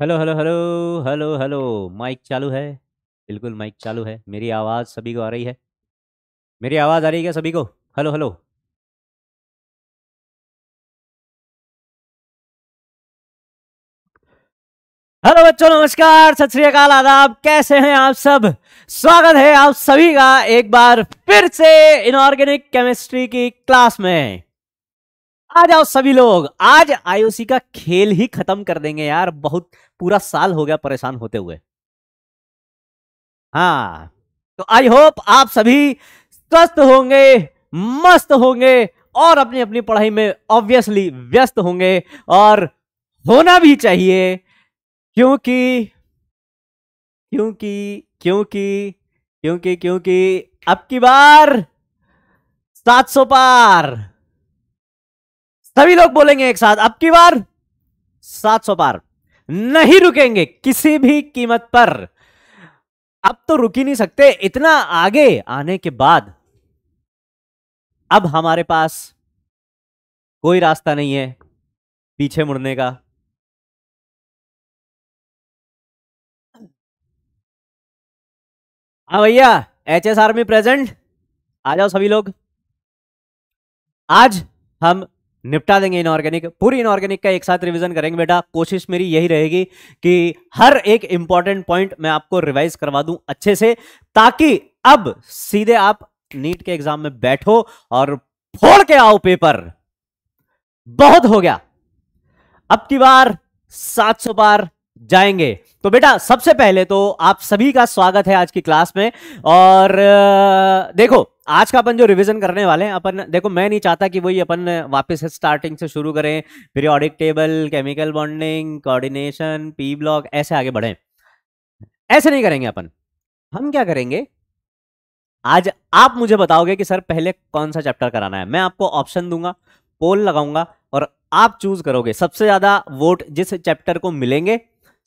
Hello hello hello hello hello mike चालू है बिल्कुल माइक चालू है मेरी आवाज़ सभी को आ रही है मेरी आवाज़ आ रही है क्या सभी को हेलो हेलो हेलो बच्चों नमस्कार सत श्रीकाल आदाब कैसे हैं आप सब स्वागत है आप सभी का एक बार फिर से इनऑर्गेनिक केमिस्ट्री की क्लास में आ जाओ सभी लोग आज आईओसी का खेल ही खत्म कर देंगे यार बहुत पूरा साल हो गया परेशान होते हुए हाँ तो आई होप आप सभी स्वस्थ होंगे मस्त होंगे और अपनी अपनी पढ़ाई में ऑब्वियसली व्यस्त होंगे और होना भी चाहिए क्योंकि क्योंकि क्योंकि क्योंकि क्योंकि अब की बार सात सौ पार सभी लोग बोलेंगे एक साथ अब की बार 700 पार नहीं रुकेंगे किसी भी कीमत पर अब तो रुक ही नहीं सकते इतना आगे आने के बाद अब हमारे पास कोई रास्ता नहीं है पीछे मुड़ने का हाँ भैया एच एस आर्मी प्रेजेंट आ जाओ सभी लोग आज हम निपटा देंगे इनऑर्गेनिक पूरी इनऑर्गेनिक का एक साथ रिवीजन करेंगे बेटा कोशिश मेरी यही रहेगी कि हर एक इंपॉर्टेंट पॉइंट मैं आपको रिवाइज करवा दूं अच्छे से ताकि अब सीधे आप नीट के एग्जाम में बैठो और फोड़ के आओ पेपर बहुत हो गया अब की बार 700 बार जाएंगे तो बेटा सबसे पहले तो आप सभी का स्वागत है आज की क्लास में और देखो आज का अपन जो रिवीजन करने वाले हैं अपन देखो मैं नहीं चाहता कि वही अपन वापस स्टार्टिंग से शुरू करें periodic table chemical bonding coordination P block ऐसे आगे बढ़े ऐसे नहीं करेंगे अपन हम क्या करेंगे आज आप मुझे बताओगे कि सर पहले कौन सा चैप्टर कराना है मैं आपको ऑप्शन दूंगा पोल लगाऊंगा और आप चूज करोगे सबसे ज्यादा वोट जिस चैप्टर को मिलेंगे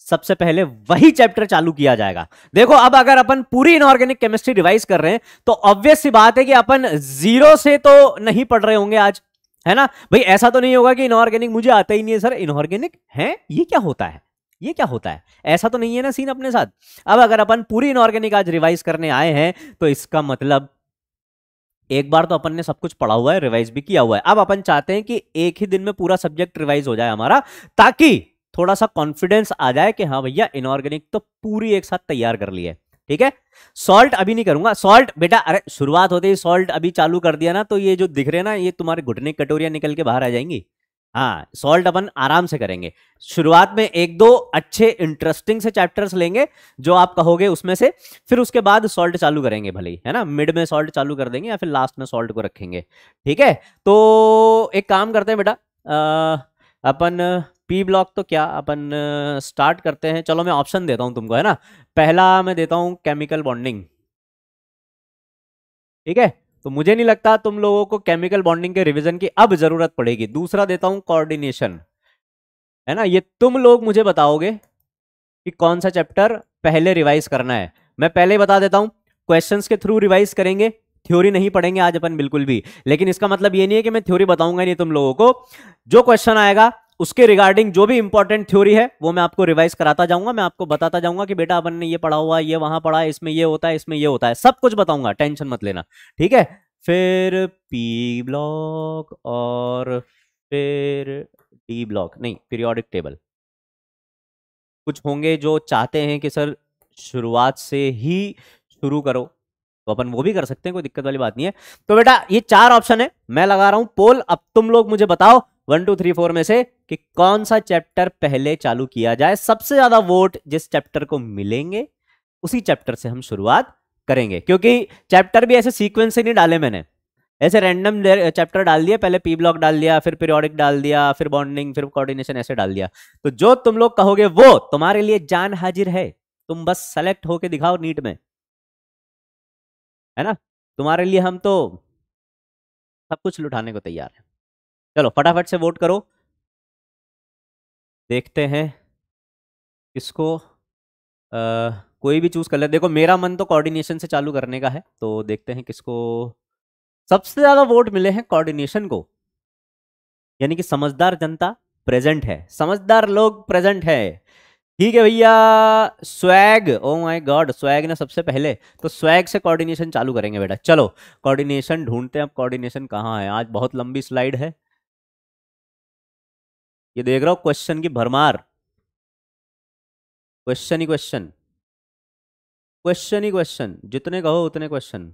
सबसे पहले वही चैप्टर चालू किया जाएगा देखो अब अगर अपन पूरी इनऑर्गेनिक केमिस्ट्री रिवाइज कर रहे हैं तो ऑब्वियस सी बात है कि अपन जीरो से तो नहीं पढ़ रहे होंगे आज है ना भाई ऐसा तो नहीं होगा कि इनऑर्गेनिक मुझे आता ही नहीं है सर इनऑर्गेनिक है ये क्या होता है ये क्या होता है ऐसा तो नहीं है ना सीन अपने साथ अब अगर अपन पूरी इनऑर्गेनिक आज रिवाइज करने आए हैं तो इसका मतलब एक बार तो अपन ने सब कुछ पढ़ा हुआ है रिवाइज भी किया हुआ है अब अपन चाहते हैं कि एक ही दिन में पूरा सब्जेक्ट रिवाइज हो जाए हमारा ताकि थोड़ा सा कॉन्फिडेंस आ जाए कि हाँ भैया इनऑर्गेनिक तो पूरी एक साथ तैयार कर ली है ठीक है सॉल्ट अभी नहीं करूंगा सॉल्ट बेटा अरे शुरुआत होते ही सॉल्ट अभी चालू कर दिया ना तो ये जो दिख रहे ना ये तुम्हारे घुटने कटोरिया निकल के बाहर आ जाएंगी हाँ सॉल्ट अपन आराम से करेंगे शुरुआत में एक दो अच्छे इंटरेस्टिंग से चैप्टर्स लेंगे जो आप कहोगे उसमें से फिर उसके बाद सॉल्ट चालू करेंगे भले ही है ना मिड में सॉल्ट चालू कर देंगे या फिर लास्ट में सॉल्ट को रखेंगे ठीक है तो एक काम करते हैं बेटा अपन पी ब्लॉक तो क्या अपन स्टार्ट करते हैं चलो मैं ऑप्शन देता हूं तुमको है ना पहला मैं देता हूं केमिकल बॉन्डिंग ठीक है तो मुझे नहीं लगता तुम लोगों को केमिकल बॉन्डिंग के रिवीजन की अब जरूरत पड़ेगी दूसरा देता हूं कोऑर्डिनेशन है ना ये तुम लोग मुझे बताओगे कि कौन सा चैप्टर पहले रिवाइज करना है मैं पहले ही बता देता हूं क्वेश्चंस के थ्रू रिवाइज करेंगे थ्योरी नहीं पढ़ेंगे आज अपन बिल्कुल भी लेकिन इसका मतलब ये नहीं है कि मैं थ्योरी बताऊंगा नहीं तुम लोगों को जो क्वेश्चन आएगा उसके रिगार्डिंग जो भी इंपॉर्टेंट थ्योरी है वो मैं आपको रिवाइज कराता जाऊंगा मैं आपको बताता जाऊंगा कि बेटा अपन ने ये पढ़ा हुआ ये वहां पढ़ा इसमें ये होता है इसमें ये होता है सब कुछ बताऊंगा टेंशन मत लेना ठीक है फिर पी ब्लॉक और फिर डी ब्लॉक नहीं पीरियोडिक टेबल कुछ होंगे जो चाहते हैं कि सर शुरुआत से ही शुरू करो तो अपन वो भी कर सकते हैं कोई दिक्कत वाली बात नहीं है तो बेटा ये चार ऑप्शन है मैं लगा रहा हूं पोल अब तुम लोग मुझे बताओ वन टू थ्री फोर में से कि कौन सा चैप्टर पहले चालू किया जाए सबसे ज्यादा वोट जिस चैप्टर को मिलेंगे उसी चैप्टर से हम शुरुआत करेंगे क्योंकि चैप्टर भी ऐसे सीक्वेंस से नहीं डाले मैंने ऐसे रैंडम चैप्टर डाल दिया पहले पी ब्लॉक डाल दिया फिर पीरियोडिक डाल दिया फिर बॉन्डिंग फिर कोऑर्डिनेशन ऐसे डाल दिया तो जो तुम लोग कहोगे वो तुम्हारे लिए जान हाजिर है तुम बस सेलेक्ट होके दिखाओ नीट में है ना तुम्हारे लिए हम तो सब कुछ लुटाने को तैयार हैं चलो फटाफट से वोट करो देखते हैं किसको आ, कोई भी चूज़ कर ले देखो मेरा मन तो कोऑर्डिनेशन से चालू करने का है तो देखते हैं किसको सबसे ज़्यादा वोट मिले हैं कोऑर्डिनेशन को यानी कि समझदार जनता प्रेजेंट है समझदार लोग प्रेजेंट है ठीक है भैया swag oh my god swag ने सबसे पहले तो स्वैग से कोऑर्डिनेशन चालू करेंगे बेटा चलो कोऑर्डिनेशन ढूंढते हैं अब कोऑर्डिनेशन कहाँ है आज बहुत लंबी स्लाइड है ये देख रहा हूं क्वेश्चन की भरमार क्वेश्चन ही क्वेश्चन क्वेश्चन ही क्वेश्चन जितने कहो उतने क्वेश्चन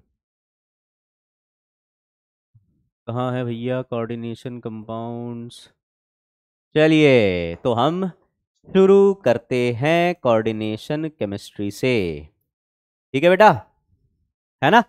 कहाँ है भैया कोऑर्डिनेशन कंपाउंड्स चलिए तो हम शुरू करते हैं कोऑर्डिनेशन केमिस्ट्री से ठीक है बेटा है ना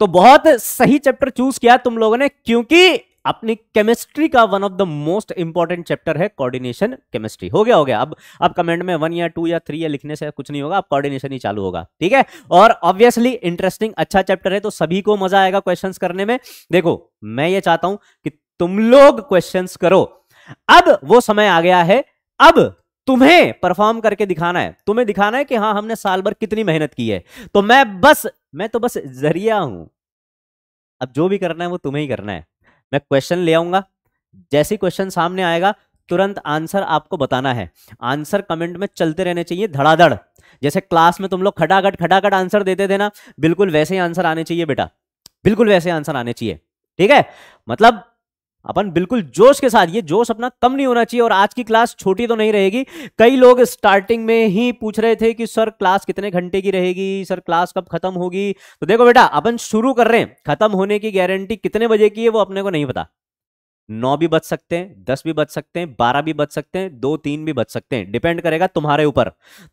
तो बहुत सही चैप्टर चूज किया तुम लोगों ने क्योंकि अपनी केमिस्ट्री का one of the most important chapter है कोऑर्डिनेशन केमिस्ट्री हो गया हो गया अब अब कमेंट में वन या टू या थ्री या लिखने से कुछ नहीं होगा अब कोऑर्डिनेशन ही चालू होगा ठीक है और ऑब्वियसली इंटरेस्टिंग अच्छा चैप्टर है तो सभी को मजा आएगा क्वेश्चंस करने में देखो मैं ये चाहता हूं कि तुम लोग क्वेश्चन करो अब वो समय आ गया है अब तुम्हें परफॉर्म करके दिखाना है तुम्हें दिखाना है कि हाँ हमने साल भर कितनी मेहनत की है तो मैं बस मैं तो बस जरिया हूं अब जो भी करना है वो तुम्हें ही करना है मैं क्वेश्चन ले आऊंगा जैसे क्वेश्चन सामने आएगा तुरंत आंसर आपको बताना है आंसर कमेंट में चलते रहने चाहिए धड़ाधड़ जैसे क्लास में तुम लोग खटाखट खटाखट आंसर देते थे ना बिल्कुल वैसे ही आंसर आने चाहिए बेटा बिल्कुल वैसे आंसर आने चाहिए ठीक है मतलब अपन बिल्कुल जोश के साथ ये जोश अपना कम नहीं होना चाहिए और आज की क्लास छोटी तो नहीं रहेगी कई लोग स्टार्टिंग में ही पूछ रहे थे कि सर क्लास कितने घंटे की रहेगी सर क्लास कब खत्म होगी तो देखो बेटा अपन शुरू कर रहे हैं खत्म होने की गारंटी कितने बजे की है वो अपने को नहीं पता नौ भी बच सकते हैं दस भी बच सकते हैं बारह भी बच सकते हैं दो तीन भी बच सकते हैं डिपेंड करेगा तुम्हारे ऊपर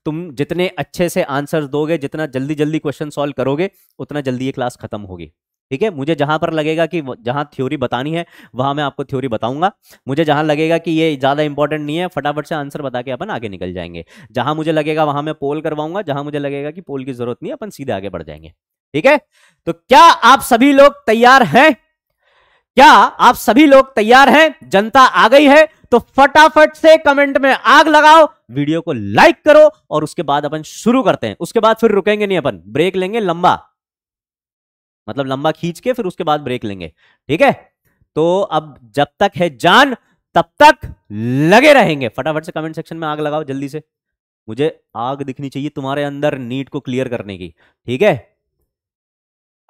तुम जितने अच्छे से आंसर दोगे जितना जल्दी जल्दी क्वेश्चन सॉल्व करोगे उतना जल्दी ये क्लास खत्म होगी ठीक है मुझे जहां पर लगेगा कि जहां थ्योरी बतानी है वहां मैं आपको थ्योरी बताऊंगा मुझे जहां लगेगा कि ये ज्यादा इंपॉर्टेंट नहीं है फटाफट से आंसर बता के अपन आगे निकल जाएंगे जहां मुझे लगेगा वहां मैं पोल करवाऊंगा जहां मुझे लगेगा कि पोल की जरूरत नहीं है अपन सीधे आगे बढ़ जाएंगे ठीक है तो क्या आप सभी लोग तैयार हैं क्या आप सभी लोग तैयार हैं जनता आ गई है तो फटाफट से कमेंट में आग लगाओ वीडियो को लाइक करो और उसके बाद अपन शुरू करते हैं उसके बाद फिर रुकेंगे नहीं अपन ब्रेक लेंगे लंबा मतलब लंबा खींच के फिर उसके बाद ब्रेक लेंगे ठीक है तो अब जब तक है जान तब तक लगे रहेंगे फटाफट से कमेंट सेक्शन में आग लगाओ जल्दी से मुझे आग दिखनी चाहिए तुम्हारे अंदर नीट को क्लियर करने की ठीक है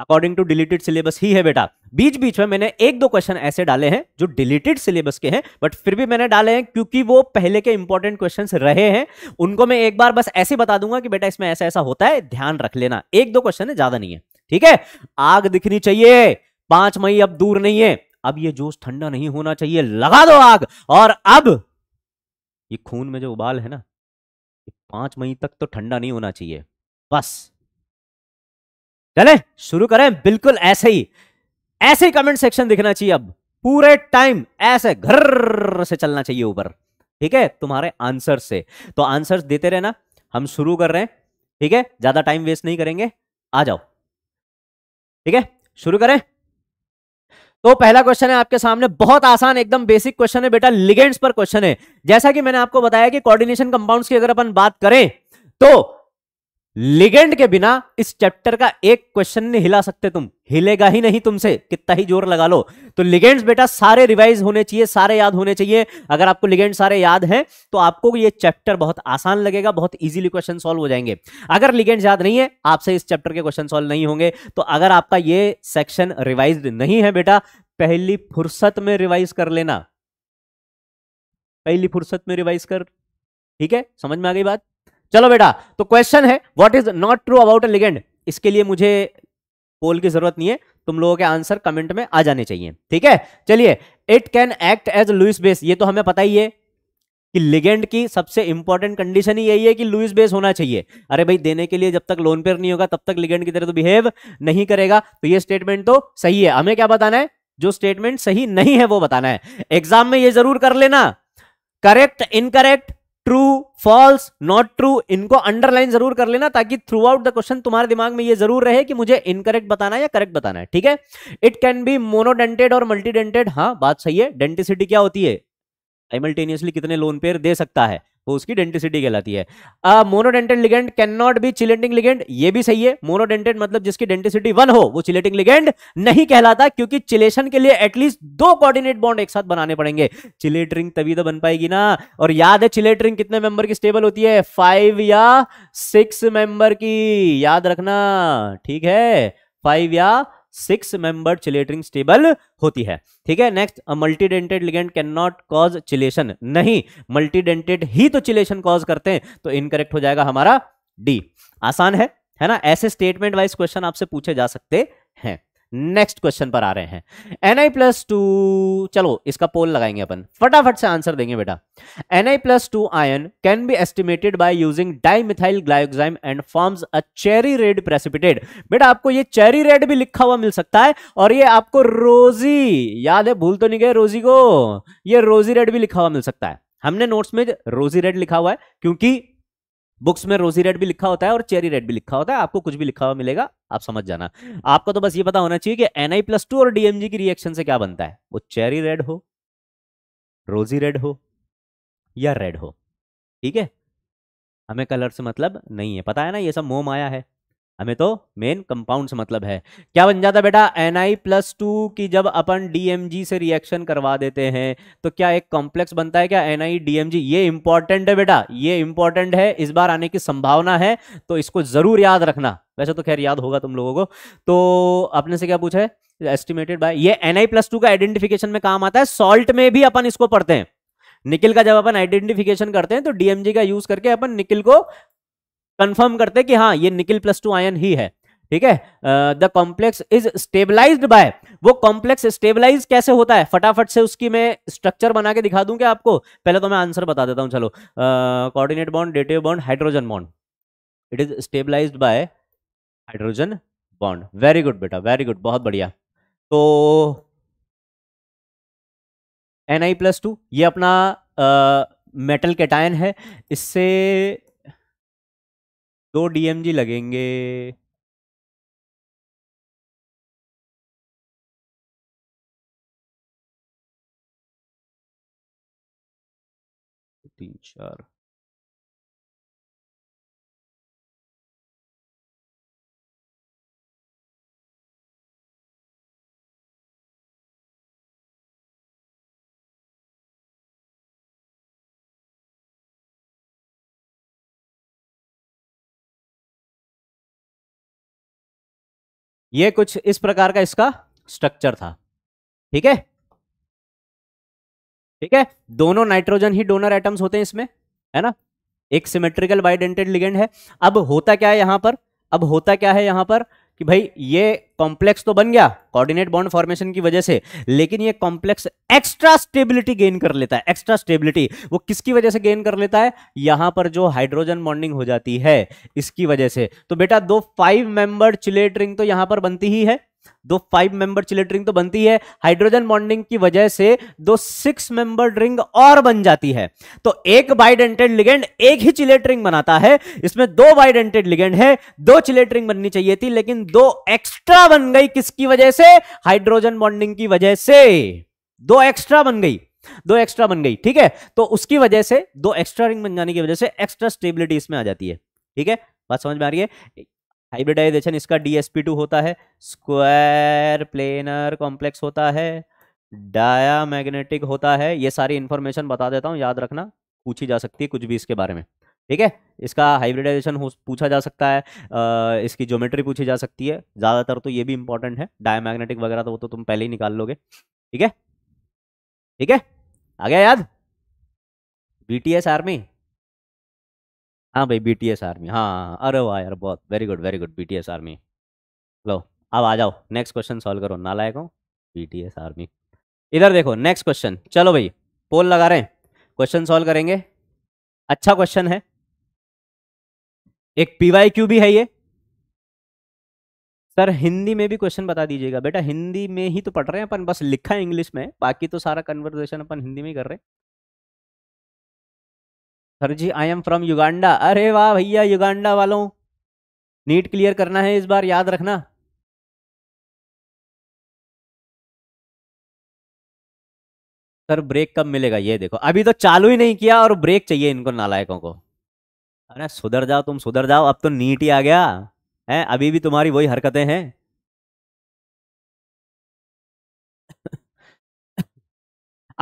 अकॉर्डिंग टू डिलीटेड सिलेबस ही है बेटा बीच बीच में मैंने एक दो क्वेश्चन ऐसे डाले हैं जो डिलीटेड सिलेबस के हैं बट फिर भी मैंने डाले हैं क्योंकि वो पहले के इंपॉर्टेंट क्वेश्चन रहे हैं उनको मैं एक बार बस ऐसे बता दूंगा कि बेटा इसमें ऐसा ऐसा होता है ध्यान रख लेना एक दो क्वेश्चन है ज्यादा नहीं है ठीक है आग दिखनी चाहिए पांच मई अब दूर नहीं है अब ये जोश ठंडा नहीं होना चाहिए लगा दो आग और अब ये खून में जो उबाल है ना पांच मई तक तो ठंडा नहीं होना चाहिए बस चले शुरू करें बिल्कुल ऐसे ही ऐसे ही कमेंट सेक्शन दिखना चाहिए अब पूरे टाइम ऐसे घर से चलना चाहिए ऊपर ठीक है तुम्हारे आंसर से तो आंसर देते रहना हम शुरू कर रहे हैं ठीक है ज्यादा टाइम वेस्ट नहीं करेंगे आ जाओ ठीक है शुरू करें तो पहला क्वेश्चन है आपके सामने बहुत आसान एकदम बेसिक क्वेश्चन है बेटा लिगेंड्स पर क्वेश्चन है जैसा कि मैंने आपको बताया कि कोऑर्डिनेशन कंपाउंड्स की अगर अपन बात करें तो लिगेंड के बिना इस चैप्टर का एक क्वेश्चन नहीं हिला सकते तुम हिलेगा ही नहीं तुमसे कितना ही जोर लगा लो तो लिगेंड्स बेटा सारे रिवाइज होने चाहिए सारे याद होने चाहिए अगर आपको लिगेंड सारे याद हैं तो आपको ये चैप्टर बहुत आसान लगेगा बहुत इजीली क्वेश्चन सॉल्व हो जाएंगे अगर लिगेंड्स याद नहीं है आपसे इस चैप्टर के क्वेश्चन सॉल्व नहीं होंगे तो अगर आपका ये सेक्शन रिवाइज नहीं है बेटा पहली फुर्सत में रिवाइज कर लेना पहली फुर्सत में रिवाइज कर ठीक है समझ में आ गई बात चलो बेटा तो क्वेश्चन है what is not true about a ligand इसके लिए मुझे पोल की जरूरत नहीं है तुम लोगों के आंसर कमेंट में आ जाने चाहिए ठीक है चलिए it can act as Lewis base ये तो हमें पता ही है कि लिगेंड की सबसे इंपॉर्टेंट कंडीशन ही यही है कि लुइस बेस होना चाहिए अरे भाई देने के लिए जब तक लोन पेयर नहीं होगा तब तक लिगेंड की तरह तो बिहेव नहीं करेगा तो ये स्टेटमेंट तो सही है हमें क्या बताना है जो स्टेटमेंट सही नहीं है वो बताना है एग्जाम में ये जरूर कर लेना correct incorrect true false not true इनको अंडरलाइन जरूर कर लेना ताकि थ्रू आउट द क्वेश्चन तुम्हारे दिमाग में ये जरूर रहे कि मुझे इनकरेक्ट बताना है या करेक्ट बताना है ठीक है इट कैन बी मोनोडेंटेड और मल्टीडेंटेड हाँ बात सही है डेंटिसिटी क्या होती है साइमल्टेनियसली कितने लोन पेयर दे सकता है वो उसकी डेंटिसिटी कहलाती है monodentate ligand can not be chelating ligand ये भी सही है मोनोडेंटेड मतलब जिसकी डेंटिसिटी वन हो वो चिलेटिंग लिगेंड नहीं कहलाता क्योंकि चिलेशन के लिए एटलीस्ट दो कोऑर्डिनेट बॉन्ड एक साथ बनाने पड़ेंगे चिलेटरिंग तभी तो बन पाएगी ना और याद है चिलेटरिंग कितने मेंबर की स्टेबल होती है फाइव या सिक्स मेंबर की याद रखना ठीक है फाइव या सिक्स मेंबर चिलेटरिंग स्टेबल होती है ठीक है next multidentate ligand can not cause chelation नहीं मल्टीडेंटेड ही तो चिलेशन कॉज करते हैं तो इनकरेक्ट हो जाएगा हमारा डी आसान है है ना ऐसे स्टेटमेंट वाइज क्वेश्चन आपसे पूछे जा सकते हैं नेक्स्ट क्वेश्चन पर आ रहे हैं एन आई प्लस टू चलो इसका पोल लगाएंगे अपन फटाफट से आंसर देंगे बेटा N I plus two ion can be estimated by using dimethyl glyoxime and forms a cherry red precipitate बेटा आपको ये चेरी रेड भी लिखा हुआ मिल सकता है और ये आपको रोजी याद है भूल तो नहीं गए रोजी को ये रोजी रेड भी लिखा हुआ मिल सकता है हमने नोट्स में रोजी रेड लिखा हुआ है क्योंकि बुक्स में रोजी रेड भी लिखा होता है और चेरी रेड भी लिखा होता है आपको कुछ भी लिखा हुआ मिलेगा आप समझ जाना आपको तो बस ये पता होना चाहिए कि एनआई प्लस टू और डीएमजी की रिएक्शन से क्या बनता है वो चेरी रेड हो रोजी रेड हो या रेड हो ठीक है हमें कलर से मतलब नहीं है पता है ना ये सब मोम आया है हमें तो मेन कंपाउंड मतलब है क्या बन जाता बेटा एन आई प्लस टू की जब अपन डीएमजी से रिएक्शन करवा देते हैं तो क्या एक कॉम्प्लेक्स बनता है क्या एन आई डीएमजी ये इंपॉर्टेंट है बेटा ये इंपॉर्टेंट है इस बार आने की संभावना है तो इसको जरूर याद रखना वैसे तो खैर याद होगा तुम लोगों को तो आपने से क्या पूछा है एस्टिमेटेड बाय ये एन आई प्लस टू का आइडेंटिफिकेशन में काम आता है सॉल्ट में भी अपन इसको पढ़ते हैं निकिल का जब अपन आइडेंटिफिकेशन करते हैं तो डीएमजी का यूज करके अपन निकिल को कंफर्म करते कि हाँ ये निकिल प्लस टू आयन ही है ठीक है the complex is stabilised by वो कॉम्प्लेक्स स्टेबलाइज कैसे होता है फटाफट से उसकी मैं स्ट्रक्चर बना के दिखा दूं क्या आपको पहले तो मैं आंसर बता देता हूं चलो coordinate bond dative bond hydrogen bond it is stabilised by hydrogen bond very good बेटा वेरी गुड बहुत बढ़िया तो एन आई प्लस टू ये अपना मेटल uh, कैटायन है इससे दो डीएमजी लगेंगे तीन चार ये कुछ इस प्रकार का इसका स्ट्रक्चर था ठीक है ठीक है दोनों नाइट्रोजन ही डोनर एटम्स होते हैं इसमें है ना एक सिमेट्रिकल बाइडेंटेड लिगेंड है अब होता क्या है यहां पर अब होता क्या है यहां पर कि भाई ये कॉम्प्लेक्स तो बन गया कोऑर्डिनेट बॉन्ड फॉर्मेशन की वजह से लेकिन ये कॉम्प्लेक्स एक्स्ट्रा स्टेबिलिटी गेन कर लेता है एक्स्ट्रा स्टेबिलिटी वो किसकी वजह से गेन कर लेता है यहां पर जो हाइड्रोजन बॉन्डिंग हो जाती है इसकी वजह से तो बेटा दो फाइव मेंबर चिलेट रिंग तो यहां पर बनती ही है दो फाइव मेंबर चिलेट रिंग तो बनती है हाइड्रोजन बॉन्डिंग की वजह से दो सिक्स मेंबर रिंग और बन जाती है तो एक बाइडेंटेड लिगेंड एक ही चिलेट रिंग बनाता है इसमें दो बाइडेंटेड लिगेंड है दो चिलेट रिंग बननी चाहिए थी लेकिन दो एक्स्ट्रा बन गई किसकी वजह से हाइड्रोजन बॉन्डिंग की वजह से दो एक्स्ट्रा बन गई दो एक्स्ट्रा बन गई ठीक है तो उसकी वजह से दो एक्स्ट्रा रिंग बन जाने की वजह से एक्स्ट्रा स्टेबिलिटी इसमें आ जाती है ठीक है बात समझ में आ रही है हाइब्रिडाइजेशन इसका डीएसपी टू होता है स्क्वायर प्लेनर कॉम्प्लेक्स होता है डाया मैग्नेटिक होता है ये सारी इन्फॉर्मेशन बता देता हूँ याद रखना पूछी जा सकती है कुछ भी इसके बारे में ठीक है इसका हाइब्रिडाइजेशन पूछा जा सकता है आ, इसकी ज्योमेट्री पूछी जा सकती है ज़्यादातर तो ये भी इंपॉर्टेंट है डायमैग्नेटिक वगैरह तो वो तो तुम पहले ही निकाल लोगे ठीक है ठीक है आ गया याद एस आर्मी हाँ भाई बीटीएस आर्मी हाँ, हाँ, हाँ अरे वाह यार बहुत very good very good BTS army लो अब आ जाओ नेक्स्ट क्वेश्चन सॉल्व करो ना लायक हो बीटीएस आर्मी इधर देखो नेक्स्ट क्वेश्चन चलो भाई पोल लगा रहे हैं क्वेश्चन सॉल्व करेंगे अच्छा क्वेश्चन है एक पीवाई क्यू भी है ये सर हिंदी में भी क्वेश्चन बता दीजिएगा बेटा हिंदी में ही तो पढ़ रहे हैं अपन बस लिखा है इंग्लिश में बाकी तो सारा कन्वर्जेशन अपन हिंदी में ही कर रहे हैं sir ji I am from Uganda अरे वाह भैया युगांडा वालों नीट क्लियर करना है इस बार याद रखना सर ब्रेक कब मिलेगा ये देखो अभी तो चालू ही नहीं किया और ब्रेक चाहिए इनको नालायकों को अरे सुधर जाओ तुम सुधर जाओ अब तो नीट ही आ गया है अभी भी तुम्हारी वही हरकतें हैं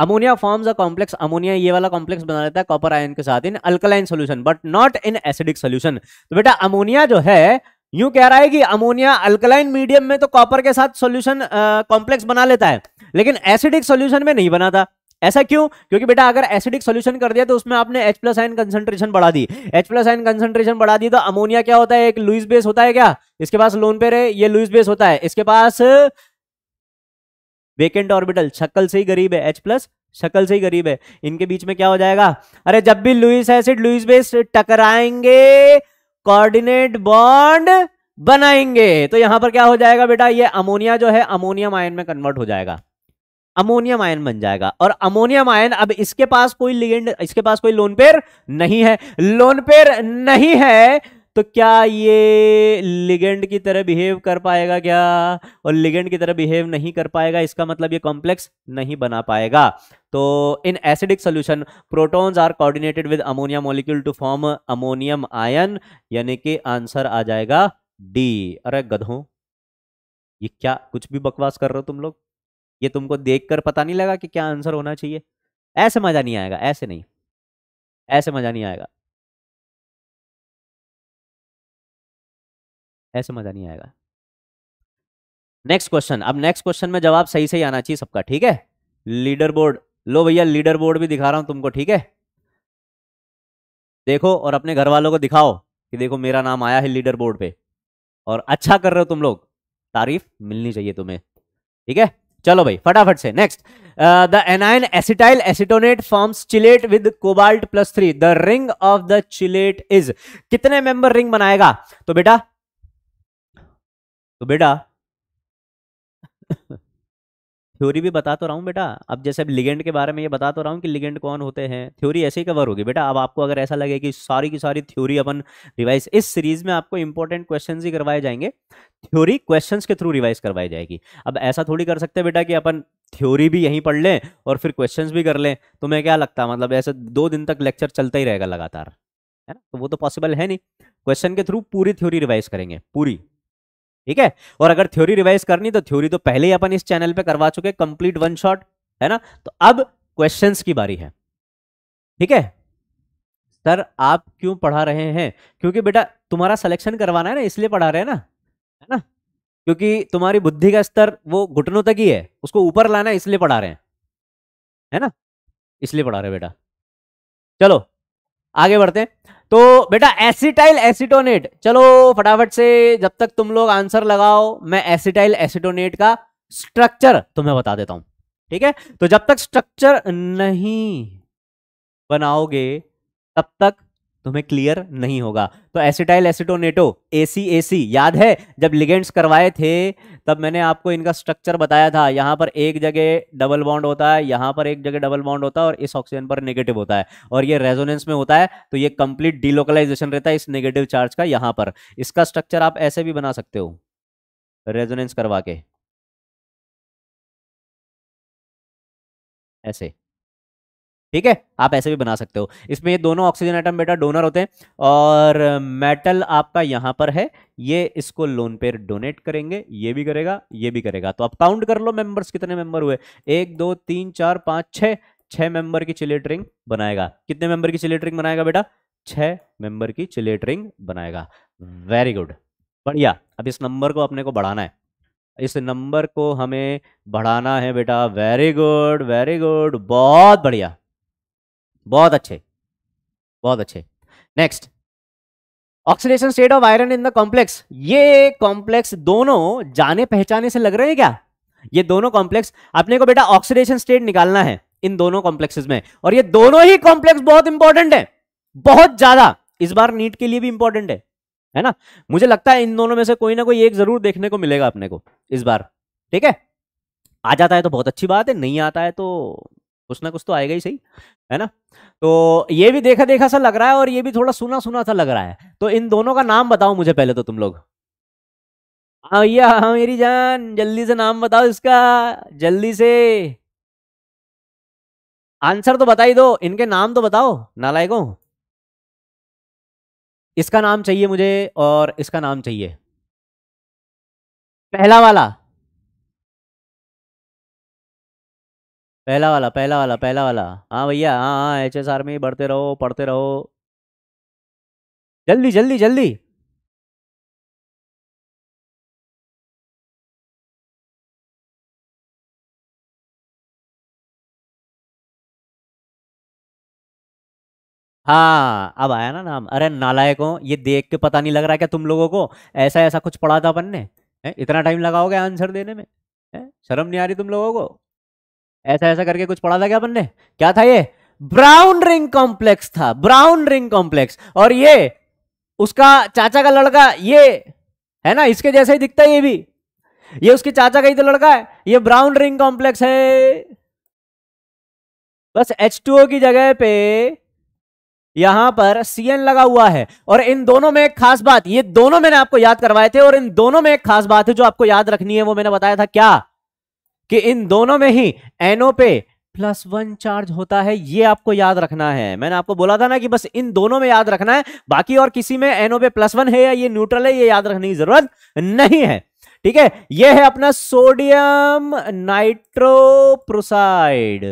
ammonia forms a complex ammonia ये वाला कॉम्प्लेक्स बना लेता है कॉपर आयन के साथ in alkaline solution but not in acidic solution तो बेटा अमोनिया जो है यूं कह रहा है कि अमोनिया अल्कलाइन मीडियम में तो कॉपर के साथ सोल्यूशन कॉम्प्लेक्स बना लेता है लेकिन एसिडिक सोल्यूशन में नहीं बनाता ऐसा क्यों क्योंकि बेटा अगर एसिडिक सॉल्यूशन कर दिया तो उसमें आपने H प्लस आयन कंसेंट्रेशन बढ़ा दी H प्लस आयन कंसेंट्रेशन बढ़ा दी तो अमोनिया क्या होता है एक लुइस बेस होता है क्या इसके पास लोन पेर है ये लुइस बेस होता है इसके पास वेकेंट ऑर्बिटल शक्ल से ही गरीब है एच प्लस शक्ल से ही गरीब है इनके बीच में क्या हो जाएगा अरे जब भी लुइस एसिड लुइस बेस टकराएंगे कोऑर्डिनेट बॉन्ड बनाएंगे तो यहां पर क्या हो जाएगा बेटा ये अमोनिया जो है अमोनियम आयन में कन्वर्ट हो जाएगा अमोनियम आयन बन जाएगा और अमोनियम आयन अब इसके पास कोई लिगेंड इसके पास कोई लोन पेयर नहीं है लोन पेयर नहीं है तो क्या ये लिगेंड की तरह बिहेव कर पाएगा क्या और लिगेंड की तरह बिहेव नहीं कर पाएगा इसका मतलब ये कॉम्प्लेक्स नहीं बना पाएगा तो in acidic solution protons are coordinated with ammonia molecule to form ammonium ion यानी कि आंसर आ जाएगा डी अरे गधो ये क्या कुछ भी बकवास कर रहे हो तुम लोग ये तुमको देखकर पता नहीं लगा कि क्या आंसर होना चाहिए ऐसे मजा नहीं आएगा ऐसे नहीं ऐसे मजा नहीं आएगा ऐसे मज़ा नहीं आएगा नेक्स्ट क्वेश्चन अब नेक्स्ट क्वेश्चन में जवाब सही सही आना चाहिए सबका ठीक है लीडर बोर्ड लो भैया लीडर बोर्ड भी दिखा रहा हूं तुमको ठीक है देखो और अपने घर वालों को दिखाओ कि देखो मेरा नाम आया है लीडर बोर्ड पे और अच्छा कर रहे हो तुम लोग तारीफ मिलनी चाहिए तुम्हें ठीक है चलो भाई फटाफट से next the anion acetyl acetonate forms chelate with cobalt plus three the ring of the chelate is कितने मेंबर रिंग बनाएगा तो बेटा तो बेटा थ्योरी भी बता तो रहा हूँ बेटा अब जैसे अब लिगेंड के बारे में ये बता तो रहा हूँ कि लिगेंड कौन होते हैं थ्योरी ऐसे ही कवर होगी बेटा अब आपको अगर ऐसा लगे कि सारी की सारी थ्योरी अपन रिवाइज इस सीरीज में आपको इंपॉर्टेंट क्वेश्चन ही करवाए जाएंगे थ्योरी क्वेश्चन के थ्रू रिवाइज करवाई जाएगी अब ऐसा थोड़ी कर सकते बेटा कि अपन थ्योरी भी यहीं पढ़ लें और फिर क्वेश्चन भी कर लें तो मैं क्या लगता मतलब ऐसे दो दिन तक लेक्चर चलता ही रहेगा लगातार है ना तो वो तो पॉसिबल है नहीं क्वेश्चन के थ्रू पूरी थ्योरी रिवाइज करेंगे पूरी ठीक है और अगर थ्योरी रिवाइज करनी तो थ्योरी तो पहले ही अपन इस चैनल पे करवा चुके कंप्लीट वन शॉट है ना तो अब क्वेश्चंस की बारी है ठीक है सर आप क्यों पढ़ा रहे हैं क्योंकि बेटा तुम्हारा सिलेक्शन करवाना है ना इसलिए पढ़ा रहे हैं ना है ना क्योंकि तुम्हारी बुद्धि का स्तर वो घुटनों तक ही है उसको ऊपर लाना इसलिए पढ़ा रहे हैं है ना इसलिए पढ़ा रहे बेटा चलो आगे बढ़ते हैं तो बेटा एसिटाइल एसिटोनेट चलो फटाफट से जब तक तुम लोग आंसर लगाओ मैं एसिटाइल एसिटोनेट का स्ट्रक्चर तुम्हें बता देता हूं ठीक है तो जब तक स्ट्रक्चर नहीं बनाओगे तब तक तुम्हें क्लियर नहीं होगा तो एसिटाइल एसिटोनेटो एसी याद है जब लिगेंड्स करवाए थे तब मैंने आपको इनका स्ट्रक्चर बताया था यहाँ पर एक जगह डबल बॉन्ड होता है यहाँ पर एक जगह डबल बॉन्ड होता है और इस ऑक्सीजन पर नेगेटिव होता है और ये रेजोनेंस में होता है तो ये कंप्लीट डीलोकलाइजेशन रहता है इस नेगेटिव चार्ज का यहाँ पर इसका स्ट्रक्चर आप ऐसे भी बना सकते हो रेजोनेंस करवा के ऐसे ठीक है आप ऐसे भी बना सकते हो इसमें ये दोनों ऑक्सीजन आइटम बेटा डोनर होते हैं और मेटल आपका यहां पर है ये इसको लोन पे डोनेट करेंगे ये भी करेगा ये भी करेगा तो आप काउंट कर लो मेंबर्स कितने मेंबर हुए एक दो तीन चार पांच छह छह मेंबर की चिलेट रिंग बनाएगा कितने मेंबर की चिलेट रिंग बनाएगा बेटा छह मेंबर की चिलेट रिंग बनाएगा वेरी गुड बढ़िया अब इस नंबर को अपने को बढ़ाना है इस नंबर को हमें बढ़ाना है बेटा वेरी गुड वेरी गुड बहुत बढ़िया बहुत अच्छे बहुत अच्छे next oxidation state of iron in the complex ये कॉम्प्लेक्स दोनों जाने पहचाने से लग रहे हैं क्या ये दोनों कॉम्प्लेक्स अपने को बेटा ऑक्सीडेशन स्टेट निकालना है इन दोनों कॉम्प्लेक्सेस में और ये दोनों ही कॉम्प्लेक्स बहुत इंपॉर्टेंट है बहुत ज्यादा इस बार नीट के लिए भी इंपॉर्टेंट है है ना मुझे लगता है इन दोनों में से कोई ना कोई एक जरूर देखने को मिलेगा अपने को इस बार ठीक है आ जाता है तो बहुत अच्छी बात है नहीं आता है तो कुछ ना कुछ तो आएगा ही सही है ना तो ये भी देखा देखा सा लग रहा है और ये भी थोड़ा सुना सुना सा लग रहा है तो इन दोनों का नाम बताओ मुझे पहले तो तुम लोग हाँ भैया हाँ मेरी जान जल्दी से नाम बताओ इसका जल्दी से आंसर तो बता ही दो इनके नाम तो बताओ नालायको इसका नाम चाहिए मुझे और इसका नाम चाहिए पहला वाला पहला वाला पहला वाला पहला वाला हाँ भैया हाँ हाँ एच एस आर में ही बढ़ते रहो पढ़ते रहो जल्दी जल्दी जल्दी हाँ अब आया ना नाम अरे नालायकों ये देख के पता नहीं लग रहा है क्या तुम लोगों को ऐसा ऐसा कुछ पढ़ा था अपन ने इतना टाइम लगाओगे आंसर देने में है? शर्म नहीं आ रही तुम लोगों को ऐसा ऐसा करके कुछ पढ़ा था क्या अपन ने क्या था ये ब्राउन रिंग कॉम्प्लेक्स था ब्राउन रिंग कॉम्प्लेक्स और ये उसका चाचा का लड़का ये है ना इसके जैसा ही दिखता है ये भी ये उसके चाचा का ही तो लड़का है ये ब्राउन रिंग कॉम्प्लेक्स है बस एच की जगह पे यहां पर सीएन लगा हुआ है और इन दोनों में एक खास बात ये दोनों मैंने आपको याद करवाए थे और इन दोनों में एक खास बात है जो आपको याद रखनी है वो मैंने बताया था क्या कि इन दोनों में ही एनओ पे प्लस वन चार्ज होता है ये आपको याद रखना है मैंने आपको बोला था ना कि बस इन दोनों में याद रखना है बाकी और किसी में एनओ पे प्लस वन है या ये न्यूट्रल है ये याद रखने की जरूरत नहीं है ठीक है ये है अपना सोडियम नाइट्रोप्रोसाइड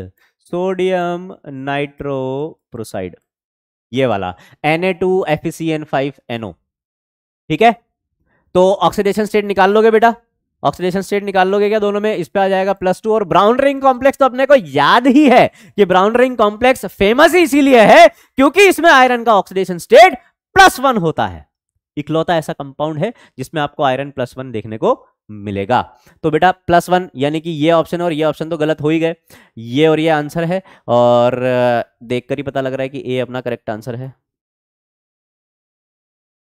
सोडियम नाइट्रोप्रोसाइड ये वाला Na2FeCN5NO ठीक है तो ऑक्सीडेशन स्टेट निकाल लोगे बेटा ऑक्सीडेशन स्टेट निकाल लोगे क्या दोनों में इस पे आ जाएगा प्लस टू और ब्राउन रिंग कॉम्प्लेक्स तो अपने को याद ही है कि ब्राउन रिंग कॉम्प्लेक्स फेमस ही इसीलिए है क्योंकि इसमें आयरन का ऑक्सीडेशन स्टेट प्लस वन होता है इकलौता ऐसा कंपाउंड है जिसमें आपको आयरन प्लस वन देखने को मिलेगा तो बेटा प्लस वन यानी कि ये ऑप्शन और ये ऑप्शन तो गलत हो ही गए ये और ये आंसर है और देखकर ही पता लग रहा है कि ए अपना करेक्ट आंसर है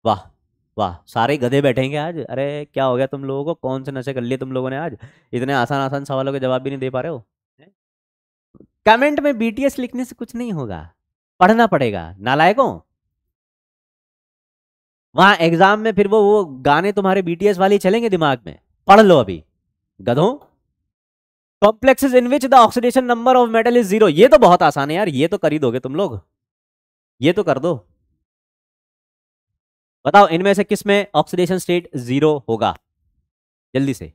वाह वाह सारे गधे बैठेंगे आज अरे क्या हो गया तुम लोगों को कौन से नशे कर लिए तुम लोगों ने आज इतने आसान आसान सवालों के जवाब भी नहीं दे पा रहे हो कमेंट में बीटीएस लिखने से कुछ नहीं होगा पढ़ना पड़ेगा नालायकों वहां एग्जाम में फिर वो वो गाने तुम्हारे बीटीएस वाले चलेंगे दिमाग में पढ़ लो अभी गधों complexes in which the oxidation number of metal is zero ये तो बहुत आसान है यार ये तो कर ही दोगे तुम लोग ये तो कर दो बताओ इनमें से किस में ऑक्सीडेशन स्टेट जीरो होगा जल्दी से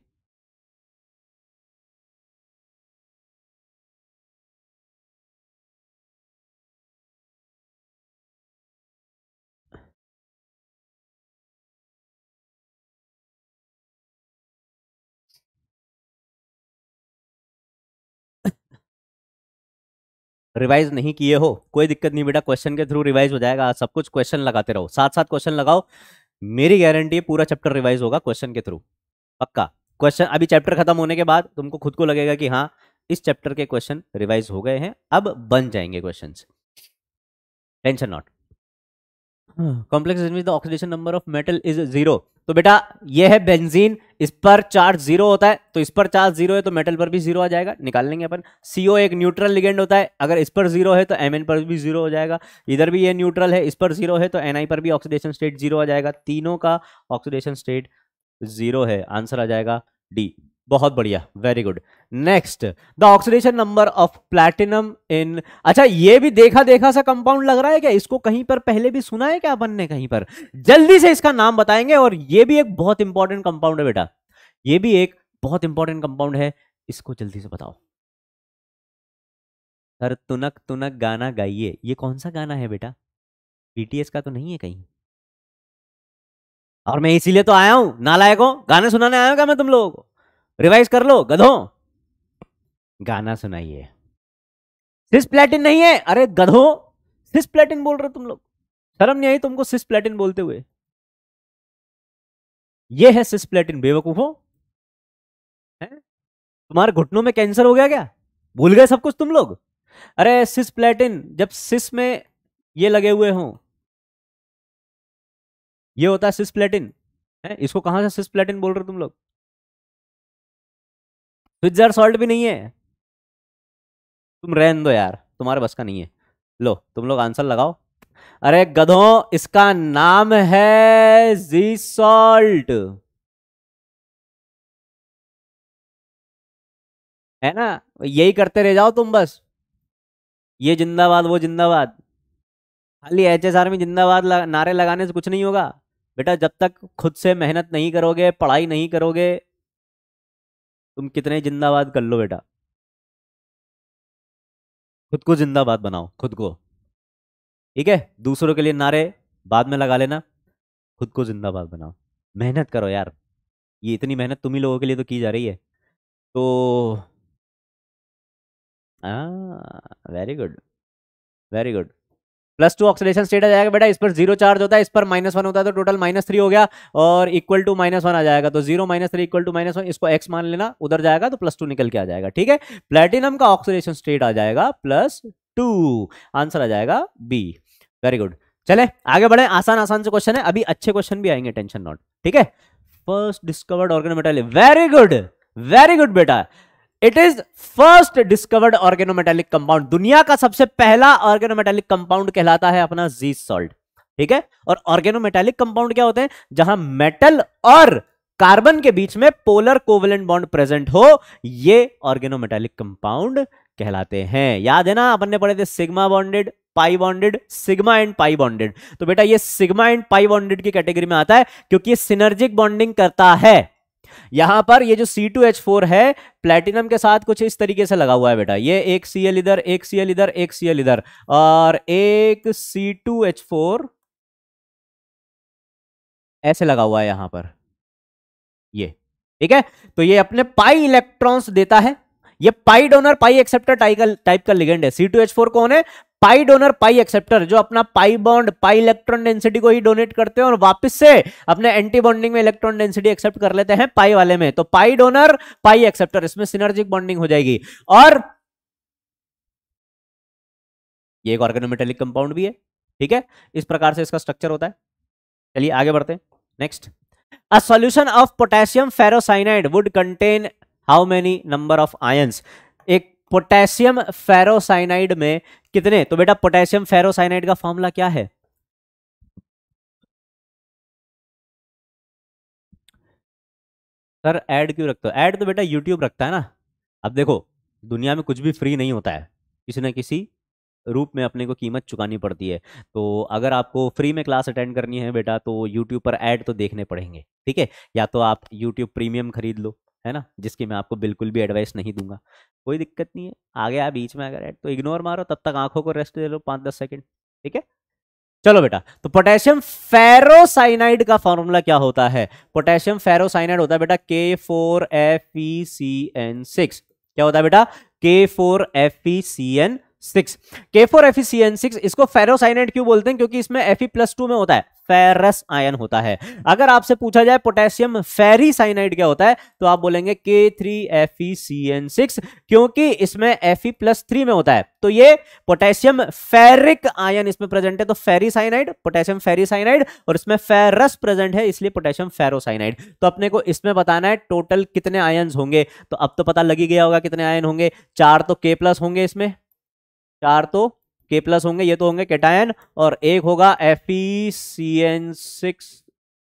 रिवाइज नहीं किए हो कोई दिक्कत नहीं बेटा क्वेश्चन के थ्रू रिवाइज हो जाएगा सब कुछ क्वेश्चन लगाते रहो साथ साथ क्वेश्चन लगाओ मेरी गारंटी है पूरा चैप्टर रिवाइज होगा क्वेश्चन के थ्रू पक्का क्वेश्चन अभी चैप्टर खत्म होने के बाद तुमको खुद को लगेगा कि हाँ इस चैप्टर के क्वेश्चन रिवाइज हो गए हैं अब बन जाएंगे question tension not complex the oxidation number of metal is zero तो बेटा ये है बेंजीन इस पर चार्ज जीरो होता है तो इस पर चार्ज जीरो है तो मेटल पर भी जीरो आ जाएगा निकाल लेंगे अपन सीओ एक न्यूट्रल लिगेंड होता है अगर इस पर जीरो है तो एम पर भी जीरो हो जाएगा इधर भी ये न्यूट्रल है इस पर जीरो है तो एन पर भी ऑक्सीडेशन स्टेट जीरो आ जाएगा तीनों का ऑक्सीडेशन स्टेट जीरो है आंसर आ जाएगा डी बहुत बढ़िया very good next the oxidation number of platinum in अच्छा ये भी देखा देखा सा कंपाउंड लग रहा है क्या इसको कहीं पर पहले भी सुना है क्या अपन ने कहीं पर जल्दी से इसका नाम बताएंगे और ये भी एक बहुत इंपॉर्टेंट कंपाउंड है बेटा ये भी एक बहुत इंपॉर्टेंट कंपाउंड है इसको जल्दी से बताओ सर तुनक तुनक गाना गाइए ये कौन सा गाना है बेटा बीटीएस का तो नहीं है कहीं और मैं इसीलिए तो आया हूं नालायकों गाने सुनाने आया क्या मैं तुम लोगों को रिवाइज कर लो गधों गाना सुनाइए सिस प्लेटिन नहीं है अरे गधो सिस प्लेटिन बोल रहे तुम लोग शर्म नहीं आई तुमको सिस प्लेटिन बोलते हुए ये है सिस प्लेटिन बेवकूफो है तुम्हारे घुटनों में कैंसर हो गया क्या भूल गए सब कुछ तुम लोग अरे सिस प्लेटिन जब सिस में ये लगे हुए हो ये होता है सिस प्लेटिन है इसको कहां से सिस प्लेटिन बोल रहे तुम लोग जार सॉल्ट भी नहीं है तुम रहन दो यार तुम्हारे बस का नहीं है लो तुम लोग आंसर लगाओ अरे गधों इसका नाम है जी सॉल्ट है ना यही करते रह जाओ तुम बस ये जिंदाबाद वो जिंदाबाद खाली एच एस आर में जिंदाबाद नारे लगाने से कुछ नहीं होगा बेटा जब तक खुद से मेहनत नहीं करोगे पढ़ाई नहीं करोगे तुम कितने जिंदाबाद कर लो बेटा खुद को जिंदाबाद बनाओ खुद को ठीक है दूसरों के लिए नारे बाद में लगा लेना खुद को जिंदाबाद बनाओ मेहनत करो यार ये इतनी मेहनत तुम ही लोगों के लिए तो की जा रही है तो very good very good plus two oxidation state आ जाएगा बेटा इस पर जीरो चार्ज होता है इस पर माइनस वन होता है तो टोटल माइनस थ्री हो गया और इक्वल टू माइनस वन आ जाएगा तो zero minus three equal to minus one इसको एक्स मान लेना उधर जाएगा तो प्लस टू निकल के आ जाएगा ठीक है प्लेटिनम का ऑक्सीडेशन स्टेट आ जाएगा प्लस टू आंसर आ जाएगा बी वेरी गुड चले आगे बढ़े आसान आसान से क्वेश्चन है अभी अच्छे क्वेश्चन भी आएंगे टेंशन नॉट ठीक है first discovered organometal very good very good बेटा it is first discovered organometallic compound दुनिया का सबसे पहला ऑर्गेनोमेटेलिक कंपाउंड कहलाता है अपना जी सॉल्ट ठीक है और ऑर्गेनोमेटेलिक कंपाउंड क्या होते हैं जहां मेटल और कार्बन के बीच में पोलर कोवलेंट बॉन्ड प्रेजेंट हो ये ऑर्गेनोमेटेलिक कंपाउंड कहलाते हैं याद है ना अपन ने पढ़े थे sigma bonded pi bonded sigma and pi bonded तो बेटा ये सिग्मा एंड पाई बॉन्डेड की कैटेगरी में आता है क्योंकि ये सिनर्जिक बॉन्डिंग करता है यहां पर ये जो C2H4 है प्लेटिनम के साथ कुछ इस तरीके से लगा हुआ है बेटा ये एक Cl इधर एक Cl इधर एक Cl इधर और एक C2H4 ऐसे लगा हुआ है यहां पर ये ठीक है तो ये अपने पाई इलेक्ट्रॉन्स देता है ये pi donor pi acceptor type का लिगेंड है सी टू एच फोर कौन है पाई डोनर पाई एक्सेप्टर जो अपना pi bond pi electron density को ही डोनेट करते हैं और वापस से अपने एंटी बॉन्डिंग में इलेक्ट्रॉन डेंसिटी एक्सेप्ट कर लेते हैं पाई वाले में तो पाई डोनर पाई एक्सेप्टर इसमें सिनर्जिक बॉन्डिंग हो जाएगी और ये एक ऑर्गेनोमेटेलिक कंपाउंड भी है ठीक है इस प्रकार से इसका स्ट्रक्चर होता है चलिए आगे बढ़ते हैं next a solution of potassium ferrocyanide would contain how many number of ions potassium ferrocyanide में कितने तो बेटा पोटेशियम फेरोसाइनाइड का फॉर्मूला क्या है सर ऐड क्यों रखते हो ऐड तो बेटा यूट्यूब रखता है ना अब देखो दुनिया में कुछ भी फ्री नहीं होता है किसी ना किसी रूप में अपने को कीमत चुकानी पड़ती है तो अगर आपको फ्री में क्लास अटेंड करनी है बेटा तो यूट्यूब पर ऐड तो देखने पड़ेंगे ठीक है या तो आप यूट्यूब प्रीमियम खरीद लो है ना जिसकी मैं आपको बिल्कुल भी एडवाइस नहीं दूंगा कोई दिक्कत नहीं है आगे आप बीच में अगर तो इग्नोर मारो तब तक आंखों को रेस्ट दे लो पाँच दस सेकेंड ठीक है चलो बेटा तो पोटेशियम फेरोसाइनाइड का फॉर्मूला क्या होता है पोटेशियम फेरोसाइनाइड होता है बेटा K four F E C N six क्या होता है बेटा K four F E C N six K four F E C N six इसको फेरोसाइनाइड क्यों बोलते हैं क्योंकि इसमें एफ ई प्लस टू में होता है फेरस आयन होता है अगर आपसे पूछा जाए पोटेशियम फेरी साइनाइड क्या होता है तो आप बोलेंगे K three F E C N six क्योंकि इसमें एफ ई प्लस थ्री में होता है तो ये पोटेशियम फेरिक आयन इसमें प्रेजेंट है तो ferricyanide potassium ferricyanide और इसमें फेरस प्रेजेंट है इसलिए पोटेशियम फेरोसाइनाइड तो अपने को इसमें बताना है टोटल कितने आयन होंगे तो अब तो पता लगी गया होगा कितने आयन होंगे चार तो के प्लस होंगे इसमें चार तो के प्लस होंगे ये तो होंगे केटायन और एक होगा F C N six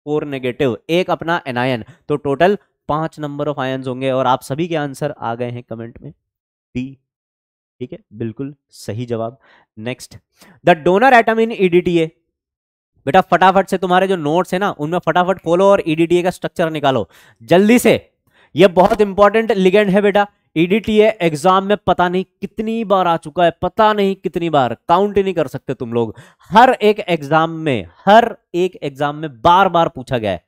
four negative एक अपना एनायन तो टोटल पांच नंबर ऑफ आयन होंगे और आप सभी के आंसर आ गए हैं कमेंट में डी ठीक है बिल्कुल सही जवाब next the donor atom in EDTA बेटा फटाफट से तुम्हारे जो नोट्स है ना उनमें फटाफट खोलो और ईडीटीए e का स्ट्रक्चर निकालो जल्दी से ये बहुत इंपॉर्टेंट लिगेंड है बेटा ईडीटीए e एग्जाम में पता नहीं कितनी बार आ चुका है पता नहीं कितनी बार काउंट ही नहीं कर सकते तुम लोग हर एक एग्जाम में हर एक एग्जाम में बार बार पूछा गया है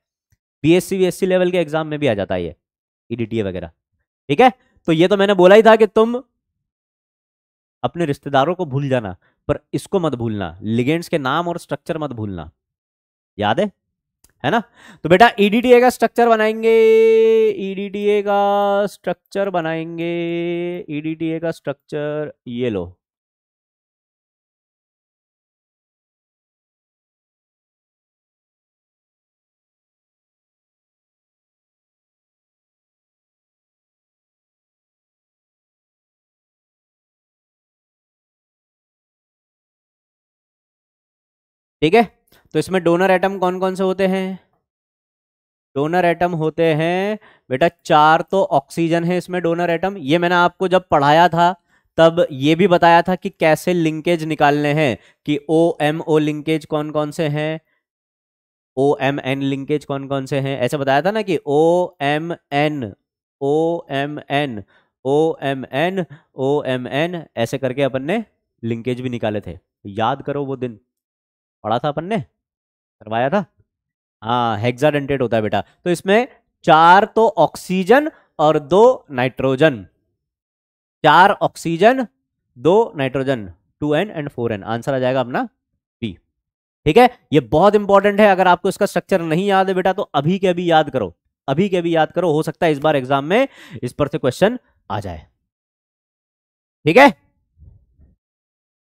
बीएससी बीएससी लेवल के एग्जाम में भी आ जाता है ये ईडीटीए e वगैरह ठीक है तो ये तो मैंने बोला ही था कि तुम अपने रिश्तेदारों को भूल जाना पर इसको मत भूलना लिगेंड्स के नाम और स्ट्रक्चर मत भूलना याद है है ना तो बेटा ईडीटीए e का स्ट्रक्चर बनाएंगे ईडीटीए e का स्ट्रक्चर बनाएंगे ईडीटीए e का स्ट्रक्चर ये लो ठीक है तो इसमें डोनर एटम कौन कौन से होते हैं डोनर एटम होते हैं बेटा चार तो ऑक्सीजन है इसमें डोनर एटम ये मैंने आपको जब पढ़ाया था तब ये भी बताया था कि कैसे लिंकेज निकालने हैं कि ओ एम ओ लिंकेज कौन कौन से हैं ओ एम एन लिंकेज कौन कौन से हैं ऐसे बताया था ना कि O M N O M N O M N O M N ऐसे करके अपन ने लिंकेज भी निकाले थे याद करो वो दिन पढ़ा था अपन ने करवाया था हाँ हेक्साडेंटेट होता है बेटा तो इसमें चार तो ऑक्सीजन और दो नाइट्रोजन चार ऑक्सीजन दो nitrogen two N and four N answer आ जाएगा अपना बी ठीक है ये बहुत इंपॉर्टेंट है अगर आपको इसका स्ट्रक्चर नहीं याद है बेटा तो अभी के अभी याद करो अभी के अभी याद करो हो सकता है इस बार एग्जाम में इस पर से क्वेश्चन आ जाए ठीक है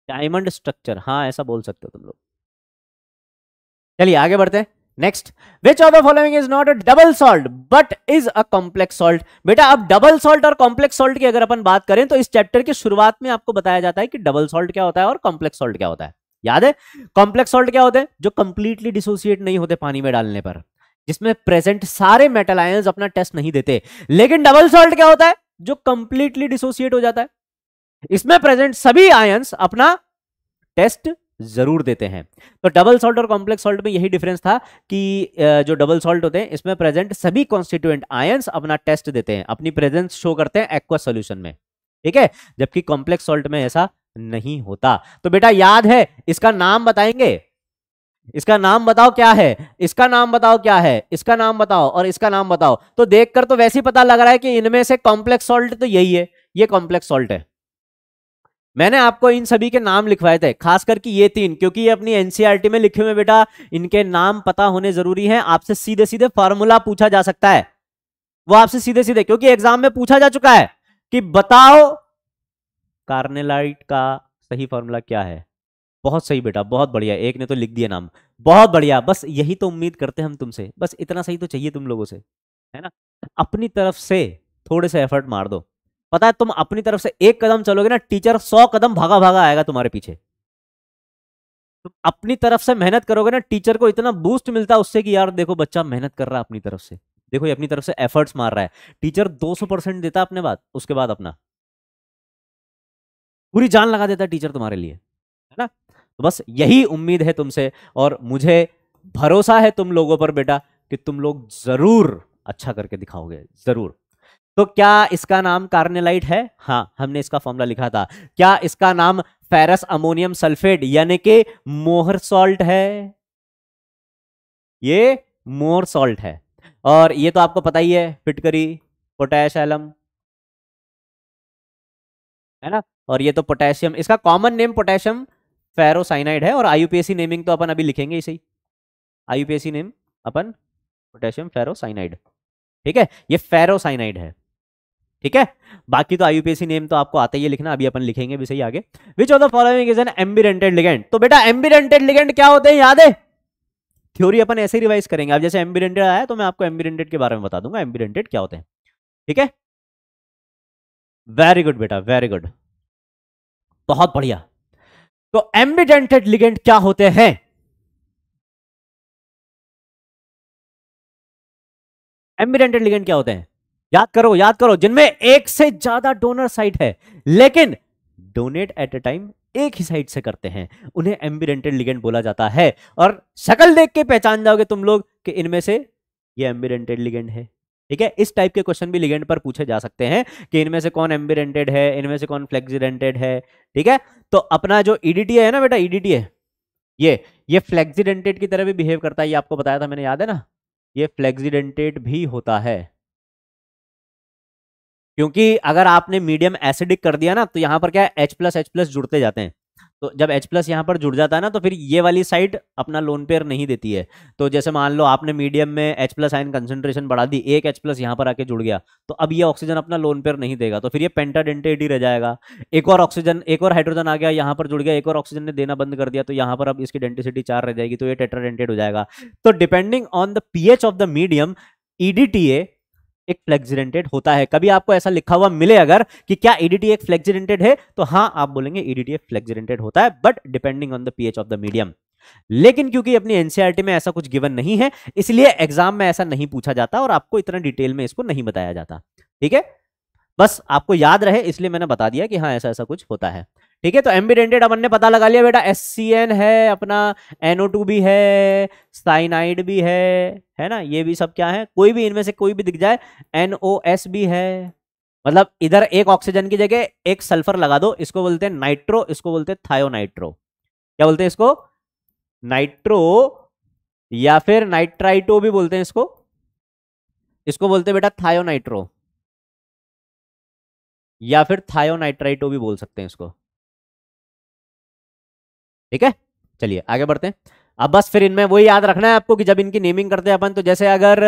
डायमंड स्ट्रक्चर हाँ ऐसा बोल सकते हो तुम लोग चलिए आगे बढ़ते हैं next which of the following is not a double salt but is a complex salt बेटा अब डबल सॉल्ट और कॉम्प्लेक्स सॉल्ट की अगर अपन बात करें तो इस चैप्टर की शुरुआत में आपको बताया जाता है कि डबल सॉल्ट क्या होता है और कॉम्प्लेक्स सॉल्ट क्या होता है याद है कॉम्प्लेक्स सॉल्ट क्या होते हैं जो कंप्लीटली डिसोसिएट नहीं होते पानी में डालने पर जिसमें प्रेजेंट सारे मेटल आयंस अपना टेस्ट नहीं देते लेकिन डबल सॉल्ट क्या होता है जो कंप्लीटली डिसोसिएट हो जाता है इसमें प्रेजेंट सभी आयंस अपना टेस्ट ज़रूर देते हैं तो डबल सॉल्ट और कॉम्प्लेक्स सॉल्ट में यही डिफरेंस था कि जो डबल सॉल्ट होते हैं इसमें प्रेजेंट सभी कॉन्स्टिट्यूएंट आयंस अपना टेस्ट देते हैं अपनी प्रेजेंस शो करते हैं एक्वा सोल्यूशन में ठीक है जबकि कॉम्प्लेक्स सॉल्ट में ऐसा नहीं होता तो बेटा याद है इसका नाम बताएंगे इसका नाम बताओ क्या है इसका नाम बताओ क्या है इसका नाम बताओ और इसका नाम बताओ तो देखकर तो वैसे ही पता लग रहा है कि इनमें से कॉम्प्लेक्स सॉल्ट तो यही है ये कॉम्प्लेक्स सॉल्ट है मैंने आपको इन सभी के नाम लिखवाए थे खास करके ये तीन क्योंकि ये अपनी एनसीईआरटी e में लिखे हुए बेटा इनके नाम पता होने जरूरी है आपसे सीधे सीधे फॉर्मूला पूछा जा सकता है वो आपसे सीधे सीधे क्योंकि एग्जाम में पूछा जा चुका है कि बताओ कार्नेलाइट का सही फॉर्मूला क्या है बहुत सही बेटा बहुत बढ़िया एक ने तो लिख दिया नाम बहुत बढ़िया बस यही तो उम्मीद करते हैं हम तुमसे बस इतना सही तो चाहिए तुम लोगों से है ना अपनी तरफ से थोड़े से एफर्ट मार दो पता है तुम अपनी तरफ से एक कदम चलोगे ना टीचर सौ कदम भागा भागा आएगा तुम्हारे पीछे तुम अपनी तरफ से मेहनत करोगे ना टीचर को इतना बूस्ट मिलता है उससे कि यार देखो बच्चा मेहनत कर रहा है अपनी तरफ से देखो ये अपनी तरफ से एफर्ट्स मार रहा है टीचर 200 परसेंट देता अपने बाद उसके बाद अपना पूरी जान लगा देता टीचर तुम्हारे लिए है ना तो बस यही उम्मीद है तुमसे और मुझे भरोसा है तुम लोगों पर बेटा कि तुम लोग जरूर अच्छा करके दिखाओगे जरूर तो क्या इसका नाम कार्नेलाइट है हाँ हमने इसका फॉर्मूला लिखा था क्या इसका नाम फेरस अमोनियम सल्फेट यानी कि मोहर सॉल्ट है ये मोहर सॉल्ट है और ये तो आपको पता ही है फिटकरी पोटैश एलम है ना और ये तो पोटेशियम इसका कॉमन नेम पोटेशियम फेरोसाइनाइड है और आईयूपीएसी नेमिंग तो अपन अभी लिखेंगे इसे ही आईयूपीएसी नेम अपन पोटेशियम फेरोसाइनाइड ठीक है ये फेरोसाइनाइड है ठीक है बाकी तो आईयूपीएससी नेम तो आपको आता ही है लिखना अभी अपन लिखेंगे भी सही आगे which of the following is an ambidentate ligand तो बेटा एम्बिडेंटेड लिगेंड क्या होते हैं याद है थ्योरी अपन ऐसे रिवाइज करेंगे अब जैसे एम्बिडेंटेड आया तो मैं आपको एम्बिडेंटेड के बारे में बता दूंगा एम्बिडेंटेड क्या होते हैं ठीक है वेरी गुड बेटा वेरी गुड बहुत बढ़िया तो एम्बिडेंटेड लिगेंड क्या होते हैं एम्बिडेंटेड लिगेंड क्या होते हैं याद करो याद करो जिनमें एक से ज्यादा डोनर साइट है लेकिन डोनेट एट ए टाइम एक ही साइड से करते हैं उन्हें एम्बिडेंटेड लिगेंड बोला जाता है और शक्ल देख के पहचान जाओगे तुम लोग कि इनमें से ये एम्बिडेंटेड लिगेंड है ठीक है इस टाइप के क्वेश्चन भी लिगेंड पर पूछे जा सकते हैं कि इनमें से कौन एम्बिडेंटेड है इनमें से कौन फ्लेक्सीडेंटेड है ठीक है तो अपना जो ईडीटी e है ना बेटा ईडीटी e है ये ये फ्लेक्सीडेंटेड की तरह भी बिहेव करता है ये आपको बताया था मैंने याद है ना ये फ्लेक्सीडेंटेड भी होता है क्योंकि अगर आपने मीडियम एसिडिक कर दिया ना तो यहाँ पर क्या है एच प्लस एच प्लस जुड़ते जाते हैं तो जब H प्लस यहाँ पर जुड़ जाता है ना तो फिर ये वाली साइड अपना लोन पेयर नहीं देती है तो जैसे मान लो आपने मीडियम में H प्लस आइन कंसेंट्रेशन बढ़ा दी एक H प्लस यहाँ पर आके जुड़ गया तो अब ये ऑक्सीजन अपना लोन पेयर नहीं देगा तो फिर ये पेंटाडेंटेडी रह जाएगा एक और ऑक्सीजन एक और हाइड्रोजन आ गया यहाँ पर जुड़ गया एक और ऑक्सीजन ने देना बंद कर दिया तो यहाँ पर अब इसकी डेंटिसिटी चार रह जाएगी तो ये टेट्राडेंटेड हो जाएगा तो depending on the P of the medium ED एक फ्लेक्सिडेंटेड होता है कभी आपको ऐसा लिखा हुआ मिले अगर कि क्या ईडीटी e एक फ्लेक्सिडेंटेड है तो हाँ आप बोलेंगे ईडीटी e एक फ्लेक्सिडेंटेड होता है but depending on the pH of the medium लेकिन क्योंकि अपनी एनसीआरटी e में ऐसा कुछ गिवन नहीं है इसलिए एग्जाम में ऐसा नहीं पूछा जाता और आपको इतना डिटेल में इसको नहीं बताया जाता ठीक है बस आपको याद रहे इसलिए मैंने बता दिया कि हाँ ऐसा ऐसा कुछ होता है ठीक है तो एम्बिडेंटेड अपन ने पता लगा लिया बेटा एस है अपना टू भी है साइनाइड भी है है ना ये भी सब क्या है कोई भी इनमें से कोई भी दिख जाए एस भी है मतलब इधर एक ऑक्सीजन की जगह एक सल्फर लगा दो इसको बोलते हैं नाइट्रो इसको बोलते हैं थायोनाइट्रो क्या बोलते हैं इसको नाइट्रो या फिर नाइट्राइटो भी बोलते हैं इसको इसको बोलते हैं बेटा थायोनाइट्रो या फिर थायोनाइट्राइटो भी बोल सकते हैं इसको ठीक है चलिए आगे बढ़ते हैं अब बस फिर इनमें वही याद रखना है आपको कि जब इनकी नेमिंग करते हैं अपन तो जैसे अगर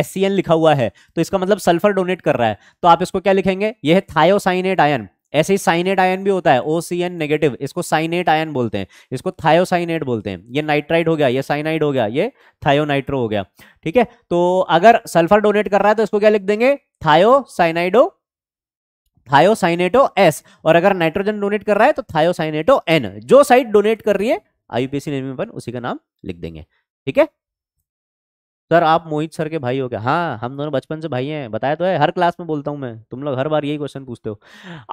एस सी एन लिखा हुआ है तो इसका मतलब सल्फर डोनेट कर रहा है तो आप इसको क्या लिखेंगे यह थायोसाइनेट आयन ऐसे ही साइनेट आयन भी होता है ओ सी एन नेगेटिव इसको साइनेट आयन बोलते हैं इसको थायोसाइनेट बोलते हैं ये नाइट्राइड हो गया ये साइनाइड हो गया ये थायोनाइट्रो हो गया ठीक है तो अगर सल्फर डोनेट कर रहा है तो इसको क्या लिख देंगे थायोसाइनाइडो थायोसाइनेटो एस और अगर नाइट्रोजन डोनेट कर रहा है तो थायोसाइनेटो एन जो साइट डोनेट कर रही है आईपीसी नेम अपन उसी का नाम लिख देंगे ठीक है सर आप मोहित सर के भाई हो क्या हाँ हम दोनों बचपन से भाई हैं बताया तो है हर क्लास में बोलता हूं मैं तुम लोग हर बार यही क्वेश्चन पूछते हो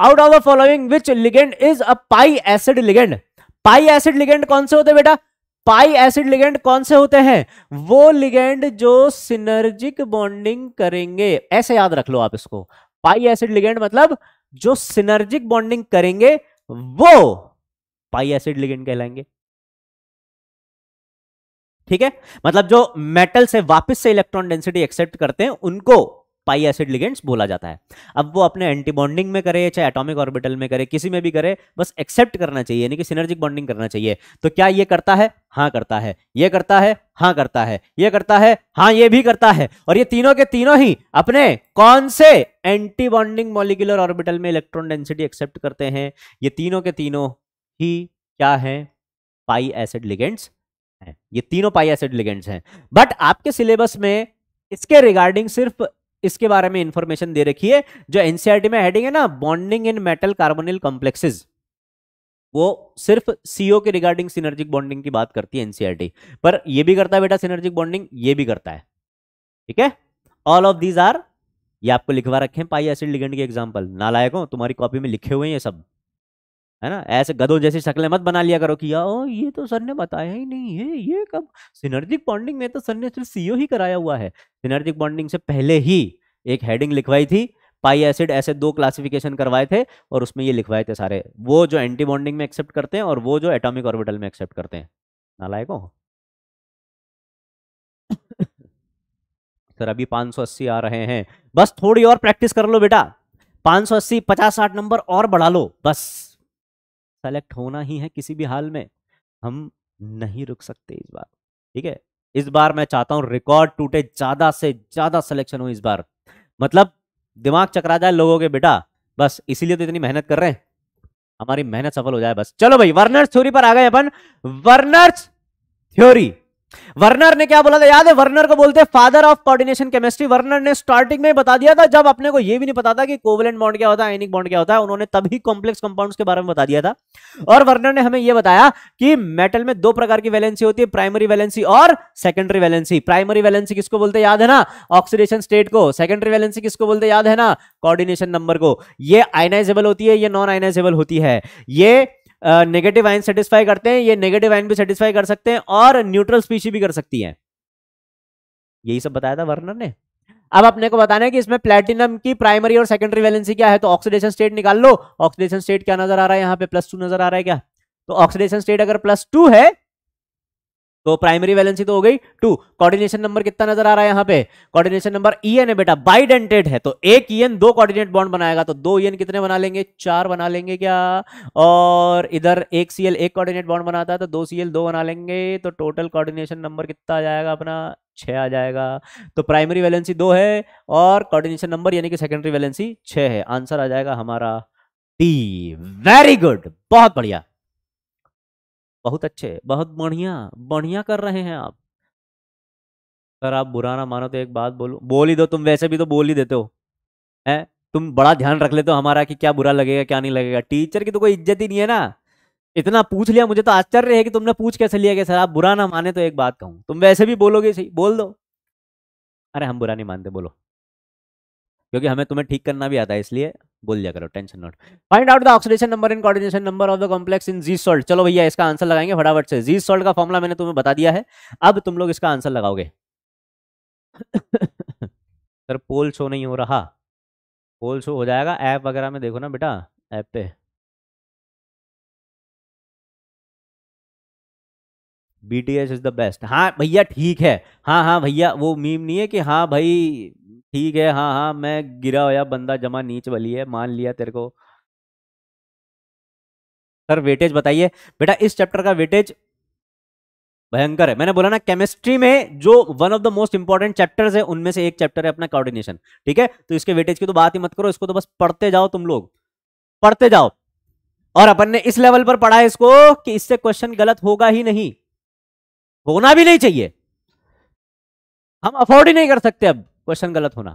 out of the following which ligand is a pi acid ligand pi acid ligand कौन से होते बेटा पाई एसिड लिगेंड कौन से होते हैं वो लिगेंड जो सिनर्जिक बॉन्डिंग करेंगे ऐसे याद रख लो आप इसको पाई एसिड लिगेंड मतलब जो सिनर्जिक बॉन्डिंग करेंगे वो पाई एसिड लिगेंड कहलाएंगे ठीक है मतलब जो मेटल से वापस से इलेक्ट्रॉन डेंसिटी एक्सेप्ट करते हैं उनको पाई एसिड लिगेंड्स बोला जाता है अब वो अपने एंटी बॉन्डिंग में करे चाहे एटॉमिक ऑर्बिटल में करे किसी में भी करे बस एक्सेप्ट करना चाहिए यानी कि सिनर्जिक बॉन्डिंग करना चाहिए तो क्या ये करता है हाँ करता है ये करता है हाँ करता है ये करता है हाँ ये भी करता है और ये तीनों के तीनों ही अपने कौन से एंटी बॉन्डिंग मॉलिकुलर ऑर्बिटल में इलेक्ट्रॉन डेंसिटी एक्सेप्ट करते हैं ये तीनों के तीनों ही क्या है पाई एसिड लिगेंड्स ये तीनों पाई एसिड लिगेंड्स हैं बट आपके सिलेबस में इसके रिगार्डिंग सिर्फ इसके बारे में इंफॉर्मेशन दे रखी है जो एनसीआरटी e में हेडिंग है ना bonding in metal carbonyl complexes वो सिर्फ सीओ के रिगार्डिंग सिनर्जिक बॉन्डिंग की बात करती है एनसीआरटी e पर ये भी करता है बेटा सिनर्जिक बॉन्डिंग ये भी करता है ठीक है ऑल ऑफ दीज आर ये आपको लिखवा रखे हैं पाई एसिड लिगेंड के एग्जाम्पल नालायक हो तुम्हारी कॉपी में लिखे हुए हैं ये सब है ना ऐसे गदो जैसी शक्लें मत बना लिया करो कि ओ ये तो सर ने बताया ही नहीं है ये कब सिनर्जिक बॉन्डिंग में तो सर ने सिर्फ सीओ ही कराया हुआ है सिनर्जिक बॉन्डिंग से पहले ही एक हेडिंग लिखवाई थी पाई एसिड ऐसे दो क्लासिफिकेशन करवाए थे और उसमें ये लिखवाए थे सारे वो जो एंटी बॉन्डिंग में एक्सेप्ट करते हैं और वो जो एटॉमिक ऑर्बिटल में एक्सेप्ट करते हैं ना हो सर अभी 580 आ रहे हैं बस थोड़ी और प्रैक्टिस कर लो बेटा 580 50 60 नंबर और बढ़ा लो बस सेलेक्ट होना ही है किसी भी हाल में हम नहीं रुक सकते इस बार ठीक है इस बार मैं चाहता हूं रिकॉर्ड टूटे ज्यादा से ज्यादा सिलेक्शन हो इस बार मतलब दिमाग चकरा जाए लोगों के बेटा बस इसीलिए तो इतनी मेहनत कर रहे हैं हमारी मेहनत सफल हो जाए बस चलो भाई वर्नर्स थ्योरी पर आ गए अपन वर्नर्स थ्योरी वर्नर ने क्या बोला था याद है वर्नर को बोलते हैं father of coordination chemistry Werner ने स्टार्टिंग में बता दिया था जब अपने को यह भी नहीं पता था कि कोवलेंट बॉन्ड क्या होता है आयनिक बॉन्ड क्या होता है उन्होंने तभी कॉम्प्लेक्स कंपाउंड्स के बारे में बता दिया था और वर्नर ने हमें यह बताया कि मेटल में दो प्रकार की वैलेंसी होती है प्राइमरी वैलेंसी और सेकेंडरी वैलेंसी प्राइमरी वैलेंसी किसको बोलते याद है ना ऑक्सीडेशन स्टेट को सेकेंडरी वैलेंसी किसको बोलते याद है ना कॉर्डिनेशन नंबर को यह आयनाइजेबल होती है यह नॉन आयनाइजेबल होती है यह नेगेटिव आइन सेटिस्फाई करते हैं ये नेगेटिव आइन भी सेटिस्फाई कर सकते हैं और न्यूट्रल स्पीशी भी कर सकती है यही सब बताया था वर्नर ने अब अपने को बताना है कि इसमें प्लेटिनम की प्राइमरी और सेकेंडरी वैलेंसी क्या है तो ऑक्सीडेशन स्टेट निकाल लो ऑक्सीडेशन स्टेट क्या नजर आ रहा है यहाँ पे प्लस टू नजर आ रहा है क्या तो ऑक्सीडेशन स्टेट अगर प्लस टू है तो प्राइमरी वैलेंसी तो हो गई टू कोऑर्डिनेशन नंबर कितना नजर आ रहा है यहाँ पे कोऑर्डिनेशन नंबर ईएन है बेटा बाइडेंटेड है तो एक ईएन e दो कोऑर्डिनेट बॉन्ड बनाएगा तो दो ईएन e कितने बना लेंगे चार बना लेंगे क्या और इधर एक सीएल एक कोऑर्डिनेट बॉन्ड बनाता है तो दो सीएल दो बना लेंगे तो टोटल कॉर्डिनेशन नंबर कितना आ जाएगा अपना छ आ जाएगा तो प्राइमरी वैलेंसी दो है और कॉर्डिनेशन नंबर यानी कि सेकेंडरी वैलेंसी छ है आंसर आ जाएगा हमारा टी वेरी गुड बहुत बढ़िया बहुत अच्छे बहुत बढ़िया बढ़िया कर रहे हैं आप अगर आप बुरा ना मानो तो एक बात बोलो बोल ही दो तुम वैसे भी तो बोल ही देते हो है तुम बड़ा ध्यान रख लेते हो हमारा कि क्या बुरा लगेगा क्या नहीं लगेगा टीचर की तो कोई इज्जत ही नहीं है ना इतना पूछ लिया मुझे तो आश्चर्य है कि तुमने पूछ कैसे लिया कि सर आप बुरा ना माने तो एक बात कहूँ तुम वैसे भी बोलोगे सही बोल दो अरे हम बुरा नहीं मानते बोलो क्योंकि हमें तुम्हें ठीक करना भी आता है इसलिए बोल दिया करो tension not find out the oxidation number in coordination number of the complex in G salt चलो भैया इसका आंसर लगाएंगे फटाफट से जी सॉल्ट का फॉर्मुला मैंने तुम्हें बता दिया है अब तुम लोग इसका आंसर लगाओगे सर पोल शो नहीं हो रहा पोल शो हो जाएगा ऐप वगैरह में देखो ना बेटा ऐप पे B T S is the best हाँ भैया ठीक है हाँ हाँ भैया वो मीम नहीं है कि हाँ भाई ठीक है हाँ हाँ मैं गिरा हुआ बंदा जमा नीच वाली है मान लिया तेरे को सर वेटेज बताइए बेटा इस चैप्टर का वेटेज भयंकर है मैंने बोला ना केमिस्ट्री में जो one of the most important chapters है उनमें से एक चैप्टर है अपना कोऑर्डिनेशन ठीक है तो इसके वेटेज की तो बात ही मत करो इसको तो बस पढ़ते जाओ तुम लोग पढ़ते जाओ और अपन ने इस लेवल पर पढ़ा है इसको कि इससे क्वेश्चन गलत होगा ही नहीं होना भी नहीं चाहिए हम अफोर्ड ही नहीं कर सकते अब क्वेश्चन गलत होना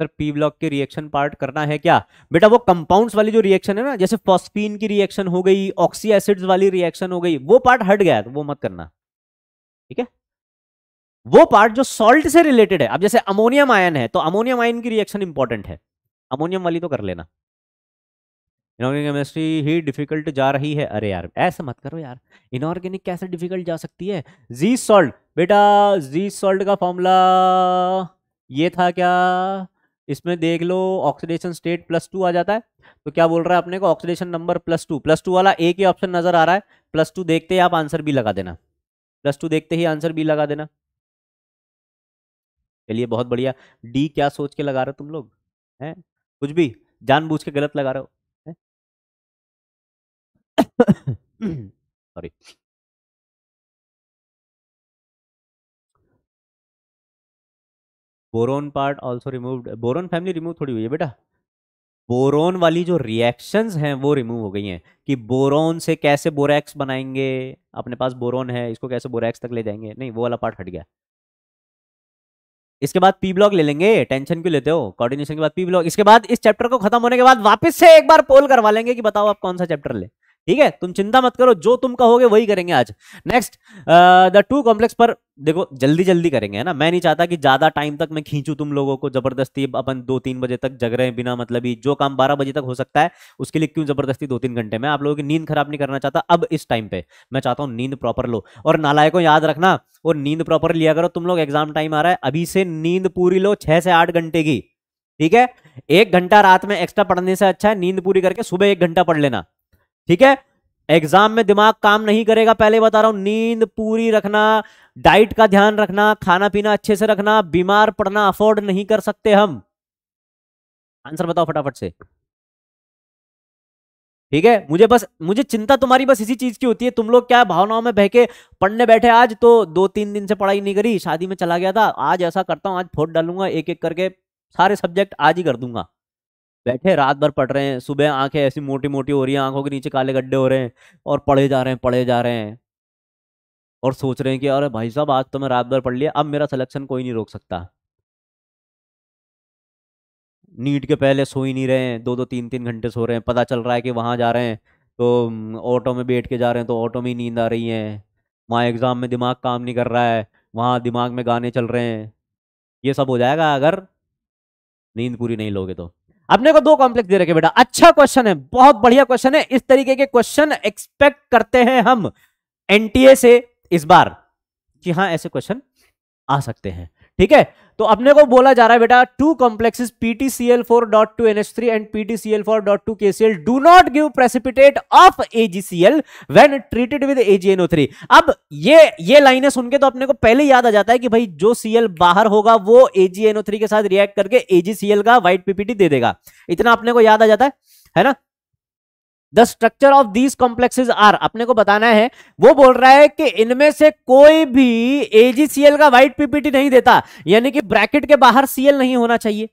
सर पी ब्लॉक के रिएक्शन पार्ट करना है क्या बेटा वो कंपाउंड्स वाली जो रिएक्शन है ना जैसे फॉस्फीन की रिएक्शन हो गई ऑक्सी एसिड्स वाली रिएक्शन हो गई वो पार्ट हट गया तो वो मत करना ठीक है वो पार्ट जो सॉल्ट से रिलेटेड है अब जैसे अमोनियम आयन है तो अमोनियम आयन की रिएक्शन इंपॉर्टेंट है अमोनियम वाली तो कर लेना इनऑर्गेनिक केमिस्ट्री ही डिफिकल्ट जा रही है अरे यार ऐसा मत करो यार इनऑर्गेनिक कैसे डिफिकल्ट जा सकती है जी सॉल्ट बेटा जी सॉल्ट का फॉर्मूला ये था क्या इसमें देख लो ऑक्सीडेशन स्टेट प्लस टू आ जाता है तो क्या बोल रहा है अपने को oxidation number plus two plus two वाला एक ही ऑप्शन नजर आ रहा है प्लस टू देखते ही आप आंसर भी लगा देना प्लस टू देखते ही आंसर भी लगा देना चलिए बहुत बढ़िया डी क्या सोच के लगा रहे हो तुम लोग हैं कुछ भी जानबूझ के गलत लगा रहे हो sorry boron part also removed boron family remove थोड़ी हुई है बेटा बोरोन वाली जो रिएक्शंस हैं वो रिमूव हो गई हैं कि बोरोन से कैसे बोरेक्स बनाएंगे अपने पास बोरोन है इसको कैसे बोरेक्स तक ले जाएंगे नहीं वो वाला पार्ट हट गया इसके बाद पी ब्लॉक ले लेंगे टेंशन क्यों लेते हो कोऑर्डिनेशन के बाद पी ब्लॉक इसके बाद इस चैप्टर को खत्म होने के बाद वापस से एक बार पोल करवा लेंगे कि बताओ आप कौन सा चैप्टर ले ठीक है तुम चिंता मत करो जो तुम कहोगे वही करेंगे आज नेक्स्ट द टू कॉम्प्लेक्स पर देखो जल्दी जल्दी करेंगे है ना मैं नहीं चाहता कि ज्यादा टाइम तक मैं खींचू तुम लोगों को जबरदस्ती अपन दो तीन बजे तक जग रहे हैं बिना मतलब ही जो काम बारह बजे तक हो सकता है उसके लिए क्यों जबरदस्ती दो तीन घंटे में आप लोगों की नींद खराब नहीं करना चाहता अब इस टाइम पे मैं चाहता हूँ नींद प्रॉपर लो और नालायकों याद रखना और नींद प्रॉपर लिया करो तुम लोग एग्जाम टाइम आ रहा है अभी से नींद पूरी लो छह से आठ घंटे की ठीक है एक घंटा रात में एक्स्ट्रा पढ़ने से अच्छा है नींद पूरी करके सुबह एक घंटा पढ़ लेना ठीक है एग्जाम में दिमाग काम नहीं करेगा पहले बता रहा हूं नींद पूरी रखना डाइट का ध्यान रखना खाना पीना अच्छे से रखना बीमार पड़ना अफोर्ड नहीं कर सकते हम आंसर बताओ फटाफट से ठीक है मुझे बस मुझे चिंता तुम्हारी बस इसी चीज की होती है तुम लोग क्या भावनाओं में बहके पढ़ने बैठे आज तो दो तीन दिन से पढ़ाई नहीं करी शादी में चला गया था आज ऐसा करता हूं आज फोट डालूंगा एक एक करके सारे सब्जेक्ट आज ही कर दूंगा बैठे रात भर पढ़ रहे हैं सुबह आंखें ऐसी मोटी मोटी हो रही हैं आंखों के नीचे काले गड्ढे हो रहे हैं और पढ़े जा रहे हैं पढ़े जा रहे हैं और सोच रहे हैं कि अरे भाई साहब आज तो मैं रात भर पढ़ लिया अब मेरा सिलेक्शन कोई नहीं रोक सकता नीट के पहले सो ही नहीं रहे हैं दो दो तीन तीन घंटे सो रहे हैं पता चल रहा है कि वहाँ जा रहे हैं तो ऑटो में बैठ के जा रहे हैं तो ऑटो में ही नींद आ रही है वहाँ एग्ज़ाम में दिमाग काम नहीं कर रहा है वहाँ दिमाग में गाने चल रहे हैं ये सब हो जाएगा अगर नींद पूरी नहीं लोगे तो अपने को दो कॉम्प्लेक्स दे रखे बेटा अच्छा क्वेश्चन है बहुत बढ़िया क्वेश्चन है इस तरीके के क्वेश्चन एक्सपेक्ट करते हैं हम एनटीए से इस बार कि हाँ ऐसे क्वेश्चन आ सकते हैं ठीक है तो अपने को बोला जा रहा है बेटा two complexes PtCl four dot two S three and PtCl four dot two do not give precipitate of AgCl when treated with AgNO three अब ये ये लाइनें सुन के तो अपने को पहले याद आ जाता है कि भाई जो सीएल बाहर होगा वो एजीएनओ थ्री के साथ रिएक्ट करके एजीसीएल का व्हाइट पीपीटी दे देगा इतना अपने को याद आ जाता है है ना the structure of these complexes are अपने को बताना है वो बोल रहा है कि इनमें से कोई भी एजीसीएल का व्हाइट पीपीटी नहीं देता यानी कि ब्रैकेट के बाहर सीएल नहीं होना चाहिए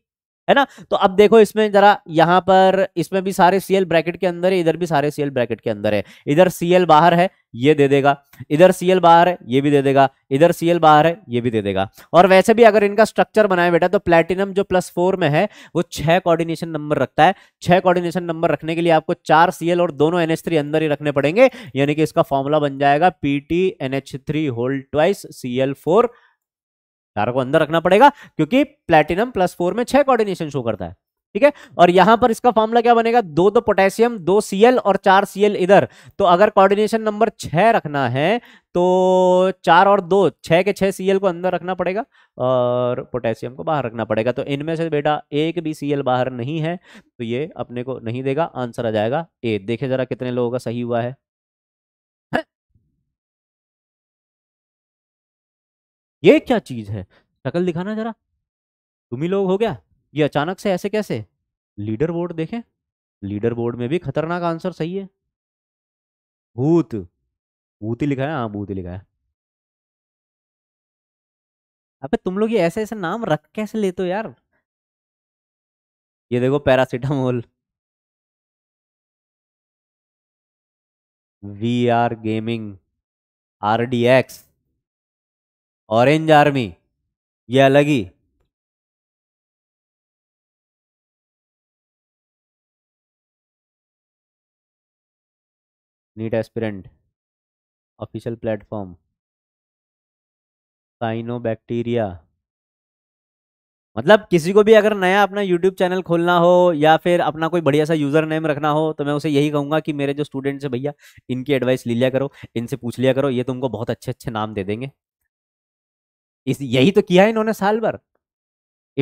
है ना तो अब देखो इसमें जरा यहाँ पर इसमें भी सारे सीएल ब्रैकेट के अंदर है इधर भी सारे सीएल ब्रैकेट के अंदर है इधर सीएल बाहर है ये दे देगा इधर सीएल बाहर है ये भी दे देगा इधर सीएल बाहर है ये भी दे देगा और वैसे भी अगर इनका स्ट्रक्चर बनाए बेटा तो प्लेटिनम जो प्लस फोर में है वो छह कोऑर्डिनेशन नंबर रखता है छह कोऑर्डिनेशन नंबर रखने के लिए आपको चार सीएल और दोनों एनएच थ्री अंदर ही रखने पड़ेंगे यानी कि इसका फॉर्मूला बन जाएगा Pt NH three hold twice Cl four को अंदर रखना पड़ेगा क्योंकि प्लेटिनम प्लस फोर में छह कोऑर्डिनेशन शो करता है ठीक है और यहां पर इसका फॉर्मुला क्या बनेगा दो तो दो पोटेशियम दो सीएल और चार सीएल इधर तो अगर कोऑर्डिनेशन नंबर छह रखना है तो चार और दो छह के छह सीएल को अंदर रखना पड़ेगा और पोटेशियम को बाहर रखना पड़ेगा तो इनमें से बेटा एक भी सीएल बाहर नहीं है तो ये अपने को नहीं देगा आंसर आ जाएगा ए देखे जरा कितने लोगों का सही हुआ है ये क्या चीज है शक्ल दिखाना जरा तुम ही लोग हो गया ये अचानक से ऐसे कैसे लीडर बोर्ड देखें लीडर बोर्ड में भी खतरनाक आंसर सही है भूत भूत ही लिखा है हाँ भूत ही लिखा है अबे तुम लोग ये ऐसे ऐसे नाम रख कैसे लेते हो यार ये देखो paracetamol we are gaming R D X orange army ये अलग ही NEET aspirant official platform bacteria मतलब किसी को भी अगर नया अपना यूट्यूब चैनल खोलना हो या फिर अपना कोई बढ़िया सा यूज़र नेम रखना हो तो मैं उसे यही कहूंगा कि मेरे जो स्टूडेंट्स हैं भैया इनकी एडवाइस ले लिया करो इनसे पूछ लिया करो ये तुमको बहुत अच्छे अच्छे नाम दे देंगे इस यही तो किया है इन्होंने साल भर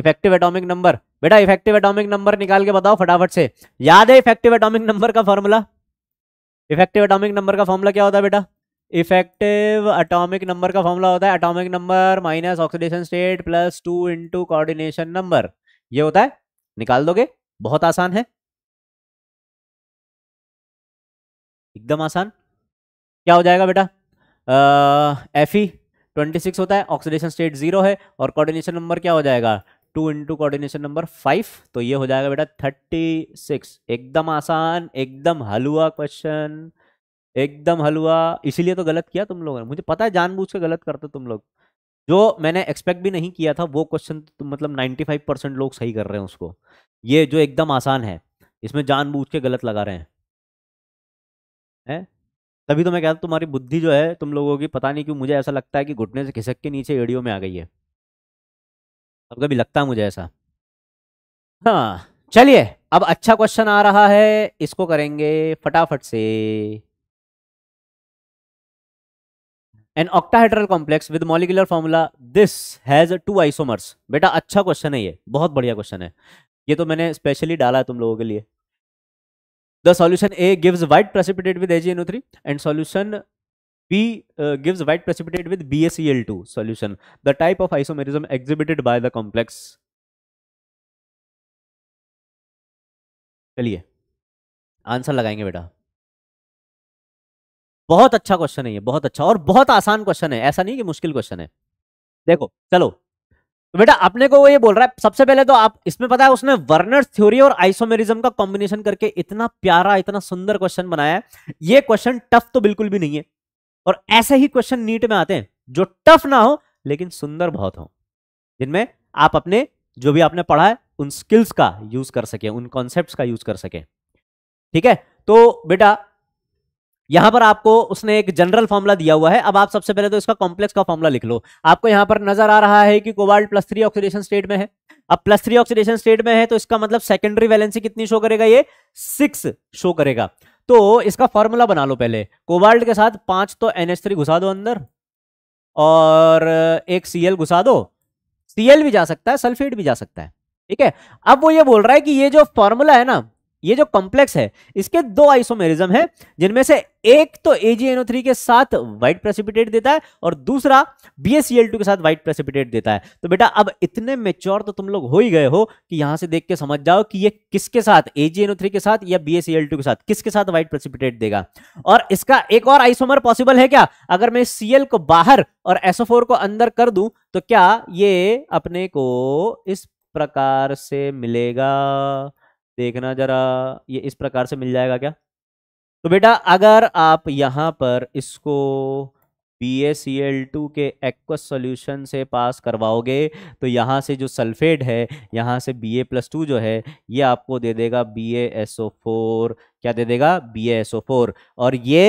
इफेक्टिव एटॉमिक नंबर बेटा इफेक्टिव एटॉमिक नंबर निकाल के बताओ फटाफट से याद है इफेक्टिव एटॉमिक नंबर का फॉर्मूला इफेक्टिव एटॉमिक नंबर का फॉर्मूला क्या होता है बेटा इफेक्टिव अटोमिक नंबर का फॉर्मूला होता है atomic number minus oxidation state plus two into coordination number ये होता है निकाल दोगे बहुत आसान है एकदम आसान क्या हो जाएगा बेटा एफ ई ट्वेंटी सिक्स होता है ऑक्सीडेशन स्टेट जीरो है और कोऑर्डिनेशन नंबर क्या हो जाएगा two into coordination number five तो ये हो जाएगा बेटा थर्टी सिक्स एकदम आसान एकदम हलुआ क्वेश्चन एकदम हलुआ इसीलिए तो गलत किया तुम लोगों ने मुझे पता है जानबूझ के गलत करते तुम लोग जो मैंने एक्सपेक्ट भी नहीं किया था वो क्वेश्चन तो मतलब नाइन्टी फाइव परसेंट लोग सही कर रहे हैं उसको ये जो एकदम आसान है इसमें जानबूझ के गलत लगा रहे हैं है? तभी तो मैं कहता तुम्हारी बुद्धि जो है तुम लोगों की पता नहीं क्यों मुझे ऐसा लगता है कि घुटने से खिसक के नीचे एडियो में आ गई है अब कभी लगता है मुझे ऐसा हाँ चलिए अब अच्छा क्वेश्चन आ रहा है इसको करेंगे फटाफट से an octahedral complex with molecular formula this has two isomers बेटा अच्छा क्वेश्चन है ये बहुत बढ़िया क्वेश्चन है ये तो मैंने स्पेशली डाला है तुम लोगों के लिए the solution A gives white precipitate with AgNO3 and solution B uh, gives white precipitate with BaCl2 solution. The type of isomerism exhibited by the complex. चलिए आंसर लगाएंगे बेटा बहुत अच्छा क्वेश्चन है ये बहुत अच्छा और बहुत आसान क्वेश्चन है ऐसा नहीं कि मुश्किल क्वेश्चन है देखो चलो तो बेटा अपने को वो ये बोल रहा है सबसे पहले तो आप इसमें पता है उसने वर्नर थ्योरी और आइसोमेरिज्म का कॉम्बिनेशन करके इतना प्यारा इतना सुंदर क्वेश्चन बनाया है ये क्वेश्चन टफ तो बिल्कुल भी नहीं है और ऐसे ही क्वेश्चन नीट में आते हैं जो टफ ना हो लेकिन सुंदर बहुत हो जिनमें आप अपने जो भी आपने पढ़ा है उन स्किल्स का यूज कर सके उन कॉन्सेप्ट का यूज कर सके ठीक है तो बेटा यहां पर आपको उसने एक जनरल फॉर्मुला दिया हुआ है अब आप सबसे पहले तो इसका कॉम्प्लेक्स का फॉर्मुला लिख लो आपको यहां पर नजर आ रहा है कि cobalt plus three oxidation state में है अब प्लस थ्री ऑक्सीडेशन स्टेट में है तो इसका मतलब सेकेंडरी वैलेंसी कितनी शो करेगा ये सिक्स शो करेगा तो इसका फॉर्मूला बना लो पहले कोबाल्ट के साथ पांच तो एनएच थ्री घुसा दो अंदर और एक सीएल घुसा दो सीएल भी जा सकता है सल्फेट भी जा सकता है ठीक है अब वो ये बोल रहा है कि ये जो फॉर्मूला है ना ये जो कॉम्प्लेक्स है इसके दो आइसोमेरिज्म है जिनमें से एक तो AgNO3 के साथ व्हाइट प्रेसिपिटेट देता है और दूसरा BaCl2 e के साथ व्हाइट प्रेसिपिटेट देता है तो बेटा अब इतने मेच्योर तो तुम लोग हो ही गए हो कि यहां से देख के समझ जाओ कि ये किसके साथ AgNO3 के साथ या BaCl2 e के साथ किसके साथ व्हाइट प्रेसिपिटेट देगा और इसका एक और आइसोमर पॉसिबल है क्या अगर मैं Cl को बाहर और SO4 को अंदर कर दूं तो क्या ये अपने को इस प्रकार से मिलेगा देखना जरा ये इस प्रकार से मिल जाएगा क्या तो बेटा अगर आप यहाँ पर इसको BaCl2 के एक्वस सॉल्यूशन से पास करवाओगे तो यहाँ से जो सल्फेट है यहाँ से ए प्लस टू जो है ये आपको दे देगा BaSO4 क्या दे देगा BaSO4 और ये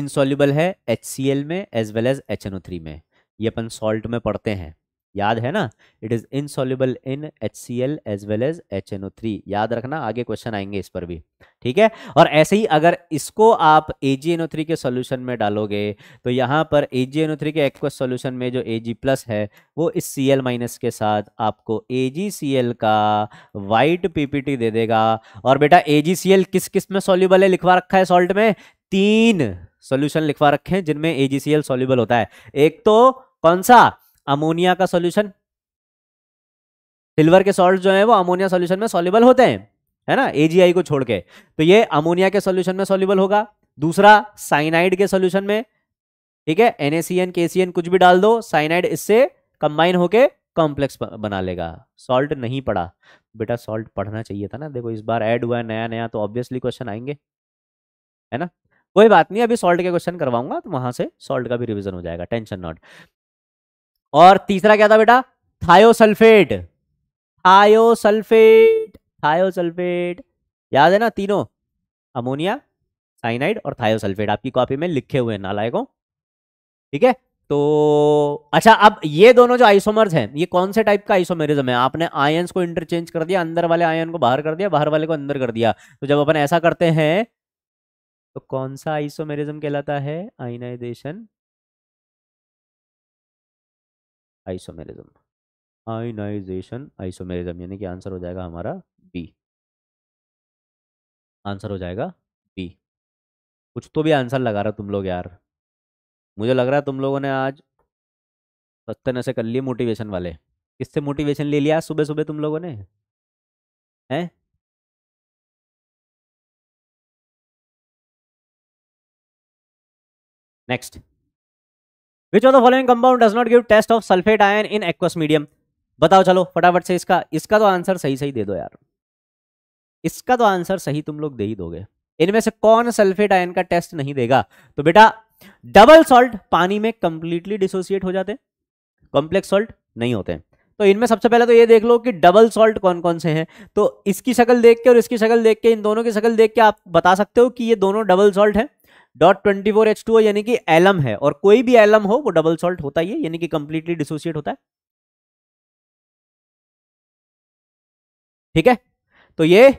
इनसॉल्यूबल है HCl में एज वेल एज HNO3 में ये अपन सॉल्ट में पढ़ते हैं याद है ना it is insoluble in H C L as well as H N O three याद रखना आगे क्वेश्चन आएंगे इस पर भी ठीक है और ऐसे ही अगर इसको आप A G N O three के सोल्यूशन में डालोगे तो यहाँ पर A G N O three के एक्वस सोल्यूशन में जो ए जी प्लस है वो इस सी एल माइनस के साथ आपको ए जी सी एल का वाइट पी पी टी दे देगा और बेटा ए जी सी एल किस किस में सोल्यूबल है लिखवा रखा है सॉल्ट में तीन सोल्यूशन लिखवा रखे हैं जिनमें ए जी सी एल सोल्यूबल होता है एक तो कौन सा अमोनिया का सॉल्यूशन सिल्वर के सॉल्ट जो है वो अमोनिया सॉल्यूशन में सॉल्यूबल होते हैं है ना एजीआई को छोड़ के तो ये अमोनिया के सॉल्यूशन में सॉल्यूबल होगा दूसरा साइनाइड के सॉल्यूशन में ठीक है एनएसीएन केसीएन कुछ भी डाल दो साइनाइड इससे कंबाइन होके कॉम्प्लेक्स बना लेगा सॉल्ट नहीं पड़ा बेटा सॉल्ट पढ़ना चाहिए था ना देखो इस बार ऐड हुआ है नया नया तो ऑब्वियसली क्वेश्चन आएंगे है ना कोई बात नहीं अभी सॉल्ट के क्वेश्चन करवाऊंगा तो वहां से सॉल्ट का भी रिवीजन हो जाएगा टेंशन नॉट और तीसरा क्या था बेटा थायोसल्फेट थायोसल्फेट थायोसल्फेट याद है ना तीनों अमोनिया साइनाइड और थायोसल्फेट आपकी कॉपी में लिखे हुए हैं नालायकों ठीक है तो अच्छा अब ये दोनों जो आइसोमर्स हैं ये कौन से टाइप का आइसोमेरिज्म है आपने आयन्स को इंटरचेंज कर दिया अंदर वाले आयन को बाहर कर दिया बाहर वाले को अंदर कर दिया तो जब अपन ऐसा करते हैं तो कौन सा आइसोमेरिज्म कहलाता है आइनाइजेशन आइसोमेरिज्म आयनाइजेशन आइसोमेरिज्म यानी कि आंसर हो जाएगा हमारा बी आंसर हो जाएगा बी कुछ तो भी आंसर लगा रहा तुम लोग यार मुझे लग रहा है तुम लोगों ने आज सत्तर नशे कर लिए मोटिवेशन वाले किससे मोटिवेशन ले लिया सुबह सुबह तुम लोगों ने हैं next which of the following compound does not give test of sulphate ion in aqueous medium बताओ चलो फटाफट से इसका इसका तो आंसर सही सही दे दो यार इसका तो आंसर सही तुम लोग दे ही दोगे इनमें से कौन सल्फेट आयन का टेस्ट नहीं देगा तो बेटा डबल सॉल्ट पानी में कंप्लीटली डिसोसिएट हो जाते कॉम्प्लेक्स सॉल्ट नहीं होते तो इनमें सबसे पहले तो ये देख लो कि डबल सॉल्ट कौन कौन से हैं तो इसकी शक्ल देख के और इसकी शक्ल देख के इन दोनों की शक्ल देख के आप बता सकते हो कि ये दोनों डबल सॉल्ट हैं dot twenty four H two O यानी कि एलम है और कोई भी एलम हो वो डबल सॉल्ट होता ही है यानी कि कंप्लीटली डिसोसिएट होता है ठीक है तो ये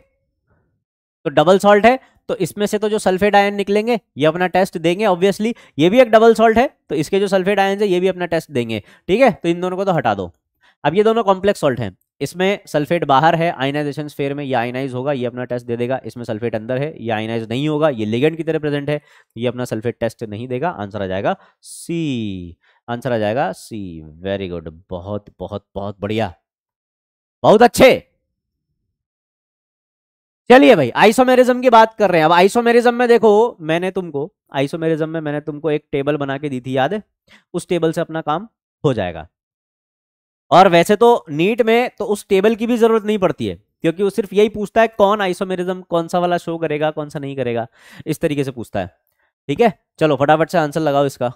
तो डबल सॉल्ट है तो इसमें से तो जो सल्फेट आयन निकलेंगे ये अपना टेस्ट देंगे ऑब्वियसली ये भी एक डबल सॉल्ट है तो इसके जो सल्फेट आयन है ये भी अपना टेस्ट देंगे ठीक है तो इन दोनों को तो हटा दो अब ये दोनों कॉम्प्लेक्स सॉल्ट हैं इसमें सल्फेट बाहर है आइनाइजेशन फेयर में ये आयनाइज होगा ये अपना टेस्ट दे देगा इसमें सल्फेट अंदर है ये आइनाइज नहीं होगा ये लिगेंड की तरह प्रेजेंट है ये अपना सल्फेट टेस्ट नहीं देगा आंसर आ जाएगा सी आंसर आ जाएगा सी वेरी गुड बहुत बहुत बहुत बढ़िया बहुत अच्छे चलिए भाई आइसोमेरिज्म की बात कर रहे हैं अब आइसोमेरिज्म में देखो मैंने तुमको आइसोमेरिज्म में मैंने तुमको एक टेबल बना के दी थी याद है उस टेबल से अपना काम हो जाएगा और वैसे तो नीट में तो उस टेबल की भी जरूरत नहीं पड़ती है क्योंकि वो सिर्फ यही पूछता है कौन आइसोमेरिज्म कौन सा वाला शो करेगा कौन सा नहीं करेगा इस तरीके से पूछता है ठीक है चलो फटाफट से आंसर लगाओ इसका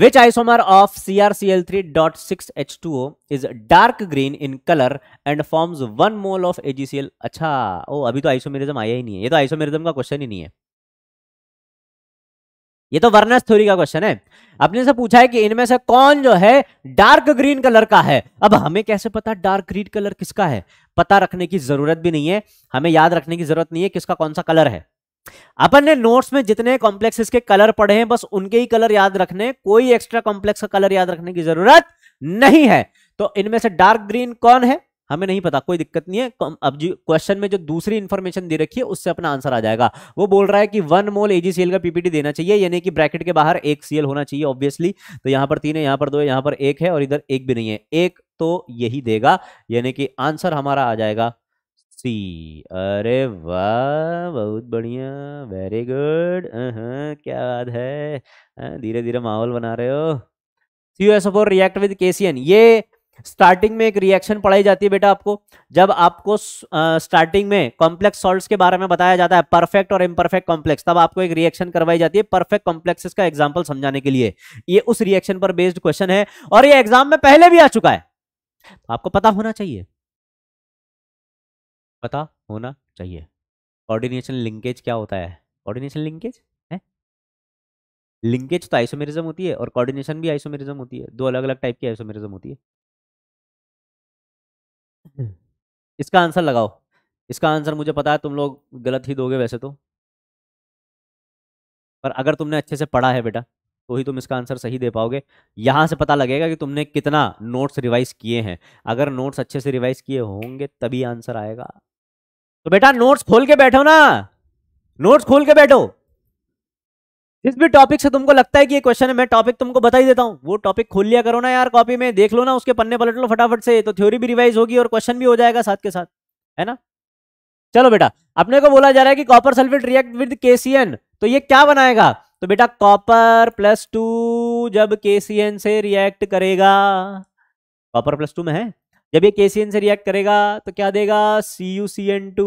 Which isomer of CrCl3.6H2O is dark green in color and forms one mole of AgCl? अच्छा ओ अभी तो आइसोमेरिज्म आया ही नहीं है ये तो आइसोमेरिज्म का क्वेश्चन ही नहीं है ये तो वर्नस थ्योरी का क्वेश्चन है आपने से पूछा है कि इनमें से कौन जो है डार्क ग्रीन कलर का है अब हमें कैसे पता डार्क ग्रीन कलर किसका है पता रखने की जरूरत भी नहीं है हमें याद रखने की जरूरत नहीं है किसका कौन सा कलर है अपन ने नोट्स में जितने कॉम्प्लेक्सेस के कलर पढ़े हैं बस उनके ही कलर याद रखने कोई एक्स्ट्रा कॉम्प्लेक्स का कलर याद रखने की जरूरत नहीं है तो इनमें से डार्क ग्रीन कौन है हमें नहीं पता कोई दिक्कत नहीं है अब जी क्वेश्चन में जो दूसरी इन्फॉर्मेशन दे रखी है उससे अपना आंसर आ जाएगा वो बोल रहा है कि वन मोल एजीसीएल का पीपीटी देना चाहिए यानी कि ब्रैकेट के बाहर एक सीएल होना चाहिए ऑब्वियसली तो यहां पर तीन है यहां पर दो है यहां पर एक है और इधर एक भी नहीं है एक तो यही देगा यानी कि आंसर हमारा आ जाएगा सी अरे वाह बहुत बढ़िया वेरी गुड क्या बात है अं, धीरे धीरे माहौल बना रहे हो C S four react with KCN ये स्टार्टिंग में एक रिएक्शन पढ़ाई जाती है बेटा आपको जब आपको स्टार्टिंग में कॉम्प्लेक्स सॉल्ट्स के बारे में बताया जाता है परफेक्ट और इम्परफेक्ट कॉम्प्लेक्स तब आपको एक रिएक्शन करवाई जाती है परफेक्ट कॉम्प्लेक्सेस का एग्जांपल समझाने के लिए ये उस रिएक्शन पर बेस्ड क्वेश्चन है और ये एग्जाम में पहले भी आ चुका है आपको पता होना चाहिए पता होना चाहिए कोऑर्डिनेशन लिंकेज क्या होता है कोऑर्डिनेशन लिंकेज है लिंकेज तो आइसोमेरिज्म होती है और कोऑर्डिनेशन भी आइसोमेरिज्म होती है दो अलग अलग टाइप की आइसोमेरिज्म होती है इसका आंसर लगाओ इसका आंसर मुझे पता है तुम लोग गलत ही दोगे वैसे तो पर अगर तुमने अच्छे से पढ़ा है बेटा तो ही तुम इसका आंसर सही दे पाओगे यहाँ से पता लगेगा कि तुमने कितना नोट्स रिवाइज किए हैं अगर नोट्स अच्छे से रिवाइज किए होंगे तभी आंसर आएगा तो बेटा नोट्स खोल के बैठो ना नोट्स खोल के बैठो जिस भी टॉपिक से तुमको लगता है कि ये क्वेश्चन है मैं टॉपिक तुमको बता ही देता हूं वो टॉपिक खोल लिया करो ना यार कॉपी में देख लो ना उसके पन्ने पलट लो फटाफट से तो थ्योरी भी रिवाइज होगी और क्वेश्चन भी हो जाएगा साथ के साथ है ना चलो बेटा अपने को बोला जा रहा है कि कॉपर सल्फेट रिएक्ट विद के तो ये क्या बनाएगा तो बेटा कॉपर प्लस टू जब के से रिएक्ट करेगा कॉपर प्लस टू में है जब ये केसीएन से रिएक्ट करेगा तो क्या देगा C U C N two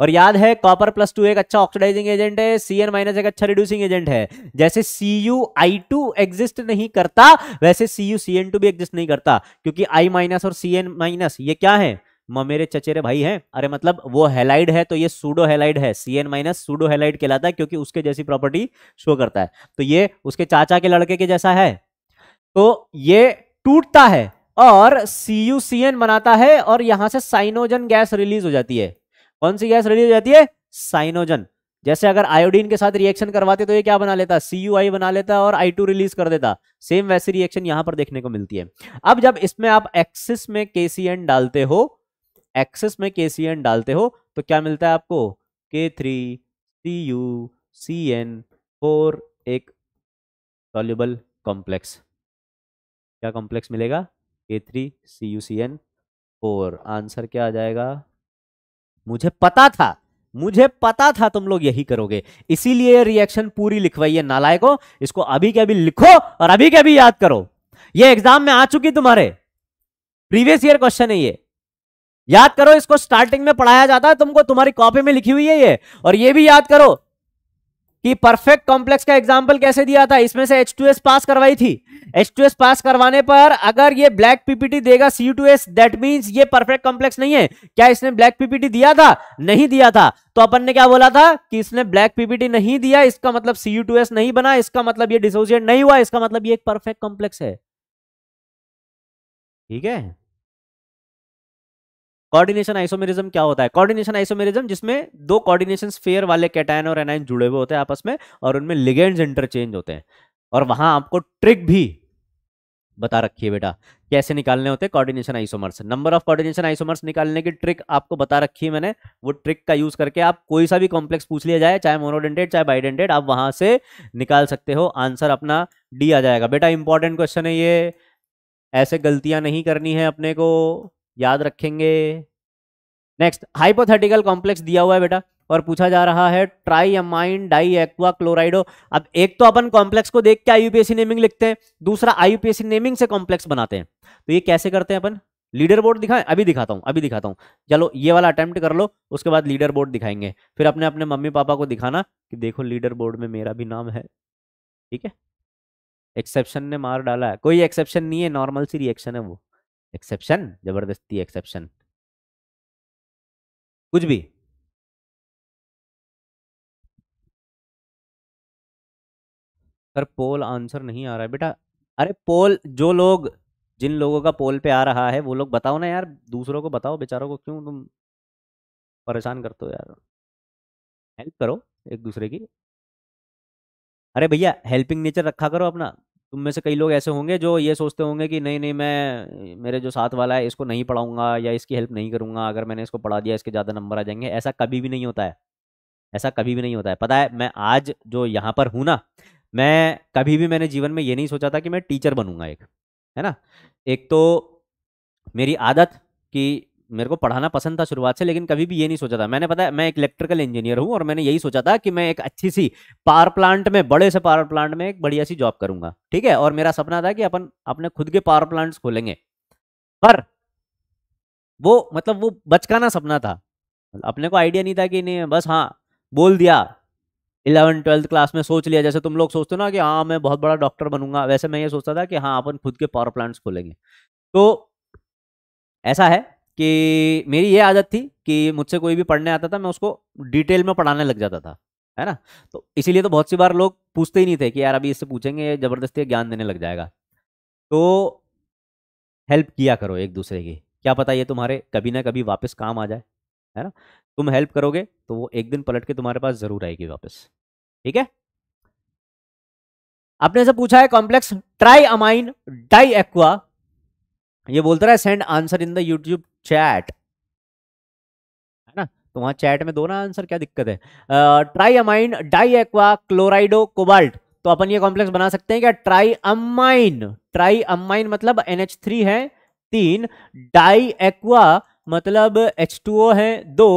और याद है कॉपर प्लस टू एक अच्छा ऑक्सीडाइजिंग एजेंट है सी एन माइनस एक अच्छा रिड्यूसिंग एजेंट है जैसे C U I two exist नहीं करता वैसे C U C N two भी एग्जिस्ट नहीं करता क्योंकि आई माइनस और सी एन माइनस ये क्या है मेरे चचेरे भाई हैं अरे मतलब वो हेलाइड है तो ये सूडो हेलाइड है C N minus pseudo halide कहलाता है क्योंकि उसके जैसी प्रॉपर्टी शो करता है तो ये उसके चाचा के लड़के के जैसा है तो ये टूटता है और एन बनाता है और यहां से साइनोजन गैस रिलीज हो जाती है कौन सी गैस रिलीज हो जाती है साइनोजन जैसे अगर आयोडीन के साथ रिएक्शन करवाते तो ये क्या बना लेता CuI बना लेता और I2 रिलीज कर देता सेम वैसी रिएक्शन यहां पर देखने को मिलती है अब जब इसमें आप एक्सिस में KCN डालते हो एक्सिस में KCN डालते हो तो क्या मिलता है आपको K three C U C N four एक सॉल्यूबल कॉम्प्लेक्स क्या कॉम्प्लेक्स मिलेगा K three C U C N four answer क्या आ जाएगा मुझे पता था मुझे पता था तुम लोग यही करोगे इसीलिए रिएक्शन पूरी लिखवाइए नालायको इसको अभी के अभी लिखो और अभी के अभी याद करो ये एग्जाम में आ चुकी तुम्हारे प्रीवियस ईयर क्वेश्चन है ये याद करो इसको स्टार्टिंग में पढ़ाया जाता है तुमको तुम्हारी कॉपी में लिखी हुई है ये और ये भी याद करो कि परफेक्ट कॉम्प्लेक्स का एग्जाम्पल कैसे दिया था इसमें से H2S पास करवाई थी H2S पास करवाने पर अगर ये ब्लैक पीपीटी देगा C2S दैट मींस ये परफेक्ट कॉम्प्लेक्स नहीं है क्या इसने ब्लैक पीपीटी दिया था नहीं दिया था तो अपन ने क्या बोला था कि इसने ब्लैक पीपीटी नहीं दिया इसका मतलब एस नहीं बना इसका मतलब ये डिसोसिएट नहीं हुआ इसका मतलब ये एक परफेक्ट कॉम्प्लेक्स है ठीक है कोऑर्डिनेशन आइसोमेरिज्म क्या होता है कोऑर्डिनेशन आइसोमेरिज्म जिसमें दो कोऑर्डिनेशन फेयर वाले कैटाइन और एनाइन जुड़े हुए होते हैं आपस में और उनमें लिगेंड्स इंटरचेंज होते हैं और वहां आपको ट्रिक भी बता रखी है बेटा कैसे निकालने होते हैं coordination isomers number of coordination isomers निकालने की ट्रिक आपको बता रखी है मैंने वो ट्रिक का यूज करके आप कोई सा भी कॉम्प्लेक्स पूछ लिया जाए चाहे मोनोडेंटेड चाहे बाइडेंटेड आप वहां से निकाल सकते हो आंसर अपना डी आ जाएगा बेटा इंपॉर्टेंट क्वेश्चन है ये ऐसे गलतियां नहीं करनी है अपने को याद रखेंगे नेक्स्ट हाइपोथेटिकल कॉम्प्लेक्स दिया हुआ है बेटा और पूछा जा रहा है tri ammine di aqua chlorido अब एक तो अपन कॉम्प्लेक्स को देख के आईयूपीएससी नेमिंग लिखते हैं दूसरा आईयूपीएससी नेमिंग से कॉम्प्लेक्स बनाते हैं तो ये कैसे करते हैं अपन लीडर बोर्ड दिखाएं अभी दिखाता हूं अभी दिखाता हूं चलो ये वाला अटेम्प्ट कर लो उसके बाद लीडर बोर्ड दिखाएंगे फिर अपने अपने मम्मी पापा को दिखाना कि देखो लीडर बोर्ड में मेरा भी नाम है ठीक है एक्सेप्शन ने मार डाला है कोई एक्सेप्शन नहीं है नॉर्मल सी रिएक्शन है वो एक्सेप्शन जबरदस्ती एक्सेप्शन कुछ भी सर पोल आंसर नहीं आ रहा है बेटा अरे पोल जो लोग जिन लोगों का पोल पे आ रहा है वो लोग बताओ ना यार दूसरों को बताओ बेचारों को क्यों तुम परेशान करते हो यार हेल्प करो एक दूसरे की अरे भैया हेल्पिंग नेचर रखा करो अपना तुम में से कई लोग ऐसे होंगे जो ये सोचते होंगे कि नहीं नहीं मैं मेरे जो साथ वाला है इसको नहीं पढ़ाऊंगा या इसकी हेल्प नहीं करूंगा अगर मैंने इसको पढ़ा दिया इसके ज़्यादा नंबर आ जाएंगे ऐसा कभी भी नहीं होता है ऐसा कभी भी नहीं होता है पता है मैं आज जो यहाँ पर हूँ ना मैं कभी भी मैंने जीवन में ये नहीं सोचा था कि मैं टीचर बनूंगा एक है ना एक तो मेरी आदत कि मेरे को पढ़ाना पसंद था शुरुआत से लेकिन कभी भी ये नहीं सोचा था मैंने पता है मैं एक इलेक्ट्रिकल इंजीनियर हूँ और मैंने यही सोचा था कि मैं एक अच्छी सी पावर प्लांट में बड़े से पावर प्लांट में एक बढ़िया सी जॉब करूंगा ठीक है और मेरा सपना था कि अपन अपने खुद के पावर प्लांट्स खोलेंगे पर वो मतलब वो बचकाना सपना था अपने को आइडिया नहीं था कि नहीं बस हाँ बोल दिया इलेवन ट्वेल्थ क्लास में सोच लिया जैसे तुम लोग सोचते हो ना कि हाँ मैं बहुत बड़ा डॉक्टर बनूंगा वैसे मैं ये सोचता था कि हाँ अपन खुद के पावर प्लांट्स खोलेंगे तो ऐसा है कि मेरी ये आदत थी कि मुझसे कोई भी पढ़ने आता था मैं उसको डिटेल में पढ़ाने लग जाता था है ना तो इसीलिए तो बहुत सी बार लोग पूछते ही नहीं थे कि यार अभी इससे पूछेंगे ज़बरदस्ती ज्ञान देने लग जाएगा तो हेल्प किया करो एक दूसरे की क्या पता ये तुम्हारे कभी ना कभी वापस काम आ जाए है ना तुम हेल्प करोगे तो वो एक दिन पलट के तुम्हारे पास ज़रूर आएगी वापस ठीक है आपने से पूछा है complex tri ammine di aqua ये बोलता रहा है send answer in the YouTube chat है ना तो वहां चैट में दो ना आंसर क्या दिक्कत है tri ammine di aqua chlorido cobalt तो अपन ये कॉम्प्लेक्स बना सकते हैं क्या ट्राई अमाइन ट्राई अमाइन मतलब एनएच थ्री है तीन डाई एक्वा मतलब एच टू ओ है दो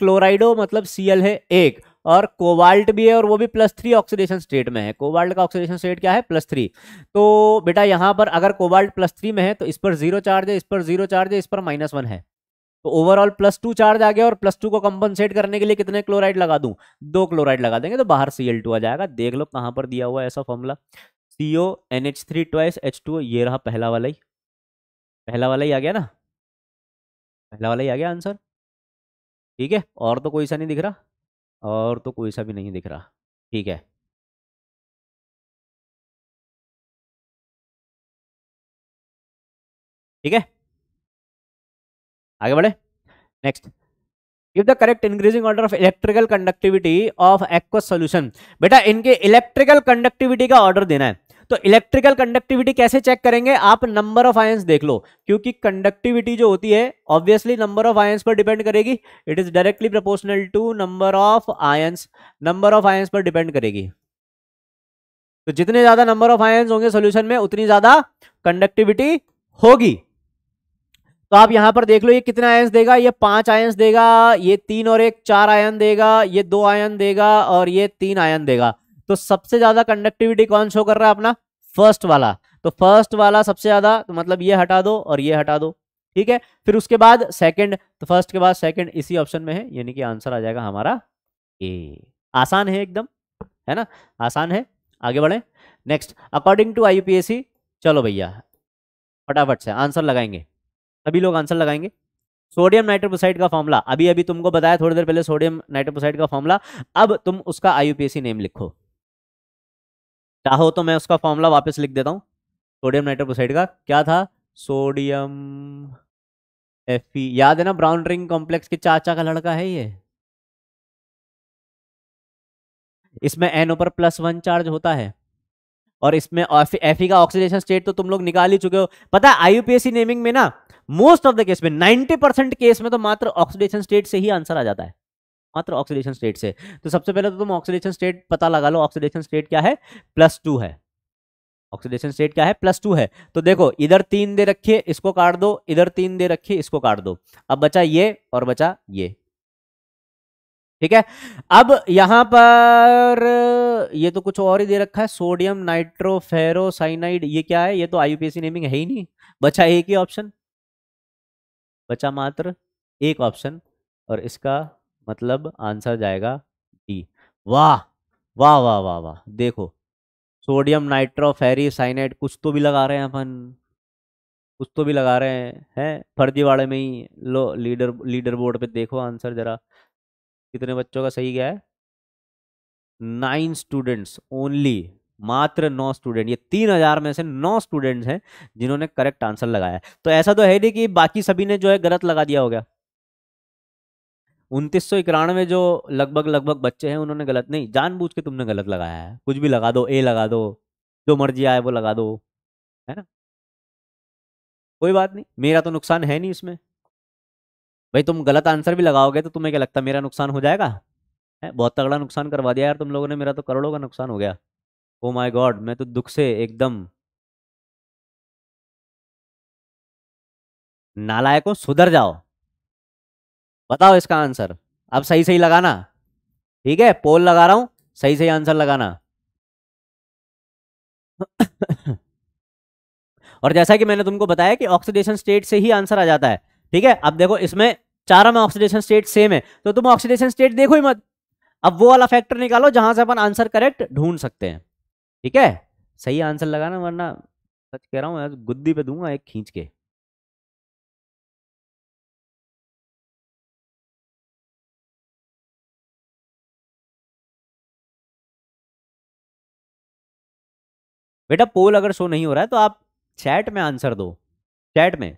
क्लोराइडो मतलब सीएल है एक और कोवाल्ट भी है और वो भी प्लस थ्री ऑक्सीडेशन स्टेट में है कोवाल्ट का ऑक्सीडेशन स्टेट क्या है प्लस थ्री तो बेटा यहाँ पर अगर कोवाल्ट प्लस थ्री में है तो इस पर जीरो चार्ज है इस पर जीरो चार्ज है इस पर माइनस वन है तो ओवरऑल प्लस टू चार्ज आ गया और प्लस टू को कंपनसेट करने के लिए कितने क्लोराइड लगा दूँ दो क्लोराइड लगा देंगे तो बाहर सी एल टू आ जाएगा देख लो कहाँ पर दिया हुआ ऐसा formula C O N H three twice H two ये रहा पहला वाला ही पहला वाला ही आ गया ना पहला वाला ही आ गया आंसर ठीक है और तो कोई सा नहीं दिख रहा और तो कोई सा भी नहीं दिख रहा ठीक है ठीक है आगे बढ़े next if the correct increasing order of electrical conductivity of aqueous solution बेटा इनके इलेक्ट्रिकल कंडक्टिविटी का ऑर्डर देना है तो इलेक्ट्रिकल कंडक्टिविटी कैसे चेक करेंगे आप नंबर ऑफ आयंस देख लो क्योंकि कंडक्टिविटी जो होती है ऑब्वियसली नंबर ऑफ आयंस पर डिपेंड करेगी it is directly proportional to number of ions number of ions पर डिपेंड करेगी तो जितने ज्यादा नंबर ऑफ आयंस होंगे सोल्यूशन में उतनी ज्यादा कंडक्टिविटी होगी तो आप यहां पर देख लो ये कितने आयंस देगा ये पांच आयंस देगा ये तीन और एक चार आयन देगा ये दो आयन देगा और ये तीन आयन देगा तो सबसे ज्यादा कंडक्टिविटी कौन शो कर रहा है अपना फर्स्ट वाला तो फर्स्ट वाला सबसे ज्यादा तो मतलब ये हटा दो और ये हटा दो ठीक है फिर उसके बाद सेकंड तो फर्स्ट के बाद सेकंड इसी ऑप्शन में है यानी कि आंसर आ जाएगा हमारा ए आसान है एकदम है ना आसान है आगे बढ़े नेक्स्ट अकॉर्डिंग टू आईयूपीएससी चलो भैया फटाफट से आंसर लगाएंगे सभी लोग आंसर लगाएंगे सोडियम नाइट्रोपोसाइड का फॉर्मूला अभी अभी तुमको बताया थोड़ी देर पहले सोडियम नाइट्रोपोसाइड का फॉर्मूला अब तुम उसका आईयूपीएससी नेम लिखो चाहो तो मैं उसका फॉर्मूला वापस लिख देता हूँ सोडियम नाइट्रोक्साइड का क्या था सोडियम एफ याद है ना ब्राउन रिंग कॉम्प्लेक्स के चाचा का लड़का है ये इसमें एन ऊपर प्लस वन चार्ज होता है और इसमें एफ का ऑक्सीडेशन स्टेट तो तुम लोग निकाल ही चुके हो पता है आईयूपीएससी नेमिंग में ना मोस्ट ऑफ द केस में 90 परसेंट केस में तो मात्र ऑक्सीडेशन स्टेट से ही आंसर आ जाता है मात्र ऑक्सीडेशन स्टेट से तो सबसे पहले तो तुम ऑक्सीडेशन स्टेट पता लगा लो ऑक्सीडेशन स्टेट क्या है प्लस टू है ऑक्सीडेशन स्टेट क्या है प्लस टू है तो देखो इधर तीन दे रखिए इसको काट दो इधर तीन दे रखिए इसको काट दो अब बचा ये और बचा ये ठीक है अब यहां पर ये तो कुछ और ही दे रखा है सोडियम नाइट्रोफेरोसाइनाइड ये क्या है ये तो आईयूपीएससी नेमिंग है ही नहीं बचा एक ही ऑप्शन बचा मात्र एक ऑप्शन और इसका मतलब आंसर जाएगा डी वाह वाह वाह वाह वाह देखो सोडियम नाइट्रोफेरी साइनाइड कुछ तो भी लगा रहे हैं अपन कुछ तो भी लगा रहे हैं हैं फर्जीवाड़े में ही लो लीडर लीडर बोर्ड पे देखो आंसर जरा कितने बच्चों का सही गया है नाइन स्टूडेंट्स ओनली मात्र नौ स्टूडेंट ये तीन हजार में से नौ स्टूडेंट्स हैं जिन्होंने करेक्ट आंसर लगाया तो ऐसा तो है नहीं कि बाकी सभी ने जो है गलत लगा दिया हो गया उनतीस सौ इक्यानवे जो लगभग लगभग बच्चे हैं उन्होंने गलत नहीं जानबूझ के तुमने गलत लगाया है कुछ भी लगा दो ए लगा दो जो मर्जी आए वो लगा दो है ना कोई बात नहीं मेरा तो नुकसान है नहीं इसमें भाई तुम गलत आंसर भी लगाओगे तो तुम्हें क्या लगता है मेरा नुकसान हो जाएगा है बहुत तगड़ा नुकसान करवा दिया यार तुम लोगों ने मेरा तो करोड़ों का नुकसान हो गया ओ माय गॉड मैं तो दुख से एकदम नालायकों सुधर जाओ बताओ इसका आंसर अब सही सही लगाना ठीक है पोल लगा रहा हूं सही सही आंसर लगाना और जैसा कि मैंने तुमको बताया कि ऑक्सीडेशन स्टेट से ही आंसर आ जाता है ठीक है अब देखो इसमें चारों में ऑक्सीडेशन स्टेट सेम है तो तुम ऑक्सीडेशन स्टेट देखो ही मत अब वो वाला फैक्टर निकालो जहां से अपन आंसर करेक्ट ढूंढ सकते हैं ठीक है सही आंसर लगाना वरना सच कह रहा हूं गुद्दी पे दूंगा एक खींच के बेटा पोल अगर शो नहीं हो रहा है तो आप चैट में आंसर दो चैट में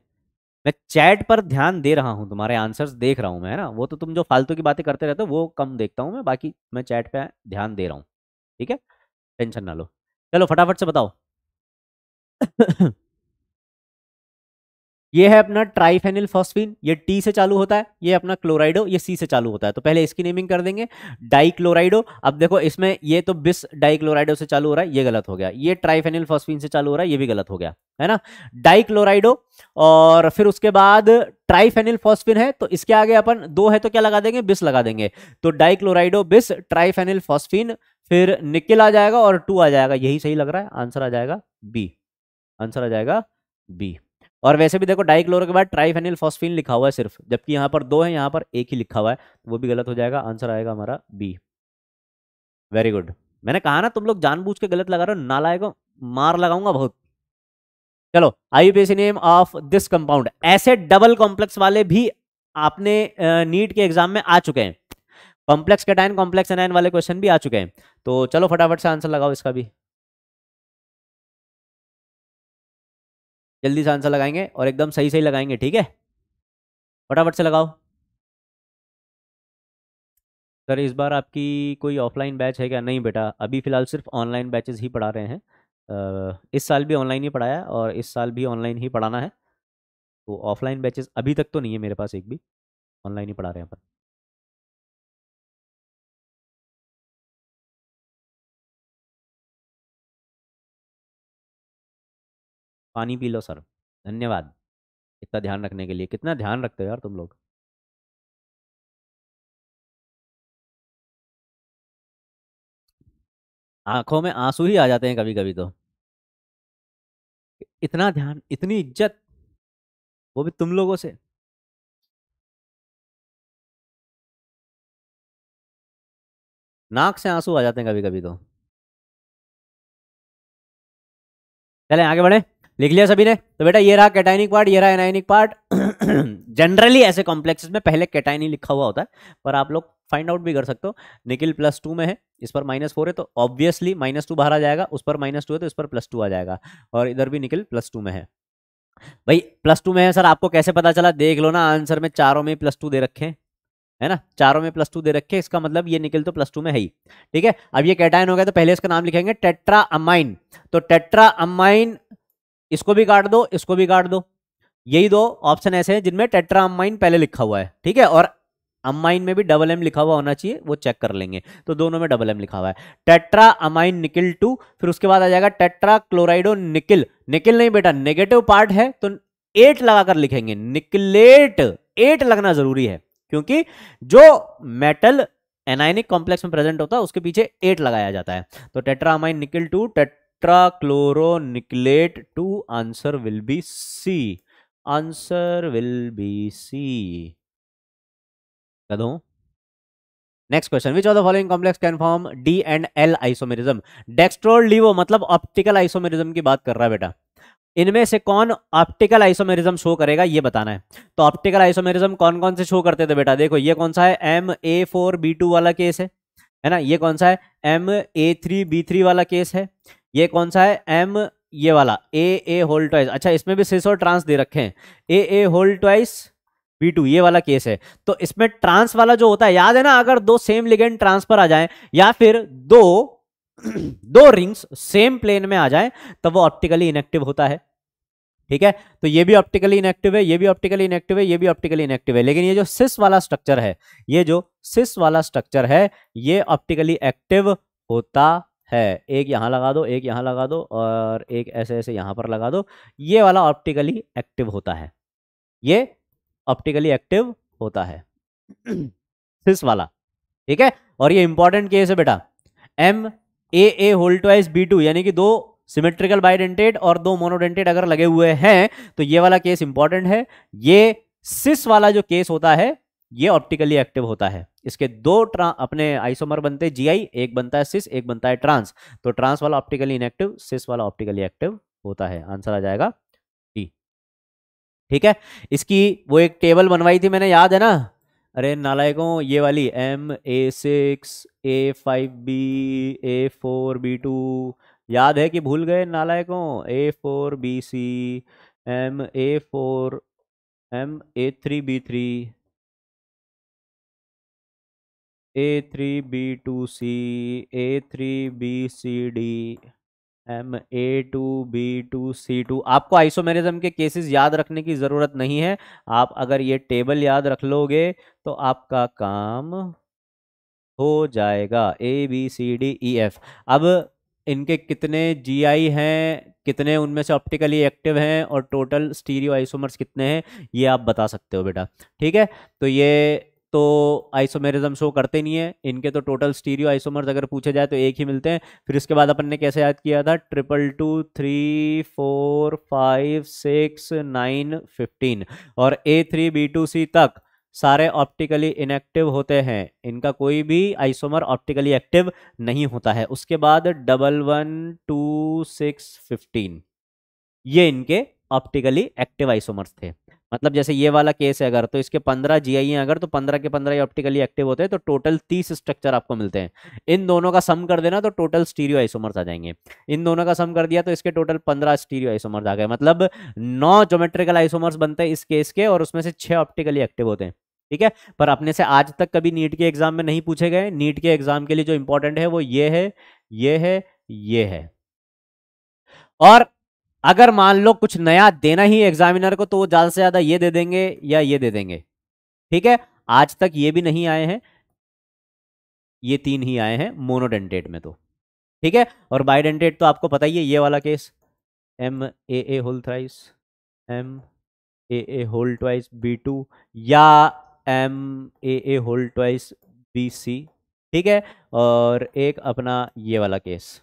मैं चैट पर ध्यान दे रहा हूँ तुम्हारे आंसर्स देख रहा हूँ मैं है ना वो तो तुम जो फालतू की बातें करते रहते हो वो कम देखता हूँ मैं बाकी मैं चैट पर ध्यान दे रहा हूँ ठीक है टेंशन ना लो चलो फटाफट से बताओ ये है अपना ट्राइफेनिल फॉस्फिन ये टी से चालू होता है ये अपना क्लोराइडो ये सी से चालू होता है तो पहले इसकी नेमिंग कर देंगे डाइक्लोराइडो अब देखो इसमें ये तो बिस डाइक्लोराइडो से चालू हो रहा है ये गलत हो गया ये ट्राइफेनिल फॉस्फिन से चालू हो रहा है ये भी गलत हो गया है ना डाइक्लोराइडो और फिर उसके बाद ट्राइफेनिल फॉस्फिन है तो इसके आगे अपन दो है तो क्या लगा देंगे बिस लगा देंगे तो डाइक्लोराइडो बिस ट्राइफेनिल फॉस्फिन फिर निकिल आ जाएगा और टू आ जाएगा यही सही लग रहा है आंसर आ जाएगा बी आंसर आ जाएगा बी और वैसे भी देखो डाइक्लोरो के बाद ट्राइफेनिल फॉस्फिन लिखा हुआ है सिर्फ जबकि यहाँ पर दो है यहाँ पर एक ही लिखा हुआ है वो भी गलत हो जाएगा आंसर आएगा हमारा बी वेरी गुड मैंने कहा ना तुम लोग जानबूझ के गलत लगा रहे हो नालायक मार लगाऊंगा बहुत चलो IUPAC name of this compound ऐसे डबल कॉम्प्लेक्स वाले भी आपने नीट के एग्जाम में आ चुके हैं कॉम्प्लेक्स कैटाइन कॉम्प्लेक्स एनाइन वाले क्वेश्चन भी आ चुके हैं तो चलो फटाफट से आंसर लगाओ इसका भी जल्दी से आंसर लगाएंगे और एकदम सही सही लगाएंगे ठीक है फटाफट से लगाओ सर इस बार आपकी कोई ऑफलाइन बैच है क्या नहीं बेटा अभी फ़िलहाल सिर्फ ऑनलाइन बैचेस ही पढ़ा रहे हैं इस साल भी ऑनलाइन ही पढ़ाया और इस साल भी ऑनलाइन ही पढ़ाना है तो ऑफलाइन बैचेस अभी तक तो नहीं है मेरे पास एक भी ऑनलाइन ही पढ़ा रहे हैं अपन पानी पी लो सर धन्यवाद इतना ध्यान रखने के लिए कितना ध्यान रखते हो यार तुम लोग आंखों में आंसू ही आ जाते हैं कभी कभी तो इतना ध्यान इतनी इज्जत वो भी तुम लोगों से नाक से आंसू आ जाते हैं कभी कभी तो चले आगे बढ़े लिख लिया सभी ने तो बेटा ये रहा कैटाइनिक पार्ट ये रहा एनाइनिक पार्ट जनरली ऐसे कॉम्प्लेक्सेस में पहले कैटाइनिक लिखा हुआ होता है पर आप लोग फाइंड आउट भी कर सकते हो निकिल प्लस टू में है इस पर माइनस फोर है तो ऑब्वियसली माइनस टू बाहर आ जाएगा उस पर माइनस टू है तो इस पर प्लस टू आ जाएगा और इधर भी निकिल प्लस टू में है भाई प्लस टू में है सर आपको कैसे पता चला देख लो ना आंसर में चारों में प्लस टू दे रखे है ना चारों में प्लस टू दे रखे इसका मतलब ये निकल तो प्लस टू में है ही ठीक है अब ये कैटाइन हो गया तो पहले इसका नाम लिखेंगे टेट्रा अमाइन तो टेट्रा अमाइन इसको भी काट दो इसको भी काट दो यही दो ऑप्शन ऐसे हैं जिनमें टेट्रा अमाइन पहले लिखा हुआ है ठीक है और अमाइन में भी डबल एम लिखा हुआ होना चाहिए वो चेक कर लेंगे तो दोनों में डबल एम लिखा हुआ है टेट्रा अमाइन निकिल टू फिर उसके बाद आ जाएगा टेट्रा क्लोराइडो निकिल निकिल नहीं बेटा नेगेटिव पार्ट है तो एट लगाकर लिखेंगे निकलेट एट लगना जरूरी है क्योंकि जो मेटल एनाइनिक कॉम्प्लेक्स में प्रेजेंट होता है उसके पीछे एट लगाया जाता है तो टेट्रा अमाइन निकिल टू टेट tetrachloroniclate two answer will be c answer will be c गधों next question which of the following complex can form D and L isomerism dextro laevo मतलब ऑप्टिकल आइसोमेरिज्म की बात कर रहा है बेटा इनमें से कौन ऑप्टिकल आइसोमेरिज्म शो करेगा ये बताना है तो ऑप्टिकल आइसोमेरिज्म कौन कौन से शो करते थे बेटा देखो ये कौन सा है M A four B two वाला केस है है ना ये कौन सा है M A three B three वाला केस है ये कौन सा है एम ये वाला ए ए होल ट्वाइस अच्छा इसमें भी सिस और ट्रांस दे रखे हैं A A whole twice B two ये वाला केस है तो इसमें ट्रांस वाला जो होता है याद है ना अगर दो सेम लिगेंड ट्रांसफर आ जाए या फिर दो दो रिंग्स सेम प्लेन में आ जाए तब वो ऑप्टिकली इनेक्टिव होता है ठीक है तो ये भी ऑप्टिकली इनेक्टिव है ये भी ऑप्टिकली इनेक्टिव है ये भी ऑप्टिकली इनेक्टिव है लेकिन ये जो सिस वाला स्ट्रक्चर है ये जो सिस वाला स्ट्रक्चर है ये ऑप्टिकली एक्टिव होता है एक यहाँ लगा दो एक यहाँ लगा दो और एक ऐसे ऐसे यहाँ पर लगा दो ये वाला ऑप्टिकली एक्टिव होता है ये ऑप्टिकली एक्टिव होता है सिस वाला ठीक है और ये इंपॉर्टेंट केस है बेटा M A A whole twice B two यानी कि दो सिमेट्रिकल बाइडेंटेड और दो मोनोडेंटेड अगर लगे हुए हैं तो ये वाला केस इंपॉर्टेंट है ये सिस वाला जो केस होता है ये ऑप्टिकली एक्टिव होता है इसके दो अपने आइसोमर बनते हैं जीआई एक बनता है सिस एक बनता है ट्रांस तो ट्रांस वाला ऑप्टिकली इनएक्टिव सिस वाला ऑप्टिकली एक्टिव होता है आंसर आ जाएगा टी ठीक है इसकी वो एक टेबल बनवाई थी मैंने याद है ना अरे नालायकों ये वाली M A six A five B A four B two याद है कि भूल गए नालायकों A four B C M A four M A three B three A three B two C A three B C D M A two B two C two आपको isomerism के cases याद रखने की ज़रूरत नहीं है आप अगर ये टेबल याद रख लोगे तो आपका काम हो जाएगा A B C D E F अब इनके कितने जी आई हैं कितने उनमें से ऑप्टिकली एक्टिव हैं और टोटल स्टीरियो आइसोमर्स कितने हैं ये आप बता सकते हो बेटा ठीक है तो ये तो आइसोमेरिज्म शो करते नहीं है इनके तो टोटल स्टीरियो आइसोमर्स अगर पूछे जाए तो एक ही मिलते हैं फिर इसके बाद अपन ने कैसे याद किया था triple two three four five six nine fifteen और A three B two C तक सारे ऑप्टिकली इनएक्टिव होते हैं इनका कोई भी आइसोमर ऑप्टिकली एक्टिव नहीं होता है उसके बाद double one two six fifteen ये इनके ऑप्टिकली एक्टिव आइसोमर्स थे मतलब जैसे ये वाला केस है अगर तो इसके पंद्रह जी आई अगर तो पंद्रह के पंद्रह ऑप्टिकली एक्टिव होते हैं तो टोटल तीस स्ट्रक्चर आपको मिलते हैं इन दोनों का सम कर देना तो टोटल स्टीरियो आइसोमर्स आ जाएंगे इन दोनों का सम कर दिया तो इसके टोटल पंद्रह स्टीरियो आइसोमर्स आ गए मतलब नौ जोमेट्रिकल आइसोमर्स बनते हैं इस केस के और उसमें से छः ऑप्टिकली एक्टिव होते हैं ठीक है पर अपने से आज तक कभी नीट के एग्जाम में नहीं पूछे गए नीट के एग्जाम के लिए जो इंपॉर्टेंट है वो ये है ये है ये है और अगर मान लो कुछ नया देना ही एग्जामिनर को तो वो ज़्यादा से ज़्यादा ये दे देंगे या ये दे देंगे ठीक है आज तक ये भी नहीं आए हैं ये तीन ही आए हैं मोनोडेंटेट में तो ठीक है और बाइडेंटेट तो आपको पता ही है ये वाला case M A A whole thrice M A A whole twice B two या M A A whole twice B C ठीक है और एक अपना ये वाला केस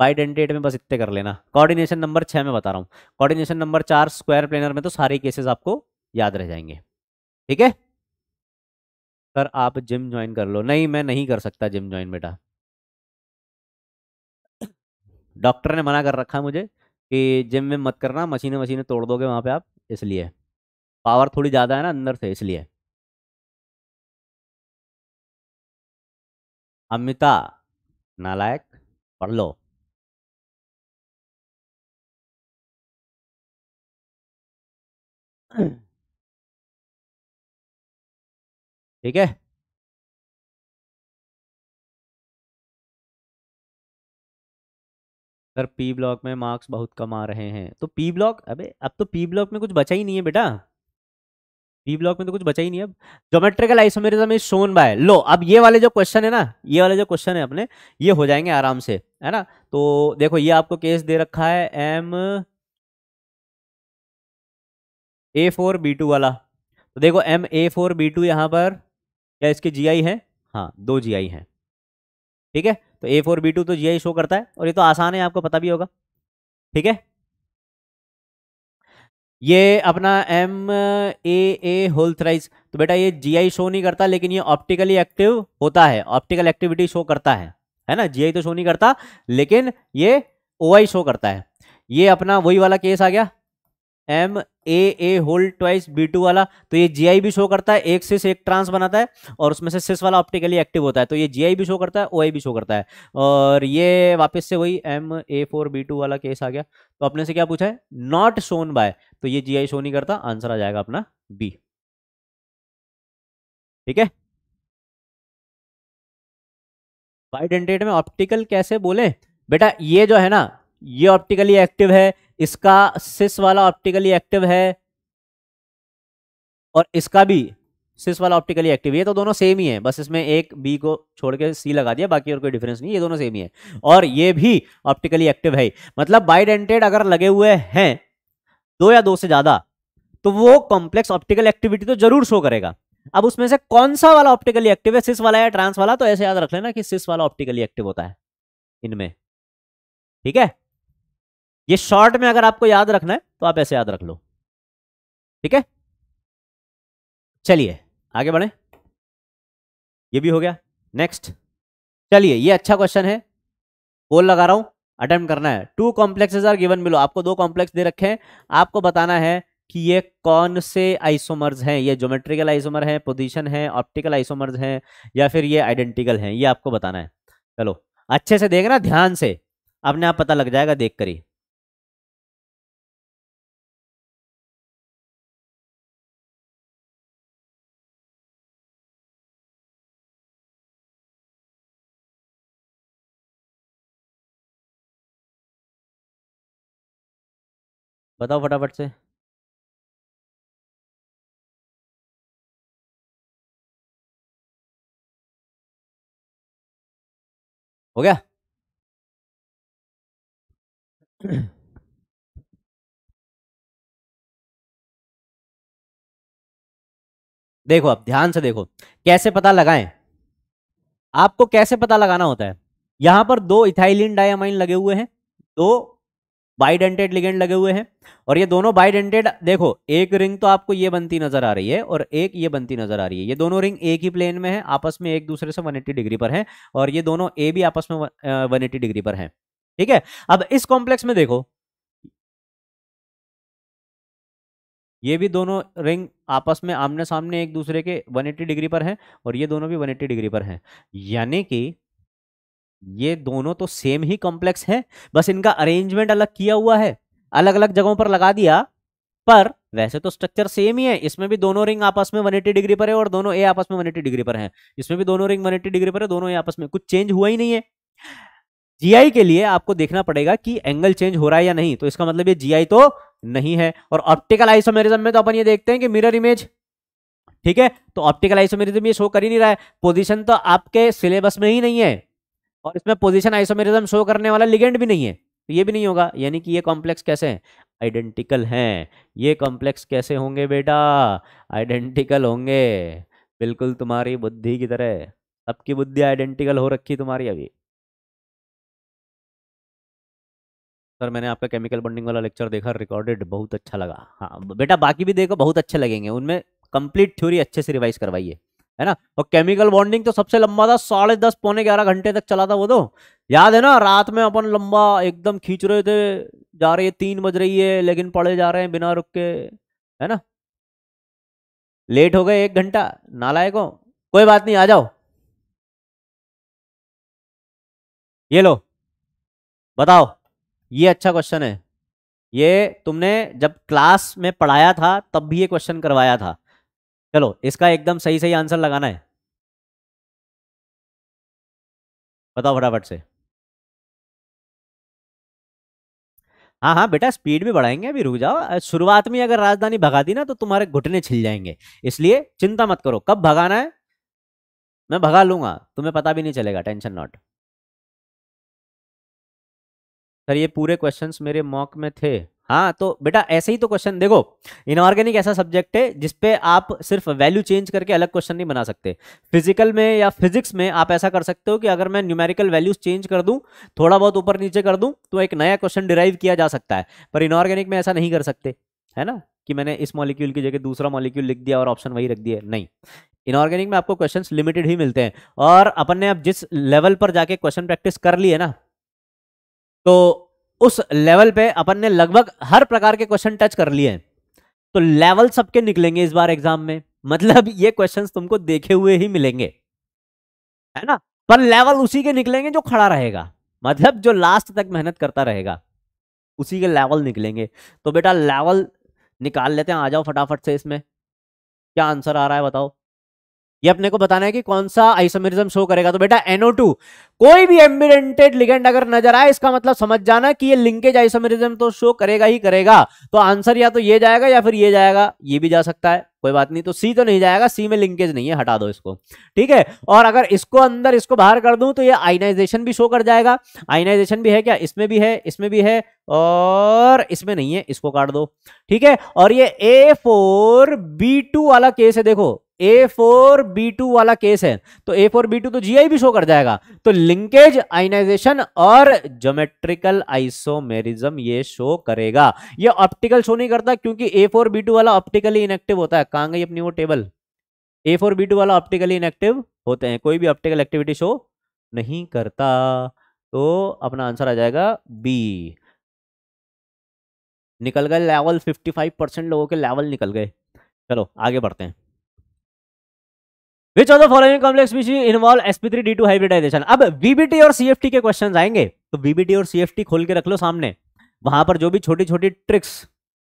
बाई डेंटेट में बस इतने कर लेना कोऑर्डिनेशन नंबर छः में बता रहा हूँ कोऑर्डिनेशन नंबर चार स्क्वायर प्लेनर में तो सारे केसेस आपको याद रह जाएंगे ठीक है सर आप जिम ज्वाइन कर लो नहीं मैं नहीं कर सकता जिम ज्वाइन बेटा डॉक्टर ने मना कर रखा है मुझे कि जिम में मत करना मशीने मशीनें तोड़ दोगे वहाँ पे आप इसलिए पावर थोड़ी ज़्यादा है ना अंदर से इसलिए अमिता नालायक पढ़ लो ठीक है सर पी ब्लॉक में मार्क्स बहुत कम आ रहे हैं तो पी ब्लॉक अबे अब तो पी ब्लॉक में कुछ बचा ही नहीं है बेटा पी ब्लॉक में तो कुछ बचा ही नहीं अब geometrical isomerism is shown by लो अब ये वाले जो क्वेश्चन है ना ये वाले जो क्वेश्चन है अपने ये हो जाएंगे आराम से है ना तो देखो ये आपको केस दे रखा है M A four B two वाला तो देखो M A four B two यहाँ पर क्या इसके जी आई है हाँ दो जी आई हैं ठीक है तो ए फोर बी टू तो जी आई शो करता है और ये तो आसान है आपको पता भी होगा ठीक है ये अपना M A A whole thrice तो बेटा ये जी आई शो नहीं करता लेकिन ये ऑप्टिकली एक्टिव होता है ऑप्टिकल एक्टिविटी शो करता है है ना जी आई तो शो नहीं करता लेकिन ये ओ आई शो करता है ये अपना वही वाला केस आ गया M A A whole twice B two वाला तो ये जी आई भी शो करता है एक सिस एक ट्रांस बनाता है और उसमें से सिस वाला ऑप्टिकली एक्टिव होता है तो ये आई भी शो करता है आई भी शो करता है और ये वापस से वही M A four B two वाला केस आ गया तो अपने से क्या पूछा है नॉट शोन बाय तो ये जी आई शो नहीं करता आंसर आ जाएगा अपना बी ठीक है बाइडेंटेट में ऑप्टिकल कैसे बोले बेटा ये जो है ना ये ऑप्टिकली एक्टिव है इसका सिस वाला ऑप्टिकली एक्टिव है और इसका भी सिस वाला ऑप्टिकली एक्टिव है तो दोनों सेम ही है बस इसमें एक बी को छोड़ के सी लगा दिया बाकी और कोई डिफरेंस नहीं ये दोनों सेम ही है और ये भी ऑप्टिकली एक्टिव है मतलब बाइडेंटेड अगर लगे हुए हैं दो या दो से ज्यादा तो वो कॉम्प्लेक्स ऑप्टिकल एक्टिविटी तो जरूर शो करेगा अब उसमें से कौन सा वाला ऑप्टिकली एक्टिव है सिस वाला या ट्रांस वाला तो ऐसे याद रख लेना कि सिस वाला ऑप्टिकली एक्टिव होता है इनमें ठीक है ये शॉर्ट में अगर आपको याद रखना है तो आप ऐसे याद रख लो ठीक है चलिए आगे बढ़े ये भी हो गया नेक्स्ट चलिए ये अच्छा क्वेश्चन है पोल लगा रहा हूं अटेम्प्ट करना है two complexes are given below आपको दो कॉम्प्लेक्स दे रखे हैं आपको बताना है कि ये कौन से आइसोमर्स हैं ये ज्योमेट्रिकल आइसोमर हैं पोजीशन है ऑप्टिकल आइसोमर्स हैं या फिर ये आइडेंटिकल हैं ये आपको बताना है चलो अच्छे से देखना ध्यान से अपने आप पता लग जाएगा देख कर ही बताओ फटाफट से हो गया देखो अब ध्यान से देखो कैसे पता लगाएं आपको कैसे पता लगाना होता है यहां पर दो इथाइलिन डायमाइन लगे हुए हैं दो बाइडेंटेड लिगेंड लगे हुए हैं और ये दोनों बाइडेंटेड देखो एक रिंग तो आपको ये बनती नजर आ रही है और एक ये बनती नजर आ रही है ये दोनों रिंग एक ही प्लेन में है आपस में एक दूसरे से 180 डिग्री पर है और ये दोनों ए भी आपस में 180 डिग्री पर है ठीक है अब इस कॉम्प्लेक्स में देखो ये भी दोनों रिंग आपस में आमने सामने एक दूसरे के 180 डिग्री पर हैं और ये दोनों भी 180 डिग्री पर हैं यानी कि ये दोनों तो सेम ही कॉम्प्लेक्स हैं बस इनका अरेंजमेंट अलग किया हुआ है अलग अलग जगहों पर लगा दिया पर वैसे तो स्ट्रक्चर सेम ही है इसमें भी दोनों रिंग आपस में 180 डिग्री पर है और दोनों ए आपस में 180 डिग्री पर है इसमें भी दोनों रिंग 180 डिग्री पर है दोनों ए आपस में कुछ चेंज हुआ ही नहीं है जीआई के लिए आपको देखना पड़ेगा कि एंगल चेंज हो रहा है या नहीं तो इसका मतलब ये जीआई तो नहीं है और ऑप्टिकल आइसोमेरिज्म में तो अपन ये देखते हैं कि मिरर इमेज ठीक है तो ऑप्टिकल आइसोमेरिज्म ये शो कर ही नहीं रहा है पोजिशन तो आपके सिलेबस में ही नहीं है और इसमें पोजिशन आइसोमेरिज्म शो करने वाला लिगेंड भी नहीं है तो ये भी नहीं होगा यानी कि ये कॉम्प्लेक्स कैसे हैं आइडेंटिकल हैं ये कॉम्प्लेक्स कैसे होंगे बेटा आइडेंटिकल होंगे बिल्कुल तुम्हारी बुद्धि की तरह सबकी बुद्धि आइडेंटिकल हो रखी तुम्हारी अभी सर मैंने आपका केमिकल बॉन्डिंग वाला लेक्चर देखा रिकॉर्डेड बहुत अच्छा लगा हाँ बेटा बाकी भी देखो बहुत अच्छे लगेंगे उनमें कंप्लीट थ्योरी अच्छे से रिवाइज करवाइए है ना और केमिकल बॉन्डिंग तो सबसे लंबा था साढ़े दस पौने ग्यारह घंटे तक चला था वो तो याद है ना रात में अपन लंबा एकदम खींच रहे थे जा रही है तीन बज रही है लेकिन पढ़े जा रहे हैं बिना रुक के है ना लेट हो गए एक घंटा नालायक हो कोई बात नहीं आ जाओ ये लो बताओ ये अच्छा क्वेश्चन है ये तुमने जब क्लास में पढ़ाया था तब भी ये क्वेश्चन करवाया था चलो इसका एकदम सही सही आंसर लगाना है बताओ फटाफट से हाँ हाँ बेटा स्पीड भी बढ़ाएंगे अभी रुक जाओ शुरुआत में अगर राजधानी भगा दी ना तो तुम्हारे घुटने छिल जाएंगे इसलिए चिंता मत करो कब भगाना है मैं भगा लूंगा तुम्हें पता भी नहीं चलेगा टेंशन नॉट सर ये पूरे क्वेश्चंस मेरे मॉक में थे हाँ तो बेटा ऐसे ही तो क्वेश्चन देखो इनऑर्गेनिक ऐसा सब्जेक्ट है जिसपे आप सिर्फ वैल्यू चेंज करके अलग क्वेश्चन नहीं बना सकते फिजिकल में या फिजिक्स में आप ऐसा कर सकते हो कि अगर मैं न्यूमेरिकल वैल्यूज चेंज कर दूं थोड़ा बहुत ऊपर नीचे कर दूं तो एक नया क्वेश्चन डिराइव किया जा सकता है पर इनऑर्गेनिक में ऐसा नहीं कर सकते है ना कि मैंने इस मॉलिक्यूल की जगह दूसरा मॉलिक्यूल लिख दिया और ऑप्शन वही रख दिया नहीं इनऑर्गेनिक में आपको क्वेश्चन लिमिटेड ही मिलते हैं और अपन ने अब जिस लेवल पर जाके क्वेश्चन प्रैक्टिस कर ली है ना तो उस लेवल पे अपन ने लगभग हर प्रकार के क्वेश्चन टच कर लिए हैं तो लेवल सबके निकलेंगे इस बार एग्जाम में मतलब ये क्वेश्चन तुमको देखे हुए ही मिलेंगे है ना पर लेवल उसी के निकलेंगे जो खड़ा रहेगा मतलब जो लास्ट तक मेहनत करता रहेगा उसी के लेवल निकलेंगे तो बेटा लेवल निकाल लेते हैं आ जाओ फटाफट से इसमें क्या आंसर आ रहा है बताओ ये अपने को बताना है कि कौन सा आइसोमेरिज्म शो करेगा तो बेटा NO2 कोई भी एम्बिडेंटेड लिगेंड अगर नजर आए इसका मतलब समझ जाना कि ये लिंकेज आइसोमेरिज्म तो शो करेगा ही करेगा तो आंसर या तो ये जाएगा या फिर ये जाएगा ये भी जा सकता है कोई बात नहीं तो सी तो नहीं जाएगा सी में लिंकेज नहीं है हटा दो इसको ठीक है और अगर इसको अंदर इसको बाहर कर दूं तो ये आइनाइजेशन भी शो कर जाएगा आइनाइजेशन भी है क्या इसमें भी है इसमें भी है और इसमें नहीं है इसको काट दो ठीक है और ये ए फोर बी टू वाला केस है देखो ए फोर बी टू वाला केस है तो ए फोर बी टू तो जी आई भी शो कर जाएगा तो लिंकेज आइनाइजेशन और जोमेट्रिकल आइसोमेरिज्म ये शो करेगा ये ऑप्टिकल शो नहीं करता क्योंकि ए फोर बी टू वाला ऑप्टिकली इनएक्टिव होता है कहां गई अपनी वो table A four B two वाला ऑप्टिकली इनएक्टिव होते हैं कोई भी ऑप्टिकल एक्टिविटी शो नहीं करता तो अपना आंसर आ जाएगा बी निकल गए लेवल फाइव परसेंट लोगों के लेवल निकल गए चलो आगे बढ़ते हैं which of the following complex species involve two hybridization अब वीबीटी और सीएफटी के क्वेश्चन आएंगे तो वीबीटी और सीएफटी खोल के रख लो सामने वहां पर जो भी छोटी छोटी ट्रिक्स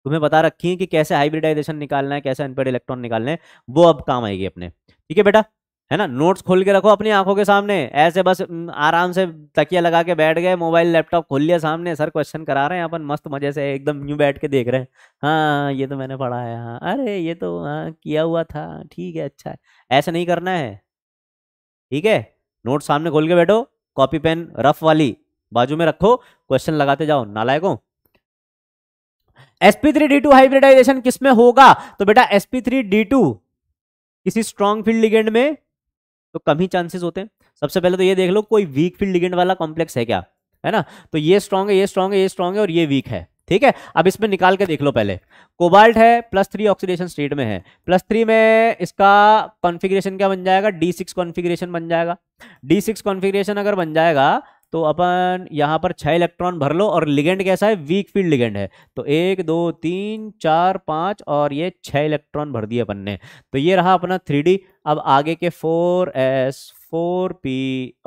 तुम्हें बता रखी है कि कैसे हाइब्रिडाइजेशन निकालना है कैसे अनपेड इलेक्ट्रॉन निकालना है वो अब काम आएगी अपने ठीक है बेटा है ना नोट्स खोल के रखो अपनी आंखों के सामने ऐसे बस आराम से तकिया लगा के बैठ गए मोबाइल लैपटॉप खोल लिया सामने सर क्वेश्चन करा रहे हैं अपन मस्त मजे से एकदम न्यू बैठ के देख रहे हैं हाँ ये तो मैंने पढ़ा है हाँ अरे ये तो हाँ किया हुआ था ठीक है अच्छा है ऐसे नहीं करना है ठीक है नोट सामने खोल के बैठो कॉपी पेन रफ वाली बाजू में रखो क्वेश्चन लगाते जाओ नालायकों थ्री डी टू हाइब्रिडाइजेशन किसमें होगा तो बेटा थ्री डी टू किसी स्ट्रॉन्ग फील्ड लिगेंड में तो कम ही चांसेस होते हैं सबसे पहले तो ये देख लो कोई वीक फील्ड लिगेंड वाला कॉम्प्लेक्स है क्या है ना तो ये स्ट्रांग है ये स्ट्रांग है ये स्ट्रांग है और ये वीक है ठीक है अब इसमें निकाल के देख लो पहले कोबाल्ट है प्लस थ्री ऑक्सीडेशन स्टेट में है प्लस थ्री में इसका कॉन्फिग्रेशन क्या बन जाएगा डी सिक्स कॉन्फिग्रेशन बन जाएगा डी सिक्स कॉन्फिग्रेशन अगर बन जाएगा तो अपन यहाँ पर छः इलेक्ट्रॉन भर लो और लिगेंड कैसा है वीक फील्ड लिगेंड है तो एक दो तीन चार पाँच और ये छः इलेक्ट्रॉन भर दिए अपन ने तो ये रहा अपना थ्री अब आगे के फोर एस फोर पी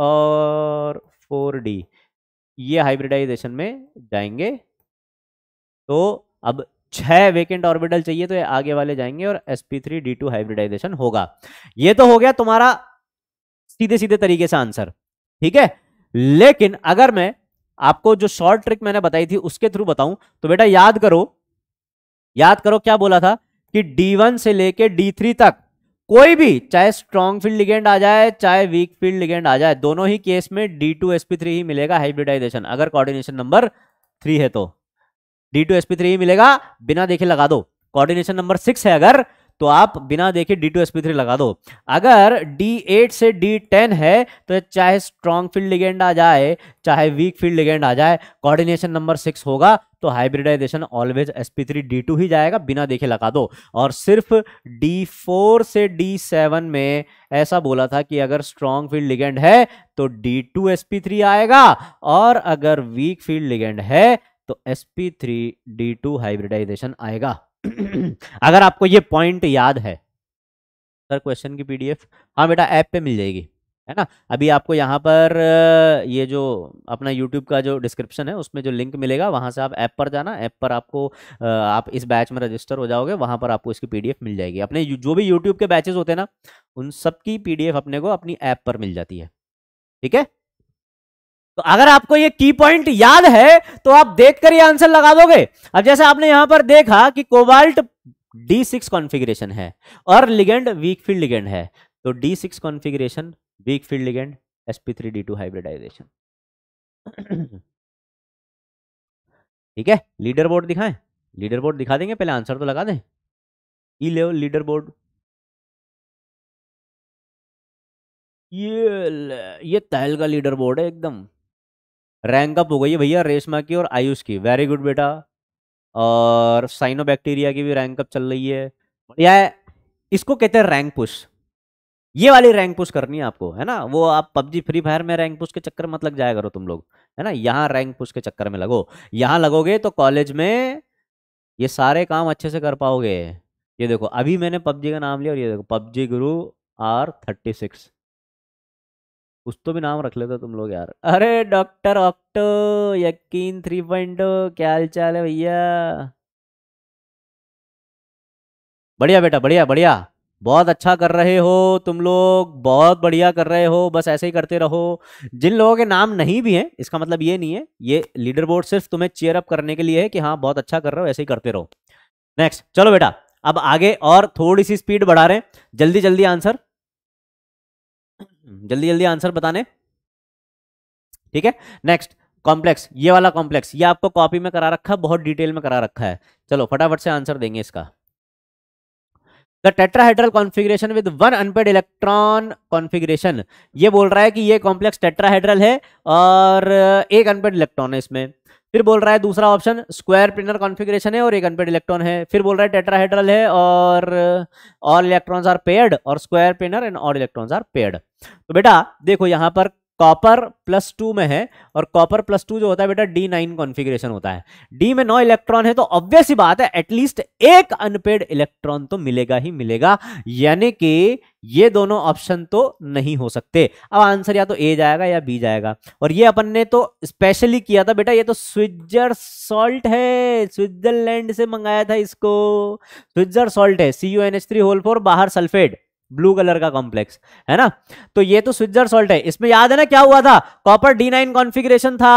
और फोर डी ये हाइब्रिडाइजेशन में जाएंगे तो अब छह वेकेंट ऑर्बिटल चाहिए तो ये आगे वाले जाएंगे और टू हाइब्रिडाइजेशन होगा ये तो हो गया तुम्हारा सीधे सीधे तरीके से आंसर ठीक है लेकिन अगर मैं आपको जो शॉर्ट ट्रिक मैंने बताई थी उसके थ्रू बताऊं तो बेटा याद करो याद करो क्या बोला था कि D1 से लेके D3 तक कोई भी चाहे स्ट्रॉन्ग फील्ड लिगेंड आ जाए चाहे वीक फील्ड लिगेंड आ जाए दोनों ही केस में SP3 ही मिलेगा हाइब्रिडाइजेशन अगर कोऑर्डिनेशन नंबर थ्री है तो SP3 ही मिलेगा बिना देखे लगा दो कोऑर्डिनेशन नंबर सिक्स है अगर तो आप बिना देखे D two S P three लगा दो अगर डी एट से डी टेन है तो चाहे स्ट्रॉन्ग फील्ड लिगेंड आ जाए चाहे वीक फील्ड लिगेंड आ जाए कोऑर्डिनेशन नंबर सिक्स होगा तो hybridization always S P three D two ही जाएगा बिना देखे लगा दो और सिर्फ डी फोर से डी सेवन में ऐसा बोला था कि अगर स्ट्रॉन्ग फील्ड लिगेंड है तो D two S P three आएगा और अगर वीक फील्ड लिगेंड है तो sp3 d2 हाइब्रिडाइजेशन आएगा अगर आपको ये पॉइंट याद है सर क्वेश्चन की पीडीएफ हाँ बेटा ऐप पे मिल जाएगी है ना अभी आपको यहाँ पर ये जो अपना यूट्यूब का जो डिस्क्रिप्शन है उसमें जो लिंक मिलेगा वहाँ से आप ऐप पर जाना ऐप पर आपको आप इस बैच में रजिस्टर हो जाओगे वहाँ पर आपको इसकी पीडीएफ मिल जाएगी अपने जो भी यूट्यूब के बैचेज होते हैं ना उन सबकी पी अपने को अपनी ऐप पर मिल जाती है ठीक है तो अगर आपको ये की पॉइंट याद है तो आप देखकर ये आंसर लगा दोगे अब जैसे आपने यहां पर देखा कि कोबाल्ट D6 सिक्स कॉन्फिग्रेशन है और लिगेंड वीक फील्ड लिगेंड है तो D6 six configuration weak field ligand SP three hybridization ठीक है लीडर बोर्ड दिखाएं लीडर बोर्ड दिखा देंगे पहले आंसर तो लगा दें ई लेवल लीडर बोर्ड ये ये तहल का लीडर बोर्ड है एकदम रैंक अप हो गई है भैया रेशमा की और आयुष की वेरी गुड बेटा और साइनो बैक्टीरिया की भी रैंक अप चल रही है बढ़िया है इसको कहते हैं रैंक पुश ये वाली रैंक पुश करनी है आपको है ना वो आप पबजी फ्री फायर में रैंक पुश के चक्कर मत लग जाया करो तुम लोग है ना यहाँ रैंक पुश के चक्कर में लगो यहाँ लगोगे तो कॉलेज में ये सारे काम अच्छे से कर पाओगे ये देखो अभी मैंने पबजी का नाम लिया और ये देखो पबजी गुरु आर थर्टी सिक्स कुछ तो भी नाम रख लेते तुम लोग यार अरे डॉक्टर ऑक्टो यकीन थ्री पॉइंट क्या हाल चाल है भैया बढ़िया बेटा बढ़िया बढ़िया बहुत अच्छा कर रहे हो तुम लोग बहुत बढ़िया कर रहे हो बस ऐसे ही करते रहो जिन लोगों के नाम नहीं भी हैं इसका मतलब ये नहीं है ये लीडर बोर्ड सिर्फ तुम्हें चेयर अप करने के लिए है कि हाँ बहुत अच्छा कर रहे हो ऐसे ही करते रहो नेक्स्ट चलो बेटा अब आगे और थोड़ी सी स्पीड बढ़ा रहे हैं जल्दी जल्दी आंसर जल्दी जल्दी आंसर बताने ठीक है नेक्स्ट कॉम्प्लेक्स ये वाला कॉम्प्लेक्स ये आपको कॉपी में करा रखा है बहुत डिटेल में करा रखा है चलो फटाफट से आंसर देंगे इसका the tetrahedral configuration with one unpaired electron configuration ये बोल रहा है कि ये कॉम्प्लेक्स टेट्राहेड्रल है और एक अनपेड इलेक्ट्रॉन है इसमें फिर बोल रहा है दूसरा ऑप्शन स्क्वायर प्लेनर कॉन्फ़िगरेशन है और एक अनपेड इलेक्ट्रॉन है फिर बोल रहा है टेट्राहेड्रल है और ऑल इलेक्ट्रॉन्स आर पेयर्ड और square planar and all electrons are paired तो बेटा देखो यहाँ पर कॉपर प्लस टू में है और कॉपर प्लस टू जो होता है बेटा डी नाइन कॉन्फिग्रेशन होता है डी में नौ इलेक्ट्रॉन है तो ऑब्वियस ही बात है एटलीस्ट एक अनपेड इलेक्ट्रॉन तो मिलेगा ही मिलेगा यानी कि ये दोनों ऑप्शन तो नहीं हो सकते अब आंसर या तो ए जाएगा या बी जाएगा और ये अपन ने तो स्पेशली किया था बेटा ये तो स्विट्जर सॉल्ट है स्विट्जरलैंड से मंगाया था इसको स्विट्जर सॉल्ट है C U N H three whole four बाहर सल्फेट ब्लू कलर का कॉम्प्लेक्स है ना तो ये तो स्विट्जर सॉल्ट है इसमें याद है ना क्या हुआ था कॉपर डी नाइन कॉन्फिग्रेशन था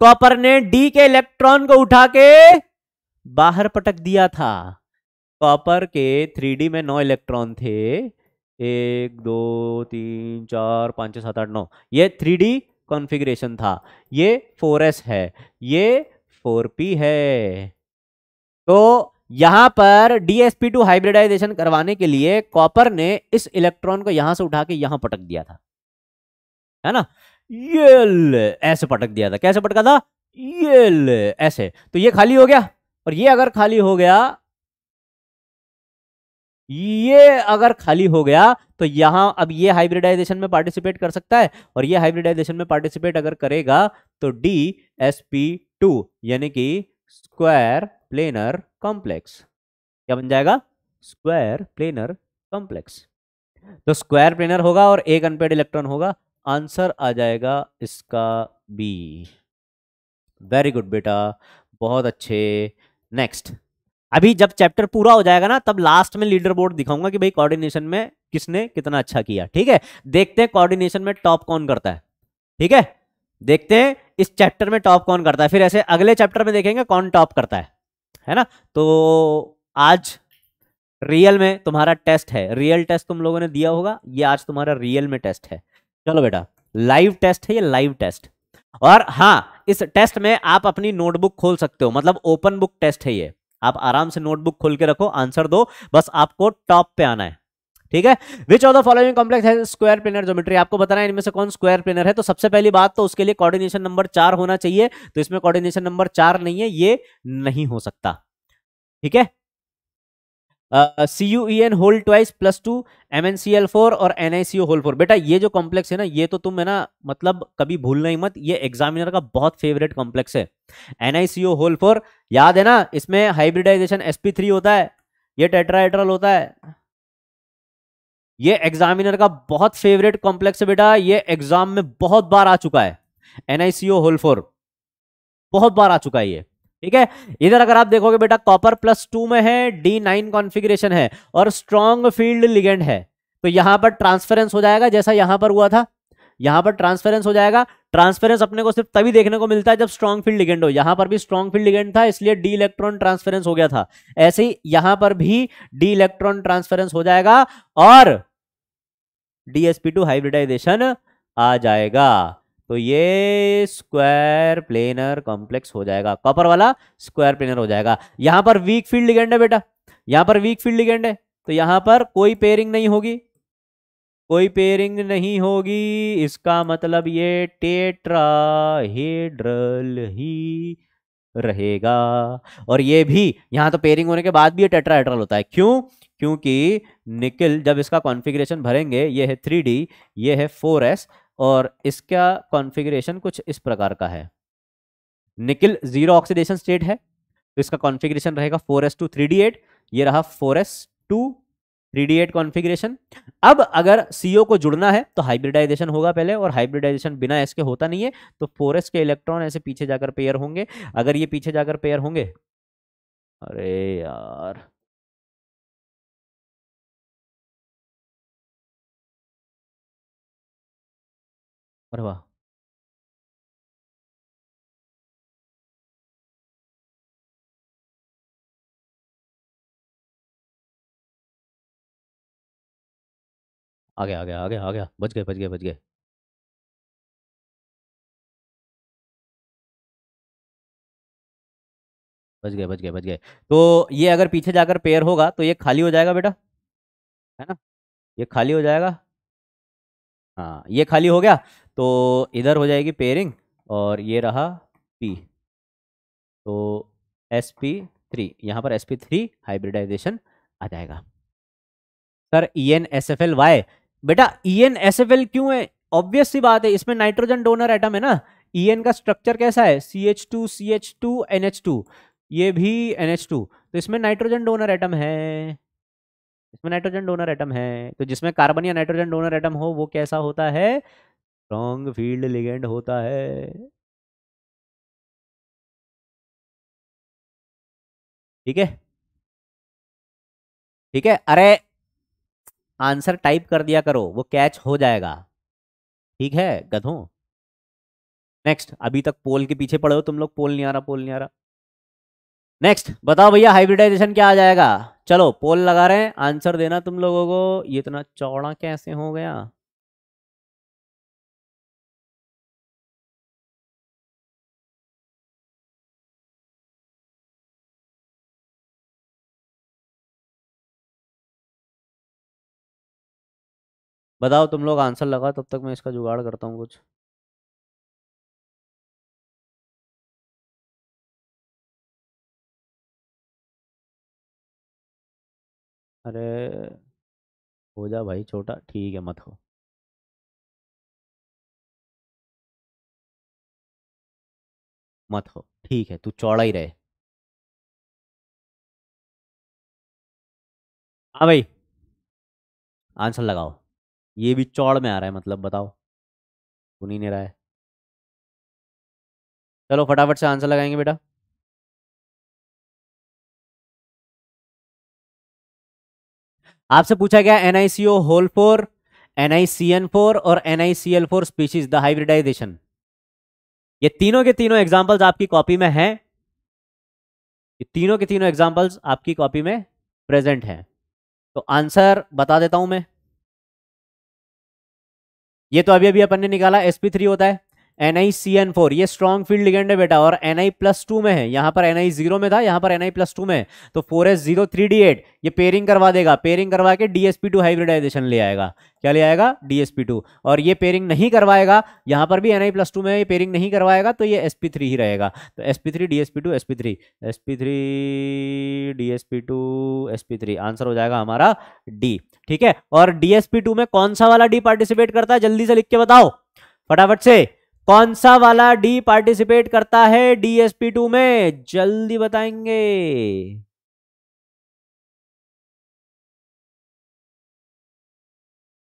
कॉपर ने डी के इलेक्ट्रॉन को उठा के बाहर पटक दिया था कॉपर के थ्री में नौ इलेक्ट्रॉन थे एक दो तीन चार पाँच छः सात आठ नौ ये थ्री डी कॉन्फिग्रेशन था ये फोर एस है ये फोर पी है तो यहां पर डीएसपी टू हाइब्रिडाइजेशन करवाने के लिए कॉपर ने इस इलेक्ट्रॉन को यहां से उठा के यहां पटक दिया था है ना ये ऐसे पटक दिया था कैसे पटका था ये ऐसे तो ये खाली हो गया और ये अगर खाली हो गया ये अगर खाली हो गया तो यहां अब ये हाइब्रिडाइजेशन में पार्टिसिपेट कर सकता है और ये हाइब्रिडाइजेशन में पार्टिसिपेट अगर करेगा तो डी एस पी टू यानी कि स्क्वायर प्लेनर कॉम्प्लेक्स क्या बन जाएगा स्क्वायर प्लेनर कॉम्प्लेक्स तो स्क्वायर प्लेनर होगा और एक अनपेड इलेक्ट्रॉन होगा आंसर आ जाएगा इसका बी वेरी गुड बेटा बहुत अच्छे नेक्स्ट अभी जब चैप्टर पूरा हो जाएगा ना तब लास्ट में लीडर बोर्ड दिखाऊंगा कि भाई कोऑर्डिनेशन में किसने कितना अच्छा किया ठीक है देखते हैं कोऑर्डिनेशन में टॉप कौन करता है ठीक है देखते हैं इस चैप्टर में टॉप कौन करता है फिर ऐसे अगले चैप्टर में देखेंगे कौन टॉप करता है है ना तो आज रियल में तुम्हारा टेस्ट है रियल टेस्ट तुम लोगों ने दिया होगा ये आज तुम्हारा रियल में टेस्ट है चलो बेटा लाइव टेस्ट है ये लाइव टेस्ट और हाँ इस टेस्ट में आप अपनी नोटबुक खोल सकते हो मतलब ओपन बुक टेस्ट है ये आप आराम से नोटबुक खोल के रखो आंसर दो बस आपको टॉप पे आना है ठीक है which of the following complex है स्क्वायर प्लेनर ज्योमेट्री आपको बताना है इनमें से कौन स्क्वायर प्लेनर है तो सबसे पहली बात तो उसके लिए कोऑर्डिनेशन नंबर चार होना चाहिए तो इसमें कोऑर्डिनेशन नंबर चार नहीं है ये नहीं हो सकता ठीक है C U E N whole twice plus two M N C L four और N I C O whole four बेटा ये जो कॉम्प्लेक्स है ना ये तो तुम है ना मतलब कभी भूलना ही मत ये एग्जामिनर का बहुत फेवरेट कॉम्प्लेक्स है N I C O whole four याद है ना इसमें हाइब्रिडाइजेशन एस पी थ्री होता है ये टेट्राइड्रल होता है ये एग्जामिनर का बहुत फेवरेट कॉम्प्लेक्स है बेटा ये एग्जाम में बहुत बार आ चुका है एनआईसीओ होल फोर बहुत बार आ चुका है ये ठीक है इधर अगर आप देखोगे बेटा कॉपर प्लस टू में है डी नाइन कॉन्फिग्रेशन है और स्ट्रॉन्ग फील्ड लिगेंड है तो यहां पर ट्रांसफरेंस हो जाएगा जैसा यहां पर हुआ था यहां पर ट्रांसफरेंस हो जाएगा ट्रांसफेरेंस अपने को सिर्फ तभी देखने को मिलता है जब स्ट्रॉन्ग फील्ड लिगेंड हो यहां पर भी स्ट्रॉन्ग फील्ड लिगेंड था इसलिए डी इलेक्ट्रॉन ट्रांसफेरेंस हो गया था ऐसे ही यहां पर भी डी इलेक्ट्रॉन ट्रांसफेरेंस हो जाएगा और डीएसपी टू हाइब्रिडाइजेशन आ जाएगा तो ये स्क्वायर प्लेनर कॉम्प्लेक्स हो जाएगा कॉपर वाला स्क्वायर प्लेनर हो जाएगा यहां पर वीक फील्ड लिगेंड है बेटा यहां पर वीक फील्ड लिगेंड है तो यहां पर कोई पेयरिंग नहीं होगी कोई पेयरिंग नहीं होगी इसका मतलब ये टेट्राहेड्रल ही रहेगा और ये भी यहाँ तो पेयरिंग होने के बाद भी ये टेट्राहेड्रल होता है क्यों क्योंकि निकिल जब इसका कॉन्फ़िगरेशन भरेंगे ये है थ्री डी ये है फोर एस और इसका कॉन्फ़िगरेशन कुछ इस प्रकार का है निकिल जीरो ऑक्सीडेशन स्टेट है तो इसका कॉन्फ़िगरेशन रहेगा four S two three D eight ये रहा फोर एस टू रेडिएट कॉन्फ़िगरेशन अब अगर सीओ को जुड़ना है तो हाइब्रिडाइजेशन होगा पहले और हाइब्रिडाइजेशन बिना एस के होता नहीं है तो फोर के इलेक्ट्रॉन ऐसे पीछे जाकर पेयर होंगे अगर ये पीछे जाकर पेयर होंगे अरे यार अरे वाह आ गया आ गया आ गया आ गया बच गए बच गए बच गए बच गए बच गए बच गए तो ये अगर पीछे जाकर पेयर होगा तो ये खाली हो जाएगा बेटा है ना ये खाली हो जाएगा हाँ ये खाली हो गया तो इधर हो जाएगी पेयरिंग और ये रहा पी तो एस पी थ्री यहाँ पर एस पी थ्री हाइब्रिडाइजेशन आ जाएगा sir E N S F L Y बेटा E N S F L क्यों है ऑब्वियस सी बात है इसमें नाइट्रोजन डोनर आइटम है ना ई एन का स्ट्रक्चर कैसा है C H two C H two N H two ये भी एन एच टू तो इसमें नाइट्रोजन डोनर आइटम है इसमें नाइट्रोजन डोनर आइटम है तो जिसमें कार्बन या नाइट्रोजन डोनर आइटम हो वो कैसा होता है स्ट्रॉन्ग फील्ड लिगेंड होता है ठीक है ठीक है अरे आंसर टाइप कर दिया करो वो कैच हो जाएगा ठीक है गधों नेक्स्ट अभी तक पोल के पीछे पड़े हो तुम लोग पोल नहीं आ रहा पोल नहीं आ रहा नेक्स्ट बताओ भैया हाइब्रिडाइजेशन क्या आ जाएगा चलो पोल लगा रहे हैं आंसर देना तुम लोगों को ये इतना चौड़ा कैसे हो गया बताओ तुम लोग आंसर लगा तब तक मैं इसका जुगाड़ करता हूँ कुछ अरे हो जा भाई छोटा ठीक है मत हो मत हो ठीक है तू चौड़ा ही रहे हाँ भाई आंसर लगाओ ये भी चौड़ में आ रहा है मतलब बताओ सुन ही नहीं रहा है चलो फटाफट से आंसर लगाएंगे बेटा आपसे पूछा गया N I C O whole four N I C N four और N I C L four species the hybridization ये तीनों के तीनों एग्जाम्पल्स आपकी कॉपी में हैं ये तीनों के तीनों एग्जाम्पल्स आपकी कॉपी में प्रेजेंट हैं तो आंसर बता देता हूं मैं ये तो अभी अभी अपन ने निकाला sp3 होता है N I C N four ये स्ट्रॉन्ग फील्ड लिगेंड है बेटा और एन आई प्लस टू में है यहाँ पर एन आई जीरो में था यहाँ पर एन आई प्लस टू में तो four S zero three D eight ये पेयरिंग करवा देगा पेयरिंग करवा के डीएसपी टू हाइब्रिडाइजेशन ले आएगा क्या ले आएगा डीएसपी टू और ये पेयरिंग नहीं करवाएगा यहाँ पर भी एन आई प्लस टू में ये पेयरिंग नहीं करवाएगा तो ये एस पी थ्री ही रहेगा तो S P three DSP two S P three S P three DSP two S P three answer हो जाएगा हमारा डी ठीक है और डीएसपी टू में कौन सा वाला डी पार्टिसिपेट करता है जल्दी से लिख के बताओ फटाफट से कौन सा वाला डी पार्टिसिपेट करता है डीएसपी टू में जल्दी बताएंगे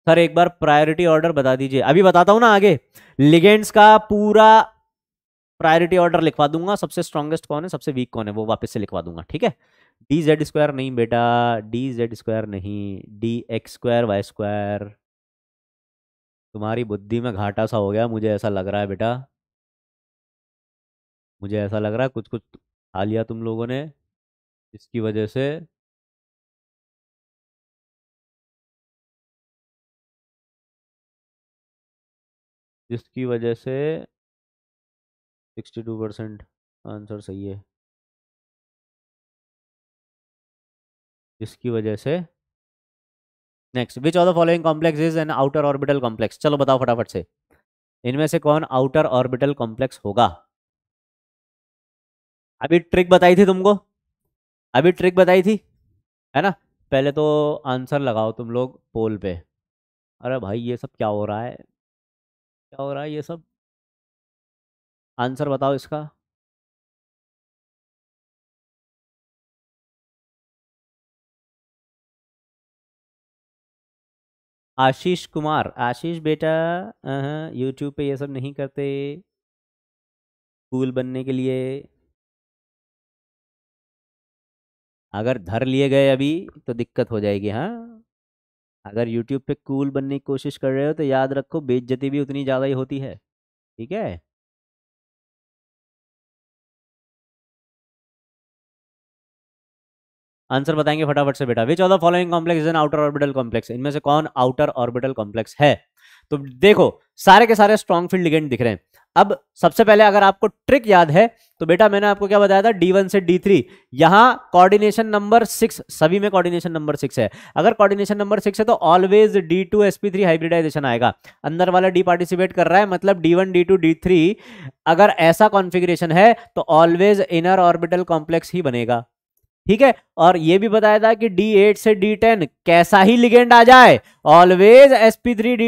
सर एक बार प्रायोरिटी ऑर्डर बता दीजिए अभी बताता हूं ना आगे लिगेंड्स का पूरा प्रायोरिटी ऑर्डर लिखवा दूंगा सबसे स्ट्रांगेस्ट कौन है सबसे वीक कौन है वो वापस से लिखवा दूंगा ठीक है डी जेड स्क्वायर नहीं बेटा डी जेड स्क्वायर नहीं D X square Y square तुम्हारी बुद्धि में घाटा सा हो गया मुझे ऐसा लग रहा है बेटा मुझे ऐसा लग रहा है कुछ कुछ खा लिया तुम लोगों ने इसकी वजह से जिसकी वजह से सिक्सटी टू परसेंट आंसर सही है जिसकी वजह से next which of the following complex is an outer orbital complex चलो बताओ फटाफट से इनमें से कौन आउटर ऑर्बिटल कॉम्प्लेक्स होगा अभी ट्रिक बताई थी तुमको अभी ट्रिक बताई थी है ना पहले तो आंसर लगाओ तुम लोग पोल पे अरे भाई ये सब क्या हो रहा है क्या हो रहा है ये सब आंसर बताओ इसका आशीष कुमार आशीष बेटा यूट्यूब पे ये सब नहीं करते कूल बनने के लिए अगर धर लिए गए अभी तो दिक्कत हो जाएगी हाँ अगर यूट्यूब पे कूल बनने की कोशिश कर रहे हो तो याद रखो बेइज्जती भी उतनी ज़्यादा ही होती है ठीक है आंसर बताएंगे फटाफट से बेटा which of the following complex is an outer orbital complex इनमें से कौन आउटर ऑर्बिटल कॉम्प्लेक्स है तो देखो सारे के सारे स्ट्रॉन्ग फील्ड लिगेंड दिख रहे हैं अब सबसे पहले अगर आपको ट्रिक याद है तो बेटा मैंने आपको क्या बताया था D1 से D3 यहां कोऑर्डिनेशन नंबर सिक्स सभी में कोऑर्डिनेशन नंबर सिक्स है अगर कोऑर्डिनेशन नंबर सिक्स है तो ऑलवेज D2 sp3 हाइब्रिडाइजेशन आएगा अंदर वाला D पार्टिसिपेट कर रहा है मतलब D1 D2 D3 अगर ऐसा कॉन्फिग्रेशन है तो ऑलवेज इनर ऑर्बिटल कॉम्प्लेक्स ही बनेगा ठीक है और ये भी बताया था कि D8 से D10 कैसा ही लिगेंड आ जाए ऑलवेज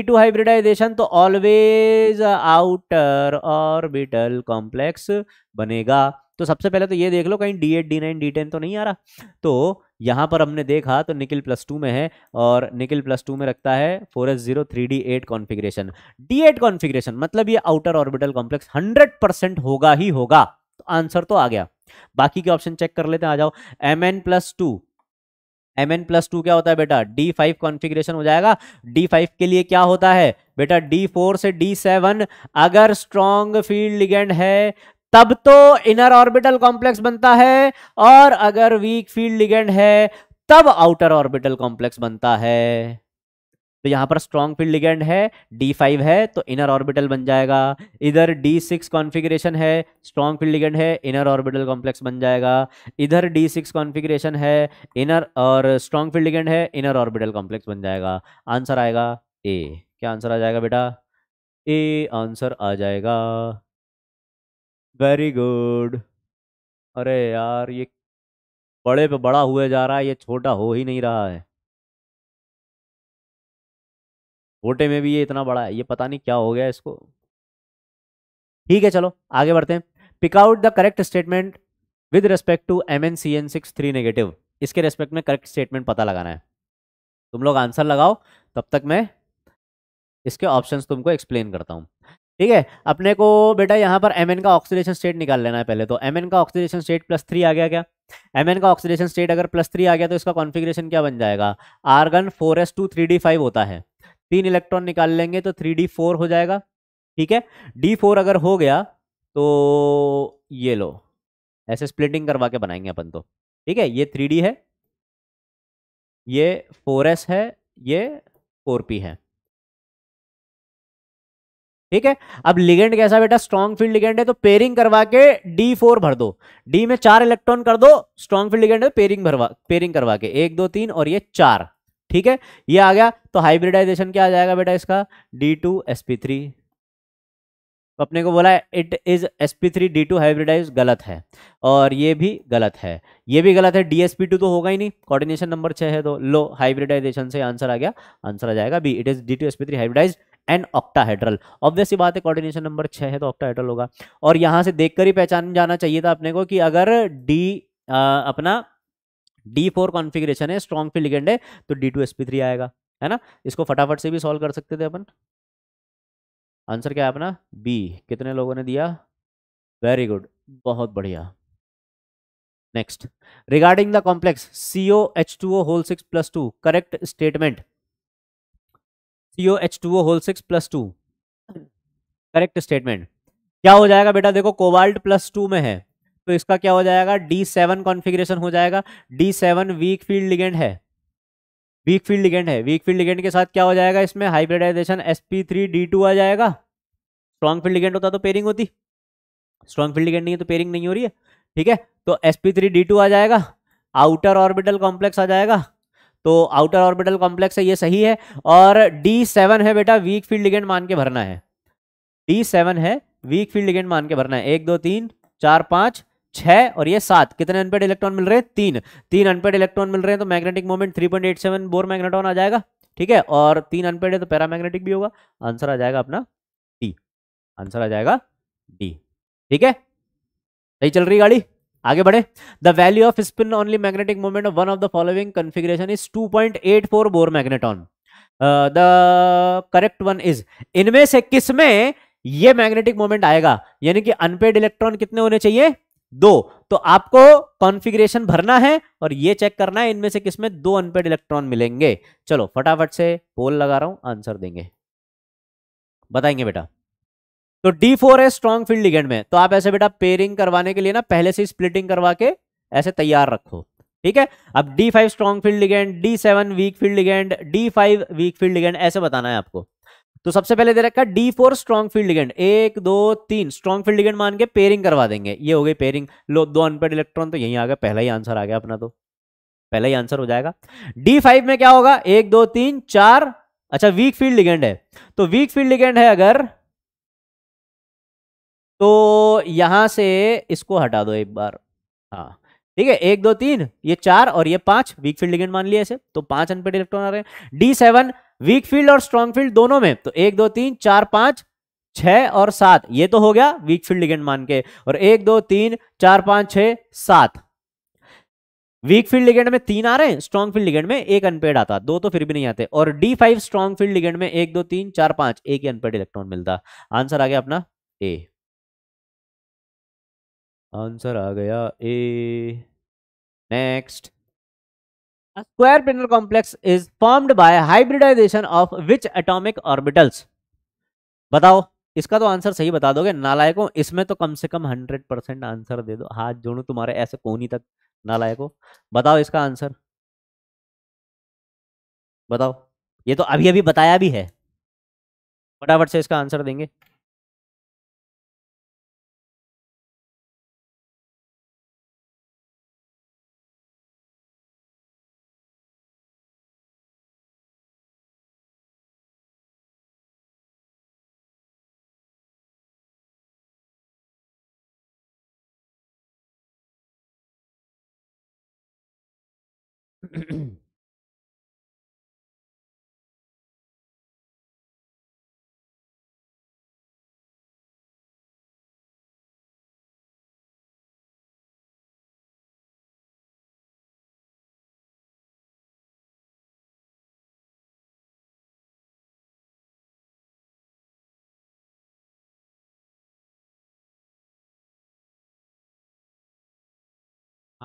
टू हाइब्रिडाइजेशन तो ऑलवेज आउटर ऑर्बिटल कॉम्प्लेक्स बनेगा तो सबसे पहले तो ये देख लो कहीं D8 D9 D10 तो नहीं आ रहा तो यहां पर हमने देखा तो निकिल प्लस टू में है और निकिल प्लस टू में रखता है four S zero three D eight configuration D eight configuration मतलब ये outer orbital complex hundred percent होगा ही होगा तो आंसर तो आ गया बाकी के ऑप्शन चेक कर लेते हैं आ जाओ M N plus two M N plus two क्या होता है बेटा डी फाइव कॉन्फिग्रेशन हो जाएगा डी फाइव के लिए क्या होता है बेटा डी फोर से डी सेवन अगर स्ट्रॉन्ग फील्ड लिगेंड है तब तो इनर ऑर्बिटल कॉम्प्लेक्स बनता है और अगर वीक फील्ड लिगेंड है तब आउटर ऑर्बिटल कॉम्प्लेक्स बनता है तो यहाँ पर स्ट्रॉन्ग फील्ड लिगेंड है D5 है तो इनर ऑर्बिटल बन जाएगा इधर D6 कॉन्फिग्रेशन है स्ट्रॉन्ग फील्ड लिगेंड है इनर ऑर्बिटल कॉम्प्लेक्स बन जाएगा इधर D6 कॉन्फिग्रेशन है इनर और स्ट्रॉन्ग फील्ड लिगेंड है इनर ऑर्बिटल कॉम्प्लेक्स बन जाएगा आंसर आएगा ए क्या आंसर आ जाएगा बेटा ए आंसर आ जाएगा वेरी गुड अरे यार ये बड़े पे बड़ा हुए जा रहा है ये छोटा हो ही नहीं रहा है गोटे में भी ये इतना बड़ा है ये पता नहीं क्या हो गया इसको ठीक है चलो आगे बढ़ते हैं pick out the correct statement with respect to M N C N six three negative इसके रेस्पेक्ट में करेक्ट स्टेटमेंट पता लगाना है तुम लोग आंसर लगाओ तब तक मैं इसके ऑप्शंस तुमको एक्सप्लेन करता हूँ ठीक है अपने को बेटा यहाँ पर एम का ऑक्सीडेशन स्टेट निकाल लेना है पहले तो एम का ऑक्सीडेशन स्टेट प्लस थ्री आ गया क्या एम का ऑक्सीडेशन स्टेट अगर प्लस थ्री आ गया तो इसका कॉन्फिग्रेशन क्या बन जाएगा argon four S two three D five होता है तीन इलेक्ट्रॉन निकाल लेंगे तो थ्री डी फोर हो जाएगा ठीक है डी फोर अगर हो गया तो ये लो ऐसे स्प्लिटिंग करवा के बनाएंगे अपन तो ठीक है ये थ्री डी है ये फोर एस है ये फोर पी है ठीक है अब लिगेंड कैसा बेटा स्ट्रॉन्ग फील्ड लिगेंड है तो पेयरिंग करवा के डी फोर भर दो डी में चार इलेक्ट्रॉन कर दो स्ट्रॉन्ग फील्ड लिगेंड है तो पेयरिंग भरवा पेयरिंग करवा के एक दो तीन और ये चार ठीक है ये आ गया तो हाइब्रिडाइजेशन क्या आ जाएगा बेटा इसका D two S P three अपने को बोला it is S P three D two hybridize गलत है और ये भी गलत है ये भी गलत है डी एस पी टू तो होगा ही नहीं कोऑर्डिनेशन नंबर छः है तो लो हाइब्रिडाइजेशन से आंसर आ गया आंसर आ जाएगा B it is D two S P three hybridize and octahedral obviously बात है कोऑर्डिनेशन नंबर छः है तो ऑक्टाहाइड्रल होगा और यहाँ से देखकर ही पहचान जाना चाहिए था अपने को कि अगर डी अपना डी फोर कॉन्फिग्रेशन है स्ट्रॉन्ग फी लिगेंड है तो D two S P three आएगा है ना इसको फटाफट से भी सॉल्व कर सकते थे अपन आंसर क्या है अपना बी कितने लोगों ने दिया वेरी गुड बहुत बढ़िया next regarding the complex C O H two O whole six plus two correct statement C O H two O whole six plus two correct statement क्या हो जाएगा बेटा देखो कोबाल्ट प्लस टू में है तो इसका क्या हो जाएगा डी सेवन कॉन्फिग्रेशन हो जाएगा D seven weak field ligand है वीक फील्ड लिगेंड है वीक फील्ड लिगेंड के साथ क्या हो जाएगा इसमें hybridization S P three D two आ जाएगा स्ट्रॉन्ग फील्ड लिगेंड होता तो पेयरिंग होती स्ट्रॉन्ग फील्ड लिगेंड नहीं है तो पेयरिंग नहीं हो रही है ठीक है तो S P three D two आ जाएगा आउटर ऑर्बिटल कॉम्प्लेक्स आ जाएगा तो आउटर ऑर्बिटल कॉम्प्लेक्स है ये सही है और डी सेवन है बेटा वीक फील्ड लिगेंड मान के भरना है डी सेवन है वीक फील्ड लिगेंड मान के भरना है एक दो तीन चार पांच छह और ये सात कितने अनपेड इलेक्ट्रॉन मिल रहे हैं तीन तीन अनपेड इलेक्ट्रॉन मिल रहे हैं तो magnetic moment three point eight seven Bohr magneton आ जाएगा ठीक है और तीन अनपेड है तो पैरामैग्नेटिक भी होगा आंसर आ जाएगा अपना डी आंसर आ जाएगा डी ठीक है सही चल रही गाड़ी आगे बढ़े the value of spin only magnetic moment of one of the following configuration is two point eight four Bohr magneton the correct one is इनमें से किसमें ये मैग्नेटिक मोमेंट आएगा यानी कि अनपेड इलेक्ट्रॉन कितने होने चाहिए दो तो आपको कॉन्फ़िगरेशन भरना है और ये चेक करना है इनमें से किसमें दो अनपेड इलेक्ट्रॉन मिलेंगे चलो फटाफट से पोल लगा रहा हूं आंसर देंगे बताएंगे बेटा तो डी फोर है स्ट्रॉन्ग फील्ड लिगेंड में तो आप ऐसे बेटा पेयरिंग करवाने के लिए ना पहले से स्प्लिटिंग करवा के ऐसे तैयार रखो ठीक है अब D five strong field ligand D seven weak field ligand D five weak field ligand ऐसे बताना है आपको तो सबसे पहले दे रखा D four strong field ligand एक दो तीन स्ट्रॉन्ग फील्ड लिगेंड मान के पेयरिंग करवा देंगे ये हो गई पेयरिंग लो दो अनपेड इलेक्ट्रॉन तो यही आ गया पहला ही आंसर आ गया अपना तो पहला ही आंसर हो जाएगा डी फाइव में क्या होगा एक दो तीन चार अच्छा वीक फील्ड लिगेंड है तो वीक फील्ड लिगेंड है अगर तो यहां से इसको हटा दो एक बार हाँ ठीक है एक दो तीन ये चार और ये पांच वीक फील्ड लिगेंड मान लिया ऐसे तो पांच अनपेड इलेक्ट्रॉन आ रहे हैं डी सेवन वीक फील्ड और स्ट्रॉन्ग फील्ड दोनों में तो एक दो तीन चार पांच छह और सात ये तो हो गया वीक फील्ड लिगेंड मान के और एक दो तीन चार पांच छह सात वीक फील्ड लिगेंड में तीन आ रहे हैं स्ट्रॉन्ग फील्ड लिगेंड में एक अनपेड आता दो तो फिर भी नहीं आते और D five strong field ligand में एक दो तीन चार पांच एक ही अनपेड इलेक्ट्रॉन मिलता आंसर आ गया अपना ए आंसर आ गया A next square planar complex is formed by hybridization of which atomic orbitals बताओ इसका तो आंसर सही बता दोगे नालायकों इसमें तो कम से कम हंड्रेड परसेंट आंसर दे दो हाथ जोड़ू तुम्हारे ऐसे कोनी तक नालायकों बताओ इसका आंसर बताओ ये तो अभी अभी बताया भी है फटाफट से इसका आंसर देंगे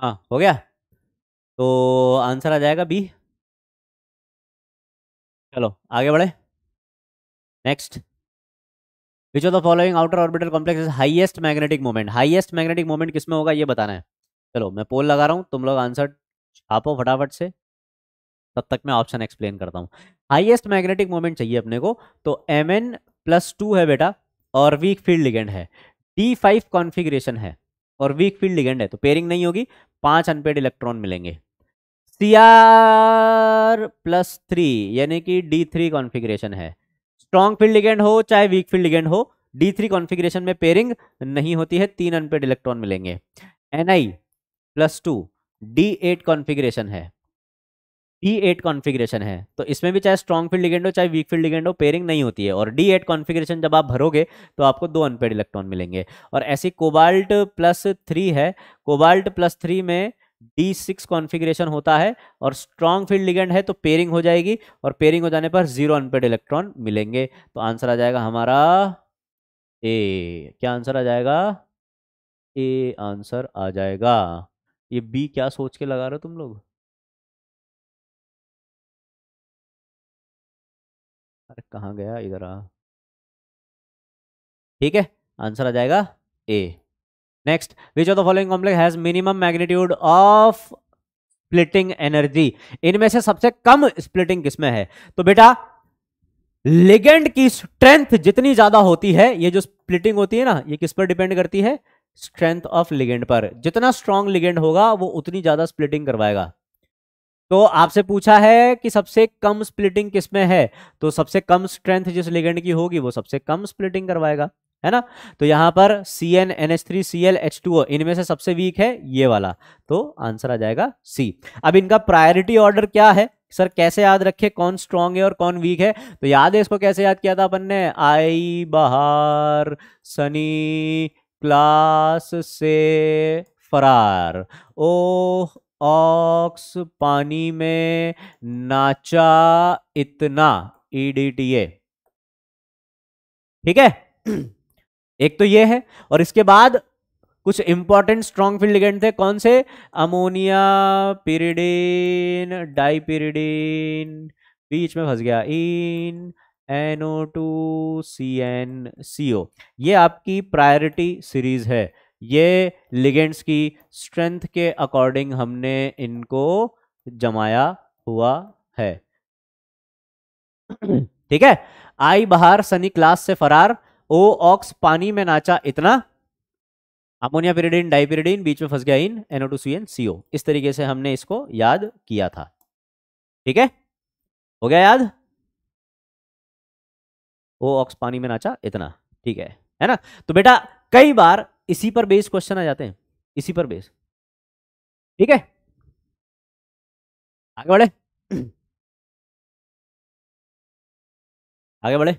हाँ हो गया तो आंसर आ जाएगा बी चलो आगे बढ़े next which of the following outer orbital complex is highest magnetic moment highest magnetic moment किसमें होगा ये बताना है चलो मैं पोल लगा रहा हूँ तुम लोग आंसर छापो फटाफट से तब तक मैं ऑप्शन एक्सप्लेन करता हूँ हाइएस्ट मैग्नेटिक मोमेंट चाहिए अपने को तो एम एन प्लस टू है बेटा और वीक फील्ड लिगेंड है डी फाइव कॉन्फिग्रेशन है और वीक फील्ड लिगेंड है तो पेयरिंग नहीं होगी पांच अनपेड इलेक्ट्रॉन मिलेंगे सी आर प्लस थ्री यानी कि डी थ्री कॉन्फिग्रेशन है स्ट्रॉन्ग फील्ड लिगेंड हो चाहे वीक फील्ड लिगेंड हो डी थ्री कॉन्फिग्रेशन में पेयरिंग नहीं होती है तीन अनपेड इलेक्ट्रॉन मिलेंगे N I plus two D eight configuration है डी एट कॉन्फिग्रेशन है तो इसमें भी चाहे स्ट्रॉन्ग फील्ड लिगेंड हो चाहे वीक फील्ड लिगेंड हो पेयरिंग नहीं होती है और डी एट कॉन्फिग्रेशन जब आप भरोगे तो आपको दो अनपेड इलेक्ट्रॉन मिलेंगे और ऐसी कोबाल्ट प्लस थ्री है कोबाल्ट प्लस थ्री में डी सिक्स कॉन्फिग्रेशन होता है और स्ट्रॉन्ग फील्ड लिगेंड है तो पेयरिंग हो जाएगी और पेयरिंग हो जाने पर जीरो अनपेड इलेक्ट्रॉन मिलेंगे तो आंसर आ जाएगा हमारा ए क्या आंसर आ जाएगा ए आंसर आ जाएगा ये बी क्या सोच के लगा रहे हो तुम लोग अरे कहाँ गया इधर आ ठीक है आंसर आ जाएगा A next which of the following complex has minimum magnitude of splitting energy इनमें से सबसे कम स्प्लिटिंग किसमें है तो बेटा लिगेंड की स्ट्रेंथ जितनी ज्यादा होती है ये जो स्प्लिटिंग होती है ना ये किस पर डिपेंड करती है स्ट्रेंथ ऑफ लिगेंड पर जितना स्ट्रांग लिगेंड होगा वो उतनी ज्यादा स्प्लिटिंग करवाएगा तो आपसे पूछा है कि सबसे कम स्प्लिटिंग किसमें है तो सबसे कम स्ट्रेंथ जिस लिगेंड की होगी वो सबसे कम स्प्लिटिंग करवाएगा है ना तो यहां पर C N N H three C L H two इनमें से सबसे वीक है ये वाला तो आंसर आ जाएगा सी अब इनका प्रायोरिटी ऑर्डर क्या है सर कैसे याद रखे कौन स्ट्रांग है और कौन वीक है तो याद है इसको कैसे याद किया था अपन ने आई बहार सनी क्लास से फरार ओह ऑक्स पानी में नाचा इतना ईडीटीए ठीक है एक तो ये है और इसके बाद कुछ इंपॉर्टेंट स्ट्रॉन्ग फील्ड लिगेंड थे कौन से अमोनिया पिरिडीन डाइपिरिडीन बीच में फंस गया इन NO two C N C O ये आपकी प्रायोरिटी सीरीज है ये लिगेंड्स की स्ट्रेंथ के अकॉर्डिंग हमने इनको जमाया हुआ है ठीक है आई बाहर सनी क्लास से फरार ओ ऑक्स पानी में नाचा इतना अमोनिया पिरीडीन डाइपिरीडीन बीच में फंस गया इन NO two C N CO इस तरीके से हमने इसको याद किया था ठीक है हो गया याद ओ ऑक्स पानी में नाचा इतना ठीक है है ना तो बेटा कई बार इसी पर बेस क्वेश्चन आ जाते हैं इसी पर बेस ठीक है आगे बढ़े आगे बढ़े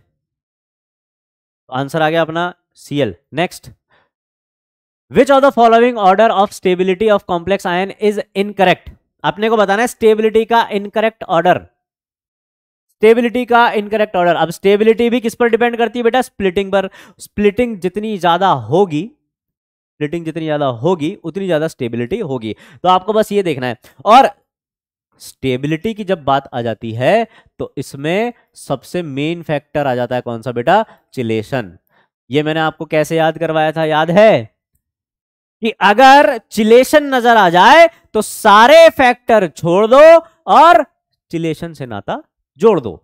आंसर तो आ गया अपना CL next which of the following order of stability of complex ion is incorrect अपने को बताना है स्टेबिलिटी का इनकरेक्ट ऑर्डर स्टेबिलिटी का इनकरेक्ट ऑर्डर अब स्टेबिलिटी भी किस पर डिपेंड करती है बेटा स्प्लिटिंग पर स्प्लिटिंग जितनी ज्यादा होगी रेटिंग जितनी ज़्यादा होगी उतनी ज़्यादा स्टेबिलिटी होगी तो आपको बस ये देखना है और स्टेबिलिटी की जब बात आ जाती है तो इसमें सबसे मेन फैक्टर आ जाता है कौन सा बेटा चिलेशन ये मैंने आपको कैसे याद करवाया था याद है कि अगर चिलेशन नजर आ जाए तो सारे फैक्टर छोड़ दो और चिलेशन से नाता जोड़ दो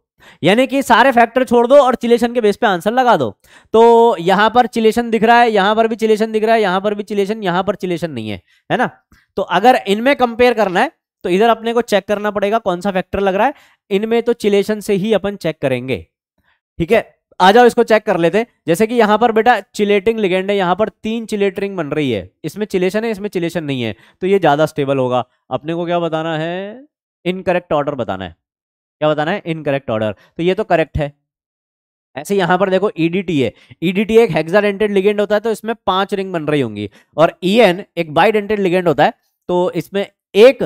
यानी कि सारे फैक्टर छोड़ दो और चिलेशन के बेस पे आंसर लगा दो तो यहां पर चिलेशन दिख रहा है यहां पर भी चिलेशन दिख रहा है यहां पर भी चिलेशन यहां पर चिलेशन नहीं है है ना तो अगर इनमें कंपेयर करना है तो इधर अपने को चेक करना पड़ेगा कौन सा फैक्टर लग रहा है इनमें तो चिलेशन से ही अपन चेक करेंगे ठीक है आ जाओ इसको चेक कर लेते हैं जैसे कि यहां पर बेटा चिलेटिंग लिगेंड है यहां पर तीन चिलेटरिंग बन रही है इसमें चिलेशन है इसमें चिलेशन नहीं है तो ये ज्यादा स्टेबल होगा अपने को क्या बताना है इनकरेक्ट ऑर्डर बताना है क्या बताना है इनकरेक्ट ऑर्डर तो ये तो करेक्ट है ऐसे यहां पर देखो ईडीटीए e ईडीटीए e एक हेक्साडेंटेड लिगेंड होता है तो इसमें पांच रिंग बन रही होंगी और ईएन e एक बाइडेंटेड लिगेंड होता है तो इसमें एक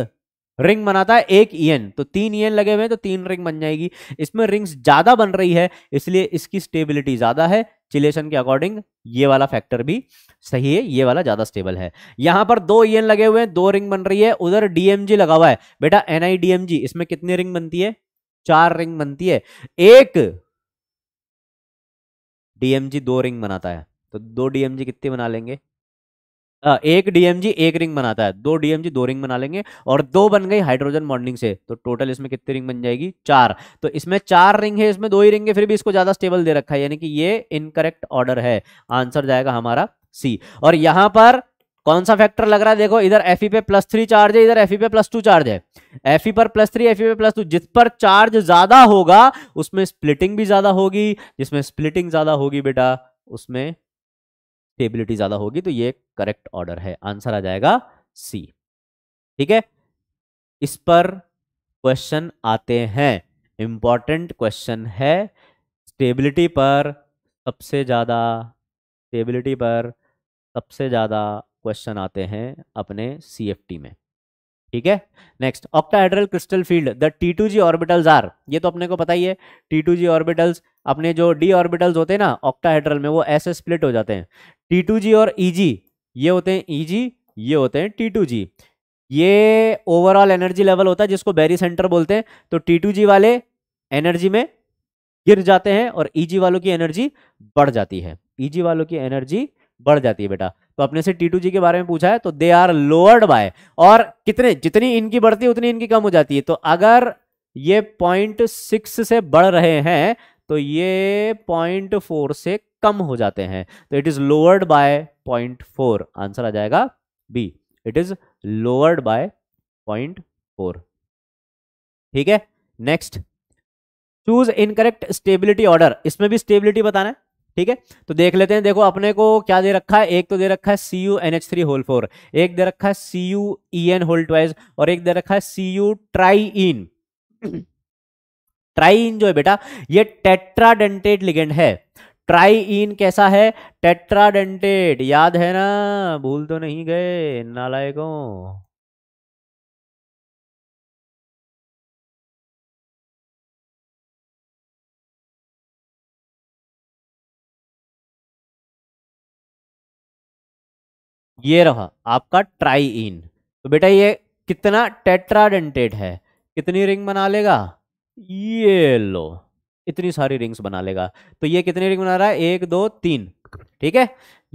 रिंग बनाता है एक ईएन तो तीन ईएन लगे हुए हैं तो तीन रिंग बन जाएगी इसमें रिंग्स ज्यादा बन रही है इसलिए इसकी स्टेबिलिटी ज्यादा है चिलेशन के अकॉर्डिंग ये वाला फैक्टर भी सही है ये वाला ज्यादा स्टेबल है यहां पर दो ईएन लगे हुए हैं दो रिंग बन रही है उधर डीएमजी लगा हुआ है बेटा एनआईडीएमजी इसमें कितनी रिंग बनती है चार रिंग बनती है एक डीएमजी दो रिंग बनाता है तो दो डीएमजी कितने बना लेंगे आ, एक डीएमजी एक रिंग बनाता है दो डीएमजी दो रिंग बना लेंगे और दो बन गई हाइड्रोजन बॉन्डिंग से तो टोटल इसमें कितनी रिंग बन जाएगी चार तो इसमें चार रिंग है इसमें दो ही रिंग है फिर भी इसको ज्यादा स्टेबल दे रखा है यानी कि ये इनकरेक्ट ऑर्डर है आंसर जाएगा हमारा सी और यहां पर कौन सा फैक्टर लग रहा है देखो इधर एफ e पे प्लस थ्री चार्ज है इधर एफ e पे प्लस टू चार्ज है एफ e पर प्लस थ्री एफ पे प्लस टू जिस पर चार्ज ज्यादा होगा उसमें स्प्लिटिंग भी ज्यादा होगी जिसमें स्प्लिटिंग ज्यादा होगी बेटा उसमें स्टेबिलिटी ज्यादा होगी तो ये करेक्ट ऑर्डर है आंसर आ जाएगा सी ठीक है इस पर क्वेश्चन आते हैं इंपॉर्टेंट क्वेश्चन है स्टेबिलिटी पर सबसे ज़्यादा स्टेबिलिटी पर सबसे ज़्यादा क्वेश्चन आते हैं अपने सी में ठीक है next octahedral crystal field the T two G orbitals are ये तो अपने को पता ही है टी टू जी ऑर्बिटल्स अपने जो डी ऑर्बिटल्स होते हैं ना ऑक्टाहेड्रल में वो ऐसे स्प्लिट हो जाते हैं टी टू जी और ई e जी ये होते हैं ई e जी ये होते हैं टी टू जी ये ओवरऑल एनर्जी लेवल होता है जिसको बैरी सेंटर बोलते हैं तो टी टू जी वाले एनर्जी में गिर जाते हैं और ई e जी वालों की एनर्जी बढ़ जाती है ई जी वालों की एनर्जी बढ़ जाती है बेटा तो अपने से टी जी के बारे में पूछा है तो दे आर लोअर्ड बाय और कितने जितनी इनकी बढ़ती है उतनी इनकी कम हो जाती है तो अगर ये पॉइंट सिक्स से बढ़ रहे हैं तो ये पॉइंट फोर से कम हो जाते हैं तो it is lowered by point four answer आ जाएगा B it is lowered by point four ठीक है next choose incorrect stability order इसमें भी स्टेबिलिटी बताना है ठीक है तो देख लेते हैं देखो अपने को क्या दे रखा है एक तो दे रखा है C U N H three whole four एक दे रखा है C U E N whole twice और एक दे रखा है C U trien trien जो है बेटा ये टेट्राडेंटेड लिगेंड है ट्राई इन कैसा है टेट्राडेंटेड याद है ना भूल तो नहीं गए नालायकों ये रहा आपका ट्राई इन तो बेटा ये कितना टेट्राडेंटेड है कितनी रिंग बना लेगा ये लो इतनी सारी रिंग्स बना लेगा तो ये कितनी रिंग बना रहा है एक दो तीन ठीक है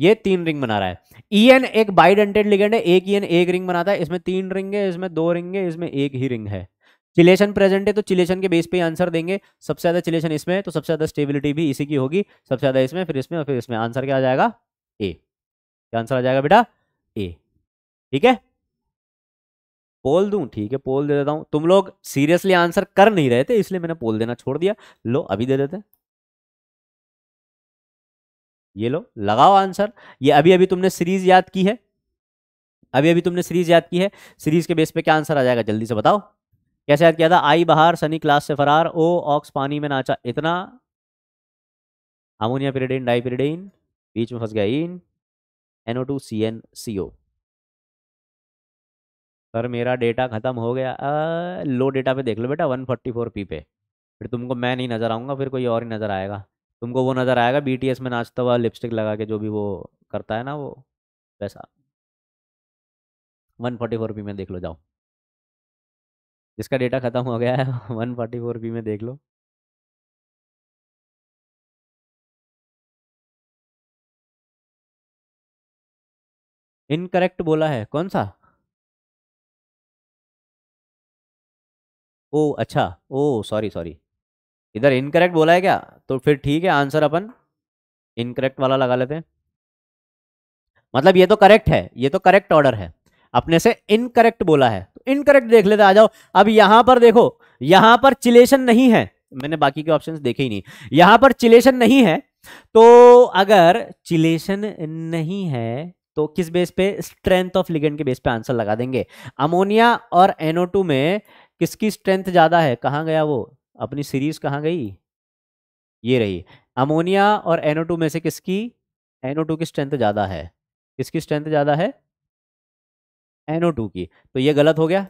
ये तीन रिंग बना रहा है एन एक बाइडेंटेड लिगेंड है एक एन एक रिंग बनाता है इसमें तीन रिंग है इसमें दो रिंग है इसमें एक ही रिंग है चिलेशन प्रेजेंट है तो चिलेशन के बेस पे आंसर देंगे सबसे ज्यादा चिलेशन इसमें है तो सबसे ज्यादा स्टेबिलिटी भी इसी की होगी सबसे ज्यादा इसमें फिर इसमें और फिर इसमें आंसर क्या आ जाएगा ए क्या आंसर आ जाएगा बेटा ए ठीक है पोल दू ठीक है पोल दे देता हूं तुम लोग सीरियसली आंसर कर नहीं रहे थे इसलिए मैंने पोल देना छोड़ दिया लो अभी दे देते ये लो लगाओ आंसर ये अभी अभी तुमने सीरीज याद की है अभी अभी तुमने सीरीज याद की है सीरीज के बेस पे क्या आंसर आ जाएगा जल्दी से बताओ कैसे याद किया था आई बहार सनी क्लास से फरार ओ ऑक्स पानी में नाचा इतना अमोनिया पिरिडिन डाई पिरिडिन बीच में फंस गया इन NO two C N C O sir मेरा डेटा ख़त्म हो गया आ, लो डेटा पे देख लो बेटा वन फोर्टी फोर पी पे फिर तुमको मैं नहीं नज़र आऊंगा फिर कोई और ही नज़र आएगा तुमको वो नज़र आएगा बी टी एस में नाचता हुआ लिपस्टिक लगा के जो भी वो करता है ना वो वैसा वन फोर्टी फोर पी में देख लो जाओ जिसका डेटा ख़त्म हो गया है वन फोर्टी फोर पी में देख लो इनकरेक्ट बोला है कौन सा ओ अच्छा ओ सॉरी सॉरी इधर इनकरेक्ट बोला है क्या तो फिर ठीक है आंसर अपन इनकरेक्ट वाला लगा लेते हैं मतलब ये तो करेक्ट है ये तो करेक्ट ऑर्डर है अपने से इनकरेक्ट बोला है तो इनकरेक्ट देख लेते आ जाओ अब यहां पर देखो यहां पर चिलेशन नहीं है मैंने बाकी के ऑप्शन देखे ही नहीं यहां पर चिलेशन नहीं है तो अगर चिलेशन नहीं है तो किस बेस पे स्ट्रेंथ ऑफ लिगेंड के बेस पे आंसर लगा देंगे अमोनिया और एनओ में किसकी स्ट्रेंथ ज़्यादा है कहाँ गया वो अपनी सीरीज कहाँ गई ये रही अमोनिया और एनओ में से किसकी एनओ की स्ट्रेंथ ज़्यादा है किसकी स्ट्रेंथ ज़्यादा है एनओ की तो ये गलत हो गया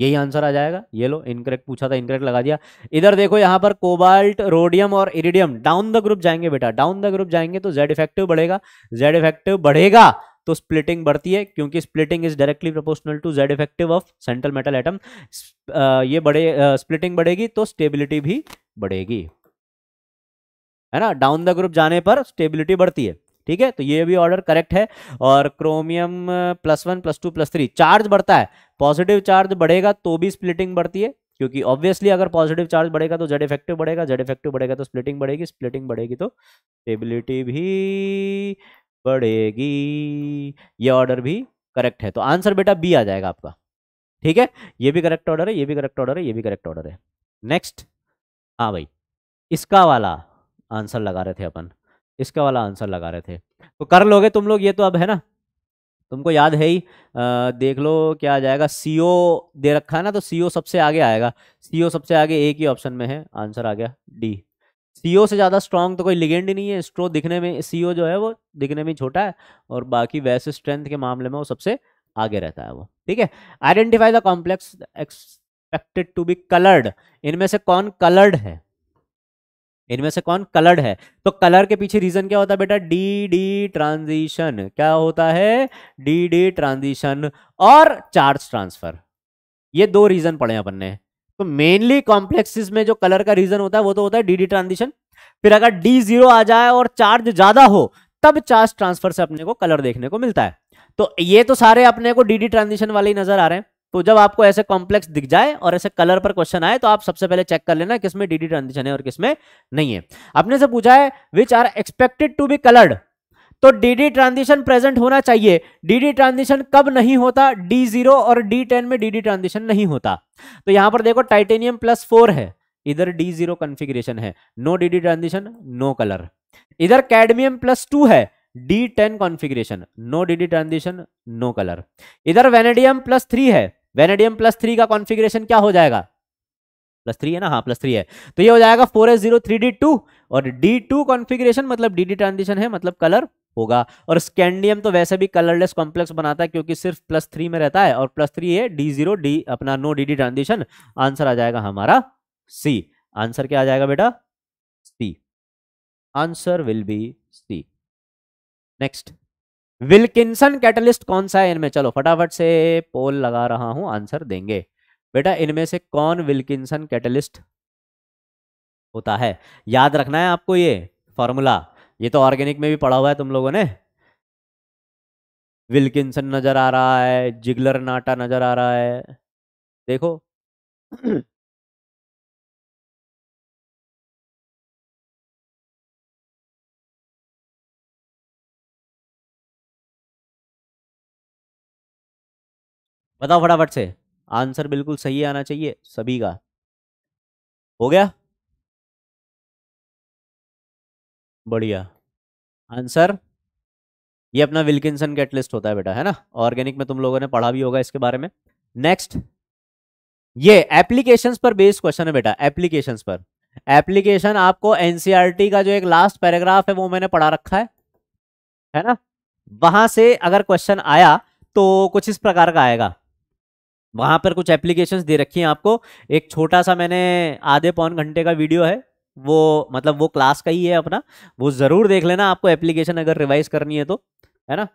यही आंसर आ जाएगा ये लो इनकरेक्ट पूछा था इनकरेक्ट लगा दिया इधर देखो यहाँ पर कोबाल्ट रोडियम और इरिडियम डाउन द ग्रुप जाएंगे बेटा डाउन द ग्रुप जाएंगे तो जेड इफेक्टिव बढ़ेगा जेड इफेक्टिव बढ़ेगा तो स्प्लिटिंग बढ़ती है क्योंकि splitting is directly proportional to Z effective of central metal atom ये बढ़े स्प्लिटिंग बढ़ेगी तो स्टेबिलिटी भी बढ़ेगी है ना डाउन द ग्रुप जाने पर स्टेबिलिटी बढ़ती है ठीक है तो ये भी ऑर्डर करेक्ट है और chromium plus one plus two plus three charge बढ़ता है पॉजिटिव चार्ज बढ़ेगा तो भी स्प्लिटिंग बढ़ती है क्योंकि ऑब्वियसली अगर पॉजिटिव चार्ज बढ़ेगा तो जेड इफेक्टिव बढ़ेगा जेड इफेक्टिव बढ़ेगा तो स्प्लिटिंग बढ़ेगी स्प्लिटिंग बढ़ेगी तो स्टेबिलिटी भी बढ़ेगी ये ऑर्डर भी करेक्ट है तो आंसर बेटा बी आ जाएगा आपका ठीक है ये भी करेक्ट ऑर्डर है ये भी करेक्ट ऑर्डर है ये भी करेक्ट ऑर्डर है नेक्स्ट हाँ भाई इसका वाला आंसर लगा रहे थे अपन इसका वाला आंसर लगा रहे थे तो कर लोगे तुम लोग ये तो अब है ना तुमको याद है ही आ, देख लो क्या आ जाएगा सी ओ दे रखा है ना तो सी ओ सबसे आगे आएगा सी ओ सबसे आगे एक ही ऑप्शन में है आंसर आ गया डी सी ओ से ज़्यादा स्ट्रांग तो कोई लिगेंड ही नहीं है स्ट्रो दिखने में सी ओ जो है वो दिखने में छोटा है और बाकी वैसे स्ट्रेंथ के मामले में वो सबसे आगे रहता है वो ठीक है identify the complex expected to be coloured इनमें से कौन कलर्ड है इनमें से कौन कलर्ड है तो कलर के पीछे रीजन क्या होता है बेटा डी डी ट्रांजिशन क्या होता है डी डी ट्रांजिशन और चार्ज ट्रांसफर ये दो रीजन पढ़े अपन ने तो मेनली कॉम्प्लेक्सिस में जो कलर का रीजन होता है वो तो होता है डी डी ट्रांजिशन फिर अगर डी जीरो आ जाए और चार्ज ज्यादा हो तब चार्ज ट्रांसफर से अपने को कलर देखने को मिलता है तो ये तो सारे अपने को डी डी ट्रांजिशन वाले ही नजर आ रहे हैं तो जब आपको ऐसे कॉम्प्लेक्स दिख जाए और ऐसे कलर पर क्वेश्चन आए तो आप सबसे पहले चेक कर लेना किसमें डीडी ट्रांजिशन है और किसमें नहीं है अपने से पूछा है which are expected to be coloured तो डीडी ट्रांजिशन प्रेजेंट होना चाहिए डीडी ट्रांजिशन कब नहीं होता डी जीरो और डी टेन में डीडी ट्रांजिशन नहीं होता तो यहां पर देखो टाइटेनियम प्लस फोर है इधर डी जीरो कन्फिग्रेशन है no d d transition no colour इधर कैडमियम प्लस टू है d ten configuration no d d transition no colour इधर वेनेडियम प्लस थ्री है वेनेडियम प्लस थ्री का कॉन्फिग्रेशन क्या हो जाएगा प्लस थ्री है ना हाँ प्लस थ्री है तो ये हो जाएगा four S zero three D two और डी टू कॉन्फिग्रेशन मतलब डी डी ट्रांजिशन है मतलब कलर होगा और स्कैंडियम तो वैसे भी कलरलेस कॉम्प्लेक्स बनाता है क्योंकि सिर्फ प्लस थ्री में रहता है और प्लस थ्री है डी जीरो डी अपना no D D transition answer आ जाएगा हमारा सी आंसर क्या आ जाएगा बेटा C answer will be C next Wilkinson catalyst कौन सा है इनमें चलो फटाफट से पोल लगा रहा हूं आंसर देंगे बेटा इनमें से कौन विल्किंसन कैटलिस्ट होता है याद रखना है आपको ये फॉर्मूला ये तो ऑर्गेनिक में भी पढ़ा हुआ है तुम लोगों ने विल्किंसन नजर आ रहा है जिगलर नाटा नजर आ रहा है देखो बताओ फटाफट से आंसर बिल्कुल सही आना चाहिए सभी का हो गया बढ़िया आंसर ये अपना विल्किंसन कैटलिस्ट होता है बेटा है ना ऑर्गेनिक में तुम लोगों ने पढ़ा भी होगा इसके बारे में नेक्स्ट ये एप्लीकेशंस पर बेस्ड क्वेश्चन है बेटा एप्लीकेशंस पर एप्लीकेशन आपको एनसीईआरटी का जो एक लास्ट पैराग्राफ है वो मैंने पढ़ा रखा है है ना वहां से अगर क्वेश्चन आया तो कुछ इस प्रकार का आएगा वहाँ पर कुछ एप्लीकेशंस दे रखी हैं आपको एक छोटा सा मैंने आधे पौन घंटे का वीडियो है वो मतलब वो क्लास का ही है अपना वो ज़रूर देख लेना आपको एप्लीकेशन अगर रिवाइज करनी है तो है ना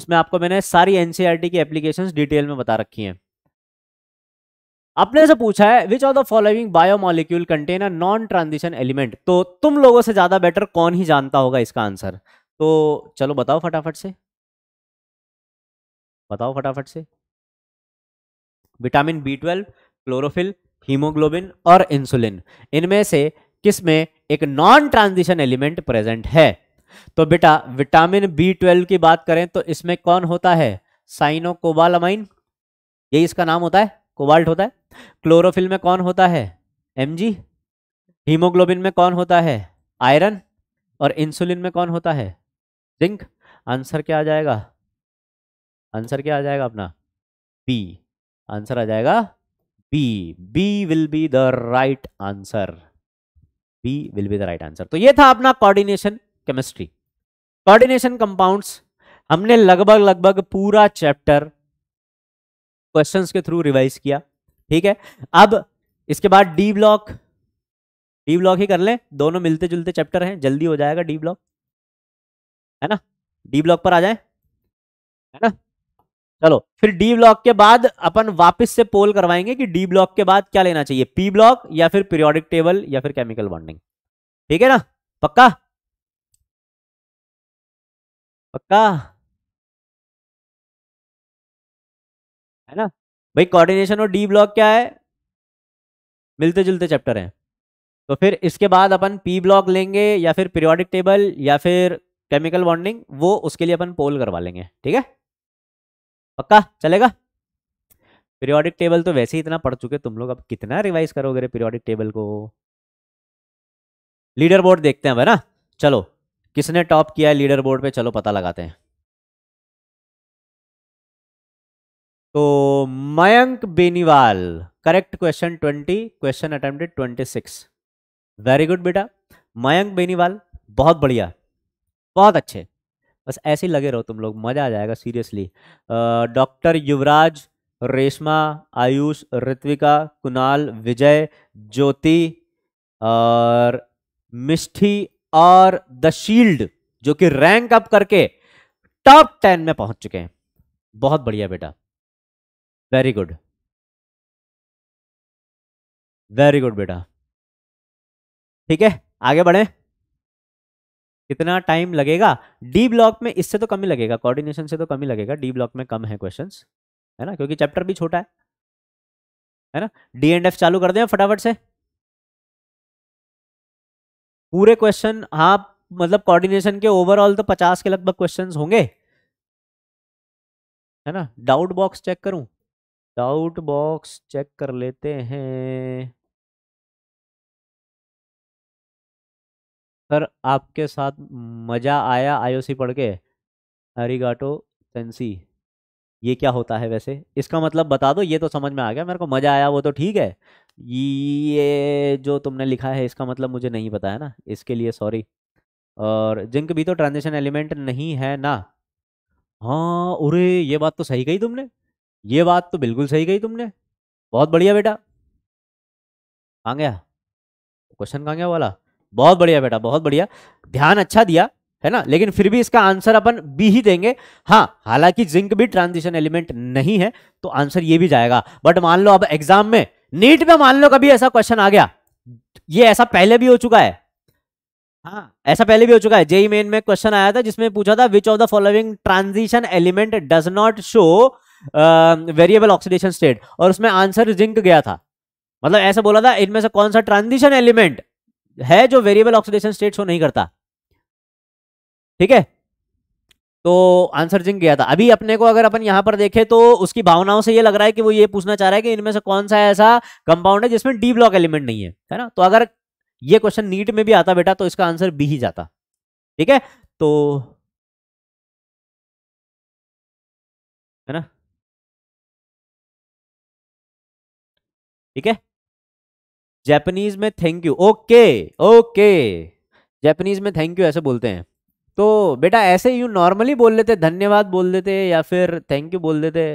उसमें आपको मैंने सारी एन e की एप्लीकेशन डिटेल में बता रखी हैं आपने से पूछा है which of the following biomolecule contain a non transition element तो तुम लोगों से ज़्यादा बेटर कौन ही जानता होगा इसका आंसर तो चलो बताओ फटाफट से बताओ फटाफट से vitamin B twelve chlorophyll haemoglobin और इंसुलिन इनमें से किस में एक नॉन ट्रांजिशन एलिमेंट प्रेजेंट है तो बेटा विटामिन बी ट्वेल्व की बात करें तो इसमें कौन होता है साइनो कोबालामाइन यही इसका नाम होता है कोबाल्ट होता है क्लोरोफिल में कौन होता है एम हीमोग्लोबिन में कौन होता है आयरन और इंसुलिन में कौन होता है जिंक आंसर क्या आ जाएगा आंसर क्या आ जाएगा अपना बी आंसर आ जाएगा B B will be the right answer B will be the right answer तो ये था अपना कोऑर्डिनेशन केमिस्ट्री कोऑर्डिनेशन कंपाउंड्स हमने लगभग लगभग पूरा चैप्टर क्वेश्चंस के थ्रू रिवाइज किया ठीक है अब इसके बाद डी ब्लॉक डी ब्लॉक ही कर लें दोनों मिलते जुलते चैप्टर हैं जल्दी हो जाएगा डी ब्लॉक है ना डी ब्लॉक पर आ जाए है ना चलो फिर डी ब्लॉक के बाद अपन वापस से पोल करवाएंगे कि डी ब्लॉक के बाद क्या लेना चाहिए पी ब्लॉक या फिर पीरियोडिक टेबल या फिर केमिकल बॉन्डिंग ठीक है ना पक्का पक्का है ना भाई कोऑर्डिनेशन और डी ब्लॉक क्या है मिलते जुलते चैप्टर हैं तो फिर इसके बाद अपन पी ब्लॉक लेंगे या फिर पीरियोडिक टेबल या फिर केमिकल बॉन्डिंग वो उसके लिए अपन पोल करवा लेंगे ठीक है पक्का चलेगा पीरियोडिक टेबल तो वैसे ही इतना पढ़ चुके तुम लोग अब कितना रिवाइज करोगे रे पीरियोडिक टेबल को लीडर बोर्ड देखते हैं ना चलो किसने टॉप किया है लीडर बोर्ड पे चलो पता लगाते हैं तो Mayank Beniwal correct question twenty question attempted twenty six very good बेटा मयंक बेनीवाल बहुत बढ़िया बहुत अच्छे बस ऐसे ही लगे रहो तुम लोग मज़ा आ जाएगा सीरियसली डॉक्टर युवराज रेशमा आयुष ऋत्विका कुणाल विजय ज्योति और मिष्ठी और द शील्ड जो कि रैंक अप करके टॉप टेन में पहुंच चुके हैं बहुत बढ़िया बेटा वेरी गुड वेरी गुड बेटा ठीक है आगे बढ़े कितना टाइम लगेगा डी ब्लॉक में इससे तो कम ही लगेगा कोऑर्डिनेशन से तो कम ही लगेगा डी ब्लॉक में कम है क्वेश्चन है ना क्योंकि चैप्टर भी छोटा है है ना डी एंड एफ चालू कर दें फटाफट से पूरे क्वेश्चन हाँ मतलब कोऑर्डिनेशन के ओवरऑल तो पचास के लगभग क्वेश्चन होंगे है ना डाउट बॉक्स चेक करूं डाउट बॉक्स चेक कर लेते हैं सर आपके साथ मज़ा आया आईओसी पढ़ के अरिगाटो सेंसी ये क्या होता है वैसे इसका मतलब बता दो ये तो समझ में आ गया मेरे को मज़ा आया वो तो ठीक है ये जो तुमने लिखा है इसका मतलब मुझे नहीं पता है ना इसके लिए सॉरी और जिंक भी तो ट्रांजिशन एलिमेंट नहीं है ना हाँ अरे ये बात तो सही कही तुमने ये बात तो बिल्कुल सही कही तुमने बहुत बढ़िया बेटा कहाँ गया क्वेश्चन कहाँ गया वाला बहुत बढ़िया बेटा बहुत बढ़िया ध्यान अच्छा दिया है ना लेकिन फिर भी इसका आंसर अपन बी ही देंगे हाँ हालांकि जिंक भी ट्रांजिशन एलिमेंट नहीं है तो आंसर ये भी जाएगा बट मान लो अब एग्जाम में नीट में मान लो कभी ऐसा क्वेश्चन आ गया ये ऐसा पहले भी हो चुका है हाँ ऐसा पहले भी हो चुका है जेई मेन में क्वेश्चन आया था जिसमें पूछा था which of the following transition element does not show variable oxidation state और उसमें आंसर जिंक गया था मतलब ऐसा बोला था इनमें से कौन सा ट्रांजिशन एलिमेंट है जो वेरिएबल ऑक्सीडेशन स्टेट शो नहीं करता ठीक है तो आंसर जिंक गया था अभी अपने को अगर अपन यहां पर देखें तो उसकी भावनाओं से ये लग रहा है कि वो ये पूछना चाह रहा है कि इनमें से कौन सा ऐसा कंपाउंड है जिसमें डी ब्लॉक एलिमेंट नहीं है है ना तो अगर ये क्वेश्चन नीट में भी आता बेटा तो इसका आंसर बी ही जाता ठीक है तो है ना ठीक है जैपनीज में thank you okay okay Japanese में थैंक यू ऐसे बोलते हैं तो बेटा ऐसे यू नॉर्मली बोल लेते धन्यवाद बोल देते या फिर थैंक यू बोल देते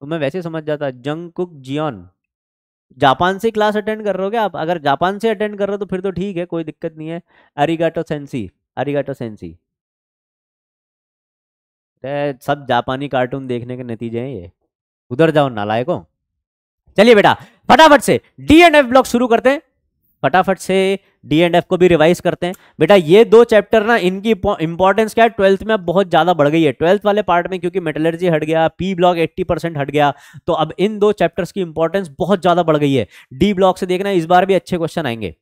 तो मैं वैसे समझ जाता जंग कुक जियन जापान से क्लास अटेंड कर रहे हो क्या आप अगर जापान से अटेंड कर रहे हो तो फिर तो ठीक है कोई दिक्कत नहीं है अरिगाटो सेंसी अरिगाटो सेंसी सब जापानी कार्टून देखने के नतीजे हैं ये उधर जाओ नालायकों चलिए बेटा फटाफट से डी एंड एफ ब्लॉक शुरू करते हैं फटाफट से डी एंड एफ को भी रिवाइज करते हैं बेटा ये दो चैप्टर ना इनकी इंपॉर्टेंस क्या है ट्वेल्थ में अब बहुत ज्यादा बढ़ गई है ट्वेल्थ वाले पार्ट में क्योंकि मेटलर्जी हट गया पी ब्लॉक 80 परसेंट हट गया तो अब इन दो चैप्टर्स की इंपॉर्टेंस बहुत ज्यादा बढ़ गई है डी ब्लॉक से देखना इस बार भी अच्छे क्वेश्चन आएंगे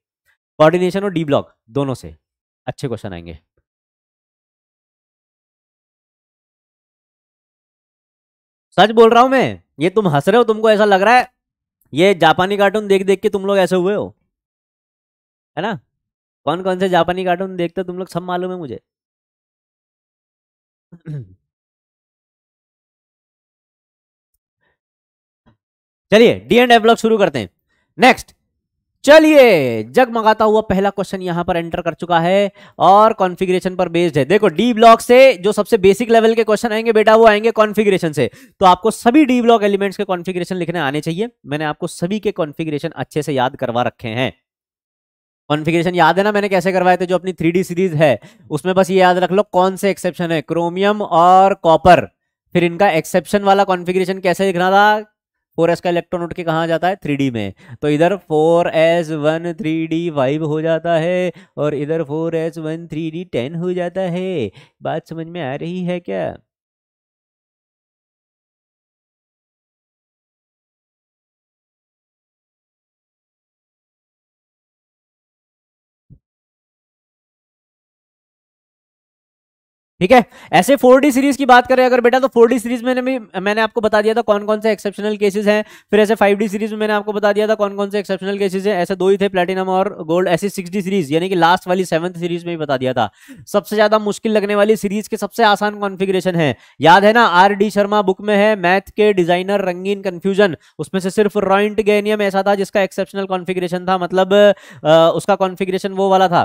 कॉर्डिनेशन और डी ब्लॉक दोनों से अच्छे क्वेश्चन आएंगे सच बोल रहा हूं मैं ये तुम हंस रहे हो तुमको ऐसा लग रहा है ये जापानी कार्टून देख देख के तुम लोग ऐसे हुए हो है ना कौन कौन से जापानी कार्टून देखते हो तुम लोग सब मालूम है मुझे चलिए डी एंड एफ ब्लॉग शुरू करते हैं नेक्स्ट चलिए जगमगाता हुआ पहला क्वेश्चन यहां पर एंटर कर चुका है और कॉन्फ़िगरेशन पर बेस्ड है देखो डी ब्लॉक से जो सबसे बेसिक लेवल के क्वेश्चन आएंगे बेटा वो आएंगे कॉन्फ़िगरेशन से तो आपको सभी डी ब्लॉक एलिमेंट्स के कॉन्फ़िगरेशन लिखने आने चाहिए मैंने आपको सभी के कॉन्फिग्रेशन अच्छे से याद करवा रखे हैं कॉन्फ़िगरेशन याद है ना मैंने कैसे करवाए थे जो अपनी थ्री सीरीज है उसमें बस ये याद रख लो कौन से एक्सेप्शन है क्रोमियम और कॉपर फिर इनका एक्सेप्शन वाला कॉन्फ़िगरेशन कैसे लिखना था फोर एस का इलेक्ट्रॉन उठ के कहाँ जाता है थ्री डी में तो इधर four s one three D five हो जाता है और इधर four s one three d ten हो जाता है बात समझ में आ रही है क्या ठीक है ऐसे फोर सीरीज की बात करें अगर बेटा तो फोर सीरीज में भी मैंने आपको बता दिया था कौन कौन से एक्सेप्शनल केसेस हैं फिर ऐसे फाइव सीरीज में मैंने आपको बता दिया था कौन कौन से एक्सेप्शनल केसेस हैं ऐसे दो ही थे प्लेटिनम और गोल्ड ऐसे सिक्स सीरीज यानी कि लास्ट वाली सेवंथ सीरीज में ही बता दिया था सबसे ज्यादा मुश्किल लगने वाली सीरीज के सबसे आसान कॉन्फिग्रेशन है याद है ना आर डी शर्मा बुक में है मैथ के डिजाइनर रंगीन कंफ्यूजन उसमें से सिर्फ रॉइंट गैनियम ऐसा था जिसका एक्सेप्शनल कॉन्फिग्रेशन था मतलब उसका कॉन्फिग्रेशन वो वाला था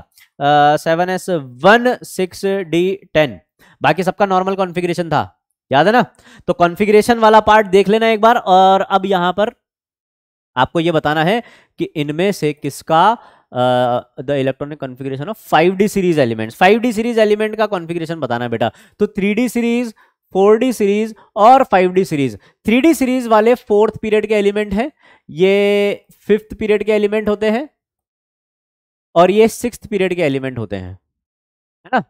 seven s one six d ten बाकी सबका नॉर्मल कॉन्फिग्रेशन था याद है ना तो कॉन्फिग्रेशन वाला पार्ट देख लेना एक बार और अब यहां पर आपको यह बताना है कि इनमें से किसका the electronic configuration of 5D series elements 5D series element का कॉन्फिग्रेशन बताना बेटा तो 3D सीरीज 4D सीरीज और 5D सीरीज 3D सीरीज वाले फोर्थ पीरियड के एलिमेंट हैं ये फिफ्थ पीरियड के एलिमेंट होते हैं और ये सिक्स पीरियड के एलिमेंट होते हैं है ना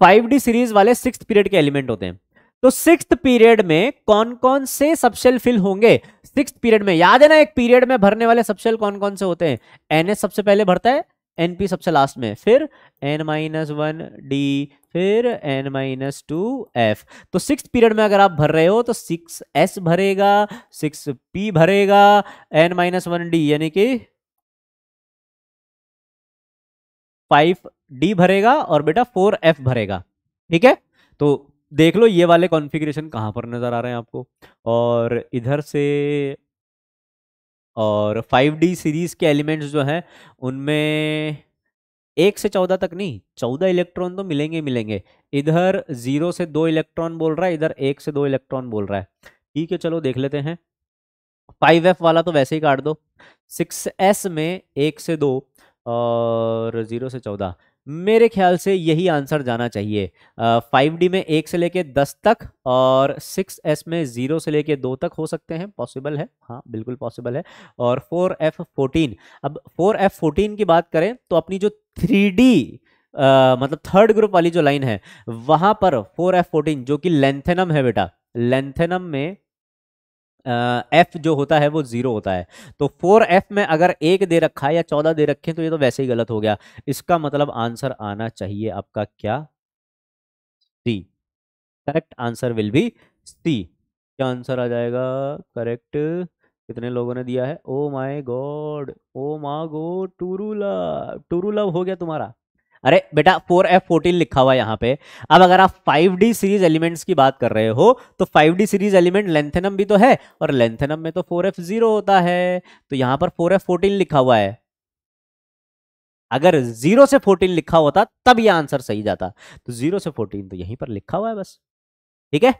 फाइव डी सीरीज वाले सिक्स पीरियड के एलिमेंट होते हैं तो सिक्स पीरियड में कौन कौन से सबसेल फिल होंगे सिक्स पीरियड में याद है ना एक पीरियड में भरने वाले सबसेल कौन कौन से होते हैं एन सबसे पहले भरता है एनपी सबसे लास्ट में फिर एन माइनस वन डी फिर एन माइनस टू एफ तो सिक्स पीरियड में अगर आप भर रहे हो तो सिक्स एस भरेगा सिक्स पी भरेगा एन माइनस वन डी यानी कि फाइव डी भरेगा और बेटा फोर एफ भरेगा ठीक है तो देख लो ये वाले कॉन्फ़िगरेशन कहाँ पर नज़र आ रहे हैं आपको और इधर से और फाइव डी सीरीज़ के एलिमेंट्स जो हैं उनमें एक से चौदह तक नहीं चौदह इलेक्ट्रॉन तो मिलेंगे मिलेंगे इधर जीरो से दो इलेक्ट्रॉन बोल रहा है इधर एक से दो इलेक्ट्रॉन बोल रहा है ठीक है चलो देख लेते हैं फाइव एफ वाला तो वैसे ही काट दो सिक्स एस में एक से दो और ज़ीरो से चौदह मेरे ख्याल से यही आंसर जाना चाहिए फाइव डी में एक से लेके दस तक और सिक्स एस में ज़ीरो से लेके दो तक हो सकते हैं पॉसिबल है हाँ बिल्कुल पॉसिबल है और फोर एफ फोर्टीन अब फोर एफ फोर्टीन की बात करें तो अपनी जो थ्री डी मतलब थर्ड ग्रुप वाली जो लाइन है वहां पर फोर एफ फोर्टीन जो कि लेंथेनम है बेटा लेंथेनम में एफ जो होता है वो जीरो होता है तो फोर एफ में अगर एक दे रखा है या चौदह दे रखे तो ये तो वैसे ही गलत हो गया इसका मतलब आंसर आना चाहिए आपका क्या C correct answer will be C क्या आंसर आ जाएगा करेक्ट कितने लोगों ने दिया है ओ माई गॉड ओ मा गो टूरूला टूरूलव हो गया तुम्हारा अरे बेटा फोर एफ फोर्टीन लिखा हुआ है यहाँ पे अब अगर आप फाइव डी सीरीज एलिमेंट्स की बात कर रहे हो तो five d series element lanthanum भी तो है और लेंथेनम में तो 4F0 एफ जीरो होता है तो यहाँ पर फोर एफ फोर्टीन लिखा हुआ है अगर जीरो से फोर्टीन लिखा होता तब यह आंसर सही जाता तो जीरो से फोर्टीन तो यहीं पर लिखा हुआ है बस ठीक है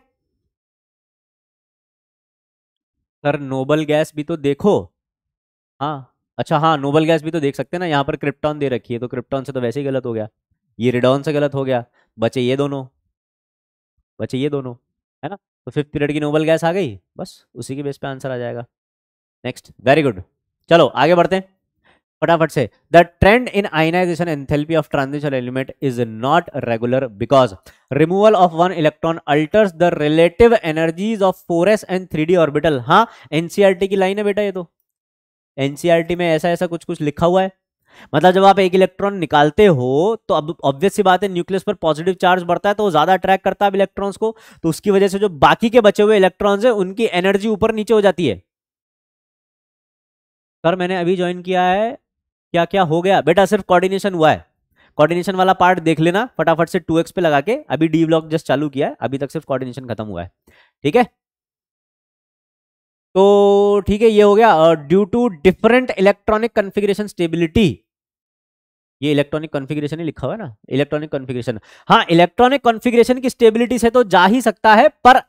सर नोबल गैस भी तो देखो हाँ अच्छा हाँ नोबल गैस भी तो देख सकते हैं ना यहाँ पर क्रिप्टॉन दे रखी है तो क्रिप्टॉन से तो वैसे ही गलत हो गया ये रिडॉन से गलत हो गया बचे ये दोनों बचे ये दोनों है ना तो फिफ्थ पीरियड की नोबल गैस आ गई बस उसी के बेस पे आंसर आ जाएगा नेक्स्ट वेरी गुड चलो आगे बढ़ते हैं फटाफट से the trend in ionisation enthalpy of transition element is not regular because removal of one electron alters the relative energies of four s and three d orbital हाँ NCERT की line है बेटा ये तो एनसीईआरटी में ऐसा ऐसा कुछ कुछ लिखा हुआ है मतलब जब आप एक इलेक्ट्रॉन निकालते हो तो अब ऑब्वियस सी बात है न्यूक्लियस पर पॉजिटिव चार्ज बढ़ता है तो वो ज्यादा अट्रैक्ट करता है इलेक्ट्रॉन्स को तो उसकी वजह से जो बाकी के बचे हुए इलेक्ट्रॉन्स है उनकी एनर्जी ऊपर नीचे हो जाती है सर मैंने अभी ज्वाइन किया है क्या क्या हो गया बेटा सिर्फ कॉर्डिनेशन हुआ है कॉर्डिनेशन वाला पार्ट देख लेना फटाफट से टू पे लगा के अभी डी ब्लॉक जस्ट चालू किया है अभी तक सिर्फ कॉर्डिनेशन खत्म हुआ है ठीक है तो ठीक है ये हो गया due to different electronic configuration stability ये इलेक्ट्रॉनिक कॉन्फ़िगरेशन ही लिखा हुआ है ना इलेक्ट्रॉनिक कॉन्फ़िगरेशन हाँ इलेक्ट्रॉनिक कॉन्फ़िगरेशन की स्टेबिलिटी से तो जा ही सकता है पर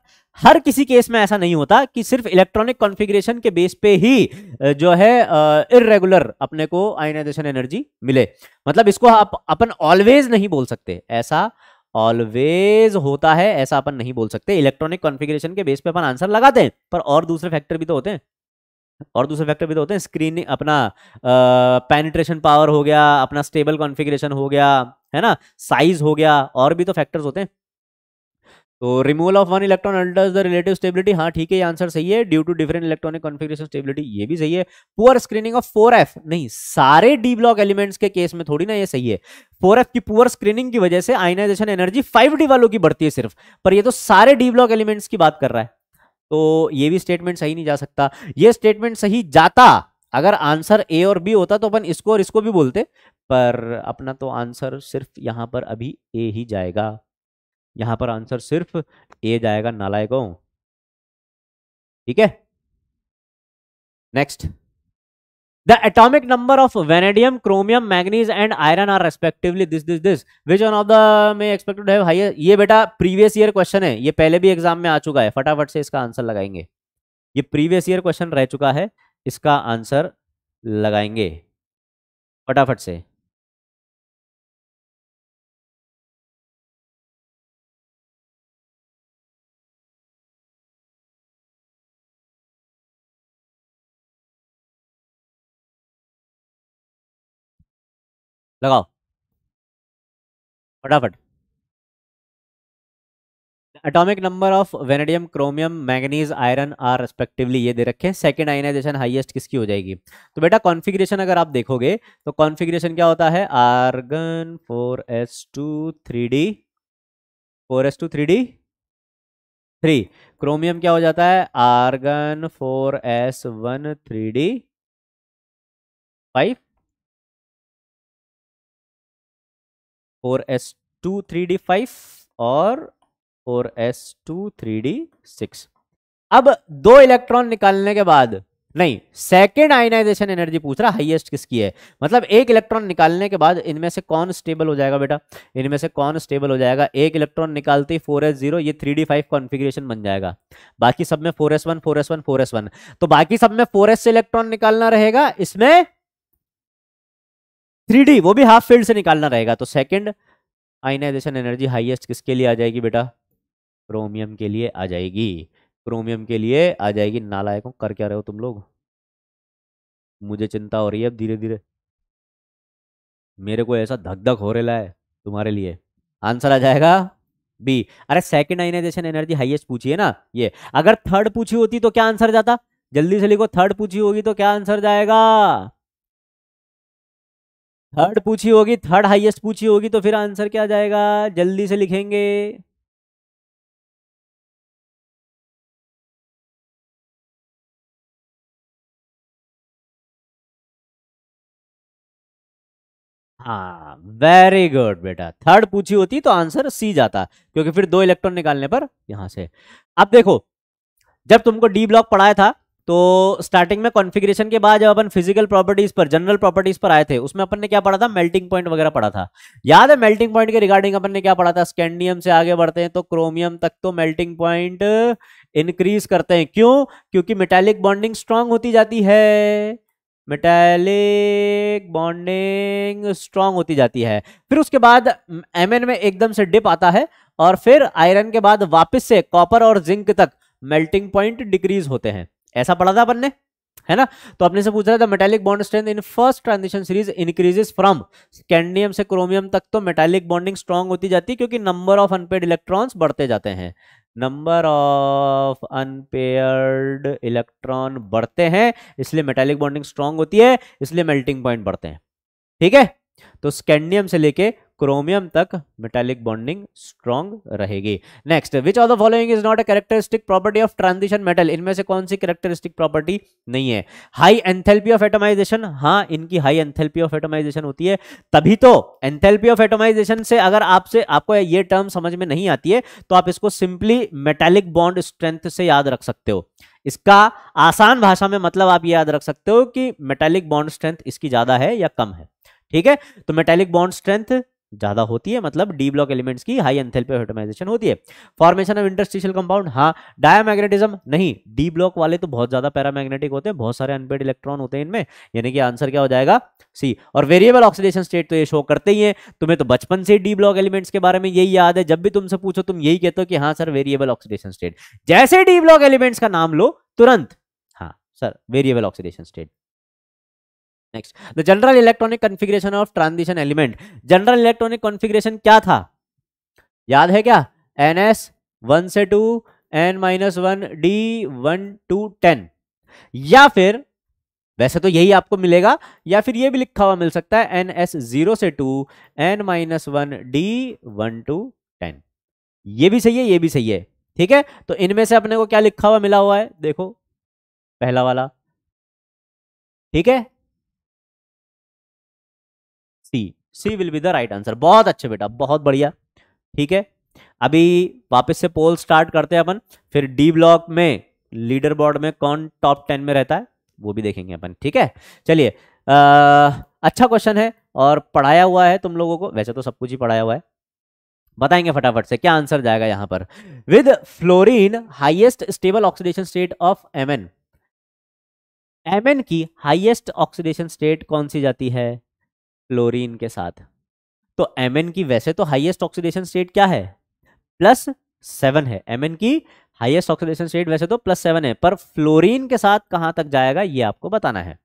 हर किसी केस में ऐसा नहीं होता कि सिर्फ इलेक्ट्रॉनिक कॉन्फ़िगरेशन के बेस पे ही जो है इरेगुलर अपने को आयनाइजेशन एनर्जी मिले मतलब इसको आप अपन ऑलवेज नहीं बोल सकते ऐसा ऑलवेज होता है ऐसा अपन नहीं बोल सकते इलेक्ट्रॉनिक कॉन्फ़िगरेशन के बेस पे अपन आंसर लगाते हैं पर और दूसरे फैक्टर भी तो होते हैं और दूसरे फैक्टर भी तो होते हैं स्क्रीनिंग अपना पेनिट्रेशन पावर हो गया अपना स्टेबल कॉन्फ़िगरेशन हो गया है ना साइज हो गया और भी तो फैक्टर्स होते हैं तो removal of one electron alters the relative stability हाँ ठीक है आंसर सही है due to different electronic configuration stability ये भी सही है poor screening of four f नहीं सारे डी ब्लॉक एलिमेंट्स के केस में थोड़ी ना ये सही है फोर एफ की पुअर स्क्रीनिंग की वजह से आइनाइजेशन एनर्जी फाइव डी वालों की बढ़ती है सिर्फ पर यह तो सारे डी ब्लॉक एलिमेंट्स की बात कर रहा है तो ये भी स्टेटमेंट सही नहीं जा सकता ये स्टेटमेंट सही जाता अगर आंसर ए और बी होता तो अपन इसको और इसको भी बोलते पर अपना तो आंसर सिर्फ यहां पर अभी ए ही जाएगा यहां पर आंसर सिर्फ ए जाएगा नालायकों ठीक है next the atomic number of vanadium chromium manganese and iron are respectively this this this which one of the may expected है ये बेटा प्रीवियस ईयर क्वेश्चन है ये पहले भी एग्जाम में आ चुका है फटाफट से इसका आंसर लगाएंगे ये प्रीवियस ईयर क्वेश्चन रह चुका है इसका आंसर लगाएंगे फटाफट से लगाओ फटाफट atomic number of vanadium chromium manganese iron are respectively ये दे रखे हैं सेकेंड आइनाइजेशन हाईएस्ट किसकी हो जाएगी तो बेटा कॉन्फिग्रेशन अगर आप देखोगे तो कॉन्फिग्रेशन क्या होता है argon four S two three d four S two three d three chromium क्या हो जाता है argon four s one three D five four S two three D five और four S two three d six अब दो electron निकालने के बाद नहीं सेकेंड आयनाइजेशन एनर्जी पूछ रहा हाईएस्ट किसकी है मतलब एक इलेक्ट्रॉन निकालने के बाद इनमें से कौन स्टेबल हो जाएगा बेटा इनमें से कौन स्टेबल हो जाएगा एक इलेक्ट्रॉन निकालते ही फोर एस जीरो ये थ्री डी फाइव कॉन्फिग्रेशन बन जाएगा बाकी सब में four s one four s one four s one तो बाकी सब में फोर एस से इलेक्ट्रॉन निकालना रहेगा इसमें थ्री वो भी हाफ फील्ड से निकालना रहेगा तो सेकेंड आइनाइजेशन एनर्जी हाईएस्ट किसके लिए आ जाएगी बेटा क्रोमियम के लिए आ जाएगी क्रोमियम के लिए आ जाएगी नालायकों कर क्या रहे हो तुम लोग मुझे चिंता हो रही है अब धीरे धीरे मेरे को ऐसा धक धक हो रहा है तुम्हारे लिए आंसर आ जाएगा बी अरे सेकंड आइनाइजेशन एनर्जी हाईएस्ट पूछिए ना ये अगर थर्ड पूछी होती तो क्या आंसर जाता जल्दी से लिखो थर्ड पूछी होगी तो क्या आंसर जाएगा थर्ड पूछी होगी थर्ड हाईएस्ट पूछी होगी तो फिर आंसर क्या जाएगा जल्दी से लिखेंगे हाँ वेरी गुड बेटा थर्ड पूछी होती तो आंसर सी जाता क्योंकि फिर दो इलेक्ट्रॉन निकालने पर यहां से अब देखो जब तुमको डी ब्लॉक पढ़ाया था तो स्टार्टिंग में कॉन्फ़िगरेशन के बाद जब अपन फिजिकल प्रॉपर्टीज पर जनरल प्रॉपर्टीज पर आए थे उसमें अपन ने क्या पढ़ा था मेल्टिंग पॉइंट वगैरह पढ़ा था याद है मेल्टिंग पॉइंट के रिगार्डिंग अपन ने क्या पढ़ा था स्कैंडियम से आगे बढ़ते हैं तो क्रोमियम तक तो मेल्टिंग पॉइंट इंक्रीज करते हैं क्यों क्योंकि मेटेलिक बॉन्डिंग स्ट्रांग होती जाती है मेटेलिक बॉन्डिंग स्ट्रांग होती जाती है फिर उसके बाद एम में एकदम से डिप आता है और फिर आयरन के बाद वापिस से कॉपर और जिंक तक मेल्टिंग पॉइंट डिक्रीज होते हैं ऐसा पढ़ा था अपन ने है ना तो अपने से पूछ रहा था metallic bond strength in first transition series increases from scandium से क्रोमियम तक तो मेटेलिक बॉन्डिंग स्ट्रांग होती जाती है क्योंकि नंबर ऑफ अनपेड इलेक्ट्रॉन्स बढ़ते जाते हैं नंबर ऑफ अनपेयर्ड इलेक्ट्रॉन बढ़ते हैं इसलिए मेटेलिक बॉन्डिंग स्ट्रांग होती है इसलिए मेल्टिंग पॉइंट बढ़ते हैं ठीक है तो स्कैंडियम से लेके क्रोमियम तक मेटालिक बॉन्डिंग स्ट्रॉन्ग रहेगी next which of the following is not a characteristic property of transition metal इनमें से कौन सी करेक्टरिस्टिक प्रॉपर्टी नहीं है हाई एंथेल्पी ऑफ एटोमाइजेशन हाँ इनकी हाई एंथेल्पी ऑफ एटोमाइजेशन होती है तभी तो एंथेल्पी ऑफ एटोमाइजेशन से अगर आपसे आपको ये टर्म समझ में नहीं आती है तो आप इसको सिंपली मेटेलिक बॉन्ड स्ट्रेंथ से याद रख सकते हो इसका आसान भाषा में मतलब आप ये याद रख सकते हो कि मेटेलिक बॉन्ड स्ट्रेंथ इसकी ज्यादा है या कम है ठीक है तो मेटेलिक बॉन्ड स्ट्रेंथ ज्यादा होती है मतलब डी ब्लॉक एलिमेंट्स की हाई एंथेल्पी ऑटोमाइजेशन होती है फॉर्मेशन ऑफ इंटरस्टिशियल कंपाउंड हाँ डायमैग्नेटिज्म नहीं डी ब्लॉक वाले तो बहुत ज्यादा पैरामैग्नेटिक होते हैं बहुत सारे अनपेड इलेक्ट्रॉन होते हैं इनमें यानी कि आंसर क्या हो जाएगा सी और वेरिएबल ऑक्सीडेशन स्टेट तो ये शो करते ही है तुम्हें तो बचपन से डी ब्लॉक एलिमेंट्स के बारे में यही याद है जब भी तुमसे पूछो तुम यही कहते हो कि हाँ सर वेरिएबल ऑक्सीडेशन स्टेट जैसे डी ब्लॉक एलिमेंट्स का नाम लो तुरंत हाँ sir variable oxidation state next the general electronic configuration of transition element general electronic configuration क्या था याद है क्या एन एस वन से two n minus one d one two ten या फिर वैसे तो यही आपको मिलेगा या फिर ये भी लिखा हुआ मिल सकता है एन एस जीरो से two n minus one d one two ten ये भी सही है ये भी सही है ठीक है तो इनमें से अपने को क्या लिखा हुआ मिला हुआ है देखो पहला वाला ठीक है C C will be the right answer बहुत अच्छे बेटा बहुत बढ़िया ठीक है अभी वापस से पोल स्टार्ट करते हैं अपन फिर डी ब्लॉक में लीडर बोर्ड में कौन टॉप टेन में रहता है वो भी देखेंगे अपन ठीक है चलिए अच्छा क्वेश्चन है और पढ़ाया हुआ है तुम लोगों को वैसे तो सब कुछ ही पढ़ाया हुआ है बताएंगे फटाफट से क्या आंसर जाएगा यहां पर with fluorine highest stable oxidation state of M N की हाइएस्ट ऑक्सीडेशन स्टेट कौन सी जाती है फ्लोरीन के साथ तो एम की वैसे तो हाइएस्ट ऑक्सीडेशन स्टेट क्या है प्लस सेवन है एम की हाइएस्ट ऑक्सीडेशन स्टेट वैसे तो प्लस सेवन है पर फ्लोरीन के साथ कहां तक जाएगा ये आपको बताना है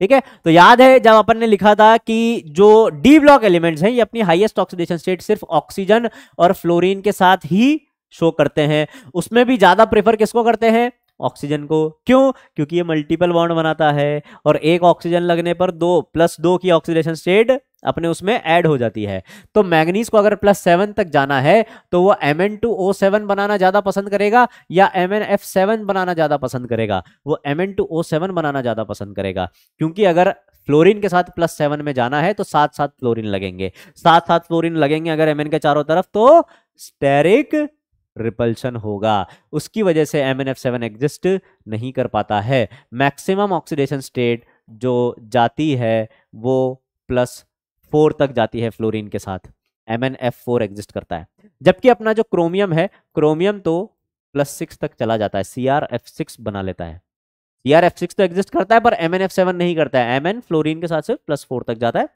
ठीक है तो याद है जब अपन ने लिखा था कि जो डी ब्लॉक एलिमेंट्स हैं ये अपनी हाइएस्ट ऑक्सीडेशन स्टेट सिर्फ ऑक्सीजन और फ्लोरीन के साथ ही शो करते हैं उसमें भी ज्यादा प्रेफर किसको करते हैं ऑक्सीजन को क्यों क्योंकि ये मल्टीपल बॉन्ड बनाता है और एक ऑक्सीजन लगने पर दो प्लस दो की ऑक्सीडेशन स्टेट अपने उसमें ऐड हो जाती है तो मैग्नीज को अगर प्लस सेवन तक जाना है तो वो M N two O seven बनाना ज्यादा पसंद करेगा या एम एन एफ सेवन बनाना ज्यादा पसंद करेगा वो M N two O seven बनाना ज्यादा पसंद करेगा क्योंकि अगर फ्लोरीन के साथ प्लस सेवन में जाना है तो साथ साथ फ्लोरीन लगेंगे साथ साथ फ्लोरीन लगेंगे अगर एम एन के चारों तरफ तो स्टेरिक रिपल्शन होगा उसकी वजह से M N F seven exist नहीं कर पाता है मैक्सिमम ऑक्सीडेशन स्टेट जो जाती है वो प्लस फोर तक जाती है फ्लोरीन के साथ M N F four exist करता है जबकि अपना जो क्रोमियम है क्रोमियम तो प्लस सिक्स तक चला जाता है सी आर एफ सिक्स बना लेता है सी आर एफ सिक्स तो एग्जिस्ट करता है पर एम एन एफ सेवन नहीं करता है एम एन फ्लोरिन के साथ से प्लस फोर तक जाता है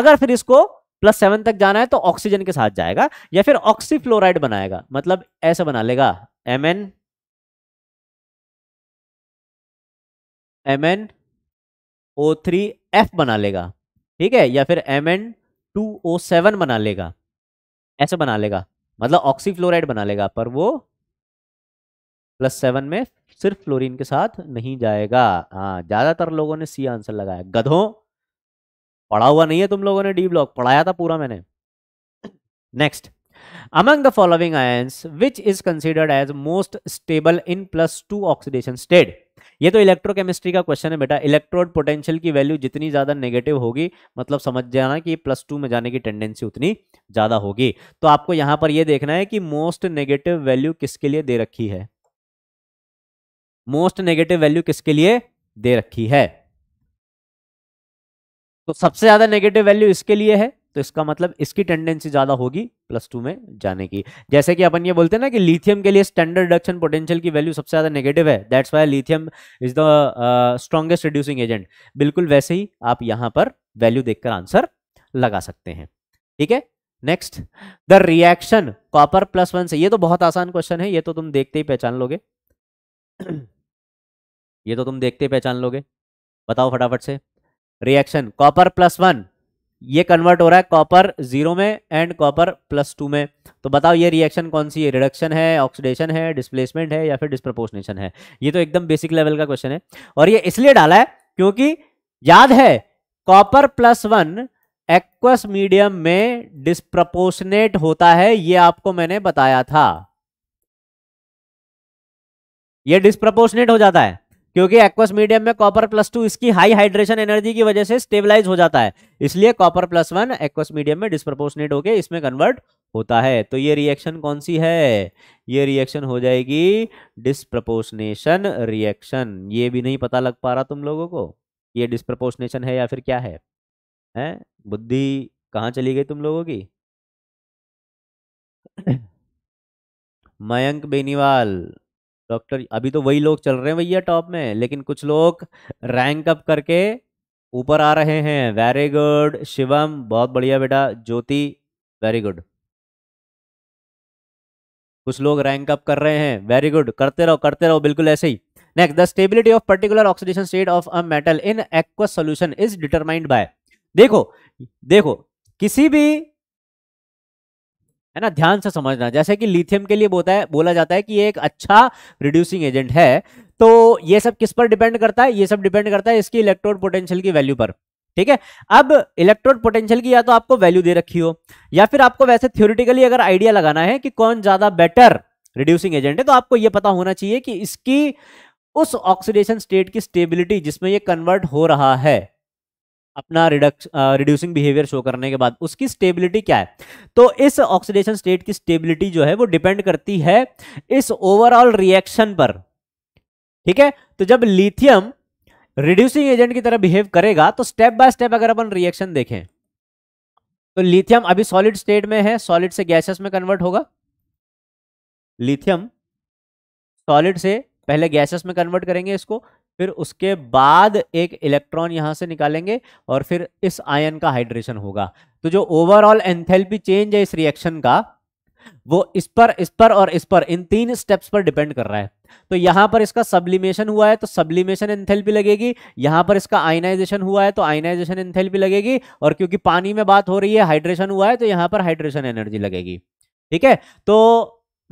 अगर फिर इसको प्लस सेवन तक जाना है तो ऑक्सीजन के साथ जाएगा या फिर ऑक्सीफ्लोराइड बनाएगा मतलब ऐसा बना लेगा M N M N O three F बना लेगा ठीक है या फिर M N two O seven बना लेगा ऐसे बना लेगा मतलब ऑक्सीफ्लोराइड बना लेगा पर वो प्लस सेवन में सिर्फ फ्लोरीन के साथ नहीं जाएगा हाँ ज्यादातर लोगों ने सी आंसर लगाया गधों पढ़ा हुआ नहीं है तुम लोगों ने डी ब्लॉक पढ़ाया था पूरा मैंने next among the following ions which is considered as most stable in plus two oxidation state ये तो इलेक्ट्रोकेमिस्ट्री का क्वेश्चन है बेटा इलेक्ट्रोड पोटेंशियल की वैल्यू जितनी ज्यादा नेगेटिव होगी मतलब समझ जाना कि प्लस टू में जाने की टेंडेंसी उतनी ज्यादा होगी तो आपको यहां पर यह देखना है कि मोस्ट नेगेटिव वैल्यू किसके लिए दे रखी है मोस्ट नेगेटिव वैल्यू किसके लिए दे रखी है तो सबसे ज्यादा नेगेटिव वैल्यू इसके लिए है तो इसका मतलब इसकी टेंडेंसी ज्यादा होगी प्लस टू में जाने की जैसे कि अपन ये बोलते हैं ना कि लिथियम के लिए स्टैंडर्ड रिडक्शन पोटेंशियल की वैल्यू सबसे ज्यादा नेगेटिव है that's why lithium is the strongest reducing agent बिल्कुल वैसे ही आप यहां पर वैल्यू देखकर आंसर लगा सकते हैं ठीक है next the reaction copper plus one से ये तो बहुत आसान क्वेश्चन है ये तो तुम देखते ही पहचान लोगे ये तो तुम देखते ही पहचान लोगे बताओ फटाफट से रिएक्शन कॉपर प्लस वन ये कन्वर्ट हो रहा है कॉपर जीरो में एंड कॉपर प्लस टू में तो बताओ ये रिएक्शन कौन सी है रिडक्शन है ऑक्सीडेशन है डिस्प्लेसमेंट है या फिर डिस्प्रपोर्शनेशन है ये तो एकदम बेसिक लेवल का क्वेश्चन है और ये इसलिए डाला है क्योंकि याद है copper plus one aqueous medium में डिस्प्रपोर्शनेट होता है ये आपको मैंने बताया था ये डिस्प्रपोर्शनेट हो जाता है क्योंकि एक्वस मीडियम में कॉपर प्लस टू इसकी हाई हाइड्रेशन एनर्जी की वजह से स्टेबलाइज हो जाता है इसलिए copper plus one aqueous medium में डिस्प्रपोर्शनेट होकर इसमें कन्वर्ट होता है तो ये रिएक्शन कौन सी है ये रिएक्शन हो जाएगी डिस्प्रपोर्शनेशन रिएक्शन ये भी नहीं पता लग पा रहा तुम लोगों को ये डिस्प्रपोर्शनेशन है या फिर क्या है बुद्धि कहाँ चली गई तुम लोगों की मयंक बेनीवाल डॉक्टर अभी तो वही लोग चल रहे हैं भैया टॉप में लेकिन कुछ लोग रैंक अप करके ऊपर आ रहे हैं वेरी गुड शिवम बहुत बढ़िया बेटा ज्योति वेरी गुड कुछ लोग रैंक अप कर रहे हैं वेरी गुड करते रहो करते रहो बिल्कुल ऐसे ही next the stability of particular oxidation state of a metal in aqueous solution is determined by देखो देखो किसी भी है ना ध्यान से समझना जैसे कि लिथियम के लिए बोता है बोला जाता है कि ये एक अच्छा रिड्यूसिंग एजेंट है तो ये सब किस पर डिपेंड करता है ये सब डिपेंड करता है इसकी इलेक्ट्रोड पोटेंशियल की वैल्यू पर ठीक है अब इलेक्ट्रोड पोटेंशियल की या तो आपको वैल्यू दे रखी हो या फिर आपको वैसे थ्योरिटिकली अगर आइडिया लगाना है कि कौन ज्यादा बेटर रिड्यूसिंग एजेंट है तो आपको यह पता होना चाहिए कि इसकी उस ऑक्सीडेशन स्टेट की स्टेबिलिटी जिसमें यह कन्वर्ट हो रहा है अपना रिडक्स रिड्यूसिंग बिहेवियर शो करने के बाद उसकी स्टेबिलिटी क्या है तो इस ऑक्सीडेशन स्टेट की स्टेबिलिटी जो है वो डिपेंड करती है इस ओवरऑल रिएक्शन पर ठीक है तो जब लिथियम रिड्यूसिंग एजेंट की तरह बिहेव करेगा तो स्टेप बाय स्टेप अगर अपन रिएक्शन देखें तो लिथियम अभी सॉलिड स्टेट में है सॉलिड से गैसेस में कन्वर्ट होगा लिथियम सॉलिड से पहले गैसेस में कन्वर्ट करेंगे इसको फिर उसके बाद एक इलेक्ट्रॉन यहां से निकालेंगे और फिर इस आयन का हाइड्रेशन होगा तो जो ओवरऑल एंथेल्पी चेंज है इस रिएक्शन का वो इस पर इस पर और इस पर इन तीन स्टेप्स पर डिपेंड कर रहा है तो यहां पर इसका सब्लिमेशन हुआ है तो सब्लिमेशन एंथेल्पी लगेगी यहां पर इसका आयनाइजेशन हुआ है तो आयनाइजेशन एंथेल्पी लगेगी और क्योंकि पानी में बात हो रही है हाइड्रेशन हुआ है तो यहां पर हाइड्रेशन एनर्जी लगेगी ठीक है तो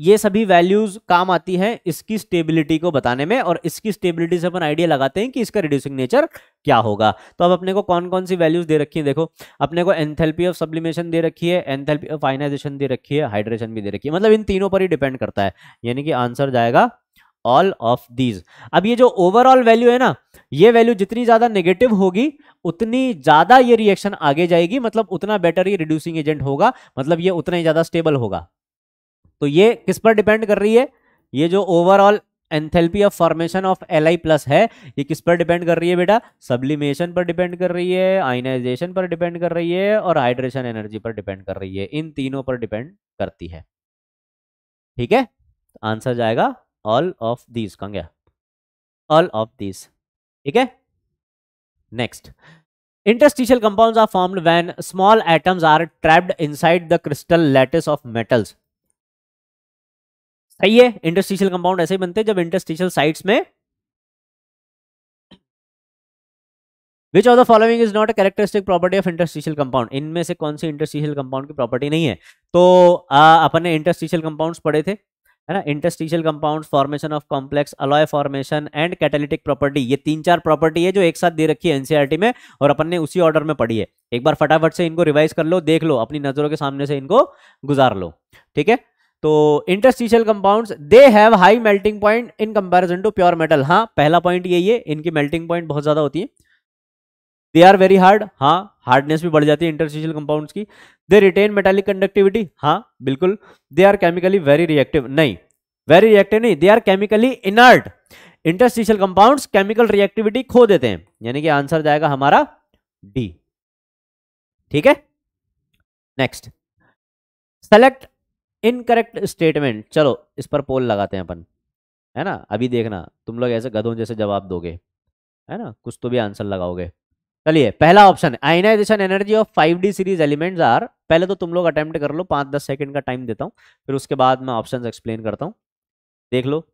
ये सभी वैल्यूज काम आती हैं इसकी स्टेबिलिटी को बताने में और इसकी स्टेबिलिटी से अपन आइडिया लगाते हैं कि इसका रिड्यूसिंग नेचर क्या होगा तो अब अपने को कौन कौन सी वैल्यूज दे रखी है देखो अपने को एंथेल्पी ऑफ सब्लिमेशन दे रखी है एंथेल्पी ऑफ आइनाइजेशन दे रखी है हाइड्रेशन भी दे रखी है मतलब इन तीनों पर ही डिपेंड करता है यानी कि आंसर जाएगा ऑल ऑफ दीज अब ये जो ओवरऑल वैल्यू है ना ये वैल्यू जितनी ज्यादा नेगेटिव होगी उतनी ज्यादा ये रिएक्शन आगे जाएगी मतलब उतना बेटर ये रिड्यूसिंग एजेंट होगा मतलब ये उतना ही ज्यादा स्टेबल होगा तो ये किस पर डिपेंड कर रही है ये जो overall enthalpy of formation of L I plus है ये किस पर डिपेंड कर रही है बेटा सब्लिमेशन पर डिपेंड कर रही है आइनाइजेशन पर डिपेंड कर रही है और हाइड्रेशन एनर्जी पर डिपेंड कर रही है इन तीनों पर डिपेंड करती है ठीक है आंसर जाएगा ऑल ऑफ दीज क्या ऑल ऑफ दीज ठीक है next interstitial compounds are formed when small atoms are trapped inside the crystal lattice of metals सही है इंटरस्टिशियल कंपाउंड ऐसे ही बनते हैं जब इंटरस्टिशियल साइट्स में which of the following is not a characteristic property of interstitial compound इनमें से कौन सी इंटरस्टिशियल कंपाउंड की प्रॉपर्टी नहीं है तो अपने अपन ने इंटरस्टिशियल कंपाउंड पढ़े थे है ना interstitial compound formation of complex alloy formation and catalytic property ये तीन चार प्रॉपर्टी है जो एक साथ दे रखी है एनसीआरटी e में और अपन ने उसी ऑर्डर में पढ़ी है एक बार फटाफट से इनको रिवाइज कर लो देख लो अपनी नजरों के सामने से इनको गुजार लो ठीक है तो interstitial compounds they have high melting point in comparison to pure metal हाँ पहला पॉइंट यही है इनकी मेल्टिंग पॉइंट बहुत ज्यादा होती है दे आर वेरी हार्ड हाँ हार्डनेस भी बढ़ जाती है इंटरस्टिशियल कंपाउंड्स की दे रिटेन मेटालिक कंडक्टिविटी हाँ बिल्कुल they are chemically very reactive नहीं वेरी रिएक्टिव नहीं they are chemically inert interstitial compound chemical reactivity खो देते हैं यानी कि आंसर जाएगा हमारा डी ठीक है नेक्स्ट सेलेक्ट इनकरेक्ट स्टेटमेंट चलो इस पर पोल लगाते हैं अपन है ना अभी देखना तुम लोग ऐसे गधों जैसे जवाब दोगे है ना कुछ तो भी आंसर लगाओगे चलिए पहला option ionization energy of D series elements are पहले तो तुम लोग अटेम्प्ट कर लो पाँच दस सेकेंड का टाइम देता हूँ फिर उसके बाद मैं ऑप्शन एक्सप्लेन करता हूँ देख लो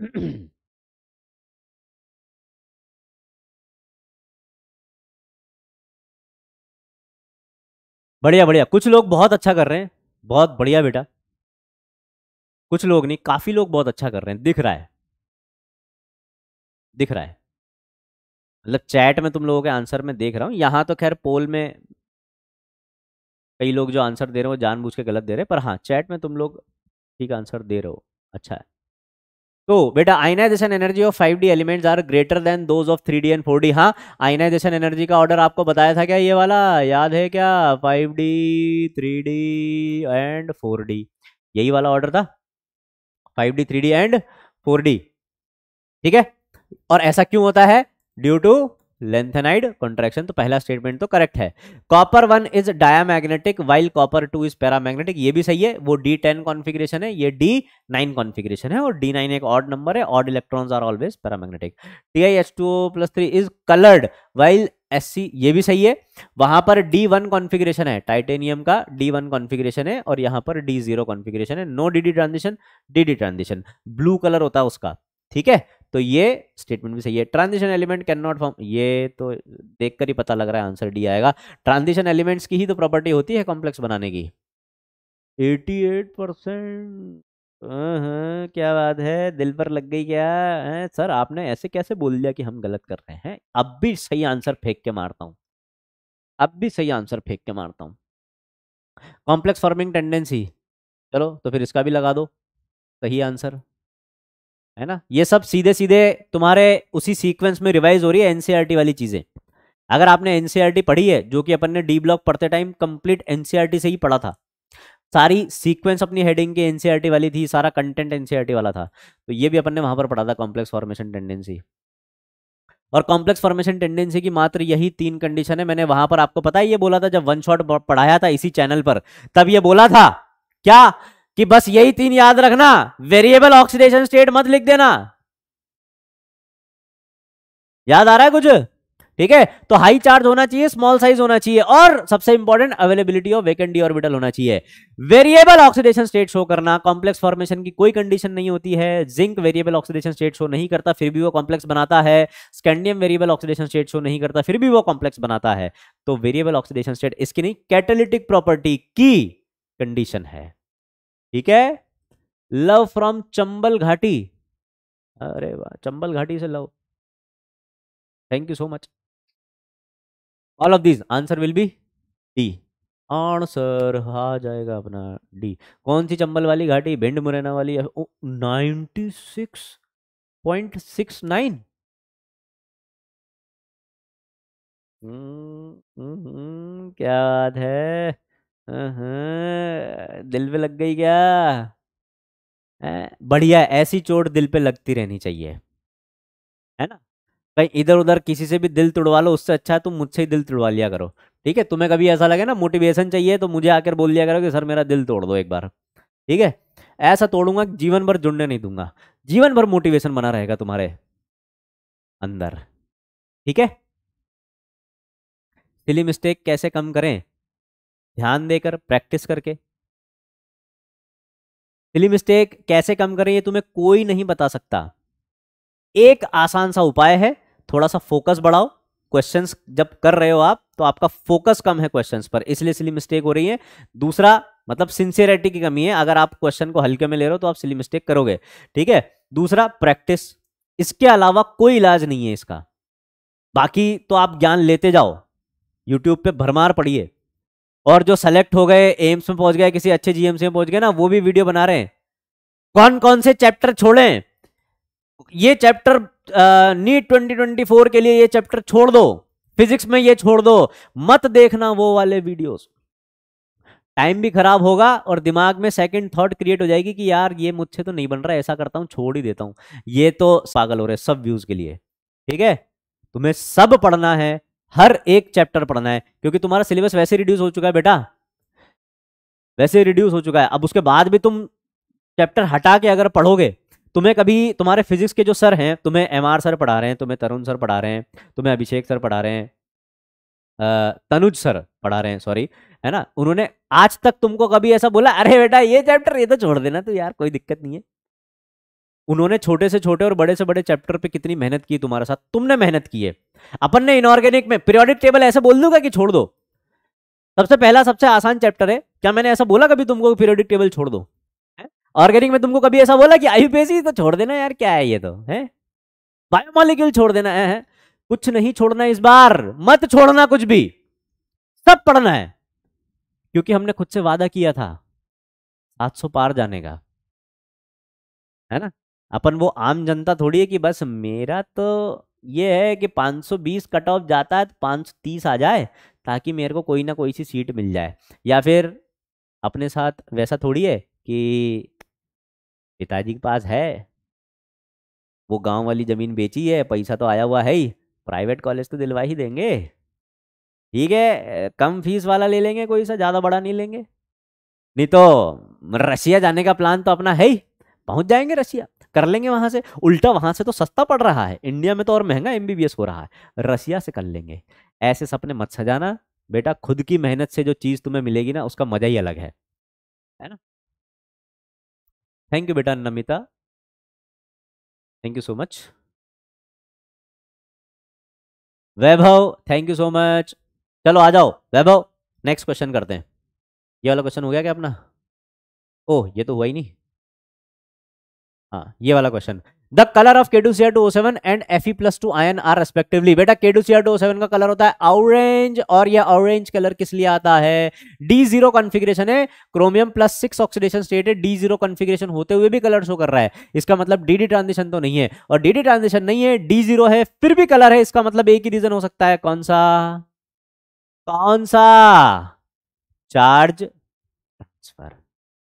बढ़िया बढ़िया कुछ लोग बहुत अच्छा कर रहे हैं बहुत बढ़िया बेटा कुछ लोग नहीं काफ़ी लोग बहुत अच्छा कर रहे हैं दिख रहा है दिख रहा है मतलब चैट में तुम लोगों के आंसर में देख रहा हूँ यहाँ तो खैर पोल में कई लोग जो आंसर दे रहे हो जानबूझ के गलत दे रहे हैं पर हाँ चैट में तुम लोग ठीक आंसर दे रहे हो अच्छा है तो बेटा ionization energy of 5D elements are greater than those of 3D and 4D हाँ आयनाइजेशन एनर्जी का ऑर्डर आपको बताया था क्या ये वाला याद है क्या 5D 3D एंड 4D यही वाला ऑर्डर था 5D 3D एंड 4D ठीक है और ऐसा क्यों होता है ड्यू टू लेंथेनाइड कॉन्ट्रैक्शन तो पहला स्टेटमेंट तो करेक्ट है copper one is diamagnetic while copper two is paramagnetic ये भी सही है वो डी टेन कॉन्फिग्रेशन है ये डी नाइन कॉन्फिग्रेशन है और डी नाइन एक ऑड नंबर है odd electrons are always paramagnetic T I H two plus three is coloured while S C ये भी सही है वहां पर डी वन कॉन्फिग्रेशन है टाइटेनियम का डी वन कॉन्फिग्रेशन है और यहाँ पर डी जीरो कॉन्फिग्रेशन है no D D transition D D transition blue colour होता है उसका ठीक है तो ये स्टेटमेंट भी सही है transition element can not form ये तो देखकर ही पता लग रहा है आंसर डी आएगा ट्रांजिशन एलिमेंट्स की ही तो प्रॉपर्टी होती है कॉम्प्लेक्स बनाने की 88 परसेंट हाँ, हाँ, क्या बात है दिल पर लग गई क्या है सर आपने ऐसे कैसे बोल दिया कि हम गलत कर रहे हैं अब भी सही आंसर फेंक के मारता हूँ अब भी सही आंसर फेंक के मारता हूँ कॉम्प्लेक्स फॉर्मिंग टेंडेंसी चलो तो फिर इसका भी लगा दो सही आंसर है ना ये सब सीधे सीधे तुम्हारे उसी सीक्वेंस में रिवाइज हो रही है एनसीईआरटी e वाली चीजें अगर आपने एनसीईआरटी e पढ़ी है जो कि अपन ने डी ब्लॉक पढ़ते टाइम कंप्लीट एनसीईआरटी से ही पढ़ा था सारी सीक्वेंस अपनी हेडिंग की एनसीईआरटी वाली थी सारा कंटेंट एनसीईआरटी e वाला था तो ये भी अपन ने वहां पर पढ़ा था कॉम्प्लेक्स फॉर्मेशन टेंडेंसी और कॉम्प्लेक्स फॉर्मेशन टेंडेंसी की मात्र यही तीन कंडीशन है मैंने वहां पर आपको पता है ये बोला था जब वन शॉट पढ़ाया था इसी चैनल पर तब ये बोला था क्या कि बस यही तीन याद रखना वेरिएबल ऑक्सीडेशन स्टेट मत लिख देना याद आ रहा है कुछ ठीक है तो हाई चार्ज होना चाहिए स्मॉल साइज होना चाहिए और सबसे important availability of vacant D orbital होना चाहिए वेरिएबल ऑक्सीडेशन स्टेट शो करना कॉम्प्लेक्स फॉर्मेशन की कोई कंडीशन नहीं होती है zinc variable oxidation state show नहीं करता फिर भी वो कॉम्प्लेक्स बनाता है scandium variable oxidation state show नहीं करता फिर भी वो कॉम्प्लेक्स बनाता है तो वेरिएबल ऑक्सीडेशन स्टेट इसकी नहीं कैटेलिटिक प्रॉपर्टी की कंडीशन है ठीक है लव फ्रॉम चंबल घाटी अरे वाह चंबल घाटी से love thank you so much all of this answer will be D answer आ जाएगा अपना डी कौन सी चंबल वाली घाटी भिंड मुरैना वाली ninety six point six nine क्या बात है दिल पे लग गई क्या? बढ़िया ऐसी चोट दिल पे लगती रहनी चाहिए। है ना? कहीं इधर-उधर किसी से भी दिल तुड़वा लो, उससे अच्छा है तुम मुझसे ही दिल तुड़वा लिया करो। ठीक है? तुम्हें कभी ऐसा लगे ना मोटिवेशन चाहिए तो मुझे आकर बोल दिया करो कि सर मेरा दिल तोड़ दो एक बार। ठीक है? ऐसा तोड़ूंगा जीवन भर जुड़ने नहीं दूंगा जीवन भर मोटिवेशन बना रहेगा तुम्हारे अंदर। ठीक है? सिली मिस्टेक कैसे कम करें? ध्यान देकर प्रैक्टिस करके सिली मिस्टेक कैसे कम करें ये तुम्हें कोई नहीं बता सकता एक आसान सा उपाय है थोड़ा सा फोकस बढ़ाओ क्वेश्चंस जब कर रहे हो आप तो आपका फोकस कम है क्वेश्चंस पर इसलिए सिली मिस्टेक हो रही है दूसरा मतलब सिंसियरिटी की कमी है अगर आप क्वेश्चन को हल्के में ले रहे हो तो आप सिली मिस्टेक करोगे ठीक है दूसरा प्रैक्टिस इसके अलावा कोई इलाज नहीं है इसका बाकी तो आप ज्ञान लेते जाओ यूट्यूब पर भरमार पढ़िए और जो सेलेक्ट हो गए एम्स में पहुंच गए किसी अच्छे जीएमसी में पहुंच गए ना वो भी वीडियो बना रहे हैं कौन कौन से चैप्टर छोड़े ये chapter NEET twenty twenty four के लिए ये चैप्टर छोड़ दो फिजिक्स में ये छोड़ दो मत देखना वो वाले वीडियोस टाइम भी खराब होगा और दिमाग में सेकंड थॉट क्रिएट हो जाएगी कि यार ये मुझसे तो नहीं बन रहा ऐसा करता हूँ छोड़ ही देता हूं ये तो पागल हो रहे सब व्यूज के लिए ठीक है तुम्हें सब पढ़ना है हर एक चैप्टर पढ़ना है क्योंकि तुम्हारा सिलेबस वैसे रिड्यूस हो चुका है बेटा वैसे रिड्यूस हो चुका है अब उसके बाद भी तुम चैप्टर हटा के अगर पढ़ोगे तुम्हें कभी तुम्हारे फिजिक्स के जो सर हैं तुम्हें एम आर सर पढ़ा रहे हैं तुम्हें तरुण सर पढ़ा रहे हैं तुम्हें अभिषेक सर पढ़ा रहे हैं तनुज सर पढ़ा रहे हैं सॉरी है ना उन्होंने आज तक तुमको कभी ऐसा बोला अरे बेटा ये चैप्टर ये तो छोड़ देना तो यार कोई दिक्कत नहीं है उन्होंने छोटे से छोटे और बड़े से बड़े चैप्टर पे कितनी मेहनत की तुम्हारे साथ तुमने मेहनत की है अपन ने इनऑर्गेनिक में पीरियोडिक टेबल ऐसे बोल दूंगा कि छोड़ दो सबसे पहला सबसे आसान चैप्टर है क्या मैंने ऐसा बोला कभी तुमको पीरियोडिक टेबल छोड़ दो ऑर्गेनिक में तुमको कभी ऐसा बोला कि आईयूपीएसी तो छोड़ देना यार क्या है ये तो है बायोमोलिक्यूल छोड़ देना है, है कुछ नहीं छोड़ना इस बार मत छोड़ना कुछ भी सब पढ़ना है क्योंकि हमने खुद से वादा किया था सात सौ पार जाने का है ना अपन वो आम जनता थोड़ी है कि बस मेरा तो ये है कि 520 कट ऑफ जाता है तो 530 आ जाए ताकि मेरे को कोई ना कोई सी सीट मिल जाए या फिर अपने साथ वैसा थोड़ी है कि पिताजी के पास है वो गांव वाली ज़मीन बेची है पैसा तो आया हुआ है ही प्राइवेट कॉलेज तो दिलवा ही देंगे ठीक है कम फीस वाला ले लेंगे कोई सा ज़्यादा बड़ा नहीं लेंगे नहीं तो रशिया जाने का प्लान तो अपना है ही पहुंच जाएंगे रसिया कर लेंगे वहां से उल्टा वहां से तो सस्ता पड़ रहा है इंडिया में तो और महंगा एमबीबीएस हो रहा है रसिया से कर लेंगे ऐसे सपने मत सजाना बेटा खुद की मेहनत से जो चीज तुम्हें मिलेगी ना उसका मजा ही अलग है है ना थैंक यू बेटा Namita thank you so much Vaibhav thank you so much चलो आ जाओ वैभव नेक्स्ट क्वेश्चन करते हैं ये वाला क्वेश्चन हो गया क्या अपना ओह ये तो हुआ ही नहीं हाँ ये वाला question the colour of K two C R two O seven and F E plus two ion are respectively बेटा K two C R two O seven का कलर होता है ऑरेंज और ये ऑरेंज कलर किस लिए आता है डी जीरो कॉन्फिग्रेशन है chromium plus six oxidation state है डी जीरो कॉन्फिग्रेशन होते हुए भी कलर शो कर रहा है इसका मतलब डी डी ट्रांजिशन तो नहीं है और डी डी ट्रांजिशन नहीं है डी जीरो है फिर भी कलर है इसका मतलब एक ही रीजन हो सकता है कौन सा कौन सा चार्ज ट्रांसफर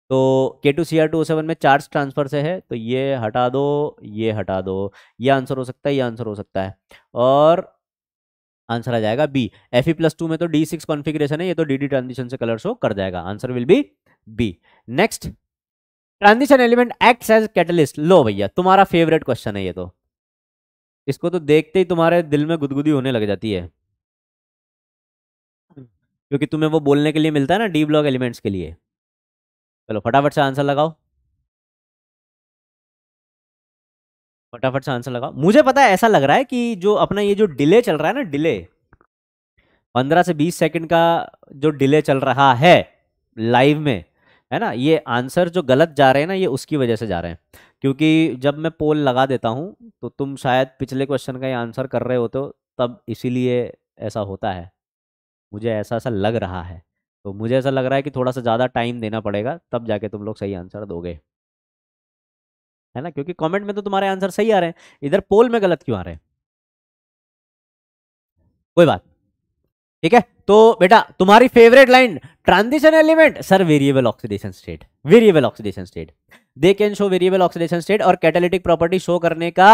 तो K two C R two seven में चार्ज ट्रांसफर से है तो ये हटा दो ये हटा दो ये आंसर हो सकता है ये आंसर हो सकता है और आंसर आ जाएगा बी एफ प्लस टू में तो डी सिक्स कॉन्फिग्रेशन है ये तो डी डी ट्रांजिशन से कलर शो कर जाएगा answer will be B next transition element act as catalyst लो भैया तुम्हारा फेवरेट क्वेश्चन है ये तो इसको तो देखते ही तुम्हारे दिल में गुदगुदी होने लग जाती है क्योंकि तुम्हें वो बोलने के लिए मिलता है ना डी ब्लॉक एलिमेंट्स के लिए चलो फटाफट से आंसर लगाओ फटाफट से आंसर लगाओ मुझे पता है ऐसा लग रहा है कि जो अपना ये जो डिले चल रहा है ना डिले पंद्रह से बीस सेकंड का जो डिले चल रहा है लाइव में है ना ये आंसर जो गलत जा रहे हैं ना ये उसकी वजह से जा रहे हैं क्योंकि जब मैं पोल लगा देता हूँ तो तुम शायद पिछले क्वेश्चन का ये आंसर कर रहे हो तो तब इसीलिए ऐसा होता है मुझे ऐसा ऐसा लग रहा है तो मुझे ऐसा लग रहा है कि थोड़ा सा ज़्यादा टाइम देना पड़ेगा तब जाके तुम लोग सही आंसर दोगे है ना क्योंकि कमेंट में तो तुम्हारे आंसर सही आ रहे हैं इधर पोल में गलत क्यों आ रहे हैं कोई बात ठीक है तो बेटा तुम्हारी favourite line transition element sir variable oxidation state variable oxidation state they can show variable oxidation state और कैटेलिटिक प्रॉपर्टी शो करने का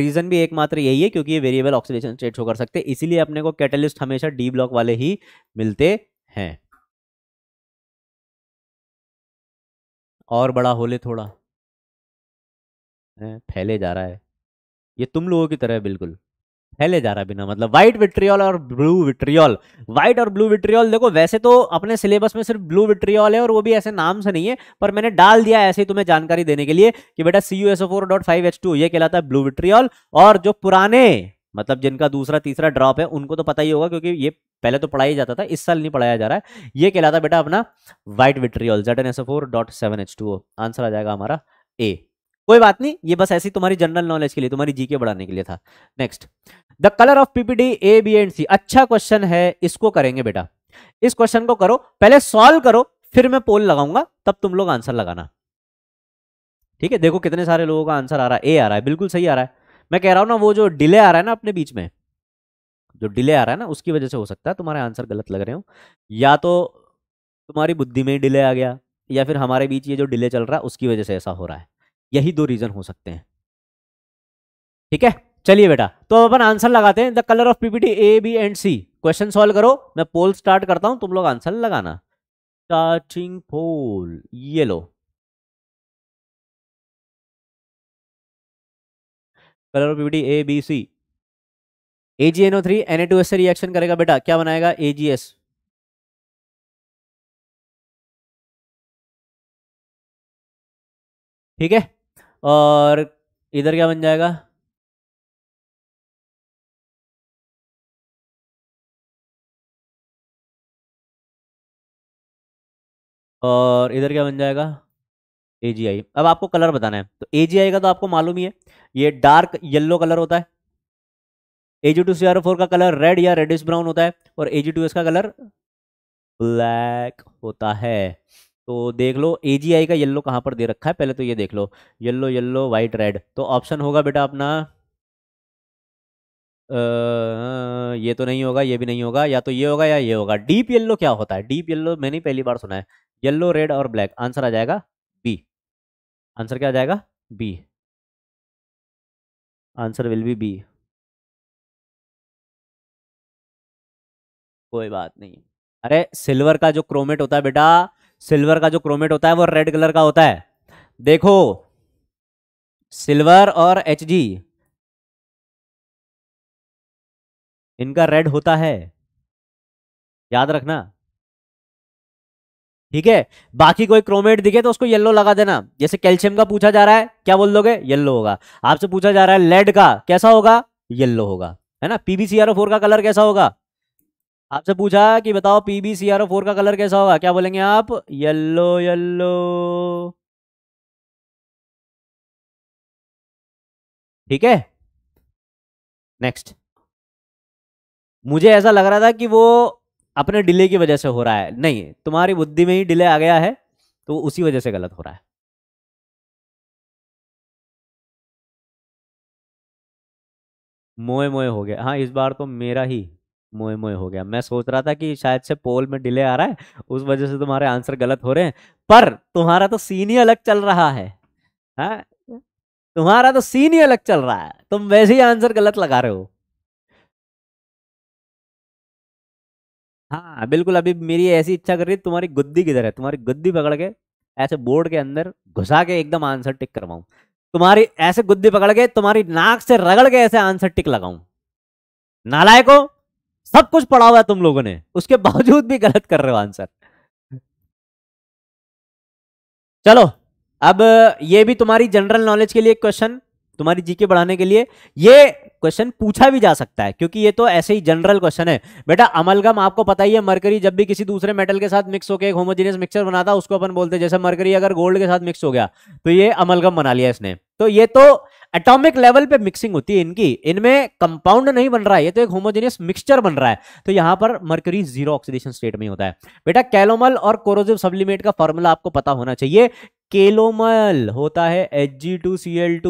रीजन भी एकमात्र यही है क्योंकि ये वेरिएबल ऑक्सीडेशन स्टेट शो कर सकते इसीलिए अपने को कैटलिस्ट हमेशा डी ब्लॉक वाले ही मिलते हैं और बड़ा हो ले थोड़ा फैले जा रहा है ये तुम लोगों की तरह है बिल्कुल फैले जा रहा है बिना मतलब व्हाइट विट्रियल और ब्लू विट्रियल व्हाइट और ब्लू विट्रियल देखो वैसे तो अपने सिलेबस में सिर्फ ब्लू विट्रियल है और वो भी ऐसे नाम से नहीं है पर मैंने डाल दिया ऐसे ही तुम्हें जानकारी देने के लिए कि बेटा C U S O four dot five H two ये कहलाता है ब्लू विट्रियल और जो पुराने मतलब जिनका दूसरा तीसरा ड्रॉप है उनको तो पता ही होगा क्योंकि ये पहले तो पढ़ाया जाता था इस साल नहीं पढ़ाया जा रहा है ये कहलाता बेटा अपना white vitriol Z N S four dot seven H two answer आ जाएगा हमारा ए कोई बात नहीं ये बस ऐसी तुम्हारी जनरल नॉलेज के लिए तुम्हारी जीके बढ़ाने के लिए था next the colour of PPD A B and C अच्छा क्वेश्चन है इसको करेंगे बेटा इस क्वेश्चन को करो पहले सॉल्व करो फिर मैं पोल लगाऊंगा तब तुम लोग आंसर लगाना ठीक है देखो कितने सारे लोगों का आंसर आ रहा है ए आ रहा है बिल्कुल सही आ रहा है मैं कह रहा हूँ ना वो जो डिले आ रहा है ना अपने बीच में जो डिले आ रहा है ना उसकी वजह से हो सकता है तुम्हारे आंसर गलत लग रहे हो या तो तुम्हारी बुद्धि में ही डिले आ गया या फिर हमारे बीच ये जो डिले चल रहा है उसकी वजह से ऐसा हो रहा है यही दो रीजन हो सकते हैं ठीक है चलिए बेटा तो अपन आंसर लगाते हैं the colour of PPT A B and C question solve करो मैं पोल स्टार्ट करता हूं तुम लोग आंसर लगाना स्टार्टिंग पोल ये लो colour of PPT A B C A G N O three N A two S से रिएक्शन करेगा बेटा क्या बनाएगा एजीएस ठीक है और इधर क्या बन जाएगा और इधर क्या बन जाएगा ए अब आपको कलर बताना है तो ए का तो आपको मालूम ही है ये डार्क येलो कलर होता है G two C R four का कलर रेड या रेडिस ब्राउन होता है और एजी टू एस का कलर ब्लैक होता है तो देख लो ए जी आई का येल्लो कहाँ पर दे रखा है पहले तो ये देख लो येल्लो येल्लो वाइट रेड तो ऑप्शन होगा बेटा अपना आ, ये तो नहीं होगा ये भी नहीं होगा या तो ये होगा या ये होगा डीप येल्लो क्या होता है डीप येल्लो मैंने पहली बार सुना है येल्लो रेड और ब्लैक आंसर आ जाएगा आंसर क्या आ जाएगा B answer will be B कोई बात नहीं अरे सिल्वर का जो क्रोमेट होता है बेटा सिल्वर का जो क्रोमेट होता है वो रेड कलर का होता है देखो सिल्वर और एच जी इनका रेड होता है याद रखना ठीक है बाकी कोई क्रोमेट दिखे तो उसको येल्लो लगा देना जैसे कैल्शियम का पूछा जा रहा है क्या बोल दोगे येल्लो होगा आपसे पूछा जा रहा है लेड का कैसा होगा येल्लो होगा है ना पीबीसीआरओ फोर का कलर कैसा होगा आपसे पूछा कि बताओ पीबीसीआरओ फोर का कलर कैसा होगा क्या बोलेंगे आप येल्लो येल्लो ठीक है नेक्स्ट मुझे ऐसा लग रहा था कि वो अपने डिले की वजह से हो रहा है नहीं तुम्हारी बुद्धि में ही डिले आ गया है तो उसी वजह से गलत हो रहा है मोए मोए हो गया हाँ इस बार तो मेरा ही मोए मोए हो गया मैं सोच रहा था कि शायद से पोल में डिले आ रहा है उस वजह से तुम्हारे आंसर गलत हो रहे हैं पर तुम्हारा तो सीन ही अलग चल रहा है हा? तुम्हारा तो सीन ही अलग चल रहा है तुम वैसे ही आंसर गलत लगा रहे हो हाँ, बिल्कुल अभी मेरी ऐसी इच्छा कर रही है तुम्हारी गुद्दी किधर है? तुम्हारी गुद्दी पकड़ के ऐसे बोर्ड के अंदर घुसा के एकदम आंसर टिक करवाऊ तुम्हारी ऐसे गुद्दी पकड़ के तुम्हारी नाक से रगड़ के ऐसे आंसर टिक लगाऊँ। नालायको सब कुछ पढ़ा हुआ है तुम लोगों ने उसके बावजूद भी गलत कर रहे हो आंसर। चलो अब ये भी तुम्हारी जनरल नॉलेज के लिए क्वेश्चन तुम्हारी जीके बढ़ाने के लिए ये क्वेश्चन पूछा भी जा सकता है क्योंकि ये तो ऐसे ही जनरल क्वेश्चन है बेटा अमलगम आपको पता ही है मरकरी जब भी किसी दूसरे मेटल के साथ मिक्स होकर एक होमोजीनियस मिक्सर बनाता है उसको अपन बोलते हैं जैसे मरकरी अगर गोल्ड के साथ मिक्स हो गया तो ये अमलगम बना लिया इसने तो ये तो एटॉमिक लेवल पे मिक्सिंग होती है इनकी इनमें कंपाउंड नहीं बन रहा है ये तो एक होमोजेनियस मिक्सचर बन रहा है तो यहाँ पर मर्करी जीरो ऑक्सीडेशन स्टेट में होता है बेटा कैलोमल और कोरोजिव सब्लिमेट का फॉर्मूला आपको पता होना चाहिए केलोमल होता है एच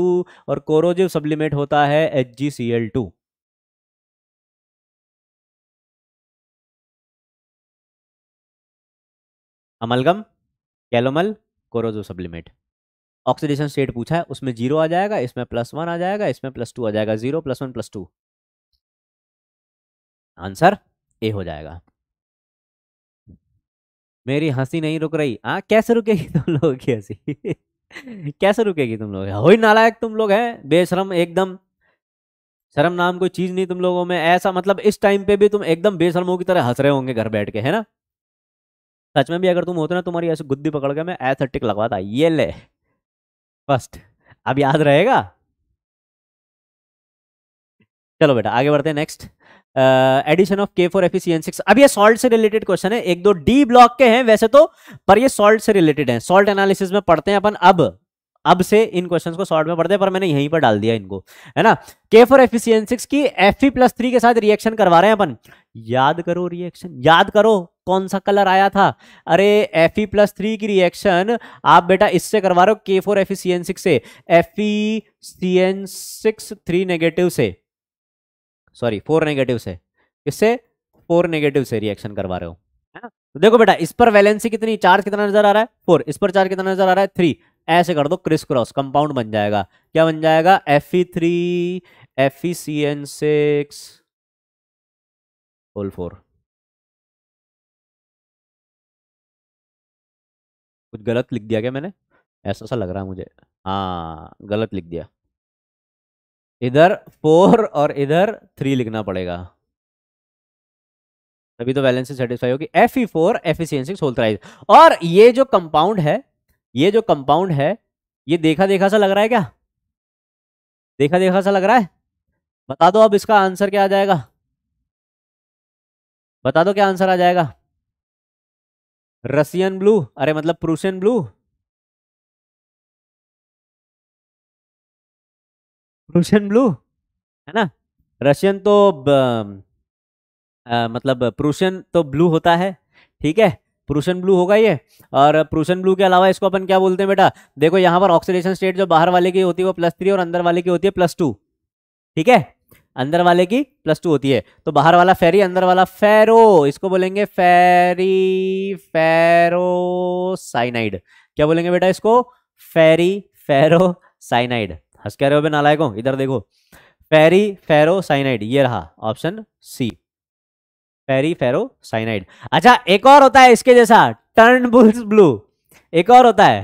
और कोरोजिव सब्लिमेट होता है H amalgam calomel corrosive sublimate oxidation state पूछा है उसमें जीरो आ जाएगा इसमें प्लस वन आ जाएगा इसमें प्लस टू आ जाएगा zero plus one plus two answer A हो जाएगा मेरी हंसी नहीं रुक रही हाँ कैसे रुकेगी तुम लोगों की हंसी कैसे रुकेगी तुम लोग हो नालायक तुम लोग हैं बेशरम एकदम शर्म नाम कोई चीज नहीं तुम लोगों में ऐसा मतलब इस टाइम पे भी तुम एकदम बेशर्मों की तरह हंस रहे होंगे घर बैठ के है ना सच में भी अगर तुम होते ना तुम्हारी ऐसे गुद्दी पकड़ के मैं ऐसा टिक लगवाता ये ले फर्स्ट अब याद रहेगा चलो बेटा आगे बढ़ते हैं next addition of K four F C N six अब ये सॉल्ट से रिलेटेड क्वेश्चन है एक दो डी ब्लॉक के हैं वैसे तो पर ये सॉल्ट से रिलेटेड है सॉल्ट एनालिसिस में पढ़ते हैं अपन अब अब से इन क्वेश्चंस को सॉल्ट में पढ़ते हैं पर मैंने यहीं पर डाल दिया इनको है ना K four F C N six की एफ ई प्लस थ्री के साथ रिएक्शन करवा रहे हैं अपन याद करो रिएक्शन याद करो कौन सा कलर आया था अरे एफ ई प्लस थ्री की रिएक्शन आप बेटा इससे करवा रहे हो K four F C N six से F E C N six three negative से सॉरी फोर नेगेटिव से इससे फोर नेगेटिव से रिएक्शन करवा रहे हो तो देखो बेटा इस पर वैलेंसी कितनी चार्ज कितना नजर आ रहा है फोर इस पर चार्ज कितना नजर आ रहा है थ्री ऐसे कर दो क्रिस क्रॉस कंपाउंड बन जाएगा क्या बन जाएगा F E three F E C N six whole four कुछ गलत लिख दिया क्या मैंने ऐसा सा लग रहा है मुझे हाँ गलत लिख दिया इधर फोर और इधर थ्री लिखना पड़ेगा तभी तो बैलेंस सेटिस्फाई होगी F E four F E C N six और ये जो कंपाउंड है ये जो कंपाउंड है ये देखा देखा सा लग रहा है क्या देखा देखा सा लग रहा है बता दो अब इसका आंसर क्या आ जाएगा बता दो क्या आंसर आ जाएगा रशियन ब्लू अरे मतलब प्रूशियन ब्लू प्रूशियन ब्लू है ना रशियन तो ब, आ, मतलब प्रूशियन तो ब्लू होता है ठीक है प्रूशन ब्लू होगा ये और प्रूशन ब्लू के अलावा इसको अपन क्या बोलते हैं बेटा देखो यहाँ पर ऑक्सीडेशन स्टेट जो बाहर वाले की होती है वो प्लस थ्री और अंदर वाले की होती है प्लस टू ठीक है अंदर वाले की प्लस टू होती है तो बाहर वाला फेरी अंदर वाला फेरो इसको बोलेंगे फेरी फेरोसाइनाइड क्या बोलेंगे बेटा इसको फेरी फेरोसाइनाइड हंस कह रहे हो बे नालायकों इधर देखो फेरी फेरोसाइनाइड ये रहा ऑप्शन सी फेरी फेरोसाइनाइड अच्छा एक और होता है इसके जैसा बुल्स ब्लू एक और होता है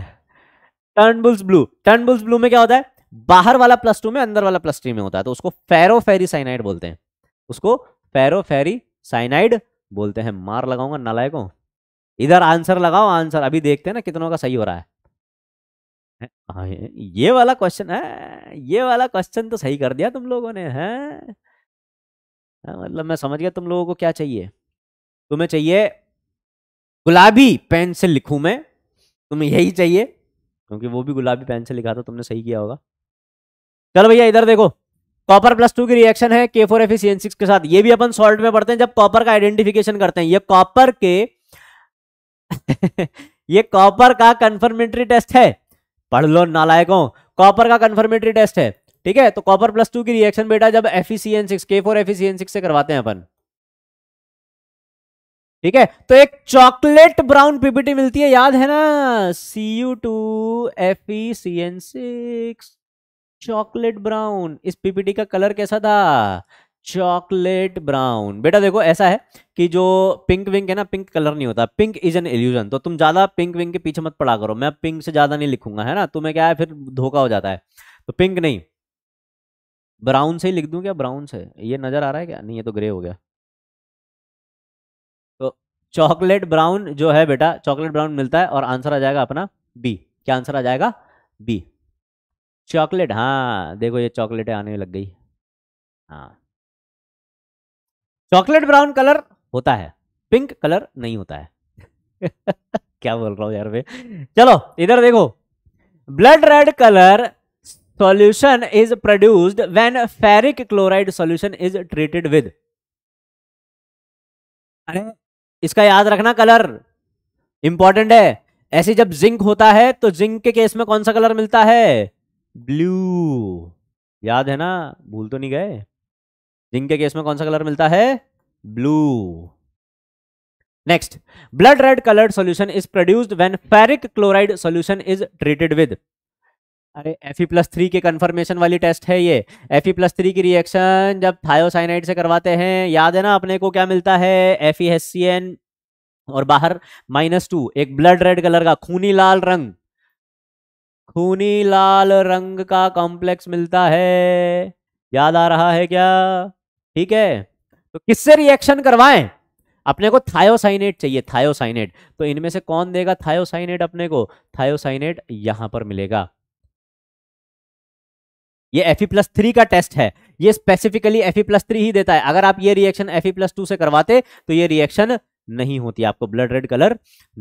बुल्स ब्लू बुल्स ब्लू में क्या होता है बाहर वाला प्लस टू में अंदर वाला प्लस थ्री में होता है तो उसको फेरोफेरी साइनाइड बोलते हैं उसको फेरोफेरी साइनाइड बोलते हैं मार लगाऊंगा नालायकों इधर आंसर लगाओ आंसर अभी देखते हैं ना कितनों का सही हो रहा है हाँ, ये वाला क्वेश्चन है ये वाला क्वेश्चन तो सही कर दिया तुम लोगों ने है हाँ, मतलब मैं समझ गया तुम लोगों को क्या चाहिए तुम्हें चाहिए गुलाबी पेन से लिखूं मैं तुम्हें यही चाहिए क्योंकि वो भी गुलाबी पेन से लिखा था तुमने सही किया होगा चलो भैया इधर देखो कॉपर प्लस टू की रिएक्शन है K four F C N six के साथ ये भी अपन सॉल्ट में पढ़ते हैं जब कॉपर का आइडेंटिफिकेशन करते हैं ये कॉपर के ये कॉपर का कन्फर्मेटरी टेस्ट है पढ़ लो नालायकों कॉपर का कन्फर्मेटरी टेस्ट है ठीक है तो कॉपर प्लस टू की रिएक्शन बेटा जब F C N six K four F C N six से करवाते हैं अपन ठीक है तो एक चॉकलेट ब्राउन पीपीटी मिलती है याद है ना C U two F C N six chocolate brown इस पीपीटी का कलर कैसा था चॉकलेट ब्राउन बेटा देखो ऐसा है कि जो पिंक विंक है ना पिंक कलर नहीं होता पिंक इज एन इल्यूजन तो तुम ज्यादा पिंक विंक के पीछे मत पड़ा करो मैं पिंक से ज्यादा नहीं लिखूंगा है ना तुम्हें तो क्या है फिर धोखा हो जाता है तो पिंक नहीं ब्राउन से ही लिख दूं क्या ब्राउन से ये नजर आ रहा है क्या नहीं ये तो ग्रे हो गया तो चॉकलेट ब्राउन जो है बेटा चॉकलेट ब्राउन मिलता है और आंसर आ जाएगा अपना बी क्या आंसर आ जाएगा बी चॉकलेट हाँ देखो ये चॉकलेट आने लग गई हाँ चॉकलेट ब्राउन कलर होता है पिंक कलर नहीं होता है क्या बोल रहा हूँ यार मैं चलो इधर देखो blood red colour solution is produced when ferric chloride solution is treated with अरे इसका याद रखना कलर इंपॉर्टेंट है ऐसे जब जिंक होता है तो जिंक के केस में कौन सा कलर मिलता है ब्लू याद है ना भूल तो नहीं गए जिंक के केस में कौन सा कलर मिलता है blue next blood red coloured solution is produced when ferric chloride solution is treated with अरे एफ प्लस थ्री के कंफर्मेशन वाली टेस्ट है ये एफ प्लस थ्री की रिएक्शन जब थायोसाइनाइड से करवाते हैं याद है ना अपने को क्या मिलता है एफ और बाहर माइनस टू एक ब्लड रेड कलर का खूनी लाल रंग खूनी लाल रंग का कॉम्प्लेक्स मिलता है याद आ रहा है क्या ठीक है तो किससे रिएक्शन करवाएं अपने को थायोसाइनेट चाहिए थायोसाइनेट तो इनमें से कौन देगा थायोसाइनेट अपने को थायोसाइनेट यहां पर मिलेगा ये एफ प्लस थ्री का टेस्ट है ये स्पेसिफिकली एफ प्लस थ्री ही देता है अगर आप ये रिएक्शन एफ प्लस टू से करवाते तो ये रिएक्शन नहीं होती आपको ब्लड रेड कलर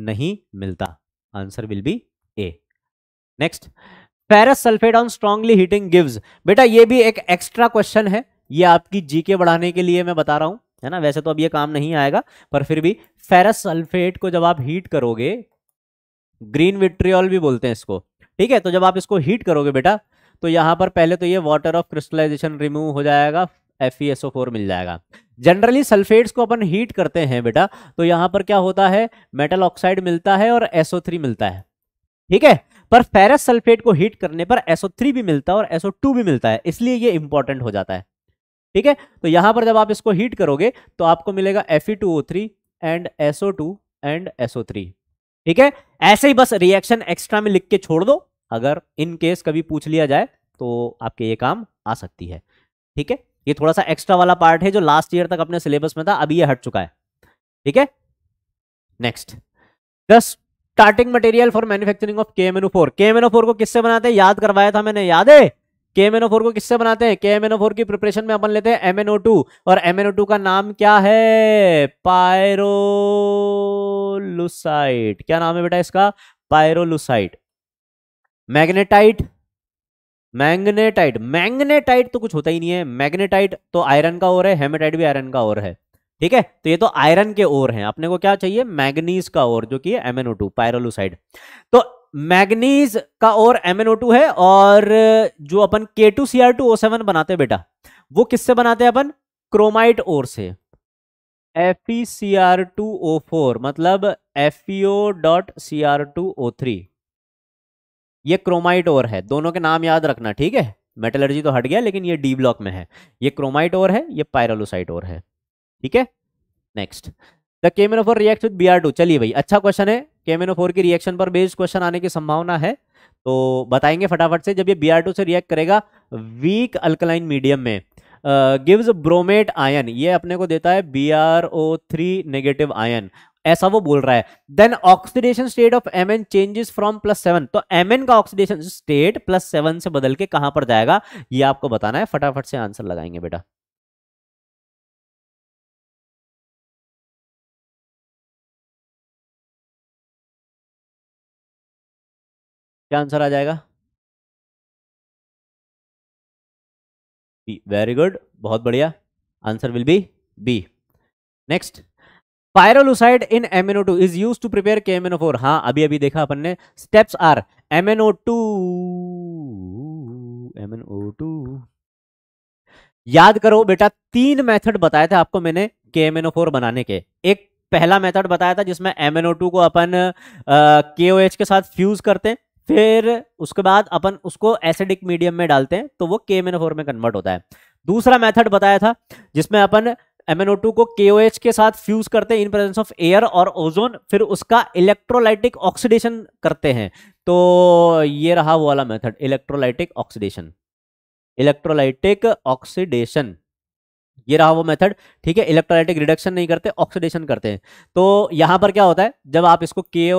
नहीं मिलता answer will be A next ferrous sulphate on strongly heating gives बेटा ये भी एक एक्स्ट्रा क्वेश्चन है ये आपकी जीके बढ़ाने के लिए मैं बता रहा हूं है ना वैसे तो अब ये काम नहीं आएगा पर फिर भी फेरस सल्फेट को जब आप हीट करोगे ग्रीन विट्रियल भी बोलते हैं इसको ठीक है तो जब आप इसको हीट करोगे बेटा तो यहां पर पहले तो ये वाटर ऑफ क्रिस्टलाइजेशन रिमूव हो जाएगा एफ मिल जाएगा जनरली सल्फेट्स को अपन हीट करते हैं बेटा तो यहां पर क्या होता है मेटल ऑक्साइड मिलता है और एसओ मिलता है ठीक है पर फेरस सल्फेट को हीट करने पर SO3 भी मिलता है और SO2 भी मिलता है इसलिए ये इंपॉर्टेंट हो जाता है ठीक है तो यहां पर जब आप इसको हीट करोगे तो आपको मिलेगा Fe2O3 and SO2 and SO3 ठीक है ऐसे ही बस रिएक्शन एक्स्ट्रा में लिख के छोड़ दो अगर इन केस कभी पूछ लिया जाए तो आपके ये काम आ सकती है ठीक है ये थोड़ा सा एक्स्ट्रा वाला पार्ट है जो लास्ट ईयर तक अपने सिलेबस में था अभी ये हट चुका है ठीक है next this starting material for manufacturing of K M four K M four को किससे बनाते हैं याद करवाया था मैंने याद है के एम फोर को किससे बनाते हैं के एम फोर की प्रिपरेशन में अपन लेते हैं एम टू और एम टू का नाम क्या है पायरोलुसाइट क्या नाम है बेटा इसका पायरोलुसाइट मैग्नेटाइट मैग्नेटाइट मैग्नेटाइट तो कुछ होता ही नहीं है मैग्नेटाइट तो आयरन का और है हेमेटाइट भी आयरन का और है ठीक है तो ये तो आयरन के ओर हैं अपने को क्या चाहिए मैग्नीज का ओर जो कि एमएनओ टू पायरोलोसाइड तो मैग्नीज का ओर और टू है और जो अपन के टू टू ओ सेवन बनाते बेटा वो किससे बनाते हैं अपन क्रोमाइट ओर से F C R two O four मतलब F e dot C R two O three ये क्रोमाइट ओर है दोनों के नाम याद रखना ठीक है मेटलर्जी तो हट गया लेकिन ये डी ब्लॉक में है ये क्रोमाइट ओर है ये पायरोलोसाइट और है ठीक है next the four react with B चलिए भाई अच्छा क्वेश्चन है केमेनोफोर की रिएक्शन पर बेस्ड क्वेश्चन आने की संभावना है तो बताएंगे फटाफट से जब ये बी से रिएक्ट करेगा वीक अल्कलाइन मीडियम में गिव्स ब्रोमेट आयन ये अपने को देता है B R O three negative ion ऐसा वो बोल रहा है then oxidation state of M N changes from plus seven तो एम एन का ऑक्सीडेशन स्टेट प्लस सेवन से बदल के कहां पर जाएगा ये आपको बताना है फटाफट से आंसर लगाएंगे बेटा क्या आंसर आ जाएगा बी वेरी गुड बहुत बढ़िया answer will be B next pyrolusite in MNO two is use to prepare K MNO four हाँ अभी अभी देखा अपन ने steps are MNO two MNO two याद करो बेटा तीन मेथड बताए थे आपको मैंने के एम फोर बनाने के एक पहला मेथड बताया था जिसमें एम टू को अपन के ओ एच के साथ फ्यूज करते हैं फिर उसके बाद अपन उसको एसिडिक मीडियम में डालते हैं तो वो के एम में कन्वर्ट होता है दूसरा मेथड बताया था जिसमें अपन MnO2 को एच के साथ फ्यूज करते हैं इन प्रेजेंस ऑफ एयर और ओजोन फिर उसका इलेक्ट्रोलाइटिक ऑक्सीडेशन करते हैं तो ये रहा वो वाला method electrolytic oxidation electrolytic oxidation ये रहा वो मेथड ठीक है इलेक्ट्रोलाइटिक रिडक्शन नहीं करते ऑक्सीडेशन करते हैं तो यहां पर क्या होता है जब आप इसको के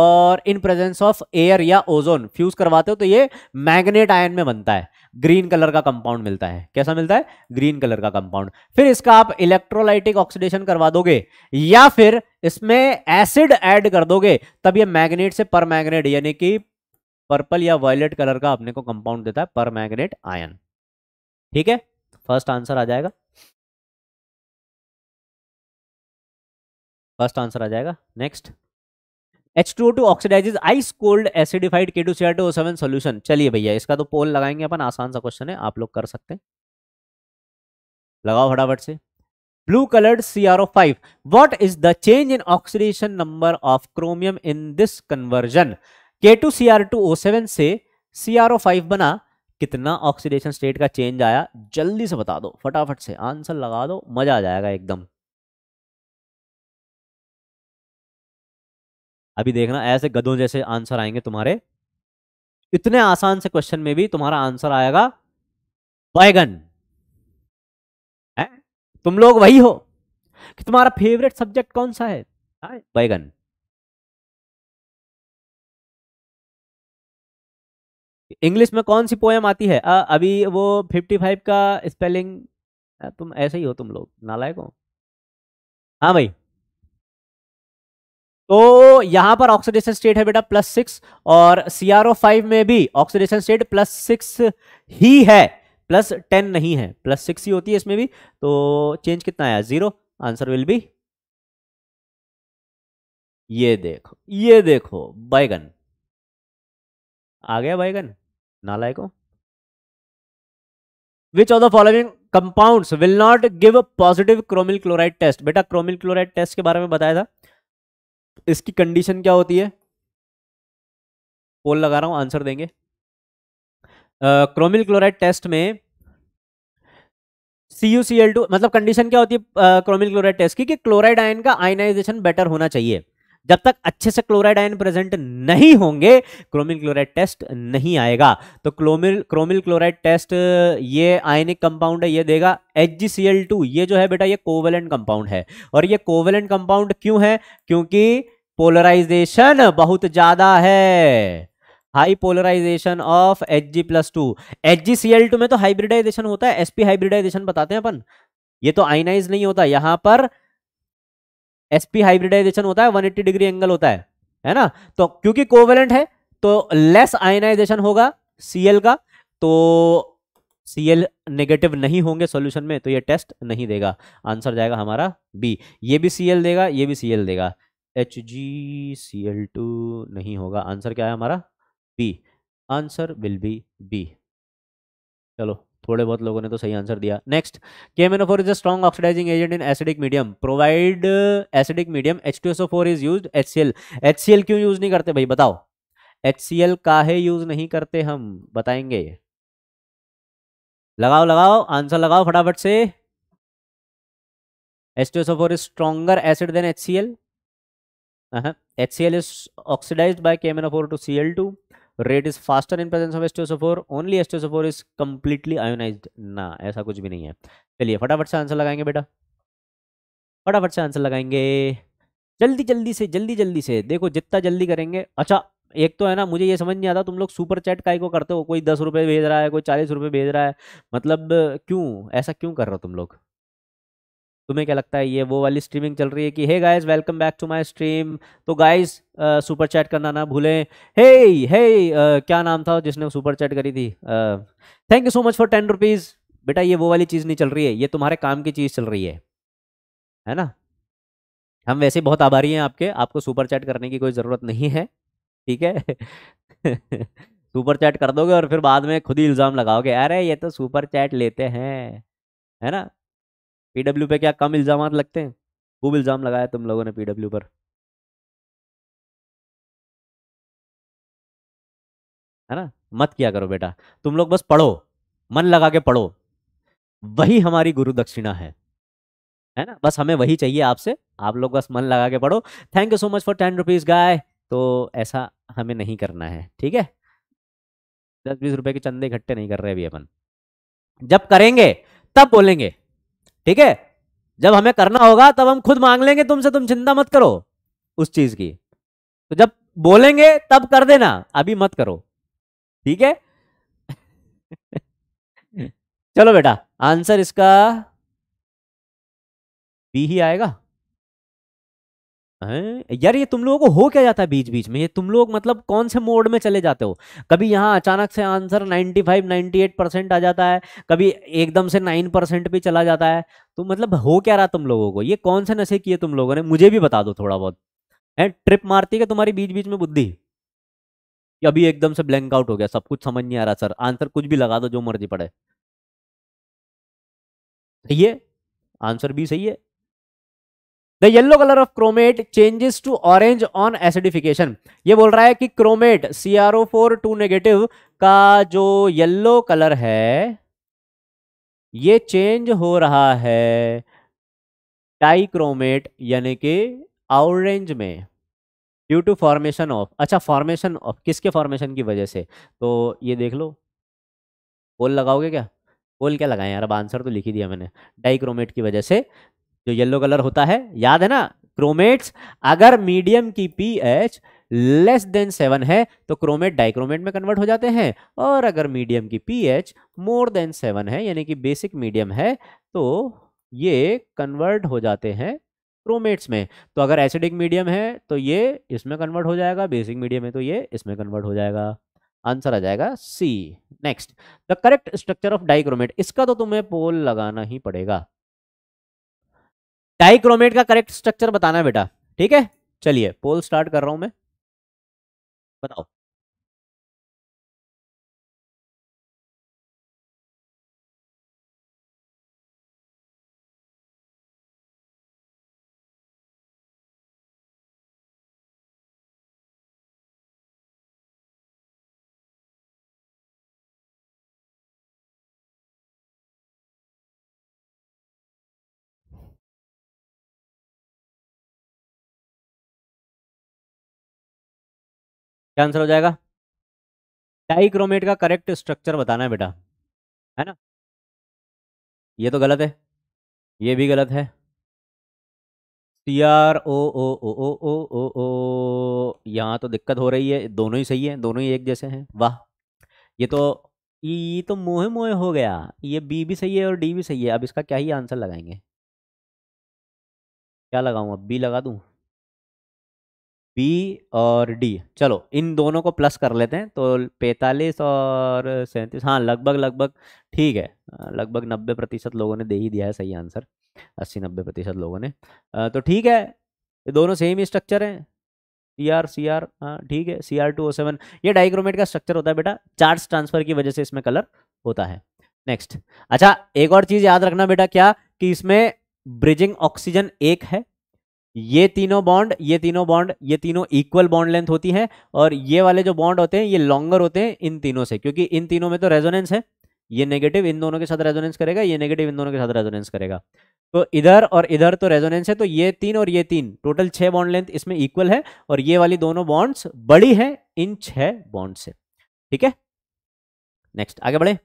और इन प्रेजेंस ऑफ एयर या ओजोन फ्यूज करवाते हो तो ये मैग्नेट आयन में बनता है ग्रीन कलर का कंपाउंड मिलता है कैसा मिलता है ग्रीन कलर का कंपाउंड फिर इसका आप इलेक्ट्रोलाइटिक ऑक्सीडेशन करवा दोगे या फिर इसमें एसिड एड कर दोगे तब यह मैग्नेट से पर मैग्नेट यानी कि पर्पल या वायलेट कलर का अपने को कंपाउंड देता है पर मैग्नेट आयन ठीक है फर्स्ट आंसर आ जाएगा फर्स्ट आंसर आ जाएगा next H two O two oxidise ice cold acidified K two C R two O seven solution चलिए भैया इसका तो पोल लगाएंगे अपन आसान सा क्वेश्चन है आप लोग कर सकते हैं लगाओ फटाफट से blue coloured C R O five what is the change in oxidation number of chromium in this conversion K two C R two O seven से सी आर ओ फाइव बना कितना ऑक्सीडेशन स्टेट का change आया जल्दी से बता दो फटाफट से आंसर लगा दो मजा आ जाएगा एकदम अभी देखना ऐसे गदों जैसे आंसर आएंगे तुम्हारे इतने आसान से क्वेश्चन में भी तुम्हारा आंसर आएगा बैगन है तुम लोग वही हो कि तुम्हारा फेवरेट सब्जेक्ट कौन सा है बैगन इंग्लिश में कौन सी पोएम आती है आ, अभी वो फिफ्टी फाइव का स्पेलिंग तुम ऐसे ही हो तुम लोग नालायक हो हाँ भाई तो यहां पर ऑक्सीडेशन स्टेट है बेटा प्लस सिक्स और सीआरओ फाइव में भी ऑक्सीडेशन स्टेट प्लस सिक्स ही है प्लस टेन नहीं है प्लस सिक्स ही होती है इसमें भी तो चेंज कितना आया जीरो आंसर विल बी ये देखो ये देखो बैगन आ गया बैगन नालायको which of the following compounds will not give positive chromyl chloride test बेटा क्रोमिल क्लोराइड टेस्ट के बारे में बताया था इसकी कंडीशन क्या होती है पोल लगा रहा हूं आंसर देंगे क्रोमिल क्लोराइड टेस्ट में C U C L two मतलब कंडीशन क्या होती है क्रोमिल क्लोराइड टेस्ट की कि क्लोराइड आयन का आयनाइजेशन बेटर होना चाहिए जब तक अच्छे से क्लोराइड आयन प्रेजेंट नहीं होंगे क्रोमिल क्लोराइड टेस्ट नहीं आएगा तो क्लोमिल क्रोमिल क्लोराइड टेस्ट ये आयनिक कंपाउंड है ये देगा एच ये जो है बेटा ये कोवेलेंट कंपाउंड है और ये कोवेलेंट कंपाउंड क्यों है क्योंकि पोलराइजेशन बहुत ज्यादा है high polarisation of H G plus two H G C L two में तो हाइब्रिडाइजेशन होता है एसपी हाइब्रिडाइजेशन बताते हैं अपन ये तो आइनाइज नहीं होता यहां पर एसपी हाइब्रिडाइजेशन होता है 180 डिग्री एंगल होता है है ना तो क्योंकि कोवेलेंट है तो लेस आयनाइजेशन होगा सीएल का तो सीएल नेगेटिव नहीं होंगे सॉल्यूशन में तो ये टेस्ट नहीं देगा आंसर जाएगा हमारा बी ये भी सीएल देगा ये भी सीएल देगा H G C L two नहीं होगा आंसर क्या है हमारा B answer will be B चलो थोड़े बहुत लोगों ने तो सही आंसर दिया next K M N O four is a strong oxidising agent in acidic medium provide acidic medium H two S O four is use H C L H C L क्यों use नहीं करते भाई बताओ H C L का है use नहीं करते हम बताएंगे लगाओ लगाओ आंसर लगाओ फटाफट से H two S O four is stronger acid than H C L H C L is oxidise by K M N O four to C L two red is faster in presence of एस्टोसोफोर only एस्टोसोफोर is completely ionise ना ऐसा कुछ भी नहीं है चलिए फटाफट से आंसर लगाएंगे बेटा फटाफट से आंसर लगाएंगे जल्दी जल्दी से जल्दी जल्दी से देखो जितना जल्दी करेंगे अच्छा एक तो है ना मुझे ये समझ नहीं आता तुम लोग सुपर चैट काई को करते हो कोई दस रुपये भेज रहा है कोई चालीस रुपये भेज रहा है मतलब क्यों ऐसा क्यों कर रहे हो तुम लोग तुम्हें क्या लगता है ये वो वाली स्ट्रीमिंग चल रही है कि hey guys welcome back to my stream तो गाइस सुपर चैट करना ना भूलें हे हे क्या नाम था जिसने सुपर चैट करी थी thank you so much for ten rupees बेटा ये वो वाली चीज़ नहीं चल रही है ये तुम्हारे काम की चीज़ चल रही है है ना हम वैसे बहुत आभारी हैं आपके आपको सुपर चैट करने की कोई ज़रूरत नहीं है ठीक है सुपर चैट कर दोगे और फिर बाद में खुद ही इल्ज़ाम लगाओगे अरे ये तो सुपर चैट लेते हैं है ना पीडब्ल्यू पे क्या कम इल्ज़ाम लगते हैं खूब इल्ज़ाम लगाया तुम लोगों ने पीडब्ल्यू पर है ना मत किया करो बेटा तुम लोग बस पढ़ो मन लगा के पढ़ो वही हमारी गुरु दक्षिणा है है ना बस हमें वही चाहिए आपसे आप लोग बस मन लगा के पढ़ो thank you so much for ten rupees guy तो ऐसा हमें नहीं करना है ठीक है दस बीस रुपए के चंदे इकट्ठे नहीं कर रहे अभी अपन जब करेंगे तब बोलेंगे ठीक है जब हमें करना होगा तब हम खुद मांग लेंगे तुमसे तुम चिंता मत करो उस चीज की तो जब बोलेंगे तब कर देना अभी मत करो ठीक है चलो बेटा आंसर इसका बी ही आएगा यार ये तुम लोगों को हो क्या जाता है बीच बीच में ये तुम लोग मतलब कौन से मोड में चले जाते हो कभी यहाँ अचानक से आंसर 95 98 परसेंट आ जाता है कभी एकदम से 9 परसेंट भी चला जाता है तो मतलब हो क्या रहा तुम लोगों को ये कौन से नशे किए तुम लोगों ने मुझे भी बता दो थोड़ा बहुत है ट्रिप मारती है तुम्हारी बीच बीच में बुद्धि अभी एकदम से ब्लैंक आउट हो गया सब कुछ समझ नहीं आ रहा सर आंसर कुछ भी लगा दो जो मर्जी पड़े सही है आंसर भी सही है the yellow colour of chromate changes to orange on acidification ये बोल रहा है कि chromate C R O four two negative का जो येल्लो कलर है ये चेंज हो रहा है टाइक्रोमेट यानी कि ऑरेंज में ड्यू टू फॉर्मेशन ऑफ अच्छा फॉर्मेशन ऑफ किसके फॉर्मेशन की वजह से तो ये देख लो पोल लगाओगे क्या पोल क्या लगाए यार अब आंसर तो लिख ही दिया मैंने डाइक्रोमेट की वजह से जो येलो कलर होता है याद है ना क्रोमेट्स अगर मीडियम की पीएच लेस देन सेवन है तो क्रोमेट डाइक्रोमेट में कन्वर्ट हो जाते हैं और अगर मीडियम की पीएच मोर देन सेवन है यानी कि बेसिक मीडियम है तो ये कन्वर्ट हो जाते हैं क्रोमेट्स में तो अगर एसिडिक मीडियम है तो ये इसमें कन्वर्ट हो जाएगा बेसिक मीडियम है तो ये इसमें कन्वर्ट हो जाएगा आंसर आ जाएगा C next the correct structure of dichromate इसका तो तुम्हें पोल लगाना ही पड़ेगा डाइक्रोमेट का करेक्ट स्ट्रक्चर बताना बेटा ठीक है चलिए पोल स्टार्ट कर रहा हूं मैं बताओ क्या आंसर हो जाएगा डाइक्रोमेट का करेक्ट स्ट्रक्चर बताना है बेटा है ना ये तो गलत है ये भी गलत है सी आर ओ ओ ओ ओ ओ ओ ओ यहाँ तो दिक्कत हो रही है दोनों ही सही है दोनों ही एक जैसे हैं वाह ये तो ये e तो मोहे मोहे हो गया ये बी भी सही है और डी भी सही है अब इसका क्या ही आंसर लगाएंगे क्या लगाऊँ अब बी लगा दूँ बी और डी चलो इन दोनों को प्लस कर लेते हैं तो पैंतालीस और सैंतीस हाँ लगभग लगभग ठीक है लगभग नब्बे प्रतिशत लोगों ने दे ही दिया है सही आंसर अस्सी नब्बे प्रतिशत लोगों ने तो ठीक है ये दोनों सेम ही स्ट्रक्चर हैं सी आर सी आर हाँ ठीक है C R two O seven ये डाइक्रोमेट का स्ट्रक्चर होता है बेटा चार्ज ट्रांसफर की वजह से इसमें कलर होता है नेक्स्ट अच्छा एक और चीज़ याद रखना बेटा क्या कि इसमें ब्रिजिंग ऑक्सीजन एक है ये तीनों बॉन्ड ये तीनों बॉन्ड ये तीनों इक्वल बॉन्ड लेंथ होती है और ये वाले जो बॉन्ड होते हैं ये लॉन्गर होते हैं इन तीनों से क्योंकि इन तीनों में तो रेजोनेंस है ये नेगेटिव इन दोनों के साथ रेजोनेंस करेगा ये नेगेटिव इन दोनों के साथ रेजोनेंस करेगा तो इधर और इधर तो रेजोनेंस है तो ये तीन और ये तीन टोटल छह बॉन्ड लेंथ इसमें इक्वल है और ये वाली दोनों बॉन्ड्स बड़ी है इन छह बॉन्ड से ठीक है नेक्स्ट आगे बढ़े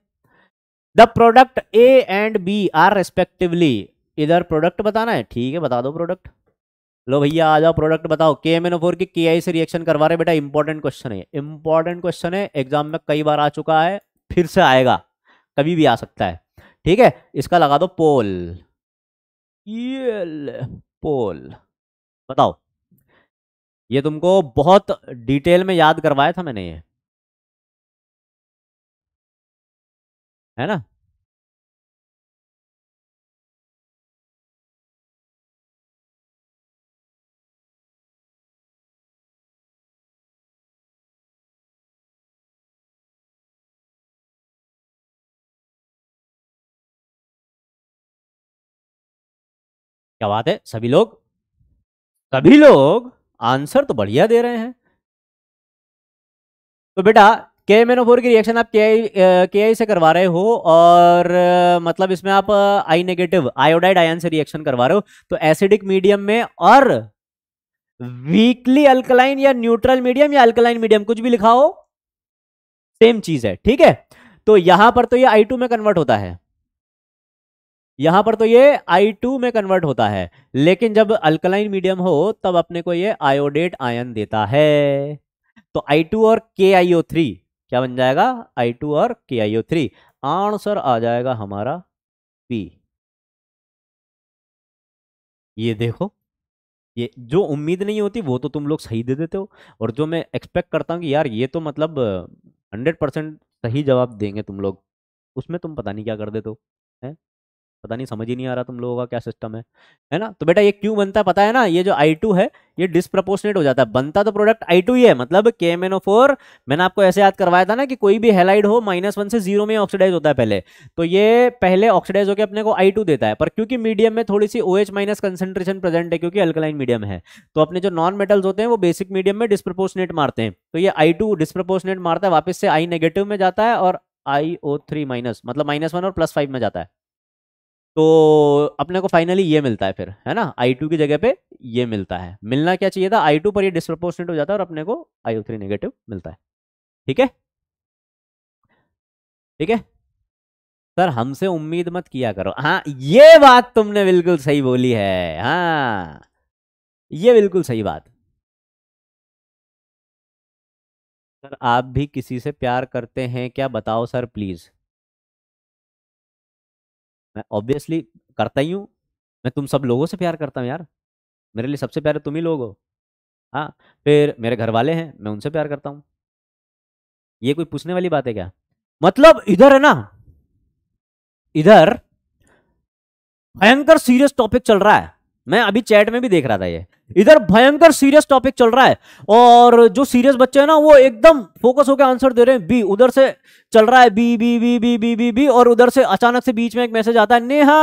the product A and B are respectively इधर प्रोडक्ट बताना है ठीक है बता दो प्रोडक्ट लो भैया आ जाओ प्रोडक्ट बताओ के एम एन की के आई से रिएक्शन करवा रहे बेटा इंपॉर्टेंट क्वेश्चन है इंपॉर्टेंट क्वेश्चन है एग्जाम में कई बार आ चुका है फिर से आएगा कभी भी आ सकता है ठीक है इसका लगा दो पोल पोल बताओ ये तुमको बहुत डिटेल में याद करवाया था मैंने ये है ना क्या बात है सभी लोग सभी लोग आंसर तो बढ़िया दे रहे हैं तो बेटा के एम की रिएक्शन आप के आई के आई से करवा रहे हो और मतलब इसमें आप आई नेगेटिव आयोडाइड आयन से रिएक्शन करवा रहे हो तो एसिडिक मीडियम में और वीकली अल्कलाइन या न्यूट्रल मीडियम या अल्कलाइन मीडियम कुछ भी लिखा हो सेम चीज है ठीक है तो यहां पर तो ये आई टू में कन्वर्ट होता है यहां पर तो ये I2 में कन्वर्ट होता है लेकिन जब अल्कलाइन मीडियम हो तब अपने को ये आयोडेट आयन देता है तो I2 और KiO3 क्या बन जाएगा I2 और KiO3 आंसर आ जाएगा हमारा P ये देखो ये जो उम्मीद नहीं होती वो तो तुम लोग सही दे देते हो और जो मैं एक्सपेक्ट करता हूँ कि यार ये तो मतलब हंड्रेड परसेंट सही जवाब देंगे तुम लोग उसमें तुम पता नहीं क्या कर देते हो पता नहीं समझ ही नहीं आ रहा तुम लोगों का क्या सिस्टम है है ना तो बेटा ये क्यों बनता है पता है ना ये जो आई टू है ये डिस्प्रपोर्शनेट हो जाता है बनता तो प्रोडक्ट आई टू ही है मतलब के एम फोर मैंने आपको ऐसे याद करवाया था ना कि कोई भी हेलाइड हो माइनस वन से जीरो में ऑक्सीडाइज होता है पहले तो ये पहले ऑक्सीडाइज होकर अपने को आई टू देता है पर क्योंकि मीडियम में थोड़ी सी O H minus concentration present है क्योंकि अल्कलाइन मीडियम है तो अपने जो नॉन मेटल्स होते हैं वो बेसिक मीडियम में डिस्प्रपोर्शनेट मारते हैं तो ये आई टू डिस्प्रपोर्शनेट मारता है वापस से आई नेगेटिव में जाता है और आई ओ थ्री माइनस मतलब माइनस वन और प्लस फाइव में जाता है तो अपने को फाइनली ये मिलता है फिर है ना आई टू हम्म। की जगह पे ये मिलता है मिलना क्या चाहिए था आई टू पर ये डिस्प्रपोर्शनेट हो जाता है और अपने को आई थ्री नेगेटिव मिलता है ठीक है ठीक है सर हमसे उम्मीद मत किया करो हाँ ये बात तुमने बिल्कुल सही बोली है हाँ ये बिल्कुल सही बात सर आप भी किसी से प्यार करते हैं क्या बताओ सर प्लीज मैं ऑब्वियसली करता ही हूँ मैं तुम सब लोगों से प्यार करता हूँ यार मेरे लिए सबसे प्यारे तुम ही लोग हो हाँ फिर मेरे घर वाले हैं मैं उनसे प्यार करता हूँ ये कोई पूछने वाली बात है क्या मतलब इधर है ना इधर भयंकर सीरियस टॉपिक चल रहा है मैं अभी चैट में भी देख रहा था ये इधर भयंकर सीरियस टॉपिक चल रहा है और जो सीरियस बच्चे हैं ना वो एकदम फोकस होकर आंसर दे रहे हैं बी उधर से चल रहा है B B B B B B B और उधर से अचानक से बीच में एक मैसेज आता है नेहा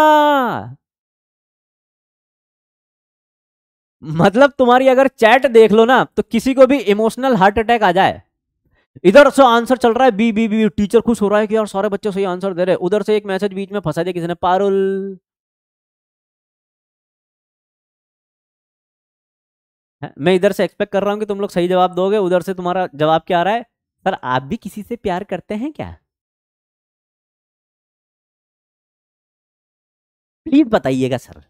मतलब तुम्हारी अगर चैट देख लो ना तो किसी को भी इमोशनल हार्ट अटैक आ जाए इधर से आंसर चल रहा है बी बी बी टीचर खुश हो रहा है कि यार सारे बच्चे सही आंसर दे रहे उधर से एक मैसेज बीच में फंसा दिया किसी ने पारुल मैं इधर से एक्सपेक्ट कर रहा हूँ कि तुम लोग सही जवाब दोगे उधर से तुम्हारा जवाब क्या आ रहा है सर आप भी किसी से प्यार करते हैं क्या प्लीज बताइएगा सर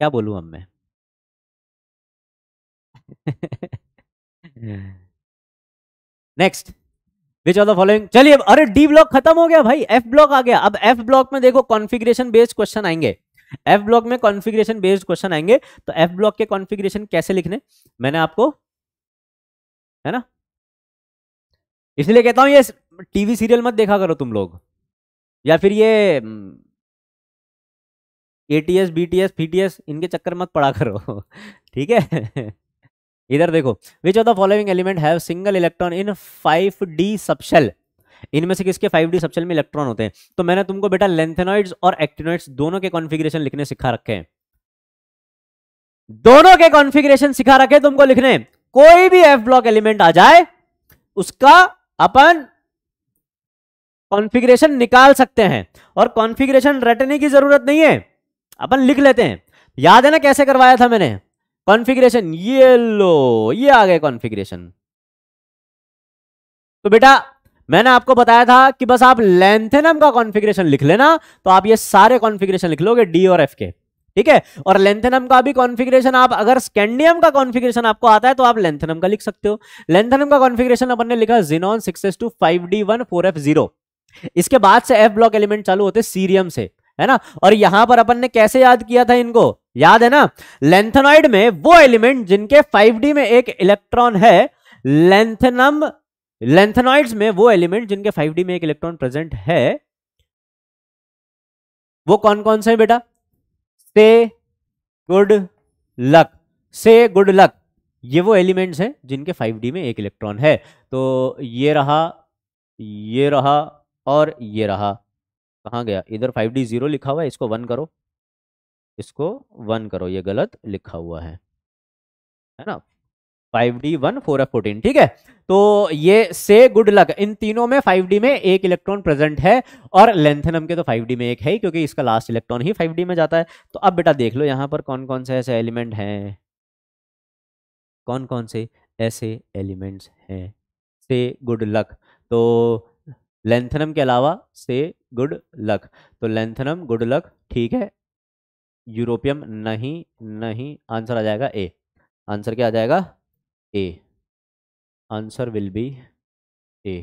क्या बोलूं अब मैं next which of the following चलिए अरे डी ब्लॉक खत्म हो गया भाई एफ ब्लॉक आ गया अब एफ ब्लॉक में देखो कॉन्फिग्रेशन बेस्ड क्वेश्चन आएंगे एफ ब्लॉक में कॉन्फिग्रेशन बेस्ड क्वेश्चन आएंगे तो एफ ब्लॉक के कॉन्फिग्रेशन कैसे लिखने मैंने आपको है ना इसलिए कहता हूं ये टीवी सीरियल मत देखा करो तुम लोग या फिर ये एटीएस बीटीएस पीटीएस इनके चक्कर मत पड़ा करो ठीक है इधर देखो which of the following element have single electron in five D subshell इनमें से किसके फाइव डी सबशेल में इलेक्ट्रॉन होते हैं तो मैंने तुमको बेटा लेंथेनॉइड्स और एक्टिनॉइड्स दोनों के कॉन्फिग्रेशन लिखने सिखा रखे हैं दोनों के कॉन्फिग्रेशन सिखा रखे तुमको लिखने कोई भी एफ ब्लॉक एलिमेंट आ जाए उसका अपन कॉन्फिग्रेशन निकाल सकते हैं और कॉन्फिग्रेशन रटने की जरूरत नहीं है अपन लिख लेते हैं याद है ना कैसे करवाया था मैंने कॉन्फ़िगरेशन ये लो ये आ गए कॉन्फ़िगरेशन तो बेटा मैंने आपको बताया था कि बस आप लेंथेनम का कॉन्फ़िगरेशन लिख लेना तो आप ये सारे कॉन्फ़िगरेशन लिख लोगे डी और एफ के ठीक है और लेंथेनम का भी कॉन्फ़िगरेशन आप अगर स्कैंडियम का कॉन्फ़िगरेशन आपको आता है तो आप लेंथेनम का लिख सकते हो लेंथेनम का कॉन्फ़िगरेशन अपन ने लिखा xenon six S two five D one four F zero इसके बाद से एफ ब्लॉक एलिमेंट चालू होते सीरियम से है ना और यहां पर अपन ने कैसे याद किया था इनको याद है ना लेंथनॉइड में वो एलिमेंट जिनके 5D में एक इलेक्ट्रॉन है लेंथनम लेंथेनॉइड्स में वो एलिमेंट जिनके 5D में एक इलेक्ट्रॉन प्रेजेंट है वो कौन कौन से है बेटा से गुड लक से गुड लक ये वो एलिमेंट्स हैं जिनके 5D में एक इलेक्ट्रॉन है तो ये रहा ये रहा और ये रहा कहाँ गया इधर फाइव डी जीरो लिखा हुआ है इसको वन करो इसको वन करो ये गलत लिखा हुआ है है ना five D one four F fourteen ठीक है तो ये से गुड लक इन तीनों में फाइव डी में एक इलेक्ट्रॉन प्रेजेंट है और लेंथनम के तो फाइव डी में एक है ही क्योंकि इसका लास्ट इलेक्ट्रॉन ही फाइव डी में जाता है तो अब बेटा देख लो यहाँ पर कौन कौन से ऐसे एलिमेंट हैं कौन कौन से ऐसे एलिमेंट्स हैं से गुड लक तो लेंथनम के अलावा से गुड लक तो लेंथनम गुड लक ठीक है यूरोपियम नहीं नहीं आंसर आ जाएगा ए आंसर क्या आ जाएगा A answer will be A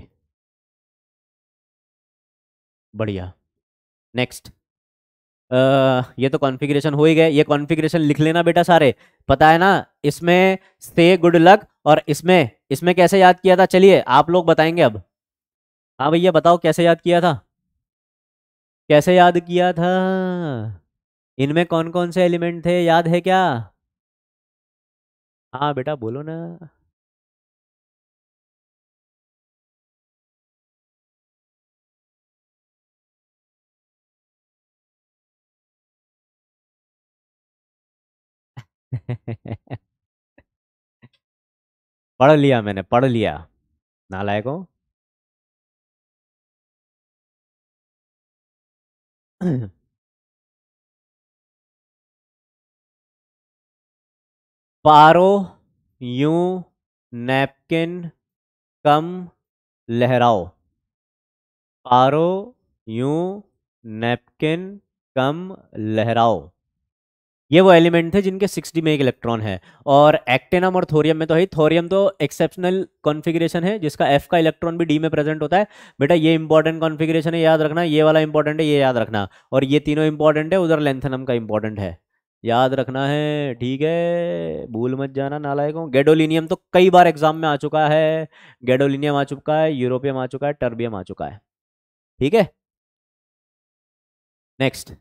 बढ़िया नेक्स्ट ये तो कॉन्फ़िगरेशन हो ही गए ये कॉन्फ़िगरेशन लिख लेना बेटा सारे पता है ना इसमें से गुड लक और इसमें इसमें कैसे याद किया था चलिए आप लोग बताएंगे अब हाँ भैया बताओ कैसे याद किया था कैसे याद किया था इनमें कौन कौन से एलिमेंट थे याद है क्या हाँ बेटा बोलो ना पढ़ लिया मैंने पढ़ लिया नालायकों पारो यू नैपकिन कम लहराओ पारो यू नैपकिन कम लहराओ ये वो एलिमेंट थे जिनके 60 में एक इलेक्ट्रॉन है और एक्टेनम और थोरियम में तो है थोरियम तो एक्सेप्शनल कॉन्फ़िगरेशन है जिसका एफ का इलेक्ट्रॉन भी डी में प्रेजेंट होता है बेटा ये इंपॉर्टेंट कॉन्फ़िगरेशन है याद रखना ये वाला इंपॉर्टेंट है ये याद रखना और ये तीनों इंपॉर्टेंट है उधर लेंथनम का इंपॉर्टेंट है याद रखना है ठीक है भूल मत जाना नालायकों गेडोलिनियम तो कई बार एग्जाम में आ चुका है गेडोलिनियम आ चुका है यूरोपियम आ चुका है टर्बियम आ चुका है ठीक है next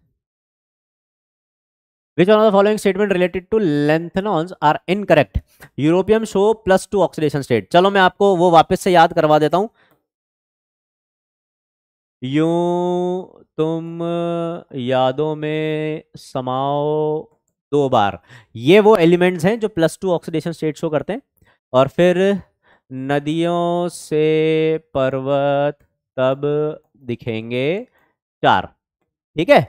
which one of the following statement related to lenthanons are incorrect europium show plus two oxidation state चलो मैं आपको वो वापस से याद करवा देता हूं यू तुम यादों में समाओ दो बार ये वो एलिमेंट्स हैं जो plus two oxidation state show करते हैं और फिर नदियों से पर्वत तब दिखेंगे चार ठीक है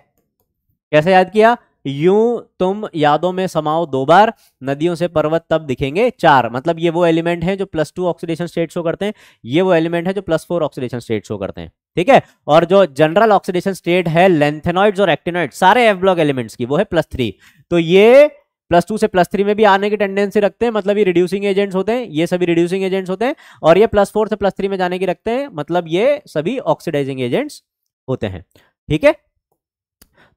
कैसे याद किया यूं तुम यादों में समाओ दो बार नदियों से पर्वत तब दिखेंगे चार मतलब ये वो एलिमेंट है जो plus two oxidation state show करते हैं ये वो एलिमेंट है जो plus four oxidation state show करते हैं ठीक है और जो जनरल ऑक्सीडेशन स्टेट है लेंथेनॉइड्स और एक्टेनॉइड सारे एफ ब्लॉक एलिमेंट्स की वो है प्लस थ्री तो ये प्लस टू से प्लस थ्री में भी आने की टेंडेंसी रखते हैं मतलब ये रिड्यूसिंग एजेंट्स होते हैं ये सभी रिड्यूसिंग एजेंट्स होते हैं और ये प्लस फोर से प्लस थ्री में जाने की रखते हैं मतलब ये सभी ऑक्सीडाइजिंग एजेंट्स होते हैं ठीक है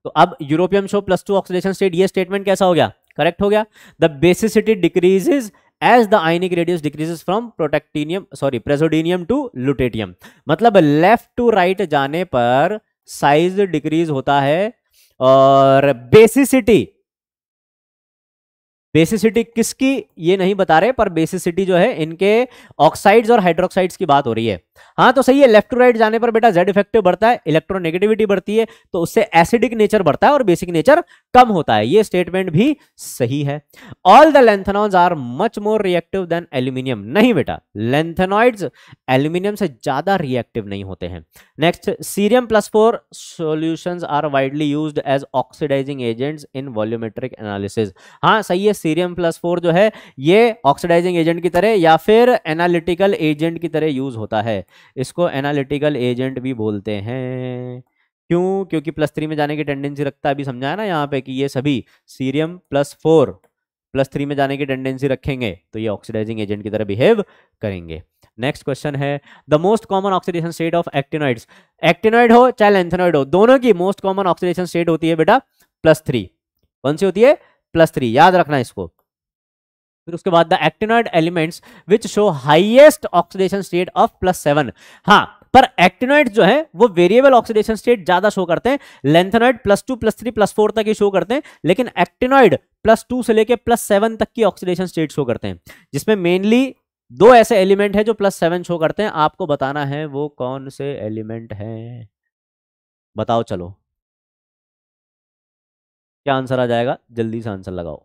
तो अब europium show plus two oxidation state ये स्टेटमेंट कैसा हो गया करेक्ट हो गया the basicity decreases as the ionic radius decreases from protactinium sorry praseodymium to lutetium मतलब लेफ्ट टू राइट जाने पर साइज डिक्रीज होता है और बेसिसिटी बेसिसिटी किसकी ये नहीं बता रहे पर बेसिसिटी जो है इनके ऑक्साइड्स और हाइड्रोक्साइड्स की बात हो रही है हाँ तो सही है लेफ्ट टू राइट जाने पर बेटा जेड इफेक्टिव बढ़ता है इलेक्ट्रोनेगेटिविटी बढ़ती है तो उससे एसिडिक नेचर बढ़ता है और बेसिक नेचर कम होता है ये स्टेटमेंट भी सही है all the lanthanons are much more reactive than aluminium नहीं बेटा लेंथेनॉइड्स एल्यूमिनियम से ज्यादा रिएक्टिव नहीं होते हैं next cerium plus four solution are widely use as oxidising agent in volumetric analysis हाँ सही है सीरियम प्लस फोर जो है ये ऑक्सीडाइजिंग एजेंट की तरह या फिर एनालिटिकल एजेंट की तरह यूज होता है इसको एनालिटिकल एजेंट भी बोलते हैं क्यों क्योंकि प्लस थ्री में जाने की टेंडेंसी रखता है अभी समझाया ना यहाँ पे कि ये सभी cerium plus four plus three में जाने की टेंडेंसी रखेंगे तो ये ऑक्सीडाइजिंग एजेंट की तरह बिहेव करेंगे नेक्स्ट क्वेश्चन है the most common oxidation state of actinoids actinoid हो चाहे लेंथेनॉइड हो दोनों की मोस्ट कॉमन ऑक्सीडेशन स्टेट होती है बेटा प्लस थ्री कौन सी होती है प्लस थ्री याद रखना इसको फिर उसके बाद the actinoid elements which show highest oxidation state of plus seven हाँ पर एक्टिनॉइड जो है वो वेरिएबल ऑक्सीडेशन स्टेट ज्यादा शो करते हैं lanthanoid plus two plus three plus four तक ही शो करते हैं लेकिन एक्टिनॉइड प्लस टू से लेकर प्लस सेवन तक की ऑक्सीडेशन स्टेट शो करते हैं जिसमें मेनली दो ऐसे एलिमेंट है जो प्लस सेवन शो करते हैं आपको बताना है वो कौन से एलिमेंट हैं बताओ चलो क्या आंसर आ जाएगा जल्दी से आंसर लगाओ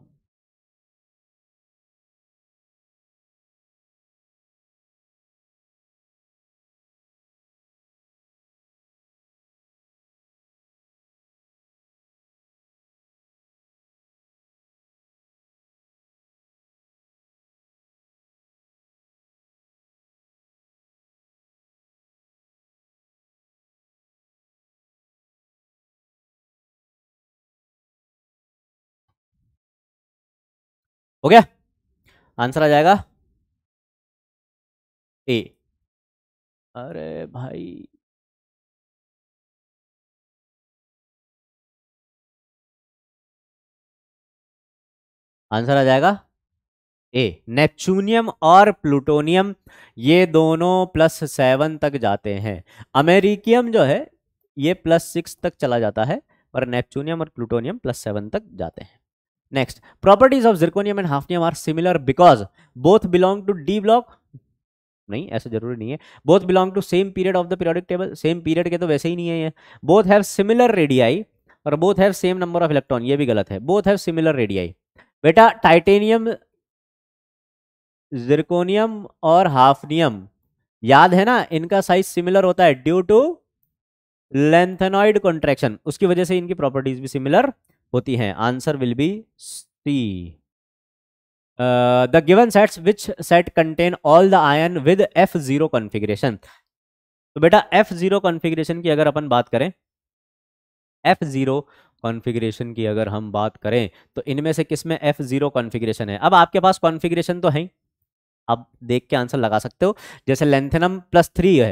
हो गया आंसर आ जाएगा ए अरे भाई आंसर आ जाएगा ए नेपच्यूनियम और प्लूटोनियम ये दोनों प्लस सेवन तक जाते हैं अमेरिकियम जो है ये प्लस सिक्स तक चला जाता है पर नेपच्यूनियम और प्लूटोनियम प्लस सेवन तक जाते हैं Next, properties of zirconium and hafnium are similar because both belong to D block. नहीं ऐसा जरूरी नहीं है both belong to same period of the periodic table same period के तो वैसे ही नहीं है ये बोथ हैव सिमिलर रेडियाई और both have same number of electron ये भी गलत है बोथ हैव सिमिलर रेडियाई बेटा टाइटेनियम जिरकोनियम और हाफनियम याद है ना इनका साइज सिमिलर होता है ड्यू टू लेंथेनॉइड कॉन्ट्रेक्शन उसकी वजह से इनकी प्रॉपर्टीज भी सिमिलर होती हैं answer will be C the given sets which set contain all the ion with F zero configuration तो बेटा एफ जीरो कॉन्फिग्रेशन की अगर अपन बात करें एफ जीरो कॉन्फिग्रेशन की अगर हम बात करें तो इनमें से किसमें एफ जीरो कॉन्फिग्रेशन है अब आपके पास कॉन्फिग्रेशन तो है आप देख के आंसर लगा सकते हो जैसे लेंथनम प्लस थ्री है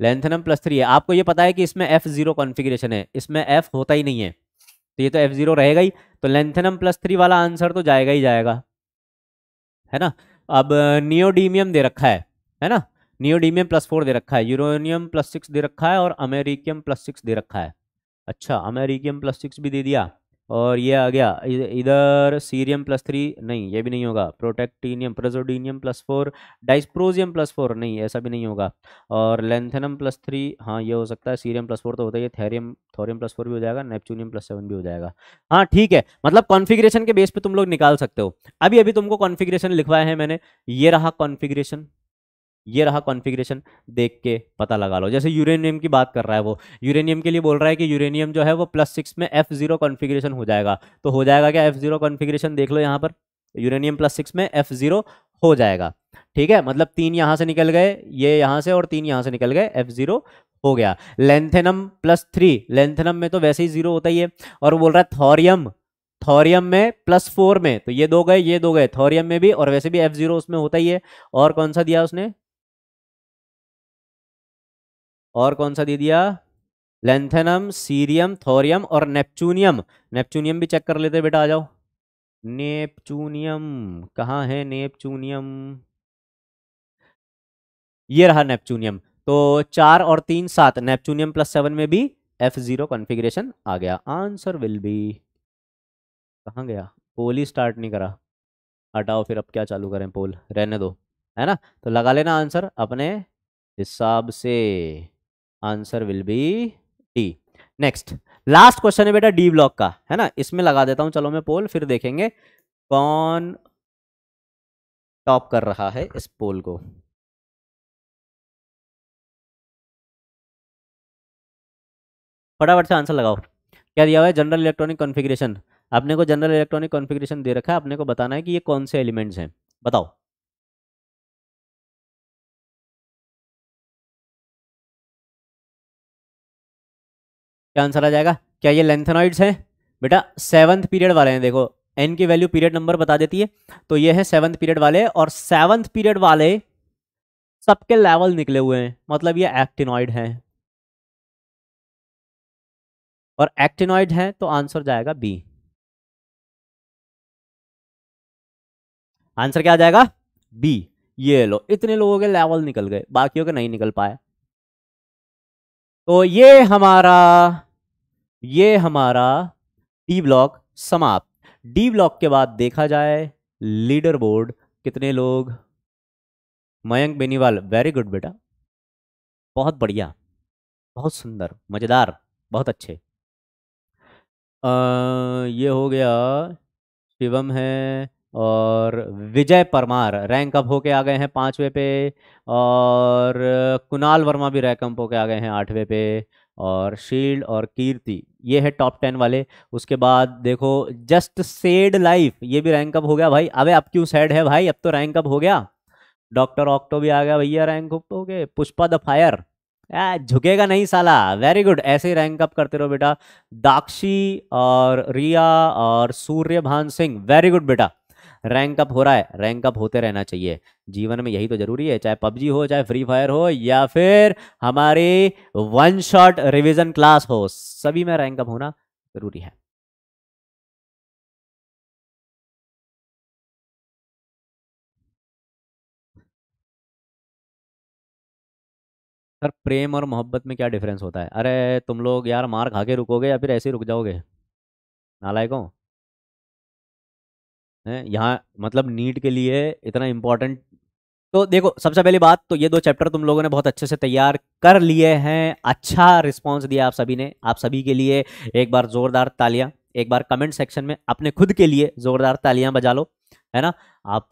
लेंथनम प्लस थ्री है आपको ये पता है कि इसमें एफ जीरो कॉन्फिग्रेशन है इसमें एफ होता ही नहीं है तो ये तो एफ जीरो रहेगा ही तो लेंथनम प्लस थ्री वाला आंसर तो जाएगा ही जाएगा है ना अब नियोडीमियम दे रखा है है ना नियोडीमियम प्लस फोर दे रखा है यूरोनियम प्लस सिक्स दे रखा है और अमेरिकियम प्लस सिक्स दे रखा है अच्छा अमेरिकियम प्लस सिक्स भी दे दिया और ये आ गया इधर सीरियम प्लस थ्री नहीं ये भी नहीं होगा protactinium praseodymium plus four dysprosium plus four नहीं ऐसा भी नहीं होगा और लेंथनम प्लस थ्री हाँ ये हो सकता है सीरियम प्लस फोर तो होता है ये थेरियम थोरियम प्लस फोर भी हो जाएगा नेपचूनियम प्लस सेवन भी हो जाएगा हाँ ठीक है मतलब कॉन्फिग्रेशन के बेस पर तुम लोग निकाल सकते हो अभी अभी तुमको कॉन्फिग्रेशन लिखवाया है मैंने ये रहा कॉन्फिग्रेशन ये रहा कॉन्फ़िगरेशन देख के पता लगा लो जैसे यूरेनियम की बात कर रहा है वो यूरेनियम के लिए बोल रहा है कि यूरेनियम जो है वो प्लस सिक्स में एफ जीरो कॉन्फ़िगरेशन हो जाएगा तो हो जाएगा क्या एफ जीरो कॉन्फ़िगरेशन देख लो यहाँ पर यूरेनियम प्लस सिक्स में एफ जीरो हो जाएगा ठीक है मतलब तीन यहाँ से निकल गए ये यहाँ से और तीन यहाँ से निकल गए एफ जीरो हो गया लेंथेनम प्लस थ्री लेंथेनम में तो वैसे ही जीरो होता ही है और बोल रहा है थॉरियम थॉरियम में प्लस फोर में तो ये दो गए ये दो गए थॉरियम में भी और वैसे भी एफ जीरो उसमें होता ही है और कौन सा दिया उसने और कौन सा दे दिया लेंथेनम सीरियम थोरियम और नेपचूनियम नेपचूनियम भी चेक कर लेते बेटा आ जाओ नेपचूनियम कहाँ है नेपचूनियम ये रहा नेपचूनियम तो चार और तीन सात नेपचूनियम प्लस सेवन में भी एफ जीरो कॉन्फिग्रेशन आ गया आंसर विल बी कहाँ गया पोल ही स्टार्ट नहीं करा हटाओ फिर अब क्या चालू करें पोल रहने दो है ना तो लगा लेना आंसर अपने हिसाब से answer will be D next last question है बेटा डी ब्लॉक का है ना इसमें लगा देता हूं चलो मैं पोल फिर देखेंगे कौन टॉप कर रहा है इस पोल को फटाफट से आंसर लगाओ क्या दिया हुआ है जनरल इलेक्ट्रॉनिक कॉन्फ़िगरेशन अपने को जनरल इलेक्ट्रॉनिक कॉन्फ़िगरेशन दे रखा है अपने को बताना है कि ये कौन से एलिमेंट्स हैं बताओ क्या आंसर आ जाएगा क्या ये लेंथेनॉइड्स हैं बेटा सेवन्थ पीरियड वाले हैं देखो एन की वैल्यू पीरियड नंबर बता देती है तो ये है सेवन्थ पीरियड वाले और सेवन्थ पीरियड वाले सबके लेवल निकले हुए हैं मतलब ये एक्टिनॉइड हैं और एक्टिनॉइड है तो आंसर जाएगा बी आंसर क्या आ जाएगा बी ये लो इतने लोगों के लेवल निकल गए बाकियों के नहीं निकल पाए तो ये हमारा ये हमारा डी ब्लॉक समाप्त डी ब्लॉक के बाद देखा जाए लीडर बोर्ड कितने लोग मयंक बेनीवाल वेरी गुड बेटा बहुत बढ़िया बहुत सुंदर मज़ेदार बहुत अच्छे आ, ये हो गया शिवम है और विजय परमार रैंक अप होके आ गए हैं पाँचवें पे और कुणाल वर्मा भी रैंक अप होके आ गए हैं आठवें पे और शील्ड और कीर्ति ये है टॉप टेन वाले उसके बाद देखो जस्ट सेड लाइफ ये भी रैंक अप हो गया भाई अबे अब क्यों सैड है भाई अब तो रैंक अप हो गया डॉक्टर ऑक्टो भी आ गया भैया रैंक अप हो गए पुष्पा द फायर झुकेगा नहीं साला वेरी गुड ऐसे ही रैंक अप करते रहो बेटा दाक्षी और रिया और सूर्यभान सिंह वेरी गुड बेटा रैंक अप हो रहा है रैंक अप होते रहना चाहिए जीवन में यही तो जरूरी है चाहे पबजी हो चाहे फ्री फायर हो या फिर हमारी वन शॉट रिविजन क्लास हो सभी में रैंक अप होना जरूरी है सर प्रेम और मोहब्बत में क्या डिफरेंस होता है अरे तुम लोग यार मार खा के रुकोगे या फिर ऐसे ही रुक जाओगे नालायकों यहाँ मतलब नीट के लिए इतना इम्पोर्टेंट तो देखो सबसे पहली बात तो ये दो चैप्टर तुम लोगों ने बहुत अच्छे से तैयार कर लिए हैं अच्छा रिस्पांस दिया आप सभी ने आप सभी के लिए एक बार जोरदार तालियां एक बार कमेंट सेक्शन में अपने खुद के लिए जोरदार तालियां बजा लो है ना आप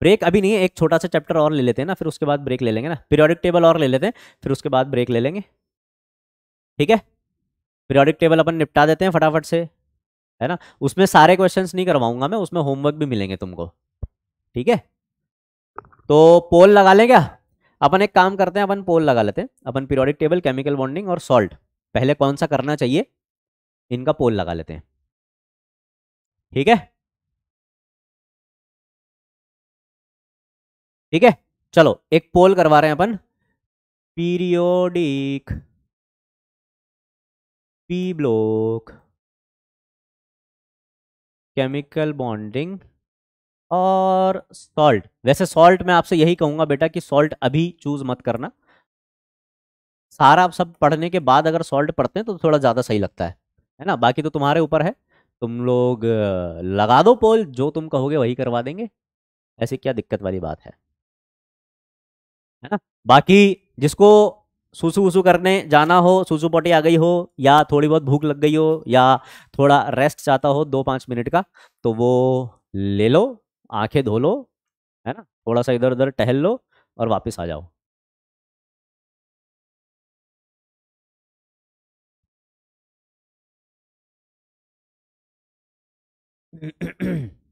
ब्रेक अभी नहीं एक छोटा सा चैप्टर और ले लेते हैं ना फिर उसके बाद ब्रेक ले लेंगे ना पीरियडिक टेबल और ले लेते हैं फिर उसके बाद ब्रेक ले लेंगे ठीक है पीरियडिक टेबल अपन निपटा देते हैं फटाफट से है ना उसमें सारे क्वेश्चंस नहीं करवाऊंगा मैं उसमें होमवर्क भी मिलेंगे तुमको ठीक है तो पोल लगा लें क्या अपन एक काम करते हैं अपन पोल लगा लेते हैं अपन पीरियोडिक टेबल केमिकल बॉन्डिंग और सॉल्ट पहले कौन सा करना चाहिए इनका पोल लगा लेते हैं ठीक है ठीक है चलो एक पोल करवा रहे हैं अपन periodic P block chemical bonding और सॉल्ट वैसे सॉल्ट मैं आपसे यही कहूंगा बेटा कि सॉल्ट अभी चूज मत करना सारा आप सब पढ़ने के बाद अगर सॉल्ट पढ़ते हैं तो थोड़ा ज़्यादा सही लगता है है ना बाकी तो तुम्हारे ऊपर है तुम लोग लगा दो पोल जो तुम कहोगे वही करवा देंगे ऐसी क्या दिक्कत वाली बात है है ना बाकी जिसको सुसु वूसू करने जाना हो सुसु पोटी आ गई हो या थोड़ी बहुत भूख लग गई हो या थोड़ा रेस्ट चाहता हो दो पाँच मिनट का तो वो ले लो आंखें धो लो है ना थोड़ा सा इधर उधर टहल लो और वापस आ जाओ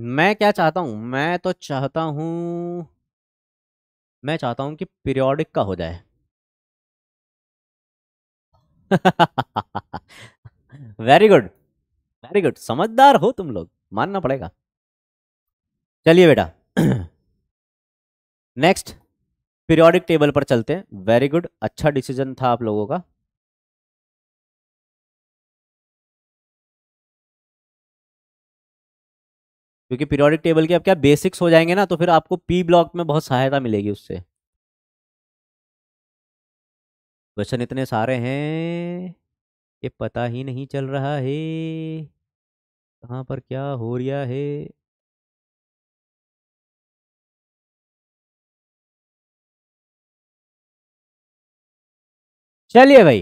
मैं क्या चाहता हूँ मैं तो चाहता हूँ मैं चाहता हूँ कि पीरियोडिक का हो जाए वेरी गुड वेरी गुड समझदार हो तुम लोग मानना पड़ेगा चलिए बेटा नेक्स्ट पीरियोडिक टेबल पर चलते हैं वेरी गुड अच्छा डिसीजन था आप लोगों का क्योंकि पीरियोडिक टेबल के अब क्या बेसिक्स हो जाएंगे ना तो फिर आपको पी ब्लॉक में बहुत सहायता मिलेगी उससे क्वेश्चन इतने सारे हैं ये पता ही नहीं चल रहा है कहाँ पर क्या हो रहा है चलिए भाई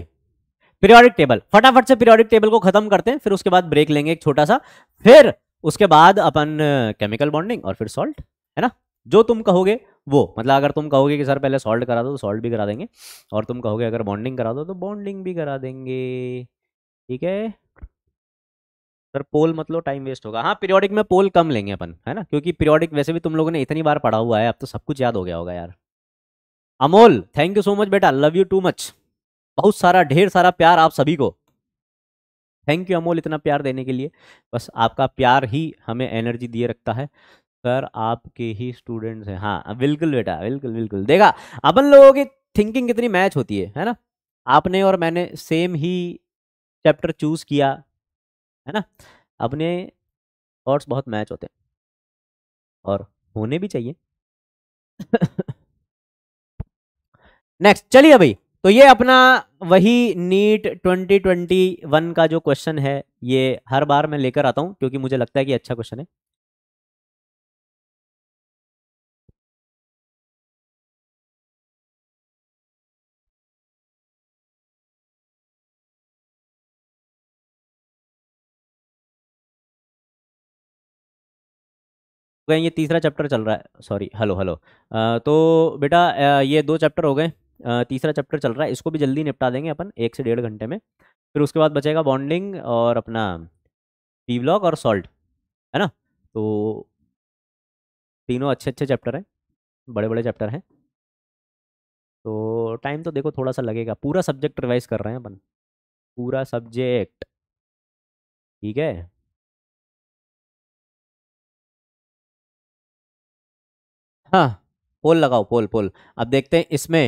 पीरियोडिक टेबल फटाफट से पीरियोडिक टेबल को खत्म करते हैं फिर उसके बाद ब्रेक लेंगे एक छोटा सा फिर उसके बाद अपन केमिकल बॉन्डिंग और फिर सॉल्ट है ना जो तुम कहोगे वो मतलब अगर तुम कहोगे कि सर पहले सॉल्ट करा दो तो सॉल्ट भी करा देंगे और तुम कहोगे अगर बॉन्डिंग करा दो तो बॉन्डिंग भी करा देंगे ठीक है सर पोल मतलब टाइम वेस्ट होगा हाँ पीरियोडिक में पोल कम लेंगे अपन है ना क्योंकि पीरियोडिक वैसे भी तुम लोगों ने इतनी बार पढ़ा हुआ है अब तो सब कुछ याद हो गया होगा यार Amol thank you so much बेटा लव यू टू मच बहुत सारा ढेर सारा प्यार आप सभी को थैंक यू अमोल इतना प्यार देने के लिए बस आपका प्यार ही हमें एनर्जी दिए रखता है सर आपके ही स्टूडेंट्स हैं हाँ बिल्कुल बेटा बिल्कुल बिल्कुल देखा अपन लोगों की थिंकिंग कितनी मैच होती है है ना आपने और मैंने सेम ही चैप्टर चूज किया है ना अपने थॉट्स बहुत मैच होते हैं और होने भी चाहिए नेक्स्ट चलिए भाई तो ये अपना वही नीट 2021 का जो क्वेश्चन है ये हर बार मैं लेकर आता हूं क्योंकि मुझे लगता है कि अच्छा क्वेश्चन है ये तीसरा चैप्टर चल रहा है सॉरी हेलो हेलो तो बेटा ये दो चैप्टर हो गए तीसरा चैप्टर चल रहा है इसको भी जल्दी निपटा देंगे अपन एक से डेढ़ घंटे में फिर उसके बाद बचेगा बॉन्डिंग और अपना टी ब्लॉक और सॉल्ट है ना तो तीनों अच्छे अच्छे चैप्टर हैं बड़े बड़े चैप्टर हैं तो टाइम तो देखो थोड़ा सा लगेगा पूरा सब्जेक्ट रिवाइज कर रहे हैं अपन पूरा सब्जेक्ट ठीक है हाँ पोल लगाओ पोल पोल अब देखते हैं इसमें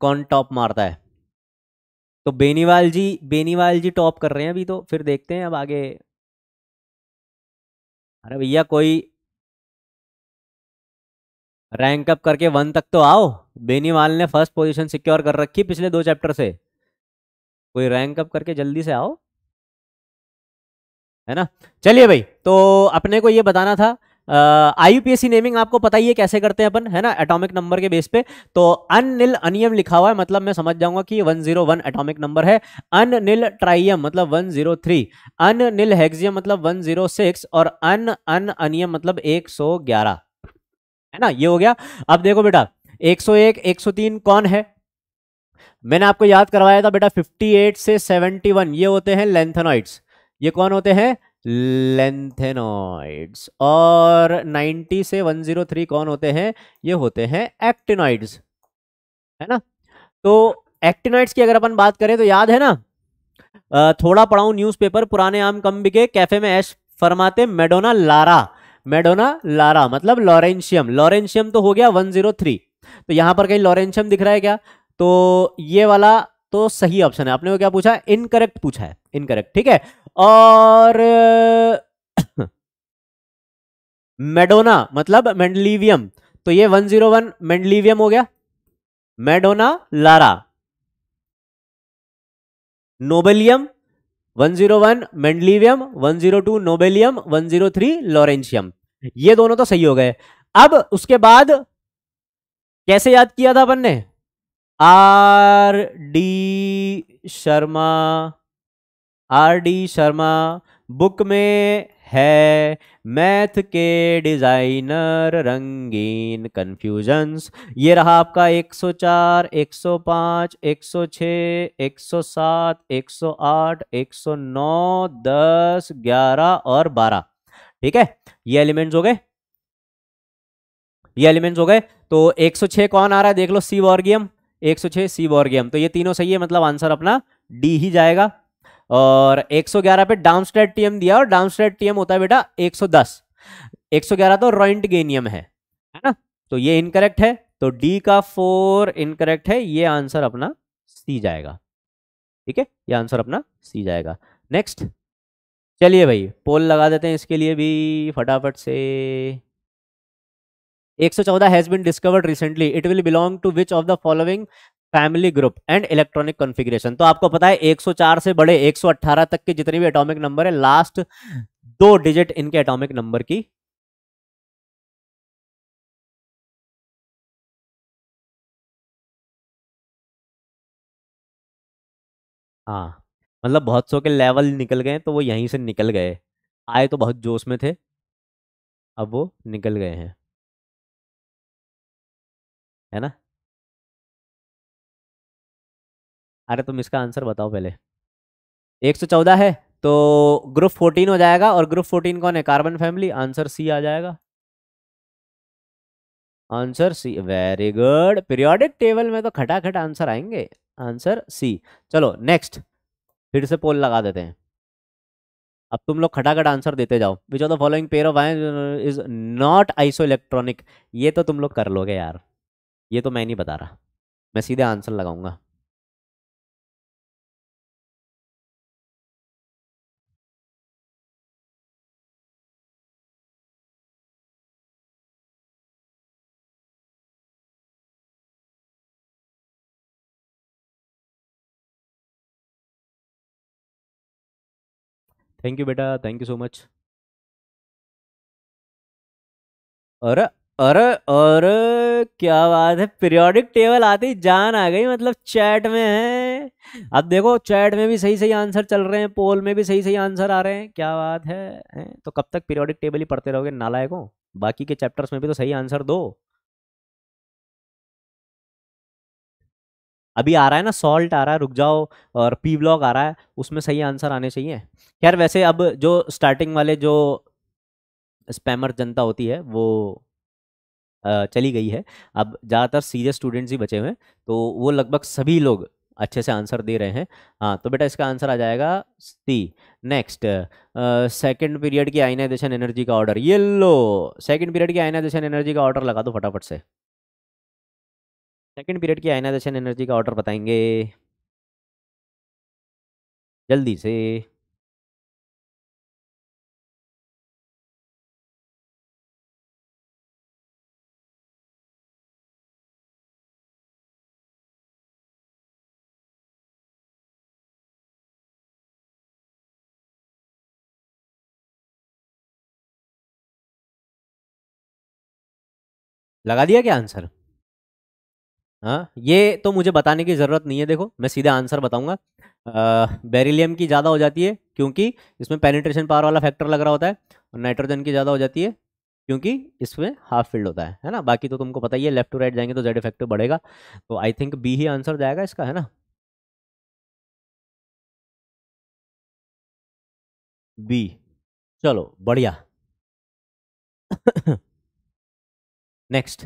कौन टॉप मारता है तो बेनीवाल जी बेनीवाल जी टॉप कर रहे हैं अभी तो फिर देखते हैं अब आगे अरे भैया कोई रैंक अप करके वन तक तो आओ बेनीवाल ने फर्स्ट पोजीशन सिक्योर कर रखी पिछले दो चैप्टर से कोई रैंक अप करके जल्दी से आओ है ना चलिए भाई तो अपने को ये बताना था आई uh, नेमिंग आपको पता ही है कैसे करते हैं अपन है ना एटॉमिक नंबर के बेस पे तो अन निल अनियम लिखा हुआ है मतलब मैं समझ जाऊंगा कि 101 एटॉमिक नंबर है अन निल ट्राइयम मतलब 103 अन निल हेक्सियम मतलब 106 और अन अन अनियम मतलब 111 है ना ये हो गया अब देखो बेटा 101 103 कौन है मैंने आपको याद करवाया था बेटा एट से वन ये होते हैं लेंथनॉइड्स ये कौन होते हैं लेंथेनॉइड्स और 90 से 103 कौन होते हैं ये होते हैं एक्टिनॉइड्स है ना तो एक्टिनॉइड्स की अगर अपन बात करें तो याद है ना थोड़ा न्यूज न्यूज़पेपर पुराने आम कम बिके कैफे में ऐश फरमाते मेडोना लारा मेडोना लारा मतलब लॉरेंशियम लॉरेंशियम तो हो गया 103 तो यहां पर कहीं लॉरेंशियम दिख रहा है क्या तो ये वाला तो सही ऑप्शन है आपने वो क्या पूछा इनकरेक्ट पूछा है इनकरेक्ट ठीक है और मेडोना मतलब मेंडलीवियम तो ये 101 मेंडलीवियम हो गया Madonna Lara nobelium 101 mendelevium 102 nobelium 103 lawrencium ये दोनों तो सही हो गए अब उसके बाद कैसे याद किया था अपन ने R D Sharma R D Sharma book में है मैथ के डिज़ाइनर रंगीन कन्फ्यूजन्स ये रहा आपका 104, 105, 106, 107, 108, 109, 10, 11 और 12 ठीक है ये एलिमेंट्स हो गए ये एलिमेंट्स हो गए तो 106 कौन आ रहा है देख लो सी वॉर्गियम एक सौ छह सी बॉर्गेम तो ये तीनों सही है मतलब आंसर अपना डी ही जाएगा और 111 पे डाउनस्टेड टीएम दिया और डाउनस्टेड टीएम होता है बेटा 110 111 तो रॉइंट गेनियम है है ना तो ये इनकरेक्ट है तो डी का फोर इनकरेक्ट है ये आंसर अपना सी जाएगा ठीक है ये आंसर अपना सी जाएगा नेक्स्ट चलिए भाई पोल लगा देते हैं इसके लिए भी फटाफट से 114 has been discovered recently it will belong to which of the following family group and electronic configuration तो आपको पता है 104 से बड़े 118 तक के जितने भी एटॉमिक नंबर है लास्ट दो डिजिट इनके एटॉमिक नंबर की हाँ मतलब बहुत सौ के लेवल निकल गए तो वो यहीं से निकल गए आए तो बहुत जोश में थे अब वो निकल गए हैं है ना अरे तुम इसका आंसर बताओ पहले 114 है तो ग्रुप 14 हो जाएगा और ग्रुप 14 कौन है कार्बन फैमिली आंसर सी आ जाएगा answer C very good periodic table में तो खटाखट आंसर आएंगे आंसर सी चलो नेक्स्ट फिर से पोल लगा देते हैं अब तुम लोग खटाखट आंसर देते जाओ which of the following pair of ion is not isoelectronic ये तो तुम लोग कर लोगे यार ये तो मैं नहीं बता रहा मैं सीधे आंसर लगाऊंगा थैंक यू बेटा थैंक यू सो मच और अरे अरे क्या बात है पीरियोडिक टेबल आती जान आ गई मतलब चैट में है अब देखो चैट में भी सही सही आंसर चल रहे हैं पोल में भी सही सही आंसर आ रहे हैं क्या बात है, है? तो कब तक पीरियोडिक टेबल ही पढ़ते रहोगे नालायकों बाकी के चैप्टर्स में भी तो सही आंसर दो अभी आ रहा है ना सॉल्ट आ रहा है रुक जाओ और पी ब्लॉक आ रहा है उसमें सही आंसर आने चाहिए खैर वैसे अब जो स्टार्टिंग वाले जो स्पैमर जनता होती है वो चली गई है अब ज़्यादातर सीरियस स्टूडेंट्स ही बचे हुए हैं तो वो लगभग सभी लोग अच्छे से आंसर दे रहे हैं हाँ तो बेटा इसका आंसर आ जाएगा सी नेक्स्ट सेकंड पीरियड की आइनाइजेशन एनर्जी का ऑर्डर लो सेकंड पीरियड की आइनाइजेशन एनर्जी का ऑर्डर लगा दो फटाफट से सेकंड पीरियड की आइनाइजेशन एनर्जी का ऑर्डर बताएंगे जल्दी से लगा दिया क्या आंसर हाँ ये तो मुझे बताने की ज़रूरत नहीं है देखो मैं सीधा आंसर बताऊंगा बेरिलियम की ज़्यादा हो जाती है क्योंकि इसमें पेनिट्रेशन पावर वाला फैक्टर लग रहा होता है और नाइट्रोजन की ज़्यादा हो जाती है क्योंकि इसमें हाफ फील्ड होता है है ना बाकी तो तुमको पता ही है लेफ्ट टू राइट जाएंगे तो जेड इफेक्टिव बढ़ेगा तो आई थिंक बी ही आंसर जाएगा इसका है ना बी चलो बढ़िया next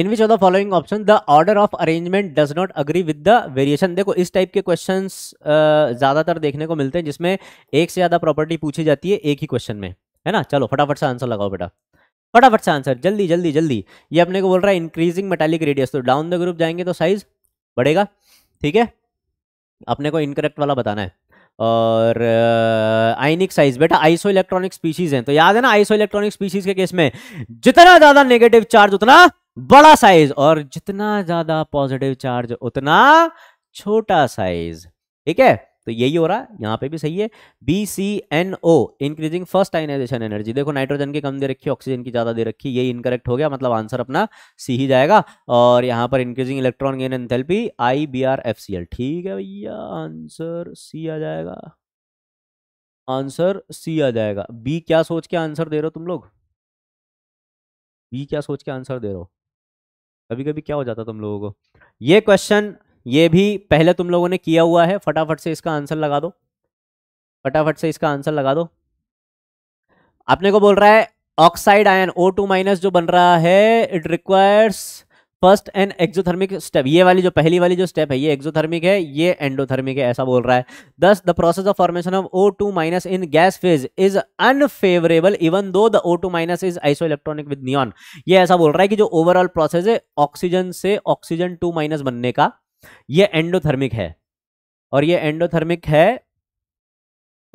in which of the following option the order of arrangement does not agree with the variation देखो इस टाइप के क्वेश्चन ज़्यादातर देखने को मिलते हैं जिसमें एक से ज़्यादा प्रॉपर्टी पूछी जाती है एक ही क्वेश्चन में है ना चलो फटाफट से आंसर लगाओ बेटा फटाफट से आंसर जल्दी जल्दी जल्दी ये अपने को बोल रहा है इंक्रीजिंग मेटालिक रेडियस तो डाउन द ग्रुप जाएंगे तो साइज बढ़ेगा ठीक है अपने को इनकरेक्ट वाला बताना है और आइनिक साइज बेटा आइसो इलेक्ट्रॉनिक स्पीशीज हैं तो याद है ना आइसो इलेक्ट्रॉनिक स्पीशीज के केस में जितना ज्यादा नेगेटिव चार्ज उतना बड़ा साइज और जितना ज्यादा पॉजिटिव चार्ज उतना छोटा साइज ठीक है तो यही हो रहा है यहाँ पे भी सही है B C N O increasing first ionization energy देखो नाइट्रोजन की कम दे रखी ऑक्सीजन की ज़्यादा दे रखी यही इनकरेक्ट हो गया मतलब आंसर अपना सी ही जाएगा और यहाँ पर increasing electron gain enthalpy I B R F C L ठीक है भैया आंसर सी आ जाएगा आंसर सी आ जाएगा बी क्या सोच के आंसर दे रहे हो तुम लोग बी क्या सोच के आंसर दे रहे हो कभी कभी क्या हो जाता तुम लोगों को ये क्वेश्चन ये भी पहले तुम लोगों ने किया हुआ है फटाफट से इसका आंसर लगा दो फटाफट से इसका आंसर लगा दो आपने को बोल रहा है oxide ion O two minus जो बन रहा है it requires first and exothermic step ये वाली जो पहली वाली जो स्टेप है ये एक्जोथर्मिक है ये एंडोथर्मिक है ऐसा बोल रहा है thus the process of formation of O two minus in gas phase is unfavourable even though the O two minus is isoelectronic with neon ये ऐसा बोल रहा है कि जो ओवरऑल प्रोसेस है ऑक्सीजन से ऑक्सीजन टू माइनस बनने का ये एंडोथर्मिक है और ये एंडोथर्मिक है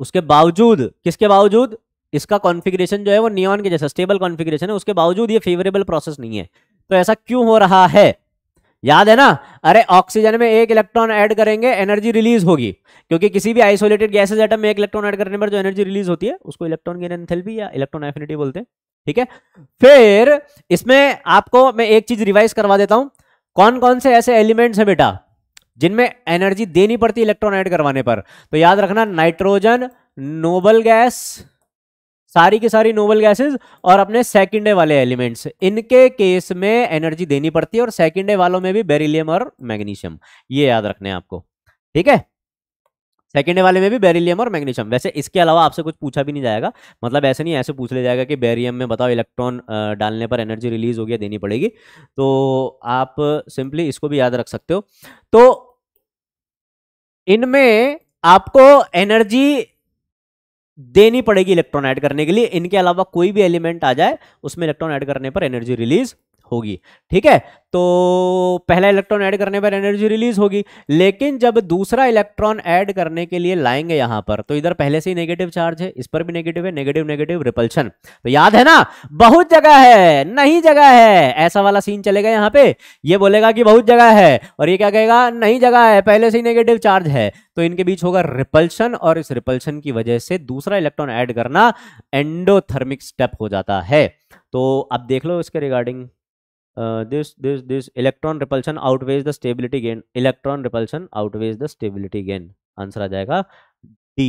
उसके बावजूद किसके बावजूद इसका कॉन्फ़िगरेशन जो है वो नियॉन के जैसा स्टेबल कॉन्फ़िगरेशन है उसके बावजूद ये फेवरेबल प्रोसेस नहीं है तो ऐसा क्यों हो रहा है याद है ना अरे ऑक्सीजन में एक इलेक्ट्रॉन ऐड करेंगे एनर्जी रिलीज होगी क्योंकि किसी भी आइसोलेटेड गैसेज आइटम में एक इलेक्ट्रॉन ऐड करने पर जो एनर्जी रिलीज होती है उसको इलेक्ट्रॉन गेन एंथैल्पी या इलेक्ट्रॉन एफिनिटी बोलते हैं ठीक है फिर इसमें आपको मैं एक चीज रिवाइज करवा देता हूं कौन कौन से ऐसे एलिमेंट्स हैं बेटा जिनमें एनर्जी देनी पड़ती है इलेक्ट्रॉन ऐड करवाने पर तो याद रखना नाइट्रोजन नोबल गैस सारी की सारी नोबल गैसेस और अपने सेकेंडे वाले एलिमेंट्स इनके केस में एनर्जी देनी पड़ती है और सेकेंडे वालों में भी बेरिलियम और मैग्नीशियम ये याद रखने आपको ठीक है सेकेंड वाले में भी बेरिलियम और मैग्नीशियम वैसे इसके अलावा आपसे कुछ पूछा भी नहीं जाएगा मतलब ऐसे नहीं ऐसे पूछ ले जाएगा कि बेरियम में बताओ इलेक्ट्रॉन डालने पर एनर्जी रिलीज होगी देनी पड़ेगी तो आप सिंपली इसको भी याद रख सकते हो तो इनमें आपको एनर्जी देनी पड़ेगी इलेक्ट्रॉन ऐड करने के लिए इनके अलावा कोई भी एलिमेंट आ जाए उसमें इलेक्ट्रॉन ऐड करने पर एनर्जी रिलीज होगी ठीक है तो पहला इलेक्ट्रॉन ऐड करने पर एनर्जी रिलीज होगी लेकिन जब दूसरा इलेक्ट्रॉन ऐड करने के लिए लाएंगे यहां पर तो इधर पहले से ही नेगेटिव चार्ज है इस पर भी नेगेटिव है नेगेटिव नेगेटिव रिपल्शन तो याद है ना बहुत जगह है नहीं जगह है ऐसा वाला सीन चलेगा यहाँ पर यह बोलेगा कि बहुत जगह है और ये क्या कहेगा नहीं जगह है पहले से ही नेगेटिव चार्ज है तो इनके बीच होगा रिपल्शन और इस रिपल्शन की वजह से दूसरा इलेक्ट्रॉन ऐड करना एंडोथर्मिक स्टेप हो जाता है तो अब देख लो इसके regarding uh, this this this electron repulsion outweighs the stability gain electron repulsion outweighs the stability gain answer आ जाएगा डी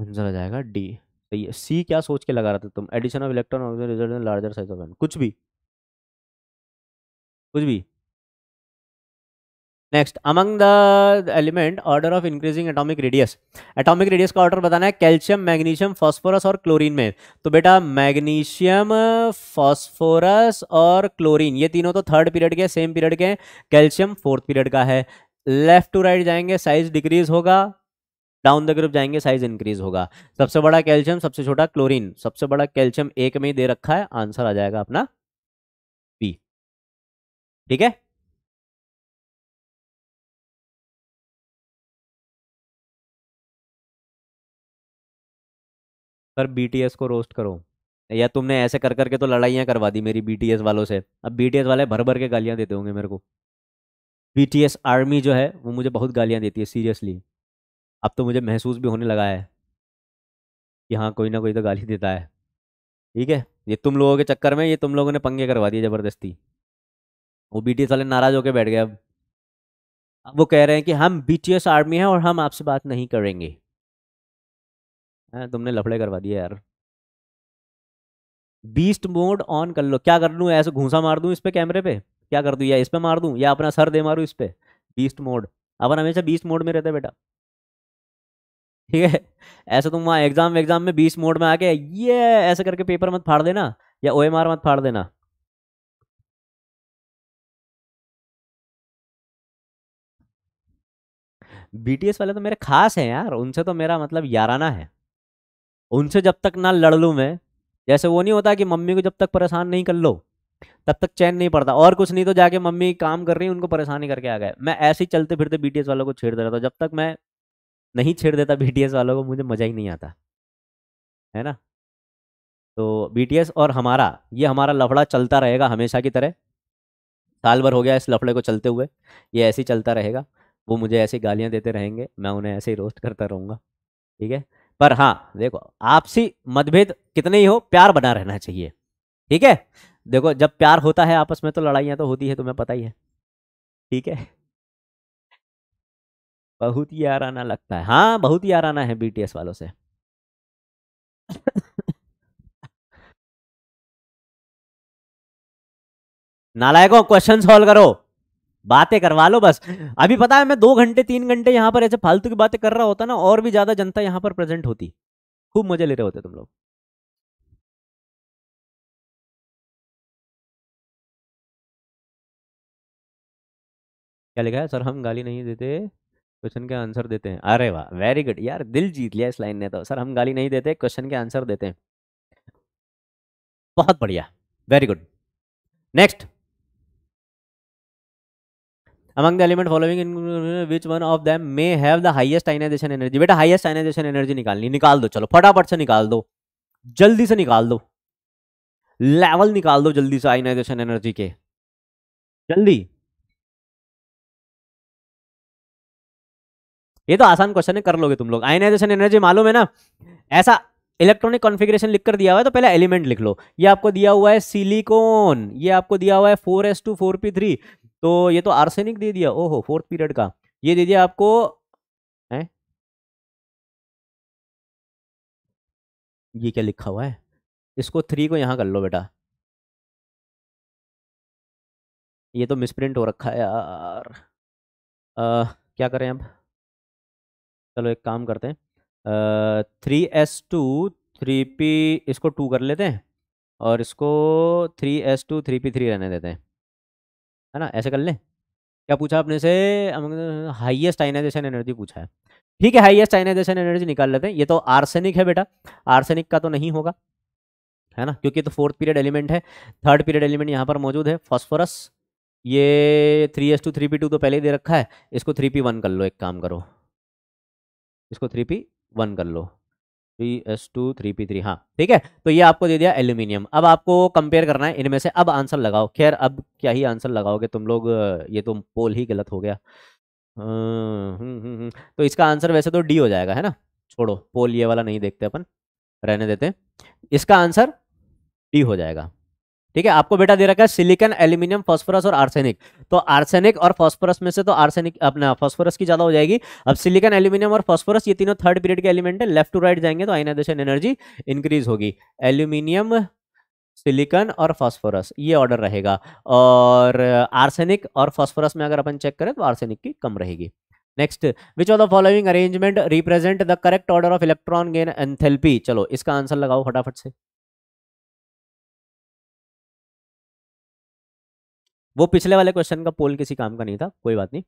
आंसर आ जाएगा डी सही है सी क्या सोच के लगा रहा था तुम addition of electron result in larger size of an कुछ भी कुछ भी next among the element order of increasing atomic radius atomic radius का ऑर्डर बताना है कैल्शियम मैग्नीशियम फॉस्फोरस और क्लोरीन में तो बेटा मैग्नीशियम फॉस्फोरस और क्लोरीन ये तीनों तो थर्ड पीरियड के सेम पीरियड के कैल्शियम फोर्थ पीरियड का है लेफ्ट टू राइट जाएंगे साइज डिक्रीज होगा डाउन द ग्रुप जाएंगे साइज इंक्रीज होगा सबसे बड़ा कैल्शियम सबसे छोटा क्लोरीन सबसे बड़ा कैल्शियम एक में ही दे रखा है आंसर आ जाएगा अपना बी ठीक है सर बीटीएस को रोस्ट करो या तुमने ऐसे कर करके तो लड़ाइयाँ करवा दी मेरी बीटीएस वालों से अब बीटीएस वाले भर भर के गालियाँ देते होंगे मेरे को बीटीएस आर्मी जो है वो मुझे बहुत गालियाँ देती है सीरियसली अब तो मुझे महसूस भी होने लगा है कि हाँ कोई ना कोई तो गाली देता है ठीक है ये तुम लोगों के चक्कर में ये तुम लोगों ने पंगे करवा दिए ज़बरदस्ती वो बीटीएस वाले नाराज़ होकर बैठ गए अब अब वो कह रहे हैं कि हम बीटीएस आर्मी हैं और हम आपसे बात नहीं करेंगे हैं तुमने लफड़े करवा दिए यार बीस्ट मोड ऑन कर लो क्या कर लूँ ऐसे घूसा मार दूँ इस पर कैमरे पे क्या कर दूँ या इस पर मार दूँ या अपना सर दे मारूँ इस पर बीस्ट मोड अपन हमेशा बीस्ट मोड में रहते बेटा ठीक है ऐसे तुम वहाँ एग्जाम एग्जाम में बीस मोड में आके ये ऐसे करके पेपर मत फाड़ देना या ओ मत फाड़ देना बीटीएस वाले तो मेरे खास हैं यार उनसे तो मेरा मतलब याराना है उनसे जब तक ना लड़ लूँ मैं जैसे वो नहीं होता कि मम्मी को जब तक परेशान नहीं कर लो तब तक चैन नहीं पड़ता और कुछ नहीं तो जाके मम्मी काम कर रही उनको परेशानी करके आ गए मैं ऐसे ही चलते फिरते बीटीएस वालों को रहा था जब तक मैं नहीं छेड़ देता बीटीएस वालों को मुझे मज़ा ही नहीं आता है ना तो बीटीएस और हमारा ये हमारा लफड़ा चलता रहेगा हमेशा की तरह साल भर हो गया इस लफड़े को चलते हुए ये ऐसे ही चलता रहेगा वो मुझे ऐसी गालियाँ देते रहेंगे मैं उन्हें ऐसे ही रोस्ट करता रहूँगा ठीक है पर हाँ देखो आपसी मतभेद कितने ही हो प्यार बना रहना चाहिए ठीक है देखो जब प्यार होता है आपस में तो लड़ाइयां तो होती है तुम्हें पता ही है ठीक है बहुत ही आराना लगता है हाँ बहुत ही आराना है बीटीएस वालों से नालायकों क्वेश्चन सॉल्व करो बातें करवा लो बस अभी पता है मैं दो घंटे तीन घंटे यहाँ पर ऐसे फालतू की बातें कर रहा होता ना और भी ज्यादा जनता यहाँ पर प्रेजेंट होती खूब मजे ले रहे होते तुम लोग क्या लिखा है सर हम गाली नहीं देते क्वेश्चन के आंसर देते हैं अरे वाह वेरी गुड यार दिल जीत लिया इस लाइन ने तो सर हम गाली नहीं देते क्वेश्चन के आंसर देते हैं बहुत बढ़िया very good next among the element following in which one of them may have the highest ionization energy बेटा हाइएस्ट आइनाइजेशन एनर्जी निकालनी निकाल दो चलो फटाफट से निकाल दो जल्दी से निकाल दो लेवल निकाल दो जल्दी से आइनाइजेशन एनर्जी के जल्दी ये तो आसान क्वेश्चन है कर लोगे तुम लोग आइनाइजेशन एनर्जी मालूम है ना ऐसा इलेक्ट्रॉनिक कॉन्फ़िगरेशन लिख कर दिया हुआ है तो पहले एलिमेंट लिख लो ये आपको दिया हुआ है सिलिकॉन ये आपको दिया हुआ है four S two four P three तो ये तो आर्सेनिक दे दिया ओहो फोर्थ पीरियड का ये दे दिया आपको है ये क्या लिखा हुआ है इसको थ्री को यहाँ कर लो बेटा ये तो मिसप्रिंट हो रखा है यार आ, क्या करें अब चलो एक काम करते हैं three S two three P इसको टू कर लेते हैं और इसको three S two three P three रहने देते हैं है ना ऐसे कर लें क्या पूछा आपने से हाइएस्ट आइनाइजेशन एनर्जी पूछा है ठीक है हाइएस्ट आइनाइजेशन एनर्जी निकाल लेते हैं ये तो आर्सेनिक है बेटा आर्सेनिक का तो नहीं होगा है ना क्योंकि तो फोर्थ पीरियड एलिमेंट है थर्ड पीरियड एलिमेंट यहाँ पर मौजूद है फॉस्फोरस ये three S two three P two तो पहले ही दे रखा है इसको थ्री पी वन कर लो एक काम करो इसको थ्री पी वन कर लो three S two three P three हाँ ठीक है तो ये आपको दे दिया एल्यूमिनियम अब आपको कंपेयर करना है इनमें से अब आंसर लगाओ खैर अब क्या ही आंसर लगाओगे तुम लोग ये तो पोल ही गलत हो गया हम्म, हम्म, हम्म तो इसका आंसर वैसे तो डी हो जाएगा है ना छोड़ो पोल ये वाला नहीं देखते अपन रहने देते इसका आंसर डी हो जाएगा ठीक है आपको बेटा दे रखा है सिलिकन एल्यूमिनियम फॉस्फोरस और आर्सेनिक तो आर्सेनिक और फॉस्फोरस में से तो आर्सेनिक अपना फॉस्फोरस की ज्यादा हो जाएगी अब सिलिकन एल्यूमिनियम और फॉस्फोरस ये तीनों थर्ड पीरियड के एलिमेंट है लेफ्ट टू राइट जाएंगे तो आइनाइजेशन एनर्जी इंक्रीज होगी एल्यूमिनियम सिलिकन और फॉस्फोरस ये ऑर्डर रहेगा और आर्सेनिक और फॉस्फोरस में अगर अपन चेक करें तो आर्सेनिक की कम रहेगी next which of the following arrangement represent the correct order of electron gain enthalpy चलो इसका आंसर लगाओ फटाफट से वो पिछले वाले क्वेश्चन का पोल किसी काम का नहीं था कोई बात नहीं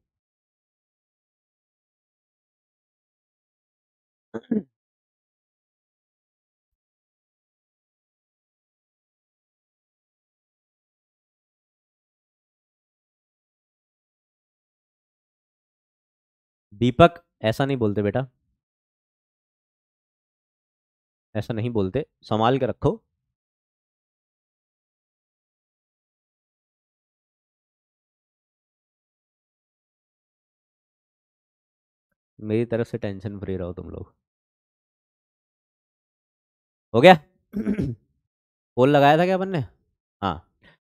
दीपक ऐसा नहीं बोलते बेटा ऐसा नहीं बोलते संभाल के रखो मेरी तरफ से टेंशन फ्री रहो तुम लोग हो गया पोल लगाया था क्या अपन ने हाँ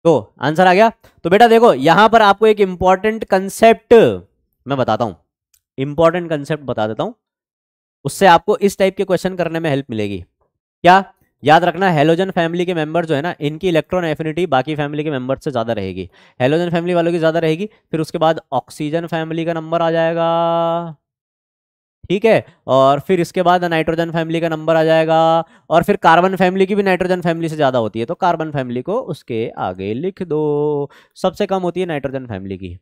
तो आंसर आ गया तो बेटा देखो यहां पर आपको एक इंपॉर्टेंट कंसेप्ट मैं बताता हूं इंपॉर्टेंट कंसेप्ट बता देता हूं उससे आपको इस टाइप के क्वेश्चन करने में हेल्प मिलेगी क्या याद रखना हेलोजन फैमिली के मेंबर जो है ना इनकी इलेक्ट्रॉन एफिनिटी बाकी फैमिली के मेंबर से ज़्यादा रहेगी हेलोजन फैमिली वालों की ज़्यादा रहेगी फिर उसके बाद ऑक्सीजन फैमिली का नंबर आ जाएगा ठीक है और फिर इसके बाद नाइट्रोजन फैमिली का नंबर आ जाएगा और फिर कार्बन फैमिली की भी नाइट्रोजन फैमिली से ज़्यादा होती है तो कार्बन फैमिली को उसके आगे लिख दो सबसे कम होती है नाइट्रोजन फैमिली की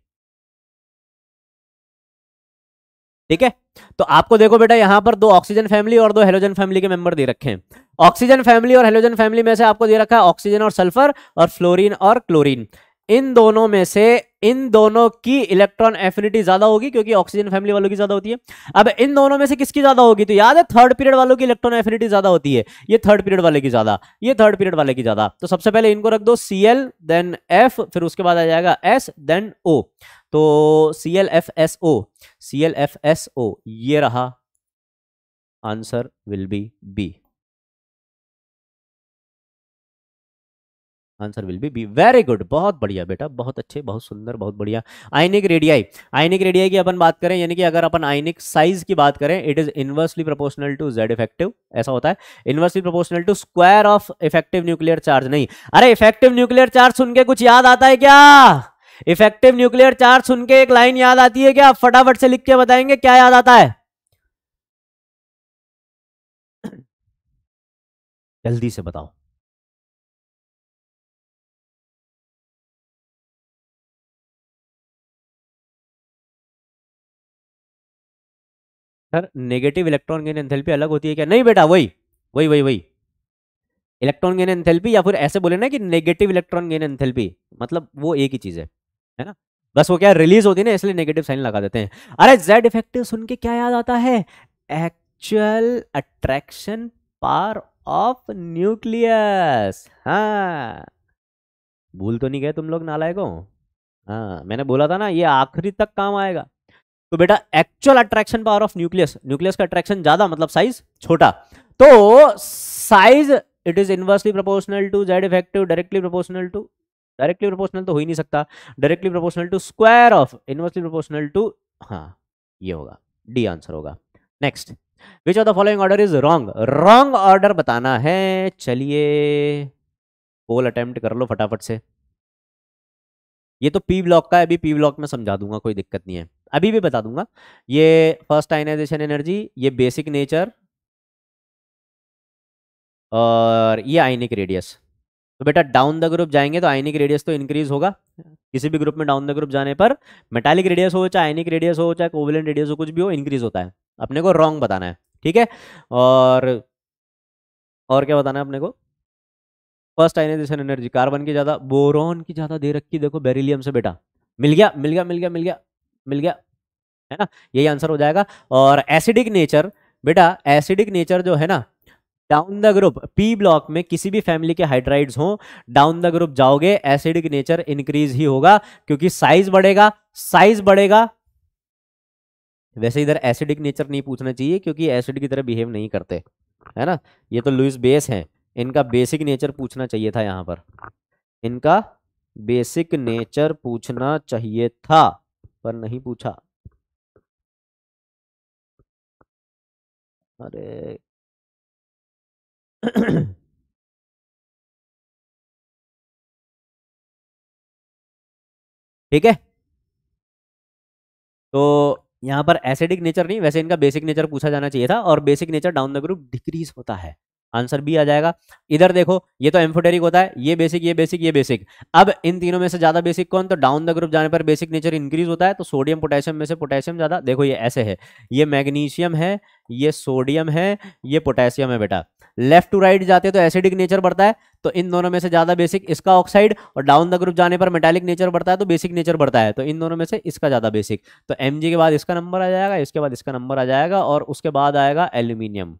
ठीक है तो आपको देखो बेटा यहाँ पर दो ऑक्सीजन फैमिली और दो हेलोजन फैमिली के मेंबर दे रखे हैं ऑक्सीजन फैमिली और हेलोजन फैमिली में से आपको दे रखा है ऑक्सीजन और सल्फर और फ्लोरीन और क्लोरीन इन दोनों में से इन दोनों की इलेक्ट्रॉन एफिनिटी ज्यादा होगी क्योंकि ऑक्सीजन फैमिली वालों की ज्यादा होती है अब इन दोनों में से किसकी ज्यादा होगी तो याद है थर्ड पीरियड वालों की इलेक्ट्रॉन एफिनिटी ज्यादा होती है ये थर्ड पीरियड वाले की ज्यादा ये थर्ड पीरियड वाले की ज्यादा तो सबसे पहले इनको रख दो सी एल देन एफ फिर उसके बाद आ जाएगा एस देन ओ तो C L F S O C L F S O ये रहा answer will be B answer will be B very good बहुत बढ़िया बेटा बहुत अच्छे बहुत सुंदर बहुत बढ़िया आइनिक रेडियाई आइनिक रेडियाई की अपन बात करें यानी कि अगर अपन आइनिक साइज की बात करें it is inversely proportional to Z effective ऐसा होता है inversely proportional to square of effective nuclear charge नहीं अरे इफेक्टिव न्यूक्लियर चार्ज सुन के कुछ याद आता है क्या इफेक्टिव न्यूक्लियर चार्ज सुन के एक लाइन याद आती है क्या फटाफट से लिख के बताएंगे क्या याद आता है जल्दी से बताओ sir negative electron gain enthalpy अलग होती है क्या नहीं बेटा वही वही वही वही इलेक्ट्रॉन गेन एंथैल्पी या फिर ऐसे बोले ना कि नेगेटिव इलेक्ट्रॉन गेन एंथैल्पी मतलब वो एक ही चीज है है ना बस वो क्या रिलीज होती है ना इसलिए नेगेटिव साइन लगा देते हैं अरे जेड इफेक्टिव सुन के क्या याद आता है actual attraction power of nucleus हाँ भूल तो नहीं गए तुम लोग नालायकों हाँ मैंने बोला था ना ये आखिरी तक काम आएगा तो बेटा actual attraction power of nucleus nucleus का अट्रैक्शन ज्यादा मतलब साइज छोटा तो size it is inversely proportional to Z effective directly proportional to directly proportional तो हो ही नहीं सकता directly proportional to square of inversely proportional to हाँ ये होगा डी आंसर होगा next which of the following order is wrong wrong order बताना है चलिए पोल अटेम्प्ट कर लो फटाफट से ये तो पी ब्लॉक का है अभी पी ब्लॉक में समझा दूंगा कोई दिक्कत नहीं है अभी भी बता दूंगा ये फर्स्ट आयनाइजेशन एनर्जी ये बेसिक नेचर और ये आयनिक रेडियस तो बेटा डाउन द ग्रुप जाएंगे तो आयनिक रेडियस तो इंक्रीज होगा किसी भी ग्रुप में डाउन द ग्रुप जाने पर मेटालिक रेडियस हो चाहे आयनिक रेडियस हो चाहे कोवलेंट रेडियस हो कुछ भी हो इंक्रीज होता है अपने को रॉन्ग बताना है ठीक है और और क्या बताना है अपने को फर्स्ट आइनाइजेशन एनर्जी कार्बन की ज्यादा बोरॉन की ज्यादा दे रखी देखो बेरिलियम से बेटा मिल गया मिल गया मिल गया मिल गया मिल गया है ना यही आंसर हो जाएगा और एसिडिक नेचर बेटा एसिडिक नेचर जो है ना down the group P block में किसी भी फैमिली के हाइड्राइड्स हो डाउन द ग्रुप जाओगे एसिडिक नेचर इंक्रीज ही होगा क्योंकि साइज बढ़ेगा साइज बढ़ेगा वैसे इधर एसिडिक नेचर नहीं पूछना चाहिए क्योंकि एसिड की तरह बिहेव नहीं करते है ना ये तो लुइस बेस है इनका बेसिक नेचर पूछना चाहिए था यहाँ पर इनका बेसिक नेचर पूछना चाहिए था पर नहीं पूछा अरे ठीक है तो यहां पर एसिडिक नेचर नहीं वैसे इनका बेसिक नेचर पूछा जाना चाहिए था और basic nature down the group decrease होता है आंसर बी आ जाएगा इधर देखो ये तो एम्फोटेरिक होता है ये बेसिक ये बेसिक ये बेसिक अब इन तीनों में से ज्यादा बेसिक कौन तो डाउन द ग्रुप जाने पर बेसिक नेचर इंक्रीज होता है तो सोडियम पोटेशियम में से पोटेशियम ज्यादा देखो ये ऐसे है ये मैग्नीशियम है ये सोडियम है ये पोटेशियम है बेटा लेफ्ट टू राइट जाते हैं तो एसिडिक नेचर बढ़ता है तो इन दोनों में से ज्यादा बेसिक इसका ऑक्साइड और डाउन द ग्रुप जाने पर मेटालिक नेचर बढ़ता है तो बेसिक नेचर बढ़ता है तो इन दोनों में से इसका ज्यादा बेसिक तो एम के बाद इसका नंबर आ जाएगा इसके बाद इसका नंबर आ जाएगा और उसके बाद आएगा एल्यूमिनियम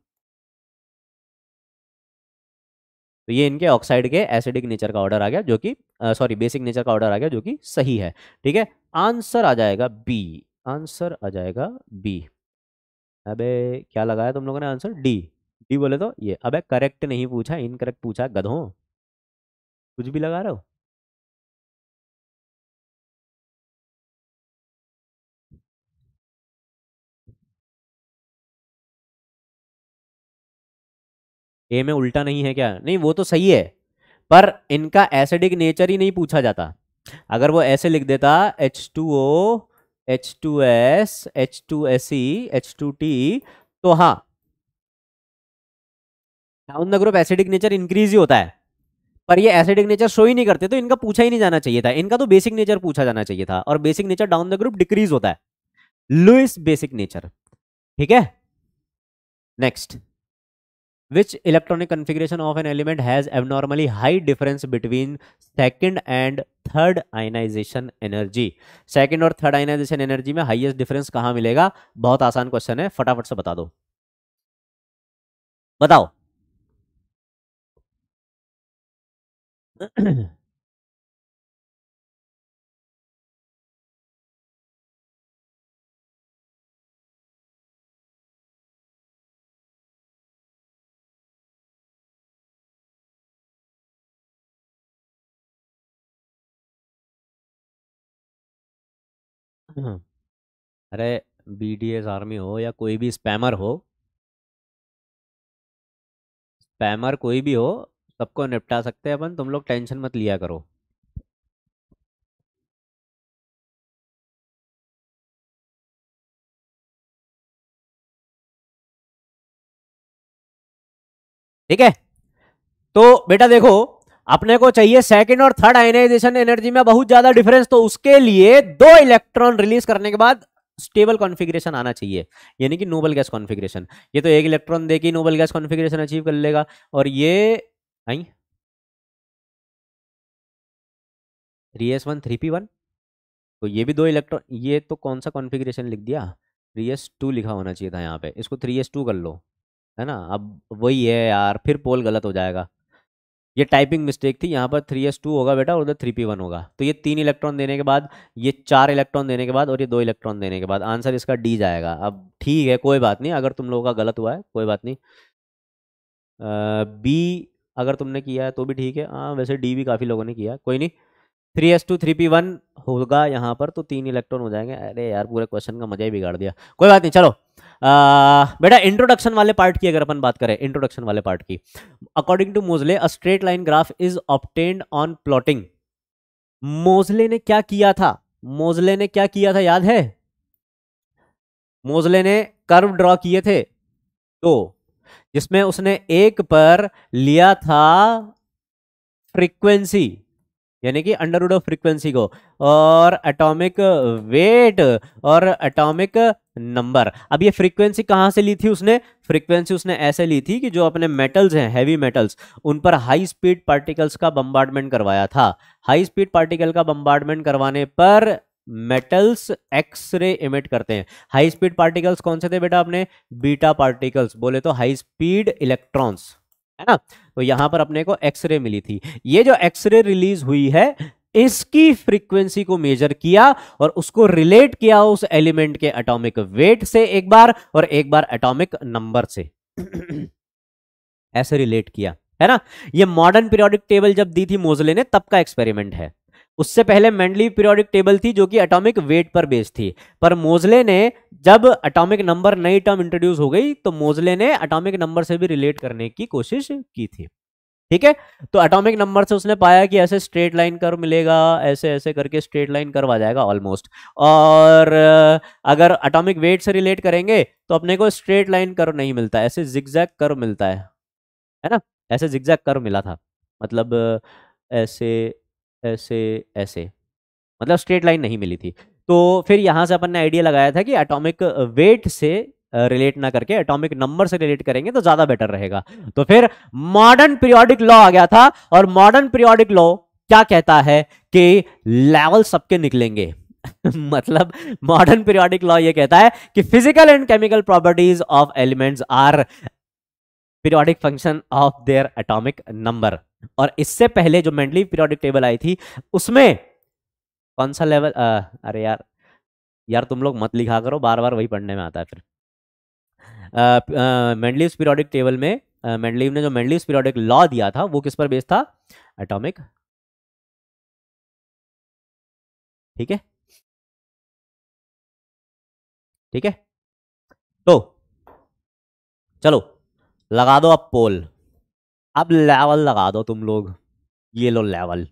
तो ये इनके ऑक्साइड के एसिडिक नेचर का ऑर्डर आ गया जो कि सॉरी बेसिक नेचर का ऑर्डर आ गया जो कि सही है ठीक है आंसर आ जाएगा बी आंसर आ जाएगा बी अबे क्या लगाया तुम लोगों ने आंसर डी डी बोले तो ये अबे करेक्ट नहीं पूछा इनकरेक्ट पूछा गधों कुछ भी लगा रहे हो ए में उल्टा नहीं है क्या नहीं वो तो सही है पर इनका एसिडिक नेचर ही नहीं पूछा जाता अगर वो ऐसे लिख देता H two O H two S H two S E H two T तो हाँ down the group acidic nature increase ही होता है पर ये एसिडिक नेचर शो ही नहीं करते तो इनका पूछा ही नहीं जाना चाहिए था इनका तो बेसिक नेचर पूछा जाना चाहिए था और basic nature down the group decrease होता है लुइस बेसिक नेचर ठीक है next which electronic configuration of an element has abnormally high difference between second and third ionization energy second और थर्ड आयनाइजेशन एनर्जी में हाईएस्ट डिफरेंस कहाँ मिलेगा बहुत आसान क्वेश्चन है फटाफट से बता दो बताओ हम्म। अरे बीडीएस आर्मी हो या कोई भी स्पैमर हो स्पैमर कोई भी हो सबको निपटा सकते हैं अपन तुम लोग टेंशन मत लिया करो ठीक है तो बेटा देखो अपने को चाहिए सेकेंड और थर्ड आयनाइजेशन एनर्जी में बहुत ज्यादा डिफरेंस तो उसके लिए दो इलेक्ट्रॉन रिलीज करने के बाद स्टेबल कॉन्फ़िगरेशन आना चाहिए यानी कि नोबल गैस कॉन्फ़िगरेशन ये तो एक इलेक्ट्रॉन देके ही नोबल गैस कॉन्फ़िगरेशन अचीव कर लेगा और ये I three S one three P one तो ये भी दो इलेक्ट्रॉन ये तो कौन सा कॉन्फ़िगरेशन लिख दिया थ्री एस टू लिखा होना चाहिए था यहाँ पे इसको थ्री एस टू कर लो है ना अब वही है यार फिर पोल गलत हो जाएगा ये टाइपिंग मिस्टेक थी यहाँ पर थ्री एस टू होगा बेटा और उधर थ्री पी वन होगा तो ये तीन इलेक्ट्रॉन देने के बाद ये चार इलेक्ट्रॉन देने के बाद और ये दो इलेक्ट्रॉन देने के बाद आंसर इसका डी जाएगा अब ठीक है कोई बात नहीं अगर तुम लोगों का गलत हुआ है कोई बात नहीं बी अगर तुमने किया है तो भी ठीक है हाँ वैसे डी भी काफ़ी लोगों ने किया कोई नहीं three S two three P one होगा यहाँ पर तो तीन इलेक्ट्रॉन हो जाएंगे अरे यार पूरे क्वेश्चन का मजा ही बिगाड़ दिया कोई बात नहीं चलो बेटा इंट्रोडक्शन वाले पार्ट की अगर अपन बात करें इंट्रोडक्शन वाले पार्ट की according to Moseley a straight line graph is obtained on plotting Moseley ने क्या किया था मोजले ने क्या किया था याद है मोजले ने कर्व ड्रॉ किए थे तो जिसमें उसने एक पर लिया था फ्रीक्वेंसी यानी कि अंडर रूड ऑफ फ्रीक्वेंसी को और एटॉमिक वेट और एटॉमिक नंबर अब ये फ्रीक्वेंसी कहां से ली थी उसने फ्रीक्वेंसी उसने ऐसे ली थी कि जो अपने मेटल्स हैं हैवी मेटल्स उन पर हाई स्पीड पार्टिकल्स का बम्बार्डमेंट करवाया था हाई स्पीड पार्टिकल का बम्बार्डमेंट करवाने पर मेटल्स एक्सरे इमिट करते हैं हाई स्पीड पार्टिकल्स कौन से थे बेटा अपने बीटा पार्टिकल्स बोले तो हाई स्पीड इलेक्ट्रॉन्स है ना तो यहां पर अपने को एक्सरे मिली थी ये जो एक्सरे रिलीज हुई है इसकी फ्रीक्वेंसी को मेजर किया और उसको रिलेट किया उस एलिमेंट के एटॉमिक वेट से एक बार और एक बार एटॉमिक नंबर से ऐसे रिलेट किया है ना ये मॉडर्न पीरियोडिक टेबल जब दी थी मोजले ने तब का एक्सपेरिमेंट है उससे पहले मेंडली पीरियोडिक टेबल थी जो कि एटॉमिक वेट पर बेस्ड थी पर मोजले ने जब एटॉमिक नंबर नई टर्म इंट्रोड्यूस हो गई तो मोजले ने एटॉमिक नंबर से भी रिलेट करने की कोशिश की थी ठीक है तो एटॉमिक नंबर से उसने पाया कि ऐसे स्ट्रेट लाइन कर मिलेगा ऐसे ऐसे करके स्ट्रेट लाइन करवा जाएगा ऑलमोस्ट और अगर एटॉमिक वेट से रिलेट करेंगे तो अपने को स्ट्रेट लाइन कर नहीं मिलता ऐसे जिगजैग कर मिलता है है ना ऐसे जिगजैग कर मिला था मतलब ऐसे ऐसे ऐसे मतलब स्ट्रेट लाइन नहीं मिली थी तो फिर यहां से अपन ने आइडिया लगाया था कि एटॉमिक वेट से रिलेट ना करके एटॉमिक नंबर से रिलेट करेंगे तो ज्यादा बेटर रहेगा तो फिर मॉडर्न पीरियोडिक लॉ आ गया था और मॉडर्न पीरियोडिक लॉ क्या कहता है कि लेवल सबके निकलेंगे मतलब मॉडर्न पीरियोडिक लॉ ये कहता है कि physical and chemical properties of elements are periodic function of their atomic number और इससे पहले जो मेंडली पीरियोडिक टेबल आई थी उसमें कौन सा लेवल आ, अरे यार यार तुम लोग मत लिखा करो बार बार वही पढ़ने में आता है फिर मेंडलीव पीरियोडिक टेबल में मेंडलीव ने जो मेंडलीव पीरियोडिक लॉ दिया था वो किस पर बेस्ड था एटॉमिक ठीक है ठीक है तो चलो लगा दो अब पोल अब लेवल लगा दो तुम लोग ये लो लेवल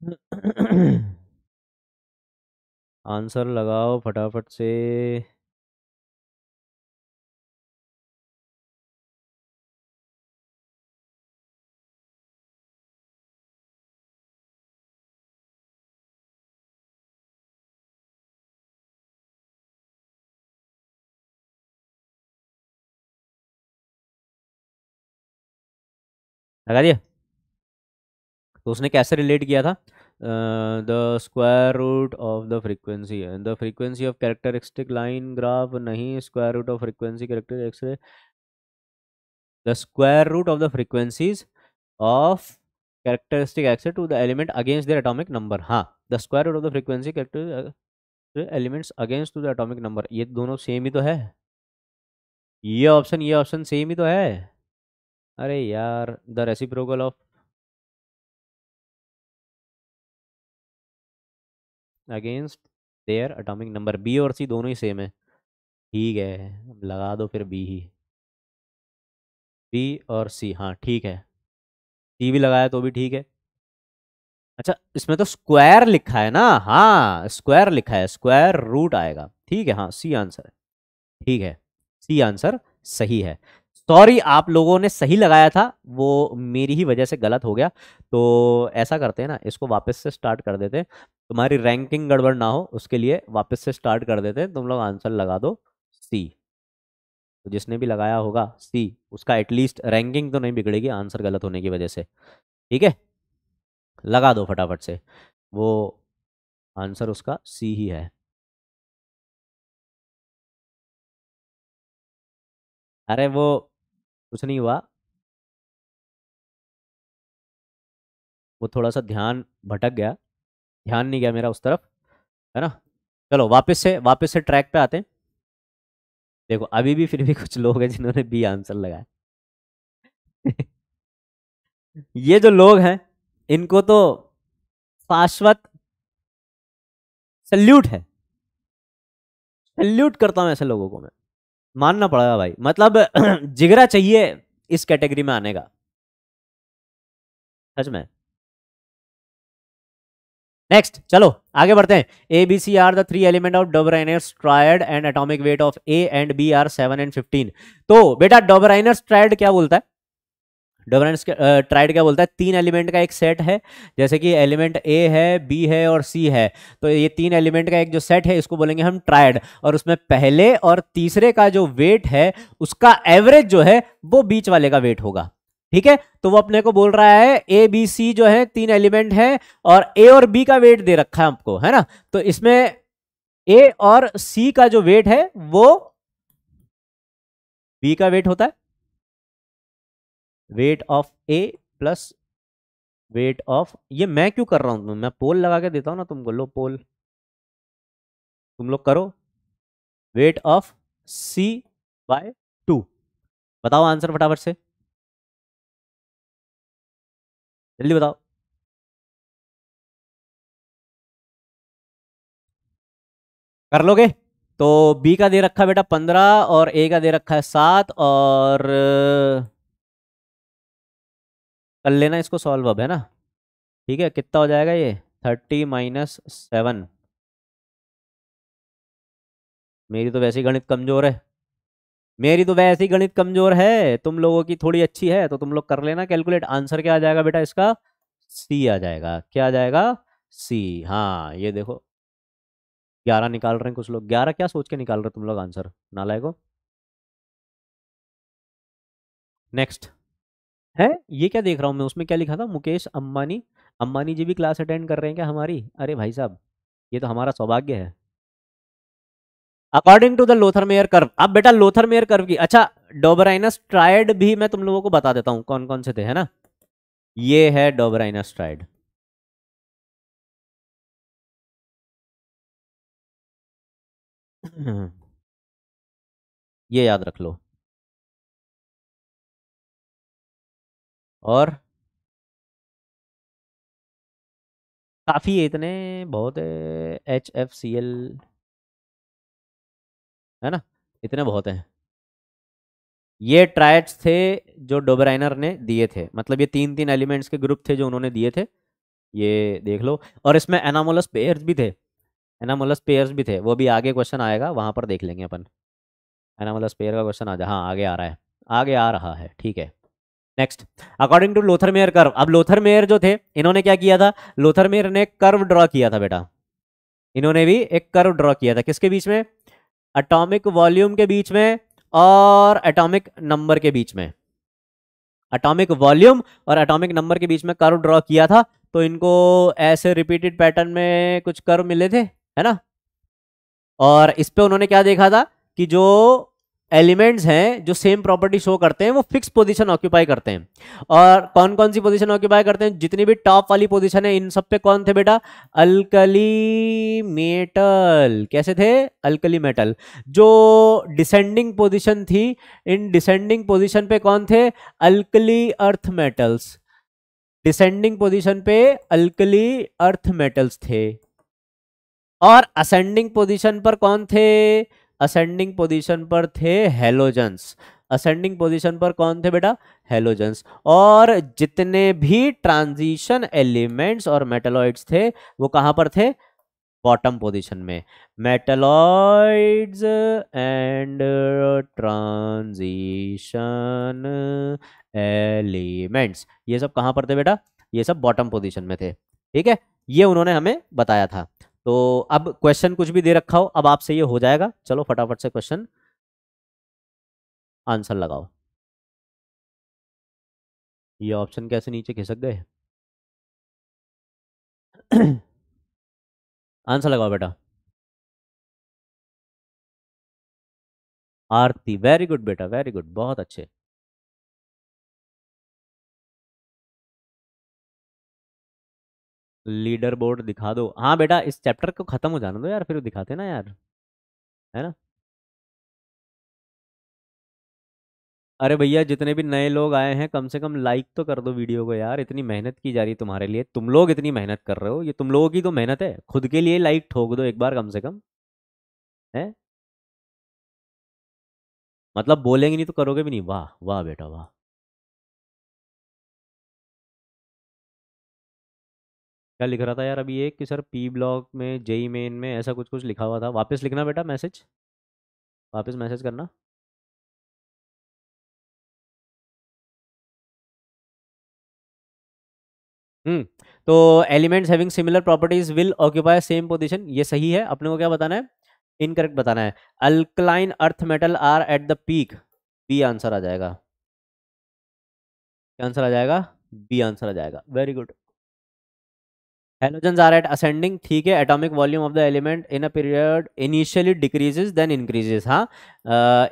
आंसर लगाओ फटाफट से लगा दिया तो उसने कैसे रिलेट किया था the square root of the frequency है the frequency of characteristic line graph नहीं square root of frequency character x-ray the square root of the frequencies of characteristic x-ray to the element against the atomic number हाँ the square root of the frequency character elements against to the atomic number ये दोनों same ही तो है ये option ये option same ही तो है अरे यार the reciprocal of against their atomic number B और सी दोनों ही सेम है ठीक है लगा दो फिर बी ही बी और सी हाँ ठीक है सी भी लगाया तो भी ठीक है अच्छा इसमें तो स्क्वायर लिखा है ना हाँ स्क्वायर लिखा है स्क्वायर रूट आएगा ठीक है हाँ सी आंसर है ठीक है सी आंसर सही है सॉरी आप लोगों ने सही लगाया था वो मेरी ही वजह से गलत हो गया तो ऐसा करते हैं ना इसको वापस से स्टार्ट कर देते हैं तुम्हारी रैंकिंग गड़बड़ ना हो उसके लिए वापस से स्टार्ट कर देते हैं तुम लोग आंसर लगा दो सी तो जिसने भी लगाया होगा सी उसका एटलीस्ट रैंकिंग तो नहीं बिगड़ेगी आंसर गलत होने की वजह से ठीक है लगा दो फटाफट से वो आंसर उसका सी ही है अरे वो कुछ नहीं हुआ वो थोड़ा सा ध्यान भटक गया ध्यान नहीं गया मेरा उस तरफ है ना चलो वापस से वापस से ट्रैक पे आते हैं देखो अभी भी फिर भी कुछ लोग हैं जिन्होंने बी आंसर लगाया ये जो लोग हैं इनको तो शाश्वत सल्यूट है सल्यूट करता हूं ऐसे लोगों को मैं मानना पड़ेगा भाई मतलब जिगरा चाहिए इस कैटेगरी में आने का सच में नेक्स्ट चलो आगे बढ़ते हैं A B C are the three element of Dobereiner's triad and atomic weight of A and B are seven and fifteen तो बेटा डोबराइनर्स ट्रायड क्या बोलता है डोबराइनर्स ट्राइड क्या बोलता है तीन एलिमेंट का एक सेट है जैसे कि एलिमेंट ए है बी है और सी है तो ये तीन एलिमेंट का एक जो सेट है इसको बोलेंगे हम ट्राइड और उसमें पहले और तीसरे का जो वेट है उसका एवरेज जो है वो बीच वाले का वेट होगा ठीक है तो वो अपने को बोल रहा है ए बी सी जो है तीन एलिमेंट है और ए और बी का वेट दे रखा है आपको है ना तो इसमें ए और सी का जो वेट है वो बी का वेट होता है weight of A plus weight of ये मैं क्यों कर रहा हूं मैं पोल लगा के देता हूं ना तुमको लो पोल तुम लोग करो weight of C by two बताओ आंसर फटाफट से जल्दी बताओ कर लोगे तो बी का दे रखा है बेटा पंद्रह और ए का दे रखा है सात और कर लेना इसको सॉल्व अब है ना ठीक है कितना हो जाएगा ये थर्टी माइनस सेवन मेरी तो वैसे ही गणित कमज़ोर है मेरी तो वैसे ही गणित कमजोर है तुम लोगों की थोड़ी अच्छी है तो तुम लोग कर लेना कैलकुलेट आंसर क्या आ जाएगा बेटा इसका सी आ जाएगा क्या आ जाएगा सी हाँ ये देखो ग्यारह निकाल रहे हैं कुछ लोग ग्यारह क्या सोच के निकाल रहे हो तुम लोग आंसर ना लाएगो नेक्स्ट है ये क्या देख रहा हूँ मैं उसमें क्या लिखा था मुकेश अम्बानी अम्बानी जी भी क्लास अटेंड कर रहे हैं क्या हमारी अरे भाई साहब ये तो हमारा सौभाग्य है according to the Lothar Meyer curve अब बेटा लोथर मेयर कर्व की अच्छा डोबराइनस ट्राइड भी मैं तुम लोगों को बता देता हूं कौन कौन से थे है ना ये है डोबराइनस ट्राइड ये याद रख लो और काफ़ी इतने बहुत एच एफ सी एल है ना इतने बहुत हैं ये ट्रायड्स थे जो डोबराइनर ने दिए थे मतलब ये तीन तीन एलिमेंट्स के ग्रुप थे जो उन्होंने दिए थे ये देख लो और इसमें एनामोलस पेयर्स भी थे एनामोलस पेयर्स भी थे वो भी आगे क्वेश्चन आएगा वहाँ पर देख लेंगे अपन एनामोलस पेयर का क्वेश्चन आ जाए हाँ आगे आ रहा है आगे आ रहा है ठीक है next according to Lothar Meyer curve अब लोथर मेयर जो थे इन्होंने क्या किया था लोथर मेयर ने कर्व ड्रॉ किया था बेटा इन्होंने भी एक कर्व ड्रॉ किया था किसके बीच में एटॉमिक वॉल्यूम के बीच में और एटॉमिक नंबर के बीच में एटॉमिक वॉल्यूम और एटॉमिक नंबर के बीच में कर्व ड्रॉ किया था तो इनको ऐसे रिपीटेड पैटर्न में कुछ कर्व मिले थे है ना और इस पे उन्होंने क्या देखा था कि जो एलिमेंट्स हैं जो सेम प्रॉपर्टी शो करते हैं वो फिक्स पोजीशन ऑक्यूपाई करते हैं और कौन कौन सी पोजीशन ऑक्यूपाई करते हैं जितनी भी टॉप वाली पोजीशन है इन सब पे कौन थे बेटा अल्कली मेटल कैसे थे अल्कली मेटल जो डिसेंडिंग पोजीशन थी इन डिसेंडिंग पोजीशन पे कौन थे alkali earth metals descending position पे अल्कली अर्थ मेटल्स थे और असेंडिंग पोजिशन पर कौन थे असेंडिंग पोजीशन पर थे हेलोजन्स असेंडिंग पोजीशन पर कौन थे बेटा हेलोजन्स और जितने भी ट्रांजिशन एलिमेंट्स और मेटेलॉइड्स थे वो कहाँ पर थे बॉटम पोजीशन में मेटलॉइड्स एंड ट्रांजिशन एलिमेंट्स ये सब कहाँ पर थे बेटा ये सब बॉटम पोजीशन में थे ठीक है ये उन्होंने हमें बताया था तो अब क्वेश्चन कुछ भी दे रखा हो अब आपसे ये हो जाएगा चलो फटाफट से क्वेश्चन आंसर लगाओ ये ऑप्शन कैसे नीचे खिसक गए आंसर लगाओ बेटा आरती वेरी गुड बेटा वेरी गुड बहुत अच्छे लीडर बोर्ड दिखा दो हाँ बेटा इस चैप्टर को खत्म हो जाने दो यार फिर दिखाते ना यार है ना अरे भैया जितने भी नए लोग आए हैं कम से कम लाइक तो कर दो वीडियो को यार इतनी मेहनत की जा रही है तुम्हारे लिए तुम लोग इतनी मेहनत कर रहे हो ये तुम लोगों की तो मेहनत है खुद के लिए लाइक ठोक दो एक बार कम से कम है मतलब बोलेंगे नहीं तो करोगे भी नहीं वाह वाह बेटा वाह क्या लिख रहा था यार अभी एक कि सर पी ब्लॉक में जेई मेन में ऐसा कुछ कुछ लिखा हुआ था वापस लिखना बेटा मैसेज वापस मैसेज करना हम्म तो elements having similar properties will occupy same position ये सही है अपने को क्या बताना है इनकरेक्ट बताना है alkaline earth metal are at the peak B answer आ जाएगा क्या आंसर आ जाएगा बी आंसर आ जाएगा very good halogen are at ascending ठीक है atomic volume of the element in a period initially decreases then increases हाँ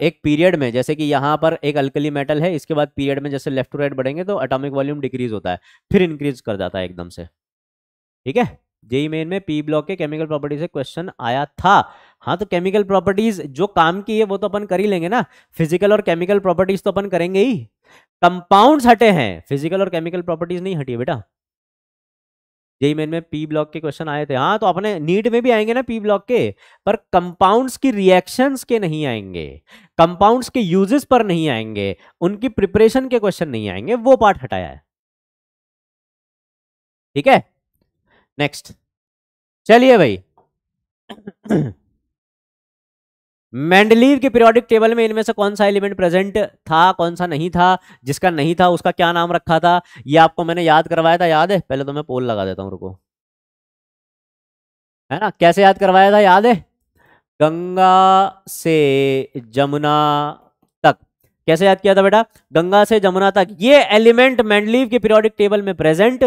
एक पीरियड में जैसे कि यहाँ पर एक अल्कली मेटल है इसके बाद पीरियड में जैसे लेफ्ट टू राइट बढ़ेंगे तो एटॉमिक वॉल्यूम डिक्रीज होता है फिर इंक्रीज कर जाता है एकदम से ठीक है जेई मेन में पी ब्लॉक के केमिकल प्रॉपर्टी से क्वेश्चन आया था हाँ तो केमिकल प्रॉपर्टीज जो काम की है वो तो अपन कर ही लेंगे ना फिजिकल और केमिकल प्रॉपर्टीज तो अपन करेंगे ही कंपाउंड्स हटे हैं फिजिकल और केमिकल प्रॉपर्टीज नहीं हटी है बेटा जेई मेन में पी ब्लॉक के क्वेश्चन आए थे हाँ तो अपने नीट में भी आएंगे ना पी ब्लॉक के पर कंपाउंड्स की रिएक्शंस के नहीं आएंगे कंपाउंड्स के यूजेस पर नहीं आएंगे उनकी प्रिपरेशन के क्वेश्चन नहीं आएंगे वो पार्ट हटाया है ठीक है नेक्स्ट चलिए भाई मैंडलीव के पीरियोडिक टेबल में इनमें से कौन सा एलिमेंट प्रेजेंट था कौन सा नहीं था जिसका नहीं था उसका क्या नाम रखा था ये आपको मैंने याद करवाया था याद है पहले तो मैं पोल लगा देता हूं रुको है ना कैसे याद करवाया था याद है गंगा से जमुना कैसे याद किया था बेटा गंगा से जमुना तक ये एलिमेंट मैंडलीव के पीरियोडिक टेबल में प्रेजेंट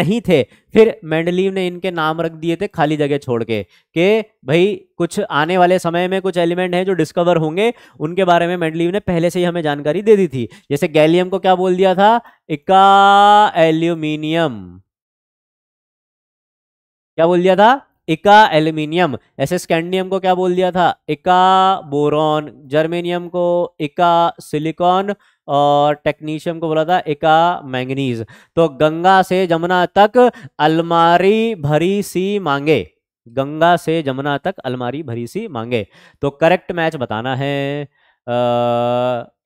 नहीं थे फिर मैंडलीव ने इनके नाम रख दिए थे खाली जगह छोड़ के कि भाई कुछ आने वाले समय में कुछ एलिमेंट हैं जो डिस्कवर होंगे उनके बारे में मैंडलीव ने पहले से ही हमें जानकारी दे दी थी जैसे गैलियम को क्या बोल दिया था इका एल्यूमिनियम क्या बोल दिया था इका एल्यूमिनियम ऐसे स्कैंडियम को क्या बोल दिया था इका बोरॉन जर्मेनियम को इका सिलिकॉन और टेक्नीशियम को बोला था इका मैंगनीज तो गंगा से जमुना तक अलमारी भरी सी मांगे गंगा से जमुना तक अलमारी भरी सी मांगे तो करेक्ट मैच बताना है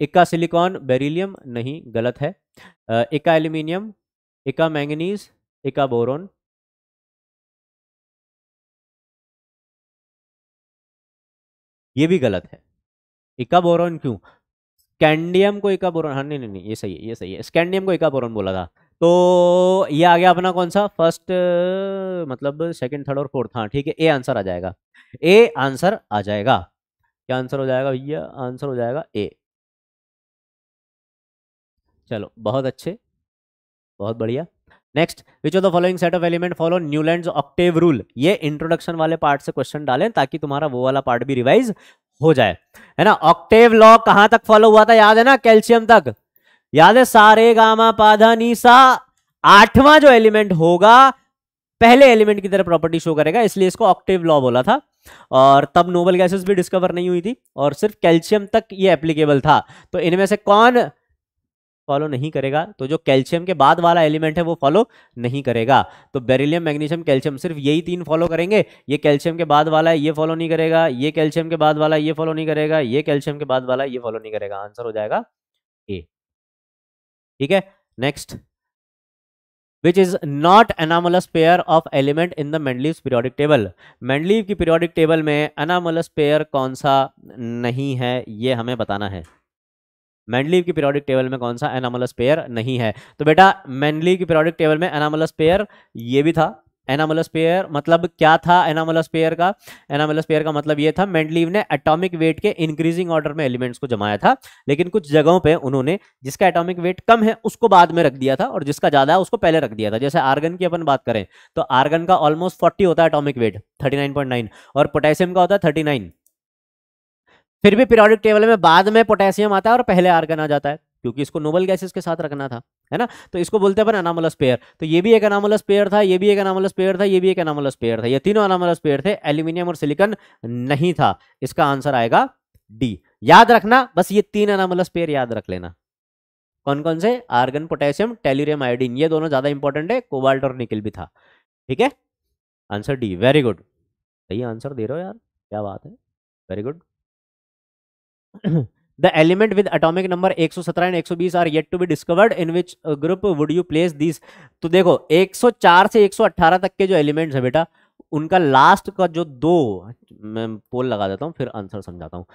इका सिलिकॉन बेरिलियम नहीं गलत है इका एल्यूमिनियम इका मैंगनीज इका बोरोन ये भी गलत है इका बोरोन क्यों स्कैंडियम को इका बोरोन हाँ नहीं नहीं नहीं ये सही है ये सही है स्कैंडियम को इका बोरोन बोला था तो ये आ गया अपना कौन सा फर्स्ट मतलब सेकंड थर्ड और फोर्थ हाँ ठीक है ए आंसर आ जाएगा ए आंसर आ जाएगा क्या आंसर हो जाएगा भैया आंसर हो जाएगा ए चलो बहुत अच्छे बहुत बढ़िया next which of the following set of element follow Newland octave rule ये इंट्रोडक्शन वाले पार्ट से क्वेश्चन डालें ताकि तुम्हारा वो वाला पार्ट भी रिवाइज हो जाए है ना ऑक्टेव लॉ कहां तक फॉलो हुआ था याद है ना कैल्शियम तक याद है सारे गामा पाधा नीसा आठवां जो एलिमेंट होगा पहले एलिमेंट की तरह प्रॉपर्टी शो करेगा इसलिए इसको ऑक्टेव लॉ बोला था और तब नोबल गैसेस भी डिस्कवर नहीं हुई थी और सिर्फ कैल्शियम तक ये एप्लीकेबल था तो इनमें से कौन फॉलो नहीं करेगा तो जो कैल्शियम के बाद वाला एलिमेंट है वो फॉलो नहीं करेगा तो बेरिलियम मैग्नीशियम कैल्शियम सिर्फ यही तीन फॉलो करेंगे ये कैल्शियम के बाद वाला है ये फॉलो नहीं करेगा ये कैल्शियम के बाद वाला ये फॉलो नहीं करेगा ये कैल्शियम के बाद वाला ये फॉलो नहीं करेगा आंसर हो जाएगा ए ठीक है next which is not anomalous pair of element in the Mendeleev's periodic table. Mendeleev की periodic table में anomalous pair कौन सा नहीं है ये हमें बताना है मैंडलीव की पीरियोडिक टेबल में कौन सा एनामलस पेयर नहीं है तो बेटा मैंडलीव की पीरियोडिक टेबल में एनामलस पेयर ये भी था एनामलस पेयर मतलब क्या था एनामलस पेयर का एनामलस पेयर का मतलब ये था मेंडलीव ने एटॉमिक वेट के इंक्रीजिंग ऑर्डर में एलिमेंट्स को जमाया था लेकिन कुछ जगहों पे उन्होंने जिसका एटॉमिक वेट कम है उसको बाद में रख दिया था और जिसका ज्यादा है उसको पहले रख दिया था जैसे आर्गन की अपन बात करें तो आर्गन का ऑलमोस्ट फोर्टी होता है अटोमिक वेट थर्टी और पोटेशियम का होता है थर्टी फिर भी पीरियोडिक टेबल में बाद में पोटेशियम आता है और पहले आर्गन आ जाता है क्योंकि इसको नोबल गैसेस के साथ रखना था है ना तो इसको बोलते हैं अपन अनामोलस पेयर तो ये भी एक अनामोलस पेयर था ये भी एक अनामोलस पेयर था ये भी एक अनामोलस पेयर था ये तीनों अनामोलस पेयर थे एल्यूमिनियम और सिलिकन नहीं था इसका आंसर आएगा डी याद रखना बस ये तीन अनामोलस पेयर याद रख लेना कौन कौन से आर्गन पोटेशियम टेल्यूरियम आयोडीन ये दोनों ज्यादा इंपॉर्टेंट है कोबाल्ट और निकल भी था ठीक है आंसर डी वेरी गुड सही आंसर दे रहे हो यार क्या बात है very good the element with atomic number 117 and 120 are yet to be discovered in which group would you place this तो देखो 104 से 118 तक के जो एलिमेंट्स है बेटा उनका लास्ट का जो दो मैं पोल लगा देता हूँ फिर आंसर समझाता हूँ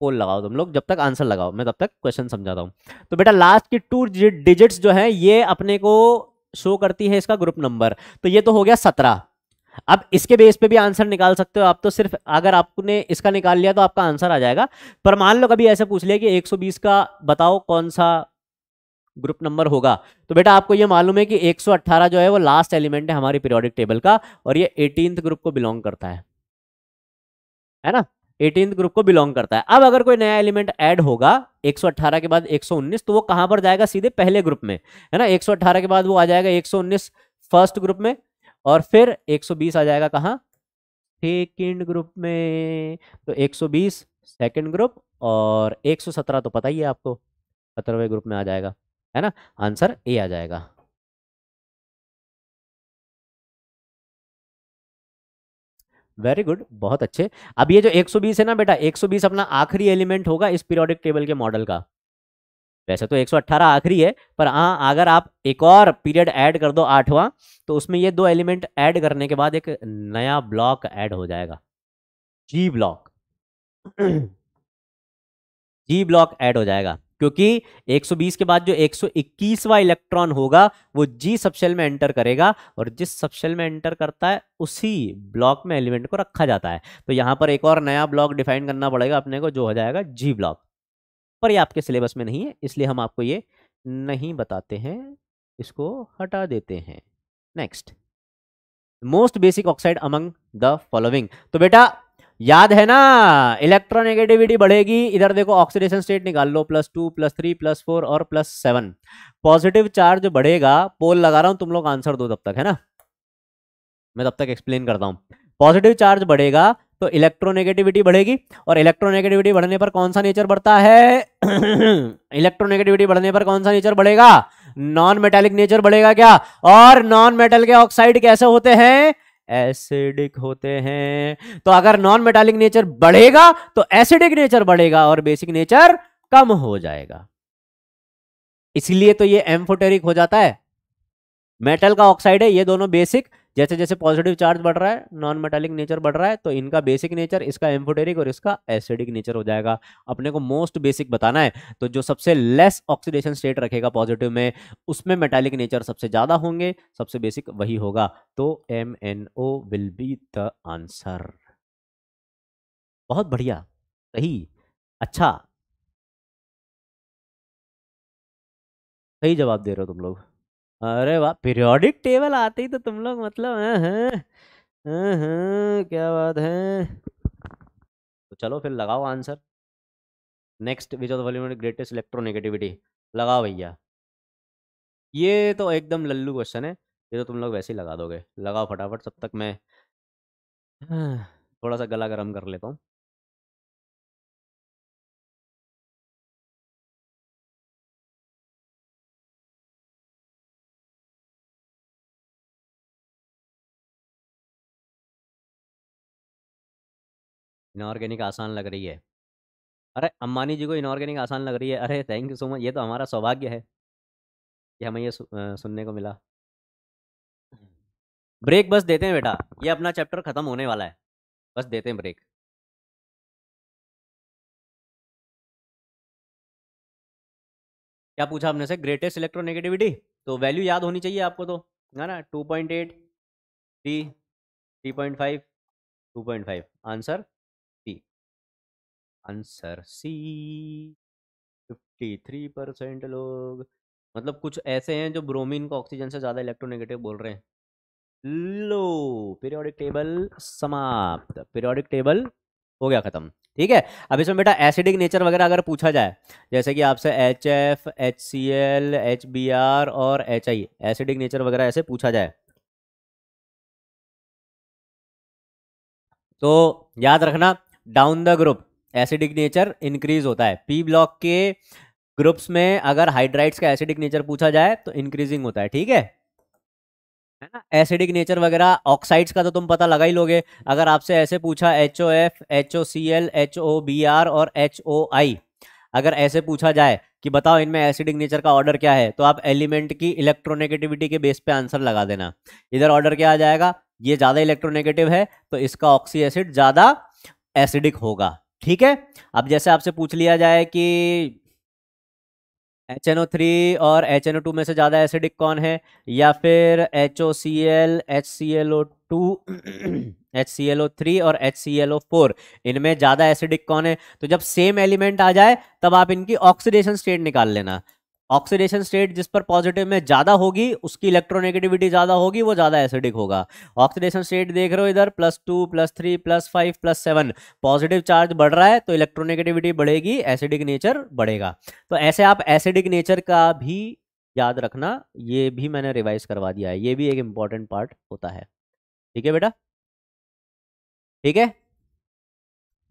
पोल लगाओ तुम लोग जब तक आंसर लगाओ मैं तब तक क्वेश्चन समझाता हूँ तो बेटा लास्ट की टू डिजिट्स जो है ये अपने को शो करती है इसका ग्रुप नंबर तो ये तो हो गया सत्रह अब इसके बेस पे भी आंसर निकाल सकते हो आप तो सिर्फ अगर आपने इसका निकाल लिया तो आपका आंसर आ जाएगा पर मान लो कभी ऐसे पूछ लिया कि 120 का बताओ कौन सा ग्रुप नंबर होगा तो बेटा आपको ये मालूम है कि 118 जो है वो लास्ट एलिमेंट है हमारी पीरियोडिक टेबल का और ये एटीनथ ग्रुप को बिलोंग करता है है ना एटीन ग्रुप को बिलोंग करता है अब अगर कोई नया एलिमेंट ऐड होगा 118 के बाद 119 तो वो कहां पर जाएगा सीधे पहले ग्रुप में है ना 118 के बाद वो आ जाएगा 119 फर्स्ट ग्रुप में और फिर 120 आ जाएगा कहाँ सेकेंड ग्रुप में तो 120 सेकेंड ग्रुप और 117 तो पता ही है आपको सत्रहवें ग्रुप में आ जाएगा है ना आंसर ए आ जाएगा वेरी गुड बहुत अच्छे अब ये जो 120 है ना बेटा 120 अपना आखिरी एलिमेंट होगा इस पीरियोडिक टेबल के मॉडल का वैसे तो 118 आखिरी है पर हाँ अगर आप एक और पीरियड ऐड कर दो आठवां तो उसमें ये दो एलिमेंट ऐड करने के बाद एक नया ब्लॉक ऐड हो जाएगा G block G block add हो जाएगा क्योंकि 120 के बाद जो 121वां इलेक्ट्रॉन होगा वो जी सबशेल में एंटर करेगा और जिस सबशेल में एंटर करता है उसी ब्लॉक में एलिमेंट को रखा जाता है तो यहां पर एक और नया ब्लॉक डिफाइन करना पड़ेगा अपने को जो हो जाएगा जी ब्लॉक पर ये आपके सिलेबस में नहीं है इसलिए हम आपको ये नहीं बताते हैं इसको हटा देते हैं next most basic oxide among the following तो बेटा याद है ना इलेक्ट्रोनेगेटिविटी बढ़ेगी इधर देखो ऑक्सीडेशन स्टेट निकाल लो plus two plus three plus four और प्लस सेवन पॉजिटिव चार्ज बढ़ेगा पोल लगा रहा हूं तुम लोग आंसर दो तब तक है ना मैं तब तक एक्सप्लेन करता हूं पॉजिटिव चार्ज बढ़ेगा तो इलेक्ट्रोनेगेटिविटी बढ़ेगी और इलेक्ट्रोनेगेटिविटी बढ़ने पर कौन सा नेचर बढ़ता है इलेक्ट्रोनेगेटिविटी बढ़ने पर कौन सा नेचर बढ़ेगा नॉन मेटेलिक नेचर बढ़ेगा क्या और नॉन मेटल के ऑक्साइड कैसे होते हैं एसिडिक होते हैं तो अगर नॉन मेटालिक नेचर बढ़ेगा तो एसिडिक नेचर बढ़ेगा और बेसिक नेचर कम हो जाएगा इसलिए तो ये एम्फोटेरिक हो जाता है मेटल का ऑक्साइड है ये दोनों बेसिक जैसे जैसे पॉजिटिव चार्ज बढ़ रहा है नॉन मेटालिक नेचर बढ़ रहा है तो इनका बेसिक नेचर इसका एम्फोटेरिक और इसका एसिडिक नेचर हो जाएगा अपने को मोस्ट बेसिक बताना है तो जो सबसे लेस ऑक्सीडेशन स्टेट रखेगा पॉजिटिव में उसमें मेटालिक नेचर सबसे ज़्यादा होंगे सबसे बेसिक वही होगा तो M N O will be the answer बहुत बढ़िया सही अच्छा सही जवाब दे रहे हो तुम लोग अरे वाह पीरियोडिक टेबल आते ही तो तुम लोग मतलब हैं हाँ, हैं हाँ, हाँ, क्या बात है तो चलो फिर लगाओ answer next which of volume greatest electronegativity लगाओ भैया ये तो एकदम लल्लू क्वेश्चन है ये तो तुम लोग वैसे ही लगा दोगे लगाओ फटाफट तब तक मैं थोड़ा सा गला गर्म कर लेता हूँ इनऑर्गेनिक आसान लग रही है अरे अम्बानी जी को इनऑर्गेनिक आसान लग रही है अरे थैंक यू सो मच ये तो हमारा सौभाग्य है कि हमें ये सुनने को मिला ब्रेक बस देते हैं बेटा ये अपना चैप्टर ख़त्म होने वाला है बस देते हैं ब्रेक क्या पूछा आपने से ग्रेटेस्ट इलेक्ट्रोनेगेटिविटी तो वैल्यू याद होनी चाहिए आपको तो है ना two point eight three three point five two point five answer answer C 53 percent लोग मतलब कुछ ऐसे हैं जो ब्रोमीन को ऑक्सीजन से ज़्यादा इलेक्ट्रोनेगेटिव बोल रहे हैं लो पीरियोडिक टेबल समाप्त पीरियोडिक टेबल हो गया ख़त्म ठीक है अब इसमें बेटा एसिडिक नेचर वगैरह अगर पूछा जाए जैसे कि आपसे H F H C L H B R और एच आई एसिडिक नेचर वगैरह ऐसे पूछा जाए तो याद रखना down the group acidic nature increase होता है पी ब्लॉक के ग्रुप्स में अगर हाइड्राइड्स का एसिडिक नेचर पूछा जाए तो इंक्रीजिंग होता है ठीक है है ना एसिडिक नेचर वगैरह ऑक्साइड्स का तो तुम पता लगा ही लोगे अगर आपसे ऐसे पूछा H O F H O C L H O B R और एच ओ आई अगर ऐसे पूछा जाए कि बताओ इनमें एसिडिक नेचर का ऑर्डर क्या है तो आप एलिमेंट की इलेक्ट्रोनेगेटिविटी के बेस पे आंसर लगा देना इधर ऑर्डर क्या आ जाएगा ये ज़्यादा इलेक्ट्रोनेगेटिव है तो इसका ऑक्सी एसिड ज़्यादा एसिडिक होगा ठीक है अब जैसे आपसे पूछ लिया जाए कि एच एन ओ थ्री और एच एन ओ टू में से ज़्यादा एसिडिक कौन है या फिर H O C L H C L O two H C L O three और H C L O four इनमें ज़्यादा एसिडिक कौन है तो जब सेम एलिमेंट आ जाए तब आप इनकी ऑक्सीडेशन स्टेट निकाल लेना ऑक्सीडेशन स्टेट जिस पर पॉजिटिव में ज़्यादा होगी उसकी इलेक्ट्रोनेगेटिविटी ज़्यादा होगी वो ज़्यादा एसिडिक होगा ऑक्सीडेशन स्टेट देख रहे हो इधर plus two plus three plus five plus seven positive charge बढ़ रहा है तो इलेक्ट्रोनेगेटिविटी बढ़ेगी एसिडिक नेचर बढ़ेगा तो ऐसे आप एसिडिक नेचर का भी याद रखना ये भी मैंने रिवाइज करवा दिया है ये भी एक इंपॉर्टेंट पार्ट होता है ठीक है बेटा ठीक है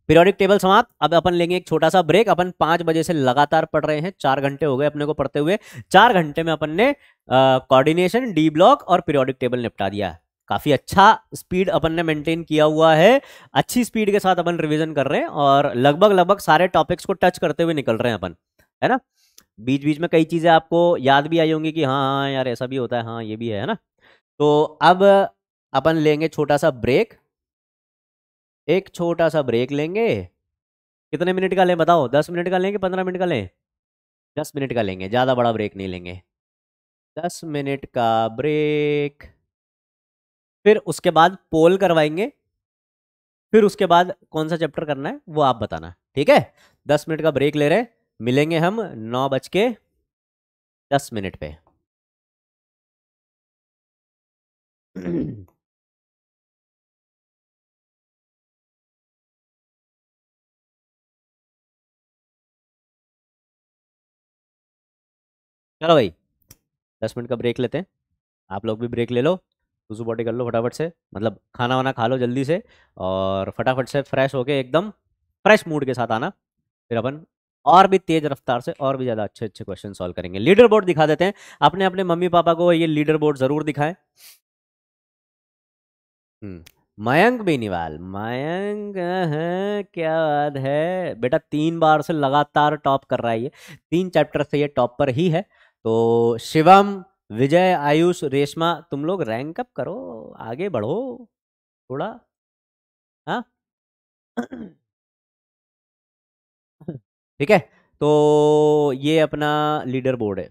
पीरियोडिक टेबल समाप्त अब अपन लेंगे एक छोटा सा ब्रेक अपन पांच बजे से लगातार पढ़ रहे हैं चार घंटे हो गए अपने को पढ़ते हुए चार घंटे में अपन ने कोऑर्डिनेशन डी ब्लॉक और पीरियोडिक टेबल निपटा दिया है काफी अच्छा स्पीड अपन ने मेंटेन किया हुआ है अच्छी स्पीड के साथ अपन रिविजन कर रहे हैं और लगभग लगभग सारे टॉपिक्स को टच करते हुए निकल रहे हैं अपन है ना बीच बीच में कई चीजें आपको याद भी आई होंगी कि हाँ हाँ यार ऐसा भी होता है हाँ ये भी है ना तो अब अपन लेंगे छोटा सा ब्रेक एक छोटा सा ब्रेक लेंगे कितने मिनट का लें बताओ दस मिनट का लेंगे पंद्रह मिनट का लें दस मिनट का लेंगे ज़्यादा बड़ा ब्रेक नहीं लेंगे दस मिनट का ब्रेक फिर उसके बाद पोल करवाएंगे फिर उसके बाद कौन सा चैप्टर करना है वो आप बताना ठीक है दस मिनट का ब्रेक ले रहे हैं मिलेंगे हम नौ बज के दस मिनट पे चलो भाई दस मिनट का ब्रेक लेते हैं आप लोग भी ब्रेक ले लो टूसू बॉडी कर लो फटाफट से मतलब खाना वाना खा लो जल्दी से और फटाफट से फ्रेश होके एकदम फ्रेश मूड के साथ आना फिर अपन और भी तेज रफ्तार से और भी ज़्यादा अच्छे अच्छे क्वेश्चन सॉल्व करेंगे लीडर बोर्ड दिखा देते हैं अपने अपने मम्मी पापा को ये लीडर बोर्ड ज़रूर दिखाएं हम्म, मयंक बेनीवाल मयंक है हाँ, क्या बात है बेटा तीन बार से लगातार टॉप कर रहा है ये तीन चैप्टर से ये टॉप पर ही है तो शिवम विजय आयुष रेशमा तुम लोग रैंक अप करो आगे बढ़ो थोड़ा हाँ ठीक है तो ये अपना लीडर बोर्ड है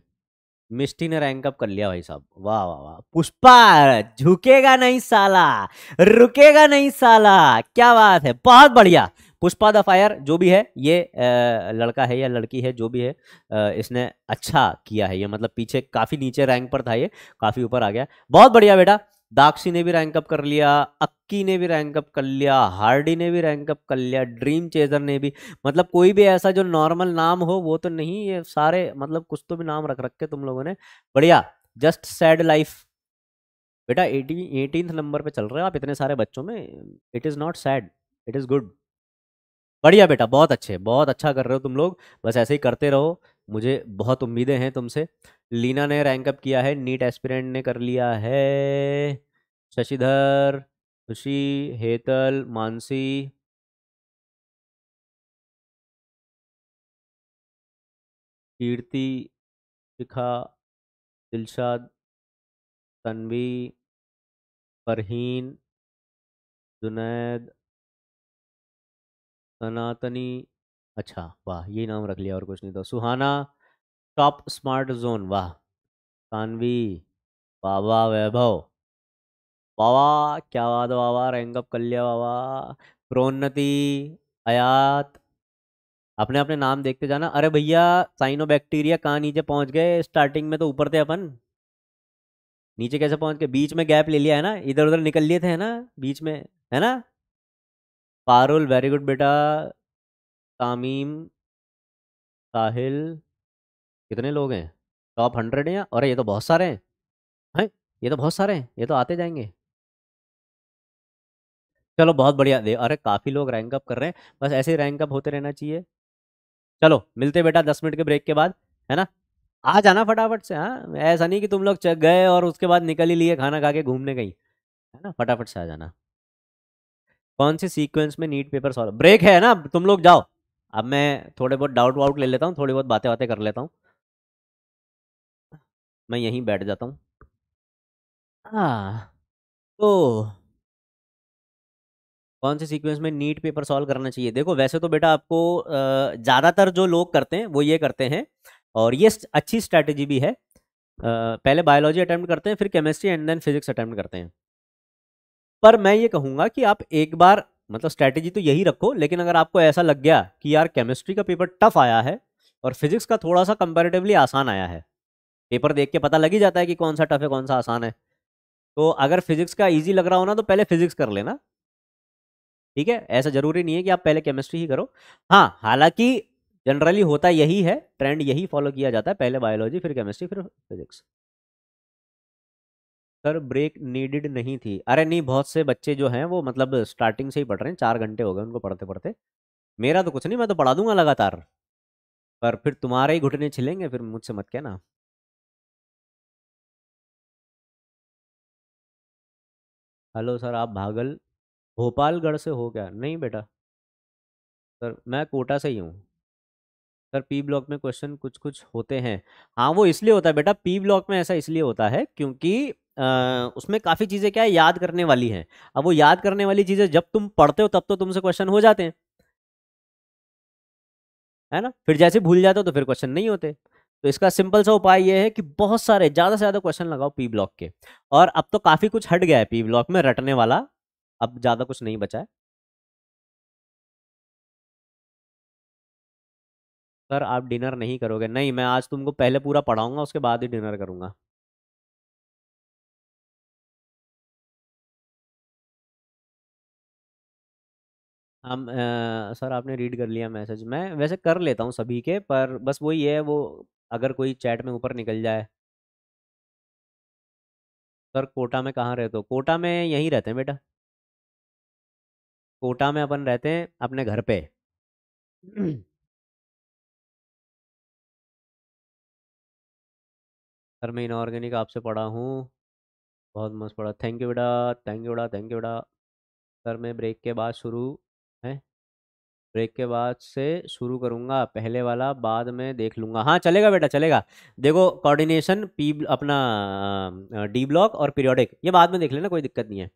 मिस्टी ने रैंक अप कर लिया भाई साहब वाह वाह वाह पुष्पा झुकेगा नहीं साला रुकेगा नहीं साला क्या बात है बहुत बढ़िया पुष्पा द फायर जो भी है ये लड़का है या लड़की है जो भी है इसने अच्छा किया है ये मतलब पीछे काफ़ी नीचे रैंक पर था ये काफ़ी ऊपर आ गया बहुत बढ़िया बेटा दाक्षी ने भी रैंकअप कर लिया अक्की ने भी रैंकअप कर लिया हार्डी ने भी रैंकअप कर लिया ड्रीम चेजर ने भी मतलब कोई भी ऐसा जो नॉर्मल नाम हो वो तो नहीं ये सारे मतलब कुछ तो भी नाम रख रख के तुम लोगों ने बढ़िया जस्ट सैड लाइफ बेटा एटीन एटीनथ नंबर पे चल रहे हो आप इतने सारे बच्चों में it is not sad it is good बढ़िया बेटा बहुत अच्छे बहुत अच्छा कर रहे हो तुम लोग बस ऐसे ही करते रहो मुझे बहुत उम्मीदें हैं तुमसे लीना ने रैंक अप किया है नीट एस्पिरेंट ने कर लिया है शशिधर खुशी हेतल मानसी कीर्ति शिखा दिलशाद तनवी परहीन जुनैद सनातनी अच्छा वाह ये नाम रख लिया और कुछ नहीं तो सुहाना टॉप स्मार्ट जोन वाह कानवी बाबा वैभव बाबा क्या बात बाबा रैंकअप कर लिया बाबा प्रोन्नति आयात अपने अपने नाम देखते जाना अरे भैया साइनो बैक्टीरिया कहाँ नीचे पहुंच गए स्टार्टिंग में तो ऊपर थे अपन नीचे कैसे पहुंच गए बीच में गैप ले लिया है ना इधर उधर निकल लिए थे है ना बीच में है ना पारुल वेरी गुड बेटा तामीम साहिल कितने लोग हैं टॉप हंड्रेड हैं अरे ये तो बहुत सारे हैं हैं ये तो बहुत सारे हैं ये तो आते जाएंगे चलो बहुत बढ़िया दे अरे काफ़ी लोग रैंक अप कर रहे हैं बस ऐसे ही रैंक अप होते रहना चाहिए चलो मिलते बेटा दस मिनट के ब्रेक के बाद है ना आ जाना फटाफट से हाँ ऐसा नहीं कि तुम लोग गए और उसके बाद निकल ही लिए खाना खा के घूमने गई है ना फटाफट से आ जाना कौन से सीक्वेंस में नीट पेपर सॉल्व ब्रेक है ना तुम लोग जाओ अब मैं थोड़े बहुत डाउट वाउट ले लेता हूँ थोड़ी बहुत बातें बातें कर लेता हूँ मैं यहीं बैठ जाता हूँ हाँ तो कौन से सीक्वेंस में नीट पेपर सॉल्व करना चाहिए देखो वैसे तो बेटा आपको ज़्यादातर जो लोग करते हैं वो ये करते हैं और ये अच्छी स्ट्रैटेजी भी है पहले बायोलॉजी अटैम्प्ट करते हैं फिर chemistry and then physics attempt करते हैं पर मैं ये कहूंगा कि आप एक बार मतलब स्ट्रैटेजी तो यही रखो लेकिन अगर आपको ऐसा लग गया कि यार केमिस्ट्री का पेपर टफ आया है और फिजिक्स का थोड़ा सा कंपेरेटिवली आसान आया है पेपर देख के पता लग ही जाता है कि कौन सा टफ है कौन सा आसान है तो अगर फिजिक्स का ईजी लग रहा हो ना तो पहले फिजिक्स कर लेना ठीक है ऐसा जरूरी नहीं है कि आप पहले केमिस्ट्री ही करो हाँ हालांकि जनरली होता यही है ट्रेंड यही फॉलो किया जाता है पहले बायोलॉजी फिर केमिस्ट्री फिर फिजिक्स सर ब्रेक नीडेड नहीं थी अरे नहीं बहुत से बच्चे जो हैं वो मतलब स्टार्टिंग से ही पढ़ रहे हैं चार घंटे हो गए उनको पढ़ते पढ़ते मेरा तो कुछ नहीं मैं तो पढ़ा दूंगा लगातार पर फिर तुम्हारे ही घुटने छिलेंगे फिर मुझसे मत कहना हेलो सर आप भागल भोपालगढ़ से हो क्या नहीं बेटा सर मैं कोटा से ही हूँ सर पी ब्लॉक में क्वेश्चन कुछ कुछ होते हैं हाँ वो इसलिए होता है बेटा पी ब्लॉक में ऐसा इसलिए होता है क्योंकि उसमें काफ़ी चीज़ें क्या है याद करने वाली हैं अब वो याद करने वाली चीज़ें जब तुम पढ़ते हो तब तो तुमसे क्वेश्चन हो जाते हैं है ना फिर जैसे भूल जाते हो तो फिर क्वेश्चन नहीं होते तो इसका सिंपल सा उपाय यह है कि बहुत सारे ज़्यादा से ज़्यादा क्वेश्चन लगाओ पी ब्लॉक के और अब तो काफ़ी कुछ हट गया है पी ब्लॉक में रटने वाला अब ज़्यादा कुछ नहीं बचा है सर आप डिनर नहीं करोगे नहीं मैं आज तुमको पहले पूरा पढ़ाऊंगा उसके बाद ही डिनर करूंगा हम आ, सर आपने रीड कर लिया मैसेज मैं वैसे कर लेता हूँ सभी के पर बस वही है वो अगर कोई चैट में ऊपर निकल जाए सर कोटा में कहाँ रहते हो कोटा में यहीं रहते हैं बेटा कोटा में अपन रहते हैं अपने घर पे सर मैं इनऑर्गेनिक आपसे पढ़ा हूँ बहुत मस्त पढ़ा थैंक यू बेटा थैंक यू बेटा थैंक यू बेटा सर मैं ब्रेक के बाद शुरू ब्रेक के बाद से शुरू करूंगा पहले वाला बाद में देख लूंगा हाँ चलेगा बेटा चलेगा देखो कोऑर्डिनेशन पी अपना डी ब्लॉक और पीरियोडिक ये बाद में देख लेना कोई दिक्कत नहीं है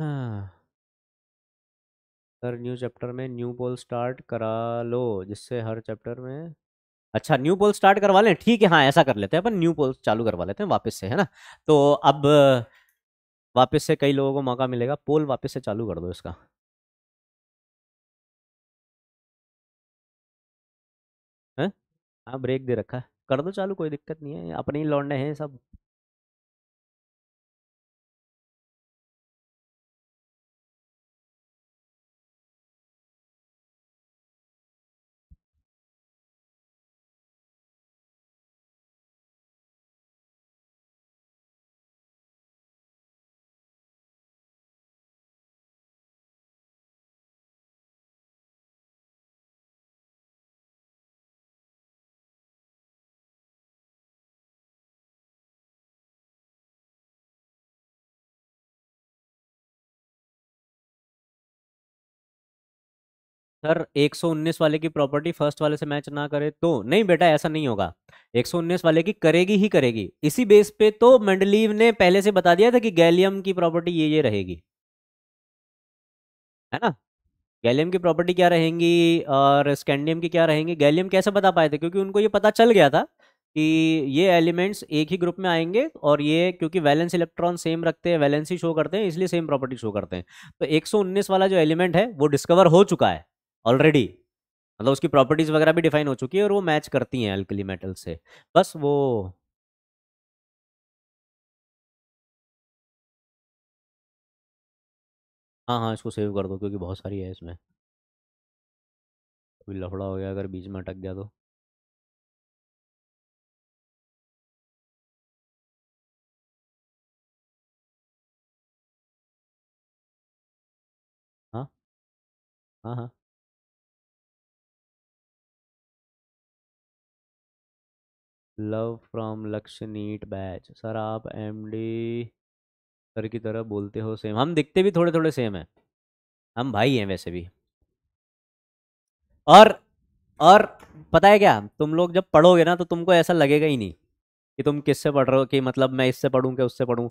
हाँ सर न्यू चैप्टर में न्यू पोल स्टार्ट करा लो जिससे हर चैप्टर में अच्छा न्यू पोल स्टार्ट करवा लें ठीक है हाँ ऐसा कर लेते हैं अपन न्यू पोल चालू करवा लेते हैं वापस से है ना तो अब वापस से कई लोगों को मौका मिलेगा पोल वापस से चालू कर दो इसका है हाँ ब्रेक दे रखा है कर दो चालू कोई दिक्कत नहीं है अपने ही लौंडे हैं सब सर 119 वाले की प्रॉपर्टी फर्स्ट वाले से मैच ना करे तो नहीं बेटा ऐसा नहीं होगा 119 वाले की करेगी ही करेगी इसी बेस पे तो मंडलीव ने पहले से बता दिया था कि गैलियम की प्रॉपर्टी ये ये रहेगी है ना गैलियम की प्रॉपर्टी क्या रहेंगी और स्कैंडियम की क्या रहेंगी गैलियम कैसे बता पाए थे क्योंकि उनको ये पता चल गया था कि ये एलिमेंट्स एक ही ग्रुप में आएंगे और ये क्योंकि वैलेंस इलेक्ट्रॉन सेम रखते हैं वैलेंसी शो करते हैं इसलिए सेम प्रॉपर्टी शो करते हैं तो 119 वाला जो एलिमेंट है वो डिस्कवर हो चुका है ऑलरेडी मतलब उसकी प्रॉपर्टीज़ वगैरह भी डिफाइन हो चुकी है और वो मैच करती हैं अल्कली मेटल से बस वो हाँ हाँ इसको सेव कर दो क्योंकि बहुत सारी है इसमें कोई लफड़ा हो गया अगर बीच में अटक गया तो हाँ हाँ हाँ love from Lakshya NEET batch sir आप एमडी सर की तरह बोलते हो सेम हम दिखते भी थोड़े थोड़े सेम हैं हम भाई हैं वैसे भी और और पता है क्या तुम लोग जब पढ़ोगे ना तो तुमको ऐसा लगेगा ही नहीं कि तुम किससे पढ़ रहे हो कि मतलब मैं इससे पढ़ूँ कि उससे पढ़ूँ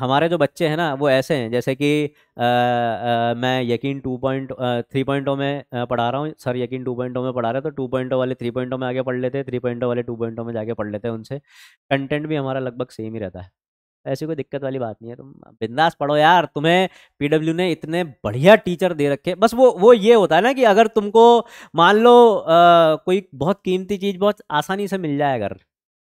हमारे जो बच्चे हैं ना वो ऐसे हैं जैसे कि आ, आ, मैं यकीन टू पॉइंट थ्री पॉइंटों में पढ़ा रहा हूँ सर यकीन टू पॉइंटों में पढ़ा रहे तो टू पॉइंटों वाले थ्री पॉइंटों में आगे पढ़ लेते हैं थ्री पॉइंटों वाले टू पॉइंटों में जाके पढ़ लेते हैं उनसे कंटेंट भी हमारा लगभग सेम ही रहता है ऐसी कोई दिक्कत वाली बात नहीं है तुम बिंदास पढ़ो यार तुम्हें पीडब्ल्यू ने इतने बढ़िया टीचर दे रखे बस वो वो ये होता है ना कि अगर तुमको मान लो आ, कोई बहुत कीमती चीज़ बहुत आसानी से मिल जाए अगर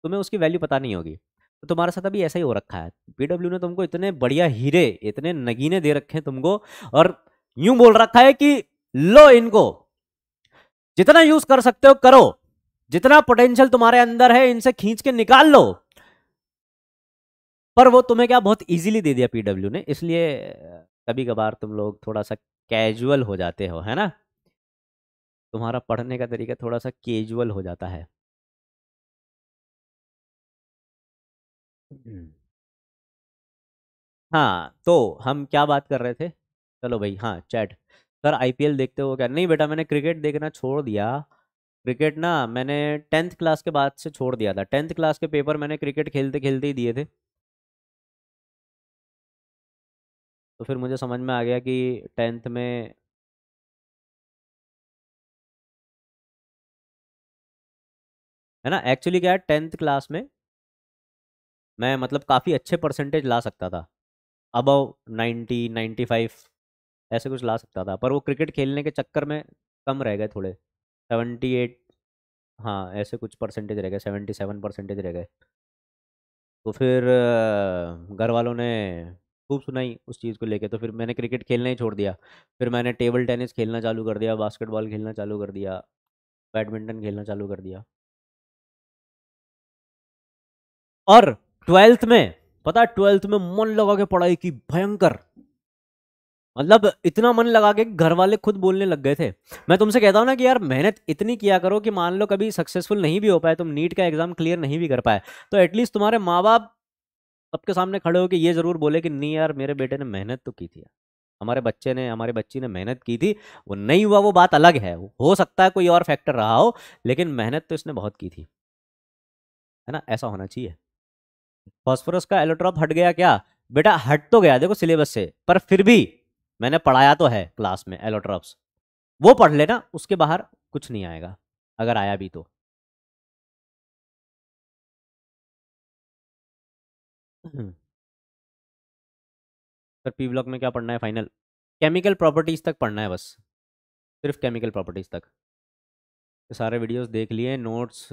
तुम्हें उसकी वैल्यू पता नहीं होगी तो तुम्हारे साथ अभी ऐसा ही हो रखा है पीडब्ल्यू ने तुमको इतने बढ़िया हीरे इतने नगीने दे रखे हैं तुमको और यूं बोल रखा है कि लो इनको जितना यूज कर सकते हो करो जितना पोटेंशियल तुम्हारे अंदर है इनसे खींच के निकाल लो पर वो तुम्हें क्या बहुत इजीली दे दिया पीडब्ल्यू ने इसलिए कभी कभार तुम लोग थोड़ा सा कैजुअल हो जाते हो है ना तुम्हारा पढ़ने का तरीका थोड़ा सा कैजुअल हो जाता है हम्म। हाँ तो हम क्या बात कर रहे थे चलो भाई हाँ चैट सर आईपीएल देखते हो क्या नहीं बेटा मैंने क्रिकेट देखना छोड़ दिया क्रिकेट ना मैंने टेंथ क्लास के बाद से छोड़ दिया था टेंथ क्लास के पेपर मैंने क्रिकेट खेलते खेलते ही दिए थे तो फिर मुझे समझ में आ गया कि टेंथ में है ना एक्चुअली क्या है टेंथ क्लास में मैं मतलब काफ़ी अच्छे परसेंटेज ला सकता था अबव नाइन्टी नाइन्टी फाइव ऐसे कुछ ला सकता था पर वो क्रिकेट खेलने के चक्कर में कम रह गए थोड़े सेवेंटी एट हाँ ऐसे कुछ परसेंटेज रह गए सेवेंटी सेवन परसेंटेज रह गए तो फिर घर वालों ने खूब सुनाई उस चीज़ को लेके तो फिर मैंने क्रिकेट खेलना ही छोड़ दिया फिर मैंने टेबल टेनिस खेलना चालू कर दिया बास्केटबॉल खेलना चालू कर दिया बैडमिंटन खेलना चालू कर दिया और ट्वेल्थ में पता ट्वेल्थ में मन लगा के पढ़ाई की भयंकर मतलब इतना मन लगा के घर वाले खुद बोलने लग गए थे मैं तुमसे कहता हूँ ना कि यार मेहनत इतनी किया करो कि मान लो कभी सक्सेसफुल नहीं भी हो पाए तुम नीट का एग्जाम क्लियर नहीं भी कर पाए तो एटलीस्ट तुम्हारे माँ बाप सबके सामने खड़े हो कि ये जरूर बोले कि नहीं यार मेरे बेटे ने मेहनत तो की थी हमारे बच्चे ने हमारे बच्ची ने मेहनत की थी वो नहीं हुआ वो बात अलग है हो सकता है कोई और फैक्टर रहा हो लेकिन मेहनत तो इसने बहुत की थी है ना ऐसा होना चाहिए फॉस्फोरस का एलोट्रॉप हट गया क्या बेटा हट तो गया देखो सिलेबस से पर फिर भी मैंने पढ़ाया तो है क्लास में एलोट्रॉप्स वो पढ़ लेना उसके बाहर कुछ नहीं आएगा अगर आया भी तो सर पी ब्लॉक में क्या पढ़ना है फाइनल केमिकल प्रॉपर्टीज तक पढ़ना है बस सिर्फ केमिकल प्रॉपर्टीज तक सारे वीडियोस देख लिए नोट्स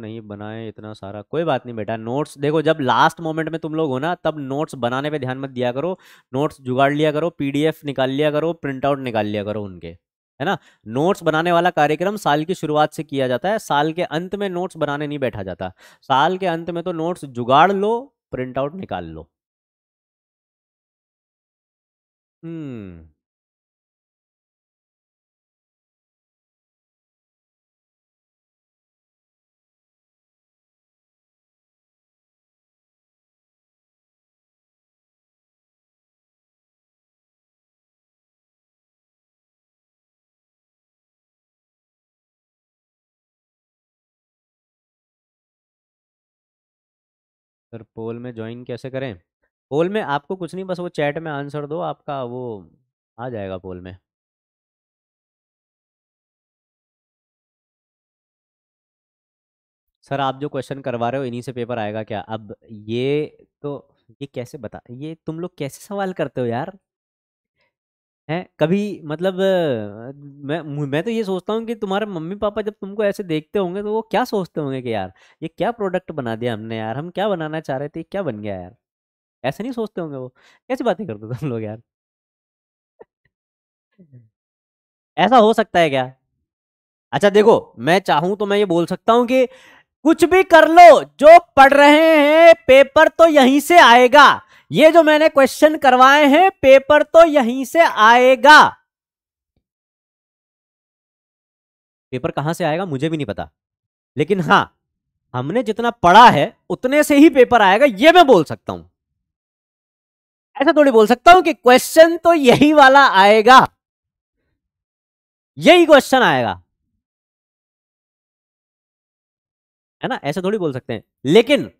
नहीं बनाए इतना सारा कोई बात नहीं बेटा नोट्स देखो जब लास्ट मोमेंट में तुम लोग हो ना तब नोट्स बनाने पे ध्यान मत दिया करो नोट्स जुगाड़ लिया करो पीडीएफ निकाल लिया करो प्रिंट आउट निकाल लिया करो उनके है ना नोट्स बनाने वाला कार्यक्रम साल की शुरुआत से किया जाता है साल के अंत में नोट्स बनाने नहीं बैठा जाता साल के अंत में तो नोट्स जुगाड़ लो प्रिंट आउट निकाल लो हम्म फिर पोल में ज्वाइन कैसे करें पोल में आपको कुछ नहीं बस वो चैट में आंसर दो आपका वो आ जाएगा पोल में सर आप जो क्वेश्चन करवा रहे हो इन्हीं से पेपर आएगा क्या अब ये तो ये कैसे बता ये तुम लोग कैसे सवाल करते हो यार हैं कभी मतलब मैं मैं तो ये सोचता हूँ कि तुम्हारे मम्मी-पापा जब तुमको ऐसे देखते होंगे तो वो क्या सोचते होंगे कि यार, ये क्या प्रोडक्ट बना दिया हमने यार, हम क्या बनाना चाह रहे थे, क्या बन गया यार? ऐसे नहीं सोचते होंगे वो? कैसी बातें करते हो तुम लोग यार? ऐसा हो सकता है क्या? अच्छा देखो, मैं चाहूँ तो मैं ये बोल सकता हूँ कि कुछ भी कर लो, जो पढ़ रहे हैं पेपर तो यहीं से आएगा। ये जो मैंने क्वेश्चन करवाए हैं पेपर तो यहीं से आएगा पेपर कहां से आएगा मुझे भी नहीं पता लेकिन हां हमने जितना पढ़ा है उतने से ही पेपर आएगा ये मैं बोल सकता हूं ऐसा थोड़ी बोल सकता हूं कि क्वेश्चन तो यही वाला आएगा यही क्वेश्चन आएगा है ना ऐसा थोड़ी बोल सकते हैं लेकिन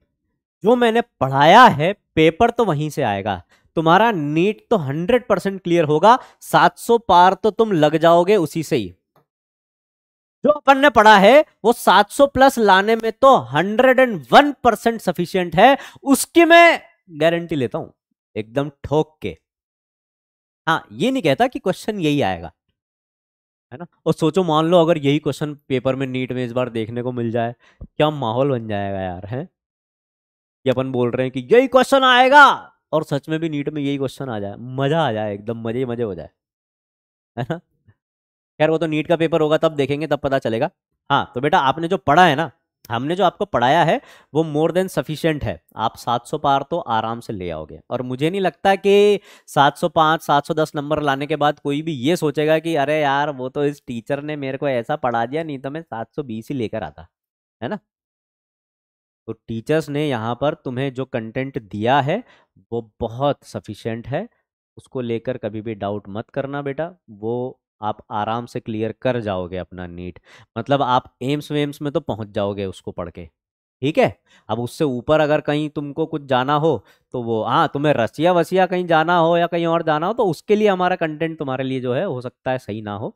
जो मैंने पढ़ाया है पेपर तो वहीं से आएगा तुम्हारा नीट तो 100 परसेंट क्लियर होगा 700 पार तो तुम लग जाओगे उसी से ही जो अपन ने पढ़ा है वो 700 प्लस लाने में तो 101 परसेंट सफिशियंट है उसकी मैं गारंटी लेता हूं एकदम ठोक के हाँ ये नहीं कहता कि क्वेश्चन यही आएगा है ना और सोचो मान लो अगर यही क्वेश्चन पेपर में नीट में इस बार देखने को मिल जाए क्या माहौल बन जाएगा यार है कि अपन बोल रहे हैं कि यही क्वेश्चन आएगा और सच में भी नीट में यही क्वेश्चन आ जाए मजा आ जाए एकदम मजे ही मजे हो जाए है ना खैर वो तो नीट का पेपर होगा तब देखेंगे तब पता चलेगा हाँ तो बेटा आपने जो पढ़ा है ना हमने जो आपको पढ़ाया है वो मोर देन सफिशियंट है आप 700 पार तो आराम से ले आओगे और मुझे नहीं लगता कि 705 710 नंबर लाने के बाद कोई भी ये सोचेगा कि अरे यार वो तो इस टीचर ने मेरे को ऐसा पढ़ा दिया नहीं तो मैं 720 ही लेकर आता है ना तो टीचर्स ने यहाँ पर तुम्हें जो कंटेंट दिया है वो बहुत सफिशेंट है उसको लेकर कभी भी डाउट मत करना बेटा वो आप आराम से क्लियर कर जाओगे अपना नीट मतलब आप एम्स वेम्स में तो पहुंच जाओगे उसको पढ़ के ठीक है अब उससे ऊपर अगर कहीं तुमको कुछ जाना हो तो वो हाँ तुम्हें रसिया वसिया कहीं जाना हो या कहीं और जाना हो तो उसके लिए हमारा कंटेंट तुम्हारे लिए जो है हो सकता है सही ना हो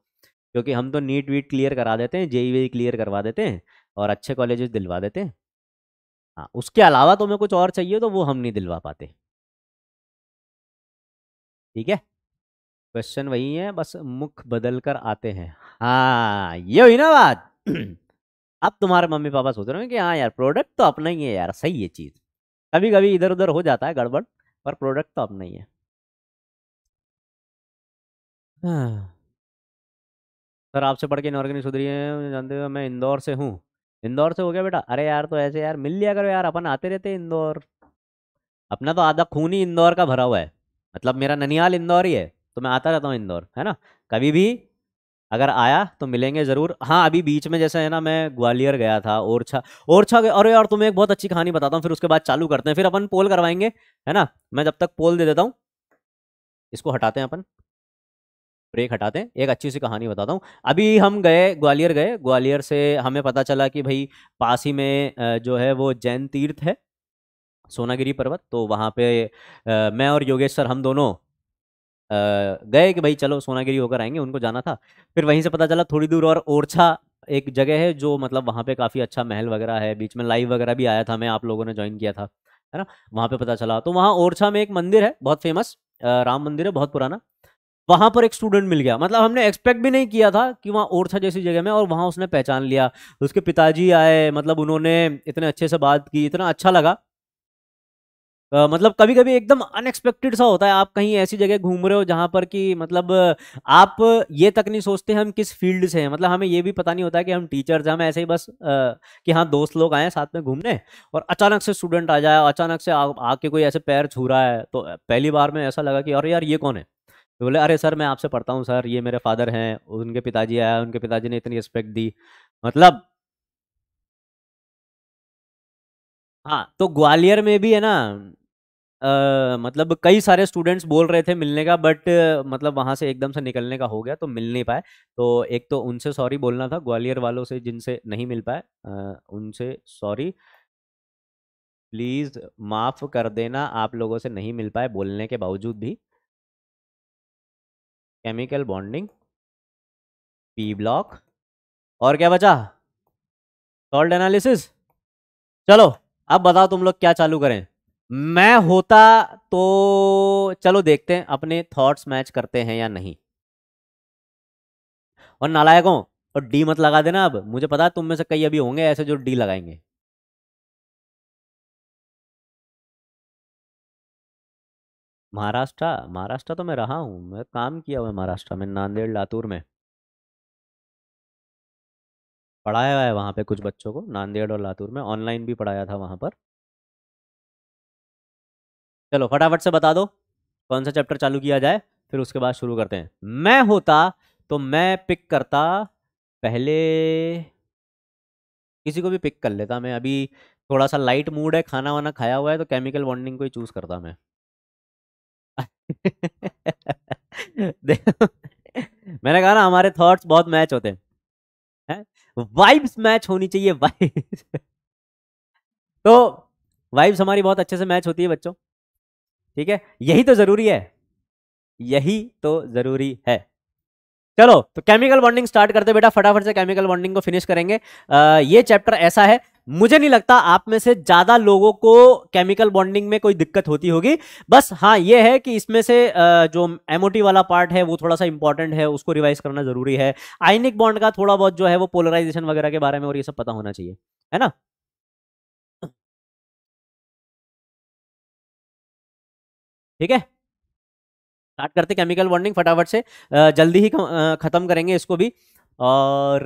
क्योंकि हम तो नीट वीट क्लियर करा देते हैं जेई वेई क्लियर करवा देते हैं और अच्छे कॉलेजेस दिलवा देते हैं हाँ उसके अलावा तुम्हें कुछ और चाहिए तो वो हम नहीं दिलवा पाते ठीक है क्वेश्चन वही है बस मुख बदल कर आते हैं हाँ ये हुई ना बात अब तुम्हारे मम्मी पापा सोच रहे हैं कि हाँ यार प्रोडक्ट तो अपना ही है यार सही है चीज़ कभी कभी इधर उधर हो जाता है गड़बड़ पर प्रोडक्ट तो अपना ही है हाँ। सर आपसे पढ़ के इनऑर्गेनिक सुधरी है जानते हो मैं इंदौर से हूँ इंदौर से हो गया बेटा अरे यार तो ऐसे यार मिल लिया करो यार अपन आते रहते इंदौर अपना तो आधा खून ही इंदौर का भरा हुआ है मतलब मेरा ननिहाल इंदौर ही है तो मैं आता रहता हूँ इंदौर है ना कभी भी अगर आया तो मिलेंगे ज़रूर हाँ अभी बीच में जैसे है ना मैं ग्वालियर गया था ओरछा ओरछा गया अरे यार तुम्हें एक बहुत अच्छी कहानी बताता हूँ फिर उसके बाद चालू करते हैं फिर अपन पोल करवाएंगे है ना मैं जब तक पोल दे देता हूँ इसको हटाते हैं अपन ब्रेक हटाते हैं एक अच्छी सी कहानी बताता हूँ अभी हम गए ग्वालियर गए ग्वालियर से हमें पता चला कि भाई पास ही में जो है वो जैन तीर्थ है सोनागिरी पर्वत तो वहाँ पे मैं और योगेश सर हम दोनों गए कि भाई चलो सोनागिरी होकर आएंगे उनको जाना था फिर वहीं से पता चला थोड़ी दूर और ओरछा एक जगह है जो मतलब वहाँ पे काफ़ी अच्छा महल वगैरह है बीच में लाइव वगैरह भी आया था मैं आप लोगों ने ज्वाइन किया था है ना वहाँ पे पता चला तो वहाँ ओरछा में एक मंदिर है बहुत फेमस राम मंदिर है बहुत पुराना वहां पर एक स्टूडेंट मिल गया मतलब हमने एक्सपेक्ट भी नहीं किया था कि वहाँ ओरछा जैसी जगह में और वहाँ उसने पहचान लिया उसके पिताजी आए मतलब उन्होंने इतने अच्छे से बात की इतना अच्छा लगा Uh, मतलब कभी कभी एकदम अनएक्सपेक्टेड सा होता है आप कहीं ऐसी जगह घूम रहे हो जहां पर कि मतलब आप ये तक नहीं सोचते हम किस फील्ड से हैं मतलब हमें ये भी पता नहीं होता कि हम टीचर्स हैं हम ऐसे ही बस uh, कि हाँ दोस्त लोग आए साथ में घूमने और अचानक से स्टूडेंट आ जाए अचानक से आ, आके कोई ऐसे पैर छू रहा है तो पहली बार में ऐसा लगा कि अरे यार ये कौन है तो बोले अरे सर मैं आपसे पढ़ता हूँ सर ये मेरे फादर हैं उनके पिताजी आया उनके पिताजी ने इतनी रिस्पेक्ट दी मतलब हाँ तो ग्वालियर में भी है ना आ, मतलब कई सारे स्टूडेंट्स बोल रहे थे मिलने का बट मतलब वहाँ से एकदम से निकलने का हो गया तो मिल नहीं पाए तो एक तो उनसे सॉरी बोलना था ग्वालियर वालों से जिनसे नहीं मिल पाए उनसे सॉरी प्लीज़ माफ़ कर देना आप लोगों से नहीं मिल पाए बोलने के बावजूद भी केमिकल बॉन्डिंग पी ब्लॉक और क्या बचा सॉल्ट एनालिसिस चलो अब बताओ तुम लोग क्या चालू करें मैं होता तो चलो देखते हैं अपने थॉट्स मैच करते हैं या नहीं और नालायकों और डी मत लगा देना अब मुझे पता है तुम में से कई अभी होंगे ऐसे जो डी लगाएंगे महाराष्ट्र महाराष्ट्र तो मैं रहा हूँ मैं काम किया हुआ है महाराष्ट्र में नांदेड़ लातूर में पढ़ाया हुआ है वहाँ पे कुछ बच्चों को नांदेड़ और लातूर में ऑनलाइन भी पढ़ाया था वहाँ पर चलो फटाफट से बता दो कौन सा चैप्टर चालू किया जाए फिर उसके बाद शुरू करते हैं मैं होता तो मैं पिक करता पहले किसी को भी पिक कर लेता मैं अभी थोड़ा सा लाइट मूड है खाना वाना खाया हुआ है तो केमिकल बॉन्डिंग को ही चूज़ करता मैं मैंने कहा ना हमारे थॉट्स बहुत मैच होते हैं वाइब्स मैच होनी चाहिए वाइब्स तो वाइब्स हमारी बहुत अच्छे से मैच होती है बच्चों ठीक है यही तो जरूरी है यही तो जरूरी है चलो तो केमिकल बॉन्डिंग स्टार्ट करते बेटा फटाफट से केमिकल बॉन्डिंग को फिनिश करेंगे आ, ये चैप्टर ऐसा है मुझे नहीं लगता आप में से ज्यादा लोगों को केमिकल बॉन्डिंग में कोई दिक्कत होती होगी बस हाँ ये है कि इसमें से जो एमओटी वाला पार्ट है वो थोड़ा सा इंपॉर्टेंट है उसको रिवाइज करना जरूरी है आइनिक बॉन्ड का थोड़ा बहुत जो है वो पोलराइजेशन वगैरह के बारे में और ये सब पता होना चाहिए है ना ठीक है स्टार्ट करते केमिकल बॉन्डिंग फटाफट से जल्दी ही खत्म करेंगे इसको भी और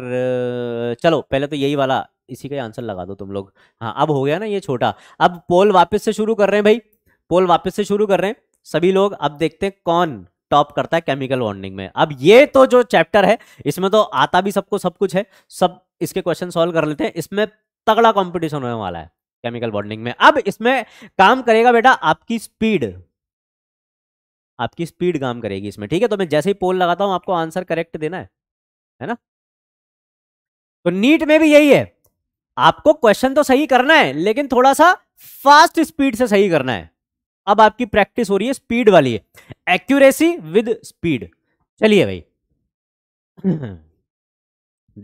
चलो पहले तो यही वाला इसी का आंसर लगा दो तुम लोग हाँ अब हो गया ना ये छोटा अब पोल वापस से शुरू कर रहे हैं भाई पोल वापस से शुरू कर रहे हैं सभी लोग अब देखते हैं कौन टॉप करता है केमिकल वार्निंग में अब ये तो जो चैप्टर है इसमें तो आता भी सबको सब कुछ है सब इसके क्वेश्चन सॉल्व कर लेते हैं इसमें तगड़ा कॉम्पिटिशन होने वाला है केमिकल बॉन्डिंग में अब इसमें काम करेगा बेटा आपकी स्पीड आपकी स्पीड काम करेगी इसमें ठीक है तो मैं जैसे ही पोल लगाता हूं आपको आंसर करेक्ट देना है है ना तो नीट में भी यही है आपको क्वेश्चन तो सही करना है लेकिन थोड़ा सा फास्ट स्पीड से सही करना है अब आपकी प्रैक्टिस हो रही है स्पीड वाली है एक्यूरेसी विद स्पीड चलिए भाई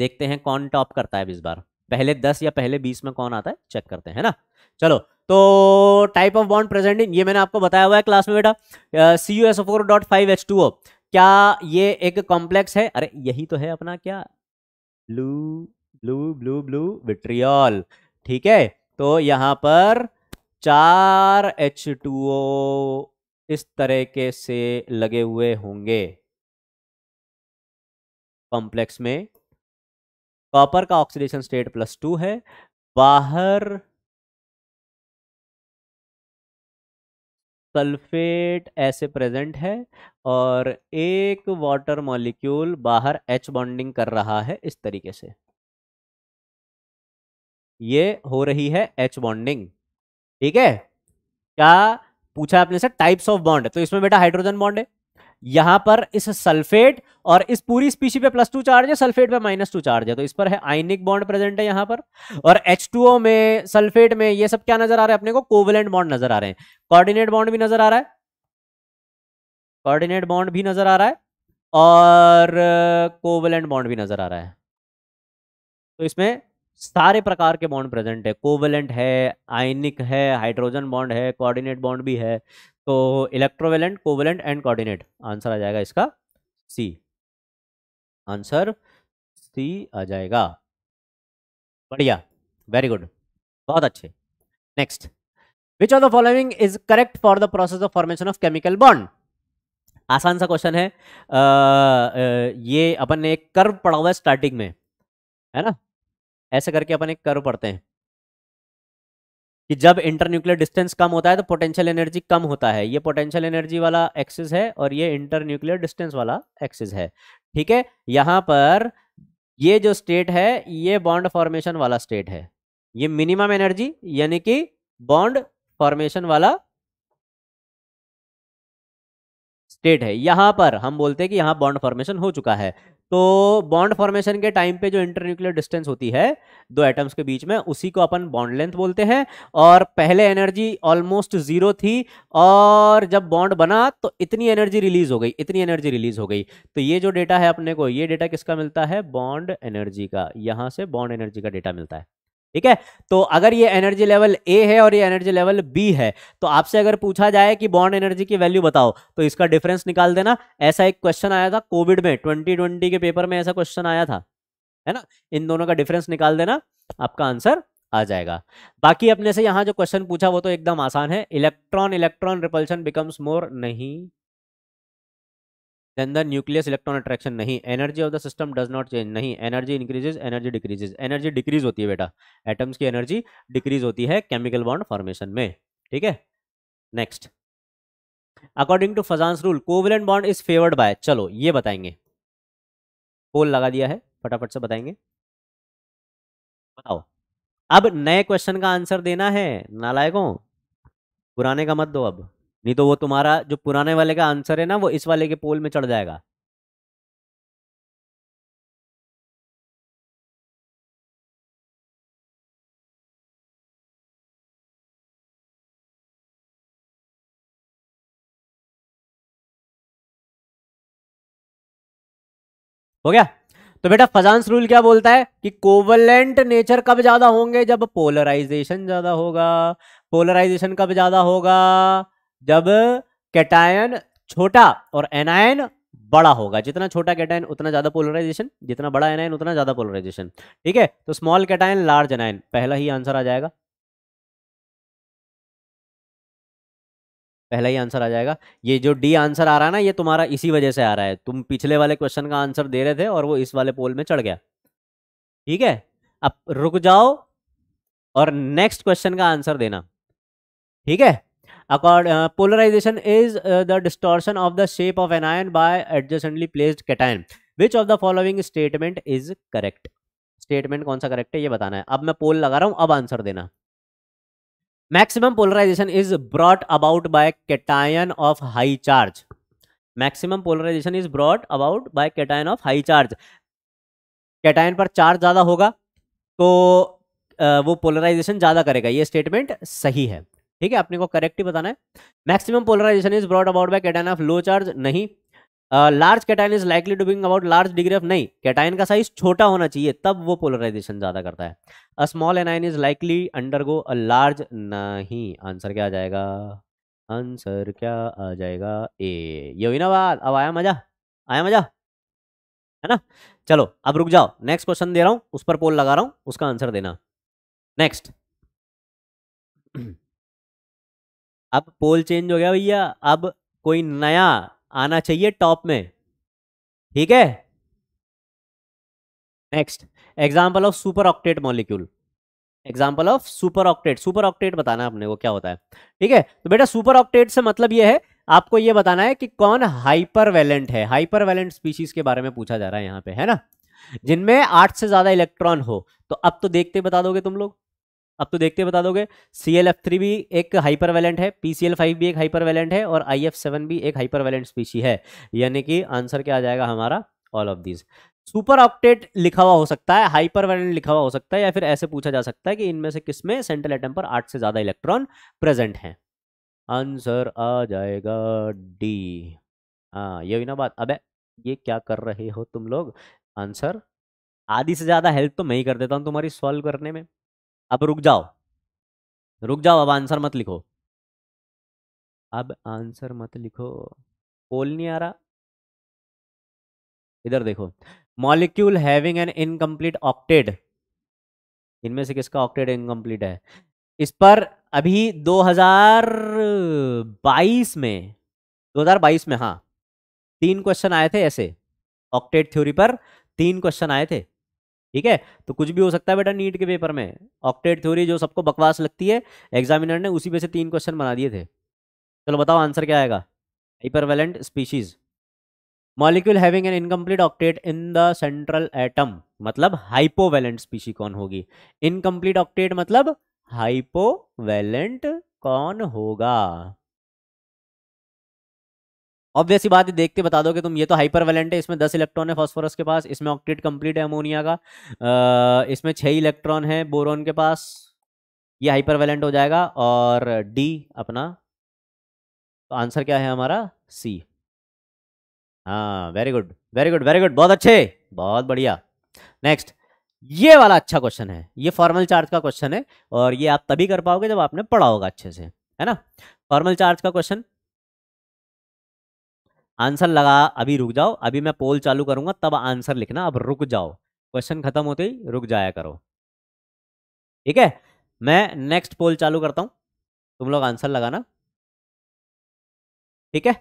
देखते हैं कौन टॉप करता है इस बार पहले दस या पहले बीस में कौन आता है चेक करते हैं ना चलो तो टाइप ऑफ बॉन्ड प्रेजेंटिंग ये मैंने आपको बताया हुआ है क्लास में बेटा C U S four dot five H two O क्या ये एक कॉम्प्लेक्स है अरे यही तो है अपना क्या blue blue blue blue vitriol ठीक है तो यहां पर चार एच टू ओ इस तरह के से लगे हुए होंगे कॉम्प्लेक्स में कॉपर का ऑक्सीडेशन स्टेट प्लस टू है बाहर सल्फेट ऐसे प्रेजेंट है और एक वाटर मॉलिक्यूल बाहर एच बॉन्डिंग कर रहा है इस तरीके से ये हो रही है एच बॉन्डिंग ठीक है क्या पूछा आपने से टाइप्स ऑफ बॉन्ड तो इसमें बेटा हाइड्रोजन बॉन्ड है यहां पर इस सल्फेट और इस पूरी स्पीशी पे प्लस टू चार्ज है सल्फेट पे माइनस टू चार्ज है तो इस पर है आइनिक बॉन्ड प्रेजेंट है यहां पर और एच में सल्फेट में ये सब क्या नजर आ रहा है अपने को कोवलेंट बॉन्ड नजर आ रहे हैं कॉर्डिनेट बॉन्ड भी नजर आ रहा है कॉर्डिनेट बॉन्ड भी नजर आ रहा है और कोवलेंट बॉन्ड भी नजर आ रहा है तो इसमें सारे प्रकार के बॉन्ड प्रेजेंट है कोवलेंट है आयनिक है हाइड्रोजन बॉन्ड है कोऑर्डिनेट बॉन्ड भी है तो electrovalent covalent and coordinate answer आ जाएगा इसका सी आंसर सी आ जाएगा बढ़िया वेरी गुड बहुत अच्छे next which of the following is correct for the process of formation of chemical bond आसान सा क्वेश्चन है आ, आ, ये अपन ने एक कर्व पढ़ा हुआ है स्टार्टिंग में है ना ऐसे करके अपन एक कर्व पढ़ते हैं कि जब इंटरन्यूक्लियर डिस्टेंस कम होता है तो पोटेंशियल एनर्जी कम होता है ये पोटेंशियल एनर्जी वाला एक्सिस है और ये इंटरन्यूक्लियर डिस्टेंस वाला एक्सिस है ठीक है यहां पर ये जो स्टेट है ये बॉन्ड फॉर्मेशन वाला स्टेट है ये मिनिमम एनर्जी यानी कि बॉन्ड फॉर्मेशन वाला स्टेट है यहां पर हम बोलते हैं कि यहां बॉन्ड फॉर्मेशन हो चुका है तो बॉन्ड फॉर्मेशन के टाइम पे जो इंटरन्यूक्लियर डिस्टेंस होती है दो एटम्स के बीच में उसी को अपन बॉन्ड लेंथ बोलते हैं और पहले एनर्जी ऑलमोस्ट जीरो थी और जब बॉन्ड बना तो इतनी एनर्जी रिलीज हो गई इतनी एनर्जी रिलीज हो गई तो ये जो डेटा है अपने को ये डेटा किसका मिलता है बॉन्ड एनर्जी का यहां से बॉन्ड एनर्जी का डेटा मिलता है ठीक है तो अगर ये एनर्जी लेवल ए है और ये एनर्जी लेवल बी है तो आपसे अगर पूछा जाए कि बॉन्ड एनर्जी की वैल्यू बताओ तो इसका डिफरेंस निकाल देना ऐसा एक क्वेश्चन आया था कोविड में ट्वेंटी के पेपर में ऐसा क्वेश्चन आया था है ना इन दोनों का डिफरेंस निकाल देना आपका आंसर आ जाएगा बाकी अपने से यहां जो क्वेश्चन पूछा वो तो एकदम आसान है electron electron repulsion becomes more नहीं then the nucleus electron attraction नहीं energy of the system does not change नहीं energy increases energy decreases energy decrease होती है बेटा एटम्स की एनर्जी डिक्रीज होती है केमिकल बॉन्ड फॉर्मेशन में ठीक है next according to Fajans rule covalent bond is favoured by चलो ये बताएंगे पोल लगा दिया है फटाफट से बताएंगे बताओ अब नए क्वेश्चन का आंसर देना है नालायकों पुराने का मत दो अब नहीं तो वो तुम्हारा जो पुराने वाले का आंसर है ना वो इस वाले के पोल में चढ़ जाएगा हो गया तो बेटा फजांस रूल क्या बोलता है कि कोवलेंट नेचर कब ज्यादा होंगे जब पोलराइजेशन ज्यादा होगा पोलराइजेशन कब ज्यादा होगा जब कैटायन छोटा और एनायन बड़ा होगा जितना छोटा कैटायन उतना ज्यादा पोलराइजेशन जितना बड़ा एनायन उतना ज्यादा पोलराइजेशन ठीक है तो स्मॉल कैटायन लार्ज एनायन पहला ही आंसर आ जाएगा पहला ही आंसर आ जाएगा ये जो डी आंसर आ रहा है ना ये तुम्हारा इसी वजह से आ रहा है तुम पिछले वाले क्वेश्चन का आंसर दे रहे थे और वो इस वाले पोल में चढ़ गया ठीक है अब रुक जाओ और नेक्स्ट क्वेश्चन का आंसर देना ठीक है accord polarisation is the uh, of the shape of an anion by adjacently placed adjacently which of the following statement is correct statement कौन सा करेक्ट है ये बताना है अब मैं पोल लगा रहा हूं अब आंसर देना maximum polarisation is brought about by cation of high charge maximum polarisation is brought about by cation of high charge cation पर चार्ज ज़्यादा होगा तो uh, वो पोलराइजेशन ज़्यादा करेगा ये स्टेटमेंट सही है ठीक है अपने को करेक्ट ही बताना है maximum polarisation is broad about by cation of low charge नहीं large cation is likely to bring about large degree of नहीं कैटाइन का साइज छोटा होना चाहिए तब वो पोलराइजेशन ज्यादा करता है a small anion is likely undergo a large नहीं आंसर क्या आ जाएगा आंसर क्या आ जाएगा ए ये हुई ना बात अब आया मजा आया मजा है ना चलो अब रुक जाओ नेक्स्ट क्वेश्चन दे रहा हूं उस पर पोल लगा रहा हूं उसका आंसर देना नेक्स्ट अब पोल चेंज हो गया भैया अब कोई नया आना चाहिए टॉप में ठीक है next example of super octet molecule example of super octet super octet बताना अपने को क्या होता है ठीक है तो बेटा सुपर ऑक्टेट से मतलब यह है आपको यह बताना है कि कौन हाइपर वैलेंट है हाइपर वैलेंट स्पीशीज के बारे में पूछा जा रहा है यहां पे है ना जिनमें आठ से ज्यादा इलेक्ट्रॉन हो तो अब तो देखते बता दोगे तुम लोग अब तो देखते बता दोगे सी एल एफ थ्री भी एक हाइपर वैलेंट है पी सी एल फाइव भी एक हाइपर वैलेंट है और आई एफ सेवन भी एक हाइपर वैलेंट स्पीशी है यानी कि आंसर क्या आ जाएगा हमारा all of these super octet लिखा हुआ हो सकता है हाइपर वैलेंट लिखा हुआ हो सकता है या फिर ऐसे पूछा जा सकता है कि इनमें से किस में सेंट्रल एटम पर आठ से ज़्यादा इलेक्ट्रॉन प्रेजेंट हैं आंसर आ जाएगा डी हाँ ये भी ना बात अब ये क्या कर रहे हो तुम लोग आंसर आधी से ज़्यादा हेल्प तो मैं ही कर देता हूँ तुम्हारी सॉल्व करने में अब रुक जाओ रुक जाओ अब आंसर मत लिखो अब आंसर मत लिखो पोल नहीं आ रहा इधर देखो molecule having an incomplete octet इनमें से किसका ऑक्टेड इनकम्प्लीट है इस पर अभी 2022 में 2022 में हाँ तीन क्वेश्चन आए थे ऐसे ऑक्टेट थ्योरी पर तीन क्वेश्चन आए थे ठीक है तो कुछ भी हो सकता है बेटा नीट के पेपर में ऑक्टेट थ्योरी जो सबको बकवास लगती है एग्जामिनर ने उसी में से तीन क्वेश्चन बना दिए थे चलो बताओ आंसर क्या आएगा hypervalent species molecule having an incomplete octet in the central atom मतलब हाइपोवेलेंट स्पीशी कौन होगी इनकम्प्लीट ऑक्टेट मतलब हाइपोवेलेंट कौन होगा ऑब्वियस ही बात देखते बता दो कि तुम ये तो हाइपर वैलेंट है इसमें दस इलेक्ट्रॉन है फॉस्फोरस के पास इसमें ऑक्टेट कंप्लीट है अमोनिया का इसमें छः इलेक्ट्रॉन है बोरोन के पास ये हाइपर वैलेंट हो जाएगा और डी अपना तो आंसर क्या है हमारा सी हाँ very good very good very good बहुत अच्छे बहुत बढ़िया नेक्स्ट ये वाला अच्छा क्वेश्चन है ये फॉर्मल चार्ज का क्वेश्चन है और ये आप तभी कर पाओगे जब आपने पढ़ा होगा अच्छे से है ना फॉर्मल चार्ज का क्वेश्चन आंसर लगा अभी रुक जाओ अभी मैं पोल चालू करूंगा तब आंसर लिखना अब रुक जाओ क्वेश्चन खत्म होते ही रुक जाया करो ठीक है मैं नेक्स्ट पोल चालू करता हूं तुम लोग आंसर लगाना ठीक है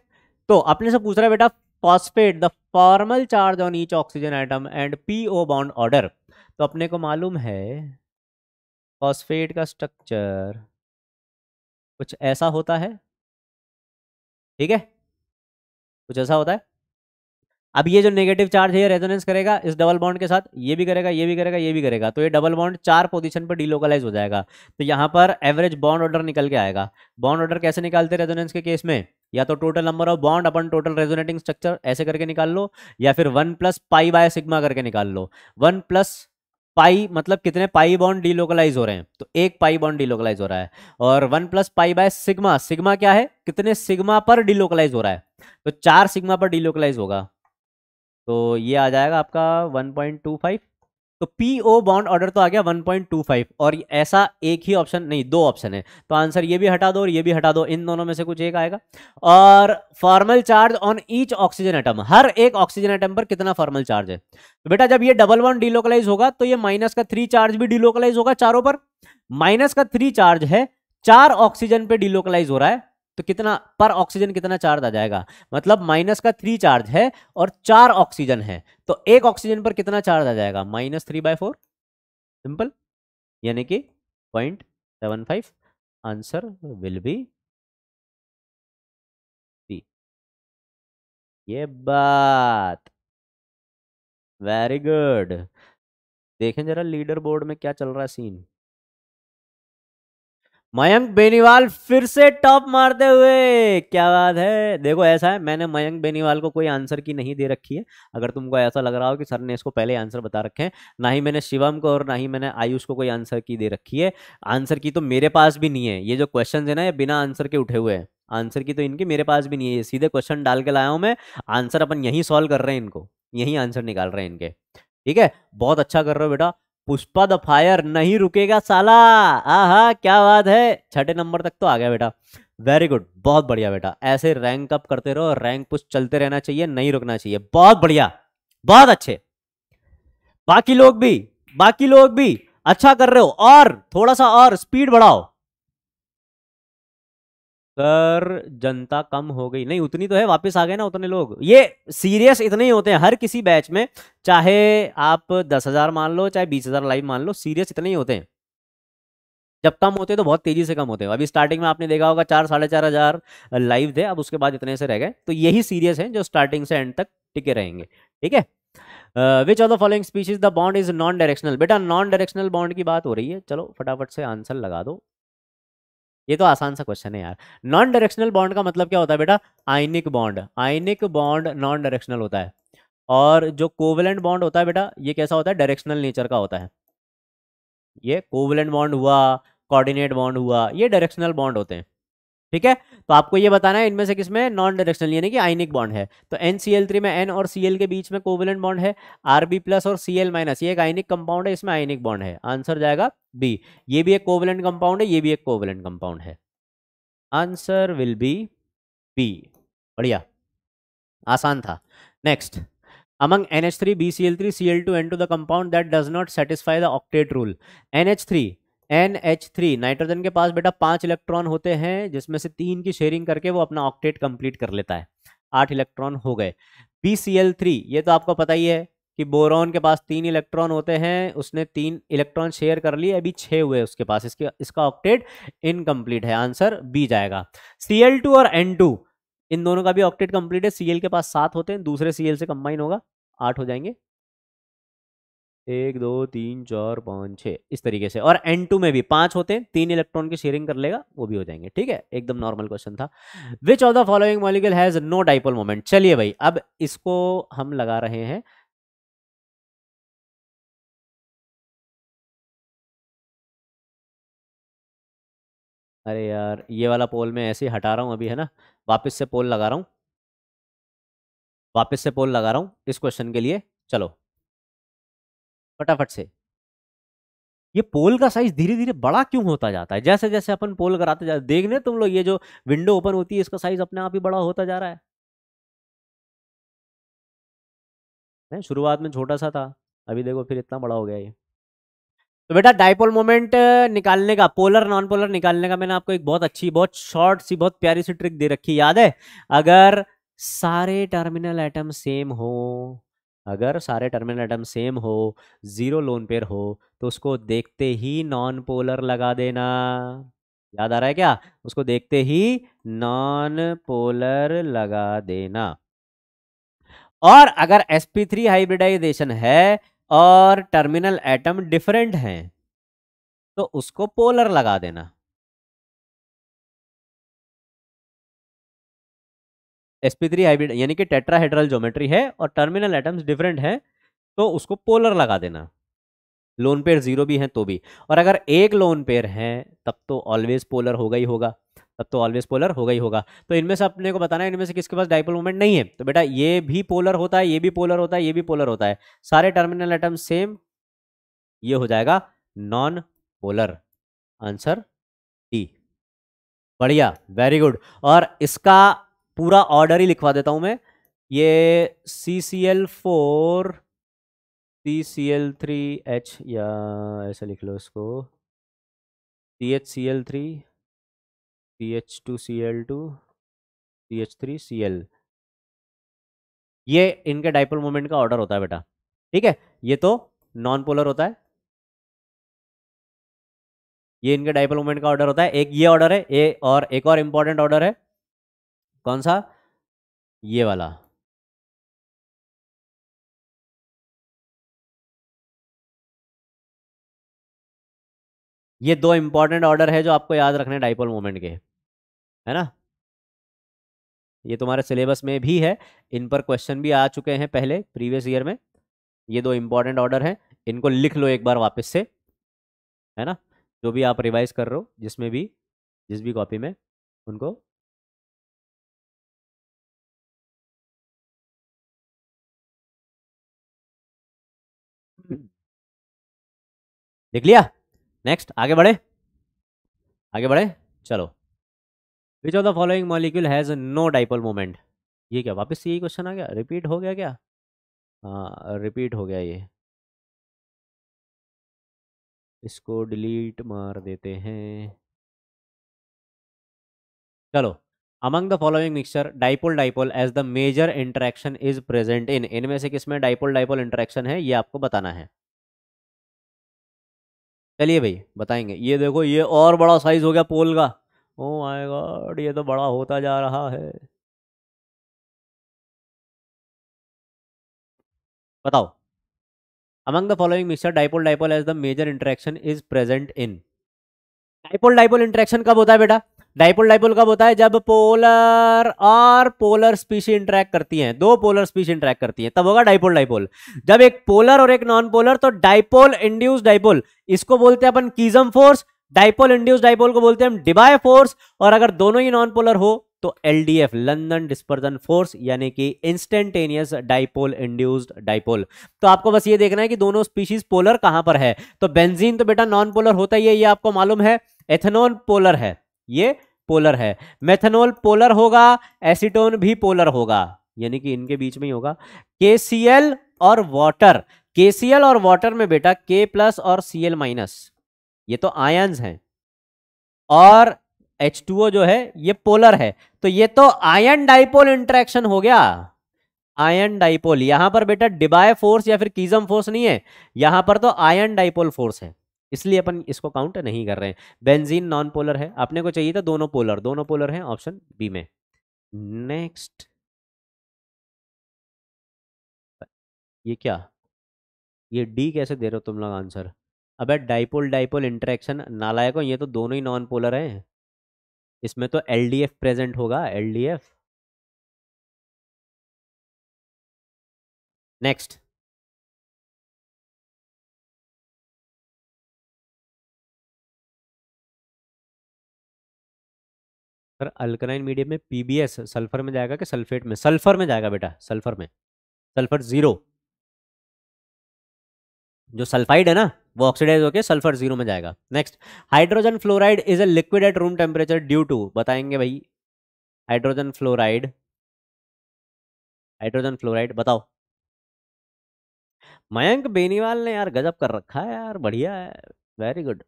तो अपने से पूछ रहा है बेटा phosphate the formal charge on each oxygen atom and P O bond order तो अपने को मालूम है फॉस्फेट का स्ट्रक्चर कुछ ऐसा होता है ठीक है कुछ ऐसा होता है अब ये जो नेगेटिव चार्ज है ये रेजोनेंस करेगा इस डबल बॉन्ड के साथ ये भी करेगा ये भी करेगा ये भी करेगा तो ये डबल बॉन्ड चार पोजीशन पर डीलोकलाइज हो जाएगा तो यहाँ पर एवरेज बॉन्ड ऑर्डर निकल के आएगा बॉन्ड ऑर्डर कैसे निकालते हैं रेजोनेंस के केस में या तो टोटल नंबर ऑफ बॉन्ड अपन टोटल रेजोनेटिंग स्ट्रक्चर ऐसे करके निकाल लो या फिर one plus pi by sigma करके निकाल लो वन प्लस पाई मतलब कितने पाई बॉन्ड डीलोकलाइज हो रहे हैं तो एक पाई बॉन्ड डीलोकलाइज हो रहा है और one plus pi by sigma sigma क्या है कितने सिग्मा पर डीलोकलाइज हो रहा है तो चार सिग्मा पर डिलोकलाइज होगा तो ये आ जाएगा आपका 1.25 तो पी ओ बॉन्ड ऑर्डर तो आ गया 1.25 और ऐसा एक ही ऑप्शन नहीं दो ऑप्शन है तो आंसर ये भी हटा दो और ये भी हटा दो इन दोनों में से कुछ एक आएगा और formal charge on each oxygen atom हर एक ऑक्सीजन आइटम पर कितना फॉर्मल चार्ज है तो बेटा जब ये डबल वन डिलोकलाइज होगा तो ये माइनस का थ्री चार्ज भी डिलोकलाइज होगा चारों पर माइनस का थ्री चार्ज है चार ऑक्सीजन पे डिलोकलाइज हो रहा है तो कितना पर ऑक्सीजन कितना चार्ज आ जाएगा मतलब माइनस का थ्री चार्ज है और चार ऑक्सीजन है तो एक ऑक्सीजन पर कितना चार्ज आ जाएगा minus three by four simple यानी कि point seven five answer will be C ये बात वेरी गुड देखें जरा लीडर बोर्ड में क्या चल रहा है सीन मयंक बेनीवाल फिर से टॉप मारते हुए क्या बात है देखो ऐसा है मैंने मयंक बेनीवाल को कोई आंसर की नहीं दे रखी है अगर तुमको ऐसा लग रहा हो कि सर ने इसको पहले आंसर बता रखे हैं ना ही मैंने शिवम को और ना ही मैंने आयुष को कोई आंसर की दे रखी है आंसर की तो मेरे पास भी नहीं है ये जो क्वेश्चन है ना ये बिना आंसर के उठे हुए हैं आंसर की तो इनकी मेरे पास भी नहीं है सीधे क्वेश्चन डाल के लाया हूँ मैं आंसर अपन यहीं सॉल्व कर रहे हैं इनको यहीं आंसर निकाल रहे हैं इनके ठीक है बहुत अच्छा कर रहे हो बेटा पुष्पा द फायर नहीं रुकेगा साला आहा क्या बात है छठे नंबर तक तो आ गया बेटा वेरी गुड बहुत बढ़िया बेटा ऐसे रैंक अप करते रहो रैंक पुश चलते रहना चाहिए नहीं रुकना चाहिए बहुत बढ़िया बहुत अच्छे बाकी लोग भी बाकी लोग भी अच्छा कर रहे हो और थोड़ा सा और स्पीड बढ़ाओ कर जनता कम हो गई नहीं उतनी तो है वापस आ गए ना उतने लोग ये सीरियस इतने ही होते हैं हर किसी बैच में चाहे आप दस हजार मान लो चाहे बीस हजार लाइव मान लो सीरियस इतने ही होते हैं जब कम होते हैं तो बहुत तेजी से कम होते हैं अभी स्टार्टिंग में आपने देखा होगा चार साढ़े चार हजार लाइव थे अब उसके बाद इतने से रह गए तो यही सीरियस है जो स्टार्टिंग से एंड तक टिके रहेंगे ठीक है which of the following species the bond is non directional बेटा नॉन डायरेक्शनल बॉन्ड की बात हो रही है चलो फटाफट से आंसर लगा दो ये तो आसान सा क्वेश्चन है यार नॉन डायरेक्शनल बॉन्ड का मतलब क्या होता है बेटा ionic bond ionic bond non directional होता है और जो कोवलेंट बॉन्ड होता है बेटा ये कैसा होता है डायरेक्शनल नेचर का होता है ये कोवलेंट बॉन्ड हुआ कोऑर्डिनेट बॉन्ड हुआ ये डायरेक्शनल बॉन्ड होते हैं ठीक है तो आपको ये बताना है इनमें से किसमें नॉन डायरेक्शनल यानी कि आइनिक बॉन्ड है तो थ्री में एन और Cl के बीच में कोवलेंट बॉन्ड है Rb प्लस और एल माइनस ये एक आइनिक कंपाउंड है इसमें आइनिक बॉन्ड है आंसर जाएगा बी ये भी एक कोवलेंट कंपाउंड है ये भी एक कोवलेंट कंपाउंड है आंसर विल बी बी बढ़िया आसान था next among N H three three B C L two N two the compound that does not satisfy the octet rule N H three NH3 nitrogen के पास बेटा पांच electron होते हैं जिसमें से तीन की शेयरिंग करके वो अपना ऑक्टेट कंप्लीट कर लेता है आठ इलेक्ट्रॉन हो गए BCl3 ये तो आपको पता ही है कि बोरॉन के पास तीन इलेक्ट्रॉन होते हैं उसने तीन इलेक्ट्रॉन शेयर कर लिए अभी छः हुए उसके पास इसके इसका ऑक्टेट इनकम्प्लीट है आंसर बी जाएगा सी और एन इन दोनों का भी ऑक्टेट कंप्लीट है सीएल के पास सात होते हैं दूसरे एल से कंबाइन होगा आठ हो जाएंगे एक दो तीन चार पाँच छः इस तरीके से और एन टू में भी पांच होते हैं तीन इलेक्ट्रॉन की शेयरिंग कर लेगा वो भी हो जाएंगे ठीक है एकदम नॉर्मल क्वेश्चन था which of the following molecule has no dipole moment चलिए भाई अब इसको हम लगा रहे हैं अरे यार ये वाला पोल मैं ऐसे ही हटा रहा हूँ अभी है ना वापस से पोल लगा रहा हूँ वापस से पोल लगा रहा हूँ इस क्वेश्चन के लिए चलो फटाफट से ये पोल का साइज धीरे धीरे बड़ा क्यों होता जाता है जैसे जैसे अपन पोल कराते जाते ले तुम लोग ये जो विंडो ओपन होती है इसका साइज अपने आप ही बड़ा होता जा रहा है नहीं शुरुआत में छोटा सा था अभी देखो फिर इतना बड़ा हो गया ये तो बेटा डायपोल मोमेंट निकालने का पोलर नॉन पोलर निकालने का मैंने आपको एक बहुत अच्छी बहुत शॉर्ट सी बहुत प्यारी सी ट्रिक दे रखी याद है अगर सारे टर्मिनल एटम सेम हो अगर सारे टर्मिनल एटम सेम हो ज़ीरो लोन पेयर हो तो उसको देखते ही नॉन पोलर लगा देना याद आ रहा है क्या उसको देखते ही नॉन पोलर लगा देना और अगर sp3 हाइब्रिडाइजेशन है और टर्मिनल एटम डिफरेंट हैं तो उसको पोलर लगा देना sp3 हाइब्रिड यानी कि टेट्राहेड्रल ज्योमेट्री है और टर्मिनल एटम्स डिफरेंट हैं तो उसको पोलर लगा देना लोन पेयर जीरो भी हैं तो भी और अगर एक लोन पेयर है तब तो ऑलवेज पोलर होगा ही होगा तब तो ऑलवेज पोलर होगा ही होगा तो इनमें से अपने को बताना है इनमें से किसके पास डाइपोल मोमेंट नहीं है तो बेटा ये भी पोलर होता है ये भी पोलर होता है ये भी पोलर होता है सारे टर्मिनल एटम सेम ये हो जाएगा नॉन पोलर आंसर डी बढ़िया वेरी गुड और इसका पूरा ऑर्डर ही लिखवा देता हूँ मैं ये C C L four C C L three H या ऐसे लिख लो इसको C H C L three C H two C L two C H three C L ये इनके डाइपोल मोमेंट का ऑर्डर होता है बेटा ठीक है ये तो नॉन पोलर होता है ये इनके डाइपोल मोमेंट का ऑर्डर होता है एक ये ऑर्डर है ए और एक और इंपॉर्टेंट ऑर्डर है कौन सा ये वाला ये दो इंपॉर्टेंट ऑर्डर है जो आपको याद रखने डाइपोल मोमेंट के है ना ये तुम्हारे सिलेबस में भी है इन पर क्वेश्चन भी आ चुके हैं पहले प्रीवियस ईयर में ये दो इंपॉर्टेंट ऑर्डर हैं इनको लिख लो एक बार वापस से है ना जो भी आप रिवाइज कर रहे हो जिसमें भी जिस भी कॉपी में उनको देख लिया नेक्स्ट आगे बढ़े आगे बढ़े चलो which of the following molecule has no dipole moment ये क्या वापस यही क्वेश्चन आ गया रिपीट हो गया क्या हाँ रिपीट हो गया ये इसको डिलीट मार देते हैं चलो among the following mixture dipole dipole as the major interaction is present in इनमें से किसमें डाइपोल डाइपोल इंटरेक्शन है ये आपको बताना है चलिए भाई बताएंगे ये देखो ये और बड़ा साइज हो गया पोल का ओ माय गॉड ये तो बड़ा होता जा रहा है बताओ among the following mixture dipole dipole as the major interaction is present in dipole dipole interaction कब होता है बेटा डाइपोल डाइपोल कब होता है जब पोलर और पोलर स्पीशी इंटरेक्ट करती हैं दो पोलर स्पीशी इंटरेक्ट करती हैं तब होगा डाइपोल डाइपोल जब एक पोलर और एक नॉन पोलर तो डाइपोल इंड्यूस डाइपोल इसको बोलते हैं अपन Keesom force dipole induced dipole को बोलते हैं हम डिबाय फोर्स और अगर दोनों ही नॉन पोलर हो तो L D F London dispersion force यानी कि इंस्टेंटेनियस डाइपोल इंड्यूस्ड डाइपोल तो आपको बस ये देखना है कि दोनों स्पीशीज पोलर कहां पर है तो बेंजीन तो बेटा नॉन पोलर होता ही है ये आपको मालूम है एथेनॉन पोलर है ये पोलर है मेथनॉल पोलर होगा एसीटोन भी पोलर होगा यानी कि इनके बीच में ही होगा के और वाटर के और वाटर में बेटा के प्लस और सी एल माइनस ये तो आयन्स हैं और एच ओ जो है ये पोलर है तो ये तो आयन डाइपोल इंट्रैक्शन हो गया आयन डाइपोल यहां पर बेटा डिबाय फोर्स या फिर कीजम फोर्स नहीं है यहां पर तो आयन डाइपोल फोर्स है इसलिए अपन इसको काउंट नहीं कर रहे हैं बेंजीन नॉन पोलर है अपने को चाहिए था दोनों पोलर दोनों पोलर हैं ऑप्शन बी में नेक्स्ट ये क्या ये डी कैसे दे रहे हो तुम लोग आंसर अबे डाइपोल डाइपोल इंटरेक्शन हो ये तो दोनों ही नॉन पोलर हैं इसमें तो एल प्रेजेंट होगा L next sir alkaline medium में एस सल्फर में जाएगा कि सल्फेट में सल्फर में जाएगा बेटा सल्फर में सल्फर जीरो जो सल्फाइड है ना वो ऑक्सीडाइज होकर सल्फर जीरो में जाएगा next hydrogen fluoride is a liquid at room temperature due to बताएंगे भाई हाइड्रोजन फ्लोराइड हाइड्रोजन फ्लोराइड बताओ मयंक बेनीवाल ने यार गजब कर रखा है यार बढ़िया है वेरी गुड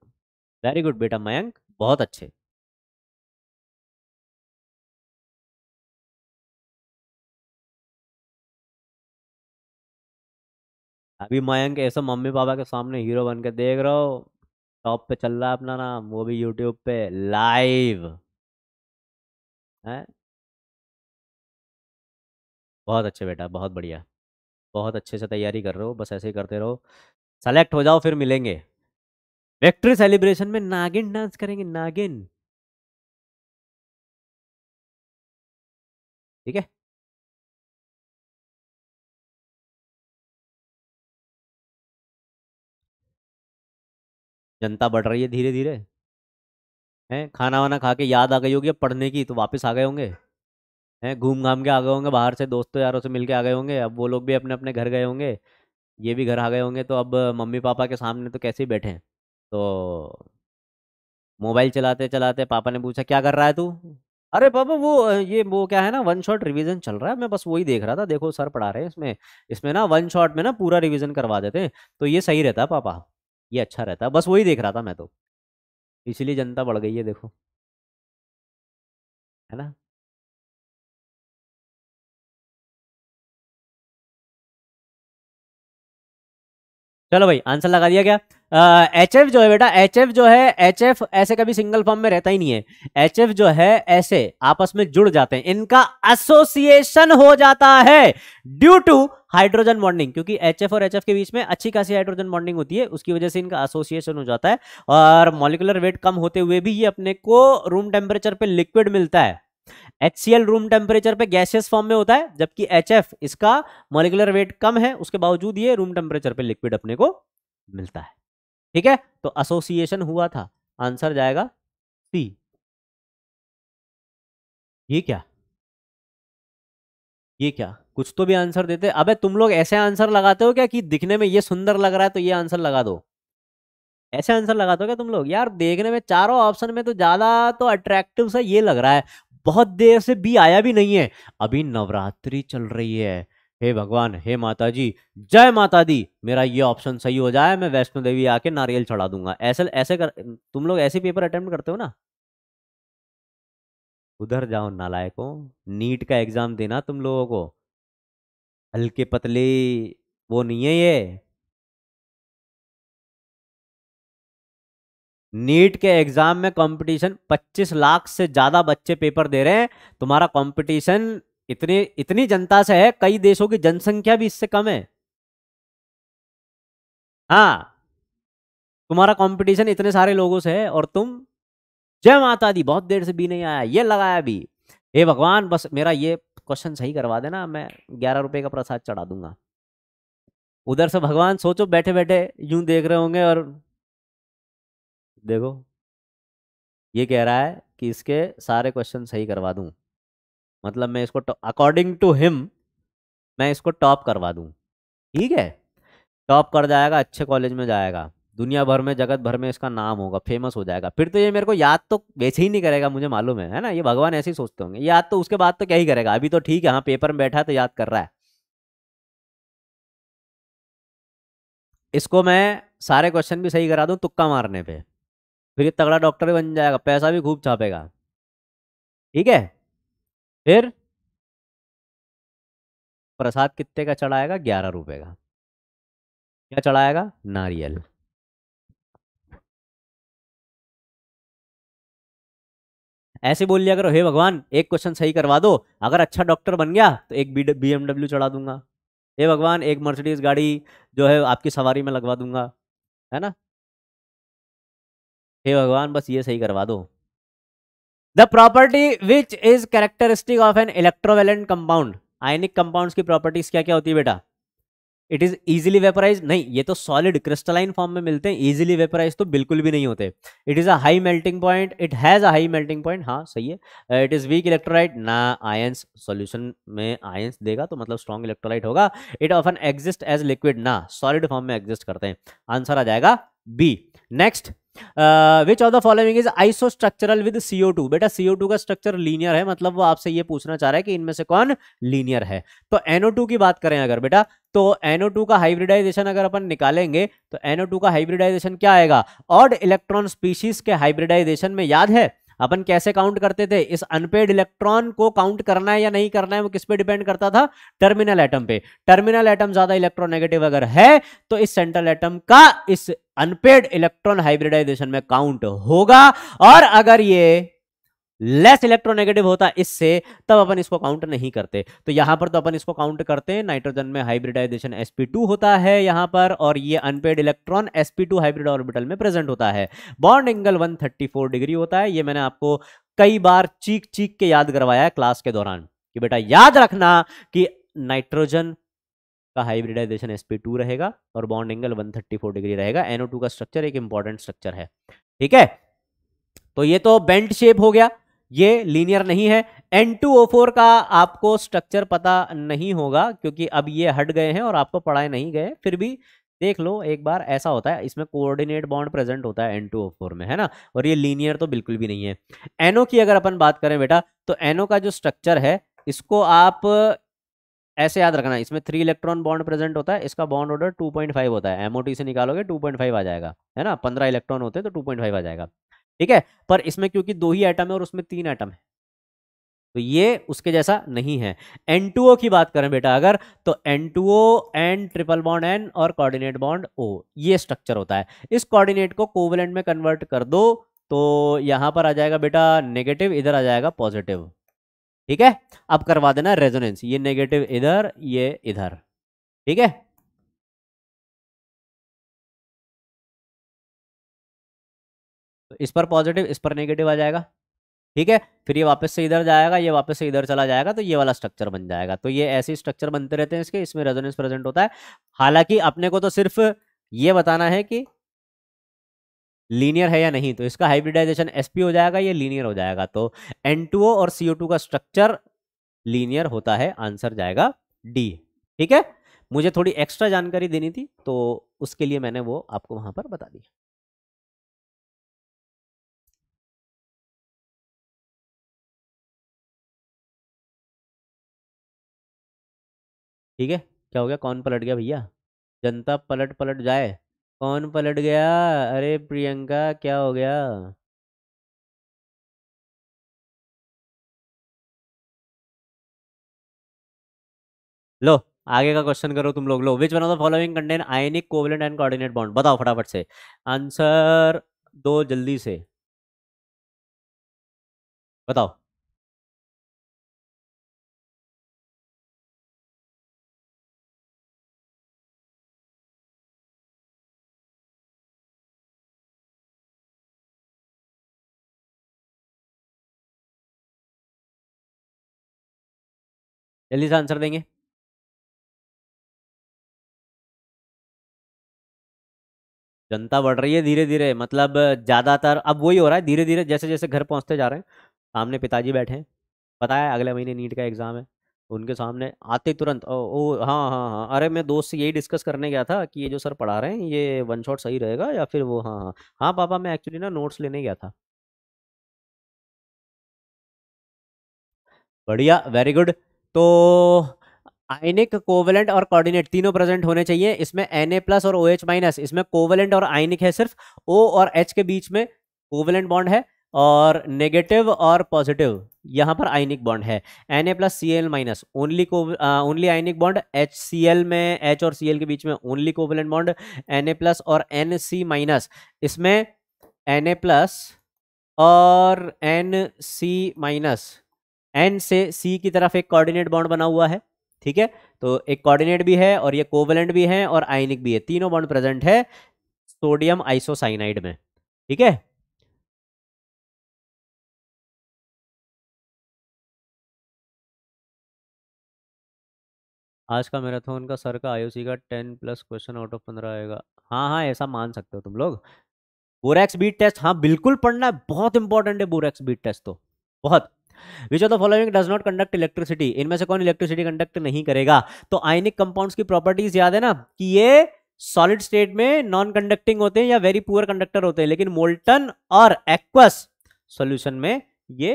वेरी गुड बेटा मयंक बहुत अच्छे अभी मयंक ऐसा मम्मी पापा के सामने हीरो बन के देख रहा हो टॉप पे चल रहा है अपना नाम वो भी यूट्यूब पे लाइव है बहुत अच्छे बेटा बहुत बढ़िया बहुत अच्छे से तैयारी कर रहे हो बस ऐसे ही करते रहो सेलेक्ट हो जाओ फिर मिलेंगे विक्ट्री सेलिब्रेशन में नागिन डांस करेंगे नागिन ठीक है जनता बढ़ रही है धीरे धीरे हैं खाना वाना खा के याद आ गई होगी पढ़ने की तो वापस आ गए होंगे हैं घूम घाम के आ गए होंगे बाहर से दोस्तों यारों से मिल के आ गए होंगे अब वो लोग भी अपने अपने घर गए होंगे ये भी घर आ गए होंगे तो अब मम्मी पापा के सामने तो कैसे ही बैठे हैं तो मोबाइल चलाते चलाते पापा ने पूछा क्या कर रहा है तू अरे पापा वो ये वो क्या है ना वन शॉट रिवीजन चल रहा है मैं बस वही देख रहा था देखो सर पढ़ा रहे हैं इसमें इसमें ना वन शॉट में ना पूरा रिवीजन करवा देते हैं तो ये सही रहता पापा ये अच्छा रहता है बस वही देख रहा था मैं तो इसलिए जनता बढ़ गई है देखो है ना चलो भाई आंसर लगा दिया क्या एच एफ जो है बेटा एच एफ जो है एच एफ ऐसे कभी सिंगल फॉर्म में रहता ही नहीं है एच एफ जो है ऐसे आपस में जुड़ जाते हैं इनका एसोसिएशन हो जाता है ड्यू टू हाइड्रोजन बॉन्डिंग क्योंकि एच एफ और एच एफ के बीच में अच्छी खासी हाइड्रोजन बॉन्डिंग होती है उसकी वजह से इनका एसोसिएशन हो जाता है और मॉलिकुलर वेट कम होते हुए भी ये अपने को रूम टेम्परेचर पे लिक्विड मिलता है एच रूम टेम्परेचर पे गैसियस फॉर्म में होता है जबकि एच इसका मोलिकुलर वेट कम है उसके बावजूद ये रूम टेम्परेचर पे लिक्विड अपने को मिलता है ठीक है तो एसोसिएशन हुआ था आंसर जाएगा सी ये क्या ये क्या कुछ तो भी आंसर देते अबे तुम लोग ऐसे आंसर लगाते हो क्या कि दिखने में ये सुंदर लग रहा है तो ये आंसर लगा दो ऐसे आंसर लगाते हो क्या तुम लोग यार देखने में चारों ऑप्शन में तो ज्यादा तो अट्रैक्टिव सा ये लग रहा है बहुत देर से बी आया भी नहीं है अभी नवरात्रि चल रही है हे भगवान हे माता जी जय माता दी मेरा ये ऑप्शन सही हो जाए मैं वैष्णो देवी आके नारियल चढ़ा दूंगा ऐसे ऐसे कर तुम लोग ऐसे पेपर अटेम्प्ट करते हो ना उधर जाओ नालायको नीट का एग्जाम देना तुम लोगों को हल्के पतले वो नहीं है ये नीट के एग्जाम में कंपटीशन 25 लाख से ज्यादा बच्चे पेपर दे रहे हैं तुम्हारा कंपटीशन इतनी इतनी जनता से है कई देशों की जनसंख्या भी इससे कम है हाँ तुम्हारा कंपटीशन इतने सारे लोगों से है और तुम जय माता दी बहुत देर से भी नहीं आया ये लगाया भी हे भगवान बस मेरा ये क्वेश्चन सही करवा देना मैं ग्यारह रुपए का प्रसाद चढ़ा दूंगा उधर से भगवान सोचो बैठे बैठे यूं देख रहे होंगे और देखो ये कह रहा है कि इसके सारे क्वेश्चन सही करवा दूं मतलब मैं इसको अकॉर्डिंग टू हिम मैं इसको टॉप करवा दूं ठीक है टॉप कर जाएगा अच्छे कॉलेज में जाएगा दुनिया भर में जगत भर में इसका नाम होगा फेमस हो जाएगा फिर तो ये मेरे को याद तो वैसे ही नहीं करेगा मुझे मालूम है है ना ये भगवान ऐसे ही सोचते होंगे याद तो उसके बाद तो क्या ही करेगा अभी तो ठीक है हाँ पेपर में बैठा है तो याद कर रहा है इसको मैं सारे क्वेश्चन भी सही करा दूं तुक्का मारने पे फिर ये तगड़ा डॉक्टर भी बन जाएगा पैसा भी खूब छापेगा ठीक है फिर प्रसाद कितने का चढ़ाएगा ग्यारह रुपए का क्या चढ़ाएगा नारियल ऐसे बोल लिया करो हे भगवान एक क्वेश्चन सही करवा दो अगर अच्छा डॉक्टर बन गया तो एक बी एमडब्ल्यू चढ़ा दूंगा हे भगवान एक मर्सिडीज गाड़ी जो है आपकी सवारी में लगवा दूंगा है ना हे भगवान बस ये सही करवा दो the property which is characteristic of an electrovalent compound ionic compound की प्रॉपर्टीज क्या क्या होती है बेटा इट इज इजिली वेपराइज नहीं ये तो सॉलिड क्रिस्टलाइन फॉर्म में मिलते हैं इजिली वेपराइज तो बिल्कुल भी नहीं होते it is a melting point it has a high melting point हाँ सही है इट इज वीक इलेक्ट्रोलाइट ना आयंस सोल्यूशन में आयंस देगा तो मतलब स्ट्रॉन्ग इलेक्ट्रोलाइट होगा it often exist as liquid ना सॉलिड फॉर्म में एग्जिस्ट करते हैं आंसर आ जाएगा B next which of the following is isostructural with CO two बेटा सीओ टू का स्ट्रक्चर लीनियर है मतलब वो आपसे ये पूछना चाह रहा है कि इनमें से कौन लीनियर है तो एनओ टू की बात करें अगर बेटा तो एनओ टू का हाइब्रिडाइजेशन अगर अपन निकालेंगे तो एनओ टू का हाइब्रिडाइजेशन क्या आएगा ऑड इलेक्ट्रॉन स्पीशीज के हाइब्रिडाइजेशन में याद है अपन कैसे काउंट करते थे इस अनपेड इलेक्ट्रॉन को काउंट करना है या नहीं करना है वो किस पे डिपेंड करता था टर्मिनल एटम पे टर्मिनल एटम ज्यादा इलेक्ट्रोनेगेटिव अगर है तो इस सेंट्रल एटम का इस अनपेड इलेक्ट्रॉन हाइब्रिडाइजेशन में काउंट होगा और अगर ये लेस इलेक्ट्रोनेगेटिव होता है इससे तब अपन इसको काउंट नहीं करते तो यहां पर तो अपन इसको काउंट करते हैं नाइट्रोजन में हाइब्रिडाइजेशन sp2 होता है यहां पर और ये unpaired electron sp2 hybrid orbital में प्रेजेंट होता है बॉन्ड एंगल 134 डिग्री होता है ये मैंने आपको कई बार चीख चीख के याद करवाया है क्लास के दौरान कि बेटा याद रखना कि नाइट्रोजन का हाइब्रिडाइजेशन sp2 रहेगा और बॉन्ड एंगल 134 डिग्री रहेगा NO2 का स्ट्रक्चर एक इंपॉर्टेंट स्ट्रक्चर है ठीक है तो ये तो बेंट शेप हो गया ये लीनियर नहीं है N2O4 का आपको स्ट्रक्चर पता नहीं होगा क्योंकि अब ये हट गए हैं और आपको पढ़ाए नहीं गए फिर भी देख लो एक बार ऐसा होता है इसमें कोऑर्डिनेट बॉन्ड प्रेजेंट होता है N2O4 में है ना और ये लीनियर तो बिल्कुल भी नहीं है एनओ की अगर अपन बात करें बेटा तो एनओ का जो स्ट्रक्चर है इसको आप ऐसे याद रखना इसमें थ्री इलेक्ट्रॉन बॉन्ड प्रेजेंट होता है इसका बॉन्ड ऑर्डर 2.5 होता है एमओटी से निकालोगे 2.5 आ जाएगा है ना 15 इलेक्ट्रॉन होते हैं तो 2.5 आ जाएगा ठीक है पर इसमें क्योंकि दो ही आइटम है और उसमें तीन आइटम है तो ये उसके जैसा नहीं है एन की बात करें बेटा अगर तो N two O N triple bond N और कोऑर्डिनेट बॉन्ड ओ ये स्ट्रक्चर होता है इस कोऑर्डिनेट को कोवलेंट में कन्वर्ट कर दो तो यहां पर आ जाएगा बेटा नेगेटिव इधर आ जाएगा पॉजिटिव ठीक है अब करवा देना रेजोनेंस ये नेगेटिव इधर ये इधर ठीक है तो इस पर पॉजिटिव इस पर नेगेटिव आ जाएगा ठीक है फिर ये वापस से इधर जाएगा ये वापस से इधर चला जाएगा तो ये वाला स्ट्रक्चर बन जाएगा तो ये ऐसे स्ट्रक्चर बनते रहते हैं इसके इसमें रेजोनेंस प्रेजेंट होता है हालांकि अपने को तो सिर्फ ये बताना है कि लीनियर है या नहीं तो इसका हाइब्रिडाइजेशन एस हो जाएगा या लीनियर हो जाएगा तो एन और सीओ का स्ट्रक्चर लीनियर होता है आंसर जाएगा डी ठीक है मुझे थोड़ी एक्स्ट्रा जानकारी देनी थी तो उसके लिए मैंने वो आपको वहां पर बता दिया ठीक है क्या हो गया कौन पलट गया भैया जनता पलट पलट जाए कौन पलट गया अरे प्रियंका क्या हो गया लो आगे का क्वेश्चन करो तुम लोग लो which one of the following contain ionic covalent and coordinate bond बताओ फटाफट से आंसर दो जल्दी से बताओ जल्दी से आंसर देंगे जनता बढ़ रही है धीरे धीरे मतलब ज़्यादातर अब वही हो रहा है धीरे धीरे जैसे जैसे घर पहुंचते जा रहे हैं सामने पिताजी बैठे हैं पता है अगले महीने नीट का एग्ज़ाम है उनके सामने आते तुरंत ओ, ओ हाँ हाँ हाँ अरे मैं दोस्त से यही डिस्कस करने गया था कि ये जो सर पढ़ा रहे हैं ये वन शॉट सही रहेगा या फिर वो हाँ हाँ हाँ पापा मैं एक्चुअली ना नोट्स लेने गया था बढ़िया वेरी गुड तो आयनिक कोवलेंट और कोऑर्डिनेट तीनों प्रेजेंट होने चाहिए इसमें एन प्लस और ओ OH माइनस इसमें कोवलेंट और आयनिक है सिर्फ ओ और एच के बीच में कोवलेंट बॉन्ड है और नेगेटिव और पॉजिटिव यहाँ पर आयनिक बॉन्ड है N A plus C L minus only only ionic bond H C L में एच और सी एल के बीच में only covalent bond N A plus और एन सी माइनस इसमें एन ए प्लस और एन सी माइनस एन से C की तरफ एक कोऑर्डिनेट बॉन्ड बना हुआ है ठीक है तो एक कोऑर्डिनेट भी है और ये कोवलेंट भी है और आयनिक भी है तीनों बॉन्ड प्रेजेंट है सोडियम आइसोसाइनाइड में ठीक है आज का मैराथन का सर का आयोसी का ten plus question out of पंद्रह आएगा हाँ हाँ ऐसा मान सकते हो तुम लोग बोरेक्स बीट टेस्ट हाँ बिल्कुल पढ़ना है बहुत इंपॉर्टेंट है बोरेक्स बीट टेस्ट तो बहुत which of the following does not conduct electricity इनमें से कौन इलेक्ट्रिसिटी कंडक्ट नहीं करेगा तो आयनिक कंपाउंड्स की प्रॉपर्टीज याद है ना कि ये सॉलिड स्टेट में नॉन कंडक्टिंग होते हैं या वेरी पुअर कंडक्टर होते हैं लेकिन मोल्टन और एक्वस सॉल्यूशन में ये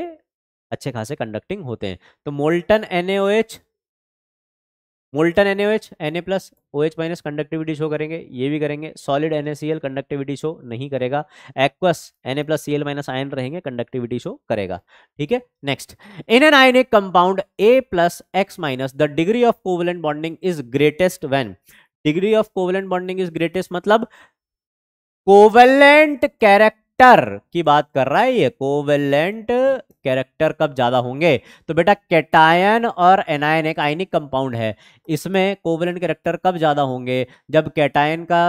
अच्छे खासे कंडक्टिंग होते हैं तो molten NaOH molten N H N A plus O H minus conductivity show करेंगे ये भी करेंगे solid N A C L conductivity show नहीं करेगा aqueous N A plus C L minus ion रहेंगे कंडक्टिविटी शो करेगा ठीक है नेक्स्ट इन एन आयन एक compound A plus X minus the degree of covalent bonding is greatest when degree of covalent bonding is greatest मतलब covalent character character की बात कर रहा है ये कोवेलेंट कैरेक्टर कब ज्यादा होंगे तो बेटा कैटायन और एनायन एक आयनिक कंपाउंड है इसमें कोवेलेंट कैरेक्टर कब ज्यादा होंगे जब कैटायन का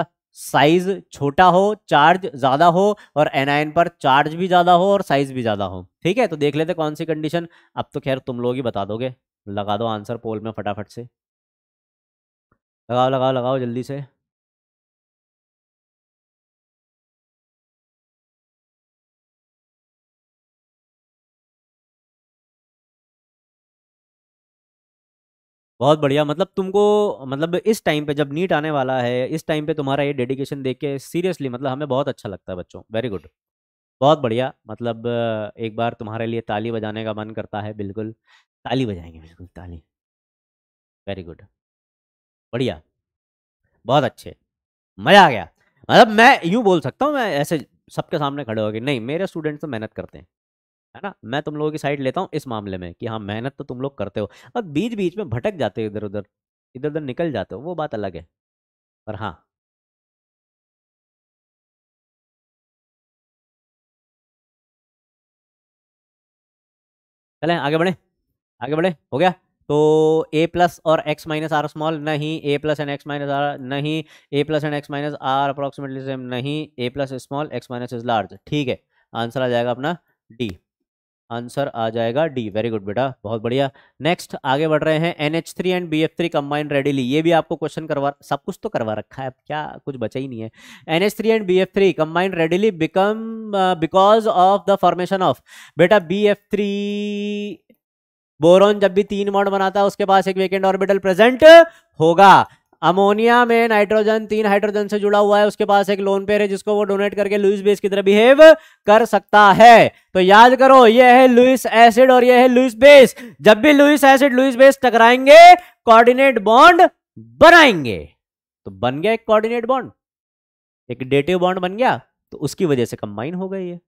साइज छोटा हो चार्ज ज्यादा हो और एनायन पर चार्ज भी ज्यादा हो और साइज भी ज्यादा हो ठीक है तो देख लेते कौन सी कंडीशन अब तो खैर तुम लोग ही बता दोगे लगा दो आंसर पोल में फटाफट से लगाओ लगाओ लगाओ जल्दी से बहुत बढ़िया मतलब तुमको मतलब इस टाइम पे जब नीट आने वाला है इस टाइम पे तुम्हारा ये डेडिकेशन देख के सीरियसली मतलब हमें बहुत अच्छा लगता है बच्चों वेरी गुड बहुत बढ़िया मतलब एक बार तुम्हारे लिए ताली बजाने का मन करता है बिल्कुल ताली बजाएंगे बिल्कुल ताली वेरी गुड बढ़िया बहुत अच्छे मज़ा आ गया मतलब मैं यूँ बोल सकता हूँ मैं ऐसे सबके सामने खड़े गए नहीं मेरे स्टूडेंट्स तो मेहनत करते हैं है ना मैं तुम लोगों की साइड लेता हूँ इस मामले में कि हाँ मेहनत तो तुम लोग करते हो और बीच बीच में भटक जाते हो इधर उधर इधर उधर निकल जाते हो वो बात अलग है पर हाँ चले आगे बढ़े आगे बढ़े हो गया तो ए प्लस और एक्स माइनस आर स्मॉल नहीं A plus and X minus are नहीं A plus and X minus are approximately same नहीं A plus small X minus is large ठीक है आंसर आ जाएगा अपना डी आंसर आ जाएगा डी वेरी गुड बेटा बहुत बढ़िया नेक्स्ट आगे बढ़ रहे हैं N H three and B F three combined readily ये भी आपको क्वेश्चन करवा सब कुछ तो करवा रखा है क्या कुछ बचा ही नहीं है N H three and B F three combined readily become because of the formation of बेटा बी एफ थ्री बोरोन जब भी तीन मॉड बनाता है उसके पास एक वेकेंट ऑर्बिटल प्रेजेंट होगा अमोनिया में नाइट्रोजन तीन हाइड्रोजन से जुड़ा हुआ है उसके पास एक लोन पेयर है जिसको वो डोनेट करके लुइस बेस की तरह बिहेव कर सकता है तो याद करो ये है लुइस एसिड और ये है लुइस बेस जब भी लुइस एसिड लुइस बेस टकराएंगे कोऑर्डिनेट बॉन्ड बनाएंगे तो बन गया एक कोऑर्डिनेट बॉन्ड एक डेटिव बॉन्ड बन गया तो उसकी वजह से कंबाइन हो गई है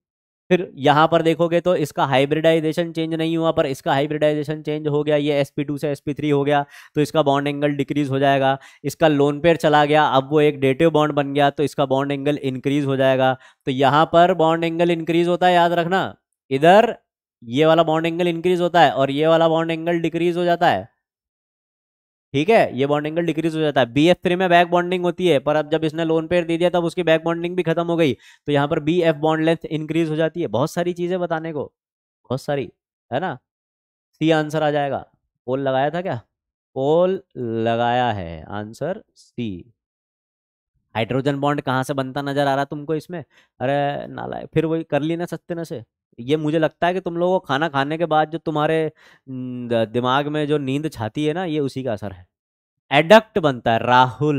फिर यहाँ पर देखोगे तो इसका हाइब्रिडाइजेशन चेंज नहीं हुआ पर इसका हाइब्रिडाइजेशन चेंज हो गया ये sp2 से sp3 हो गया तो इसका बॉन्ड एंगल डिक्रीज हो जाएगा इसका लोन पेयर चला गया अब वो एक डेटिव बॉन्ड बन गया तो इसका बॉन्ड एंगल इंक्रीज हो जाएगा तो यहाँ पर बॉन्ड एंगल इंक्रीज होता है याद रखना इधर ये वाला बॉन्ड एंगल इंक्रीज होता है और ये वाला बॉन्ड एंगल डिक्रीज हो जाता है ठीक है ये बॉन्ड एंगल डिक्रीज हो जाता है बी एफ थ्री में बैक बॉन्डिंग होती है पर अब जब इसने लोन पेयर दे दिया तब उसकी बैक बॉन्डिंग भी खत्म हो गई तो यहाँ पर B F bond length increase हो जाती है बहुत सारी चीजें बताने को बहुत सारी है ना सी आंसर आ जाएगा पोल लगाया था क्या पोल लगाया है आंसर सी हाइड्रोजन बॉन्ड कहाँ से बनता नजर आ रहा तुमको इसमें अरे नाला फिर वही कर ली ना सत्य न से ये मुझे लगता है कि तुम लोगों को खाना खाने के बाद जो तुम्हारे दिमाग में जो नींद छाती है ना ये उसी का असर है एडक्ट बनता है राहुल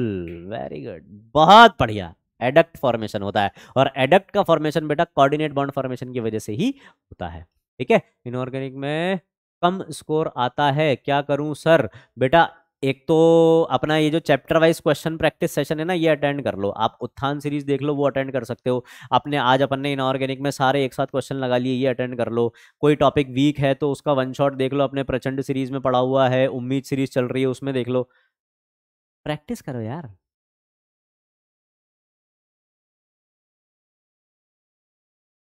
वेरी गुड बहुत बढ़िया एडक्ट फॉर्मेशन होता है और एडक्ट का फॉर्मेशन बेटा कोऑर्डिनेट बॉन्ड फॉर्मेशन की वजह से ही होता है ठीक है इनऑर्गेनिक में कम स्कोर आता है क्या करूं सर बेटा एक तो अपना ये जो chapter wise question practice session है ना ये अटेंड कर लो आप उत्थान सीरीज देख लो वो अटेंड कर सकते हो अपने आज अपन ने इनऑर्गेनिक में सारे एक साथ क्वेश्चन लगा लिए ये अटेंड कर लो कोई टॉपिक वीक है तो उसका वन शॉट देख लो अपने प्रचंड सीरीज में पड़ा हुआ है उम्मीद सीरीज चल रही है उसमें देख लो प्रैक्टिस करो यार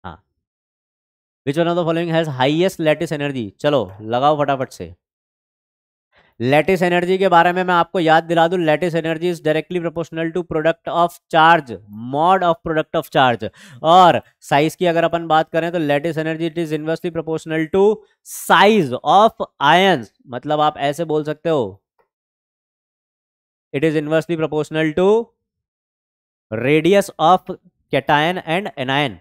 हाँ which one of the following has highest latest energy चलो लगाओ फटाफट से लेटिस एनर्जी के बारे में मैं आपको याद दिला दूं lattice energy is directly proportional to product of charge mod of product of charge और साइज की अगर अपन बात करें तो lattice energy it is inversely proportional to size of ion मतलब आप ऐसे बोल सकते हो it is inversely proportional to radius of cation and anion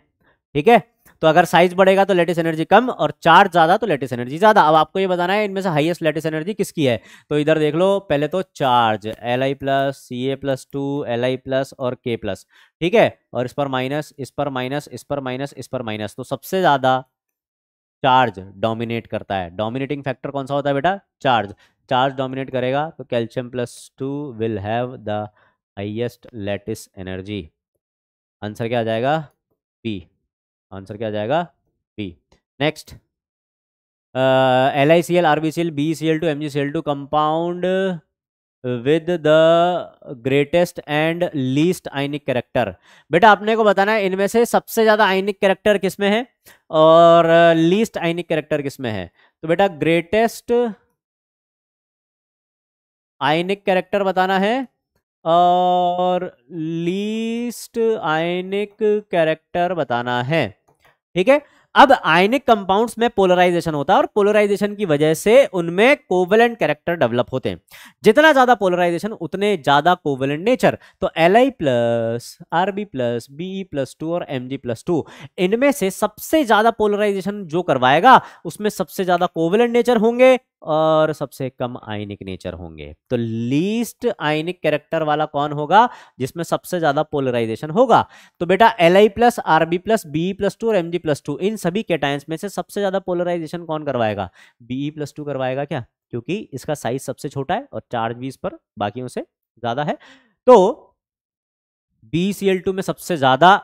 ठीक है तो अगर साइज बढ़ेगा तो लेटेस्ट एनर्जी कम और चार्ज ज्यादा तो लेटेस्ट एनर्जी ज्यादा अब आपको ये बताना है इनमें से हाइएस्ट लेटेस्ट एनर्जी किसकी है तो इधर देख लो पहले तो charge L I plus C A plus two L I plus और के प्लस ठीक है और इस पर माइनस इस पर माइनस इस पर माइनस इस पर माइनस तो सबसे ज्यादा चार्ज डोमिनेट करता है डोमिनेटिंग फैक्टर कौन सा होता है बेटा चार्ज चार्ज डोमिनेट करेगा तो calcium plus two will have the highest latest energy answer क्या आ जाएगा बी आंसर क्या जाएगा B next L I C L R B C L B C L two M G C L two compound with the greatest and least ionic character बेटा अपने को बताना है इनमें से सबसे ज़्यादा आइनिक कैरेक्टर किसमें है और लीस्ट आइनिक कैरेक्टर किसमें है तो बेटा ग्रेटेस्ट आइनिक कैरेक्टर बताना है और लीस्ट आयनिक कैरेक्टर बताना है ठीक है अब आयनिक कंपाउंड्स में पोलराइजेशन होता है और पोलराइजेशन की वजह से उनमें कोवेलेंट कैरेक्टर डेवलप होते हैं जितना ज्यादा पोलराइजेशन उतने ज्यादा कोवेलेंट नेचर तो L I plus R B plus B E plus two और एम जी प्लस टू इनमें से सबसे ज्यादा पोलराइजेशन जो करवाएगा उसमें सबसे ज्यादा कोवेलेंट नेचर होंगे और सबसे कम आयनिक नेचर होंगे तो लीस्ट आयनिक कैरेक्टर वाला कौन होगा जिसमें सबसे ज्यादा पोलराइजेशन होगा तो बेटा L I plus R B plus B plus two और एम जी प्लस टू इन सभी कैटाइंस में से सबसे ज़्यादा पोलराइजेशन कौन करवाएगा बी प्लस टू करवाएगा क्या क्योंकि इसका साइज सबसे छोटा है और चार्ज भी इस पर बाकियों से ज़्यादा है तो बी सी एल टू में सबसे ज़्यादा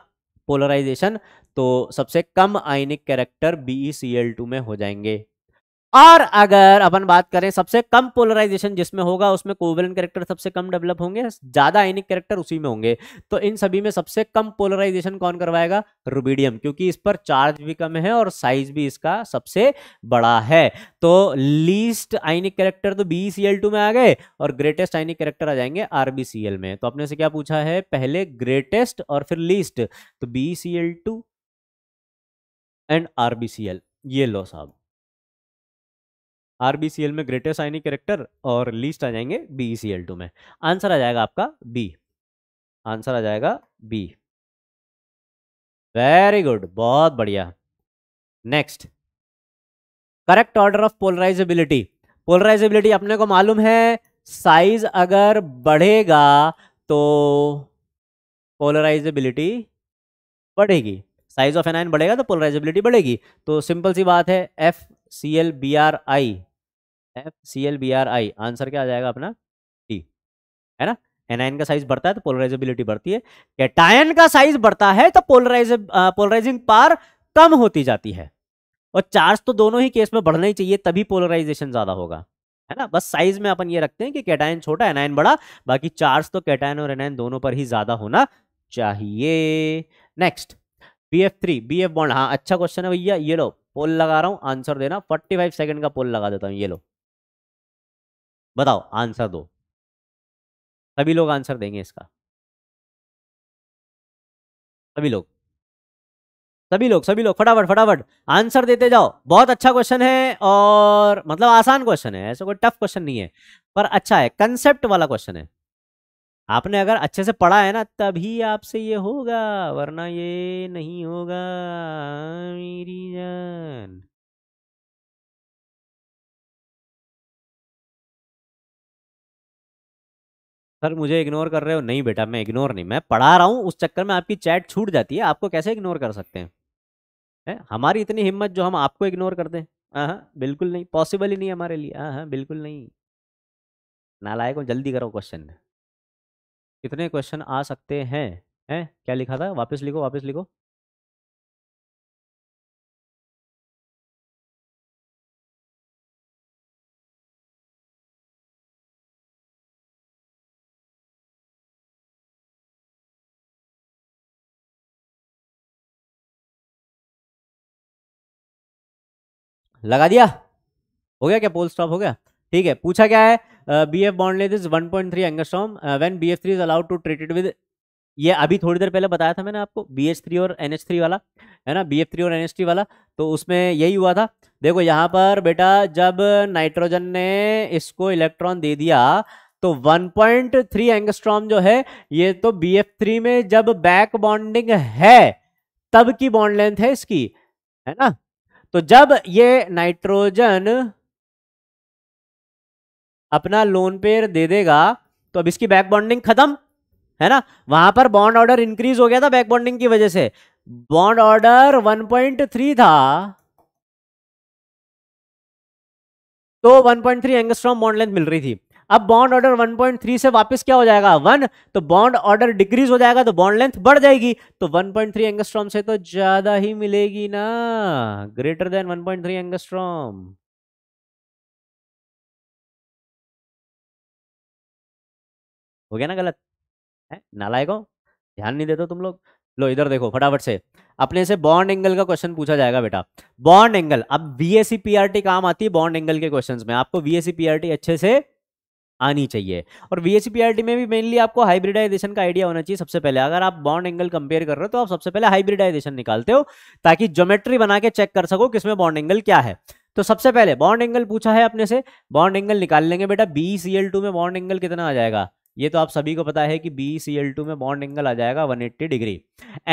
पोलराइजेशन तो सबसे कम ionic character B C L two में हो जाएंगे और अगर अपन बात करें सबसे कम पोलराइजेशन जिसमें होगा उसमें कोवेलन कैरेक्टर सबसे कम डेवलप होंगे ज्यादा आइनिक कैरेक्टर उसी में होंगे तो इन सभी में सबसे कम पोलराइजेशन कौन करवाएगा रुबीडियम क्योंकि इस पर चार्ज भी कम है और साइज भी इसका सबसे बड़ा है तो लीस्ट आइनिक कैरेक्टर तो बी में आ गए और ग्रेटेस्ट आइनिक कैरेक्टर आ जाएंगे आरबीसीएल में तो अपने से क्या पूछा है पहले ग्रेटेस्ट और फिर लीस्ट तो बी एंड आरबीसीएल ये लो साहब आरबीसीएल में ग्रेटेस्ट आइनिक करेक्टर और लीस्ट आ जाएंगे एल टू में आंसर आ जाएगा आपका बी आंसर आ जाएगा बी वेरी गुड बहुत बढ़िया next correct order of polarizability polarizability अपने को मालूम है साइज अगर बढ़ेगा तो पोलराइजेबिलिटी बढ़ेगी साइज ऑफ एनाइन बढ़ेगा तो पोलराइजेबिलिटी बढ़ेगी तो सिंपल सी बात है F C L B R I F C L B R I answer क्या आ जाएगा अपना टी है ना एनाइन का साइज बढ़ता है तो पोलराइजेबिलिटी बढ़ती है कैटायन का साइज बढ़ता है तो पोलराइज पोलराइजिंग पार कम होती जाती है और चार्ज तो दोनों ही केस में बढ़ना ही चाहिए तभी पोलराइजेशन ज्यादा होगा है ना बस साइज में अपन ये रखते हैं कि कैटायन छोटा एनआईन बड़ा बाकी चार्ज तो कैटायन और एनआईन दोनों पर ही ज्यादा होना चाहिए next B F three B F bond हाँ अच्छा क्वेश्चन है भैया ये लो पोल लगा रहा हूँ आंसर देना फोर्टी फाइव सेकेंड का पोल लगा देता हूँ ये लो बताओ आंसर दो सभी लोग आंसर देंगे इसका सभी लोग सभी लोग सभी लोग फटाफट फटाफट आंसर देते जाओ बहुत अच्छा क्वेश्चन है और मतलब आसान क्वेश्चन है ऐसा कोई टफ क्वेश्चन नहीं है पर अच्छा है कंसेप्ट वाला क्वेश्चन है आपने अगर अच्छे से पढ़ा है ना तभी आपसे ये होगा वरना ये नहीं होगा मेरी जान सर मुझे इग्नोर कर रहे हो नहीं बेटा मैं इग्नोर नहीं मैं पढ़ा रहा हूँ उस चक्कर में आपकी चैट छूट जाती है आपको कैसे इग्नोर कर सकते हैं है? हमारी इतनी हिम्मत जो हम आपको इग्नोर कर दें हाँ, हाँ बिल्कुल नहीं पॉसिबल ही नहीं हमारे लिए हाँ हाँ बिल्कुल नहीं नालायक हो जल्दी करो क्वेश्चन कितने क्वेश्चन आ सकते हैं हैं क्या लिखा था वापस लिखो वापस लिखो लगा दिया हो गया क्या पोल स्टॉप हो गया ठीक है पूछा क्या है BF bond length is 1.3 angstrom uh, B BF3 three is allowed to it with ये अभी थोड़ी देर पहले बताया था मैंने आपको बी एच थ्री और एन एच थ्री वाला है ना बी एफ थ्री और एन एच थ्री वाला तो उसमें यही हुआ था देखो यहाँ पर बेटा जब नाइट्रोजन ने इसको इलेक्ट्रॉन दे दिया तो 1.3 पॉइंट एंगस्ट्रॉम जो है ये तो बी एफ थ्री में जब बैक बॉन्डिंग है तब की बॉन्ड लेंथ है इसकी है ना तो जब ये नाइट्रोजन अपना लोन पेयर दे देगा तो अब इसकी बैक बॉन्डिंग खत्म है ना वहां पर बॉन्ड ऑर्डर इंक्रीज हो गया था बैक बॉन्डिंग की वजह से बॉन्ड ऑर्डर 1.3 था तो 1.3 एंगस्ट्रॉम बॉन्ड लेंथ मिल रही थी अब बॉन्ड ऑर्डर 1.3 से वापस क्या हो जाएगा वन तो बॉन्ड ऑर्डर डिक्रीज हो जाएगा तो बॉन्ड लेंथ बढ़ जाएगी तो 1.3 एंगस्ट्रॉम से तो ज्यादा ही मिलेगी ना ग्रेटर देन 1.3 एंगस्ट्रॉम हो गया ना गलत है नालायकों ध्यान नहीं देते तुम लोग लो इधर देखो फटाफट से अपने से बॉन्ड एंगल का क्वेश्चन पूछा जाएगा बेटा बॉन्ड एंगल अब वीएसी पीआरटी काम आती है बॉन्ड एंगल के क्वेश्चंस में आपको वीएसी पीआरटी अच्छे से आनी चाहिए और वीएसी पीआरटी में भी मेनली आपको हाइब्रिडाइजेशन का आइडिया होना चाहिए सबसे पहले अगर आप बॉन्ड एंगल कंपेयर कर रहे हो तो आप सबसे पहले हाइब्रिडाइजेशन निकालते हो ताकि ज्योमेट्री बना के चेक कर सको किसमें बॉन्ड एंगल क्या है तो सबसे पहले बॉन्ड एंगल पूछा है अपने से बॉन्ड एंगल निकाल लेंगे बेटा बी सी एल टू में बॉन्ड एंगल कितना आ जाएगा ये तो आप सभी को पता है कि बी सी एल टू में बॉन्ड एंगल आ जाएगा 180 डिग्री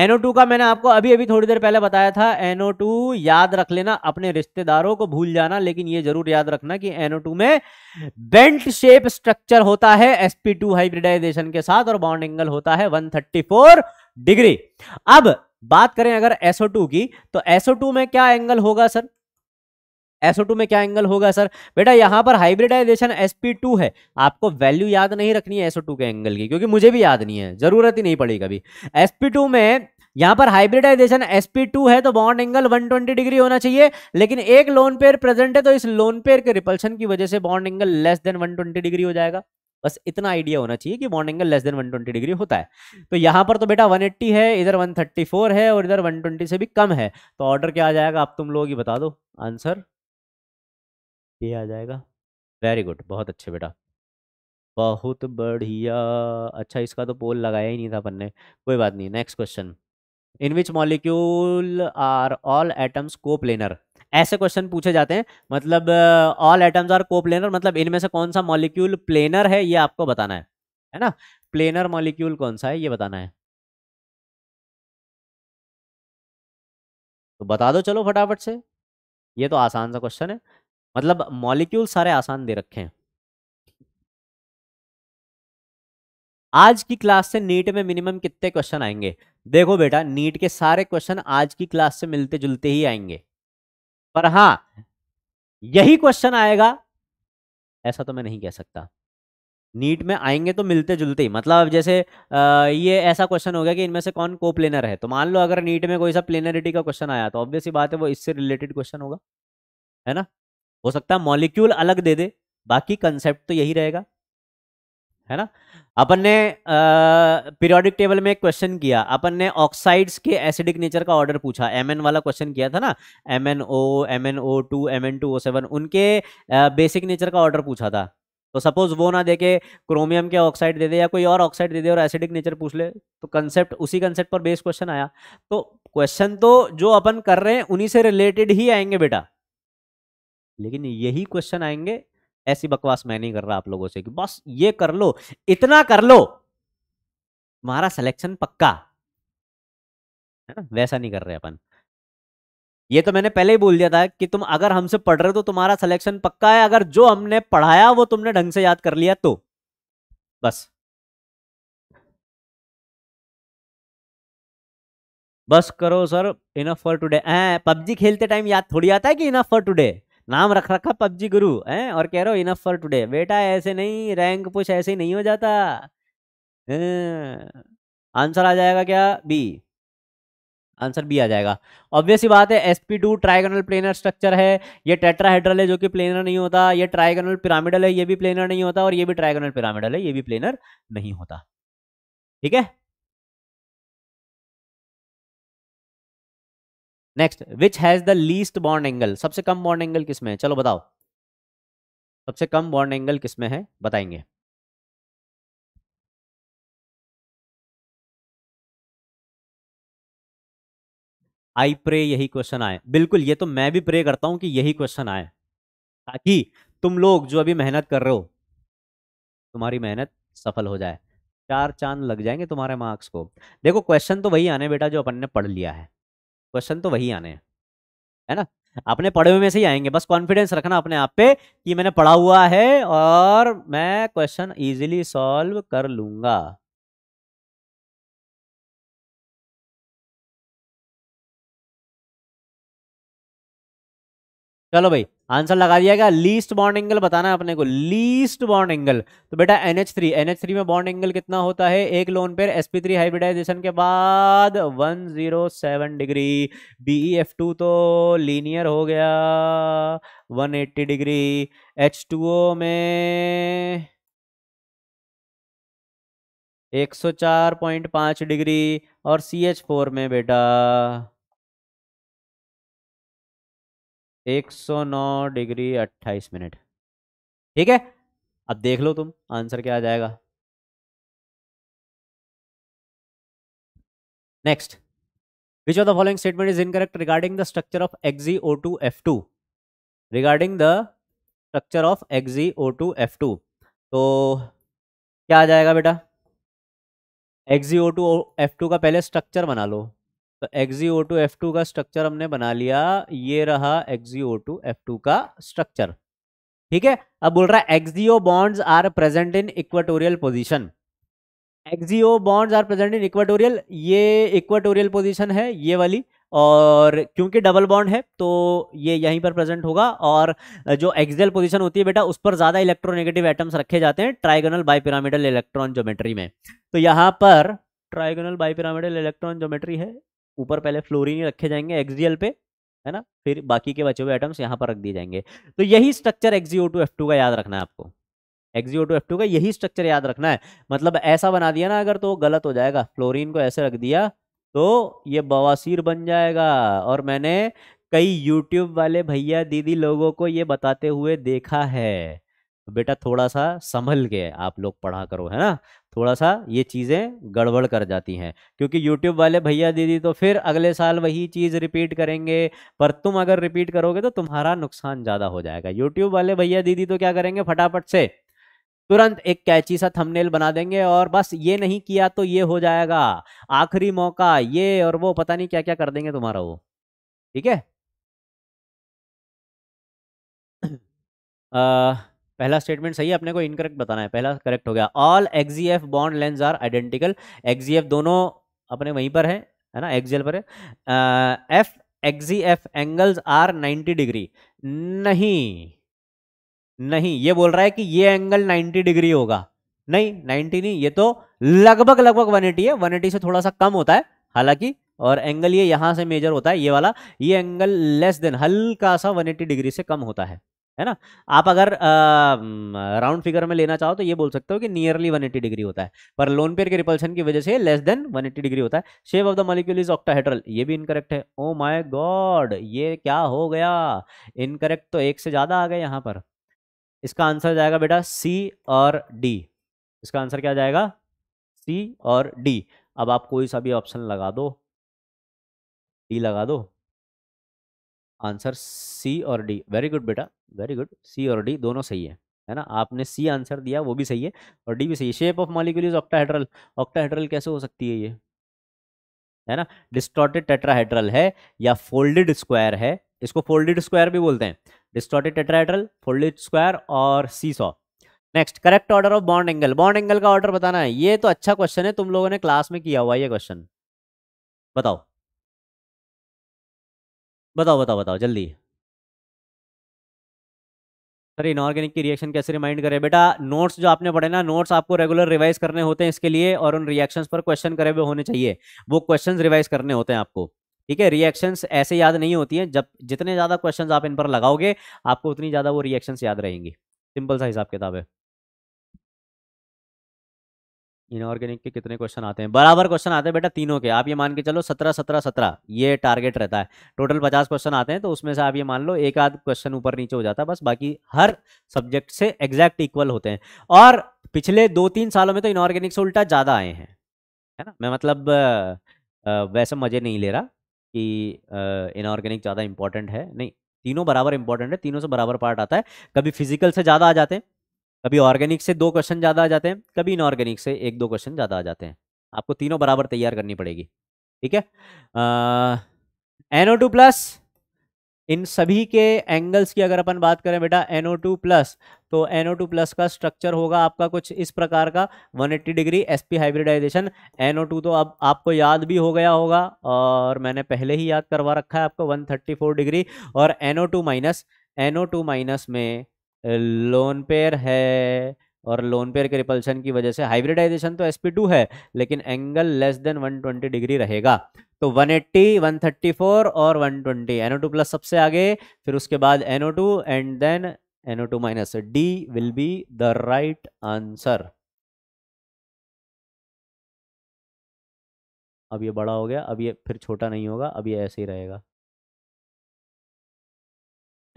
एनओ टू का मैंने आपको अभी अभी थोड़ी देर पहले बताया था एनओ टू याद रख लेना अपने रिश्तेदारों को भूल जाना लेकिन ये जरूर याद रखना कि एनओ टू में बेंट शेप स्ट्रक्चर होता है एसपी टू हाइब्रिडाइजेशन के साथ और बॉन्ड एंगल होता है फोर डिग्री अब बात करें अगर एसओ टू की तो एसओ टू में क्या एंगल होगा सर SO2 में क्या एंगल होगा सर बेटा यहाँ पर हाइब्रिडाइजेशन sp2 है आपको वैल्यू याद नहीं रखनी है SO2 के एंगल की क्योंकि मुझे भी याद नहीं है जरूरत ही नहीं पड़ी कभी sp2 में यहाँ पर हाइब्रिडाइजेशन sp2 है तो बॉन्ड एंगल 120 डिग्री होना चाहिए लेकिन एक लोन पेयर प्रेजेंट है तो इस लोन पेयर के रिपल्शन की वजह से bond angle less than twenty degree हो जाएगा बस इतना आइडिया होना चाहिए कि bond angle less than 120 degree होता है तो यहाँ पर तो बेटा 180 है इधर 134 है और इधर 120 से भी कम है तो ऑर्डर क्या आ जाएगा आप तुम लोग ही बता दो आंसर ये आ जाएगा वेरी गुड बहुत अच्छे बेटा बहुत बढ़िया अच्छा इसका तो पोल लगाया ही नहीं था अपन ने कोई बात नहीं next question in which molecule are all atoms coplanar ऐसे क्वेश्चन पूछे जाते हैं मतलब ऑल एटम्स आर कोप्लेनर मतलब इनमें से कौन सा मॉलिक्यूल प्लेनर है ये आपको बताना है है ना प्लेनर मॉलिक्यूल कौन सा है ये बताना है तो बता दो चलो फटाफट से ये तो आसान सा क्वेश्चन है मतलब मॉलिक्यूल सारे आसान दे रखे हैं आज की क्लास से नीट में मिनिमम कितने क्वेश्चन आएंगे देखो बेटा नीट के सारे क्वेश्चन आज की क्लास से मिलते जुलते ही आएंगे पर हाँ यही क्वेश्चन आएगा ऐसा तो मैं नहीं कह सकता नीट में आएंगे तो मिलते जुलते ही मतलब जैसे आ, ये ऐसा क्वेश्चन हो गया कि इनमें से कौन को प्लेनर है तो मान लो अगर नीट में कोई सा प्लेनरिटी का क्वेश्चन आया तो ऑब्वियसली बात है वो इससे रिलेटेड क्वेश्चन होगा है ना हो सकता है मॉलिक्यूल अलग दे दे बाकी कंसेप्ट तो यही रहेगा है ना अपन ने पीरियोडिक टेबल में एक क्वेश्चन किया अपन ने ऑक्साइड्स के एसिडिक नेचर का ऑर्डर पूछा एम वाला क्वेश्चन किया था ना M N O M N O two M N two O seven उनके बेसिक नेचर का ऑर्डर पूछा था तो सपोज वो ना देके क्रोमियम के ऑक्साइड दे दे या कोई और ऑक्साइड दे दे और एसिडिक नेचर पूछ ले तो कंसेप्ट उसी कंसेप्ट पर बेस्ड क्वेश्चन आया तो क्वेश्चन तो जो अपन कर रहे हैं उन्हीं से रिलेटेड ही आएंगे बेटा लेकिन यही क्वेश्चन आएंगे ऐसी बकवास मैं नहीं कर रहा आप लोगों से कि बस ये कर लो इतना कर लो तुम्हारा सिलेक्शन पक्का है ना वैसा नहीं कर रहे अपन ये तो मैंने पहले ही बोल दिया था कि तुम अगर हमसे पढ़ रहे हो तो तुम्हारा सिलेक्शन पक्का है अगर जो हमने पढ़ाया वो तुमने ढंग से याद कर लिया तो बस बस करो sir enough for today PUBG खेलते टाइम याद थोड़ी आता है कि इनफ फॉर टुडे नाम रख रखा पबजी गुरु है और कह रहे हो इनफ फॉर टुडे बेटा ऐसे नहीं रैंक पुश ऐसे ही नहीं हो जाता आंसर हाँ। आ जाएगा क्या बी आंसर बी आ जाएगा ऑब्वियस ही बात है S P two trigonal planar structure है ये टेट्राहेड्रल है जो कि प्लेनर नहीं होता ये ट्राइगोनल पिरामिडल है ये भी प्लेनर नहीं होता और ये भी ट्राइगोनल पिरामिडल है ये भी प्लेनर नहीं होता ठीक है next which has the least bond angle सबसे कम बॉन्ड एंगल किसमें है चलो बताओ सबसे कम बॉन्ड एंगल किसमें है बताएंगे आई प्रे यही क्वेश्चन आए बिल्कुल ये तो मैं भी प्रे करता हूं कि यही क्वेश्चन आए ताकि तुम लोग जो अभी मेहनत कर रहे हो तुम्हारी मेहनत सफल हो जाए चार चांद लग जाएंगे तुम्हारे मार्क्स को देखो क्वेश्चन तो वही आने बेटा जो अपन ने पढ़ लिया है क्वेश्चन तो वही आने हैं है ना अपने पढ़े हुए में से ही आएंगे बस कॉन्फिडेंस रखना अपने आप पे कि मैंने पढ़ा हुआ है और मैं क्वेश्चन इजीली सॉल्व कर लूंगा चलो भाई आंसर लगा दिया गया लीस्ट बॉन्ड एंगल बताना है अपने को लीस्ट बॉन्ड एंगल तो बेटा एनएच थ्री एनएच थ्री में बॉन्ड एंगल कितना होता है एक lone pair P three hybridization के बाद one zero seven degree B F two तो लीनियर हो गया one eighty degree H two O में एक सौ चार पॉइंट पांच डिग्री और सी एच फोर में बेटा एक सौ नौ डिग्री अट्ठाईस मिनट ठीक है अब देख लो तुम आंसर क्या आ जाएगा next which of the following statement is incorrect regarding the structure of X E O two F two regarding the structure of X E O two F two तो क्या आ जाएगा बेटा exe O two F two का पहले structure बना लो तो एक्जीओ टू एफ टू का स्ट्रक्चर हमने बना लिया ये रहा एक्जीओ टू एफ टू का स्ट्रक्चर ठीक है अब बोल रहा है एक्जीओ bonds are present in equatorial position X E O bonds are present in equatorial ये इक्वाटोरियल पोजिशन है ये वाली और क्योंकि डबल बॉन्ड है तो ये यहीं पर प्रेजेंट होगा और जो एक्सियल पोजीशन होती है बेटा उस पर ज़्यादा इलेक्ट्रोनेगेटिव एटम्स रखे जाते हैं ट्राइगोनल बाईपिरामिडल इलेक्ट्रॉन ज्योमेट्री में तो यहाँ पर ट्राइगोनल बाईपिरामिडल इलेक्ट्रॉन ज्योमेट्री है ऊपर पहले फ्लोरिन रखे जाएंगे एक्सडीएल पे है ना फिर बाकी के बचे हुए आइटम्स यहाँ पर रख दिए जाएंगे तो यही structure X E O two F two का याद रखना है आपको एक्सजीओ टू एफ टू का यही स्ट्रक्चर याद रखना है मतलब ऐसा बना दिया ना अगर तो गलत हो जाएगा फ्लोरिन को ऐसे रख दिया तो ये बवासीर बन जाएगा और मैंने कई यूट्यूब वाले भैया दीदी लोगों को ये बताते हुए देखा है बेटा थोड़ा सा संभल के आप लोग पढ़ा करो है ना थोड़ा सा ये चीज़ें गड़बड़ कर जाती हैं क्योंकि यूट्यूब वाले भैया दीदी तो फिर अगले साल वही चीज़ रिपीट करेंगे पर तुम अगर रिपीट करोगे तो तुम्हारा नुकसान ज़्यादा हो जाएगा यूट्यूब वाले भैया दीदी तो क्या करेंगे फटाफट से तुरंत एक कैची सा थंबनेल बना देंगे और बस ये नहीं किया तो ये हो जाएगा आखिरी मौका ये और वो पता नहीं क्या क्या कर देंगे तुम्हारा वो ठीक है पहला स्टेटमेंट सही है अपने को इनकरेक्ट बताना है पहला करेक्ट हो गया all X E F bond lengths are identical X E F दोनों अपने वहीं पर है है ना एक्जीएल पर है F X E F angles are 90 degree नहीं नहीं ये बोल रहा है कि ये एंगल 90 डिग्री होगा नहीं 90 नहीं ये तो लगभग लगभग 180 है 180 से थोड़ा सा कम होता है हालांकि और एंगल ये यहां से मेजर होता है ये वाला ये एंगल लेस देन हल्का सा 180 डिग्री से कम होता है है ना आप अगर राउंड फिगर में लेना चाहो तो ये बोल सकते हो कि नियरली 180 डिग्री होता है पर लोन पेयर के रिपल्शन की वजह से लेस देन 180 डिग्री होता है shape of the molecule is octahedral ये भी इनकरेक्ट है ओ माय गॉड ये क्या हो गया इनकरेक्ट तो एक से ज़्यादा आ गए यहाँ पर इसका आंसर जाएगा बेटा सी और डी इसका आंसर क्या जाएगा सी और डी अब आप कोई सा भी ऑप्शन लगा दो डी लगा दो आंसर सी और डी वेरी गुड बेटा वेरी गुड सी और डी दोनों सही है है ना आपने सी आंसर दिया वो भी सही है और डी भी सही है shape of molecule is octahedral octahedral कैसे हो सकती है ये है ना डिस्टॉर्टेड टेट्राहेड्रल है या फोल्डेड स्क्वायर है इसको फोल्डेड स्क्वायर भी बोलते हैं डिस्टॉर्टेड टेट्राहेड्रल फोल्डेड स्क्वायर और seesaw next correct order of bond angle bond angle का ऑर्डर बताना है ये तो अच्छा क्वेश्चन है तुम लोगों ने क्लास में किया हुआ ये क्वेश्चन बताओ बताओ बताओ बताओ जल्दी सर इनऑर्गेनिक की रिएक्शन कैसे रिमाइंड करें बेटा नोट्स जो आपने पढ़े ना नोट्स आपको रेगुलर रिवाइज करने होते हैं इसके लिए और उन रिएक्शंस पर क्वेश्चन करे हुए होने चाहिए वो क्वेश्चंस रिवाइज करने होते हैं आपको ठीक है रिएक्शंस ऐसे याद नहीं होती हैं जब जितने ज़्यादा क्वेश्चन आप इन पर लगाओगे आपको उतनी ज़्यादा वो रिएक्शंस याद रहेंगी सिंपल सा हिसाब किताब है इनऑर्गेनिक के कितने क्वेश्चन आते हैं बराबर क्वेश्चन आते हैं बेटा तीनों के आप ये मान के चलो सत्रह सत्रह सत्रह ये टारगेट रहता है टोटल पचास क्वेश्चन आते हैं तो उसमें से आप ये मान लो एक आध क्वेश्चन ऊपर नीचे हो जाता है बस बाकी हर सब्जेक्ट से एग्जैक्ट इक्वल होते हैं और पिछले दो तीन सालों में तो इनऑर्गेनिक से उल्टा ज़्यादा आए हैं है ना मैं मतलब वैसे मज़े नहीं ले रहा कि इनऑर्गेनिक ज़्यादा इंपॉर्टेंट है नहीं तीनों बराबर इंपॉर्टेंट है तीनों से बराबर पार्ट आता है कभी फिजिकल से ज़्यादा आ जाते हैं कभी ऑर्गेनिक से दो क्वेश्चन ज़्यादा आ जाते हैं कभी इनऑर्गेनिक से एक दो क्वेश्चन ज़्यादा आ जाते हैं आपको तीनों बराबर तैयार करनी पड़ेगी ठीक है एनओ टू प्लस इन सभी के एंगल्स की अगर अपन बात करें बेटा एनओ टू प्लस तो एनओ टू प्लस का स्ट्रक्चर होगा आपका कुछ इस प्रकार का 180 degree S P hybridization N O two तो अब आपको याद भी हो गया होगा और मैंने पहले ही याद करवा रखा है आपको 134 डिग्री और N O two minus N O two minus में लोन पेयर है और लोन पेयर के रिपल्शन की वजह से हाइब्रिडाइजेशन तो एसपी टू है लेकिन एंगल लेस देन 120 डिग्री रहेगा तो 180, 134 और 120 NO2 प्लस सबसे आगे फिर उसके बाद NO2 and then two minus D will be the right answer अब ये बड़ा हो गया अब ये फिर छोटा नहीं होगा अब ये ऐसे ही रहेगा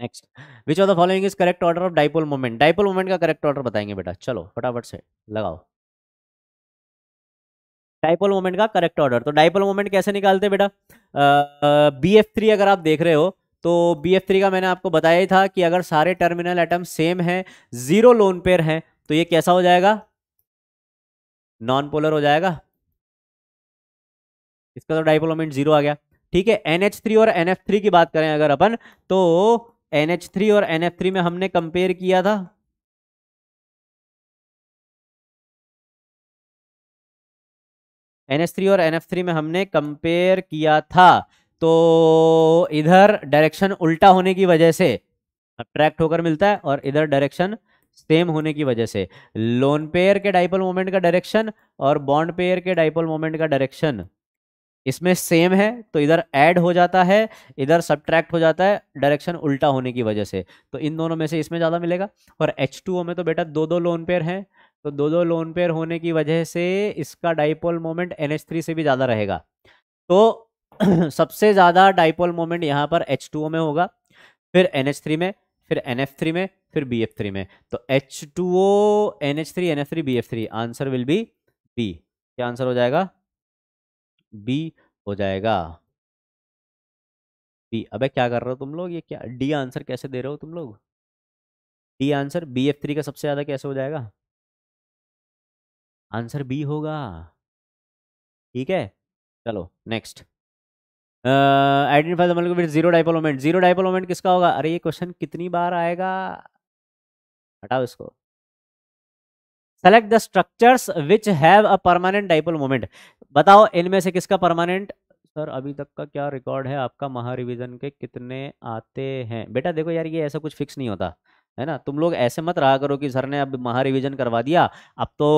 next which of the following is correct order of dipole moment dipole moment का करेक्ट ऑर्डर बताएंगे बेटा चलो फटाफट से लगाओ डाइपोल मोमेंट का करेक्ट ऑर्डर तो डाइपोल मोमेंट कैसे निकालते बेटा बी एफ थ्री अगर आप देख रहे हो तो बी एफ थ्री का मैंने आपको बताया ही था कि अगर सारे टर्मिनल एटम सेम हैं जीरो लोन पेयर हैं तो ये कैसा हो जाएगा नॉन पोलर हो जाएगा इसका तो डाइपोल मोमेंट जीरो आ गया ठीक है एन थ्री और एन थ्री की बात करें अगर अपन तो NH3 और NF3 में हमने कंपेयर किया था NH3 और NF3 में हमने कंपेयर किया था तो इधर डायरेक्शन उल्टा होने की वजह से अट्रैक्ट होकर मिलता है और इधर डायरेक्शन सेम होने की वजह से लोन पेयर के डाइपोल मोमेंट का डायरेक्शन और बॉन्ड पेयर के डाइपोल मोमेंट का डायरेक्शन इसमें सेम है तो इधर ऐड हो जाता है इधर सब्ट्रैक्ट हो जाता है डायरेक्शन उल्टा होने की वजह से तो इन दोनों में से इसमें ज़्यादा मिलेगा और एच टू ओ में तो बेटा दो दो लोन पेयर हैं तो दो दो लोन पेयर होने की वजह से इसका dipole moment N H three से भी ज़्यादा रहेगा तो सबसे ज़्यादा डाइपोल मोमेंट यहाँ पर एच टू ओ में होगा फिर एन एच थ्री में फिर एन एफ थ्री में फिर बी एफ थ्री में तो H two O N H three N F three B F three answer will be B क्या आंसर हो जाएगा बी हो जाएगा बी अबे क्या कर रहे हो तुम लोग ये क्या डी आंसर कैसे दे रहे हो तुम लोग D answer B F three का सबसे ज़्यादा कैसे हो जाएगा आंसर बी होगा ठीक है चलो नेक्स्ट आइडेंटिफाई मतलब फिर जीरो डाइपोलोमेंट जीरो डाइपोलोमेंट किसका होगा अरे ये क्वेश्चन कितनी बार आएगा हटाओ इसको select the structures which have a permanent dipole moment बताओ इनमें से किसका परमानेंट सर अभी तक का क्या रिकॉर्ड है आपका महारिविजन के कितने आते हैं बेटा देखो यार ये ऐसा कुछ फिक्स नहीं होता है ना तुम लोग ऐसे मत रहा करो कि सर ने अब महारिविजन करवा दिया अब तो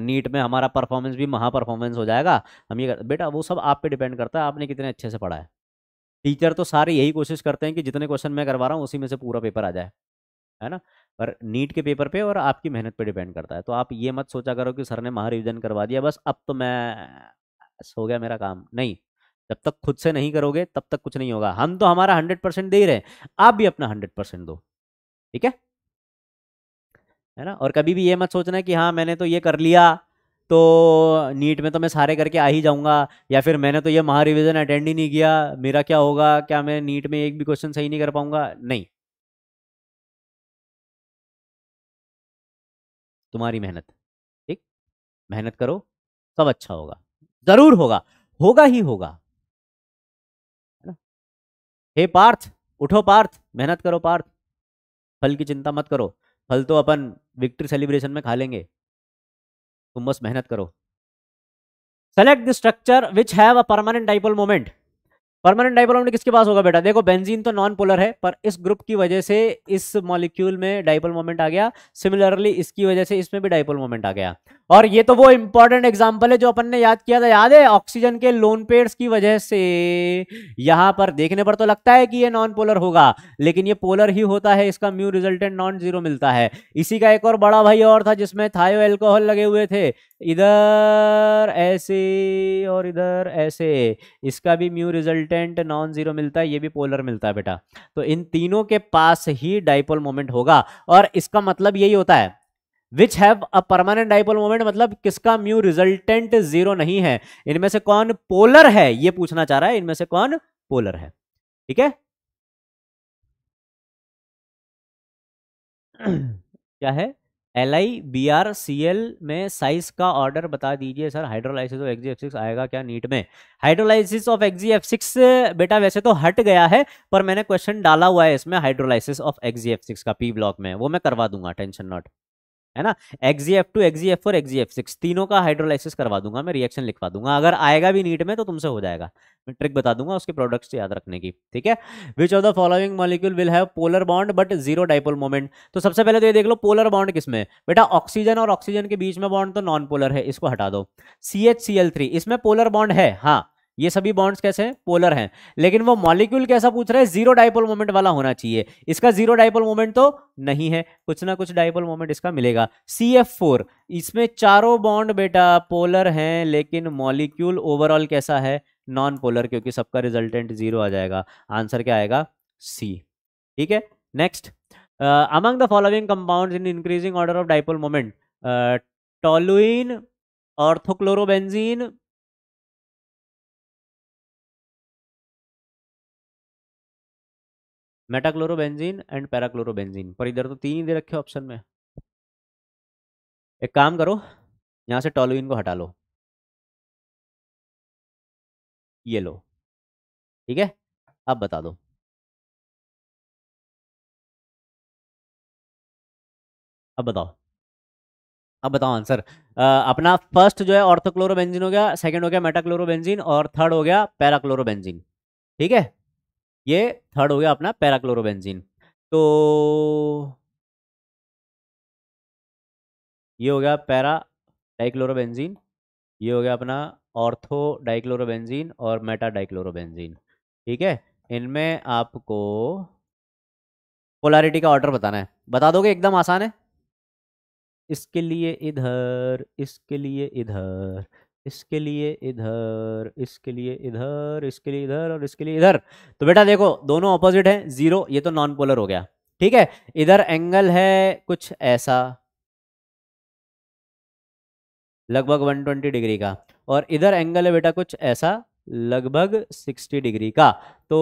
नीट में हमारा परफॉर्मेंस भी महा परफॉर्मेंस हो जाएगा हम ये कर... बेटा वो सब आप पे डिपेंड करता है आपने कितने अच्छे से पढ़ा है टीचर तो सारे यही कोशिश करते हैं कि जितने क्वेश्चन मैं करवा रहा हूँ उसी में से पूरा पेपर आ जाए है ना पर नीट के पेपर पे और आपकी मेहनत पे डिपेंड करता है तो आप ये मत सोचा करो कि सर ने महा रिविजन करवा दिया बस अब तो मैं हो गया मेरा काम नहीं जब तक खुद से नहीं करोगे तब तक कुछ नहीं होगा हम तो हमारा हंड्रेड परसेंट दे ही रहे हैं आप भी अपना हंड्रेड परसेंट दो ठीक है है ना और कभी भी ये मत सोचना कि हाँ मैंने तो ये कर लिया तो नीट में तो मैं सारे करके आ ही जाऊंगा या फिर मैंने तो ये महा रिविजन अटेंड ही नहीं किया मेरा क्या होगा क्या मैं नीट में एक भी क्वेश्चन सही नहीं कर पाऊंगा नहीं तुम्हारी मेहनत ठीक मेहनत करो सब अच्छा होगा जरूर होगा होगा ही होगा है ना हे पार्थ उठो पार्थ मेहनत करो पार्थ फल की चिंता मत करो फल तो अपन विक्ट्री सेलिब्रेशन में खा लेंगे तुम बस मेहनत करो select the structure which have a permanent dipole moment permanent dipole किसके पास होगा बेटा देखो बेंजीन तो नॉन पोलर है पर इस ग्रुप की वजह से इस मॉलिक्यूल में डाइपोल मोमेंट आ गया सिमिलरली इसकी वजह से इसमें भी डाइपोल मोमेंट आ गया और ये तो वो इंपॉर्टेंट एग्जाम्पल है जो अपन ने याद किया था याद है ऑक्सीजन के लोन पेयर्स की वजह से यहां पर देखने पर तो लगता है कि ये नॉन पोलर होगा लेकिन ये पोलर ही होता है इसका म्यू रिजल्टेंट नॉन जीरो मिलता है इसी का एक और बड़ा भाई और था जिसमें थायो एल्कोहल लगे हुए थे इधर ऐसे और इधर ऐसे इसका भी म्यू रिजल्टेंट नॉन जीरो मिलता है ये भी पोलर मिलता है बेटा तो इन तीनों के पास ही डाइपोल मोमेंट होगा और इसका मतलब यही होता है which have a permanent dipole moment मतलब किसका म्यू रिजल्टेंट जीरो नहीं है इनमें से कौन पोलर है ये पूछना चाह रहा है इनमें से कौन पोलर है ठीक है क्या है L I B R C L में साइज का ऑर्डर बता दीजिए sir hydrolysis of X E F six आएगा क्या नीट में hydrolysis of X E F six बेटा वैसे तो हट गया है पर मैंने क्वेश्चन डाला हुआ है इसमें hydrolysis of X E F six का पी ब्लॉक में वो मैं करवा दूंगा टेंशन नॉट है ना X E F two X E F four X E F six तीनों का हाइड्रोलाइसिस करवा दूंगा मैं रिएक्शन लिखवा दूंगा अगर आएगा भी नीट में तो तुमसे हो जाएगा मैं ट्रिक बता दूंगा उसके प्रोडक्ट्स याद रखने की ठीक है which of the following molecule will have polar bond but zero dipole moment तो सबसे पहले तो ये देख लो पोलर बॉन्ड किसमें बेटा ऑक्सीजन और ऑक्सीजन के बीच में बॉन्ड तो नॉन पोलर है इसको हटा दो सी इसमें पोलर बॉन्ड है हाँ ये सभी बॉन्ड्स कैसे हैं पोलर हैं लेकिन वो मॉलिक्यूल कैसा पूछ रहा है जीरो डाइपोल मोमेंट वाला होना चाहिए इसका जीरो डाइपोल मोमेंट तो नहीं है कुछ ना कुछ डाइपोल मोमेंट इसका मिलेगा सी एफ फोर इसमें चारों बॉन्ड बेटा पोलर हैं लेकिन मॉलिक्यूल ओवरऑल कैसा है नॉन पोलर क्योंकि सबका रिजल्टेंट जीरो आ जाएगा आंसर क्या आएगा सी ठीक है next among the following compound in increasing order of dipole moment toluene orthochlorobenzene metachlorobenzene and parachlorobenzene पर इधर तो तीन ही दे रखे ऑप्शन में एक काम करो यहां से टॉलुइन को हटा लो ये लो ठीक है अब बता दो अब बताओ अब बताओ आंसर अपना फर्स्ट जो है ऑर्थोक्लोरोबेंजीन हो गया सेकंड हो गया मेटाक्लोरोबेंजीन और थर्ड हो गया पैराक्लोरोबेंजीन ठीक है ये थर्ड हो गया अपना पैराक्लोरोबेंजीन तो ये हो गया पैरा डाइक्लोरोबेंजीन ये हो गया अपना ऑर्थो डाइक्लोरोबेंजीन और मेटा डाइक्लोरोबेंजीन ठीक है इनमें आपको पोलैरिटी का ऑर्डर बताना है बता दोगे एकदम आसान है इसके लिए इधर इसके लिए इधर इसके लिए इधर इसके लिए इधर इसके लिए इधर और इसके लिए इधर तो बेटा देखो दोनों ऑपोजिट हैं जीरो ये तो नॉन पोलर हो गया ठीक है इधर एंगल है कुछ ऐसा लगभग 120 डिग्री का और इधर एंगल है बेटा कुछ ऐसा लगभग 60 डिग्री का तो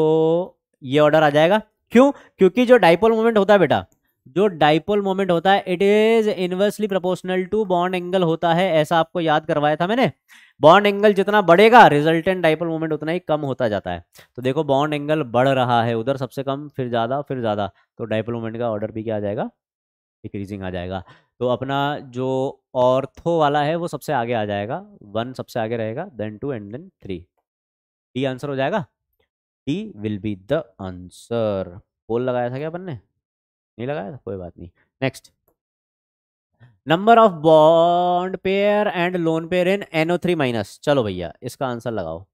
ये ऑर्डर आ जाएगा क्यों क्योंकि जो डाइपोल मोमेंट होता है बेटा जो डाइपोल मोमेंट होता है it is inversely proportional to bond angle होता है ऐसा आपको याद करवाया था मैंने बॉन्ड एंगल जितना बढ़ेगा रिजल्टेंट डाइपोल मोमेंट उतना ही कम होता जाता है तो देखो बॉन्ड एंगल बढ़ रहा है उधर सबसे कम फिर ज़्यादा फिर ज़्यादा तो डाइपोल मोमेंट का ऑर्डर भी क्या आ जाएगा डिक्रीजिंग आ जाएगा तो अपना जो ऑर्थो वाला है वो सबसे आगे आ जाएगा वन सबसे आगे रहेगा then two and then three D answer हो जाएगा D will be the answer poll लगाया था क्या अपन ने नहीं लगाया था कोई बात नहीं next number of bond pair and lone pair in N O three minus चलो भैया इसका आंसर लगाओ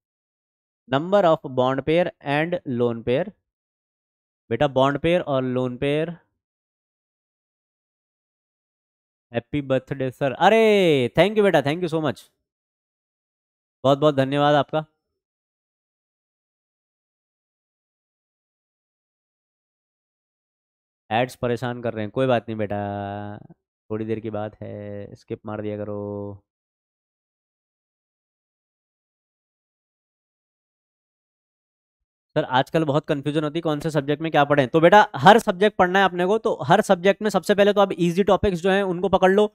number of bond pair and lone pair बेटा बॉन्ड पेयर और lone pair happy birthday sir अरे थैंक यू बेटा थैंक यू सो मच बहुत बहुत धन्यवाद आपका एड्स परेशान कर रहे हैं कोई बात नहीं बेटा थोड़ी देर की बात है स्किप मार दिया करो सर आजकल बहुत कंफ्यूजन होती है कौन से सब्जेक्ट में क्या पढ़े तो बेटा हर सब्जेक्ट पढ़ना है अपने को तो हर सब्जेक्ट में सबसे पहले तो आप इजी टॉपिक्स जो हैं उनको पकड़ लो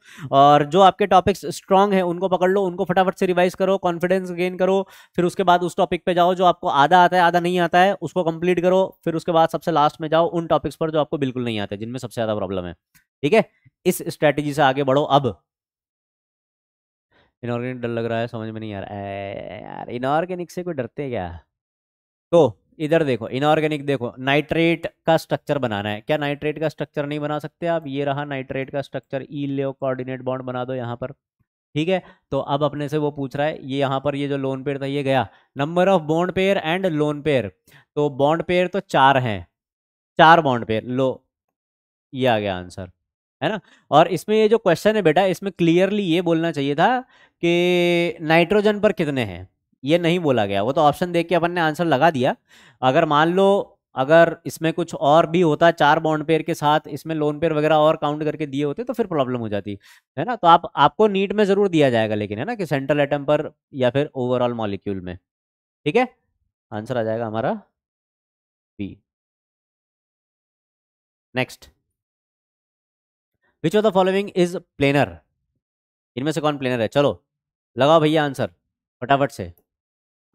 और जो आपके टॉपिक्स स्ट्रांग हैं उनको पकड़ लो उनको फटाफट से रिवाइज करो कॉन्फिडेंस गेन करो फिर उसके बाद उस टॉपिक पे जाओ जो आपको आधा आता है आधा नहीं आता है उसको कंप्लीट करो फिर उसके बाद सबसे लास्ट में जाओ उन टॉपिक्स पर जो आपको बिल्कुल नहीं आते जिनमें सबसे ज़्यादा प्रॉब्लम है ठीक है इस स्ट्रैटेजी से आगे बढ़ो अब इनऑर्गेनिक डर लग रहा है समझ में नहीं आ रहा है यार इनऑर्गेनिक से कोई डरते क्या तो इधर देखो इनऑर्गेनिक देखो नाइट्रेट का स्ट्रक्चर बनाना है क्या नाइट्रेट का स्ट्रक्चर नहीं बना सकते आप ये रहा नाइट्रेट का स्ट्रक्चर ई ले कोऑर्डिनेट बॉन्ड बना दो यहाँ पर ठीक है तो अब अपने से वो पूछ रहा है ये यहाँ पर ये जो लोन पेयर था ये गया number of bond pair and lone pair तो बॉन्ड पेयर तो चार हैं चार बॉन्ड पेयर लो ये आ गया आंसर है ना और इसमें ये जो क्वेश्चन है बेटा इसमें क्लियरली ये बोलना चाहिए था कि नाइट्रोजन पर कितने हैं ये नहीं बोला गया वो तो ऑप्शन देख के अपन ने आंसर लगा दिया अगर मान लो अगर इसमें कुछ और भी होता चार बॉन्ड पेयर के साथ इसमें लोन पेयर वगैरह और काउंट करके दिए होते तो फिर प्रॉब्लम हो जाती है ना तो आप आपको नीट में जरूर दिया जाएगा लेकिन है ना कि सेंट्रल एटम पर या फिर ओवरऑल मॉलिक्यूल में ठीक है आंसर आ जाएगा हमारा B next which of the following is planar इनमें से कौन प्लेनर है चलो लगाओ भैया आंसर फटाफट से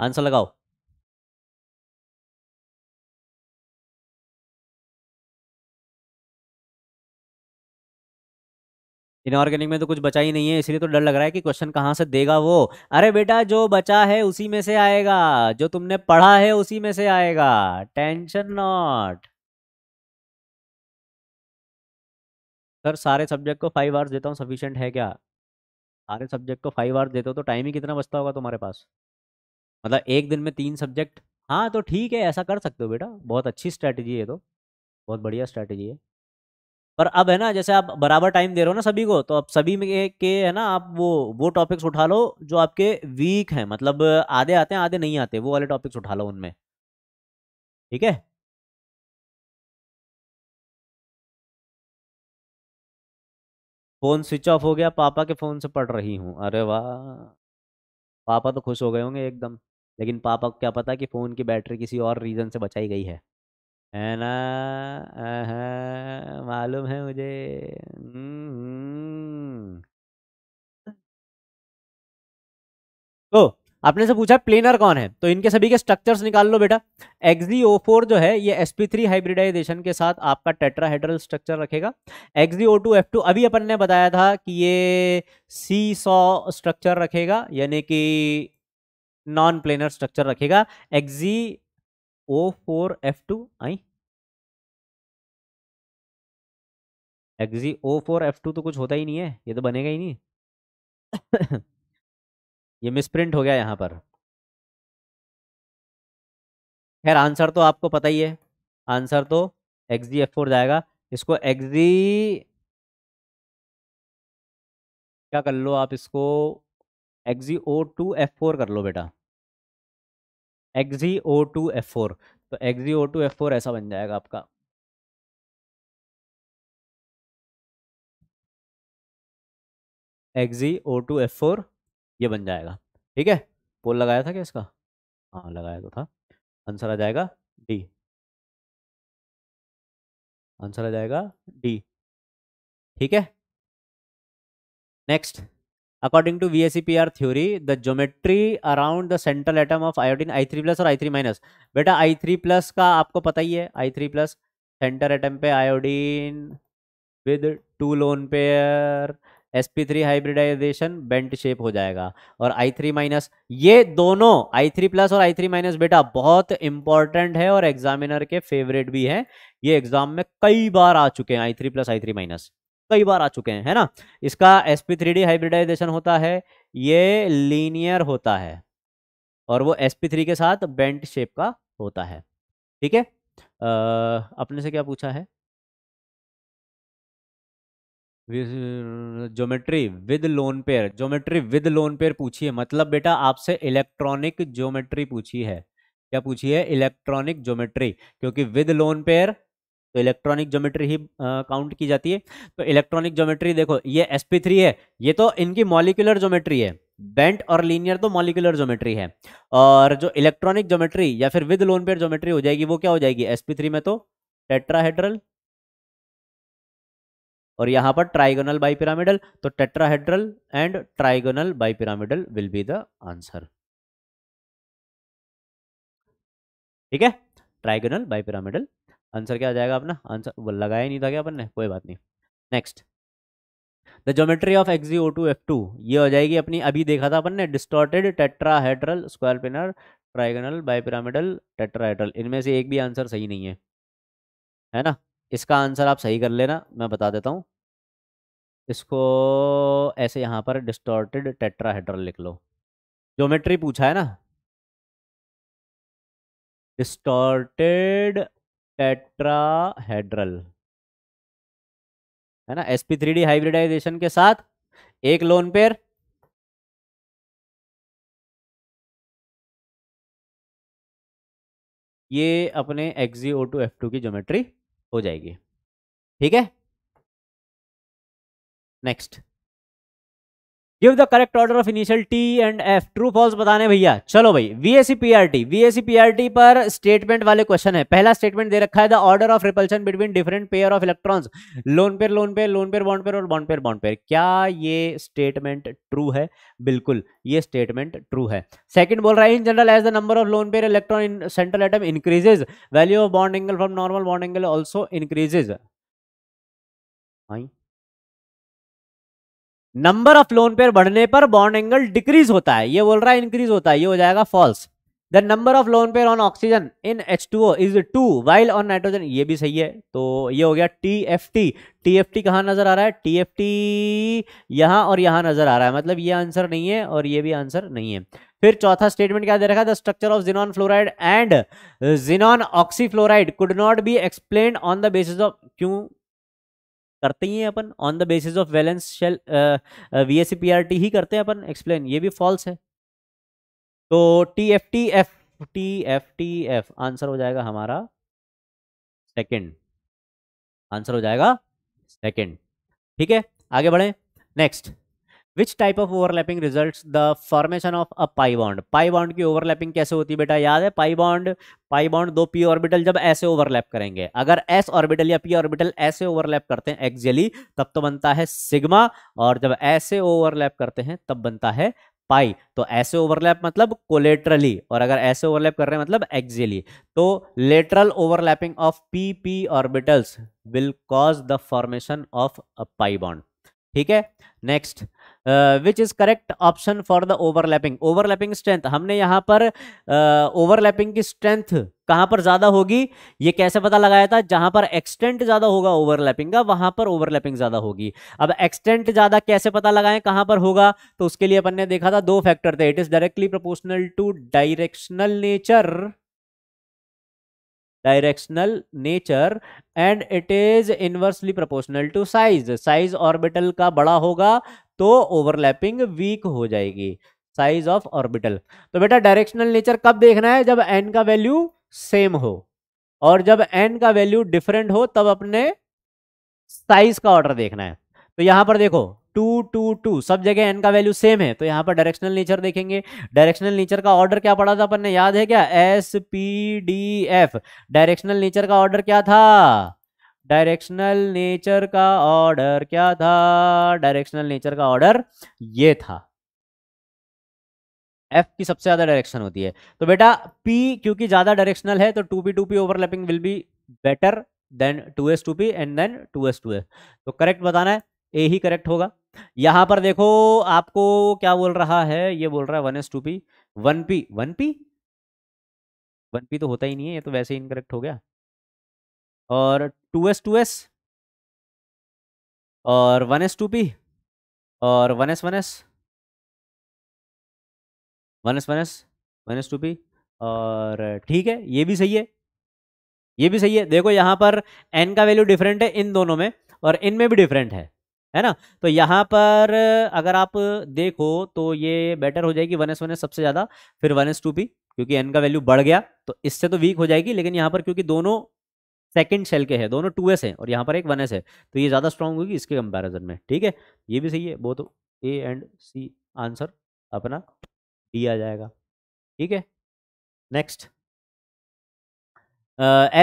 आंसर लगाओ इनऑर्गेनिक में तो कुछ बचा ही नहीं है इसलिए तो डर लग रहा है कि क्वेश्चन कहाँ से देगा वो अरे बेटा जो बचा है उसी में से आएगा जो तुमने पढ़ा है उसी में से आएगा टेंशन नॉट सर सारे सब्जेक्ट को फाइव आवर्स देता हूँ सफिशियंट है क्या सारे सब्जेक्ट को फाइव आवर्स देते हो तो टाइम ही कितना बचता होगा तुम्हारे पास मतलब एक दिन में तीन सब्जेक्ट हाँ तो ठीक है ऐसा कर सकते हो बेटा बहुत अच्छी स्ट्रैटेजी है तो बहुत बढ़िया स्ट्रैटेजी है पर अब है ना जैसे आप बराबर टाइम दे रहे हो ना सभी को तो अब सभी में के है ना आप वो वो टॉपिक्स उठा लो जो आपके वीक हैं मतलब आधे आते हैं आधे नहीं आते वो वाले टॉपिक्स उठा लो उनमें ठीक है फोन स्विच ऑफ हो गया पापा के फोन से पढ़ रही हूँ अरे वाह पापा तो खुश हो गए होंगे एकदम लेकिन पापा को क्या पता कि फ़ोन की बैटरी किसी और रीज़न से बचाई गई है है ना मालूम है मुझे हम्म, हम्म। तो आपने से पूछा प्लेनर कौन है तो इनके सभी के स्ट्रक्चर्स निकाल लो बेटा ओ फोर जो है ये एसपी थ्री हाइब्रिडाइजेशन के साथ आपका टेट्राहेड्रल स्ट्रक्चर रखेगा ओ टू एफ टू अभी अपन ने बताया था कि ये सी सॉ स्ट्रक्चर रखेगा यानी कि नॉन प्लेनर स्ट्रक्चर रखेगा X E O four F two I X E O four F two तो कुछ होता ही नहीं है ये तो बनेगा ही नहीं ये मिसप्रिंट हो गया यहां पर खैर आंसर तो आपको पता ही है आंसर तो एक्स जी एफ फोर जाएगा इसको एक्स क्या कर लो आप इसको Xe O two F four कर लो बेटा exe O two F four तो Xe O two F four ऐसा बन जाएगा आपका Xe O two F four ये बन जाएगा ठीक है पोल लगाया था क्या इसका हाँ लगाया तो था आंसर आ जाएगा डी आंसर आ जाएगा डी ठीक है next According to VSEPR theory, the geometry around the central atom of iodine I3 plus और I3 minus. बेटा I3 plus का आपको पता ही है I3 plus सेंटर एटम पे iodine with two lone pair sp3 hybridisation bent shape हो जाएगा और i3 माइनस ये दोनों i3 प्लस और i3 माइनस बेटा बहुत इंपॉर्टेंट है और एग्जामिनर के फेवरेट भी है ये एग्जाम में कई बार आ चुके हैं i3 प्लस i3 माइनस कई बार आ चुके हैं है ना इसका sp3d P three D hybridisation होता है ये लीनियर होता है और वो sp3 के साथ बेंट शेप का होता है ठीक है अपने से क्या पूछा है geometry with lone pair geometry with lone pair पूछी है मतलब बेटा आपसे इलेक्ट्रॉनिक ज्योमेट्री पूछी है क्या पूछी है इलेक्ट्रॉनिक ज्योमेट्री क्योंकि विद लोन पेयर तो इलेक्ट्रॉनिक ज्योमेट्री ही काउंट की जाती है तो इलेक्ट्रॉनिक ज्योमेट्री देखो ये एस है ये तो इनकी मॉलिकुलर ज्योमेट्री है बेंट और लीनियर तो मॉलिकुलर ज्योमेट्री है और जो इलेक्ट्रॉनिक ज्योमेट्री या फिर विद लोन पेयर ज्योमेट्री हो जाएगी वो क्या हो जाएगी एस में तो टेट्राहेड्रल और यहां पर ट्राइगोनल बाईपिरामिडल तो tetrahedral and trigonal bipyramidal will be the answer ठीक है ट्राइगोनल बाईपिरामिडल आंसर क्या आ जाएगा अपना आंसर लगाया ही नहीं था क्या अपन ने कोई बात नहीं next the geometry of Xe O two F two ये हो जाएगी अपनी अभी देखा था अपन ने distorted tetrahedral square planar trigonal bipyramidal tetrahedral इनमें से एक भी आंसर सही नहीं है है ना इसका आंसर आप सही कर लेना मैं बता देता हूँ इसको ऐसे यहाँ पर डिस्टॉर्टेड टेट्राहेड्रल लिख लो जोमेट्री पूछा है ना डिस्टॉर्टेड टेट्राहेड्रल है ना एसपी थ्री डी हाइब्रिडाइजेशन के साथ एक लोन पेयर ये अपने ओ टू एफ टू की ज्योमेट्री हो जाएगी ठीक है next give the correct order of initial T and F true false बताने भैया चलो भाई वीएसी पीआरटी वीएसी पीआरटी पर स्टेटमेंट वाले क्वेश्चन है पहला स्टेटमेंट दे रखा है the order of repulsion between different pair of electrons lone pair lone pair lone pair bond pair और बॉन्ड पेयर बॉन्ड पेयर क्या ये स्टेटमेंट ट्रू है बिल्कुल ये स्टेटमेंट ट्रू है सेकंड बोल रहा है in general as the number of lone pair electron in central atom increases value of bond angle from normal bond angle also increases number of lone pair बढ़ने पर bond angle decrease होता है ये बोल रहा है इंक्रीज होता है ये हो जाएगा false the number of lone pair on oxygen in H two O is two while on nitrogen ये भी सही है तो ये हो गया T F T T F T कहाँ नजर आ रहा है टी एफ टी यहाँ और यहाँ नजर आ रहा है मतलब ये आंसर नहीं है और ये भी आंसर नहीं है फिर चौथा स्टेटमेंट क्या दे रखा है the structure of xenon fluoride and xenon oxyfluoride could not be explain on the basis of क्यों करते ही अपन on the basis of valence shell V S ही करते हैं अपन एक्सप्लेन ये भी फॉल्स है तो T F T F T F T F answer हो जाएगा हमारा सेकंड आंसर हो जाएगा सेकंड ठीक है आगे बढ़े next which type of overlapping result the formation of a pi bond pi bond की ओवरलैपिंग कैसे होती है बेटा याद है पाई बॉन्ड पाई बॉन्ड दो पी ऑर्बिटल जब ऐसे ओवरलैप करेंगे अगर एस ऑर्बिटल या पी ऑर्बिटल ऐसे ओवरलैप करते हैं एक्जियली तब तो बनता है सिग्मा और जब ऐसे ओवरलैप करते हैं तब बनता है पाई तो ऐसे ओवरलैप मतलब कोलेटरली और अगर ऐसे ओवरलैप कर रहे हैं मतलब एक्जली तो lateral overlapping of P P orbitals will cause the formation of a pi bond ठीक है next which is correct option for the overlapping overlapping strength हमने यहां पर ओवरलैपिंग uh, की स्ट्रेंथ कहां पर ज़्यादा होगी ये कैसे पता लगाया था जहां पर एक्सटेंट ज़्यादा होगा ओवरलैपिंग का वहां पर ओवरलैपिंग ज़्यादा होगी अब एक्सटेंट ज़्यादा कैसे पता लगाएं कहां पर होगा तो उसके लिए अपन ने देखा था दो फैक्टर थे it is directly proportional to directional nature directional nature and it is inversely proportional to size size orbital का बड़ा होगा तो ओवरलैपिंग वीक हो जाएगी साइज ऑफ ऑर्बिटल तो बेटा डायरेक्शनल नेचर कब देखना है जब एन का वैल्यू सेम हो और जब एन का वैल्यू डिफरेंट हो तब अपने साइज का ऑर्डर देखना है तो यहां पर देखो टू टू टू सब जगह एन का वैल्यू सेम है तो यहां पर डायरेक्शनल नेचर देखेंगे डायरेक्शनल नेचर का ऑर्डर क्या पड़ा था अपन ने याद है क्या S P D F directional nature का ऑर्डर क्या था डायरेक्शनल नेचर का ऑर्डर क्या था डायरेक्शनल नेचर का ऑर्डर ये था एफ की सबसे ज्यादा डायरेक्शन होती है तो बेटा पी क्योंकि ज्यादा डायरेक्शनल है तो two P two P overlapping will be better than two S two P and then two S two S तो करेक्ट बताना है ए ही करेक्ट होगा यहां पर देखो आपको क्या बोल रहा है ये बोल रहा है one S two P one P one P one P तो होता ही नहीं है ये तो वैसे ही इनकरेक्ट हो गया और टू एस टू एस और वन एस टू पी और one S one S one S one S one S two P और ठीक है ये भी सही है ये भी सही है देखो यहाँ पर एन का वैल्यू डिफरेंट है इन दोनों में और इन में भी डिफरेंट है है ना तो यहाँ पर अगर आप देखो तो ये बेटर हो जाएगी वन एस वन एस सबसे ज़्यादा फिर वन एस टू पी क्योंकि एन का वैल्यू बढ़ गया तो इससे तो वीक हो जाएगी लेकिन यहाँ पर क्योंकि दोनों सेकंड सेल के है दोनों टू एस है और यहाँ पर एक वन एस है तो ये ज़्यादा स्ट्रांग होगी इसके कंपैरिजन में ठीक है ये भी सही है वो तो ए एंड सी आंसर अपना डी आ जाएगा ठीक है next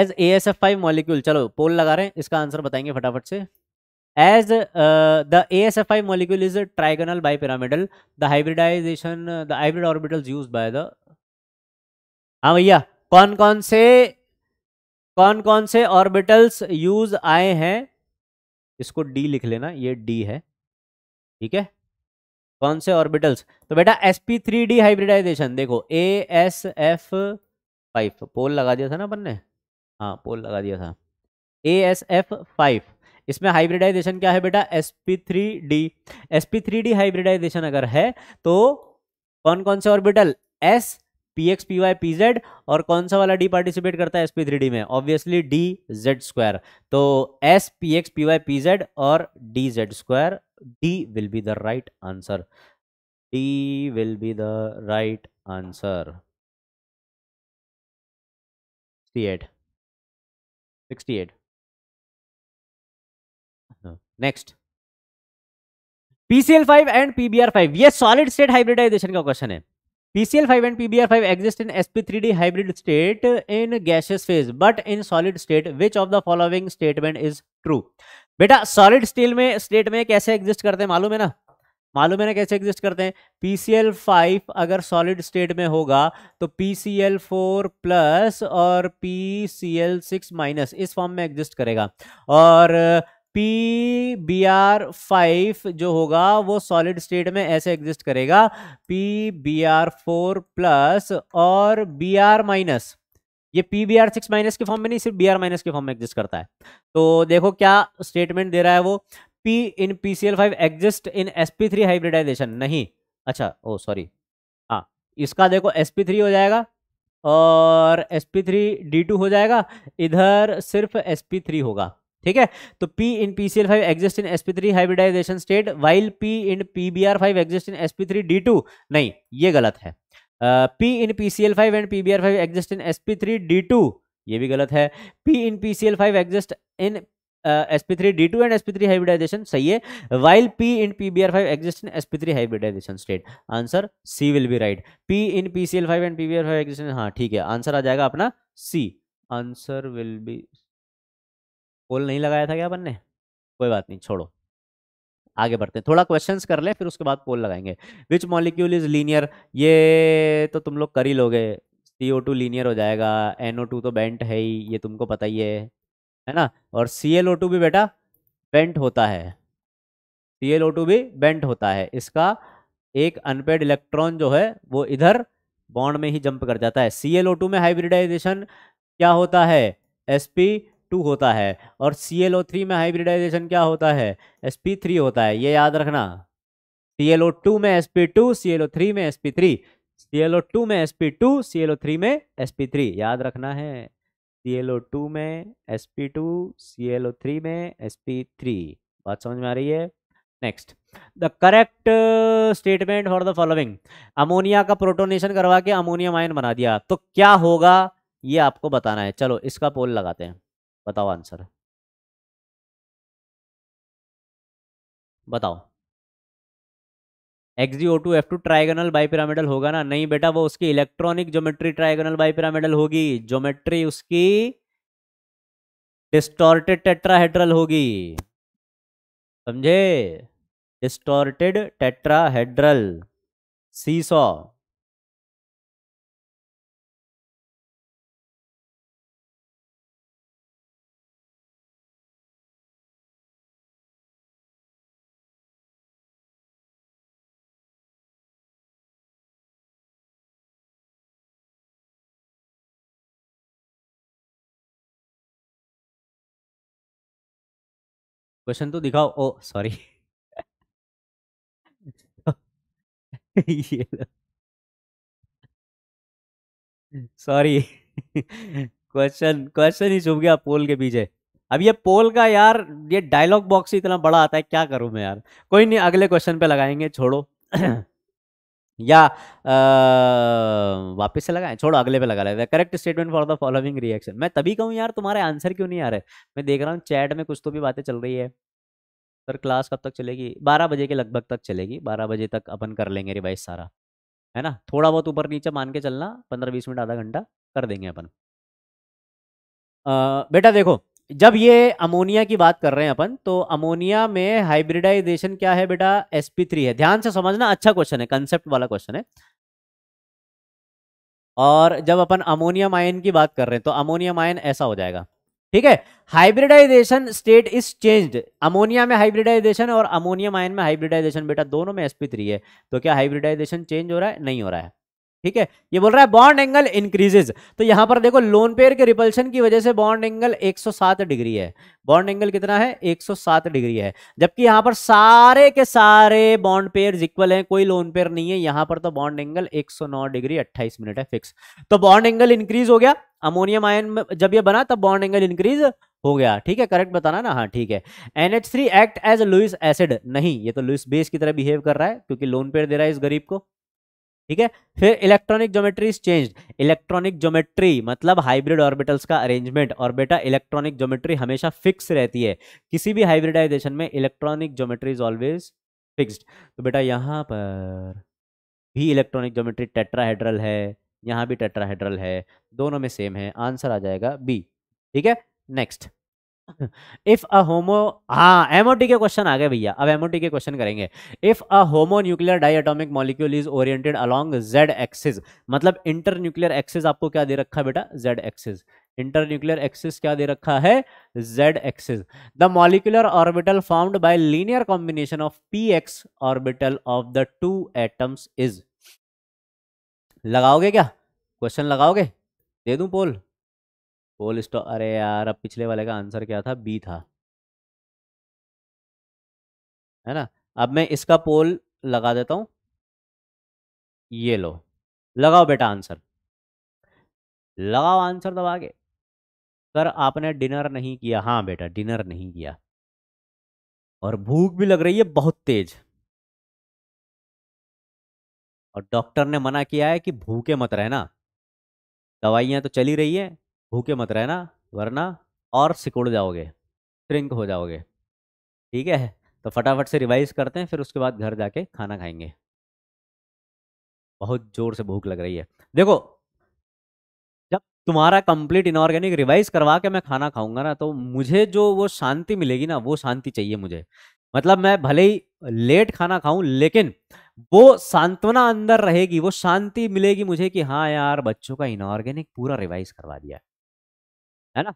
as A S F five molecule चलो पोल लगा रहे हैं इसका आंसर बताएंगे फटाफट से as the A S F five molecule is trigonal bi bipyramidal the hybridisation the hybrid orbital use by the हाँ भैया कौन कौन से कौन कौन से ऑर्बिटल्स यूज आए हैं इसको डी लिख लेना ये डी है ठीक है कौन से ऑर्बिटल्स तो बेटा S P three D hybridisation देखो A S F five poll लगा दिया था ना अपन ने हाँ पोल लगा दिया था ए एस एफ फाइव इसमें हाइब्रिडाइजेशन क्या है बेटा S P three D S P three D hybridisation अगर है तो कौन कौन से orbital S P x P Y P Z और कौन सा वाला डी पार्टिसिपेट करता है एस पी थ्री डी में ऑब्वियसली डी जेड स्क्वायर तो S P x P Y P Z और D Z square D will be the right answer D will be the right answer next PCl five and PBr five ये solid state hybridisation का question है PCl5 and PBr5 exist in sp3d hybrid state in gaseous phase but in solid state which of the following statement is true beta solid steel mein state mein kaise exist karte hain malum hai na मालूम है ना कैसे exist करते हैं PCl5 अगर solid state में होगा तो PCl4 प्लस और PCl6 माइनस इस फॉर्म में एग्जिस्ट करेगा और पी बी आर फाइव जो होगा वो सॉलिड स्टेट में ऐसे एग्जिस्ट करेगा P B R four plus और बी आर माइनस ये P B R six minus के फॉर्म में नहीं सिर्फ बी आर माइनस के फॉर्म में एग्जिस्ट करता है तो देखो क्या स्टेटमेंट दे रहा है वो P in P C L five exist in S P three hybridisation नहीं अच्छा ओ सॉरी हाँ इसका देखो एस पी थ्री हो जाएगा और S P three D two हो जाएगा इधर सिर्फ एस पी थ्री होगा ठीक है तो P in P C L five exist in SP three hybridisation state while P in P B R five exist in SP three D two नहीं ये गलत है P in P C L five and P B R five exist in SP three D two ये भी गलत है P in P C L five exist in SP three D two and SP three hybridisation सही है while P in P B R five exist in SP three hybridisation state answer C will be right P in P C L five and P B R five exist in हाँ ठीक है answer आ जाएगा अपना C answer will be be... poll नहीं लगाया था क्या अपन ने कोई बात नहीं छोड़ो आगे बढ़ते हैं थोड़ा क्वेश्चंस कर ले फिर उसके बाद पोल लगाएंगे विच मॉलिक्यूल इज लीनियर ये तो तुम लोग कर ही लोगे सी ओ टू लीनियर हो जाएगा एन ओ टू तो बेंट है ही ये तुमको पता ही है है ना और सी एल ओ टू भी बेटा बेंट होता है सी एल ओ टू भी बेंट होता है इसका एक अनपेड इलेक्ट्रॉन जो है वो इधर बॉन्ड में ही जंप कर जाता है सी एल ओ टू में हाइब्रिडाइजेशन क्या होता है एस पी टू होता है और सी एल ओ थ्री में हाइब्रिडाइजेशन क्या होता है एस पी थ्री होता है ये याद रखना सी एल ओ टू में S P two C L O three में S P three C L O two में S P two C L O three में एस पी थ्री याद रखना है सी एल ओ टू में S P two C L O three में S P three बात समझ में आ रही है next the correct statement for the following ammonia का प्रोटोनेशन करवा के अमोनियम आयन बना दिया तो क्या होगा ये आपको बताना है चलो इसका पोल लगाते हैं बताओ आंसर बताओ X G O two F two trigonal bipyramidal होगा ना नहीं बेटा वो उसकी electronic geometry trigonal bipyramidal होगी ज्योमेट्री उसकी डिस्टॉर्टेड टेट्राहेड्रल होगी समझे distorted tetrahedral see saw question तो दिखाओ O sorry sorry question question ही छुप गया पोल के पीछे अब ये पोल का यार ये डायलॉग बॉक्स इतना बड़ा आता है क्या करूं मैं यार कोई नहीं अगले क्वेश्चन पे लगाएंगे छोड़ो या वापस से लगाएं छोड़ो अगले पे लगा लेते हैं correct statement for the following reaction मैं तभी कहूँ यार तुम्हारे आंसर क्यों नहीं आ रहे मैं देख रहा हूँ चैट में कुछ तो भी बातें चल रही है सर क्लास कब तक चलेगी बारह बजे के लगभग तक चलेगी बारह बजे तक अपन कर लेंगे रिवाइज सारा है ना थोड़ा बहुत ऊपर नीचे मान के चलना पंद्रह बीस मिनट आधा घंटा कर देंगे अपन बेटा देखो जब ये अमोनिया की बात कर रहे हैं अपन तो अमोनिया में हाइब्रिडाइजेशन क्या है बेटा sp3 है ध्यान से समझना अच्छा क्वेश्चन है कंसेप्ट वाला क्वेश्चन है और जब अपन अमोनियम आयन की बात कर रहे हैं तो अमोनियम आयन ऐसा हो जाएगा ठीक है hybridisation state is changed ammonia में हाइब्रिडाइजेशन और अमोनियम आयन में हाइब्रिडाइजेशन बेटा दोनों में sp3 है तो क्या हाइब्रिडाइजेशन चेंज हो रहा है नहीं हो रहा है ठीक है ये बोल रहा है बॉन्ड एंगल इंक्रीजेज तो यहां पर देखो लोन पेयर के रिपल्शन की वजह से बॉन्ड एंगल 107 डिग्री है बॉन्ड एंगल कितना है 107 डिग्री है जबकि यहां पर सारे के सारे बॉन्ड पेयर इक्वल हैं कोई लोन पेयर नहीं है यहां पर तो बॉन्ड एंगल 109 डिग्री 28 मिनट है फिक्स तो बॉन्ड एंगल इंक्रीज हो गया अमोनियम आयन जब यह बना तब बॉन्ड एंगल इंक्रीज हो गया ठीक है करेक्ट बताना ना हाँ ठीक है NH act as Lewis acid नहीं ये तो लुइस बेस की तरह बिहेव कर रहा है क्योंकि लोन पेयर दे रहा है इस गरीब को ठीक है फिर electronic geometry is change electronic geometry मतलब हाइब्रिड ऑर्बिटल्स का अरेंजमेंट और बेटा इलेक्ट्रॉनिक ज्योमेट्री हमेशा फिक्स रहती है किसी भी हाइब्रिडाइजेशन में electronic geometry is always fixed तो बेटा यहाँ पर भी इलेक्ट्रॉनिक ज्योमेट्री टेट्राहेड्रल है यहाँ भी टेट्राहेड्रल है दोनों में सेम है आंसर आ जाएगा बी ठीक है नेक्स्ट इफ अ होमो हाँ एमओटी के क्वेश्चन आ गए भैया अब एमओटी के क्वेश्चन करेंगे if a homonuclear di molecule is oriented along z axis मतलब इंटर न्यूक्लियर एक्सिस आपको क्या दे रखा है बेटा z axis internuclear axis क्या दे रखा है z axis the molecular orbital found by linear combination of p x orbital of the two atoms is लगाओगे क्या क्वेश्चन लगाओगे दे दू पोल कोल स्टॉक अरे यार अब पिछले वाले का आंसर क्या था बी था है ना अब मैं इसका पोल लगा देता हूं ये लो लगाओ बेटा आंसर लगाओ आंसर दबा के सर आपने डिनर नहीं किया हाँ बेटा डिनर नहीं किया और भूख भी लग रही है बहुत तेज और डॉक्टर ने मना किया है कि भूखे मत रहना दवाइयां तो चली रही है भूखे मत रहना वरना और सिकुड़ जाओगे ट्रिंक हो जाओगे ठीक है तो फटाफट से रिवाइज करते हैं फिर उसके बाद घर जाके खाना खाएंगे बहुत जोर से भूख लग रही है देखो जब तुम्हारा कंप्लीट इनऑर्गेनिक रिवाइज करवा के मैं खाना खाऊंगा ना तो मुझे जो वो शांति मिलेगी ना वो शांति चाहिए मुझे मतलब मैं भले ही लेट खाना खाऊं लेकिन वो सांत्वना अंदर रहेगी वो शांति मिलेगी मुझे कि हाँ यार बच्चों का इनऑर्गेनिक पूरा रिवाइज करवा दिया है ना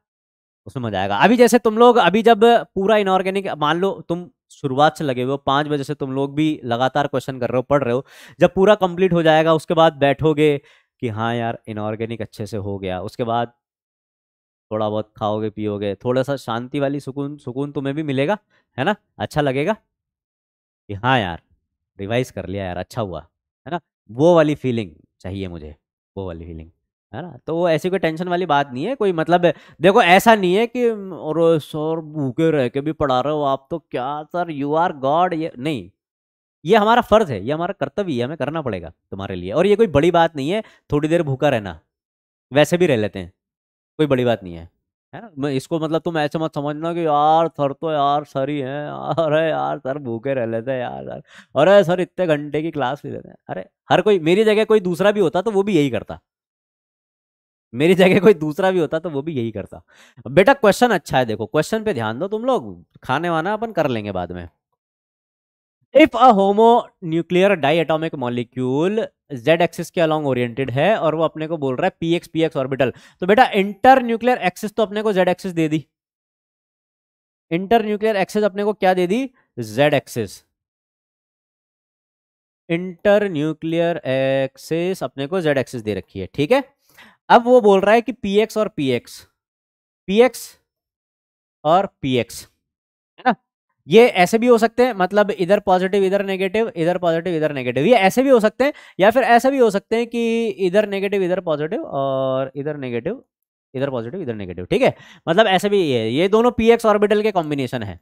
उसमें मजा आएगा अभी जैसे तुम लोग अभी जब पूरा इनऑर्गेनिक मान लो तुम शुरुआत से लगे हुए हो पाँच बजे से तुम लोग भी लगातार क्वेश्चन कर रहे हो पढ़ रहे हो जब पूरा कंप्लीट हो जाएगा उसके बाद बैठोगे कि हाँ यार इनऑर्गेनिक अच्छे से हो गया उसके बाद थोड़ा बहुत खाओगे पियोगे थोड़ा सा शांति वाली सुकून सुकून तुम्हें भी मिलेगा है ना अच्छा लगेगा कि हाँ यार रिवाइज कर लिया यार अच्छा हुआ है ना वो वाली फीलिंग चाहिए मुझे वो वाली फीलिंग है ना तो वो ऐसी कोई टेंशन वाली बात नहीं है कोई मतलब देखो ऐसा नहीं है कि और सर भूखे रह के भी पढ़ा रहे हो आप तो क्या सर यू आर गॉड ये नहीं ये हमारा फर्ज है ये हमारा कर्तव्य है हमें करना पड़ेगा तुम्हारे लिए और ये कोई बड़ी बात नहीं है थोड़ी देर भूखा रहना वैसे भी रह लेते हैं कोई बड़ी बात नहीं है है ना मैं इसको मतलब तुम ऐसे मत समझना कि यार सर तो यार सर ही है अरे यार सर भूखे रह लेते हैं यार सर अरे सर इतने घंटे की क्लास ले लेते हैं अरे हर कोई मेरी जगह कोई दूसरा भी होता तो वो भी यही करता मेरी जगह कोई दूसरा भी होता तो वो भी यही करता बेटा क्वेश्चन अच्छा है देखो क्वेश्चन पे ध्यान दो तुम लोग खाने वाना अपन कर लेंगे बाद में if a homonuclear diatomic molecule z axis के अलॉन्ग ओरिएंटेड है और वो अपने को बोल रहा है पीएक्स एक्स ऑर्बिटल तो बेटा इंटर न्यूक्लियर एक्सिस तो अपने को जेड एक्सिस दे दी इंटर न्यूक्लियर एक्सिस अपने को क्या दे दी z axis internuclear axis अपने को जेड एक्सिस दे रखी है ठीक है अब वो बोल रहा है कि पी एक्स और पी एक्स पी एक्स और पी एक्स है ना ये ऐसे भी हो सकते हैं मतलब इधर पॉजिटिव इधर नेगेटिव इधर पॉजिटिव इधर नेगेटिव ये ऐसे भी हो सकते हैं या फिर ऐसे भी हो सकते हैं कि इधर नेगेटिव इधर पॉजिटिव और इधर नेगेटिव इधर पॉजिटिव इधर नेगेटिव ठीक है मतलब ऐसे भी ये ये दोनों पी एक्स ऑर्बिटल के कॉम्बिनेशन है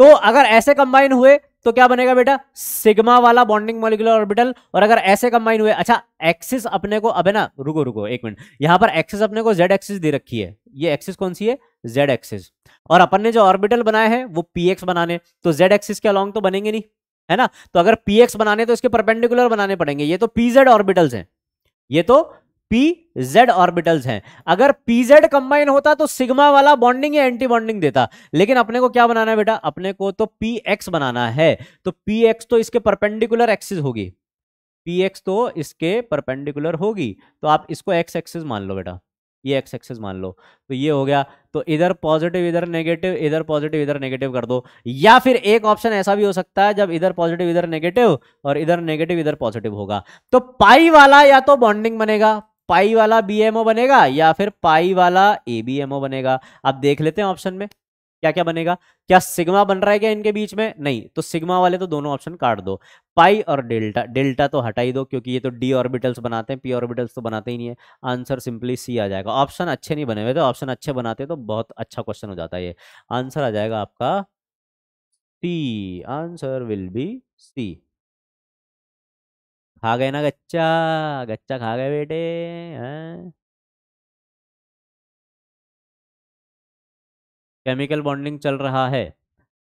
तो अगर ऐसे कंबाइन हुए तो क्या बनेगा बेटा सिग्मा वाला बॉन्डिंग मॉलिकुलर ऑर्बिटल और अगर ऐसे कंबाइन हुए अच्छा एक्सिस अपने को अबे ना रुको रुको एक मिनट यहां पर एक्सिस अपने को जेड एक्सिस दे रखी है ये एक्सिस कौन सी है जेड एक्सिस और अपन ने जो ऑर्बिटल बनाया है वो पीएक्स बनाने तो जेड एक्सिस के अलॉन्ग तो बनेंगे नहीं है ना तो अगर पीएक्स बनाने तो इसके परपेंडिकुलर बनाने पड़ेंगे ये तो पीजेड ऑर्बिटल्स हैं ये तो पी जेड ऑर्बिटल हैं अगर पी जेड कंबाइन होता तो सिग्मा वाला बॉन्डिंग या एंटी बॉन्डिंग देता लेकिन अपने को क्या बनाना है बेटा अपने को तो पी एक्स बनाना है तो पी एक्स तो इसके परपेंडिकुलर एक्सिस होगी पी एक्स तो इसके परपेंडिकुलर होगी तो आप इसको एक्स एक्सिस मान लो बेटा ये एक्स एक्सिस मान लो तो ये हो गया तो इधर पॉजिटिव इधर नेगेटिव इधर पॉजिटिव इधर नेगेटिव कर दो या फिर एक ऑप्शन ऐसा भी हो सकता है जब इधर पॉजिटिव इधर नेगेटिव और इधर नेगेटिव इधर पॉजिटिव होगा तो पाई वाला या तो बॉन्डिंग बनेगा पाई वाला ओ बनेगा या फिर पाई वाला ओ बनेगा आप देख लेते हैं ऑप्शन में क्या क्या बनेगा क्या सिग्मा बन रहा है क्या इनके बीच में नहीं तो सिग्मा वाले तो दोनों ऑप्शन काट दो पाई और डेल्टा डेल्टा तो हटा ही दो क्योंकि ये तो डी ऑर्बिटल्स बनाते हैं पी ऑर्बिटल्स तो बनाते ही नहीं है आंसर सिंपली सी आ जाएगा ऑप्शन अच्छे नहीं बने हुए तो ऑप्शन अच्छे बनाते तो बहुत अच्छा क्वेश्चन हो जाता है ये आंसर आ जाएगा आपका C answer will be C खा गए ना गच्चा गच्चा खा गए बेटे हैं केमिकल बॉन्डिंग चल रहा है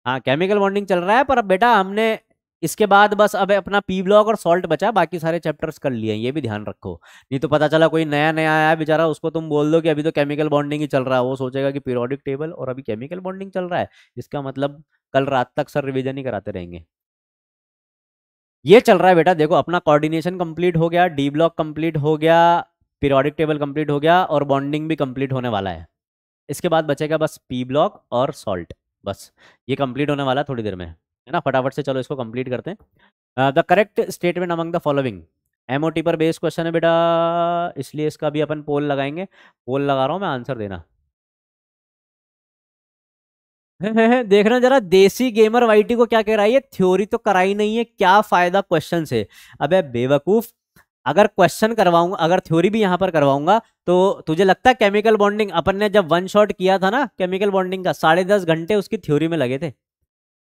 हाँ केमिकल बॉन्डिंग चल रहा है पर अब बेटा हमने इसके बाद बस अब अपना पी ब्लॉक और सॉल्ट बचा बाकी सारे चैप्टर्स कर लिए ये भी ध्यान रखो नहीं तो पता चला कोई नया नया आया बेचारा उसको तुम बोल दो कि अभी तो केमिकल बॉन्डिंग ही चल रहा है वो सोचेगा कि पीरियोडिक टेबल और अभी केमिकल बॉन्डिंग चल रहा है इसका मतलब कल रात तक सर रिविजन ही कराते रहेंगे ये चल रहा है बेटा देखो अपना कोऑर्डिनेशन कंप्लीट हो गया डी ब्लॉक कंप्लीट हो गया पीरियोडिक टेबल कंप्लीट हो गया और बॉन्डिंग भी कंप्लीट होने वाला है इसके बाद बचेगा बस पी ब्लॉक और सॉल्ट बस ये कंप्लीट होने वाला है थोड़ी देर में है ना फटाफट से चलो इसको कंप्लीट करते हैं the correct statement among the following M पर बेस्ड क्वेश्चन है बेटा इसलिए इसका भी अपन पोल लगाएंगे पोल लगा रहा हूँ मैं आंसर देना देखना जरा देसी गेमर वाईटी को क्या कह रहा है ये थ्योरी तो कराई नहीं है क्या फायदा क्वेश्चन से अबे बेवकूफ अगर क्वेश्चन करवाऊंगा अगर थ्योरी भी यहाँ पर करवाऊंगा तो तुझे लगता है केमिकल बॉन्डिंग अपन ने जब वन शॉट किया था ना केमिकल बॉन्डिंग का साढ़े दस घंटे उसकी थ्योरी में लगे थे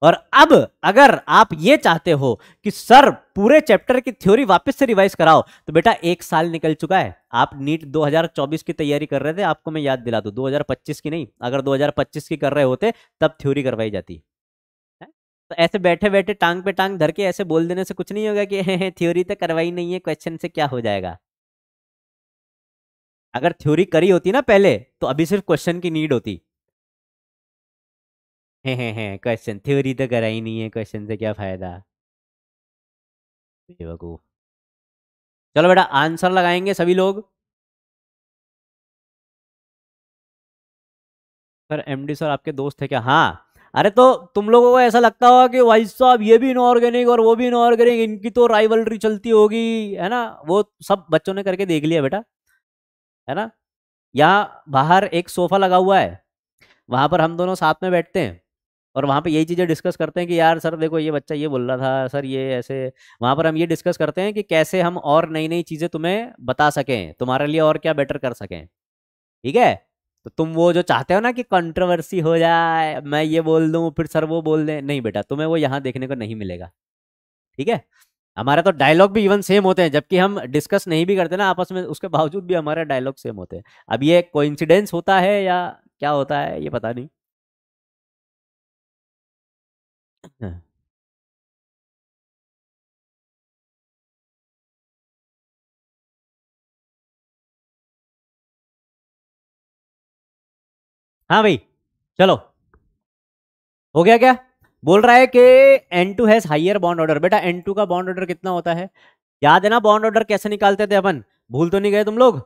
और अब अगर आप ये चाहते हो कि सर पूरे चैप्टर की थ्योरी वापस से रिवाइज कराओ तो बेटा एक साल निकल चुका है आप नीट 2024 की तैयारी कर रहे थे आपको मैं याद दिला दू 2025 की नहीं अगर 2025 की कर रहे होते तब थ्योरी करवाई जाती है तो ऐसे बैठे बैठे टांग पे टांग धर के ऐसे बोल देने से कुछ नहीं होगा कि थ्योरी तो करवाई नहीं है क्वेश्चन से क्या हो जाएगा अगर थ्योरी करी होती ना पहले तो अभी सिर्फ क्वेश्चन की नीड होती हैं, हैं, हैं, क्वेश्चन थ्योरी तो करा ही नहीं है क्वेश्चन से क्या फायदा बेवकूफ चलो बेटा आंसर लगाएंगे सभी लोग सर एमडी सर आपके दोस्त है क्या हाँ अरे तो तुम लोगों को ऐसा लगता होगा कि वाइस साहब ये भी इनऑर्गेनिक और वो भी इनऑर्गेनिक इनकी तो राइवलरी चलती होगी है ना वो सब बच्चों ने करके देख लिया बेटा है ना यहाँ बाहर एक सोफा लगा हुआ है वहां पर हम दोनों साथ में बैठते हैं और वहाँ पे यही चीज़ें डिस्कस करते हैं कि यार सर देखो ये बच्चा ये बोल रहा था सर ये ऐसे वहाँ पर हम ये डिस्कस करते हैं कि कैसे हम और नई नई चीज़ें तुम्हें बता सकें तुम्हारे लिए और क्या बेटर कर सकें ठीक है तो तुम वो जो चाहते हो ना कि कंट्रोवर्सी हो जाए मैं ये बोल दूँ फिर सर वो बोल दें नहीं बेटा तुम्हें वो यहाँ देखने को नहीं मिलेगा ठीक है हमारा तो डायलॉग भी इवन सेम होते हैं जबकि हम डिस्कस नहीं भी करते ना आपस में उसके बावजूद भी हमारे डायलॉग सेम होते हैं अब ये कोइंसिडेंस होता है या क्या होता है ये पता नहीं हाँ भाई चलो हो गया क्या बोल रहा है कि N two has higher bond order बेटा एन टू का बॉन्ड ऑर्डर कितना होता है याद है ना बॉन्ड ऑर्डर कैसे निकालते थे अपन भूल तो नहीं गए तुम लोग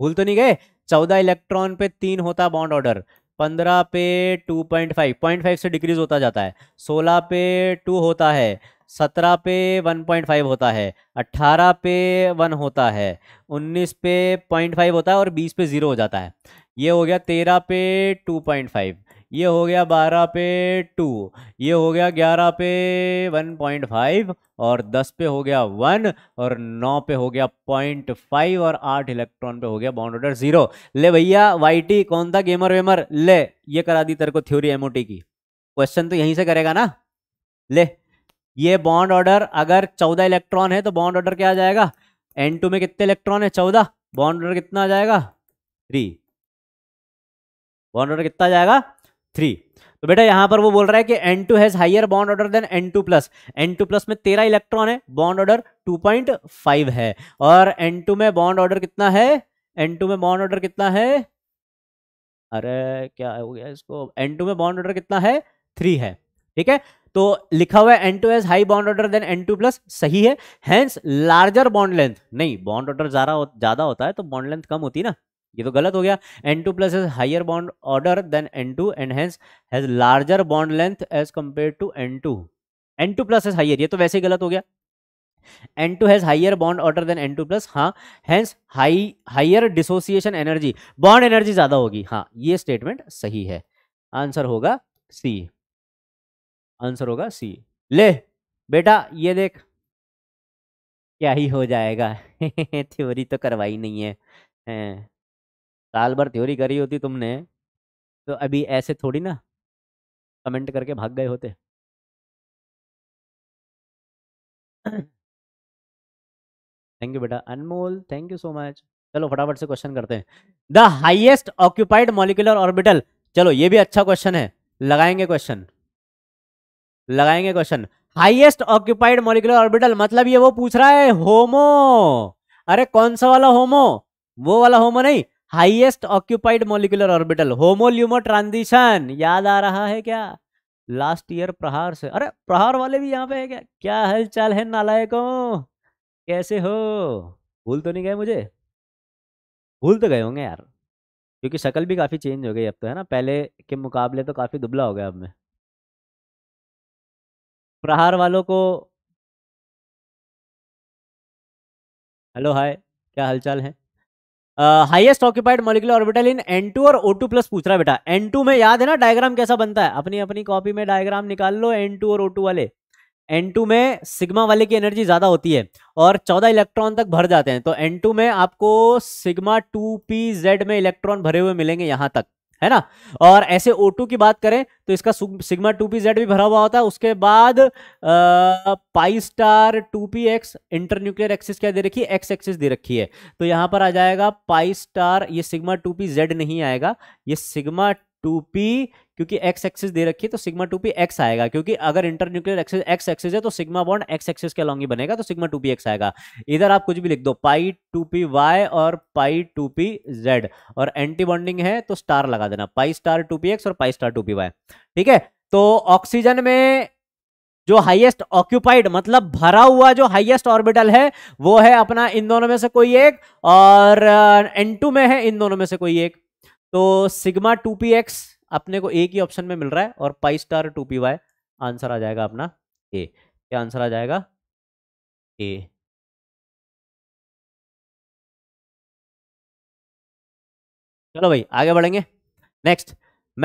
भूल तो नहीं गए चौदह इलेक्ट्रॉन पे तीन होता बॉन्ड ऑर्डर पंद्रह पे two point five point five से डिक्रीज होता जाता है सोलह पे टू होता है सत्रह पे वन पॉइंट फाइव होता है अट्ठारह पे वन होता है उन्नीस पे पॉइंट फाइव होता है और बीस पे जीरो हो जाता है ये हो गया तेरह पे टू पॉइंट फाइव ये हो गया बारह पे टू ये हो गया ग्यारह पे वन पॉइंट फाइव और दस पे हो गया वन और नौ पे हो गया पॉइंट फाइव और आठ इलेक्ट्रॉन पे हो गया बाउंड ऑर्डर जीरो ले भैया वाईटी कौन था गेमर वेमर ले ये करा दी तेरे को थ्योरी एमओटी की क्वेश्चन तो यहीं से करेगा ना ले ये बॉन्ड ऑर्डर अगर चौदह इलेक्ट्रॉन है तो बॉन्ड ऑर्डर क्या आ जाएगा एन टू में कितने इलेक्ट्रॉन है चौदह बॉन्ड ऑर्डर कितना आ जाएगा थ्री बॉन्ड ऑर्डर कितना जाएगा थ्री तो बेटा यहां पर वो बोल रहा है कि N two has higher bond order than N two plus N two plus में तेरह इलेक्ट्रॉन है बॉन्ड ऑर्डर 2.5 है और एन टू में बॉन्ड ऑर्डर कितना है एन टू में बॉन्ड ऑर्डर कितना है अरे क्या हो गया इसको एन टू में बॉन्ड ऑर्डर कितना है थ्री है ठीक है तो लिखा हुआ है N two as high bond order than N two plus सही है हैंस लार्जर बॉन्ड लेंथ नहीं बॉन्ड ऑर्डर ज्यादा होता है तो बॉन्ड लेंथ कम होती है ना ये तो गलत हो गया N two plus is higher bond order than N two and hence has larger bond length as compare to N two N two plus is higher ये तो वैसे ही गलत हो गया N two has higher bond order than N two plus हाँ hence high higher dissociation energy bond energy ज्यादा होगी हाँ ये स्टेटमेंट सही है आंसर होगा सी आंसर होगा सी ले बेटा ये देख क्या ही हो जाएगा थ्योरी तो करवाई नहीं है साल भर थ्योरी करी होती तुमने तो अभी ऐसे थोड़ी ना कमेंट करके भाग गए होते थैंक यू बेटा Anmol thank you so much चलो फटाफट से क्वेश्चन करते हैं the highest occupied molecular orbital चलो ये भी अच्छा क्वेश्चन है लगाएंगे क्वेश्चन लगाएंगे question highest occupied molecular orbital मतलब ये वो पूछ रहा है होमो अरे कौन सा वाला होमो वो वाला होमो नहीं highest occupied molecular orbital HOMO LUMO transition याद आ रहा है क्या लास्ट ईयर प्रहार से अरे प्रहार वाले भी यहाँ पे है क्या क्या हलचाल है नालायकों कैसे हो भूल तो नहीं गए मुझे भूल तो गए होंगे यार क्योंकि शक्ल भी काफ़ी चेंज हो गई अब तो है ना पहले के मुकाबले तो काफ़ी दुबला हो गया अब मैं प्रहार वालों को हेलो हाय क्या हालचाल है highest occupied molecular orbital in N और ओ प्लस पूछ रहा है बेटा एन में याद है ना डायग्राम कैसा बनता है अपनी अपनी कॉपी में डायग्राम निकाल लो एन और ओ वाले N2 में सिग्मा वाले की एनर्जी ज्यादा होती है और 14 इलेक्ट्रॉन तक भर जाते हैं तो N2 में आपको सिग्मा पी जेड में इलेक्ट्रॉन भरे हुए मिलेंगे यहां तक है ना और ऐसे O2 की बात करें तो इसका सिग्मा टू पी जेड भी भरा हुआ होता है उसके बाद pi star two p x internuclear axis क्या दे रखी है एक्स एक्सिस दे रखी है तो यहां पर आ जाएगा पाई स्टार ये सिग्मा टू पी जेड नहीं आएगा ये सिग्मा टू पी क्योंकि एक्स एक्सिस दे रखी है तो सिग्मा टू पी एक्स आएगा क्योंकि अगर internuclear axis x axis है तो सिग्मा बॉन्ड एक्स एक्सिस के अलॉन्ग ही बनेगा तो सिग्मा टू पी एक्स आएगा इधर आप कुछ भी लिख दो पाई टू पी वाई और पाई टू पी जेड और एंटी बॉन्डिंग है तो स्टार लगा देना pi star two p x और pi star two p y ठीक है तो ऑक्सीजन में जो हाईएस्ट ऑक्यूपाइड मतलब भरा हुआ जो हाईएस्ट ऑर्बिटल है वो है अपना इन दोनों में से कोई एक और एन uh, टू में है इन दोनों में से कोई एक तो सिग्मा टू पी एक्स अपने को ए की ऑप्शन में मिल रहा है और pi star two p y answer आ जाएगा अपना ए क्या आंसर आ जाएगा ए चलो भाई आगे बढ़ेंगे नेक्स्ट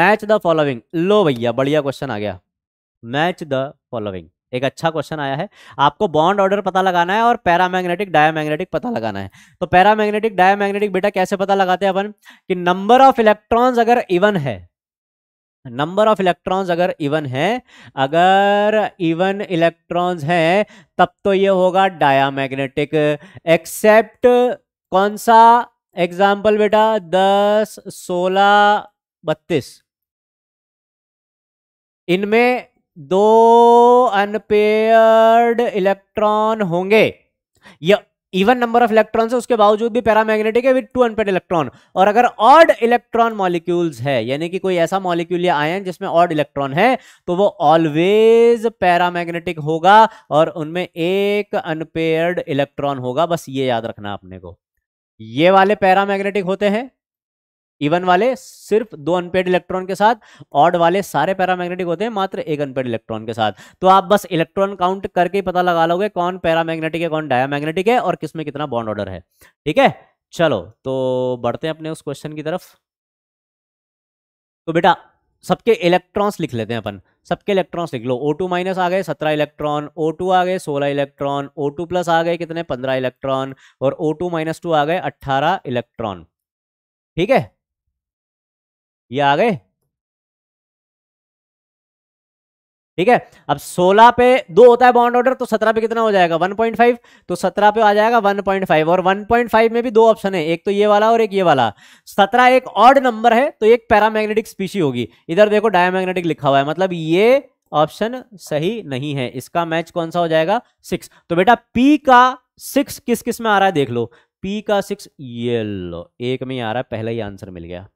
मैच द फॉलोइंग लो भैया बढ़िया क्वेश्चन आ गया मैच द फॉलोइंग एक अच्छा क्वेश्चन आया है आपको बॉन्ड ऑर्डर पता लगाना है और पैरामैग्नेटिक डायमैग्नेटिक पता लगाना है तो पैरामैग्नेटिक डायमैग्नेटिक बेटा कैसे पता लगाते हैं अपन कि नंबर ऑफ इलेक्ट्रॉन्स अगर इवन है नंबर ऑफ इलेक्ट्रॉन्स अगर इवन है अगर इवन इलेक्ट्रॉन्स हैं तब तो ये होगा डायामैग्नेटिक एक्सेप्ट कौन सा एग्जाम्पल बेटा दस सोलह बत्तीस इनमें दो अनपेयर्ड इलेक्ट्रॉन होंगे या इवन नंबर ऑफ इलेक्ट्रॉन्स है उसके बावजूद भी पैरामैग्नेटिक है विद टू अनपेड इलेक्ट्रॉन और अगर ऑड इलेक्ट्रॉन मॉलिक्यूल्स है यानी कि कोई ऐसा मॉलिक्यूल या आयन जिसमें ऑड इलेक्ट्रॉन है तो वो ऑलवेज पैरामैग्नेटिक होगा और उनमें एक अनपेयर्ड इलेक्ट्रॉन होगा बस ये याद रखना अपने को ये वाले पैरामैग्नेटिक होते हैं इवन वाले सिर्फ दो अनपेड इलेक्ट्रॉन के साथ ऑड वाले सारे पैरामैग्नेटिक होते हैं मात्र एक अनपेड इलेक्ट्रॉन के साथ तो आप बस इलेक्ट्रॉन काउंट करके पता लगा लोगे कौन पैरामैग्नेटिक है कौन डायामैग्नेटिक है और किसमें कितना बॉन्ड ऑर्डर है ठीक है चलो तो बढ़ते हैं अपने उस क्वेश्चन की तरफ तो बेटा सबके इलेक्ट्रॉन्स लिख लेते हैं अपन सबके इलेक्ट्रॉन्स लिख लो ओ टू माइनस आ गए सत्रह इलेक्ट्रॉन ओ टू आ गए सोलह इलेक्ट्रॉन ओ टू प्लस आ गए कितने पंद्रह इलेक्ट्रॉन और ओ टू माइनस टू आ गए अट्ठारह इलेक्ट्रॉन ठीक है ये आ गए ठीक है अब 16 पे दो होता है बॉन्ड ऑर्डर तो 17 पे कितना हो जाएगा 1.5 तो 17 पे आ जाएगा 1.5 और 1.5 में भी दो ऑप्शन है एक तो ये वाला और एक ये वाला 17 एक ऑड नंबर है तो एक पैरामैग्नेटिक स्पीशी होगी इधर देखो डायमैग्नेटिक लिखा हुआ है मतलब ये ऑप्शन सही नहीं है इसका मैच कौन सा हो जाएगा सिक्स तो बेटा पी का सिक्स किस किस में आ रहा है देख लो पी का सिक्स ये लो एक में ही आ रहा है पहला ही आंसर मिल गया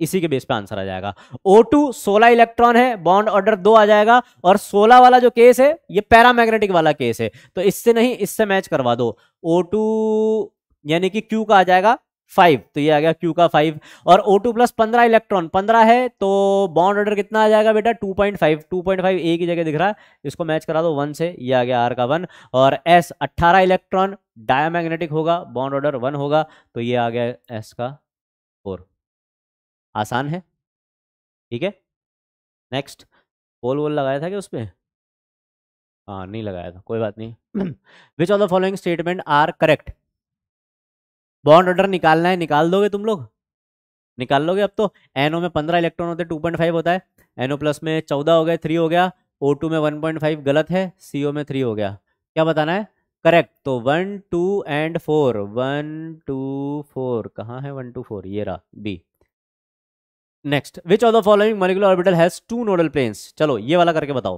इसी के बेस पे आंसर आ जाएगा O2 16 इलेक्ट्रॉन है बॉन्ड ऑर्डर दो आ जाएगा और 16 वाला जो केस है ये पैरामैग्नेटिक वाला केस है तो इससे नहीं इससे मैच करवा दो O2 यानी कि Q का आ जाएगा फाइव तो ये आ गया Q का फाइव और O2 टू प्लस पंद्रह इलेक्ट्रॉन पंद्रह है तो बॉन्ड ऑर्डर कितना आ जाएगा बेटा two point five two point five A की जगह दिख रहा है इसको मैच करा दो वन से ये आ गया आर का वन और एस अट्ठारह इलेक्ट्रॉन डायमैग्नेटिक होगा बॉन्ड ऑर्डर वन होगा तो ये आ गया एस का आसान है ठीक है नेक्स्ट पोल वोल लगाया था क्या उस पर हाँ नहीं लगाया था कोई बात नहीं which of the following statement are correct bond order निकालना है निकाल दोगे तुम लोग निकाल लोगे अब तो एनओ में पंद्रह इलेक्ट्रॉन होते टू पॉइंट फाइव होता है एनओ प्लस में चौदह हो गए थ्री हो गया ओ टू में वन पॉइंट फाइव गलत है ओ में थ्री हो गया क्या बताना है करेक्ट तो one two and four one two four कहाँ है वन टू फोर ये रहा B next which of the following molecular orbital has two nodal planes चलो ये वाला करके बताओ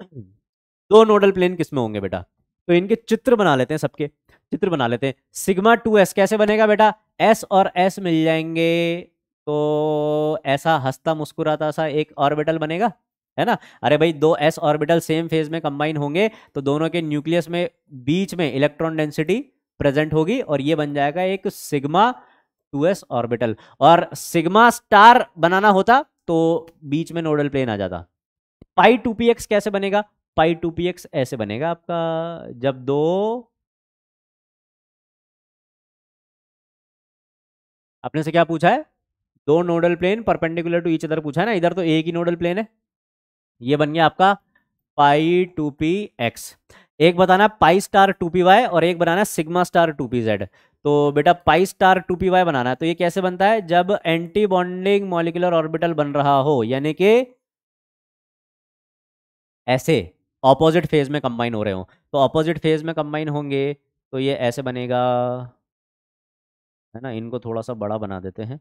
दो नोडल प्लेन किसमें होंगे बेटा तो इनके चित्र बना लेते हैं सबके चित्र बना लेते हैं सिग्मा टू एस कैसे बनेगा बेटा एस और एस मिल जाएंगे तो ऐसा हंसता मुस्कुराता सा एक ऑर्बिटल बनेगा है ना अरे भाई दो एस ऑर्बिटल सेम फेज में कंबाइन होंगे तो दोनों के न्यूक्लियस में बीच में इलेक्ट्रॉन डेंसिटी प्रेजेंट होगी और ये बन जाएगा एक सिग्मा टू एस ऑर्बिटल और सिग्मा स्टार बनाना होता तो बीच में नोडल प्लेन आ जाता पाई टू पी एक्स कैसे बनेगा पाई टू पी एक्स ऐसे बनेगा आपका जब दो आपने से क्या पूछा है दो nodal plane perpendicular to each other पूछा है ना इधर तो एक ही नोडल प्लेन है ये बन गया आपका पाई टू पी एक्स एक बताना pi star two p y और एक बनाना sigma star two p z तो बेटा pi star two p y बनाना है तो ये कैसे बनता है जब एंटी बॉन्डिंग मॉलिकुलर ऑर्बिटल बन रहा हो यानी कि ऐसे ऑपोजिट फेज में कंबाइन हो रहे हो तो ऑपोजिट फेज में कंबाइन होंगे तो ये ऐसे बनेगा है ना इनको थोड़ा सा बड़ा बना देते हैं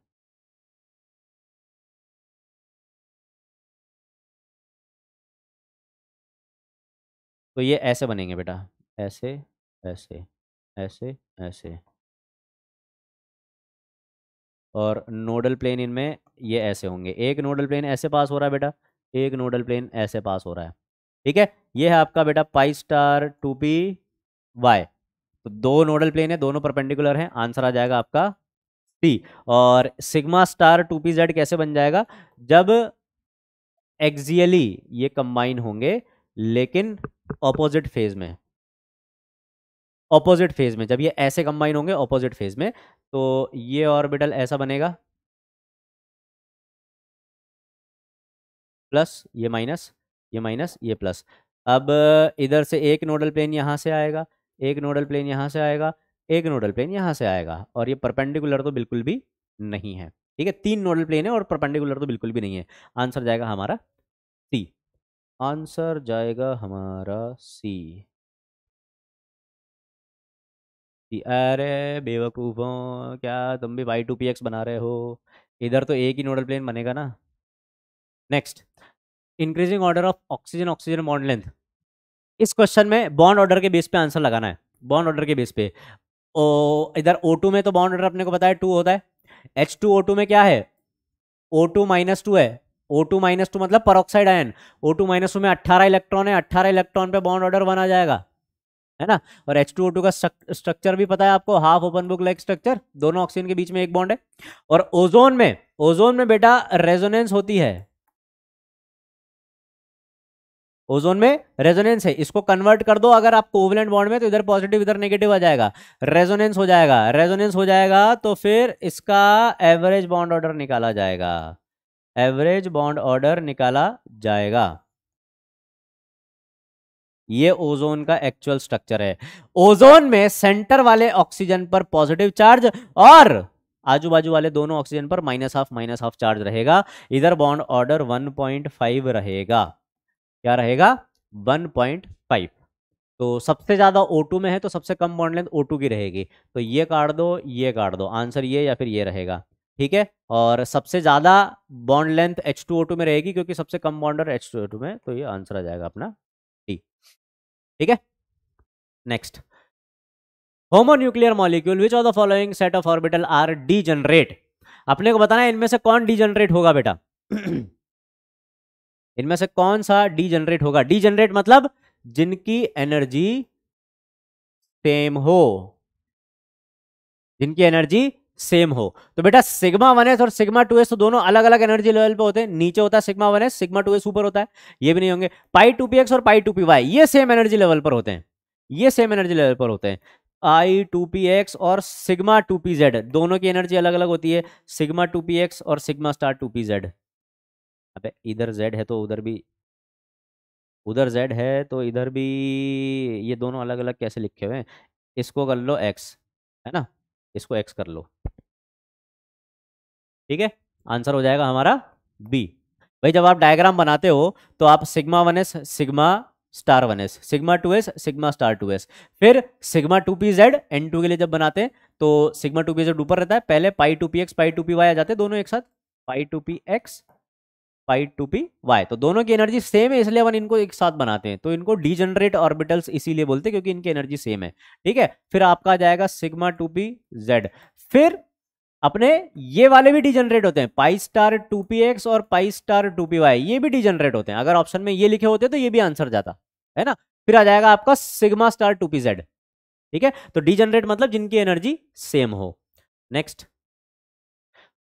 तो ये ऐसे बनेंगे बेटा ऐसे ऐसे ऐसे ऐसे और नोडल प्लेन इनमें ये ऐसे होंगे एक नोडल प्लेन ऐसे पास हो रहा है बेटा एक नोडल प्लेन ऐसे पास हो रहा है ठीक है ये है आपका बेटा pi star two p y तो दो नोडल प्लेन है दोनों परपेंडिकुलर हैं आंसर आ जाएगा आपका सी और sigma star two p z कैसे बन जाएगा जब एक्जियली ये कंबाइन होंगे लेकिन ऑपोजिट फेज में ऑपोजिट फेज में जब ये ऐसे कंबाइन होंगे ऑपोजिट फेज में तो ये ऑर्बिटल ऐसा बनेगा प्लस ये माइनस ये माइनस ये प्लस अब इधर से एक नोडल प्लेन यहां से आएगा एक नोडल प्लेन यहां से आएगा एक नोडल प्लेन यहां से आएगा और ये परपेंडिकुलर तो बिल्कुल भी नहीं है ठीक है तीन नोडल प्लेन है और परपेंडिकुलर तो बिल्कुल भी नहीं है आंसर जाएगा हमारा आंसर जाएगा हमारा सी अरे बेवकूफ़ों क्या तुम भी वाई टू पी एक्स बना रहे हो इधर तो एक ही नोडल प्लेन बनेगा ना next increasing order of oxygen oxygen bond length इस क्वेश्चन में बॉन्ड ऑर्डर के बेस पे आंसर लगाना है बॉन्ड ऑर्डर के बेस पे ओ इधर ओ टू में तो बॉन्ड ऑर्डर अपने को पता है टू होता है एच टू ओ टू में क्या है ओ टू माइनस टू है ओ टू माइनस टू मतलब peroxide ion O two minus two में अट्ठारह इलेक्ट्रॉन है अट्ठारह इलेक्ट्रॉन पे बॉन्ड ऑर्डर बना जाएगा है ना और एच टू ओ टू का स्ट्रक्चर भी पता है आपको half open book like structure दोनों ऑक्सीजन के बीच में एक बॉन्ड है और ओजोन में ओजोन में बेटा रेजोनेंस होती है ओजोन में रेजोनेंस है इसको कन्वर्ट कर दो अगर आप कोवलेंट बॉन्ड में तो इधर पॉजिटिव इधर नेगेटिव आ जाएगा रेजोनेंस हो जाएगा रेजोनेंस हो जाएगा तो फिर इसका एवरेज बॉन्ड ऑर्डर निकाला जाएगा एवरेज बॉन्ड ऑर्डर निकाला जाएगा ये ओजोन का एक्चुअल स्ट्रक्चर है ओजोन में सेंटर वाले ऑक्सीजन पर पॉजिटिव चार्ज और आजू बाजू वाले दोनों ऑक्सीजन पर minus half minus half charge रहेगा इधर बॉन्ड ऑर्डर 1.5 रहेगा क्या रहेगा 1.5 तो सबसे ज्यादा O2 में है तो सबसे कम बॉन्ड लेंथ O2 की रहेगी तो ये काट दो ये काट दो आंसर ये या फिर ये रहेगा ठीक है और सबसे ज़्यादा bond length H two O two में रहेगी क्योंकि सबसे कम bond order H two O two में तो ये आंसर आ जाएगा अपना डी ठीक है next homonuclear molecule which of the following set of orbital are degenerate अपने को बताना इनमें से कौन डी जनरेट होगा बेटा इनमें से कौन सा डी जनरेट होगा डी जनरेट मतलब जिनकी एनर्जी सेम हो जिनकी एनर्जी सेम हो तो बेटा सिग्मा वन एस और सिग्मा टू एस तो दोनों अलग अलग एनर्जी लेवल पे होते हैं नीचे होता है sigma one s sigma two s ऊपर होता है ये भी नहीं होंगे पाई टू पी एक्स और पाई टू पी वाई ये सेम एनर्जी लेवल पर होते हैं ये सेम एनर्जी लेवल पर होते हैं आई टू पी एक्स और सिग्मा टू पी जेड दोनों की एनर्जी अलग अलग होती है सिग्मा टू पी एक्स और sigma star two p z अब इधर जेड है तो उधर भी उधर जेड है तो इधर भी ये दोनों अलग अलग कैसे लिखे हुए हैं इसको कर लो एक्स है ना इसको एक्स कर लो ठीक है आंसर हो जाएगा हमारा बी भाई जब आप डायग्राम बनाते हो तो आप sigma one s sigma star one s sigma two s sigma star two s फिर sigma two p z N two के लिए जब बनाते हैं तो सिग्मा टू पी जेड ऊपर रहता है पहले pi two p x pi two p y आ जाते हैं दोनों एक साथ pi two p x pi two p y तो दोनों की एनर्जी सेम है इसलिए अपन इनको एक साथ बनाते हैं तो इनको डीजनरेट ऑर्बिटल्स इसीलिए बोलते हैं क्योंकि इनकी एनर्जी सेम है ठीक है फिर आपका आ जाएगा सिग्मा टू पी जेड फिर अपने ये वाले भी जनरेट होते हैं pi star two p x और pi star two p y ये भी डिजनरेट होते हैं अगर ऑप्शन में ये लिखे होते तो ये भी आंसर जाता है ना फिर आ जाएगा आपका sigma star two p z ठीक है तो डीजनरेट मतलब जिनकी एनर्जी सेम हो next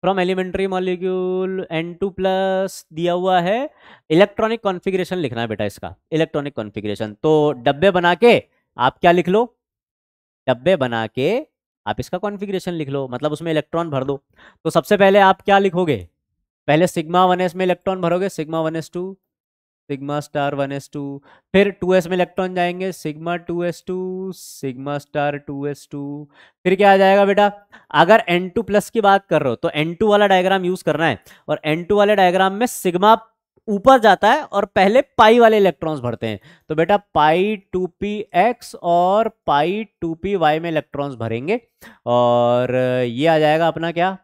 from elementary molecule N two plus दिया हुआ है इलेक्ट्रॉनिक कॉन्फ़िगरेशन लिखना है बेटा इसका इलेक्ट्रॉनिक कॉन्फ़िगरेशन तो डब्बे बना के आप क्या लिख लो डब्बे बना के आप इसका कॉन्फ़िगरेशन लिख लो मतलब उसमें इलेक्ट्रॉन भर दो तो सबसे पहले आप क्या लिखोगे पहले सिग्मा वन एस में इलेक्ट्रॉन भरोगे sigma one S two sigma star one S two फिर टू एस में इलेक्ट्रॉन जाएंगे sigma two S two sigma star two S two फिर क्या आ जाएगा बेटा अगर एन टू प्लस की बात कर रहे हो तो एन टू वाला डायग्राम यूज करना है और एन टू वाले डायग्राम में सिग्मा ऊपर जाता है और पहले पाई वाले इलेक्ट्रॉन्स भरते हैं तो बेटा पाई टू पी एक्स और पाई टू पी वाई में इलेक्ट्रॉन्स भरेंगे और ये आ जाएगा अपना क्या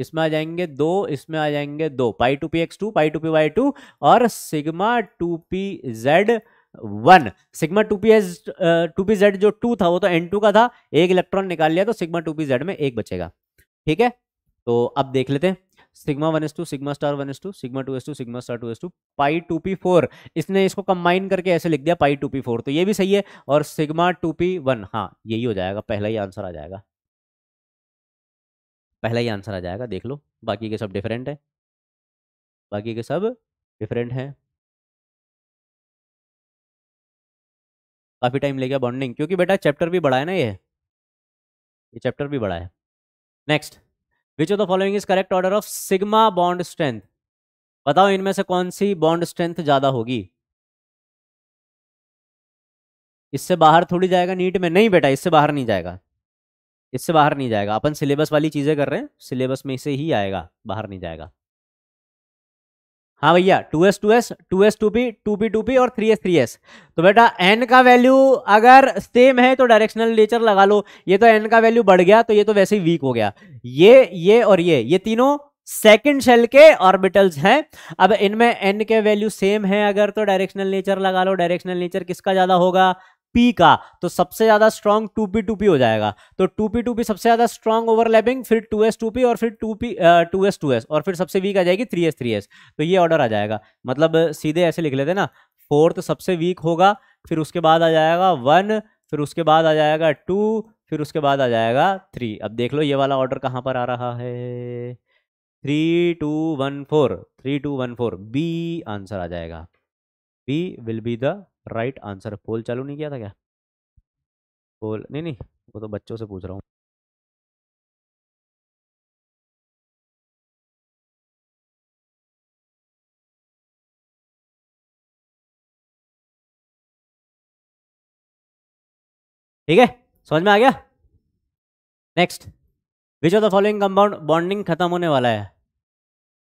इसमें आ जाएंगे दो इसमें आ जाएंगे दो pi two p x two pi two p y two और sigma two p z one sigma two p s two p z जो टू था वो तो एन टू का था एक इलेक्ट्रॉन निकाल लिया तो सिग्मा टू पी जेड में एक बचेगा ठीक है तो अब देख लेते हैं sigma one S two sigma star one S two sigma two S two sigma star two S two pi two p four इसने इसको कंबाइन करके ऐसे लिख दिया पाई टू पी फोर तो ये भी सही है और सिग्मा टू पी वन हाँ यही हो जाएगा पहला ही आंसर आ जाएगा पहला ही आंसर आ जाएगा देख लो बाकी के सब डिफरेंट है बाकी के सब डिफरेंट हैं काफ़ी टाइम ले गया बॉन्डिंग क्योंकि बेटा चैप्टर भी बड़ा है ना ये ये चैप्टर भी बड़ा है next which of the following is correct order of sigma bond strength बताओ इनमें से कौन सी बॉन्ड स्ट्रेंथ ज़्यादा होगी इससे बाहर थोड़ी जाएगा नीट में नहीं बेटा इससे बाहर नहीं जाएगा इससे बाहर नहीं जाएगा अपन सिलेबस वाली चीज़ें कर रहे हैं सिलेबस में इसे ही आएगा बाहर नहीं जाएगा हाँ भैया two S two S two S two P two P two P और थ्री एस थ्री एस तो बेटा एन का वैल्यू अगर सेम है तो डायरेक्शनल नेचर लगा लो ये तो एन का वैल्यू बढ़ गया तो ये तो वैसे ही वीक हो गया ये ये और ये ये तीनों सेकंड शेल के ऑर्बिटल्स हैं अब इनमें एन के वैल्यू सेम है अगर तो डायरेक्शनल नेचर लगा लो डायरेक्शनल नेचर किसका ज्यादा होगा पी का तो सबसे ज्यादा strong two P two p हो जाएगा तो टू पी टू पी सबसे ज्यादा स्ट्रांग ओवरलैपिंग फिर टू एस टू पी और फिर two P two S two S और फिर सबसे वीक आ जाएगी थ्री एस थ्री एस तो ये ऑर्डर आ जाएगा मतलब सीधे ऐसे लिख लेते ना फोर्थ सबसे वीक होगा फिर उसके बाद आ जाएगा वन फिर उसके बाद आ जाएगा टू फिर उसके बाद आ जाएगा थ्री अब देख लो ये वाला ऑर्डर कहाँ पर आ रहा है three two one four three two one four B answer आ जाएगा B will be the right answer poll चालू नहीं किया था क्या पोल नहीं नहीं वो तो बच्चों से पूछ रहा हूँ ठीक है समझ में आ गया next which of the following compound bonding खत्म होने वाला है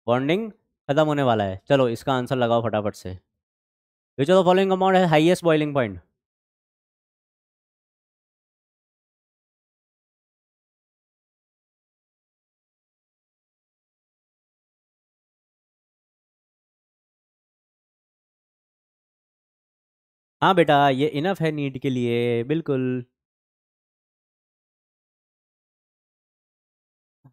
बॉन्डिंग खत्म होने वाला है चलो इसका आंसर लगाओ फटाफट से Which of the following compound has highest boiling point? हाँ बेटा ये इनफ है नीट के लिए बिल्कुल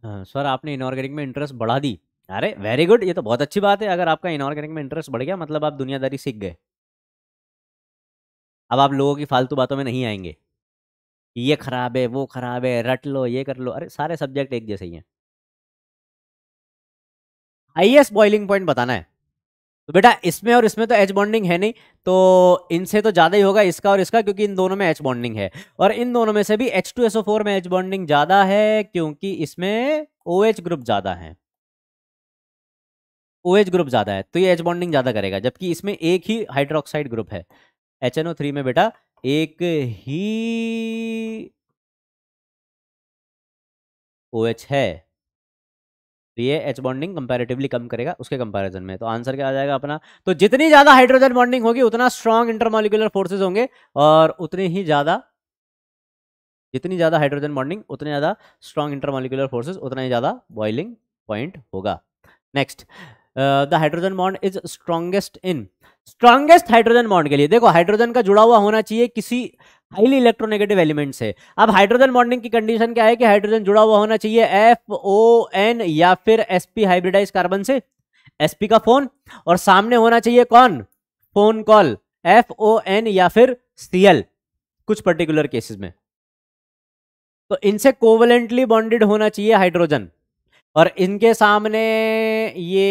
सर हाँ, आपने इनऑर्गेनिक में इंटरेस्ट बढ़ा दी अरे वेरी गुड ये तो बहुत अच्छी बात है अगर आपका इनऑर्गेनिक में इंटरेस्ट बढ़ गया मतलब आप दुनियादारी सीख गए अब आप लोगों की फालतू बातों में नहीं आएंगे ये खराब है वो खराब है रट लो ये कर लो अरे सारे सब्जेक्ट एक जैसे ही हैं आइएस बॉइलिंग पॉइंट बताना है तो बेटा इसमें और इसमें तो एच बॉन्डिंग है नहीं तो इनसे तो ज़्यादा ही होगा इसका और इसका क्योंकि इन दोनों में एच बॉन्डिंग है और इन दोनों में से भी एच टू एसओ फोर में एच बॉन्डिंग ज़्यादा है क्योंकि इसमें ओ एच ग्रुप ज़्यादा है ओ एच ग्रुप ज़्यादा है तो ये एच बॉन्डिंग ज़्यादा करेगा जबकि इसमें एक ही हाइड्रोक्साइड ग्रुप है एच एन ओ थ्री में बेटा एक ही ओ एच है तो ये एच बॉन्डिंग कंपेरेटिवली कम करेगा उसके कंपैरिजन में तो आंसर क्या आ जाएगा अपना तो जितनी ज़्यादा हाइड्रोजन बॉन्डिंग होगी उतना स्ट्रांग इंटरमोलिकुलर फोर्सेज होंगे और उतने ही ज़्यादा जितनी ज़्यादा हाइड्रोजन बॉन्डिंग उतने ज़्यादा स्ट्रांग इंटरमोलिकुलर फोर्सेज उतना ही ज़्यादा बॉइलिंग पॉइंट होगा next the hydrogen bond is strongest in strongest hydrogen bond के लिए देखो हाइड्रोजन का जुड़ा हुआ होना चाहिए किसी हाईली इलेक्ट्रोनेगेटिव एलिमेंट से अब हाइड्रोजन बॉन्डिंग की कंडीशन क्या है कि हाइड्रोजन जुड़ा हुआ होना चाहिए एफ ओ एन या फिर एसपी हाइब्रिडाइज कार्बन से एसपी का फोन और सामने होना चाहिए कौन FON call F O N या फिर सीएल कुछ पर्टिकुलर केसेस में तो इनसे कोवलेंटली बॉन्डेड होना चाहिए हाइड्रोजन और इनके सामने ये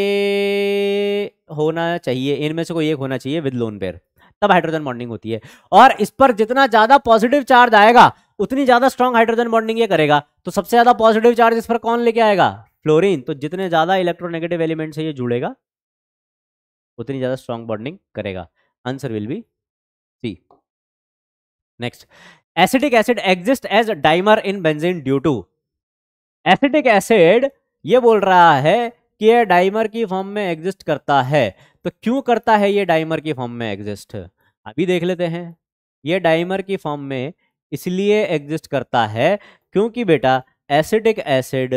होना चाहिए इनमें से कोई एक होना चाहिए विद लोन पेयर तब हाइड्रोजन बॉन्डिंग होती है और इस पर जितना ज्यादा पॉजिटिव चार्ज आएगा उतनी ज्यादा स्ट्रॉन्ग हाइड्रोजन बॉन्डिंग ये करेगा तो सबसे ज्यादा पॉजिटिव चार्ज इस पर कौन लेके आएगा फ्लोरीन तो जितने ज्यादा इलेक्ट्रोनेगेटिव एलिमेंट से ये जुड़ेगा उतनी ज्यादा स्ट्रॉन्ग बॉन्डिंग करेगा answer will be C next acetic acid exist as dimer in benzene due to acetic acid acid ये बोल रहा है कि यह डाइमर की फॉर्म में एग्जिस्ट करता है तो क्यों करता है ये डाइमर की फॉर्म में एग्जिस्ट अभी देख लेते हैं ये डाइमर की फॉर्म में इसलिए एग्जिस्ट करता है क्योंकि बेटा एसिडिक एसिड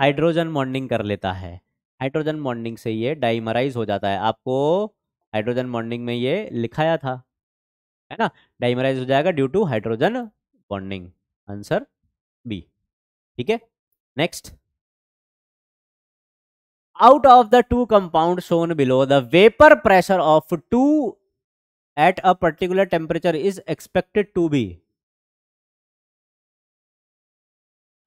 हाइड्रोजन बॉन्डिंग कर लेता है हाइड्रोजन बॉन्डिंग से ये डाइमराइज हो जाता है आपको हाइड्रोजन बॉन्डिंग में ये लिखाया था है ना डाइमराइज हो जाएगा due to hydrogen bonding answer B ठीक है next out of the two compound shown below the vapour pressure of two at a particular temperature is expected to be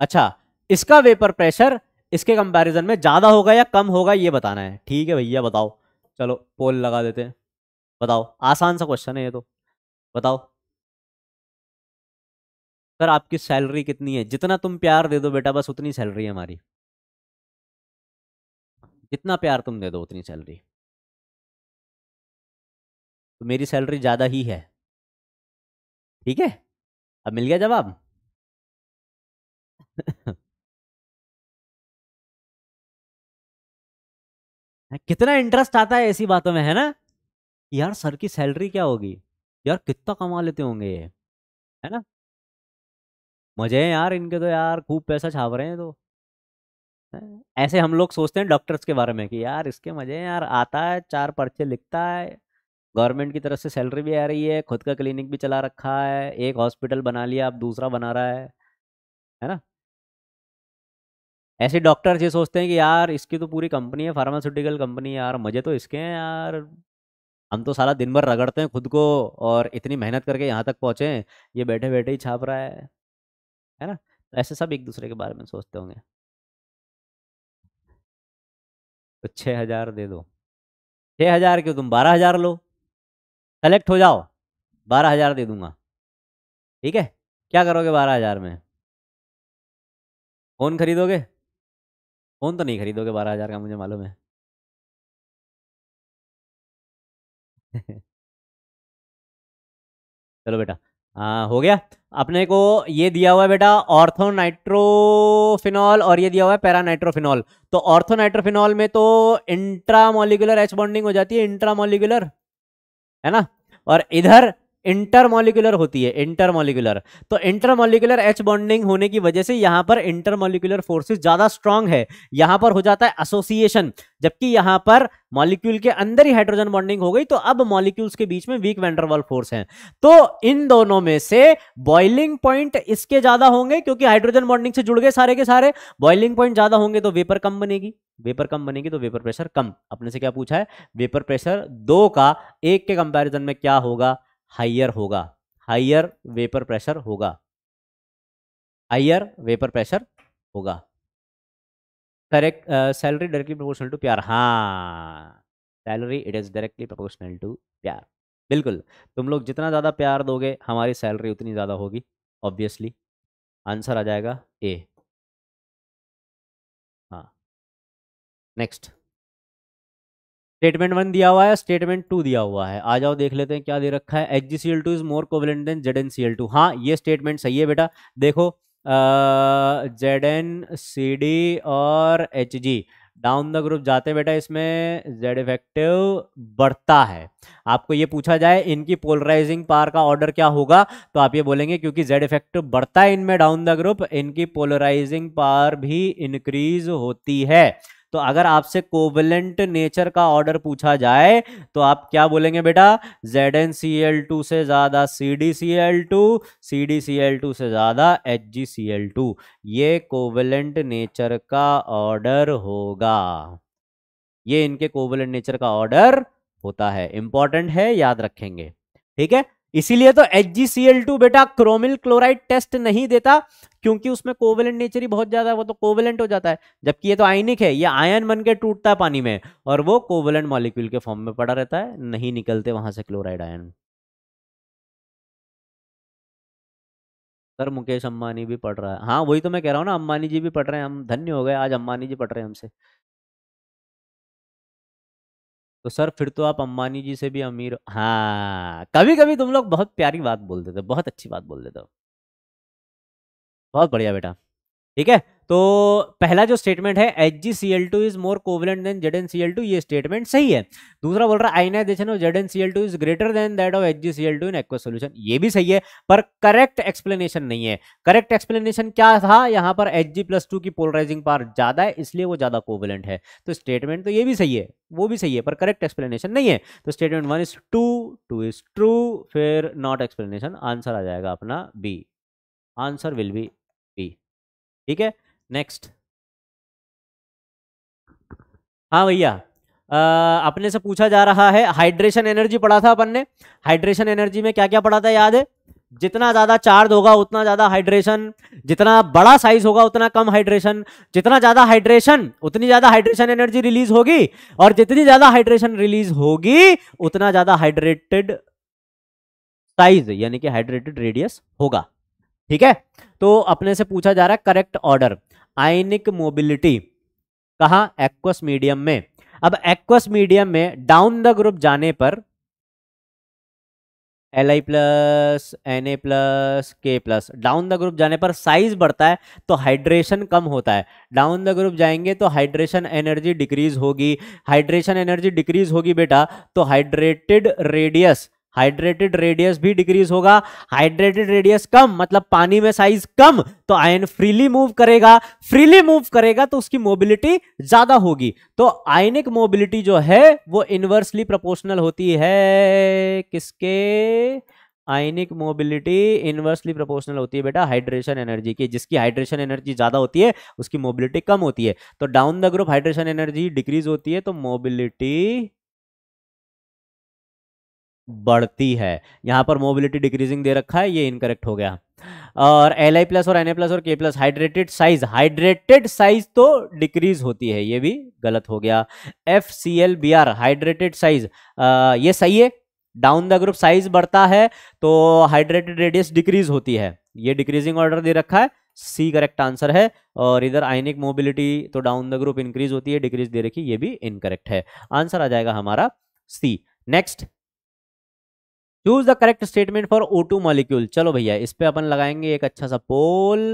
अच्छा इसका वेपर प्रेशर इसके कंपैरिजन में ज्यादा होगा या कम होगा ये बताना है ठीक है भैया बताओ चलो पोल लगा देते हैं बताओ आसान सा क्वेश्चन है ये तो बताओ सर आपकी सैलरी कितनी है जितना तुम प्यार दे दो बेटा बस उतनी सैलरी है हमारी जितना प्यार तुम दे दो उतनी सैलरी तो मेरी सैलरी ज़्यादा ही है ठीक है अब मिल गया जवाब कितना इंटरेस्ट आता है ऐसी बातों में है ना यार सर की सैलरी क्या होगी यार कितना कमा लेते होंगे ये है ना मजे हैं यार इनके तो यार खूब पैसा छाप रहे हैं तो ऐसे हम लोग सोचते हैं डॉक्टर्स के बारे में कि यार इसके मजे हैं यार आता है चार पर्चे लिखता है गवर्नमेंट की तरफ से सैलरी भी आ रही है खुद का क्लिनिक भी चला रखा है एक हॉस्पिटल बना लिया अब दूसरा बना रहा है है ना ऐसे डॉक्टर्स ये सोचते हैं कि यार इसकी तो पूरी कंपनी है फार्मास्यूटिकल कंपनी यार मजे तो इसके हैं यार हम तो सारा दिन भर रगड़ते हैं खुद को और इतनी मेहनत करके यहाँ तक पहुँचे ये बैठे बैठे ही छाप रहा है है ना तो ऐसे सब एक दूसरे के बारे में सोचते होंगे तो छः हज़ार दे दो छः हज़ार क्यों तुम बारह हज़ार लो सेलेक्ट हो जाओ बारह हज़ार दे दूंगा ठीक है क्या करोगे बारह हज़ार में फ़ोन खरीदोगे फ़ोन तो नहीं खरीदोगे बारह हज़ार का मुझे मालूम है चलो बेटा आ, हो गया अपने को ये दिया हुआ है बेटा ऑर्थो नाइट्रोफिनॉल और ये दिया हुआ है पैरा नाइट्रोफिनॉल तो ऑर्थो नाइट्रोफिनॉल में तो इंट्रामोलिकुलर एच बॉन्डिंग हो जाती है इंट्रामोलिकुलर है ना और इधर इंटरमोलिकुलर होती है इंटरमोलिकुलर तो इंटरमोलिकुलर एच बॉन्डिंग होने की वजह से यहां पर इंटरमोलिकुलर फोर्सेस ज्यादा स्ट्रांग है यहां पर हो जाता है एसोसिएशन जबकि यहां पर मॉलिक्यूल के अंदर ही हाइड्रोजन बॉन्डिंग हो गई तो अब मॉलिक्यूल्स के बीच में वीक वेंडरवाल फोर्स है तो इन दोनों में से बॉइलिंग पॉइंट इसके ज्यादा होंगे क्योंकि हाइड्रोजन बॉन्डिंग से जुड़ गए सारे के सारे बॉइलिंग पॉइंट ज्यादा होंगे तो वेपर कम बनेगी वेपर कम बनेगी तो वेपर प्रेशर कम अपने से क्या पूछा है वेपर प्रेशर दो का एक के कंपेरिजन में क्या होगा हाइयर होगा हाइयर वेपर प्रेशर होगा हाइयर वेपर प्रेशर होगा correct salary directly proportional to प्यार हाँ salary it is directly proportional to प्यार बिल्कुल तुम लोग जितना ज़्यादा प्यार दोगे हमारी सैलरी उतनी ज़्यादा होगी ऑब्वियसली आंसर आ जाएगा ए हाँ नेक्स्ट स्टेटमेंट वन दिया हुआ है स्टेटमेंट टू दिया हुआ है आ जाओ देख लेते हैं क्या दे रखा है H G C L two is more covalent than Z N C L two हाँ ये स्टेटमेंट सही है बेटा देखो जेड एन सी डी और H G down the group जाते हैं बेटा इसमें जेड इफेक्टिव बढ़ता है आपको ये पूछा जाए इनकी पोलराइजिंग पार का ऑर्डर क्या होगा तो आप ये बोलेंगे क्योंकि जेड इफेक्टिव बढ़ता है इनमें डाउन द ग्रुप इनकी पोलराइजिंग पार भी इंक्रीज होती है तो अगर आपसे कोवलेंट नेचर का ऑर्डर पूछा जाए तो आप क्या बोलेंगे बेटा Z N C L two से ज़्यादा C D C L two C D C L two से ज़्यादा H G C L two ये कोवलेंट नेचर का ऑर्डर होगा ये इनके कोवलेंट नेचर का ऑर्डर होता है इंपॉर्टेंट है याद रखेंगे ठीक है इसीलिए तो एच बेटा क्रोमिल क्लोराइड टेस्ट नहीं देता क्योंकि उसमें कोवेलेंट नेचर ही बहुत ज्यादा है वो तो कोवेलेंट हो जाता है जबकि ये तो आयनिक है ये आयन बन के टूटता है पानी में और वो कोवेलेंट मॉलिक्यूल के फॉर्म में पड़ा रहता है नहीं निकलते वहां से chloride ion sir Mukesh Ambani भी पढ़ रहा है हाँ वही तो मैं कह रहा हूँ ना अंबानी जी भी पढ़ रहे हैं हम धन्य हो गए आज अंबानी जी पढ़ रहे हैं हमसे तो सर फिर तो आप अम्बानी जी से भी अमीर हाँ कभी कभी तुम लोग बहुत प्यारी बात बोल देते हो बहुत अच्छी बात बोल देते हो बहुत बढ़िया बेटा ठीक है तो पहला जो स्टेटमेंट है H G C L two is more covalent than Z N C L two ये स्टेटमेंट सही है दूसरा बोल रहा है ionisation of Z N C L two is greater than that of H G C L two in aqua solution ये भी सही है पर करेक्ट एक्सप्लेनेशन नहीं है करेक्ट एक्सप्लेनेशन क्या था यहाँ पर एच जी प्लस टू की पोलराइजिंग पार ज्यादा है इसलिए वो ज्यादा कोवलेंट है तो स्टेटमेंट तो ये भी सही है वो भी सही है पर करेक्ट एक्सप्लेनेशन नहीं है तो statement one is true two is true फिर नॉट एक्सप्लेनेशन आंसर आ जाएगा अपना B answer will be B ठीक है नेक्स्ट हाँ भैया अपने से पूछा जा रहा है हाइड्रेशन एनर्जी पढ़ा था अपन ने हाइड्रेशन एनर्जी में क्या क्या पढ़ा था याद है जितना ज़्यादा चार्ज होगा उतना ज़्यादा हाइड्रेशन जितना बड़ा साइज होगा उतना कम हाइड्रेशन जितना ज़्यादा हाइड्रेशन उतनी ज़्यादा हाइड्रेशन एनर्जी रिलीज होगी और जितनी ज़्यादा हाइड्रेशन रिलीज होगी उतना ज़्यादा हाइड्रेटेड साइज यानी कि हाइड्रेटेड रेडियस होगा ठीक है तो अपने से पूछा जा रहा है करेक्ट ऑर्डर आयनिक मोबिलिटी कहा एक्वस मीडियम में अब एक्वस मीडियम में डाउन द ग्रुप जाने पर L I plus N A plus K plus down the group जाने पर साइज बढ़ता है तो हाइड्रेशन कम होता है डाउन द ग्रुप जाएंगे तो हाइड्रेशन एनर्जी डिक्रीज होगी हाइड्रेशन एनर्जी डिक्रीज होगी बेटा तो हाइड्रेटेड रेडियस हाइड्रेटेड रेडियस भी डिक्रीज होगा हाइड्रेटेड रेडियस कम मतलब पानी में साइज कम तो आयन फ्रीली मूव करेगा फ्रीली मूव करेगा तो उसकी मोबिलिटी ज्यादा होगी तो आयनिक मोबिलिटी जो है वो इनवर्सली प्रोपोर्शनल होती है किसके आयनिक मोबिलिटी इनवर्सली प्रोपोर्शनल होती है बेटा हाइड्रेशन एनर्जी की जिसकी हाइड्रेशन एनर्जी ज़्यादा होती है उसकी मोबिलिटी कम होती है तो down the group hydration energy decrease होती है तो मोबिलिटी बढ़ती है यहाँ पर मोबिलिटी डिक्रीजिंग दे रखा है ये इनकरेक्ट हो गया और एल आई प्लस और एन ए प्लस और K plus hydrated size hydrated size तो डिक्रीज होती है ये भी गलत हो गया F C L B R hydrated size ये सही है डाउन द ग्रुप साइज बढ़ता है तो हाइड्रेटेड रेडियस डिक्रीज होती है ये डिक्रीजिंग ऑर्डर दे रखा है सी करेक्ट आंसर है और इधर आइनिक मोबिलिटी तो डाउन द ग्रुप इंक्रीज होती है डिक्रीज दे रखी ये भी इनकरेक्ट है आंसर आ जाएगा हमारा C next choose the correct statement for O two molecule चलो भैया इस पे अपन लगाएंगे एक अच्छा सा poll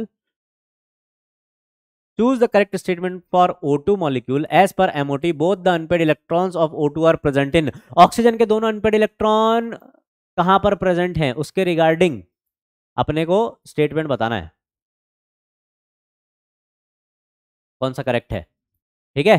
choose the correct statement for O two molecule as per MOT both the unpaired electron of O two are present in oxygen के दोनों अनपेड इलेक्ट्रॉन कहां पर प्रेजेंट हैं उसके रिगार्डिंग अपने को स्टेटमेंट बताना है कौन सा करेक्ट है ठीक है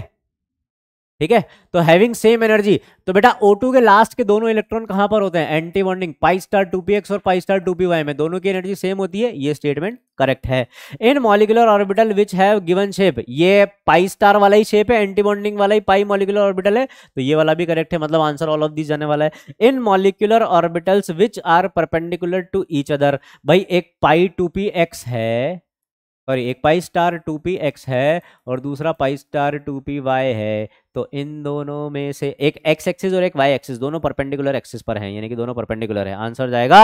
ठीक है तो हैविंग सेम एनर्जी तो बेटा O2 के लास्ट के दोनों इलेक्ट्रॉन कहां पर होते हैं anti bonding pi star two और pi star two p y में दोनों की एनर्जी सेम होती है ये स्टेटमेंट करेक्ट है in molecular orbital which have given shape ये पाई स्टार वाला ही शेप है एंटी बॉन्डिंग वाला ही पाई मॉलिकुलर ऑर्बिटल है तो ये वाला भी करेक्ट है मतलब आंसर ऑल ऑफ दिस जाने वाला है in molecular orbitals which are perpendicular to each other भाई एक पाई टू पी एक्स है सॉरी एक pi star two p x है और दूसरा pi star two p y है तो इन दोनों में से एक एक्स एक्सिस और एक वाई एक्सिस दोनों परपेंडिकुलर एक्सिस पर हैं यानी कि दोनों परपेंडिकुलर है आंसर जाएगा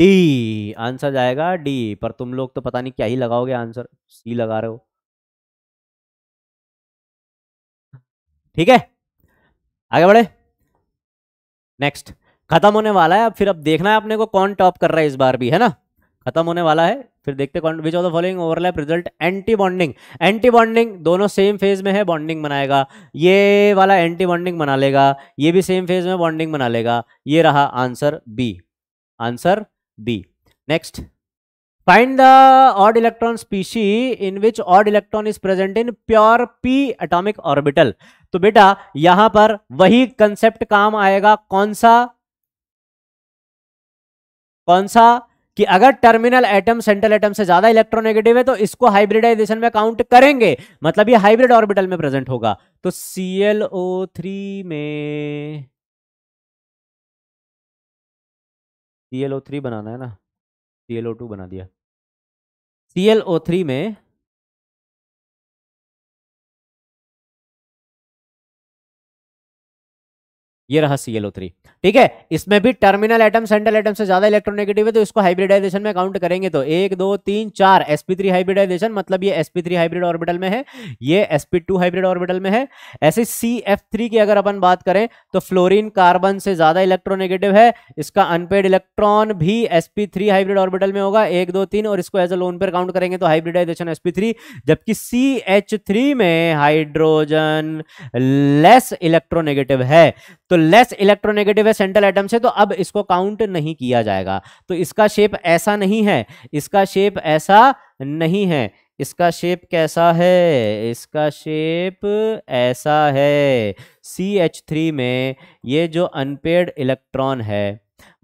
डी आंसर जाएगा डी पर तुम लोग तो पता नहीं क्या ही लगाओगे आंसर सी लगा रहे हो ठीक है आगे बढ़े नेक्स्ट खत्म होने वाला है अब फिर अब देखना है अपने को कौन टॉप कर रहा है इस बार भी है ना खत्म होने वाला है फिर देखते कौन which of the following overlap result anti bonding anti bonding दोनों सेम फेज में है बॉन्डिंग बनाएगा ये वाला एंटी बॉन्डिंग बना लेगा ये भी सेम फेज में बॉन्डिंग बना लेगा ये रहा answer B answer B next find the odd electron species in which odd electron is present in pure p atomic orbital तो बेटा यहां पर वही कंसेप्ट काम आएगा कौन सा कौन सा कि अगर टर्मिनल एटम सेंट्रल एटम से ज्यादा इलेक्ट्रोनेगेटिव है तो इसको हाइब्रिडाइजेशन में काउंट करेंगे मतलब ये हाइब्रिड ऑर्बिटल में प्रेजेंट होगा तो ClO3 में ClO3 बनाना है ना ClO2 बना दिया ClO3 में ये रहा सी एल ओ थ्री ठीक है इसमें भी टर्मिनल एटम सेंट्रल एटम से ज्यादा इलेक्ट्रोनेगेटिव है तो इसको हाइब्रिडाइजेशन में काउंट करेंगे तो एक दो तीन चार एसपी थ्री हाइब्रिडाइजेशन मतलब ये एसपी थ्री हाइब्रिड ऑर्बिटल में है ये एसपी टू हाइब्रिड ऑर्बिटल में है ऐसे सी एफ थ्री की अगर अपन बात करें तो फ्लोरिन कार्बन से ज्यादा इलेक्ट्रोनेगेटिव है इसका अनपेड इलेक्ट्रॉन भी एसपी थ्री हाइब्रिड ऑर्बिटल में होगा एक दो तीन और इसको as a lone pair count करेंगे तो हाइब्रिडाइजेशन एसपी थ्री जबकि सी एच थ्री में हाइड्रोजन लेस इलेक्ट्रोनेगेटिव है तो लेस इलेक्ट्रोनेगेटिव है सेंट्रल एटम से तो अब इसको काउंट नहीं किया जाएगा तो इसका शेप ऐसा नहीं है इसका शेप ऐसा नहीं है इसका शेप कैसा है इसका शेप ऐसा है सी एच थ्री में ये जो अनपेड इलेक्ट्रॉन है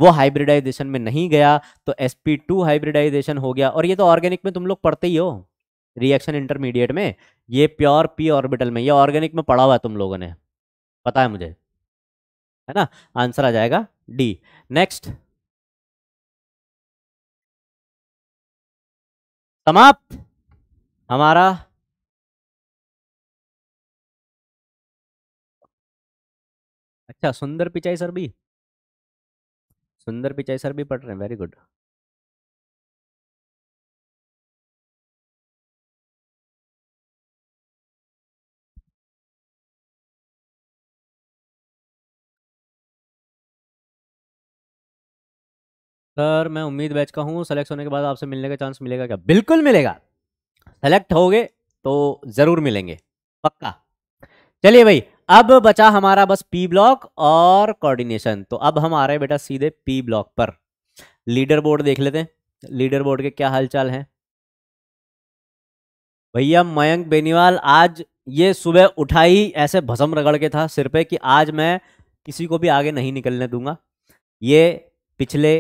वो हाइब्रिडाइजेशन में नहीं गया तो एस पी टू हाइब्रिडाइजेशन हो गया और ये तो ऑर्गेनिक में तुम लोग पढ़ते ही हो रिएक्शन इंटरमीडिएट में ये प्योर पी ऑर्बिटल में ये ऑर्गेनिक में पढ़ा हुआ है तुम लोगों ने पता है मुझे है ना आंसर आ जाएगा डी नेक्स्ट समाप्त हमारा अच्छा सुंदर पिचाई सर भी सुंदर पिचाई सर भी पढ़ रहे हैं वेरी गुड सर मैं उम्मीद बैच का हूँ सेलेक्ट होने के बाद आपसे मिलने का चांस मिलेगा क्या बिल्कुल मिलेगा सेलेक्ट हो गए तो ज़रूर मिलेंगे पक्का चलिए भाई अब बचा हमारा बस पी ब्लॉक और कोऑर्डिनेशन तो अब हम आ रहे हैं बेटा सीधे पी ब्लॉक पर लीडर बोर्ड देख लेते हैं लीडर बोर्ड के क्या हालचाल हैं भैया मयंक बेनीवाल आज ये सुबह उठा ही ऐसे भसम रगड़ के था सिर पे कि आज मैं किसी को भी आगे नहीं निकलने दूंगा ये पिछले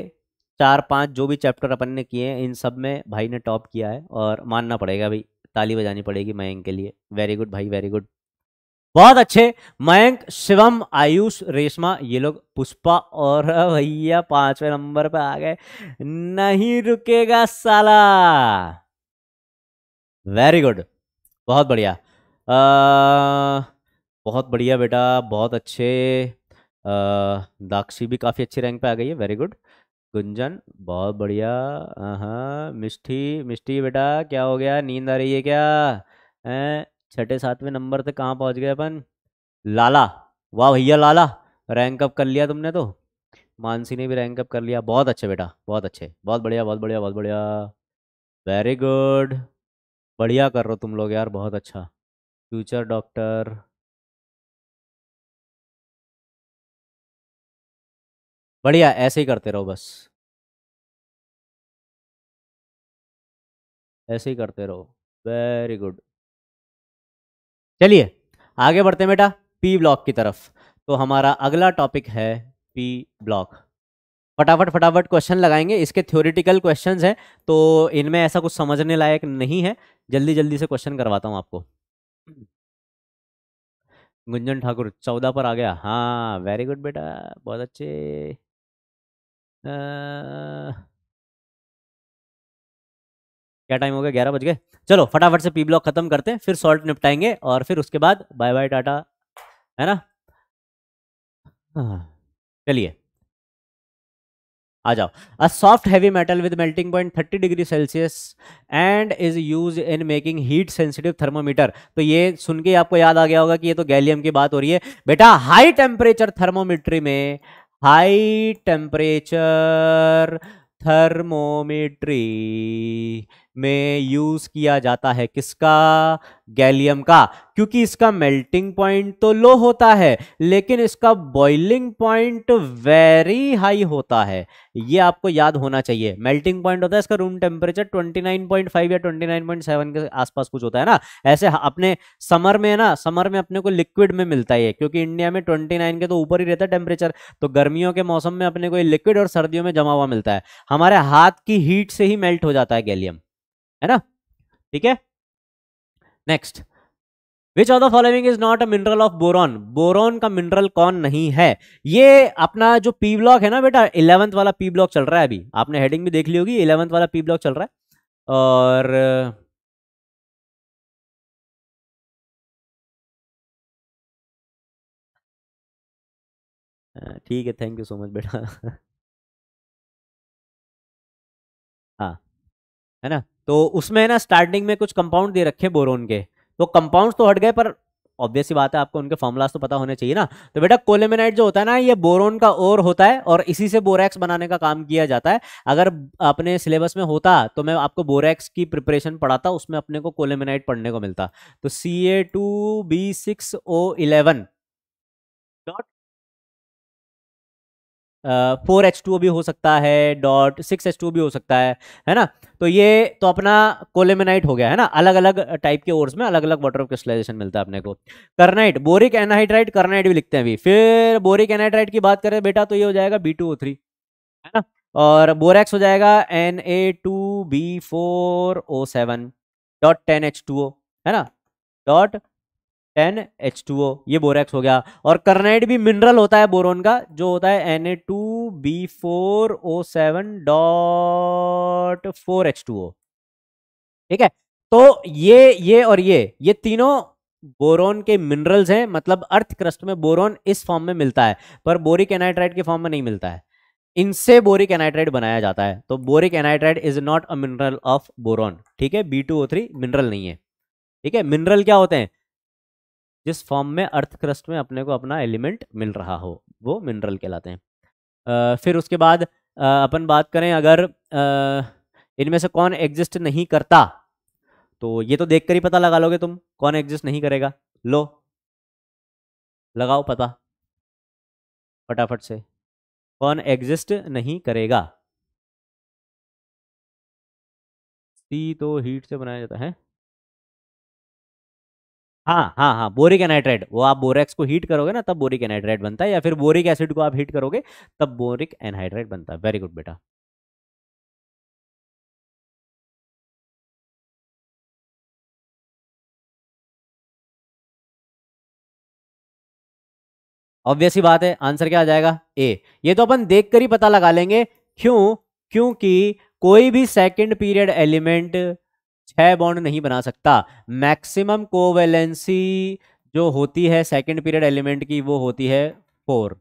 चार पाँच जो भी चैप्टर अपन ने किए हैं इन सब में भाई ने टॉप किया है और मानना पड़ेगा भाई ताली बजानी पड़ेगी मयंक के लिए वेरी गुड भाई वेरी गुड बहुत अच्छे मयंक शिवम आयुष रेशमा ये लोग पुष्पा और भैया पांचवें नंबर पे आ गए नहीं रुकेगा साला वेरी गुड बहुत बढ़िया बहुत बढ़िया बेटा बहुत अच्छे आ, दाक्षी भी काफ़ी अच्छी रैंक पे आ गई है वेरी गुड गुंजन बहुत बढ़िया हाँ मिष्टी मिष्टी बेटा क्या हो गया नींद आ रही है क्या हैं छठे सातवें नंबर तक कहाँ पहुँच गए अपन लाला वाह भैया लाला रैंक अप कर लिया तुमने तो मानसी ने भी रैंक अप कर लिया बहुत अच्छे बेटा बहुत अच्छे बहुत बढ़िया बहुत बढ़िया बहुत बढ़िया वेरी गुड बढ़िया कर रहे हो तुम लोग यार बहुत अच्छा फ्यूचर डॉक्टर बढ़िया ऐसे ही करते रहो बस ऐसे ही करते रहो वेरी गुड चलिए आगे बढ़ते हैं बेटा पी ब्लॉक की तरफ तो हमारा अगला टॉपिक है पी ब्लॉक फटाफट फटाफट क्वेश्चन लगाएंगे इसके थ्योरिटिकल क्वेश्चंस हैं तो इनमें ऐसा कुछ समझने लायक नहीं है जल्दी जल्दी से क्वेश्चन करवाता हूँ आपको गुंजन ठाकुर चौदह पर आ गया हाँ वेरी गुड बेटा बहुत अच्छे क्या टाइम हो गया ग्यारह बज गए चलो फटाफट से पी ब्लॉक खत्म करते हैं फिर सॉल्ट निपटाएंगे और फिर उसके बाद बाय बाय टाटा है ना हाँ, चलिए आ जाओ a soft heavy metal with melting point 30 degree Celsius and is use in making heat sensitive thermometer तो ये सुन के आपको याद आ गया होगा कि ये तो गैलियम की बात हो रही है बेटा हाई टेम्परेचर थर्मोमीटरी में high temperature thermometry में यूज किया जाता है किसका गैलियम का क्योंकि इसका मेल्टिंग पॉइंट तो लो होता है लेकिन इसका बॉइलिंग पॉइंट वेरी हाई होता है ये आपको याद होना चाहिए मेल्टिंग पॉइंट होता है इसका रूम टेम्परेचर 29.5 या 29.7 के आसपास कुछ होता है ना ऐसे अपने समर में है ना समर में अपने को लिक्विड में मिलता है क्योंकि इंडिया में ट्वेंटी के तो ऊपर ही रहता है टेम्परेचर तो गर्मियों के मौसम में अपने को लिक्विड और सर्दियों में जमा हुआ मिलता है हमारे हाथ की हीट से ही मेल्ट हो जाता है गैलियम है ना ठीक है next which of the following is not a mineral of boron boron का मिनरल कौन नहीं है ये अपना जो पी ब्लॉक है ना बेटा इलेवंथ वाला पी ब्लॉक चल रहा है अभी आपने हेडिंग भी देख ली होगी इलेवंथ वाला पी ब्लॉक चल रहा है और ठीक है थैंक यू सो मच बेटा हाँ है ना तो उसमें ना स्टार्टिंग में कुछ कंपाउंड दे रखे बोरोन के तो कंपाउंड तो हट गए पर ऑब्वियस बात है आपको उनके फॉर्मुलाज तो पता होने चाहिए ना तो बेटा कोलेमिनाइट जो होता है ना ये बोरोन का और होता है और इसी से बोरैक्स बनाने का काम किया जाता है अगर अपने सिलेबस में होता तो मैं आपको बोरेक्स की प्रिपरेशन पढ़ाता उसमें अपने को कोलेमिनाइट पढ़ने को मिलता तो C A two B six O eleven dot four H two भी हो सकता है डॉट सिक्स एच टू भी हो सकता है है ना तो ये तो अपना कोलेमेनाइट हो गया है ना अलग अलग टाइप के ओर्स में अलग अलग वाटर ऑफ क्रिस्टलाइजेशन मिलता है अपने को करनाइट बोरिक एनहाइड्राइट करनाइट भी लिखते हैं अभी फिर बोरिक एनहाइड्राइट की बात करें बेटा तो ये हो जाएगा बी टू ओ थ्री है ना और बोरेक्स हो जाएगा N A two B four O seven dot ten H two O है ना dot N H two O ये बोरेक्स हो गया और करनाइड भी मिनरल होता है बोरोन का जो होता है N A two B four O seven dot four H two O ठीक है तो ये ये और ये ये तीनों बोरोन के मिनरल्स हैं मतलब अर्थ क्रस्ट में बोरोन इस फॉर्म में मिलता है पर बोरिक एनाइट्राइड के फॉर्म में नहीं मिलता है इनसे बोरिक एनाइट्राइड बनाया जाता है तो boric anhydride is not a mineral of boron ठीक है B two O three mineral नहीं है ठीक है मिनरल क्या होते हैं जिस फॉर्म में अर्थ क्रस्ट में अपने को अपना एलिमेंट मिल रहा हो वो मिनरल कहलाते हैं फिर उसके बाद अपन बात करें अगर इनमें से कौन एग्जिस्ट नहीं करता तो ये तो देख कर ही पता लगा लोगे तुम कौन एग्जिस्ट नहीं करेगा लो लगाओ पता फटाफट से कौन एग्जिस्ट नहीं करेगा सी तो हीट से बनाया जाता है हाँ हाँ हाँ बोरिक एनाइट्राइड वो आप बोरेक्स को हीट करोगे ना तब बोरिक एनाइट्राइड बनता है या फिर बोरिक एसिड को आप हीट करोगे तब बोरिक एनहाइड्राइड बनता है वेरी गुड बेटा ऑब्वियस ही बात है आंसर क्या आ जाएगा ए ये तो अपन देख कर ही पता लगा लेंगे क्यों क्योंकि कोई भी सेकंड पीरियड एलिमेंट छह बॉन्ड नहीं बना सकता मैक्सिमम कोवेलेंसी जो होती है सेकेंड पीरियड एलिमेंट की वो होती है फोर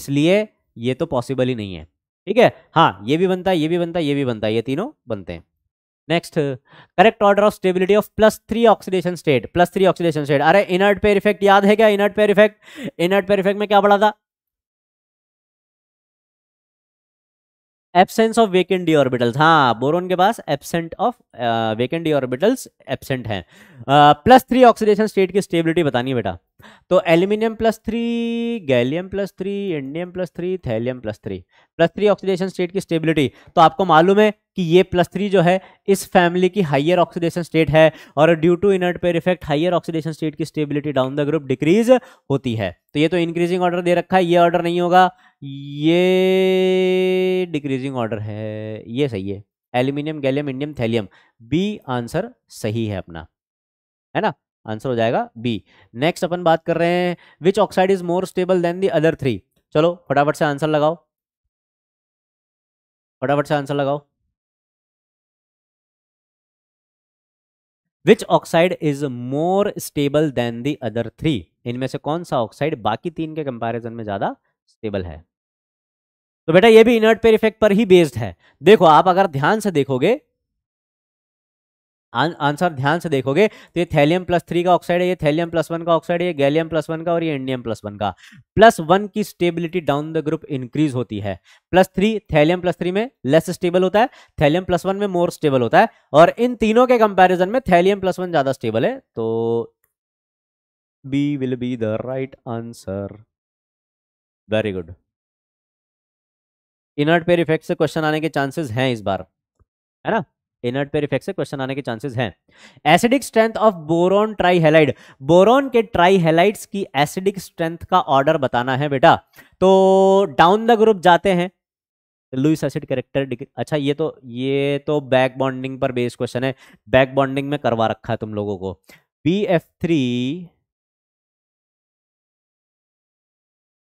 इसलिए ये तो पॉसिबल ही नहीं है ठीक है हाँ ये भी बनता है ये भी बनता है ये भी बनता है ये तीनों बनते हैं next correct order of stability of plus three oxidation state plus three oxidation state अरे इनर्ट पेर इफेक्ट याद है क्या inert pair effect inert pair effect में क्या पढ़ा था absence of vacant D orbitals हाँ बोरोन के पास absent of vacant D orbitals absent हैं प्लस थ्री ऑक्सीडेशन स्टेट की स्टेबिलिटी बतानी है बेटा तो aluminium plus three gallium plus three indium plus three thallium plus three plus three oxidation state की स्टेबिलिटी तो आपको मालूम है कि ये प्लस थ्री जो है इस फैमिली की हाइयर ऑक्सीडेशन स्टेट है और due to inert pair effect higher oxidation state की stability down the group decrease होती है तो ये तो इंक्रीजिंग ऑर्डर दे रखा है ये ऑर्डर नहीं होगा ये डिक्रीजिंग ऑर्डर है ये सही है aluminium gallium indium thallium B answer सही है अपना है ना आंसर हो जाएगा बी नेक्स्ट अपन बात कर रहे हैं which oxide is more stable than the other three चलो फटाफट से आंसर लगाओ फटाफट से आंसर लगाओ which oxide is more stable than the other three इनमें से कौन सा ऑक्साइड बाकी तीन के कंपेरिजन में ज्यादा स्टेबल है तो बेटा ये भी इनर्ट पेर इफेक्ट पर ही बेस्ड है देखो आप अगर ध्यान से देखोगे आंसर ध्यान से देखोगे तो ये थैलियम प्लस थ्री का ऑक्साइड है ये थैलियम प्लस वन का ऑक्साइड है ये गैलियम प्लस वन का और ये इंडियम प्लस वन का प्लस वन की stability down the group increase होती है plus three thallium plus three में लेस स्टेबल होता है थैलियम प्लस वन में मोर स्टेबल होता है और इन तीनों के कंपेरिजन में थैलियम प्लस वन ज्यादा स्टेबल है तो B will be the right answer very good inert pair effect से क्वेश्चन आने के चांसेस हैं इस बार है ना इनर्ट पे रिफेक्स से क्वेश्चन आने के चांसेस हैं acidic strength of boron trihalide boron के ट्राईहेलाइड्स की एसिडिक स्ट्रेंथ का ऑर्डर बताना है बेटा तो डाउन द ग्रुप जाते हैं लुइस एसिड कैरेक्टर अच्छा ये तो ये तो बैक बॉन्डिंग पर बेस्ड क्वेश्चन है बैक बॉन्डिंग में करवा रखा है तुम लोगों को B F three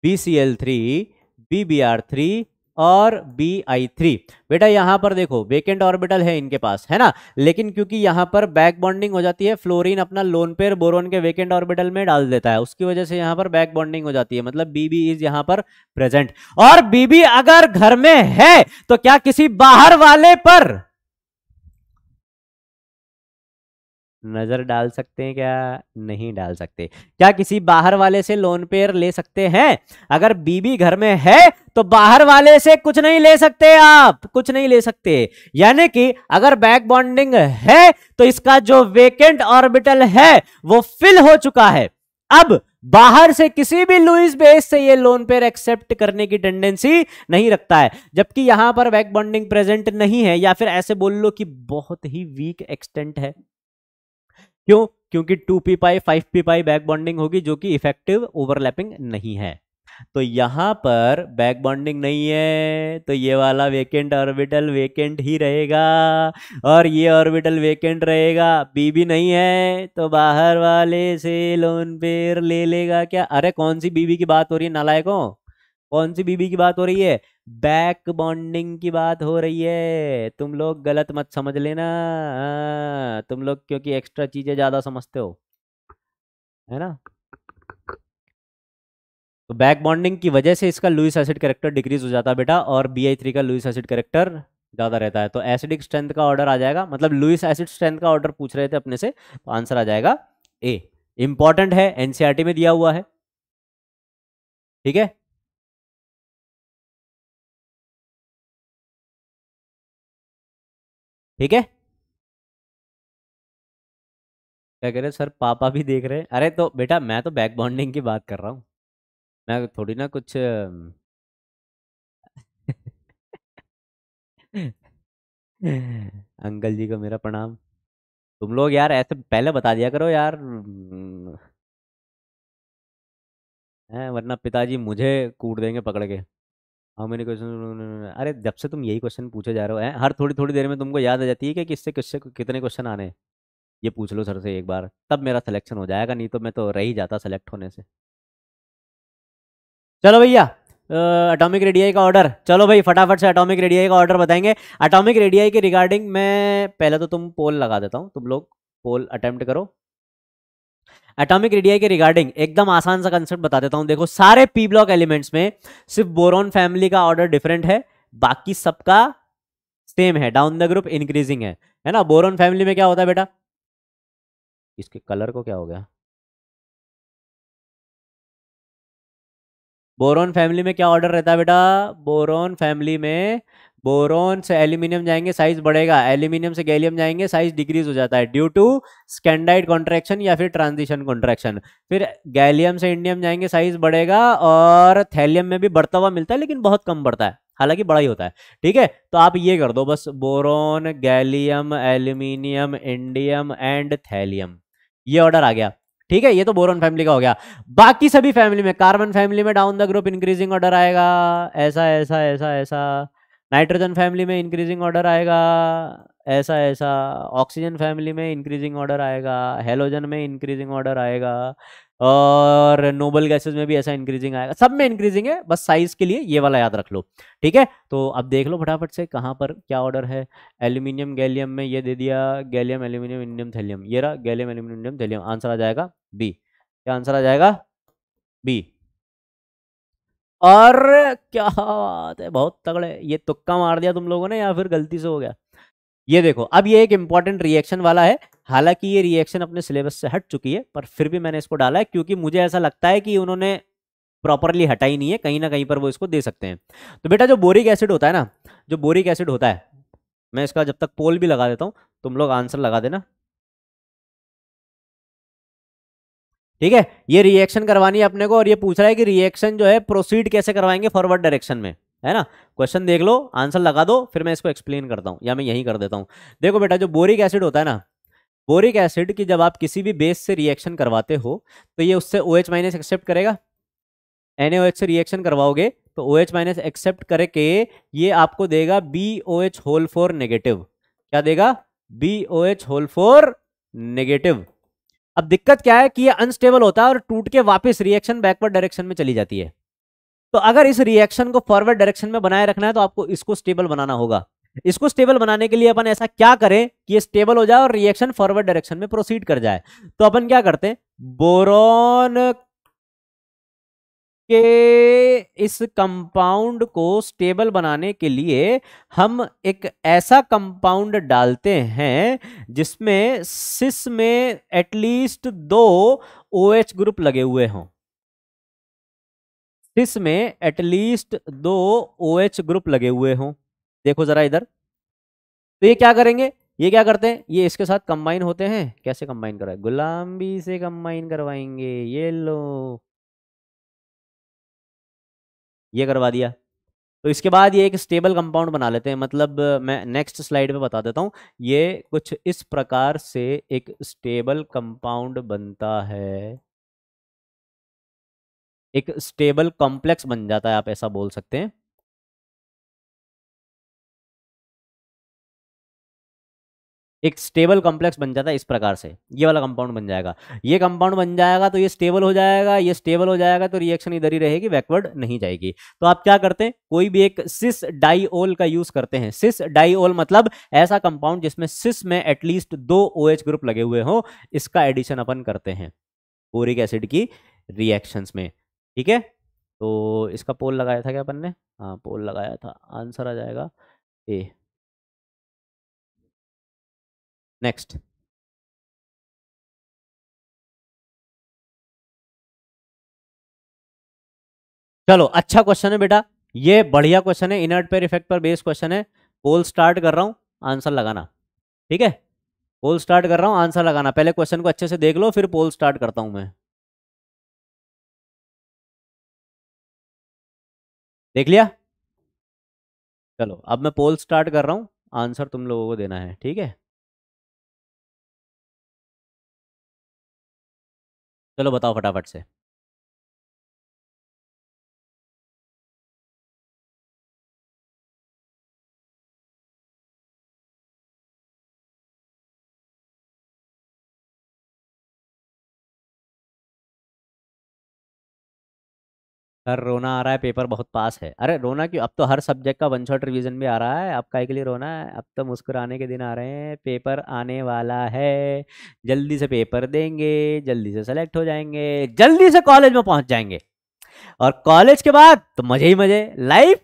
B C L three B B R three और बी आई थ्री बेटा यहां पर देखो वेकेंट ऑर्बिटल है इनके पास है ना लेकिन क्योंकि यहां पर बैक बॉन्डिंग हो जाती है फ्लोरीन अपना लोन पेयर बोरोन के वेकेंट ऑर्बिटल में डाल देता है उसकी वजह से यहां पर बैक बॉन्डिंग हो जाती है मतलब बीबी इज यहां पर प्रेजेंट और बीबी अगर घर में है तो क्या किसी बाहर वाले पर नज़र डाल सकते हैं क्या नहीं डाल सकते क्या किसी बाहर वाले से लोन पेयर ले सकते हैं अगर बीबी घर में है तो बाहर वाले से कुछ नहीं ले सकते आप कुछ नहीं ले सकते यानी कि अगर बैक बॉन्डिंग है तो इसका जो वेकेंट ऑर्बिटल है वो फिल हो चुका है अब बाहर से किसी भी लुइस बेस से ये लोन पेयर एक्सेप्ट करने की टेंडेंसी नहीं रखता है जबकि यहां पर बैक बॉन्डिंग प्रेजेंट नहीं है या फिर ऐसे बोल लो कि बहुत ही वीक एक्सटेंट है क्यों क्योंकि two P pi five P pi back bonding होगी जो कि इफेक्टिव ओवरलैपिंग नहीं है तो यहां पर बैक बॉन्डिंग नहीं है तो ये वाला वेकेंट ऑर्बिटल वेकेंट ही रहेगा और ये ऑर्बिटल वेकेंट रहेगा बी भी नहीं है तो बाहर वाले से लोन पेर ले लेगा क्या अरे कौन सी बीबी की बात हो रही है नालायकों कौन सी बीबी की बात हो रही है बैक बॉन्डिंग की बात हो रही है तुम लोग गलत मत समझ लेना हाँ, तुम लोग क्योंकि एक्स्ट्रा चीजें ज्यादा समझते हो है ना तो बैक बॉन्डिंग की वजह से इसका लुइस एसिड करेक्टर डिक्रीज हो जाता है बेटा और बी आई थ्री का लुइस एसिड करेक्टर ज़्यादा रहता है तो एसिडिक स्ट्रेंथ का ऑर्डर आ जाएगा मतलब लुइस एसिड स्ट्रेंथ का ऑर्डर पूछ रहे थे अपने से तो आंसर आ जाएगा ए इंपॉर्टेंट है एनसीईआरटी में दिया हुआ है ठीक है ठीक है क्या कह रहे सर पापा भी देख रहे हैं अरे तो बेटा मैं तो बैक बॉन्डिंग की बात कर रहा हूँ मैं थोड़ी ना कुछ अंकल जी को मेरा प्रणाम तुम लोग यार ऐसे पहले बता दिया करो यार है वरना पिताजी मुझे कूट देंगे पकड़ के हाउ मेनी क्वेश्चन अरे जब से तुम यही क्वेश्चन पूछे जा रहे हो हैं हर थोड़ी थोड़ी देर में तुमको याद आ जाती है कि किससे किससे कितने क्वेश्चन आने ये पूछ लो सर से एक बार तब मेरा सिलेक्शन हो जाएगा नहीं तो मैं तो रह ही जाता सेलेक्ट होने से चलो भैया अटोमिक रेडियाई का ऑर्डर चलो भाई फटाफट से अटोमिक रेडियाई का ऑर्डर बताएंगे अटोमिक रेडियाई के रिगार्डिंग मैं पहले तो तुम पोल लगा देता हूँ तुम लोग पोल अटेम्प्ट करो एटॉमिक रेडियाई के रिगार्डिंग एकदम आसान सा कंसेप्ट बता देता हूं देखो सारे पी ब्लॉक एलिमेंट्स में सिर्फ बोरॉन फैमिली का ऑर्डर डिफरेंट है बाकी सबका सेम है डाउन द ग्रुप इंक्रीजिंग है है ना बोरॉन फैमिली में क्या होता है बेटा इसके कलर को क्या हो गया बोरॉन फैमिली में क्या ऑर्डर रहता है बेटा बोरॉन फैमिली में बोरोन से एल्यूमिनियम जाएंगे साइज बढ़ेगा एल्यूमिनियम से गैलियम जाएंगे साइज डिक्रीज हो जाता है ड्यू टू स्कैंडाइड कॉन्ट्रैक्शन या फिर ट्रांजिशन कॉन्ट्रैक्शन फिर गैलियम से इंडियम जाएंगे साइज बढ़ेगा और थैलियम में भी बढ़ता हुआ मिलता है लेकिन बहुत कम बढ़ता है हालांकि बड़ा ही होता है ठीक है तो आप ये कर दो बस boron gallium aluminium indium and thallium ये ऑर्डर आ गया ठीक है ये तो बोरोन फैमिली का हो गया बाकी सभी फैमिली में कार्बन फैमिली में down the group increasing order आएगा ऐसा ऐसा ऐसा ऐसा नाइट्रोजन फैमिली में इंक्रीजिंग ऑर्डर आएगा ऐसा ऐसा ऑक्सीजन फैमिली में इंक्रीजिंग ऑर्डर आएगा हेलोजन में इंक्रीजिंग ऑर्डर आएगा और नोबल गैसेस में भी ऐसा इंक्रीजिंग आएगा सब में इंक्रीजिंग है बस साइज के लिए ये वाला याद रख लो ठीक है तो अब देख लो फटाफट से कहाँ पर क्या ऑर्डर है एल्यूमिनियम गैलियम में ये दे दिया गैलियम एल्यूमिनियम इंडियम थैलियम ये रहा गैलियम एल्यूमिनियम थैलियम आंसर आ जाएगा बी क्या आंसर आ जाएगा बी और क्या बात है बहुत तगड़े ये तुक्का मार दिया तुम लोगों ने या फिर गलती से हो गया ये देखो अब ये एक इंपॉर्टेंट रिएक्शन वाला है हालांकि ये रिएक्शन अपने सिलेबस से हट चुकी है पर फिर भी मैंने इसको डाला है क्योंकि मुझे ऐसा लगता है कि उन्होंने प्रॉपरली हटाई नहीं है कहीं ना कहीं पर वो इसको दे सकते हैं तो बेटा जो बोरिक एसिड होता है ना जो बोरिक एसिड होता है मैं इसका जब तक पोल भी लगा देता हूँ तुम लोग आंसर लगा देना ठीक है ये रिएक्शन करवानी है अपने को और ये पूछ रहा है कि रिएक्शन जो है प्रोसीड कैसे करवाएंगे फॉरवर्ड डायरेक्शन में है ना क्वेश्चन देख लो आंसर लगा दो फिर मैं इसको एक्सप्लेन करता हूँ या मैं यहीं कर देता हूँ देखो बेटा जो बोरिक एसिड होता है ना बोरिक एसिड की जब आप किसी भी बेस से रिएक्शन करवाते हो तो ये उससे ओ एच माइनस एक्सेप्ट करेगा एन से रिएक्शन करवाओगे तो ओ एच माइनस एक्सेप्ट करके ये आपको देगा B O H whole four negative क्या देगा B O H whole four negative अब दिक्कत क्या है कि ये अनस्टेबल होता है और टूट के वापस रिएक्शन बैकवर्ड डायरेक्शन में चली जाती है तो अगर इस रिएक्शन को फॉरवर्ड डायरेक्शन में बनाए रखना है तो आपको इसको स्टेबल बनाना होगा इसको स्टेबल बनाने के लिए अपन ऐसा क्या करें कि ये स्टेबल हो जाए और रिएक्शन फॉरवर्ड डायरेक्शन में प्रोसीड कर जाए तो अपन क्या करते हैं बोरोन कि इस कंपाउंड को स्टेबल बनाने के लिए हम एक ऐसा कंपाउंड डालते हैं जिसमें सिस में एटलीस्ट दो ओ एच ग्रुप लगे हुए हों सिस में एटलीस्ट दो ओ एच ग्रुप लगे हुए हों देखो जरा इधर तो ये क्या करेंगे ये क्या करते हैं ये इसके साथ कंबाइन होते हैं कैसे कंबाइन कराए गुलाम भी से कंबाइन करवाएंगे ये लो ये करवा दिया तो इसके बाद ये एक स्टेबल कंपाउंड बना लेते हैं मतलब मैं नेक्स्ट स्लाइड पे बता देता हूँ ये कुछ इस प्रकार से एक स्टेबल कंपाउंड बनता है एक स्टेबल कॉम्प्लेक्स बन जाता है आप ऐसा बोल सकते हैं एक स्टेबल कॉम्प्लेक्स बन जाता है इस प्रकार से ये वाला कंपाउंड बन जाएगा ये कंपाउंड बन जाएगा तो ये स्टेबल हो जाएगा ये स्टेबल हो जाएगा तो रिएक्शन इधर ही रहेगी बैकवर्ड नहीं जाएगी तो आप क्या करते हैं कोई भी एक सिस डाईओल का यूज करते हैं सिस डाईओल मतलब ऐसा कंपाउंड जिसमें सिस में एटलीस्ट दो ओ OH ग्रुप लगे हुए हों इसका एडिशन अपन करते हैं पोरिक एसिड की रिएक्शन में ठीक है तो इसका पोल लगाया था क्या अपन ने हाँ पोल लगाया था आंसर आ जाएगा ए नेक्स्ट चलो अच्छा क्वेश्चन है बेटा ये बढ़िया क्वेश्चन है इनर्ट पेयर इफेक्ट पर बेस्ड क्वेश्चन है पोल स्टार्ट कर रहा हूं आंसर लगाना ठीक है पोल स्टार्ट कर रहा हूं आंसर लगाना पहले क्वेश्चन को अच्छे से देख लो फिर पोल स्टार्ट करता हूं मैं देख लिया चलो अब मैं पोल स्टार्ट कर रहा हूं आंसर तुम लोगों को देना है ठीक है चलो बताओ फटाफट से सर रोना आ रहा है पेपर बहुत पास है अरे रोना क्यों अब तो हर सब्जेक्ट का वन शॉट रिवीजन भी आ रहा है अब काय के लिए रोना है अब तो मुस्कुराने के दिन आ रहे हैं पेपर आने वाला है जल्दी से पेपर देंगे जल्दी से सेलेक्ट हो जाएंगे जल्दी से कॉलेज में पहुंच जाएंगे और कॉलेज के बाद तो मजे ही मजे लाइफ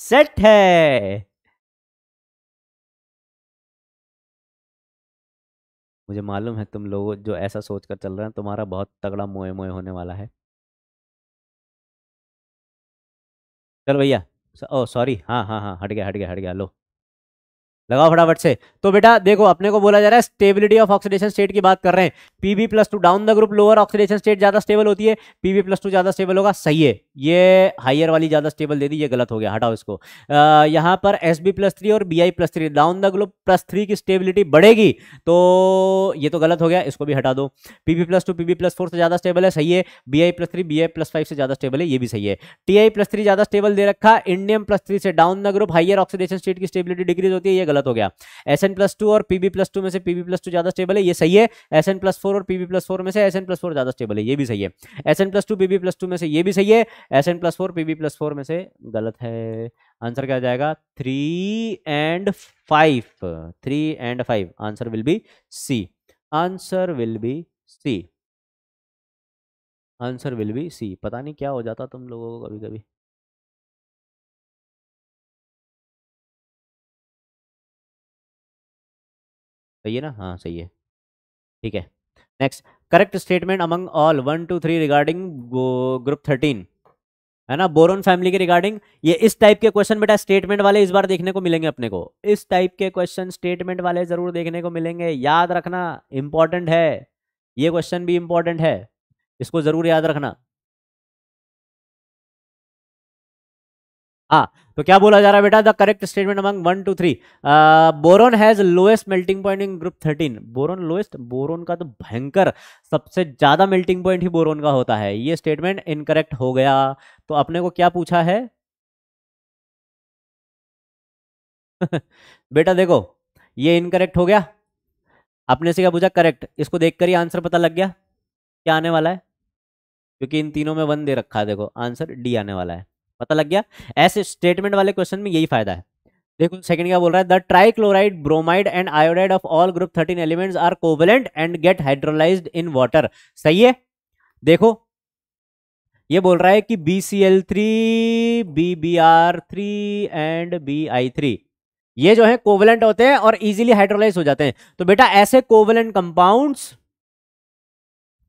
सेट है मुझे मालूम है तुम लोग जो ऐसा सोच कर चल रहे हैं तुम्हारा बहुत तगड़ा मोए मोए होने वाला है चल भैया ओ सॉरी हाँ हाँ हाँ हट गया हट गया हट गया लो लगाओ फटाफट से तो बेटा देखो अपने को बोला जा रहा है स्टेबिलिटी ऑफ ऑक्सीडेशन स्टेट की बात कर रहे हैं PB plus two down the group lower oxidation state ज्यादा स्टेबल होती है पीबी प्लस टू ज्यादा स्टेबल होगा सही है ये हायर वाली ज़्यादा स्टेबल दे दी ये गलत हो गया हटाओ इसको यहाँ पर एस बी प्लस थ्री और B I plus three down the group plus three की स्टेबिलिटी बढ़ेगी तो ये तो गलत हो गया इसको भी हटा दो P B plus two P B plus four से ज़्यादा स्टेबल है सही है B I plus three B I plus five से ज़्यादा स्टेबल है ये भी सही है टी आई प्लस थ्री ज़्यादा स्टेबल दे रखा इंडियम प्लस थ्री से down the group higher oxidation state की स्टेबिलिटी डिक्रीज होती है ये गलत हो गया एस एन प्लस टू और पी बी प्लस टू में से पी बी प्लस टू ज़्यादा स्टेबल है ये सही है एस एन प्लस फोर और पी बी प्लस फोर में से एस एन प्लस फोर ज़्यादा स्टेबल है ये भी सही है S N plus two P B plus two में से ये भी सही है S N plus four P B plus four में से गलत है आंसर क्या जाएगा three and five three and five answer will be C answer will be C answer will be C पता नहीं क्या हो जाता तुम लोगों को कभी कभी सही है ना हाँ सही है ठीक है next correct statement among all one two three regarding group thirteen है ना बोरोन फैमिली के रिगार्डिंग ये इस टाइप के क्वेश्चन बेटा स्टेटमेंट वाले इस बार देखने को मिलेंगे अपने को इस टाइप के क्वेश्चन स्टेटमेंट वाले जरूर देखने को मिलेंगे याद रखना इंपॉर्टेंट है ये क्वेश्चन भी इंपॉर्टेंट है इसको जरूर याद रखना हाँ तो क्या बोला जा रहा है बेटा the correct statement among one two three boron has lowest melting point in group thirteen boron lowest boron का तो भयंकर सबसे ज्यादा मेल्टिंग पॉइंट ही बोरोन का होता है ये स्टेटमेंट इनकरेक्ट हो गया तो अपने को क्या पूछा है बेटा देखो ये इनकरेक्ट हो गया आपने से क्या पूछा करेक्ट इसको देखकर ही आंसर पता लग गया क्या आने वाला है क्योंकि इन तीनों में वन दे रखा है देखो आंसर डी आने वाला है पता लग गया ऐसे स्टेटमेंट वाले क्वेश्चन में यही फायदा है देखो सेकंड क्या बोल रहा है the trichloride bromide and iodide of all group thirteen elements are covalent and get hydrolysed in water सही है देखो ये बोल रहा है कि B C L three B B R three and B I three ये जो है कोवेलेंट होते हैं और इजीली हाइड्रोलाइज हो जाते हैं तो बेटा ऐसे कोवेलेंट कंपाउंड्स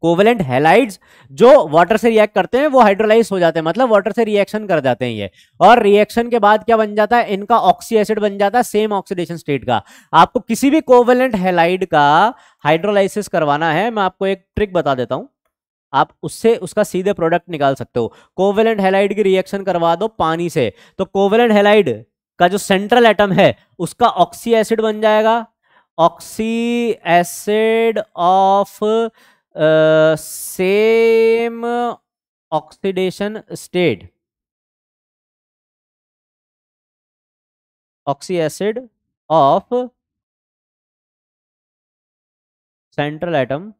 कोवलेंट हेलाइड्स जो वाटर से रिएक्ट करते हैं वो हाइड्रोलाइज हो जाते हैं मतलब वाटर से रिएक्शन कर जाते हैं ये और रिएक्शन के बाद क्या बन जाता है इनका ऑक्सी एसिड बन जाता है सेम ऑक्सीडेशन स्टेट का आपको किसी भी कोवलेंट हेलाइड का हाइड्रोलाइसिस करवाना है मैं आपको एक ट्रिक बता देता हूं आप उससे उसका सीधे प्रोडक्ट निकाल सकते हो कोवेलेंट हेलाइड की रिएक्शन करवा दो पानी से तो कोवेलेंट हेलाइड का जो सेंट्रल एटम है उसका ऑक्सी एसिड बन जाएगा oxy acid of same oxidation state oxy acid of central atom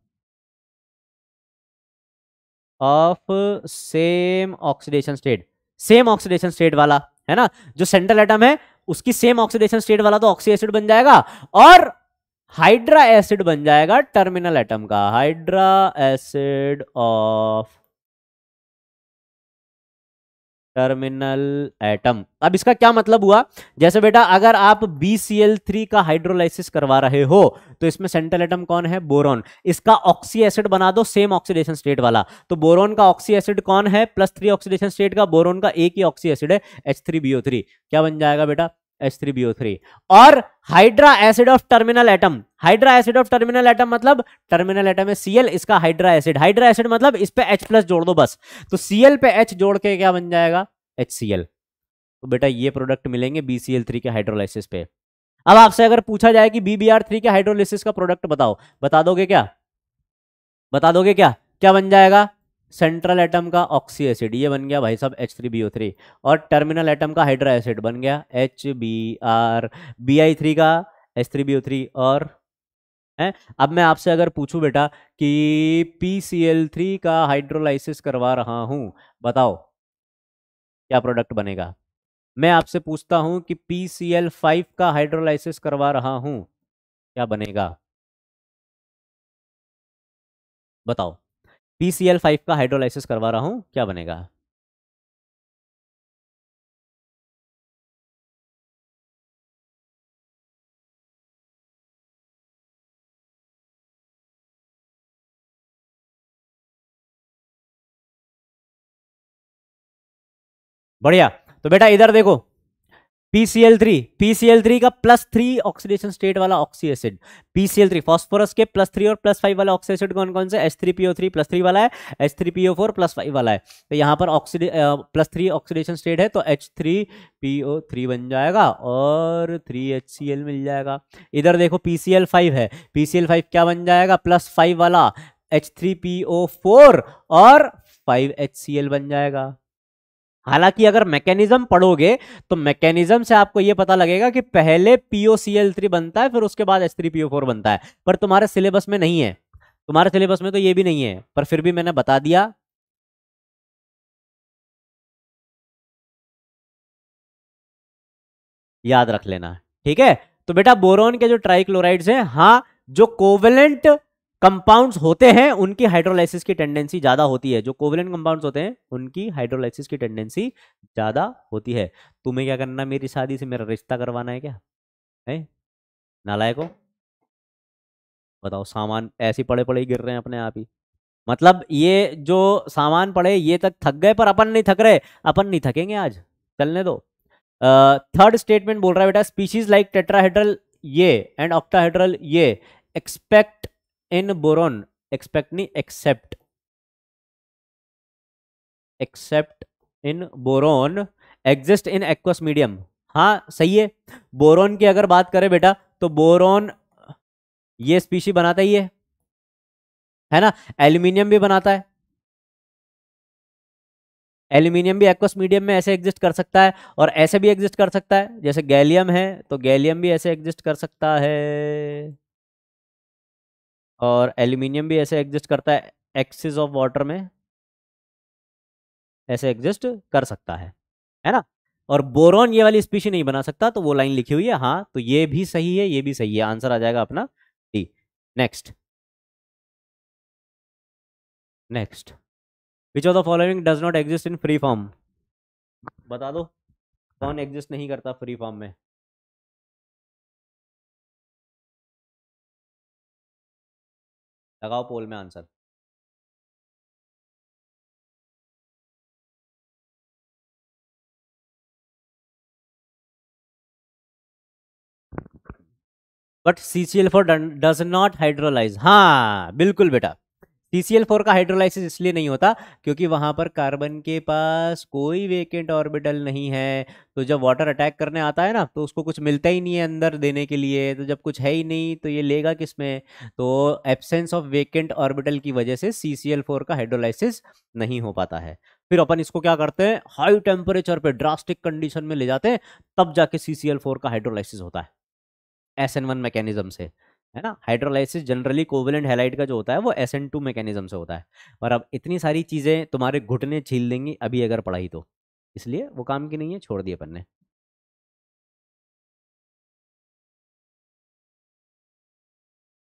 of same oxidation state same oxidation state वाला है ना जो सेंट्रल एटम है उसकी सेम ऑक्सीडेशन स्टेट वाला तो ऑक्सी एसिड बन जाएगा और हाइड्रा एसिड बन जाएगा टर्मिनल एटम का hydra acid of terminal atom अब इसका क्या मतलब हुआ जैसे बेटा अगर आप BCl3 का हाइड्रोलाइसिस करवा रहे हो तो इसमें सेंट्रल एटम कौन है बोरॉन इसका ऑक्सी एसिड बना दो सेम ऑक्सीडेशन स्टेट वाला तो बोरॉन का ऑक्सी एसिड कौन है प्लस थ्री ऑक्सीडेशन स्टेट का बोरॉन का एक ही ऑक्सी एसिड है एच क्या बन जाएगा बेटा H3BO3 और hydra acid of terminal atom hydra acid of terminal atom मतलब टर्मिनल एटम है Cl इसका हाइड्रा एसिड हाइड्रा एसिड मतलब इस पे H प्लस जोड़ दो बस तो Cl पे H जोड़ के क्या बन जाएगा HCl तो बेटा ये प्रोडक्ट मिलेंगे BCl3 के हाइड्रोलाइसिस पे अब आपसे अगर पूछा जाए कि BBr3 के हाइड्रोलाइसिस का प्रोडक्ट बताओ बता दोगे क्या बता दोगे क्या क्या बन जाएगा सेंट्रल एटम का ऑक्सी एसिड ये बन गया भाई साहब H three B O three और टर्मिनल एटम का हाइड्रा एसिड बन गया H B R B I three का H three B O three और है अब मैं आपसे अगर पूछूं बेटा कि पी सी एल थ्री का हाइड्रोलाइसिस करवा रहा हूं बताओ क्या प्रोडक्ट बनेगा मैं आपसे पूछता हूं कि पी सी एल फाइव का हाइड्रोलाइसिस करवा रहा हूं क्या बनेगा बताओ पी फाइव का हाइड्रोलाइसिस करवा रहा हूं क्या बनेगा बढ़िया तो बेटा इधर देखो PCl3, थ्री थ्री का प्लस थ्री ऑक्सीडेशन स्टेट वाला oxy acid PCL three phosphorus के प्लस थ्री और प्लस फाइव वाला ऑक्सी एसिड कौन कौन से H three PO three plus three वाला है H three PO four plus five वाला है तो यहाँ पर oxide plus three oxidation state है तो एच थ्री पीओ थ्री बन जाएगा और थ्री एच सी एल मिल जाएगा इधर देखो पीसीएल फाइव है पीसीएल फाइव क्या बन जाएगा प्लस फाइव वाला एच थ्री पीओ फोर और फाइव एच सी एल बन जाएगा हालांकि अगर मैकेनिज्म पढ़ोगे तो मैकेनिज्म से आपको यह पता लगेगा कि पहले पीओ सी एल थ्री बनता है फिर उसके बाद एस थ्री पीओ फोर बनता है पर तुम्हारे सिलेबस में नहीं है तुम्हारे सिलेबस में तो ये भी नहीं है पर फिर भी मैंने बता दिया याद रख लेना ठीक है तो बेटा बोरोन के जो ट्राइक्लोराइड्स हैं हाँ जो कोवेलेंट कंपाउंड्स होते हैं उनकी हाइड्रोलाइसिस की टेंडेंसी ज्यादा होती है जो कोवलेंट कंपाउंड्स होते हैं उनकी हाइड्रोलाइसिस की टेंडेंसी ज्यादा होती है तुम्हें क्या करना मेरी शादी से मेरा रिश्ता करवाना है क्या है नालायक हो बताओ सामान ऐसे पड़े पड़े गिर रहे हैं अपने आप ही मतलब ये जो सामान पड़े ये तक थक गए पर अपन नहीं थक रहे अपन नहीं थकेंगे आज चलने दो थर्ड uh, स्टेटमेंट बोल रहा है बेटा स्पीशीज लाइक टेट्राहेड्रल ये एंड ऑक्टाहेड्रल ये एक्सपेक्ट इन बोरोन एक्सपेक्ट नहीं except except in boron exist in aqueous medium हाँ सही है बोरोन की अगर बात करें बेटा तो बोरोन ये स्पीशी बनाता ही है है ना एल्यूमिनियम भी बनाता है एल्यूमिनियम भी एक्वस मीडियम में ऐसे एग्जिस्ट कर सकता है और ऐसे भी एग्जिस्ट कर सकता है जैसे गैलियम है तो गैलियम भी ऐसे एग्जिस्ट कर सकता है और एल्यूमिनियम भी ऐसे एग्जिस्ट करता है एक्सिस ऑफ वाटर में ऐसे एग्जिस्ट कर सकता है है ना और बोरॉन ये वाली स्पीशी नहीं बना सकता तो वो लाइन लिखी हुई है हाँ तो ये भी सही है ये भी सही है आंसर आ जाएगा अपना D next next which of the following does not exist in free form बता दो कौन एग्जिस्ट हाँ। नहीं करता फ्री फॉर्म में लगाओ पोल में answer but C C L four does not hydrolyse हाँ बिल्कुल बेटा TCl4 का हाइड्रोलाइसिस इसलिए नहीं होता क्योंकि वहां पर कार्बन के पास कोई वेकेंट ऑर्बिटल नहीं है तो जब वाटर अटैक करने आता है ना तो उसको कुछ मिलता ही नहीं है अंदर देने के लिए तो जब कुछ है ही नहीं तो ये लेगा किस में तो एब्सेंस ऑफ वेकेंट ऑर्बिटल की वजह से CCl4 का हाइड्रोलाइसिस नहीं हो पाता है फिर अपन इसको क्या करते हैं हाई टेम्परेचर पर ड्रास्टिक कंडीशन में ले जाते हैं तब जाके सी का हाइड्रोलाइसिस होता है एस एन वन से है ना हाइड्रोलाइसिस जनरली कोवलेंट हेलाइट का जो होता है वो एस एन टू मैकेनिज्म से होता है पर अब इतनी सारी चीज़ें तुम्हारे घुटने छील देंगी अभी अगर पढ़ाई तो इसलिए वो काम की नहीं है छोड़ दिए अपन ने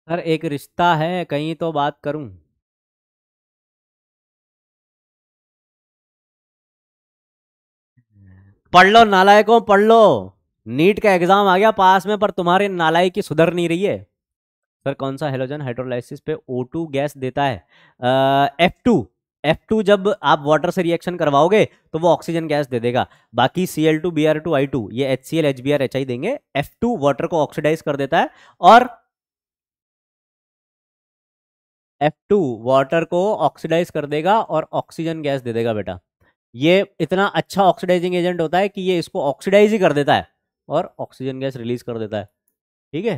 सर एक रिश्ता है कहीं तो बात करूं पढ़ लो नालायकों पढ़ लो नीट का एग्जाम आ गया पास में पर तुम्हारे नालायक की सुधर नहीं रही है सर कौन सा हेलोजन हाइड्रोलाइसिस पे O2 गैस देता है एफ टू एफ टू जब आप वाटर से रिएक्शन करवाओगे तो वो ऑक्सीजन गैस दे देगा बाकी C L two B R two I two ये H C L H B R H I देंगे एफ टू वाटर को ऑक्सीडाइज कर देता है और एफ टू वाटर को ऑक्सीडाइज कर देगा और ऑक्सीजन गैस दे देगा बेटा ये इतना अच्छा ऑक्सीडाइजिंग एजेंट होता है कि ये इसको ऑक्सीडाइज ही कर देता है और ऑक्सीजन गैस रिलीज कर देता है ठीक है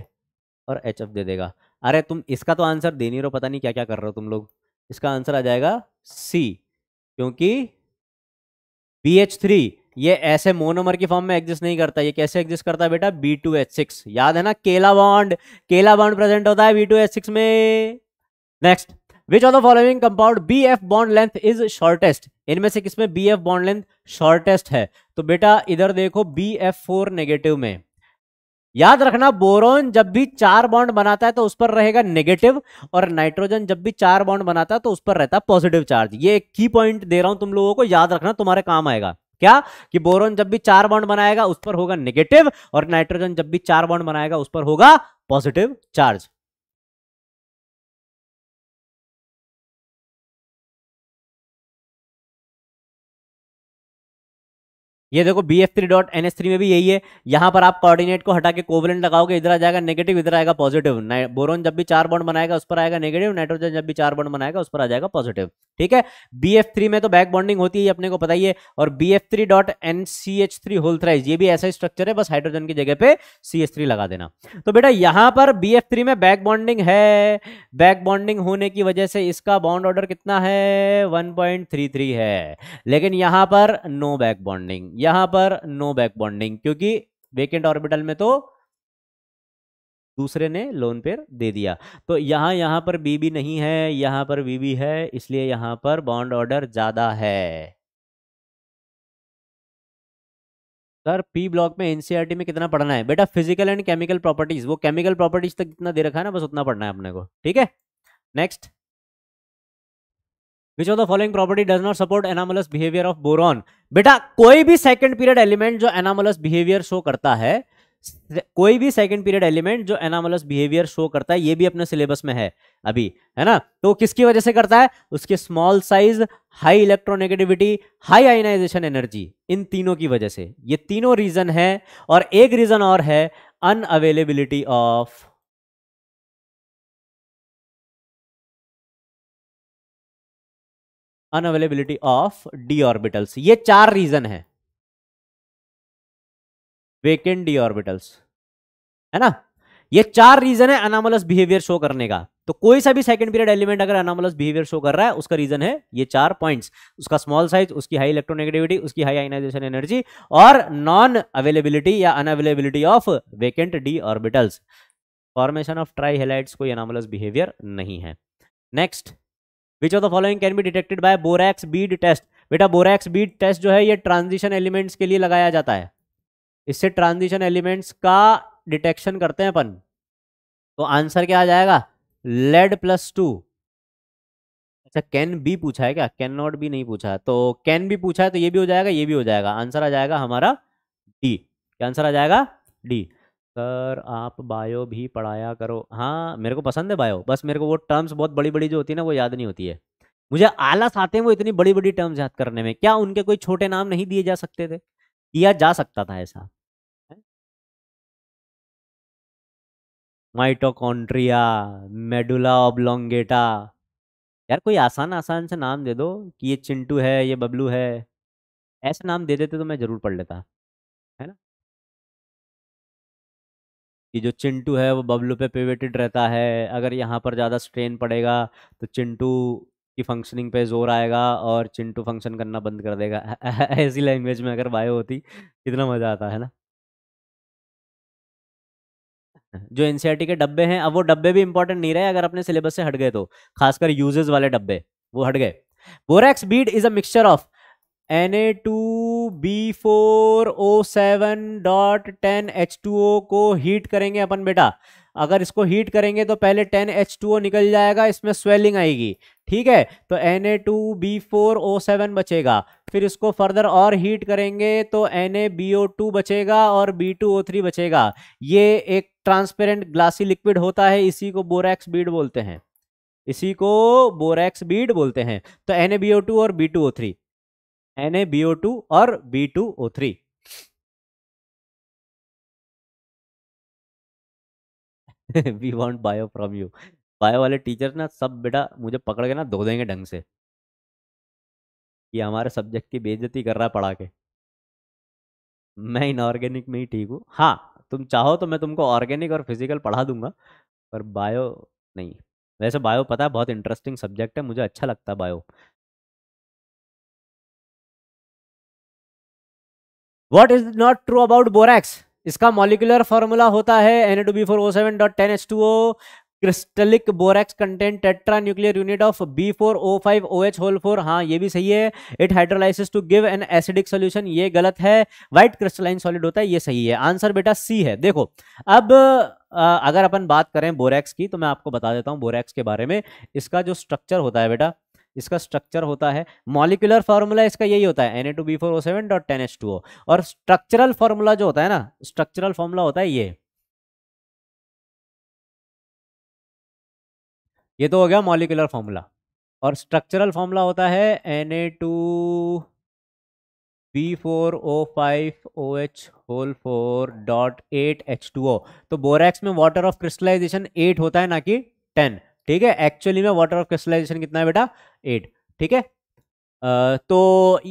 और एच एफ दे देगा अरे तुम इसका तो आंसर दे नहीं रहो पता नहीं क्या क्या कर रहे हो तुम लोग इसका आंसर आ जाएगा सी क्योंकि बी एच थ्री ये ऐसे मोनोमर की फॉर्म में एग्जिस्ट नहीं करता ये कैसे एग्जिस्ट करता है बेटा बी टू एच सिक्स याद है ना केला बॉन्ड केला बॉन्ड प्रेजेंट होता है बी टू एच सिक्स में next which of the following compound B F bond length is shortest इनमें से किसमें B F bond length shortest है तो बेटा इधर देखो बी एफ फोर नेगेटिव में याद रखना बोरोन जब भी चार बॉन्ड बनाता है तो उस पर रहेगा नेगेटिव और नाइट्रोजन जब भी चार बॉन्ड बनाता है तो उस पर रहता है पॉजिटिव चार्ज ये एक की पॉइंट दे रहा हूं तुम लोगों को याद रखना तुम्हारे काम आएगा क्या कि बोरोन जब भी चार बॉन्ड बनाएगा उस पर होगा नेगेटिव और नाइट्रोजन जब भी चार बॉन्ड बनाएगा उस पर होगा पॉजिटिव चार्ज ये देखो B F three dot N S three में भी यही है यहाँ पर आप कोऑर्डिनेट को हटा के कोवलेंट लगाओगे इधर आ जाएगा नेगेटिव इधर आएगा पॉजिटिव बोरोन जब भी चार बॉन्ड बनाएगा उस पर आएगा नेगेटिव नाइट्रोजन जब भी चार बॉन्ड बनाएगा उस पर आ जाएगा पॉजिटिव ठीक है बी एफ थ्री में तो बैक बॉन्डिंग होती है अपने को पता ही है और B F three dot N C H three whole thrice ये भी ऐसा स्ट्रक्चर है बस हाइड्रोजन की जगह पे सी एच थ्री लगा देना तो बेटा यहाँ पर बी एफ थ्री में बैक बॉन्डिंग है बैक बॉन्डिंग होने की वजह से इसका बॉन्ड ऑर्डर कितना है वन पॉइंट थ्री थ्री है लेकिन यहाँ पर नो बैक बॉन्डिंग यहां पर नो बैक बॉन्डिंग क्योंकि वेकेंट ऑर्बिटल में तो दूसरे ने लोन पेयर दे दिया तो यहां यहां पर बीबी नहीं है यहां पर बीबी है इसलिए यहां पर बॉन्ड ऑर्डर ज़्यादा है सर पी ब्लॉक में एनसीईआरटी e में कितना पढ़ना है बेटा फिजिकल एंड केमिकल प्रॉपर्टीज वो केमिकल प्रॉपर्टीज तक कितना दे रखा है ना बस उतना पढ़ना है अपने को ठीक है next which of the following property does not support anomalous behaviour of boron बेटा कोई भी सेकंड पीरियड एलिमेंट जो एनामोलस बिहेवियर शो करता है कोई भी सेकंड पीरियड एलिमेंट जो एनामोलस बिहेवियर शो करता है ये भी अपने सिलेबस में है अभी है ना तो किसकी वजह से करता है उसके small size high electronegativity high ionisation energy इन तीनों की वजह से ये तीनों रीजन है और एक रीजन और है unavailability of unavailability of d orbitals ये चार रीजन है वेकेंट डी ऑर्बिटल्स है ना ये चार रीजन है अनामोलस बिहेवियर शो करने का तो कोई सा भी सेकंड पीरियड एलिमेंट अगर अनामोलस बिहेवियर शो कर रहा है उसका रीजन है ये चार पॉइंट्स उसका स्मॉल साइज उसकी हाई इलेक्ट्रोनेगेटिविटी उसकी हाई आइनाइजेशन एनर्जी और नॉन अवेलेबिलिटी या unavailability of vacant D orbitals formation of trihalides कोई अनामोलस बिहेवियर नहीं है next which of the following can be detected by borax bead test बेटा borax bead test जो है ये transition elements के लिए लगाया जाता है इससे ट्रांजिशन एलिमेंट्स का डिटेक्शन करते हैं अपन तो आंसर क्या आ जाएगा लेड प्लस टू अच्छा कैन बी पूछा है क्या कैन नॉट बी नहीं पूछा है तो कैन बी पूछा है तो ये भी हो जाएगा ये भी हो जाएगा आंसर आ जाएगा हमारा डी क्या आंसर आ जाएगा डी सर आप बायो भी पढ़ाया करो हाँ मेरे को पसंद है बायो बस मेरे को वो टर्म्स बहुत बड़ी बड़ी जो होती है ना वो याद नहीं होती है मुझे आलस आते हैं वो इतनी बड़ी बड़ी टर्म्स याद करने में क्या उनके कोई छोटे नाम नहीं दिए जा सकते थे किया जा सकता था ऐसा माइटोकॉन्ट्रिया मेडुला ऑबलोंगेटा यार कोई आसान आसान से नाम दे दो कि ये चिंटू है ये बबलू है ऐसे नाम दे देते तो मैं ज़रूर पढ़ लेता कि जो चिंटू है वो बबलू पे पिवेटेड रहता है अगर यहाँ पर ज़्यादा स्ट्रेन पड़ेगा तो चिंटू की फंक्शनिंग पे जोर आएगा और चिंटू फंक्शन करना बंद कर देगा ऐसी लैंग्वेज में अगर बायो होती कितना मज़ा आता है ना जो एन के डब्बे हैं अब वो डब्बे भी इंपॉर्टेंट नहीं रहे अगर अपने सिलेबस से हट गए तो खासकर यूजेज वाले डब्बे वो हट गए borax bead is a mixture of N A two B four O seven dot ten H two O को हीट करेंगे अपन बेटा अगर इसको हीट करेंगे तो पहले टेन एच टू ओ निकल जाएगा इसमें स्वेलिंग आएगी ठीक है तो N A two B four O seven बचेगा फिर इसको फर्दर और हीट करेंगे तो N A B O two बचेगा और बी टू ओ थ्री बचेगा ये एक ट्रांसपेरेंट ग्लासी लिक्विड होता है इसी को बोरेक्स बीड बोलते हैं इसी को बोरैक्स बीड बोलते हैं तो N A B O two और B two O three NaBO2 और B2O3 we want bio from you bio वाले टीचर ना सब बेटा मुझे पकड़ के ना धो देंगे ढंग से ये हमारे सब्जेक्ट की बेइज्जती कर रहा है पढ़ा के मैं इनऑर्गेनिक में ही ठीक हूँ हाँ तुम चाहो तो मैं तुमको ऑर्गेनिक और फिजिकल पढ़ा दूंगा पर बायो नहीं वैसे बायो पता है बहुत इंटरेस्टिंग सब्जेक्ट है मुझे अच्छा लगता है bio what is not true about borax इसका मॉलिकुलर फॉर्मूला होता है N two B four O seven dot ten H two O crystallic borax content tetranuclear unit of B four O five O H whole four हाँ ये भी सही है it hydrolysis to give an acidic solution ये गलत है white crystalline solid होता है ये सही है आंसर बेटा सी है देखो अब आ, अगर अपन बात करें बोरैक्स की तो मैं आपको बता देता हूँ बोरेक्स के बारे में इसका जो स्ट्रक्चर होता है बेटा इसका स्ट्रक्चर होता है मॉलिकुलर फार्मूला इसका यही होता है N A two B four O seven dot ten H two O और स्ट्रक्चरल फार्मूला जो होता है ना स्ट्रक्चरल फार्मूला होता है ये ये तो हो गया मॉलिकुलर फार्मूला और स्ट्रक्चरल फार्मूला होता है N A two B four O five O H whole four dot eight H two O तो बोरेक्स में वाटर ऑफ क्रिस्टलाइजेशन एट होता है ना कि टेन ठीक है एक्चुअली में वाटर ऑफ क्रिस्टलाइजेशन कितना है बेटा एट ठीक है तो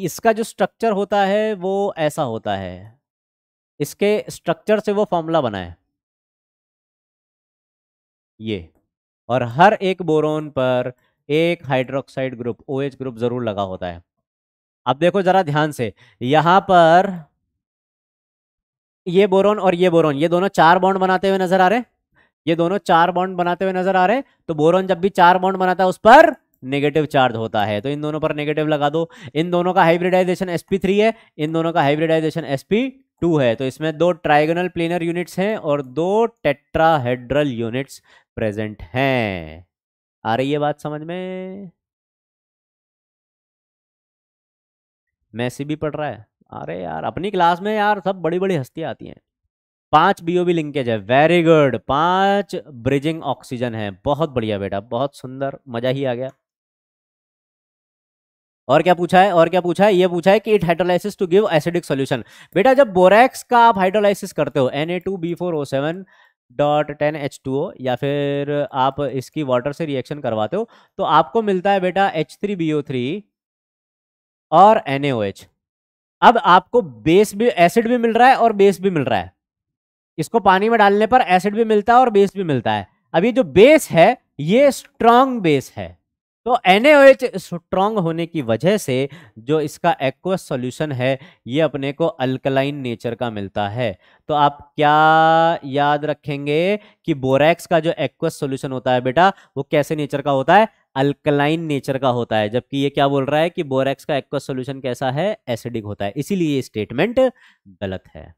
इसका जो स्ट्रक्चर होता है वो ऐसा होता है इसके स्ट्रक्चर से वो फॉर्मूला बना है ये और हर एक बोरोन पर एक hydroxide group O OH group जरूर लगा होता है अब देखो जरा ध्यान से यहां पर ये बोरोन और ये बोरोन ये दोनों चार बॉन्ड बनाते हुए नजर आ रहे हैं ये दोनों चार बॉन्ड बनाते हुए नजर आ रहे हैं तो बोरोन जब भी चार बॉन्ड बनाता है उस पर नेगेटिव चार्ज होता है तो इन दोनों पर नेगेटिव लगा दो इन दोनों का हाइब्रिडाइजेशन sp3 है इन दोनों का हाइब्रिडाइजेशन sp2 है तो इसमें दो ट्राइगोनल प्लेनर यूनिट्स हैं और दो टेट्राहेड्रल यूनिट्स प्रेजेंट हैं आ रही है बात समझ में मैसी भी पढ़ रहा है अरे यार अपनी क्लास में यार सब बड़ी बड़ी हस्तियां आती हैं पांच बीओबी लिंकेज है वेरी गुड पांच ब्रिजिंग ऑक्सीजन है बहुत बढ़िया बेटा बहुत सुंदर मजा ही आ गया और क्या पूछा है और क्या पूछा है ये पूछा है कि it hydrolysis to give acidic solution बेटा जब बोरेक्स का आप हाइड्रोलाइसिस करते हो N A two B four O seven dot ten H two O या फिर आप इसकी वाटर से रिएक्शन करवाते हो तो आपको मिलता है बेटा H three B O three और एन ए ओ एच अब आपको बेस भी एसिड भी मिल रहा है और बेस भी मिल रहा है इसको पानी में डालने पर एसिड भी मिलता है और बेस भी मिलता है अब ये जो बेस है ये स्ट्रांग बेस है तो NaOH स्ट्रांग होने की वजह से जो इसका एक्वस सॉल्यूशन है ये अपने को अल्कलाइन नेचर का मिलता है तो आप क्या याद रखेंगे कि बोरेक्स का जो एक्वस सॉल्यूशन होता है बेटा वो कैसे नेचर का होता है अल्कलाइन नेचर का होता है जबकि ये क्या बोल रहा है कि बोरेक्स का एक्वस सॉल्यूशन कैसा है एसिडिक होता है इसीलिए ये स्टेटमेंट गलत है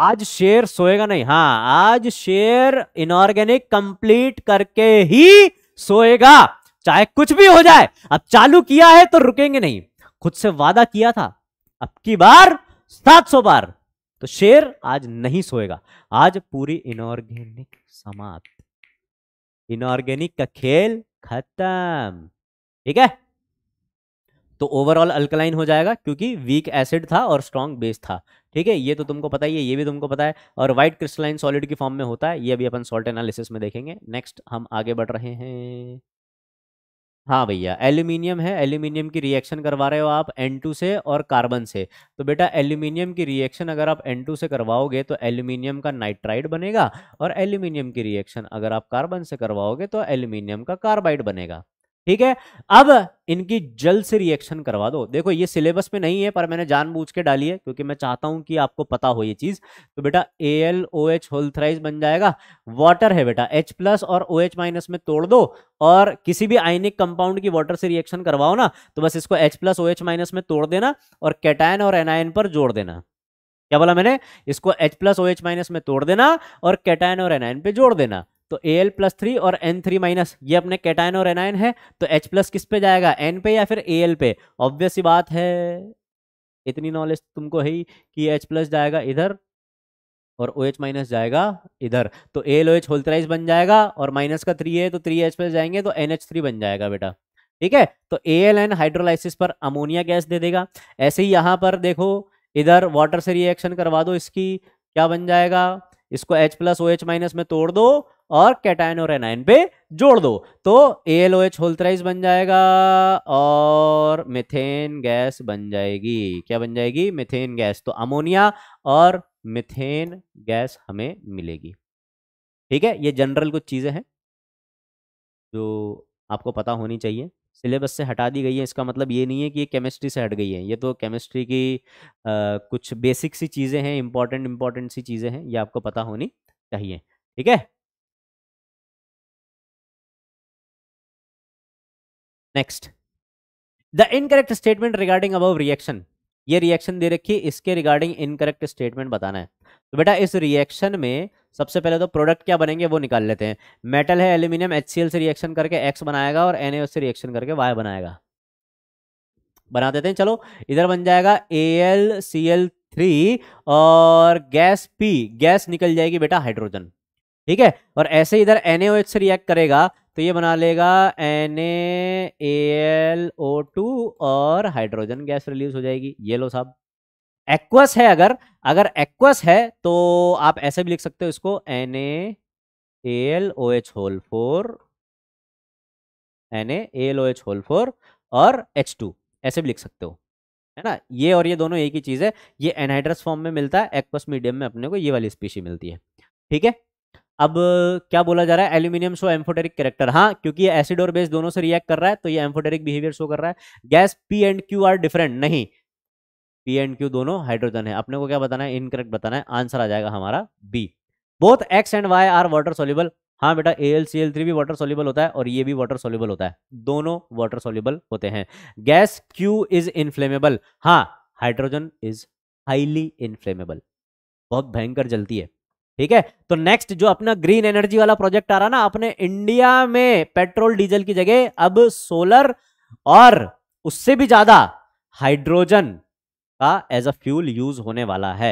आज शेयर सोएगा नहीं हाँ आज शेयर इनऑर्गेनिक कंप्लीट करके ही सोएगा चाहे कुछ भी हो जाए अब चालू किया है तो रुकेंगे नहीं खुद से वादा किया था अब की बार 700 बार तो शेर आज नहीं सोएगा आज पूरी इनऑर्गेनिक समाप्त इनऑर्गेनिक का खेल खत्म ठीक है तो ओवरऑल अल्कलाइन हो जाएगा क्योंकि वीक एसिड था और स्ट्रॉन्ग बेस था ठीक है ये तो तुमको पता ही है ये भी तुमको पता है और व्हाइट क्रिस्टलाइन सॉलिड की फॉर्म में होता है ये अभी अपन सॉल्ट एनालिसिस में देखेंगे नेक्स्ट हम आगे बढ़ रहे हैं हाँ भैया एल्यूमिनियम है एल्यूमिनियम की रिएक्शन करवा रहे हो आप N2 से और कार्बन से तो बेटा एल्यूमिनियम की रिएक्शन अगर आप N2 से करवाओगे तो एल्यूमिनियम का नाइट्राइड बनेगा और एल्यूमिनियम की रिएक्शन अगर आप कार्बन से करवाओगे तो एल्यूमिनियम का कार्बाइड बनेगा ठीक है अब इनकी जल्द से रिएक्शन करवा दो देखो ये सिलेबस में नहीं है पर मैंने जानबूझ के डाली है क्योंकि मैं चाहता हूं कि आपको पता हो ये चीज तो बेटा ए एल ओ एच होल्थराइज बन जाएगा वाटर है बेटा H प्लस और ओ एच माइनस में तोड़ दो और किसी भी आयनिक कंपाउंड की वाटर से रिएक्शन करवाओ ना तो बस इसको H plus O H minus में तोड़ देना और कैटायन और एनआईन पर जोड़ देना क्या बोला मैंने इसको H plus O H minus में तोड़ देना और कैटायन और एनआईन पर जोड़ देना तो ए एल प्लस थ्री और एन थ्री माइनस ये अपने कैटाइन और एनाइन है तो एच प्लस किस पे जाएगा एन पे या फिर ए एल पे ऑब्वियस ही बात है इतनी नॉलेज तो तुमको है ही कि एच प्लस जाएगा इधर और ओ एच माइनस जाएगा इधर तो एल ओ एच होल्थराइज बन जाएगा और माइनस का थ्री है तो थ्री एच प्लस जाएंगे तो एन एच थ्री बन जाएगा बेटा ठीक है तो ए एल एन हाइड्रोलाइसिस पर अमोनिया गैस दे देगा ऐसे ही यहाँ पर देखो इधर वाटर से रिएक्शन करवा दो इसकी क्या बन जाएगा इसको H plus O H minus में तोड़ दो और कैटाइन और एनाइन पे जोड़ दो तो एल ओ एच होल्थराइज बन जाएगा और मिथेन गैस बन जाएगी क्या बन जाएगी मिथेन गैस तो अमोनिया और मिथेन गैस हमें मिलेगी ठीक है ये जनरल कुछ चीज़ें हैं जो आपको पता होनी चाहिए सिलेबस से हटा दी गई है इसका मतलब ये नहीं है कि ये केमिस्ट्री से हट गई है ये तो केमिस्ट्री की आ, कुछ बेसिक सी चीज़ें हैं इंपॉर्टेंट इंपॉर्टेंट सी चीज़ें हैं ये आपको पता होनी चाहिए ठीक है next the incorrect statement regarding above reaction ये रिएक्शन दे रखी है इसके रिगार्डिंग इनकरेक्ट स्टेटमेंट बताना है तो बेटा इस रिएक्शन में सबसे पहले तो प्रोडक्ट क्या बनेंगे वो निकाल लेते हैं मेटल है एल्यूमिनियम एच से रिएक्शन करके एक्स बनाएगा और एन से रिएक्शन करके वाई बनाएगा बना देते हैं चलो इधर बन जाएगा A L C L three और गैस पी गैस निकल जाएगी बेटा हाइड्रोजन ठीक है और ऐसे इधर एन से रिएक्ट करेगा तो ये बना लेगा एन एल ओ टू और हाइड्रोजन गैस रिलीज हो जाएगी ये लो साहब एक्वस है अगर अगर एक्वस है तो आप ऐसे भी लिख सकते हो इसको N L O H whole four N L O H whole four और एच टू ऐसे भी लिख सकते हो है ना ये और ये दोनों एक ही चीज़ है ये एनहाइड्रस फॉर्म में मिलता है एक्वस मीडियम में अपने को ये वाली स्पीशी मिलती है ठीक है अब क्या बोला जा रहा है एल्यूमिनियम शो एम्फोटेरिक कैरेक्टर हाँ क्योंकि ये एसिड और बेस दोनों से रिएक्ट कर रहा है तो ये एम्फोटेरिक बिहेवियर शो कर रहा है gas P and Q are different नहीं पी एंड क्यू दोनों हाइड्रोजन है अपने को क्या बताना है इनकरेक्ट बताना है आंसर आ जाएगा हमारा B both X and Y are water soluble हाँ बेटा A L C L three भी वाटर सोल्यूबल होता है और ये भी वाटर सोल्यूबल होता है दोनों वाटर सोल्यूबल होते हैं गैस क्यू इज इनफ्लेमेबल हाँ हाइड्रोजन इज हाईली इनफ्लेमेबल बहुत भयंकर जलती है ठीक है तो नेक्स्ट जो अपना ग्रीन एनर्जी वाला प्रोजेक्ट आ रहा ना अपने इंडिया में पेट्रोल डीजल की जगह अब सोलर और उससे भी ज्यादा हाइड्रोजन का एज अ फ्यूल यूज होने वाला है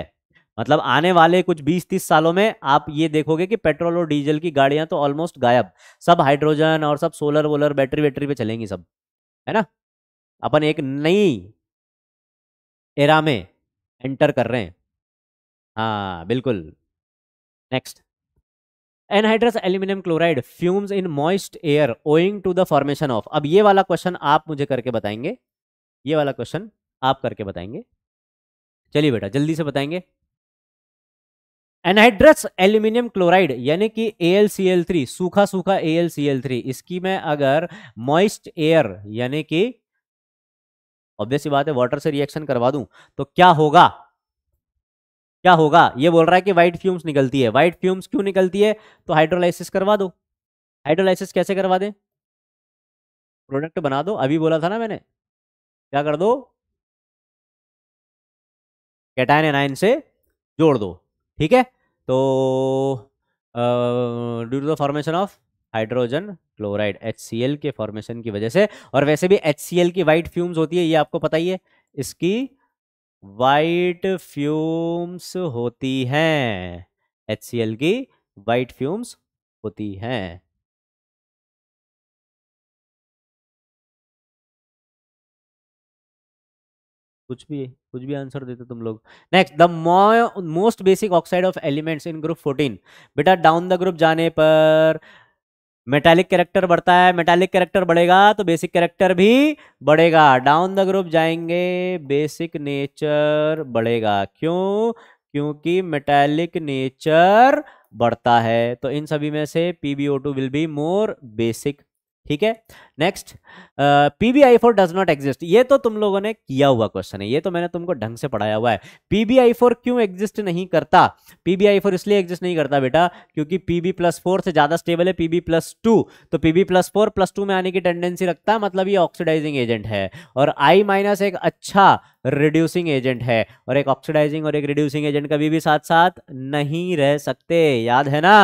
मतलब आने वाले कुछ 20-30 सालों में आप ये देखोगे कि पेट्रोल और डीजल की गाड़ियां तो ऑलमोस्ट गायब सब हाइड्रोजन और सब सोलर वोलर बैटरी वैटरी पे चलेंगी सब है ना अपन एक नई एरा में एंटर कर रहे हैं हाँ बिल्कुल next anhydrous aluminium chloride fumes in moist air owing to the formation of अब ये वाला क्वेश्चन आप मुझे करके बताएंगे ये वाला क्वेश्चन आप करके बताएंगे चलिए बेटा जल्दी से बताएंगे एनहाइड्रस एल्यूमिनियम क्लोराइड यानी कि ए सूखा सूखा ए इसकी मैं अगर मॉइस्ट एयर यानी कि ऑब्वियसली बात है वाटर से रिएक्शन करवा दूं तो क्या होगा क्या होगा ये बोल रहा है कि वाइट फ्यूम्स निकलती है वाइट फ्यूम्स क्यों निकलती है तो हाइड्रोलाइसिस करवा दो हाइड्रोलाइसिस कैसे करवा दें प्रोडक्ट बना दो अभी बोला था ना मैंने क्या कर दो कैटाइन एनाइन से जोड़ दो ठीक है तो due to the formation of hydrogen chloride H के फॉर्मेशन की वजह से और वैसे भी एच की वाइट फ्यूम्स होती है ये आपको पता ही है इसकी वाइट फ्यूम्स होती हैं एच की वाइट फ्यूम्स होती हैं कुछ भी कुछ भी आंसर देते तुम लोग next the most basic oxide of elements in group 14 बेटा डाउन द ग्रुप जाने पर मेटालिक कैरेक्टर बढ़ता है मेटालिक कैरेक्टर बढ़ेगा तो बेसिक कैरेक्टर भी बढ़ेगा डाउन द ग्रुप जाएंगे बेसिक नेचर बढ़ेगा क्यों क्योंकि मेटालिक नेचर बढ़ता है तो इन सभी में से P B O two will be more basic ठीक है next PBI four does not exist ये तो तुम लोगों ने किया हुआ क्वेश्चन है ये तो मैंने तुमको ढंग से पढ़ाया हुआ है पीबीआई फोर क्यों एग्जिस्ट नहीं करता पीबीआई फोर इसलिए एग्जिस्ट नहीं करता बेटा क्योंकि पीबी प्लस फोर से ज्यादा स्टेबल है पीबी प्लस टू तो PB plus four plus two में आने की टेंडेंसी रखता है मतलब ये ऑक्सीडाइजिंग एजेंट है और आई माइनस एक अच्छा रिड्यूसिंग एजेंट है और एक ऑक्सीडाइजिंग और एक रिड्यूसिंग एजेंट कभी भी साथ साथ नहीं रह सकते याद है ना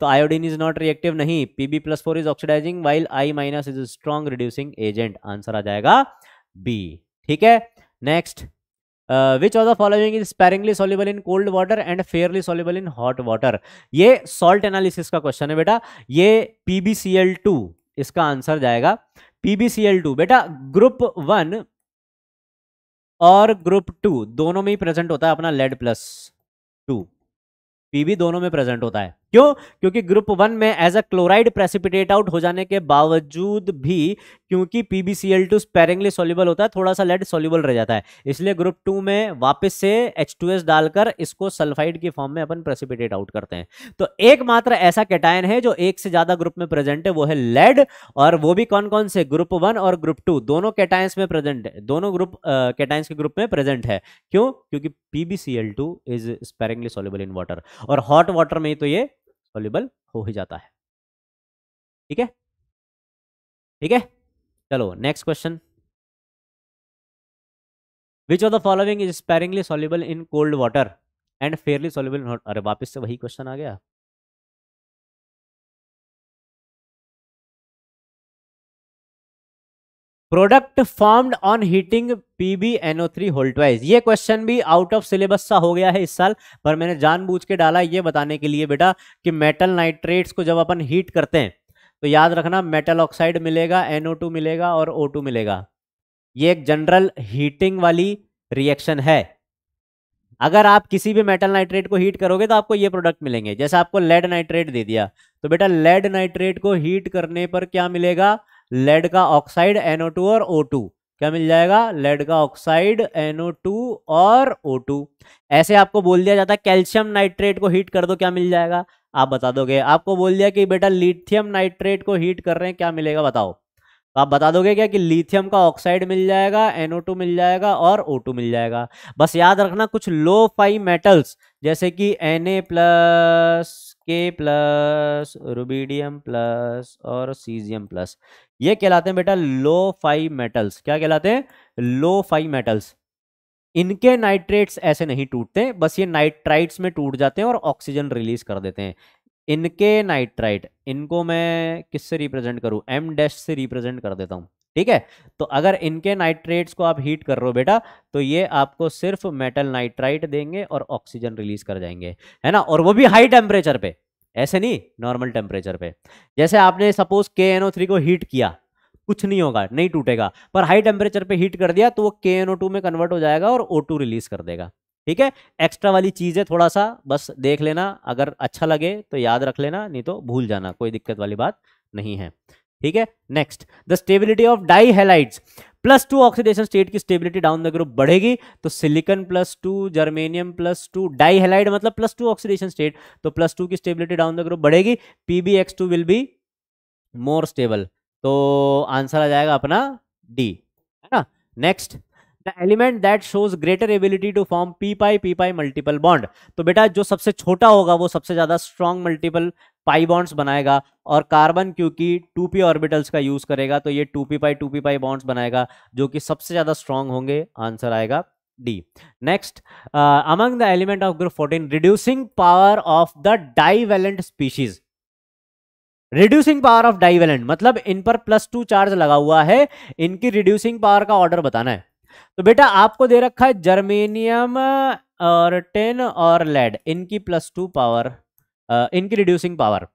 तो आयोडीन इज नॉट रिएक्टिव नहीं PB plus four is oxidising while I minus is strong reducing agent answer आ जाएगा बी ठीक है next which of the following is sparingly soluble in cold water and fairly soluble in hot water ये salt analysis का question है बेटा ये PBCL two इसका आंसर जाएगा पीबीसीएल टू बेटा ग्रुप वन और ग्रुप टू दोनों में ही प्रेजेंट होता है अपना लेड प्लस टू पी भी दोनों में प्रेजेंट होता है क्यों क्योंकि ग्रुप वन में as a chloride precipitate out हो जाने के बावजूद भी क्योंकि पीबीसीएल टू स्पेरिंगली सोल्यूबल होता है थोड़ा सा लेड सोल्यूबल रह जाता है इसलिए ग्रुप टू में वापस से एच डालकर इसको सल्फाइड की फॉर्म में अपन प्रेसिपिटेट आउट करते हैं तो एकमात्र ऐसा कैटायन है जो एक से ज्यादा ग्रुप में प्रेजेंट है वो है लेड और वो भी कौन कौन से ग्रुप वन और ग्रुप टू दोनों कैटायंस में प्रेजेंट है दोनों ग्रुप कैटायंस के ग्रुप में प्रेजेंट है क्यों क्योंकि PBCL two is sparingly soluble in water और हॉट वाटर में ही तो ये सोल्यूबल हो ही जाता है ठीक है ठीक है चलो next question which of the following is sparingly soluble in cold water and fairly soluble in अरे वापस से वही क्वेश्चन आ गया product formed on heating PbNO3 whole twice ये क्वेश्चन भी आउट ऑफ सिलेबस सा हो गया है इस साल पर मैंने जानबूझ के डाला ये बताने के लिए बेटा कि मेटल नाइट्रेट्स को जब अपन हीट करते हैं तो याद रखना मेटल ऑक्साइड मिलेगा NO2 मिलेगा और O2 मिलेगा ये एक जनरल हीटिंग वाली रिएक्शन है अगर आप किसी भी मेटल नाइट्रेट को हीट करोगे तो आपको ये प्रोडक्ट मिलेंगे जैसे आपको लेड नाइट्रेट दे दिया तो बेटा लेड नाइट्रेट को हीट करने पर क्या मिलेगा लेड का ऑक्साइड NO2 और O2 क्या मिल जाएगा लेड का ऑक्साइड NO2 और O2 ऐसे आपको बोल दिया जाता है कैल्शियम नाइट्रेट को हीट कर दो क्या मिल जाएगा आप बता दोगे आपको बोल दिया कि बेटा लिथियम नाइट्रेट को हीट कर रहे हैं क्या मिलेगा बताओ तो आप बता दोगे क्या कि लिथियम का ऑक्साइड मिल जाएगा NO2 मिल जाएगा और O2 मिल जाएगा बस याद रखना कुछ लो फाई मेटल्स जैसे कि Na plus K plus rubidium plus और सीजियम प्लस ये कहलाते हैं बेटा लो फाई मेटल्स क्या कहलाते हैं लो फाई मेटल्स इनके नाइट्रेट्स ऐसे नहीं टूटते बस ये नाइट्राइट्स में टूट जाते हैं और ऑक्सीजन रिलीज कर देते हैं इनके नाइट्राइट इनको मैं किससे रिप्रेजेंट करूं एम डैश से रिप्रेजेंट कर देता हूं ठीक है तो अगर इनके नाइट्रेट्स को आप हीट कर रहे हो बेटा तो ये आपको सिर्फ मेटल नाइट्राइट देंगे और ऑक्सीजन रिलीज कर जाएंगे है ना और वो भी हाई टेम्परेचर पे ऐसे नहीं नॉर्मल टेम्परेचर पे जैसे आपने सपोज के को हीट किया कुछ नहीं होगा नहीं टूटेगा पर हाई टेम्परेचर पे हीट कर दिया तो वो के में कन्वर्ट हो जाएगा और ओ रिलीज कर देगा ठीक है एक्स्ट्रा वाली चीज़ है थोड़ा सा बस देख लेना अगर अच्छा लगे तो याद रख लेना नहीं तो भूल जाना कोई दिक्कत वाली बात नहीं है ठीक है next the stability of dihalides plus two oxidation state की स्टेबिलिटी डाउन द ग्रुप बढ़ेगी तो silicon plus two germanium plus two dihalide मतलब प्लस टू ऑक्सीडेशन स्टेट तो प्लस टू की स्टेबिलिटी डाउन द ग्रुप बढ़ेगी PB X two will be more stable तो answer आ जाएगा अपना डी है ना next the element that shows greater ability to form P pi p pi multiple bond तो बेटा जो सबसे छोटा होगा वो सबसे ज्यादा स्ट्रॉन्ग मल्टीपल पाई बॉन्ड्स बनाएगा और कार्बन क्योंकि टू पी ऑर्बिटल्स का यूज करेगा तो ये two P pi two P pi bonds बनाएगा जो कि सबसे ज्यादा स्ट्रांग होंगे आंसर आएगा D next among the element of group fourteen reducing power of the divalent species reducing power of divalent मतलब इन पर प्लस टू चार्ज लगा हुआ है इनकी रिड्यूसिंग पावर का ऑर्डर बताना है तो बेटा आपको दे रखा है जर्मेनियम uh, और टेन और लेड इनकी प्लस टू पावर इनकी रिड्यूसिंग पावर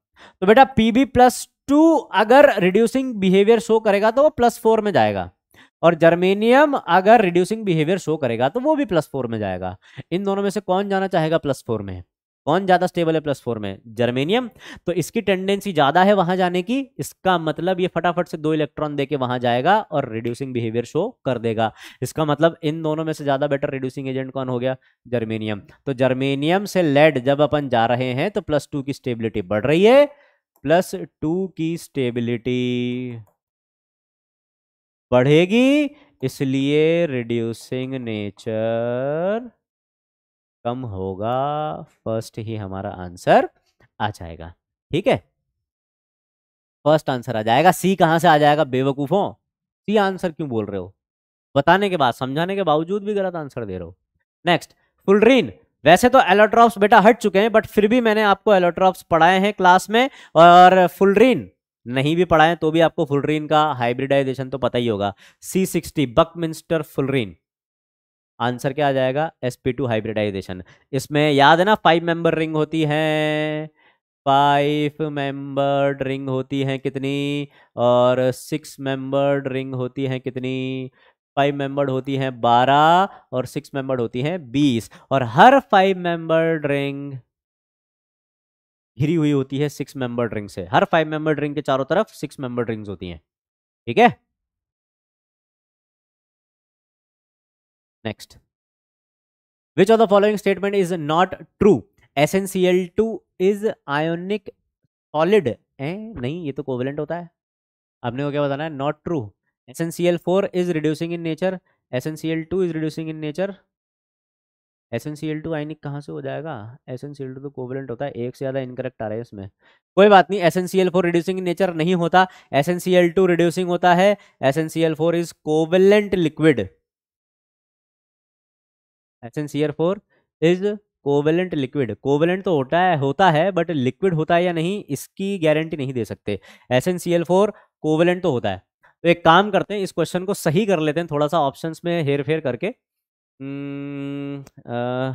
तो बेटा पी बी प्लस टू अगर रिड्यूसिंग बिहेवियर शो करेगा तो वो प्लस फोर में जाएगा और जर्मेनियम अगर रिड्यूसिंग बिहेवियर शो करेगा तो वो भी प्लस फोर में जाएगा इन दोनों में से कौन जाना चाहेगा प्लस फोर में कौन ज़्यादा स्टेबल है प्लस फोर में जर्मेनियम तो इसकी टेंडेंसी ज़्यादा है वहां जाने की इसका मतलब ये फटाफट से दो इलेक्ट्रॉन देके वहां जाएगा और रिड्यूसिंग बिहेवियर शो कर देगा इसका मतलब इन दोनों में से ज़्यादा बेटर रिड्यूसिंग एजेंट कौन हो गया जर्मेनियम तो जर्मेनियम से लेड जब अपन जा रहे हैं तो प्लस टू की स्टेबिलिटी बढ़ रही है प्लस टू की स्टेबिलिटी बढ़ेगी इसलिए रिड्यूसिंग नेचर कम होगा फर्स्ट ही हमारा आंसर आ जाएगा ठीक है फर्स्ट आंसर आ जाएगा सी कहां से आ जाएगा बेवकूफों सी आंसर क्यों बोल रहे हो बताने के बाद समझाने के बावजूद भी गलत आंसर दे रहे हो नेक्स्ट फुलरीन वैसे तो एलोट्रॉप्स बेटा हट चुके हैं बट फिर भी मैंने आपको एलोट्रॉप्स पढ़ाए हैं क्लास में और फुलरीन नहीं भी पढ़ाए तो भी आपको फुलरीन का हाइब्रिडाइजेशन तो पता ही होगा C sixty buckminsterfullerene answer क्या आ जाएगा एस पी टू हाइब्रिडाइजेशन इसमें याद है ना फाइव मेंबर रिंग होती है फाइव मेंबर्ड रिंग होती है कितनी और सिक्स मेंबर्ड रिंग होती है कितनी फाइव मेंबर्ड होती हैं बारह और सिक्स मेंबर्ड होती हैं बीस और हर फाइव मेंबर्ड रिंग घिरी हुई होती है सिक्स मेंबर्ड रिंग से हर फाइव मेंबर्ड रिंग के चारों तरफ सिक्स मेंबर्ड रिंग्स होती हैं ठीक है next which of the following statement is not true S N C L two is ionic solid है नहीं ये तो कोवलेंट होता है आपने को क्या बताना है not true S N C L four is reducing in nature S N C L two is reducing in nature S N C L two ionic कहाँ से हो जाएगा S N C L two तो covalent होता है एक से ज़्यादा इनकरेक्ट आ रहा है इसमें कोई बात नहीं S N C L four reducing in nature नहीं होता S N C L two reducing होता है S N C L four is covalent liquid S N C R four is covalent liquid covalent तो होता है होता है but liquid होता है या नहीं इसकी गारंटी नहीं दे सकते S N C L four covalent तो होता है तो एक काम करते हैं इस क्वेश्चन को सही कर लेते हैं थोड़ा सा ऑप्शंस में हेर फेर करके आ,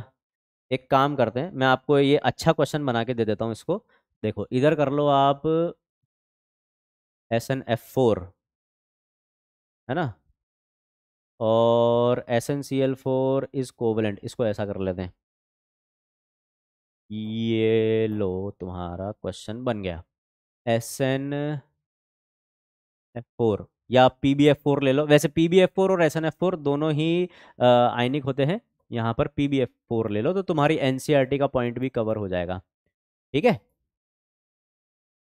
एक काम करते हैं मैं आपको ये अच्छा क्वेश्चन बना के दे देता हूँ इसको देखो इधर कर लो आप एस एन एफ फोर है ना और S N C L four is covalent इसको ऐसा कर लेते हैं ये लो तुम्हारा क्वेश्चन बन गया एस एन एफ फोर या पी बी एफ फोर ले लो वैसे पी बी एफ फोर और एस एन एफ फोर दोनों ही आयनिक होते हैं यहाँ पर पी बी एफ फोर ले लो तो तुम्हारी एन सी आर टी का पॉइंट भी कवर हो जाएगा ठीक है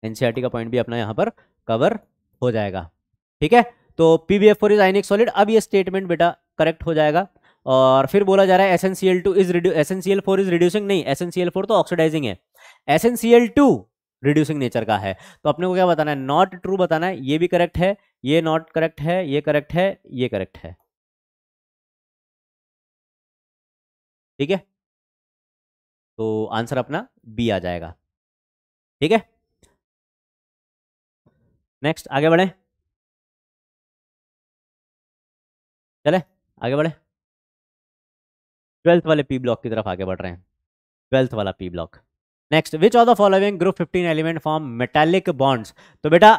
एन सी आर टी का पॉइंट भी अपना यहाँ पर कवर हो जाएगा ठीक है तो P B F four is ionic solid अब ये स्टेटमेंट बेटा करेक्ट हो जाएगा और फिर बोला जा रहा है S N C L two is reduce S N C L four is reducing नहीं S N C L four तो ऑक्सीडाइजिंग है S N C L two reducing nature का है तो अपने को क्या बताना है नॉट ट्रू बताना है ये भी करेक्ट है ये नॉट करेक्ट है ये करेक्ट है ये करेक्ट है ठीक है तो आंसर अपना बी आ जाएगा ठीक है नेक्स्ट आगे बढ़े चले आगे बढ़े ट्वेल्थ वाले पी ब्लॉक की तरफ आगे बढ़ रहे हैं ट्वेल्थ वाला P block next which of the following group fifteen element form metallic bonds तो बेटा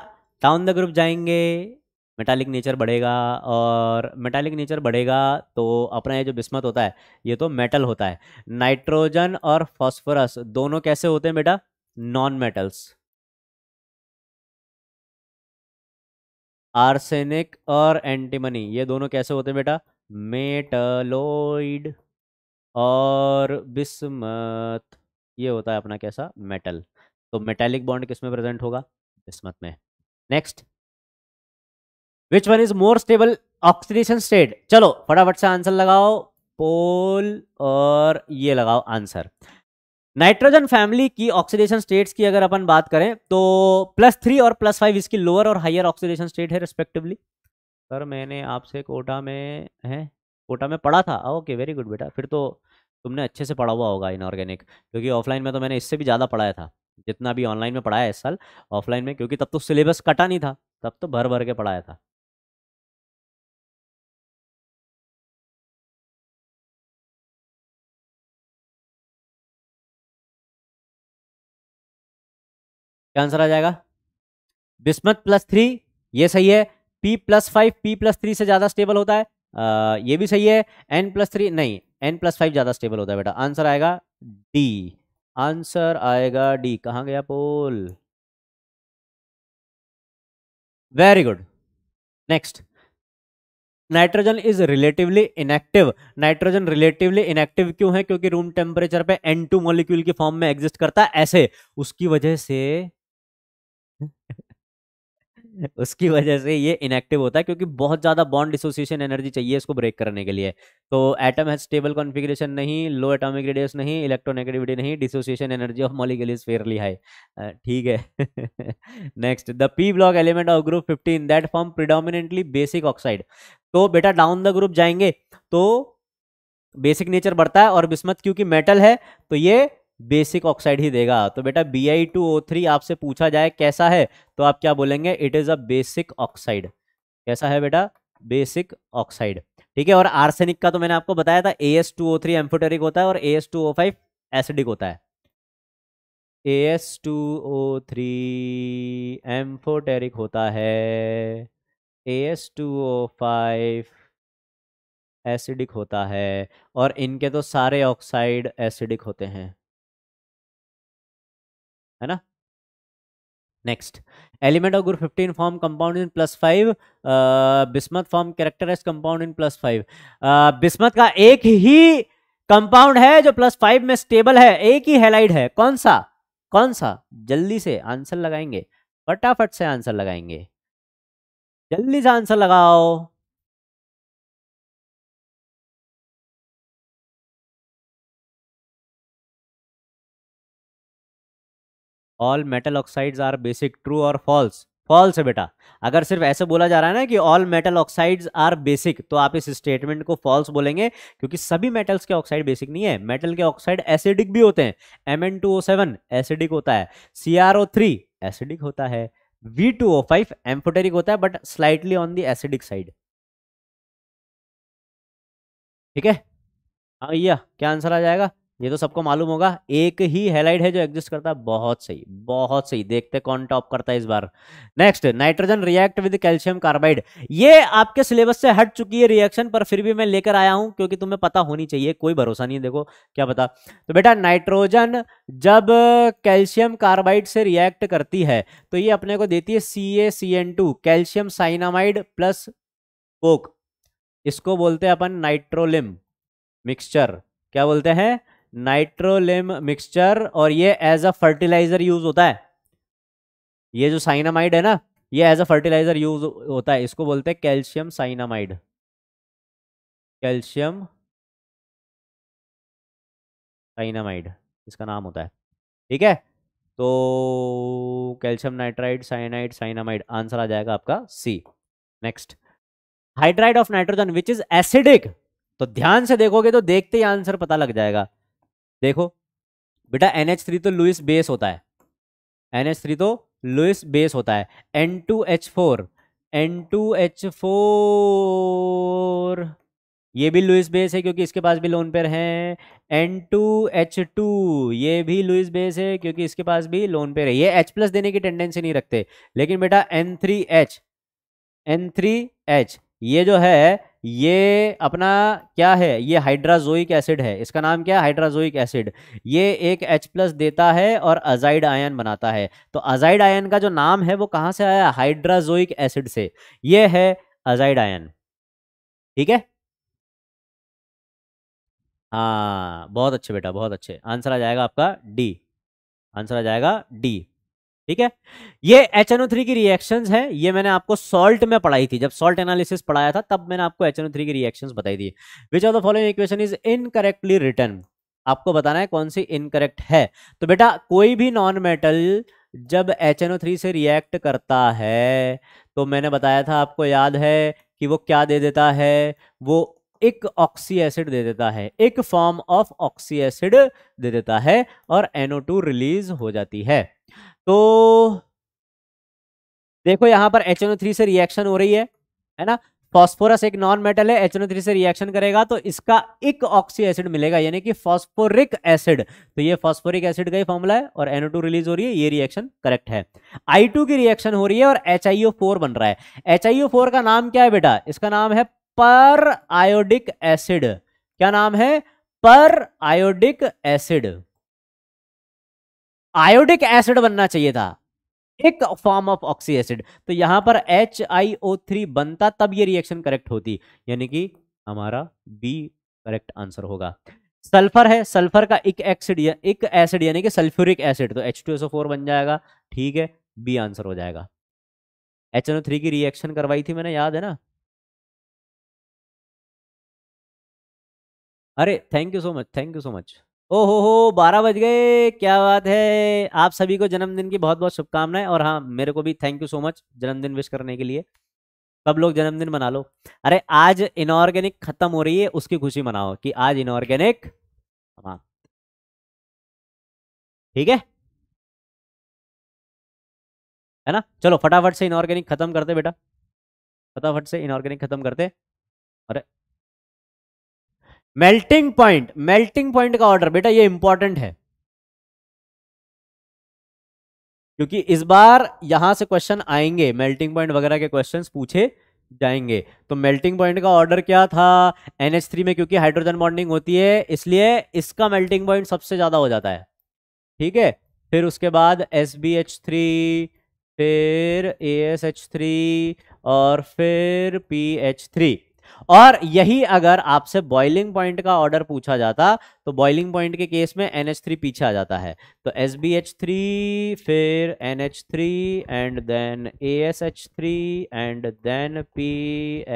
डाउन द ग्रुप जाएंगे मेटालिक नेचर बढ़ेगा और मेटालिक नेचर बढ़ेगा तो अपना ये जो बिस्मत होता है ये तो मेटल होता है नाइट्रोजन और फॉस्फोरस दोनों कैसे होते हैं बेटा नॉन मेटल्स आर्सेनिक और एंटीमनी ये दोनों कैसे होते हैं बेटा मेटलोइड और बिस्मत ये होता है अपना कैसा मेटल तो मेटेलिक बॉन्ड किसमें प्रेजेंट होगा बिस्मत में next which one is more stable oxidation state चलो फटाफट से आंसर लगाओ पोल और ये लगाओ आंसर नाइट्रोजन फैमिली की ऑक्सीडेशन स्टेट्स की अगर अपन बात करें तो प्लस थ्री और प्लस फाइव इसकी लोअर और हायर ऑक्सीडेशन स्टेट है रेस्पेक्टिवली सर मैंने आपसे कोटा में है कोटा में पढ़ा था ओके वेरी गुड बेटा फिर तो तुमने अच्छे से पढ़ा हुआ होगा इनऑर्गेनिक क्योंकि ऑफलाइन में तो मैंने इससे भी ज़्यादा पढ़ाया था जितना भी ऑनलाइन में पढ़ाया इस साल ऑफलाइन में क्योंकि तब तो सिलेबस कटा नहीं था तब तो भर भर के पढ़ाया था क्या आंसर आ जाएगा बिस्मत प्लस थ्री ये सही है P plus five P plus three से ज़्यादा स्टेबल होता है आ, ये भी सही है एन प्लस थ्री नहीं एन प्लस फाइव ज़्यादा स्टेबल होता है बेटा आंसर आएगा डी आंसर आएगा डी कहाँ गया poll very good next nitrogen is relatively inactive nitrogen relatively inactive क्यों है क्योंकि रूम टेम्परेचर पे N2 मॉलिक्यूल की फॉर्म में एग्जिस्ट करता है ऐसे उसकी वजह से उसकी वजह से ये इनएक्टिव होता है क्योंकि बहुत ज़्यादा बॉन्ड डिसोसिएशन एनर्जी चाहिए इसको ब्रेक करने के लिए तो एटम है स्टेबल कॉन्फ़िगरेशन नहीं लो एटॉमिक रेडियस नहीं इलेक्ट्रोनेगेटिविटी नहीं dissociation energy of molecule is fairly high ठीक है next the P block element of group fifteen that form predominantly basic oxide तो बेटा डाउन द ग्रुप जाएंगे तो बेसिक नेचर बढ़ता है और बिस्मत क्योंकि मेटल है तो ये बेसिक ऑक्साइड ही देगा तो बेटा B I two O three आपसे पूछा जाए कैसा है तो आप क्या बोलेंगे it is a basic oxide कैसा है बेटा बेसिक ऑक्साइड ठीक है और आर्सेनिक का तो मैंने आपको बताया था A S two O three amphoteric होता है और A S two O five acidic होता है A S two O three amphoteric होता है A S two O five acidic होता है और इनके तो सारे ऑक्साइड एसिडिक होते हैं है ना next element of group fifteen form compound in plus five bismuth form characterised compound in plus five bismuth का एक ही कंपाउंड है जो प्लस फाइव में स्टेबल है एक ही हेलाइड है कौन सा कौन सा जल्दी से आंसर लगाएंगे फटाफट से आंसर लगाएंगे जल्दी से आंसर लगाओ all metal oxides are basic true और फॉल्स फॉल्स है बेटा अगर सिर्फ ऐसे बोला जा रहा है ना कि all metal oxides are basic तो आप इस स्टेटमेंट को फॉल्स बोलेंगे क्योंकि सभी मेटल्स के ऑक्साइड बेसिक नहीं है मेटल के ऑक्साइड एसिडिक भी होते हैं M N two O seven acidic होता है C R O three acidic होता है V two O five amphoteric होता है but slightly on the acidic side ठीक है हाँ भैया क्या आंसर आ जाएगा ये तो सबको मालूम होगा एक ही हेलाइड है जो एग्जिस्ट करता है बहुत सही बहुत सही देखते कौन टॉप करता है इस बार next nitrogen react with calcium carbide ये आपके सिलेबस से हट चुकी है रिएक्शन पर फिर भी मैं लेकर आया हूं क्योंकि तुम्हें पता होनी चाहिए कोई भरोसा नहीं है देखो क्या पता तो बेटा नाइट्रोजन जब कैल्शियम कार्बाइड से रिएक्ट करती है तो ये अपने को देती है C calcium cyanamide plus coke इसको बोलते हैं अपन नाइट्रोलिम मिक्सचर क्या बोलते हैं नाइट्रोलिम मिक्सचर और ये एज अ फर्टिलाइजर यूज होता है ये जो साइनामाइड है ना ये एज अ फर्टिलाइजर यूज होता है इसको बोलते हैं कैल्शियम साइनामाइड कैल्शियम साइनामाइड इसका नाम होता है ठीक है तो calcium nitride cyanide cyanamide answer आ जाएगा आपका C next hydride of nitrogen which is acidic तो ध्यान से देखोगे तो देखते ही आंसर पता लग जाएगा देखो बेटा एन थ्री तो लुइस बेस होता है एन थ्री तो लुइस बेस होता है N two H four N two H four ये भी लुइस बेस है क्योंकि इसके पास भी लोन पेयर है एन टू एच टू ये भी लुइस बेस है क्योंकि इसके पास भी लोन पेयर है ये एच प्लस देने की टेंडेंसी नहीं रखते लेकिन बेटा N three H N three H ये जो है ये अपना क्या है ये हाइड्राजोइक एसिड है इसका नाम क्या है हाइड्राजोइक एसिड ये एक H प्लस देता है और अजाइड आयन बनाता है तो अजाइड आयन का जो नाम है वो कहाँ से आया हाइड्राजोइक एसिड से ये है अजाइड आयन ठीक है हाँ बहुत अच्छे बेटा बहुत अच्छे आंसर आ जाएगा आपका डी आंसर आ जाएगा डी ठीक है ये एच एन ओ थ्री की रिएक्शंस है ये मैंने आपको सॉल्ट में पढ़ाई थी जब सॉल्ट एनालिसिस पढ़ाया था तब मैंने आपको एच एन ओ थ्री की रिएक्शंस बताई थी which of the following equation is incorrectly written आपको बताना है कौन सी इनकरेक्ट है तो बेटा कोई भी नॉन मेटल जब एच एन ओ थ्री से रिएक्ट करता है तो मैंने बताया था आपको याद है कि वो क्या दे देता है वो एक ऑक्सी एसिड दे देता है एक फॉर्म ऑफ ऑक्सी एसिड दे देता है और एनओ टू रिलीज हो जाती है तो देखो यहाँ पर एच थ्री से रिएक्शन हो रही है है ना फॉस्फोरस एक नॉन मेटल है एच थ्री से रिएक्शन करेगा तो इसका एक ऑक्सी एसिड मिलेगा यानी कि फॉस्फोरिक एसिड तो ये फॉस्फोरिक एसिड का ही फॉर्मूला है और एनओ रिलीज हो रही है ये रिएक्शन करेक्ट है आई की रिएक्शन हो रही है और एच बन रहा है एच का नाम क्या है बेटा इसका नाम है पर आयोडिक एसिड क्या नाम है पर आयोडिक एसिड आयोडिक एसिड बनना चाहिए था एक फॉर्म ऑफ ऑक्सी एसिड तो यहां पर एच आई ओ थ्री बनता तब ये रिएक्शन करेक्ट होती यानी कि हमारा बी करेक्ट आंसर होगा सल्फर है सल्फर का एक एक्सिड या एक एसिड यानी कि सल्फ्यूरिक एसिड तो एच टू फोर बन जाएगा ठीक है बी आंसर हो जाएगा एच एन ओ थ्री की रिएक्शन करवाई थी मैंने याद है ना अरे thank you so much thank you so much ओहो हो बारह बज गए क्या बात है आप सभी को जन्मदिन की बहुत बहुत शुभकामनाएं और हाँ मेरे को भी थैंक यू सो मच जन्मदिन विश करने के लिए सब लोग जन्मदिन मना लो अरे आज इनऑर्गेनिक खत्म हो रही है उसकी खुशी मनाओ कि आज इनऑर्गेनिक हाँ ठीक है है ना चलो फटाफट से इनऑर्गेनिक खत्म करते बेटा फटाफट से इनऑर्गेनिक खत्म करते अरे मेल्टिंग पॉइंट मेल्टिंग पॉइंट का ऑर्डर बेटा ये इंपॉर्टेंट है क्योंकि इस बार यहां से क्वेश्चन आएंगे मेल्टिंग पॉइंट वगैरह के क्वेश्चंस पूछे जाएंगे तो मेल्टिंग पॉइंट का ऑर्डर क्या था थ्री में क्योंकि हाइड्रोजन बॉन्डिंग होती है इसलिए इसका मेल्टिंग पॉइंट सबसे ज्यादा हो जाता है ठीक है फिर उसके बाद थ्री फिर थ्री और फिर थ्री और यही अगर आपसे बॉइलिंग पॉइंट का ऑर्डर पूछा जाता तो बॉइलिंग पॉइंट के केस में एन एच थ्री पीछे आ जाता है तो एस बी एच थ्री फिर N H three and then A S H three and then P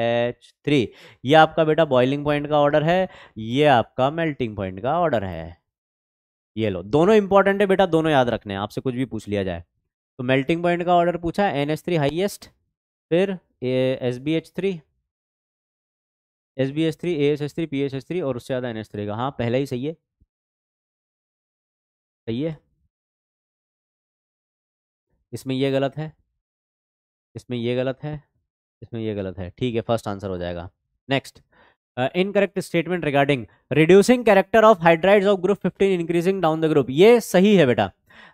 H three ये आपका बेटा बॉइलिंग पॉइंट का ऑर्डर है ये आपका मेल्टिंग पॉइंट का ऑर्डर है ये लो दोनों इंपॉर्टेंट है बेटा दोनों याद रखने आपसे कुछ भी पूछ लिया जाए तो मेल्टिंग पॉइंट का ऑर्डर पूछा एन एच थ्री हाइएस्ट फिर S B H three S B S three A S S three P S S three और उससे ज़्यादा एन एस थ्री का हाँ पहला ही सही है सही है इसमें यह गलत है इसमें यह गलत है इसमें यह गलत है ठीक है फर्स्ट आंसर हो जाएगा next incorrect statement regarding reducing character of hydrides of group 15 increasing down the group ये सही है बेटा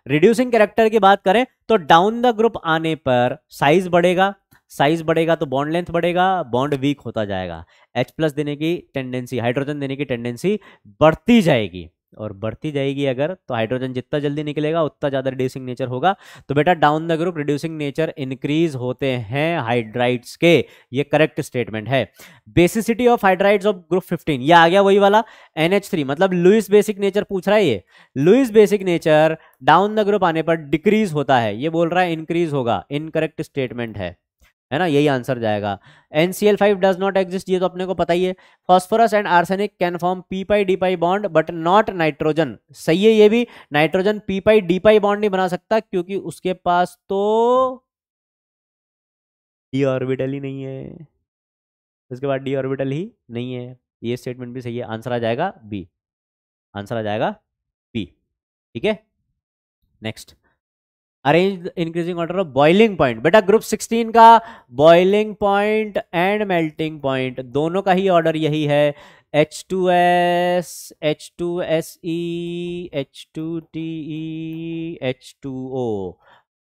रिड्यूसिंग कैरेक्टर की बात करें तो डाउन द ग्रुप आने पर साइज बढ़ेगा साइज बढ़ेगा तो बॉन्ड लेंथ बढ़ेगा बॉन्ड वीक होता जाएगा एच प्लस देने की टेंडेंसी हाइड्रोजन देने की टेंडेंसी बढ़ती जाएगी और बढ़ती जाएगी अगर तो हाइड्रोजन जितना जल्दी निकलेगा उतना ज़्यादा रिड्यूसिंग नेचर होगा तो बेटा down the group reducing nature increase होते हैं हाइड्राइड्स के ये करेक्ट स्टेटमेंट है basicity of hydrides of group 15 ये आ गया वही वाला NH3 मतलब लुइस बेसिक नेचर पूछ रहा है ये Lewis basic nature down the group आने पर डिक्रीज होता है ये बोल रहा है इंक्रीज होगा इनकरेक्ट स्टेटमेंट है है ना यही आंसर जाएगा N C L five does not exist ये तो अपने को पता ही है phosphorus and arsenic can form P pi D pi bond but not nitrogen सही है ये भी nitrogen P pi D pi bond नहीं बना सकता क्योंकि उसके पास तो डी ऑर्बिटल ही नहीं है उसके बाद डी ऑर्बिटल ही नहीं है ये स्टेटमेंट भी सही है आंसर आ जाएगा बी आंसर आ जाएगा बी ठीक है next arrange increasing order of boiling point बेटा ग्रुप 16 का boiling point and melting point दोनों का ही ऑर्डर यही है H two S H two S E H two T E H two O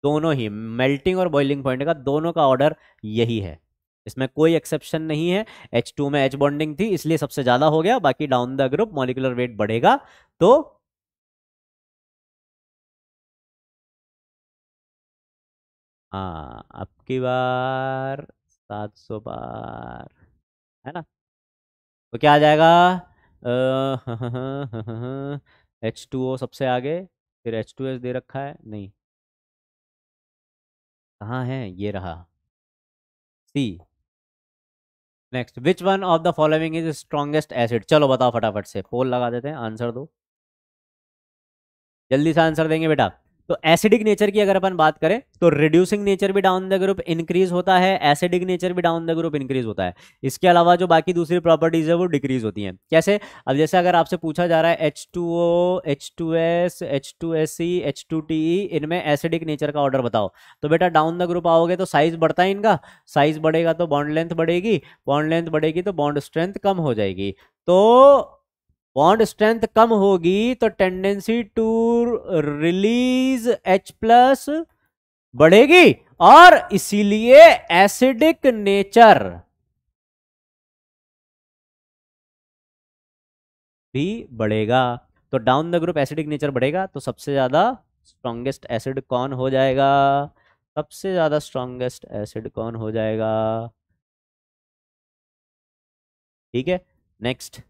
दोनों ही मेल्टिंग और बॉइलिंग पॉइंट का दोनों का ऑर्डर यही है इसमें कोई एक्सेप्शन नहीं है H2 में H बॉन्डिंग थी इसलिए सबसे ज़्यादा हो गया बाकी down the group molecular weight बढ़ेगा तो हाँ अब की बार सात सौ बार है ना तो क्या आ जाएगा एच टू ओ सबसे आगे फिर एच टू एस दे रखा है नहीं कहाँ है ये रहा C next which one of the following is strongest acid चलो बताओ फटाफट से पोल लगा देते हैं आंसर दो जल्दी से आंसर देंगे बेटा तो एसिडिक नेचर की अगर अपन बात करें तो रिड्यूसिंग नेचर भी डाउन द ग्रुप इंक्रीज होता है एसिडिक नेचर भी डाउन द ग्रुप इंक्रीज होता है इसके अलावा जो बाकी दूसरी प्रॉपर्टीज है वो डिक्रीज होती हैं कैसे अब जैसे अगर आपसे पूछा जा रहा है H two O H two S H two S E H two T E इनमें एसिडिक नेचर का ऑर्डर बताओ तो बेटा डाउन द ग्रुप आओगे तो साइज बढ़ता है इनका साइज बढ़ेगा तो बॉन्ड लेंथ बढ़ेगी बॉन्ड लेंथ बढ़ेगी तो बॉन्ड स्ट्रेंथ कम हो जाएगी तो बॉन्ड स्ट्रेंथ कम होगी तो tendency to release H plus बढ़ेगी और इसीलिए एसिडिक नेचर भी बढ़ेगा तो down the group acidic nature बढ़ेगा तो सबसे ज्यादा स्ट्रॉन्गेस्ट एसिड कौन हो जाएगा सबसे ज्यादा स्ट्रॉन्गेस्ट एसिड कौन हो जाएगा ठीक है next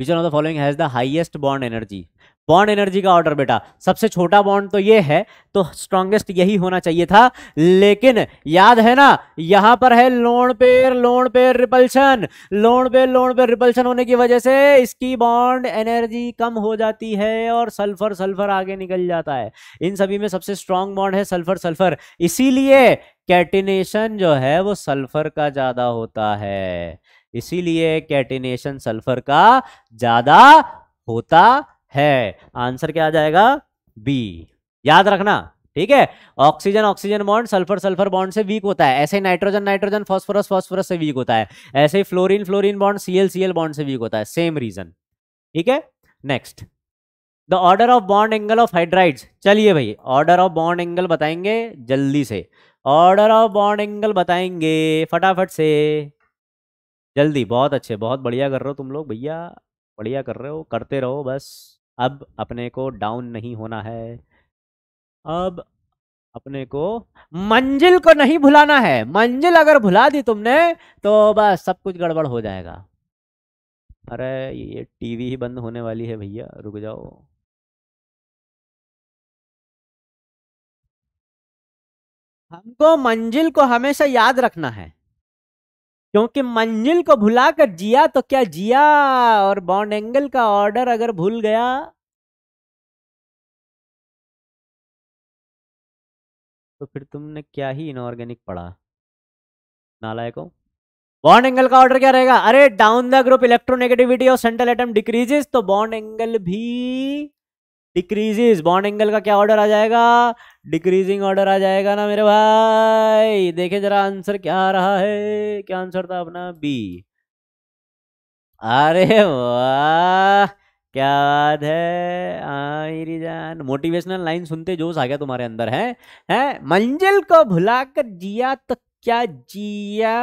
which of the following has the highest bond energy bond energy का ऑर्डर बेटा सबसे छोटा बॉन्ड तो ये है तो स्ट्रांगेस्ट यही होना चाहिए था लेकिन याद है ना यहां पर है loan pair lone pair repulsion lone pair lone pair repulsion होने की वजह से इसकी बॉन्ड एनर्जी कम हो जाती है और सल्फर सल्फर आगे निकल जाता है इन सभी में सबसे स्ट्रांग बॉन्ड है सल्फर सल्फर इसीलिए कैटिनेशन जो है वो सल्फर का ज्यादा होता है इसीलिए कैटिनेशन सल्फर का ज्यादा होता है आंसर क्या आ जाएगा बी याद रखना ठीक है oxygen oxygen bond sulphur sulphur bond से वीक होता है ऐसे ही नाइट्रोजन नाइट्रोजन फॉस्फोरस फॉस्फोरस से वीक होता है ऐसे ही fluorine fluorine bond CL CL bond से वीक होता है सेम रीजन ठीक है next the order of bond angle of hydrides चलिए भाई ऑर्डर ऑफ बॉन्ड एंगल बताएंगे जल्दी से ऑर्डर ऑफ बॉन्ड एंगल बताएंगे फटाफट से जल्दी बहुत अच्छे बहुत बढ़िया कर रहे हो तुम लोग भैया बढ़िया कर रहे हो करते रहो बस अब अपने को डाउन नहीं होना है अब अपने को मंजिल को नहीं भुलाना है मंजिल अगर भुला दी तुमने तो बस सब कुछ गड़बड़ हो जाएगा अरे ये टीवी ही बंद होने वाली है भैया रुक जाओ हमको मंजिल को हमेशा याद रखना है क्योंकि मंजिल को भुलाकर जिया तो क्या जिया और बॉन्ड एंगल का ऑर्डर अगर भूल गया तो फिर तुमने क्या ही इनऑर्गेनिक पढ़ा नालायकों बॉन्ड एंगल का ऑर्डर क्या रहेगा अरे डाउन द ग्रुप इलेक्ट्रोनेगेटिविटी और सेंट्रल एटम डिक्रीजेस तो बॉन्ड एंगल भी डिक्रीजेज बॉन्ड एंगल का क्या ऑर्डर आ जाएगा डिक्रीजिंग ऑर्डर आ जाएगा ना मेरे भाई देखें जरा आंसर क्या आ रहा है क्या आंसर था अपना बी अरे वाह क्या बात है मेरी जान मोटिवेशनल लाइन सुनते जोश आ गया तुम्हारे अंदर है हैं मंजिल को भुलाकर जिया तो क्या जिया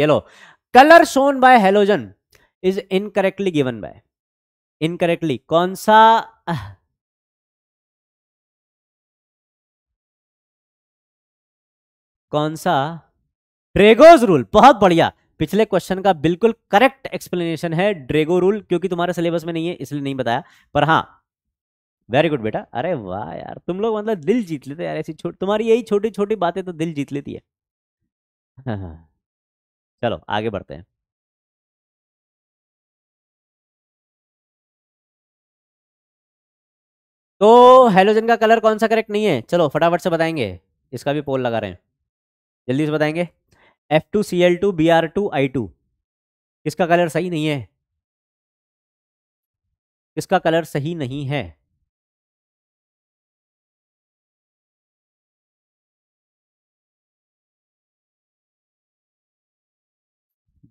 ये लो colour shown by halogen is incorrectly given by incorrectly कौन सा कौन सा ड्रेगोज रूल बहुत बढ़िया पिछले क्वेश्चन का बिल्कुल करेक्ट एक्सप्लेनेशन है ड्रेगो रूल क्योंकि तुम्हारे सिलेबस में नहीं है इसलिए नहीं बताया पर हाँ वेरी गुड बेटा अरे वाह यार तुम लोग मतलब दिल जीत लेते यार ऐसी छोटी तुम्हारी यही छोटी छोटी बातें तो दिल जीत लेती है हाँ, हाँ। चलो आगे बढ़ते हैं तो हेलोजन का कलर कौन सा करेक्ट नहीं है चलो फटाफट से बताएंगे इसका भी पोल लगा रहे हैं जल्दी से बताएंगे F two C L two B R two I two किसका कलर सही नहीं है किसका कलर सही नहीं है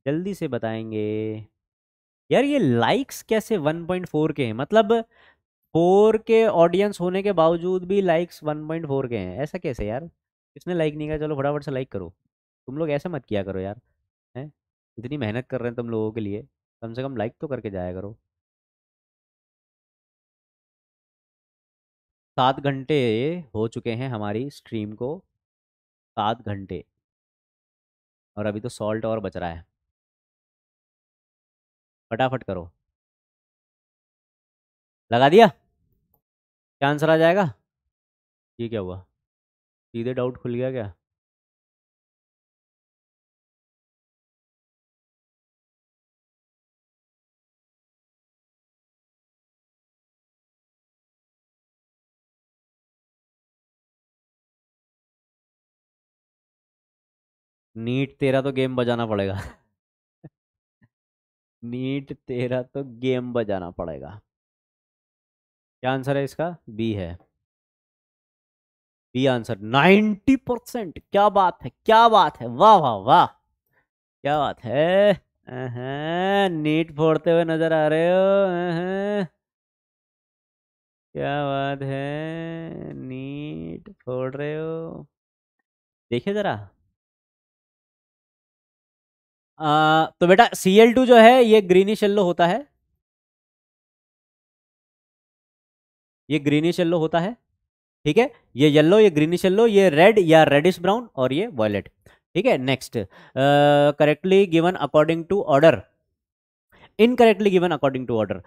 जल्दी से बताएंगे यार ये लाइक्स कैसे 1.4 के हैं मतलब फोर के ऑडियंस होने के बावजूद भी लाइक्स वन पॉइंट फोर के हैं ऐसा कैसे यार किसने लाइक नहीं किया चलो फटाफट से लाइक करो तुम लोग ऐसा मत किया करो यार हैं इतनी मेहनत कर रहे हैं तुम लोगों के लिए कम से कम लाइक तो करके जाया करो सात घंटे हो चुके हैं हमारी स्ट्रीम को सात घंटे और अभी तो सॉल्ट और बच रहा है फटाफट करो लगा दिया क्या आंसर आ जाएगा ये क्या हुआ सीधे डाउट खुल गया क्या नीट तेरा तो गेम बजाना पड़ेगा नीट तेरा तो गेम बजाना पड़ेगा क्या आंसर है इसका बी है बी आंसर नाइन्टी परसेंट क्या बात है क्या बात है वाह वाह वाह क्या बात है नीट फोड़ते हुए नजर आ रहे हो क्या बात है नीट फोड़ रहे हो देखिए जरा आ, तो बेटा सी एल टू जो है ये ग्रीनिश येल्लो होता है ये ग्रीनिश येल्लो होता है ठीक है ये येल्लो ये ग्रीनिश येल्लो ये रेड या रेडिश ब्राउन और ये वॉयलेट ठीक है next correctly given according to order incorrectly given according to order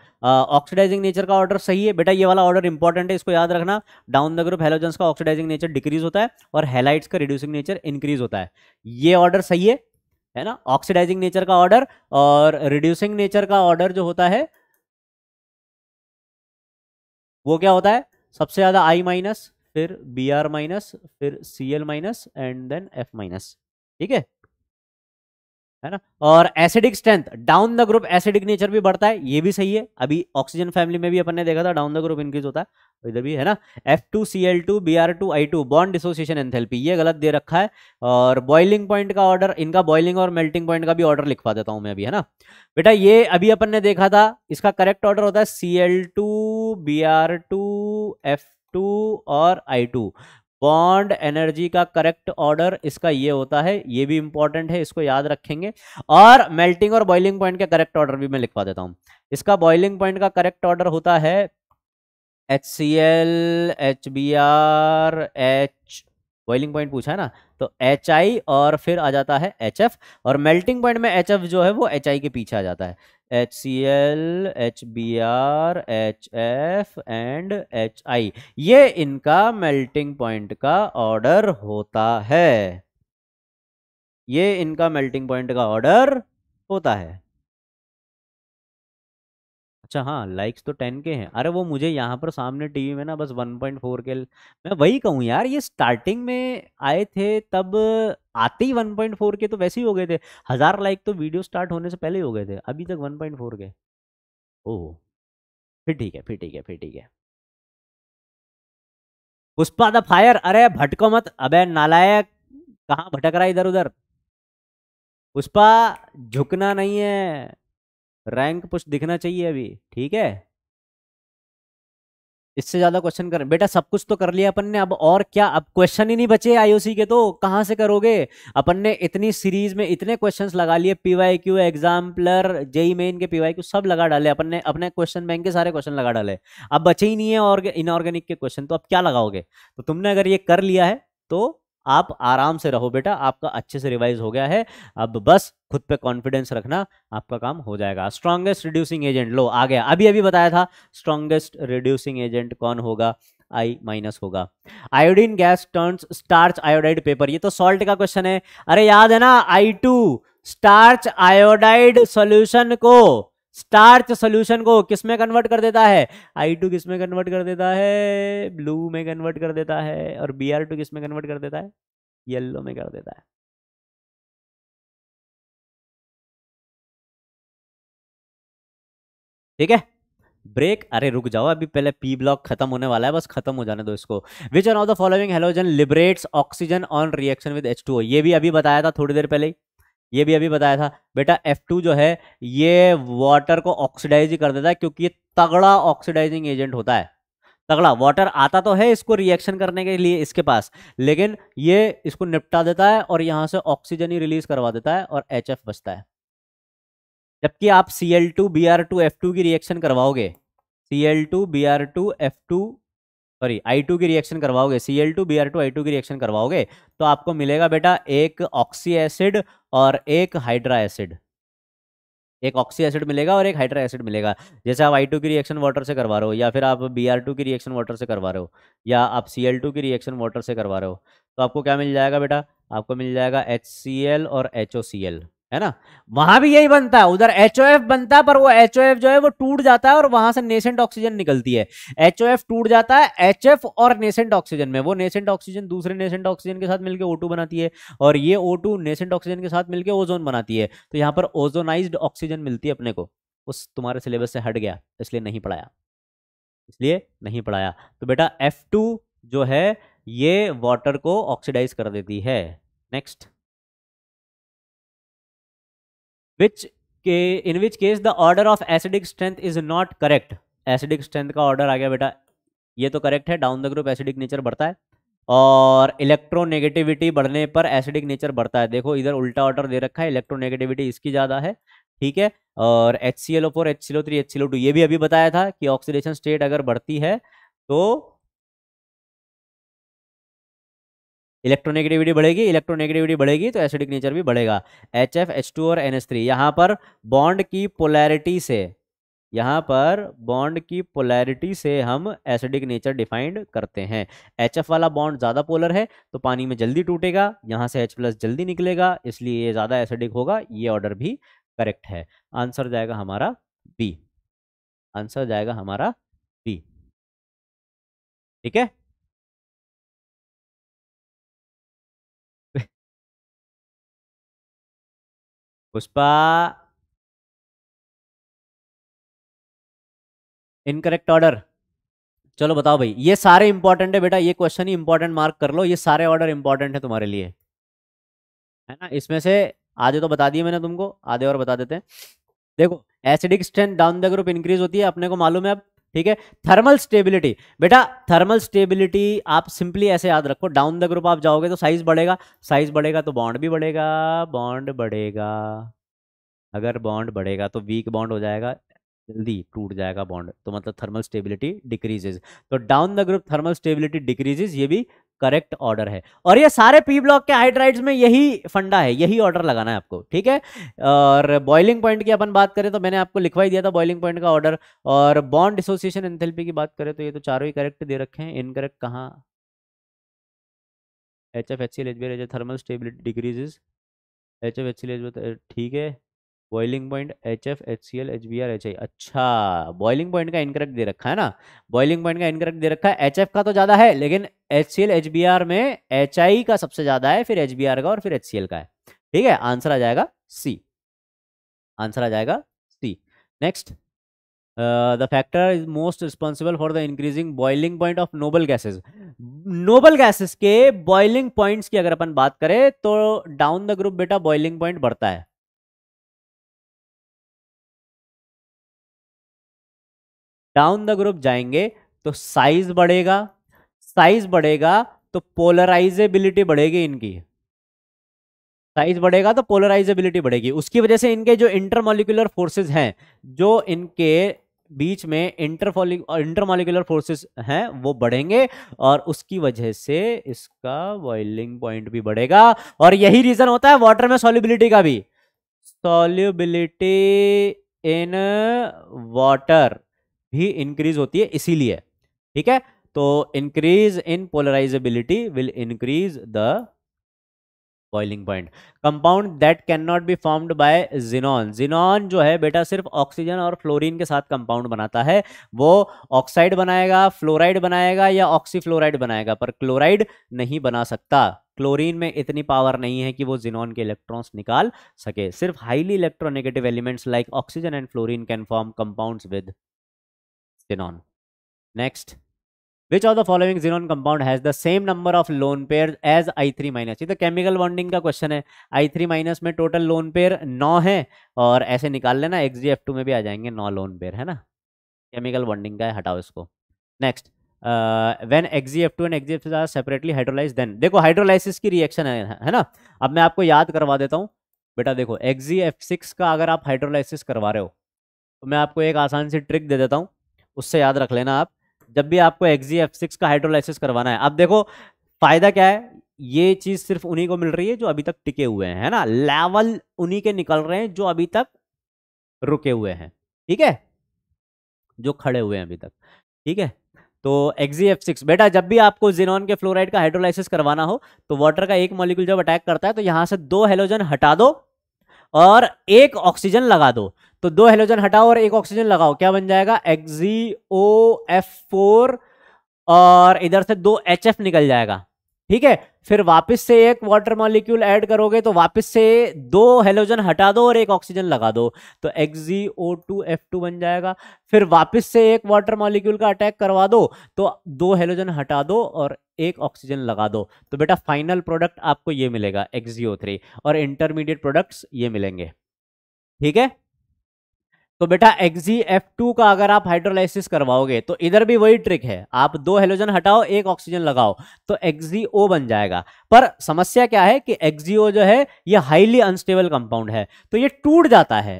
oxidising nature का ऑर्डर सही है बेटा ये वाला ऑर्डर इंपॉर्टेंट है इसको याद रखना डाउन द ग्रुप हेलोजेंस का ऑक्सीडाइजिंग नेचर डिक्रीज होता है और हेलाइट्स का रिड्यूसिंग नेचर इंक्रीज होता है ये ऑर्डर सही है है ना ऑक्सीडाइजिंग नेचर का ऑर्डर और रिड्यूसिंग नेचर का ऑर्डर जो होता है वो क्या होता है सबसे ज़्यादा आई माइनस फिर बी आर माइनस फिर C L minus and then F minus ठीक है है ना और acidic strength down the group acidic nature भी बढ़ता है ये भी सही है अभी ऑक्सीजन फैमिली में भी अपन ने देखा था डाउन द ग्रुप इंक्रीज होता है इधर भी है ना F two C L two B R two I two bond dissociation enthalpy ये गलत दे रखा है और बॉइलिंग पॉइंट का ऑर्डर इनका बॉइलिंग और मेल्टिंग पॉइंट का भी ऑर्डर लिखवा देता हूँ मैं अभी है ना बेटा ये अभी अपन ने देखा था इसका करेक्ट ऑर्डर होता है C L two B R two F two और आई टू बॉन्ड एनर्जी का करेक्ट ऑर्डर इसका ये होता है ये भी इंपॉर्टेंट है इसको याद रखेंगे और मेल्टिंग और बॉइलिंग पॉइंट का करेक्ट ऑर्डर भी मैं लिखवा देता हूँ इसका बॉइलिंग पॉइंट का करेक्ट ऑर्डर होता है H C L H B R H boiling point पूछा है ना तो एच आई और फिर आ जाता है एच एफ और मेल्टिंग पॉइंट में एच एफ जो है वो एच आई के पीछे आ जाता है H C L H B R H F and H I ये इनका मेल्टिंग पॉइंट का ऑर्डर होता है ये इनका मेल्टिंग पॉइंट का ऑर्डर होता है अच्छा हाँ लाइक्स तो टेन के हैं अरे वो मुझे यहाँ पर सामने टीवी में ना बस वन पॉइंट फोर के मैं वही कहूँ यार ये स्टार्टिंग में आए थे तब आते ही वन पॉइंट फोर के तो वैसे ही हो गए थे हज़ार लाइक तो वीडियो स्टार्ट होने से पहले ही हो गए थे अभी तक वन पॉइंट फोर के ओह फिर ठीक है फिर ठीक है फिर ठीक है पुष्पा द फायर अरे भटको मत अबे नालायक कहाँ भटक रहा है इधर उधर पुष्पा झुकना नहीं है रैंक पुश दिखना चाहिए अभी ठीक है इससे ज्यादा क्वेश्चन कर बेटा सब कुछ तो कर लिया अपन ने अब और क्या अब क्वेश्चन ही नहीं बचे आईओसी के तो कहाँ से करोगे अपन ने इतनी सीरीज में इतने क्वेश्चंस लगा लिए PY Q exemplar JEE Main के पीवाई क्यू सब लगा डाले अपन ने अपने क्वेश्चन बैंक के सारे क्वेश्चन लगा डाले अब बचे ही नहीं है और इनऑर्गेनिक के क्वेश्चन तो अब क्या लगाओगे तो तुमने अगर ये कर लिया है तो आप आराम से रहो बेटा आपका अच्छे से रिवाइज हो गया है अब बस खुद पे कॉन्फिडेंस रखना आपका काम हो जाएगा स्ट्रांगेस्ट रिड्यूसिंग एजेंट लो आ गया अभी अभी बताया था स्ट्रांगेस्ट रिड्यूसिंग एजेंट कौन होगा आई माइनस होगा iodine gas turns starch iodide paper ये तो सॉल्ट का क्वेश्चन है अरे याद है ना I two starch iodide solution को स्टार्च सोल्यूशन को किस में कन्वर्ट कर देता है आई टू किस में कन्वर्ट कर देता है ब्लू में कन्वर्ट कर देता है और बी आर टू किस में कन्वर्ट कर देता है येल्लो में कर देता है ठीक है ब्रेक अरे रुक जाओ अभी पहले पी ब्लॉक खत्म होने वाला है बस खत्म हो जाने दो इसको which one of the following halogen liberates oxygen on reaction with H two ये भी अभी बताया था थोड़ी देर पहले ही ये भी अभी बताया था बेटा F2 जो है ये वाटर को ऑक्सीडाइज कर देता है क्योंकि ये तगड़ा ऑक्सीडाइजिंग एजेंट होता है तगड़ा वाटर आता तो है इसको रिएक्शन करने के लिए इसके पास लेकिन ये इसको निपटा देता है और यहाँ से ऑक्सीजन ही रिलीज करवा देता है और एच बचता है जबकि आप C L two B R two F two की रिएक्शन करवाओगे C L two B R two F two sorry I two की रिएक्शन करवाओगे C L two B R two I two की रिएक्शन करवाओगे तो आपको मिलेगा बेटा एक ऑक्सी एसिड और एक हाइड्रा एसिड एक ऑक्सी एसिड मिलेगा और एक हाइड्रा एसिड मिलेगा जैसे आप आई टू की रिएक्शन वाटर से करवा रहे हो या फिर आप बी आर टू की रिएक्शन वाटर से करवा रहे हो या आप सी एल टू की रिएक्शन वाटर से करवा रहे हो तो आपको क्या मिल जाएगा बेटा आपको मिल जाएगा एच सी एल और एच ओ सी एल है ना वहां भी यही बनता है उधर एच बनता है पर वो एच जो है वो टूट जाता है और वहां से नेसेंट ऑक्सीजन निकलती है एच टूट जाता है एच और नेसेंट ऑक्सीजन में वो नेसेंट ऑक्सीजन दूसरे नेसेंट ऑक्सीजन के साथ मिलकर ओ बनाती है और ये ओ नेसेंट ऑक्सीजन के साथ मिलकर ओजोन बनाती है तो यहाँ पर ओजोनाइज ऑक्सीजन मिलती है अपने को उस तुम्हारे सिलेबस से हट गया इसलिए नहीं पढ़ाया इसलिए नहीं पढ़ाया तो बेटा एफ जो है ये वाटर को ऑक्सीडाइज कर देती है नेक्स्ट के in which case the order of acidic strength is not correct acidic strength का ऑर्डर आ गया बेटा ये तो करेक्ट है down the group acidic nature बढ़ता है और इलेक्ट्रोनेगेटिविटी बढ़ने पर एसिडिक नेचर बढ़ता है देखो इधर उल्टा ऑर्डर दे रखा है इलेक्ट्रोनेगेटिविटी इसकी ज़्यादा है ठीक है और H C L O four H C L O three H C L O two ये भी अभी बताया था कि ऑक्सीडेशन स्टेट अगर बढ़ती है तो इलेक्ट्रोनेगेटिविटी बढ़ेगी इलेक्ट्रोनेगेटिविटी बढ़ेगी तो एसिडिक नेचर भी बढ़ेगा एच एफ एच टू और एन एस थ्री यहाँ पर बॉन्ड की पोलैरिटी से यहाँ पर बॉन्ड की पोलैरिटी से हम एसिडिक नेचर डिफाइंड करते हैं एच एफ वाला बॉन्ड ज़्यादा पोलर है तो पानी में जल्दी टूटेगा यहाँ से एच प्लस जल्दी निकलेगा इसलिए ये ज़्यादा एसिडिक होगा ये ऑर्डर भी करेक्ट है आंसर जाएगा हमारा बी आंसर जाएगा हमारा बी ठीक है पुष्पा इनकरेक्ट ऑर्डर चलो बताओ भाई ये सारे इंपॉर्टेंट है बेटा ये क्वेश्चन ही इंपॉर्टेंट मार्क कर लो ये सारे ऑर्डर इंपॉर्टेंट है तुम्हारे लिए है ना इसमें से आधे तो बता दिए मैंने तुमको आधे और बता देते हैं देखो acidic strength down the group increase होती है अपने को मालूम है अब ठीक है थर्मल स्टेबिलिटी बेटा थर्मल स्टेबिलिटी आप सिंपली ऐसे याद रखो डाउन द ग्रुप आप जाओगे तो साइज बढ़ेगा साइज बढ़ेगा तो बॉन्ड भी बढ़ेगा बॉन्ड बढ़ेगा अगर बॉन्ड बढ़ेगा तो वीक बॉन्ड हो जाएगा जल्दी टूट जाएगा बॉन्ड तो मतलब थर्मल स्टेबिलिटी डिक्रीजेज तो down the group thermal stability decreases ये भी करेक्ट ऑर्डर है और ये सारे पी ब्लॉक के हाइड्राइड्स में यही फंडा है यही ऑर्डर लगाना है आपको ठीक है और बॉइलिंग पॉइंट की अपन बात करें तो मैंने आपको लिखवाई दिया था बॉइलिंग पॉइंट का ऑर्डर और बॉन्ड एसोसिएशन एंथेल्पी की बात करें तो ये तो चारों ही करेक्ट दे रखे हैं इनकरेक्ट कहाँ H F H C L H B thermal stability decreases H F H C L H ठीक है boiling point H F H C L H B R H I अच्छा boiling point का incorrect दे रखा है ना boiling point का incorrect दे रखा है एच एफ का तो ज़्यादा है लेकिन H C L H B R में एच आई का सबसे ज़्यादा है फिर एच बी आर का और फिर एच सी एल का है ठीक है आंसर आ जाएगा सी आंसर आ जाएगा C next the factor is most responsible for the increasing boiling point of noble gases noble gases के बॉइलिंग पॉइंट्स की अगर अपन बात करें तो डाउन द ग्रुप बेटा बॉइलिंग पॉइंट बढ़ता है डाउन द ग्रुप जाएंगे तो साइज बढ़ेगा साइज बढ़ेगा तो पोलराइजेबिलिटी बढ़ेगी इनकी साइज बढ़ेगा तो पोलराइजेबिलिटी बढ़ेगी उसकी वजह से इनके जो इंटरमोलिकुलर फोर्सेज हैं जो इनके बीच में इंटरफोलिक और इंटरमोलिकुलर फोर्सेस हैं वो बढ़ेंगे और उसकी वजह से इसका बॉइलिंग पॉइंट भी बढ़ेगा और यही रीजन होता है वाटर में सॉल्युबिलिटी का भी सॉल्युबिलिटी इन वाटर भी इंक्रीज होती है इसीलिए ठीक है तो increase in polarisability will increase the boiling point compound that can not be formed by xenon xenon जो है बेटा सिर्फ ऑक्सीजन और फ्लोरीन के साथ कंपाउंड बनाता है वो ऑक्साइड बनाएगा फ्लोराइड बनाएगा या ऑक्सीफ्लोराइड बनाएगा पर क्लोराइड नहीं बना सकता क्लोरीन में इतनी पावर नहीं है कि वो जिनॉन के इलेक्ट्रॉन्स निकाल सके सिर्फ highly electronegative elements like oxygen and fluorine can form compounds with next which of the the xenon compound compound has the same number of lone pairs as I3 minus? ये तो chemical bonding का question है. I three minus में total lone pair नौ है और ऐसे निकाल लेना एफ टू में भी आ जाएंगे नौ लोन पेयर है ना केमिकल बॉन्डिंग का है हटाओ इसको next when F two and XeF are separately hydrolyse then देखो हाइड्रोलाइसिस की रिएक्शन है है ना अब मैं आपको याद करवा देता हूँ बेटा देखो एफ सिक्स का अगर आप हाइड्रोलाइसिस करवा रहे हो तो मैं आपको एक आसान सी ट्रिक दे देता हूँ उससे याद रख लेना आप जब भी आपको एक्जी एफ सिक्स का हाइड्रोलाइसिस करवाना है अब देखो फायदा क्या है ये चीज सिर्फ उन्हीं को मिल रही है जो अभी तक टिके हुए हैं है ना लेवल उन्हीं के निकल रहे हैं जो अभी तक रुके हुए हैं ठीक है जो खड़े हुए हैं अभी तक ठीक है तो एक्जी एफ सिक्स बेटा जब भी आपको जिनोन के फ्लोराइड का हाइड्रोलाइसिस करवाना हो तो वाटर का एक मॉलिक्यूल जब अटैक करता है तो यहां से दो हेलोजन हटा दो और एक ऑक्सीजन लगा दो तो दो हेलोजन हटाओ और एक ऑक्सीजन लगाओ क्या बन जाएगा ओ एफ फोर और इधर से दो एच एफ निकल जाएगा ठीक है फिर वापस से एक वाटर मॉलिक्यूल ऐड करोगे तो वापस से दो हेलोजन हटा दो और एक ऑक्सीजन लगा दो तो ओ टू एफ टू बन जाएगा फिर वापस से एक वाटर मॉलिक्यूल का अटैक करवा दो तो दो हेलोजन हटा दो और एक ऑक्सीजन लगा दो तो बेटा फाइनल प्रोडक्ट आपको ये मिलेगा ओ थ्री और इंटरमीडिएट प्रोडक्ट्स ये मिलेंगे ठीक है तो बेटा एक्जी एफ टू का अगर आप हाइड्रोलाइसिस करवाओगे तो इधर भी वही ट्रिक है आप दो हेलोजन हटाओ एक ऑक्सीजन लगाओ तो ओ बन जाएगा पर समस्या क्या है कि ओ जो है ये हाईली अनस्टेबल कंपाउंड है तो ये टूट जाता है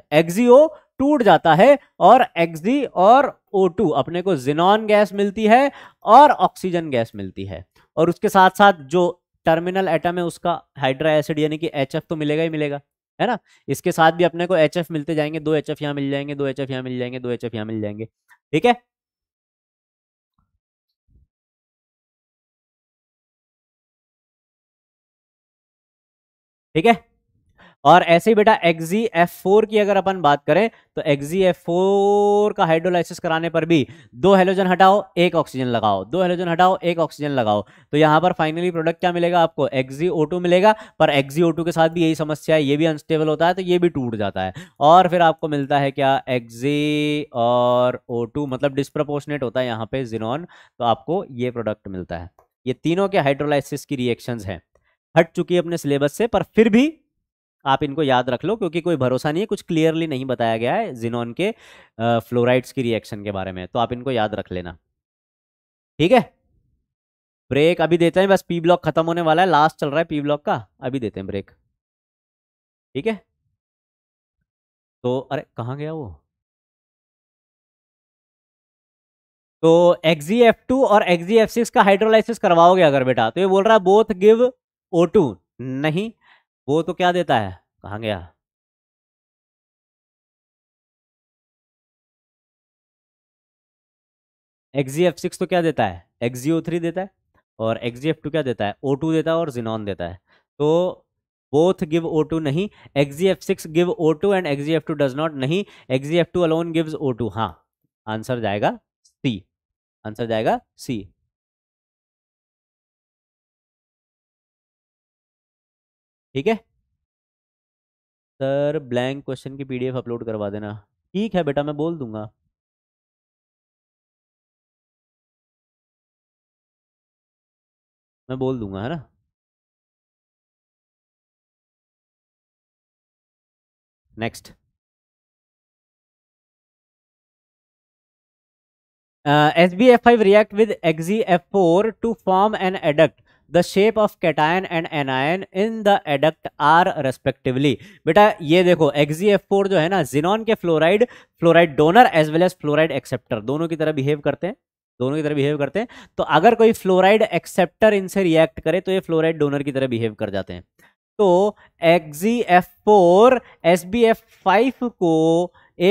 ओ टूट जाता है और एक्जी और ओ टू अपने को जिनॉन गैस मिलती है और ऑक्सीजन गैस मिलती है और उसके साथ साथ जो टर्मिनल एटम है उसका हाइड्रा एसिड यानी कि एच तो मिलेगा ही मिलेगा है ना इसके साथ भी अपने को एच एफ मिलते जाएंगे दो एच एफ यहाँ मिल जाएंगे दो एच एफ यहाँ मिल जाएंगे दो एच एफ यहाँ मिल जाएंगे ठीक है ठीक है और ऐसे ही बेटा एक्जी एफ फोर की अगर अपन बात करें तो एक्जी एफ फोर का हाइड्रोलाइसिस कराने पर भी दो हेलोजन हटाओ एक ऑक्सीजन लगाओ दो हेलोजन हटाओ एक ऑक्सीजन लगाओ तो यहां पर फाइनली प्रोडक्ट क्या मिलेगा आपको एक्जी ओ टू मिलेगा पर एक्जी ओ टू के साथ भी यही समस्या है ये भी अनस्टेबल होता है तो ये भी टूट जाता है और फिर आपको मिलता है क्या एक्जी और ओ टू मतलब डिस्प्रपोर्शनेट होता है यहाँ पे जिनॉन तो आपको ये प्रोडक्ट मिलता है ये तीनों के हाइड्रोलाइसिस की रिएक्शंस हैं हट चुकी है अपने सिलेबस से पर फिर भी आप इनको याद रख लो क्योंकि कोई भरोसा नहीं है कुछ क्लियरली नहीं बताया गया है जिनोन के फ्लोराइड्स की रिएक्शन के बारे में तो आप इनको याद रख लेना ठीक है ब्रेक अभी देते हैं बस पी ब्लॉक खत्म होने वाला है लास्ट चल रहा है पी ब्लॉक का अभी देते हैं ब्रेक ठीक है तो अरे कहाँ गया वो तो एक्जी एफ टू और एक्जी एफ सिक्स का हाइड्रोलाइसिस करवाओगे अगर बेटा तो ये बोल रहा है बोथ गिव ओ टू नहीं वो तो क्या देता है कहाँ गया एक्जी एफ सिक्स तो क्या देता है एक्जी ओ थ्री देता है और एक्जी एफ टू क्या देता है ओ टू देता है और जिनॉन देता है तो बोथ गिव ओ टू नहीं Xe F six give O two and Xe F two does not नहीं Xe F two alone gives O two हाँ आंसर जाएगा सी आंसर जाएगा सी ठीक है सर ब्लैंक क्वेश्चन की पीडीएफ अपलोड करवा देना ठीक है बेटा मैं बोल दूंगा मैं बोल दूंगा है ना next S B F five react with Xe F four to form an adduct the shape of cation and anion in the adduct are respectively बेटा ये देखो एफ फोर जो है ना जिनॉन के fluoride fluoride donor as well as fluoride acceptor दोनों की तरह बिहेव करते हैं दोनों की तरह बिहेव करते हैं तो अगर कोई फ्लोराइड एक्सेप्टर इनसे रिएक्ट करे तो ये फ्लोराइड डोनर की तरह बिहेव कर जाते हैं तो Xe F four S B F five को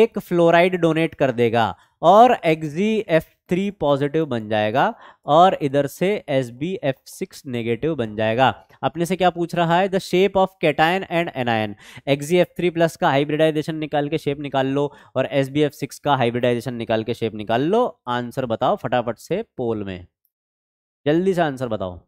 एक फ्लोराइड डोनेट कर देगा और एक्जी एफ थ्री पॉजिटिव बन जाएगा और इधर से S B F six negative बन जाएगा अपने से क्या पूछ रहा है the shape of cation and anion Xe F three plus का हाइब्रिडाइजेशन निकाल के शेप निकाल लो और एस बी एफ सिक्स का हाइब्रिडाइजेशन निकाल के शेप निकाल लो आंसर बताओ फटाफट से पोल में जल्दी से आंसर बताओ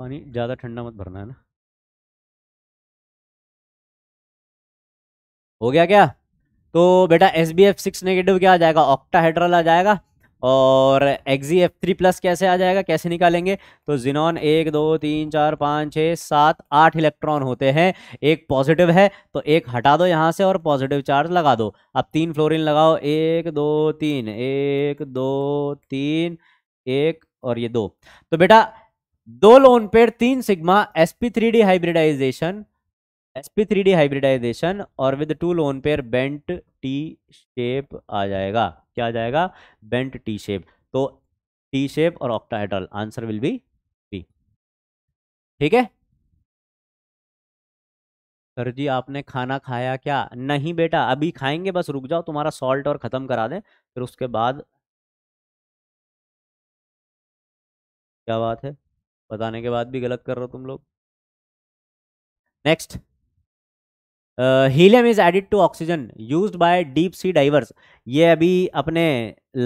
पानी ज़्यादा ठंडा मत भरना है ना हो गया क्या तो बेटा S B F six negative क्या आ जाएगा ऑक्टाहेड्रल आ जाएगा और एक्जी एफ थ्री प्लस कैसे आ जाएगा कैसे निकालेंगे तो जिनॉन एक दो तीन चार पाँच छः सात आठ इलेक्ट्रॉन होते हैं एक पॉजिटिव है तो एक हटा दो यहाँ से और पॉजिटिव चार्ज लगा दो अब तीन फ्लोरीन लगाओ एक दो तीन एक दो तीन एक और ये दो तो बेटा दो लोन पेयर तीन sigma sp three D hybridisation sp three D hybridisation और with two lone pair bent T shape आ जाएगा क्या आ जाएगा बेंट टी शेप तो टी शेप और octahedral answer will be B ठीक है सर जी आपने खाना खाया क्या नहीं बेटा अभी खाएंगे बस रुक जाओ तुम्हारा सॉल्ट और ख़त्म करा दें फिर उसके बाद क्या बात है बताने के बाद भी गलत कर रहे हो तुम लोग next helium is added to oxygen used by deep sea divers ये अभी अपने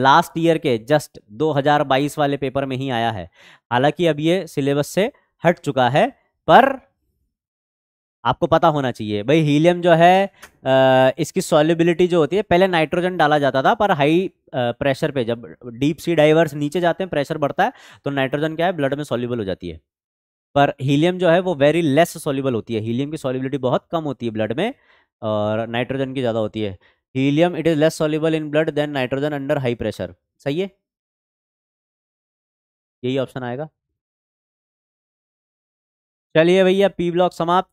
लास्ट ईयर के जस्ट 2022 वाले पेपर में ही आया है हालांकि अब ये सिलेबस से हट चुका है पर आपको पता होना चाहिए भाई हीलियम जो है आ, इसकी सॉल्युबिलिटी जो होती है पहले नाइट्रोजन डाला जाता था पर हाई प्रेशर पे जब डीप सी डाइवर्स नीचे जाते हैं प्रेशर बढ़ता है तो नाइट्रोजन क्या है ब्लड में सॉल्यूबल हो जाती है पर हीलियम जो है वो वेरी लेस सॉल्यूबल होती है हीलियम की सॉल्युबिलिटी बहुत कम होती है ब्लड में और नाइट्रोजन की ज़्यादा होती है helium it is less soluble in blood than nitrogen under high pressure सही है यही ऑप्शन आएगा चलिए भैया पी ब्लॉक समाप्त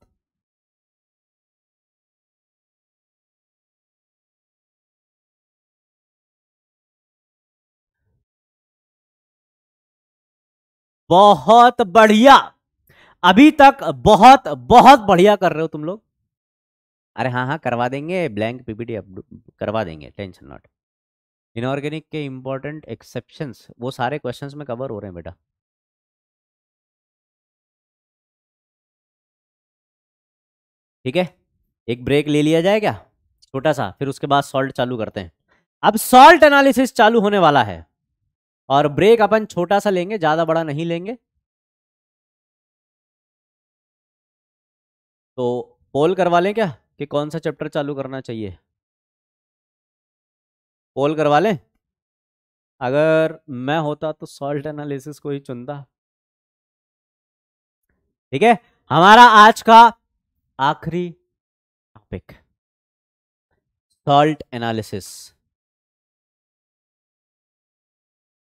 बहुत बढ़िया अभी तक बहुत बहुत बढ़िया कर रहे हो तुम लोग अरे हाँ हाँ करवा देंगे ब्लैंक पीपीटी करवा देंगे टेंशन नॉट इनऑर्गेनिक के इंपॉर्टेंट एक्सेप्शन वो सारे क्वेश्चन में कवर हो रहे हैं बेटा ठीक है एक ब्रेक ले लिया जाए क्या छोटा सा फिर उसके बाद सॉल्ट चालू करते हैं अब सॉल्ट एनालिसिस चालू होने वाला है और ब्रेक अपन छोटा सा लेंगे ज़्यादा बड़ा नहीं लेंगे तो पोल करवा लें क्या कि कौन सा चैप्टर चालू करना चाहिए पोल करवा लें अगर मैं होता तो सॉल्ट एनालिसिस को ही चुनता ठीक है हमारा आज का आखिरी टॉपिक सॉल्ट एनालिसिस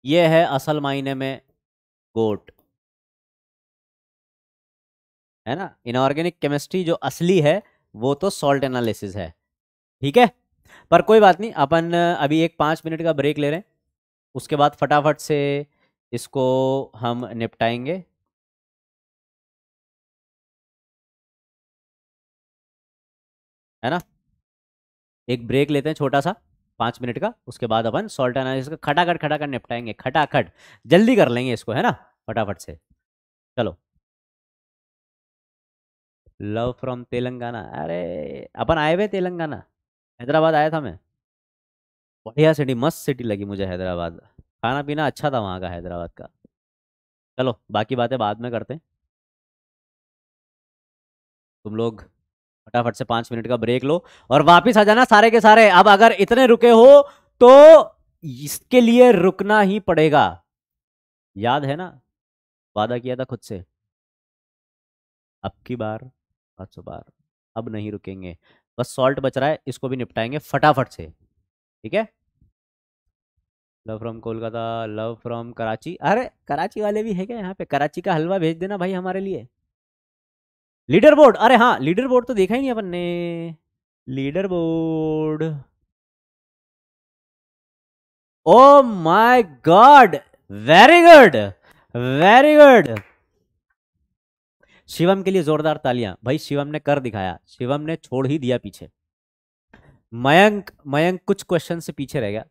ये है असल मायने में गोट है ना इनऑर्गेनिक केमिस्ट्री जो असली है वो तो सॉल्ट एनालिसिस है ठीक है पर कोई बात नहीं अपन अभी एक पाँच मिनट का ब्रेक ले रहे हैं उसके बाद फटाफट से इसको हम निपटाएंगे है ना एक ब्रेक लेते हैं छोटा सा पाँच मिनट का उसके बाद अपन सॉल्ट एनालिसिस का खटाखट खटाखट निपटाएंगे खटाखट जल्दी कर लेंगे इसको है ना फटाफट से चलो लव फ्रॉम तेलंगाना अरे अपन आए हुए तेलंगाना हैदराबाद आया था मैं बढ़िया सिटी मस्त सिटी लगी मुझे हैदराबाद खाना पीना अच्छा था वहाँ का हैदराबाद का चलो बाकी बातें बाद में करते हैं तुम लोग फटाफट से पांच मिनट का ब्रेक लो और वापस आ जाना सारे के सारे अब अगर इतने रुके हो तो इसके लिए रुकना ही पड़ेगा याद है ना वादा किया था खुद से अब की बार पाँच सौ बार अब नहीं रुकेंगे बस सॉल्ट बच रहा है इसको भी निपटाएंगे फटाफट से ठीक है love from Kolkata love from Karachi अरे कराची वाले भी है क्या यहाँ पे कराची का हलवा भेज देना भाई हमारे लिए लीडर बोर्ड अरे हाँ लीडर बोर्ड तो देखा ही नहीं अपन ने leader board oh my God very good very good Shivam के लिए जोरदार तालियां भाई शिवम ने कर दिखाया शिवम ने छोड़ ही दिया पीछे मयंक मयंक कुछ क्वेश्चन से पीछे रह गया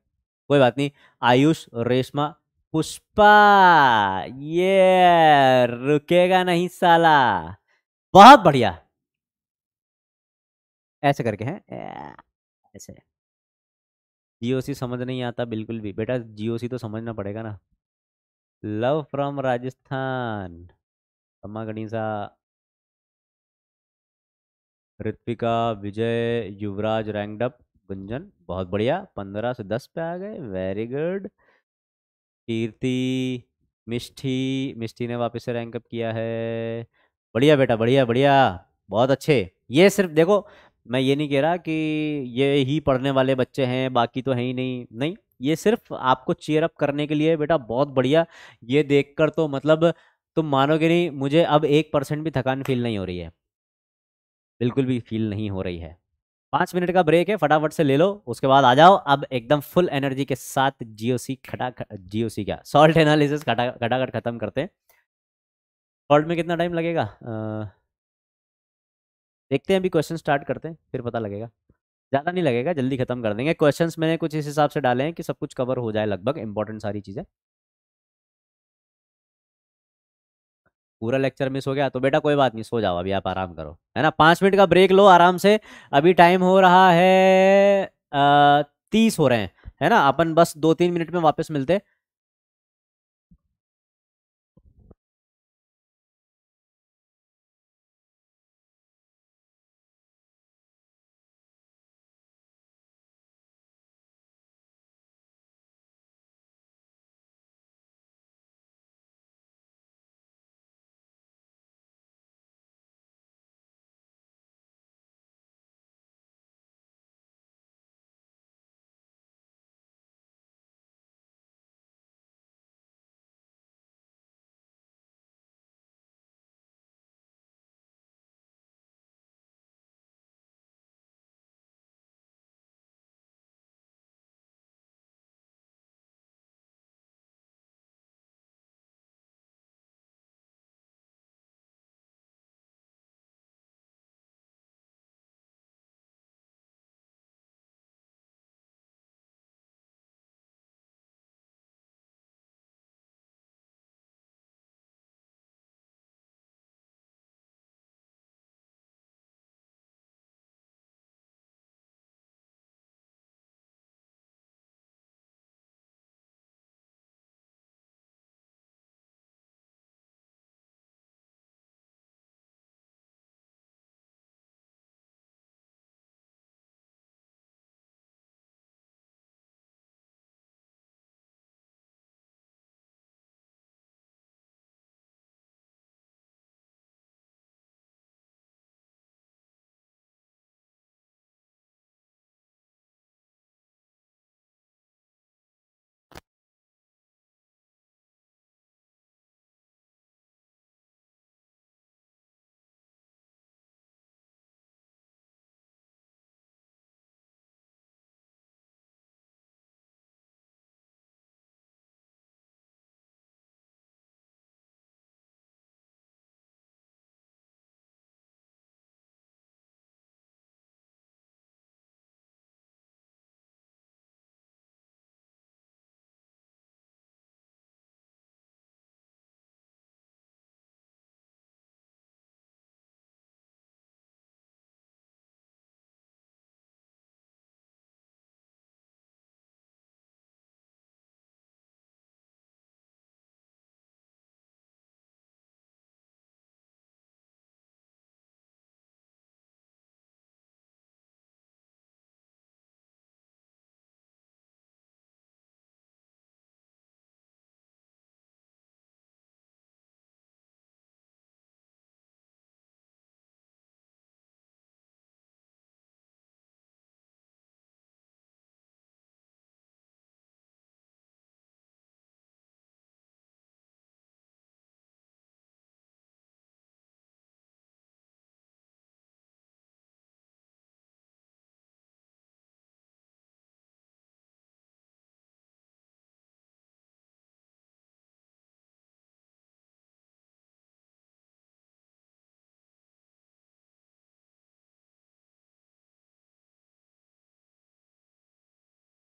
कोई बात नहीं आयुष रेशमा पुष्पा ये रुकेगा नहीं साला बहुत बढ़िया ऐसे करके है ऐसे जीओसी समझ नहीं आता बिल्कुल भी बेटा जीओसी तो समझना पड़ेगा ना लव फ्रॉम राजस्थान कम्मा गणिसा ऋतिका विजय युवराज रैंकडअप गुंजन बहुत बढ़िया पंद्रह से दस पे आ गए वेरी गुड कीर्ति मिष्ठी मिष्ठी ने वापस से रैंकअप किया है बढ़िया बेटा बढ़िया बढ़िया बहुत अच्छे ये सिर्फ देखो मैं ये नहीं कह रहा कि ये ही पढ़ने वाले बच्चे हैं बाकी तो है ही नहीं नहीं ये सिर्फ आपको चेयर अप करने के लिए बेटा बहुत बढ़िया ये देखकर तो मतलब तुम मानोगे नहीं मुझे अब एक परसेंट भी थकान फील नहीं हो रही है बिल्कुल भी फील नहीं हो रही है पाँच मिनट का ब्रेक है फटाफट से ले लो उसके बाद आ जाओ अब एकदम फुल एनर्जी के साथ जीओसी खटा खटा जीओसी क्या सॉल्ट एनालिसिस खटा खटाखट खत्म करते हैं सॉल्व में कितना टाइम लगेगा आ, देखते हैं अभी क्वेश्चन स्टार्ट करते हैं फिर पता लगेगा ज़्यादा नहीं लगेगा जल्दी खत्म कर देंगे क्वेश्चंस मैंने कुछ इस हिसाब से डाले हैं कि सब कुछ कवर हो जाए लगभग इंपॉर्टेंट सारी चीज़ें पूरा लेक्चर मिस हो गया तो बेटा कोई बात नहीं सो जाओ अभी आप आराम करो है ना पाँच मिनट का ब्रेक लो आराम से अभी टाइम हो रहा है आ, तीस हो रहे हैं है ना अपन बस दो तीन मिनट में वापस मिलते हैं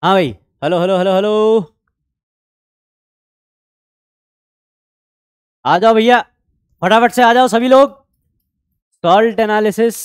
हाँ भाई हेलो हेलो हेलो हेलो आ जाओ भैया फटाफट से आ जाओ सभी लोग सॉल्ट एनालिसिस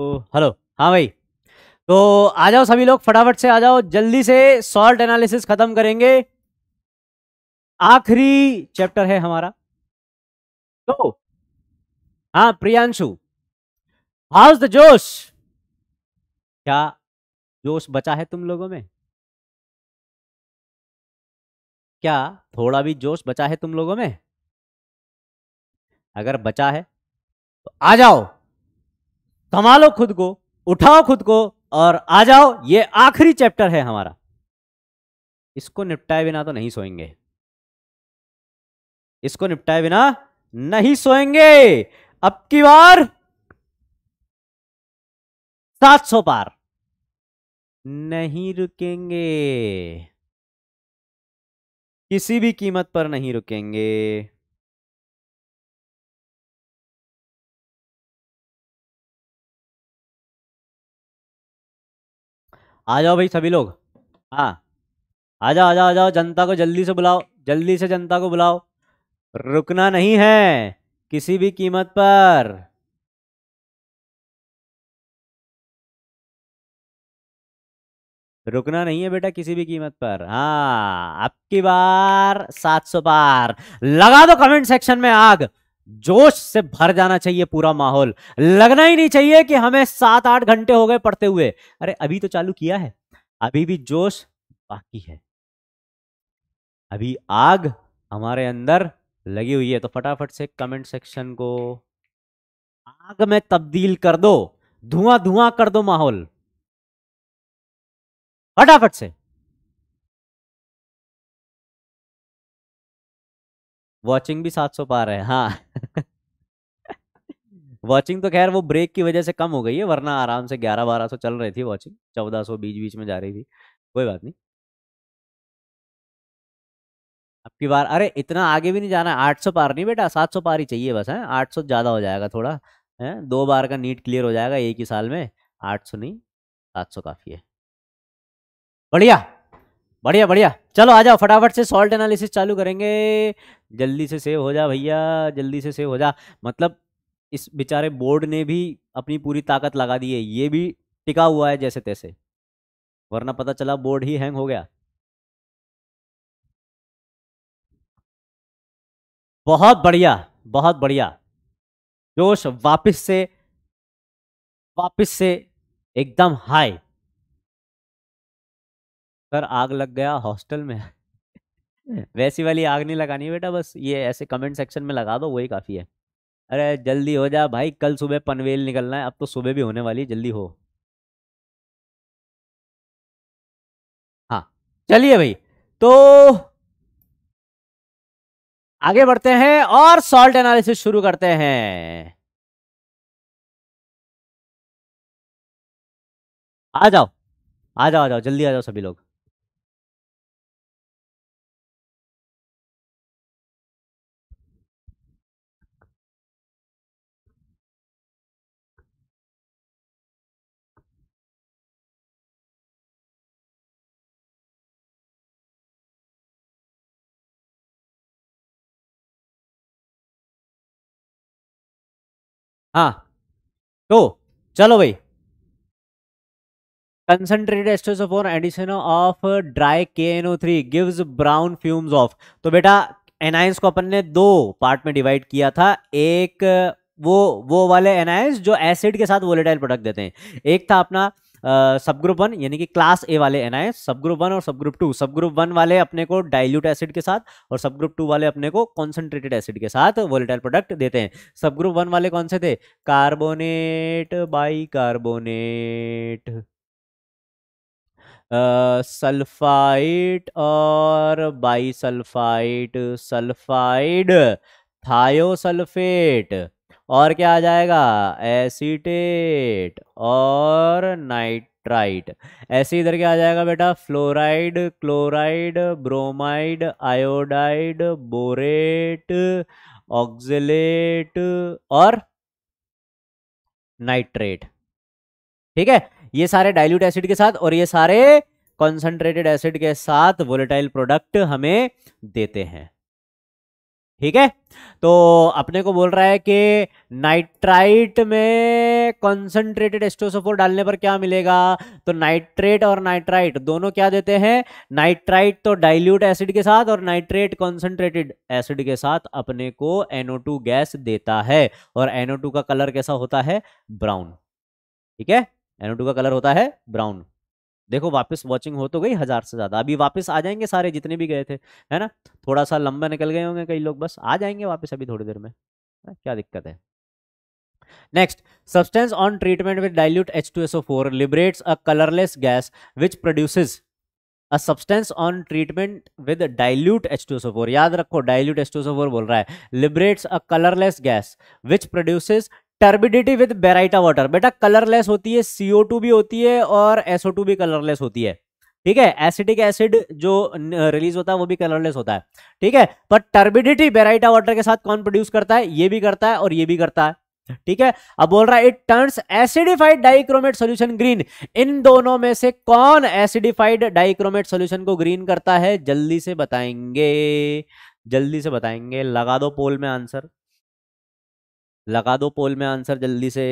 हेलो तो, हाँ भाई तो आ जाओ सभी लोग फटाफट से आ जाओ जल्दी से सॉल्ट एनालिसिस खत्म करेंगे आखिरी चैप्टर है हमारा तो हाँ प्रियांशु हाउस द जोश क्या जोश बचा है तुम लोगों में क्या थोड़ा भी जोश बचा है तुम लोगों में अगर बचा है तो आ जाओ संभालो खुद को उठाओ खुद को और आ जाओ ये आखिरी चैप्टर है हमारा इसको निपटाए बिना तो नहीं सोएंगे इसको निपटाए बिना नहीं सोएंगे अब की बार 700 पार नहीं रुकेंगे किसी भी कीमत पर नहीं रुकेंगे आ जाओ भाई सभी लोग हाँ आ जाओ आ जाओ आ जाओ जनता को जल्दी से बुलाओ जल्दी से जनता को बुलाओ रुकना नहीं है किसी भी कीमत पर रुकना नहीं है बेटा किसी भी कीमत पर हाँ आपकी बार सात सौ पार लगा दो कमेंट सेक्शन में आग जोश से भर जाना चाहिए पूरा माहौल लगना ही नहीं चाहिए कि हमें सात आठ घंटे हो गए पढ़ते हुए अरे अभी तो चालू किया है अभी भी जोश बाकी है अभी आग हमारे अंदर लगी हुई है तो फटाफट से कमेंट सेक्शन को आग में तब्दील कर दो धुआं धुआं कर दो माहौल फटाफट से वॉचिंग भी सात सौ पार है हाँ वॉचिंग तो खैर वो ब्रेक की वजह से कम हो गई है वरना आराम से ग्यारह बारह सौ चल रही थी वॉचिंग चौदह सौ बीच बीच में जा रही थी कोई बात नहीं अब की बार अरे इतना आगे भी नहीं जाना आठ सौ पार नहीं बेटा सात सौ पार ही चाहिए बस है आठ सौ ज़्यादा हो जाएगा थोड़ा है दो बार का नीट क्लियर हो जाएगा एक ही साल में आठ सौ नहीं सात सौ काफ़ी है बढ़िया बढ़िया बढ़िया चलो आ जाओ फटाफट से सॉल्ट एनालिसिस चालू करेंगे जल्दी से सेव हो जा भैया जल्दी से सेव हो जा मतलब इस बेचारे बोर्ड ने भी अपनी पूरी ताकत लगा दी है ये भी टिका हुआ है जैसे तैसे वरना पता चला बोर्ड ही हैंग हो गया बहुत बढ़िया बहुत बढ़िया जोश वापस से वापस से एकदम हाई सर आग लग गया हॉस्टल में वैसी वाली आग नहीं लगानी बेटा बस ये ऐसे कमेंट सेक्शन में लगा दो वही काफ़ी है अरे जल्दी हो जा भाई कल सुबह पनवेल निकलना है अब तो सुबह भी होने वाली जल्दी हो हाँ चलिए भाई तो आगे बढ़ते हैं और सॉल्ट एनालिसिस शुरू करते हैं आ जाओ आ जाओ आ जाओ जल्दी आ जाओ सभी लोग हाँ तो चलो भाई कंसनट्रेटेड एस्टोसोफोन addition of dry K N O three gives brown fumes of तो बेटा एनाइंस को अपन ने दो पार्ट में डिवाइड किया था एक वो वो वाले एनाइंस जो एसिड के साथ वोलेटाइल प्रोडक्ट देते हैं एक था अपना सब ग्रुप वन यानी कि क्लास ए वाले एन सब ग्रुप वन और sub group two sub group one वाले अपने को डाइल्यूट एसिड के साथ और सब ग्रुप टू वाले अपने को कॉन्सेंट्रेटेड एसिड के साथ वोलेटाइल प्रोडक्ट देते हैं सब ग्रुप वन वाले कौन से थे कार्बोनेट बाई कार्बोनेट सल्फाइट और बाई सल्फाइड सल्फाइड थायोसल्फेट और क्या आ जाएगा एसीटेट और नाइट्राइट ऐसे इधर क्या आ जाएगा बेटा fluoride chloride bromide iodide borate oxalate और नाइट्रेट ठीक है ये सारे डाइल्यूट एसिड के साथ और ये सारे कॉन्सेंट्रेटेड एसिड के साथ वोलेटाइल प्रोडक्ट हमें देते हैं ठीक है तो अपने को बोल रहा है कि नाइट्राइट में कंसंट्रेटेड एस्टोसोफोर डालने पर क्या मिलेगा तो नाइट्रेट और नाइट्राइट दोनों क्या देते हैं नाइट्राइट तो डाइल्यूट एसिड के साथ और नाइट्रेट कंसंट्रेटेड एसिड के साथ अपने को NO2 गैस देता है और NO2 का कलर कैसा होता है ब्राउन ठीक है NO2 का कलर होता है ब्राउन देखो वापस वॉचिंग हो तो गई हजार से ज्यादा अभी वापस आ जाएंगे सारे जितने भी गए थे है ना थोड़ा सा लंबा निकल गए होंगे कई लोग बस आ जाएंगे वापस अभी थोड़ी देर में ना? क्या दिक्कत है next substance on treatment with dilute H two SO four liberates a colourless gas which produces a substance on treatment with dilute H two SO four याद रखो dilute H two SO four बोल रहा है liberates a colourless gas which produces turbidity with baryta water बेटा colourless होती है CO two भी होती है और एसओ टू भी कलरलेस होती है ठीक है एसिडिक एसिड जो रिलीज होता है वो भी कलरलेस होता है ठीक है पर टर्बिडिटी बेराइटा वाटर के साथ कौन प्रोड्यूस करता है ये भी करता है और ये भी करता है ठीक है अब बोल रहा है it turns acidified dichromate solution green इन दोनों में से कौन एसिडिफाइड डाइक्रोमेट सॉल्यूशन को ग्रीन करता है जल्दी से बताएंगे जल्दी से बताएंगे लगा दो पोल में आंसर लगा दो पोल में आंसर जल्दी से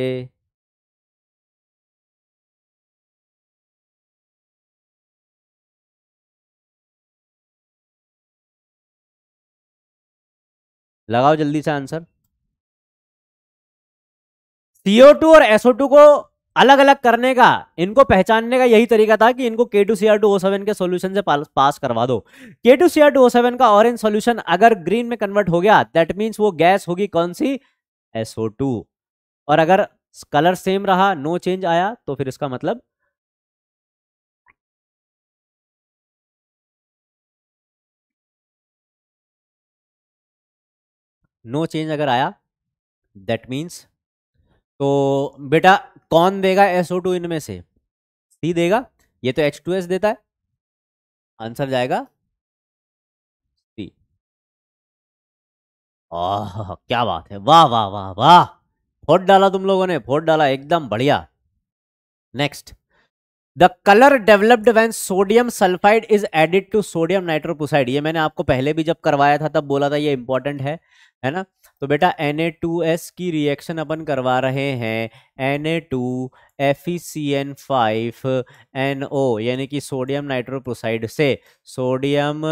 लगाओ जल्दी से आंसर सीओ टू और एसओ टू को अलग अलग करने का इनको पहचानने का यही तरीका था कि इनको K two C R two O seven के सोल्यूशन से पास, करवा दो K two C R two O seven का ऑरेंज सोल्यूशन अगर ग्रीन में कन्वर्ट हो गया दैट मीन्स वो गैस होगी कौन सी टू और अगर कलर सेम रहा नो चेंज आया तो फिर इसका मतलब नो चेंज अगर आया दैट मीन्स तो बेटा कौन देगा SO2 इनमें से सी देगा ये तो H2S देता है आंसर जाएगा आह क्या बात है वाह वाह वाह वाह फोट डाला तुम लोगों ने फोट डाला एकदम बढ़िया next the colour developed when sodium sulphide is added to sodium nitroprusside ये मैंने आपको पहले भी जब करवाया था तब बोला था ये इंपॉर्टेंट है है ना तो बेटा Na2S की रिएक्शन अपन करवा रहे हैं Na2 FeCN5 NO यानी कि सोडियम नाइट्रोपोसाइड से सोडियम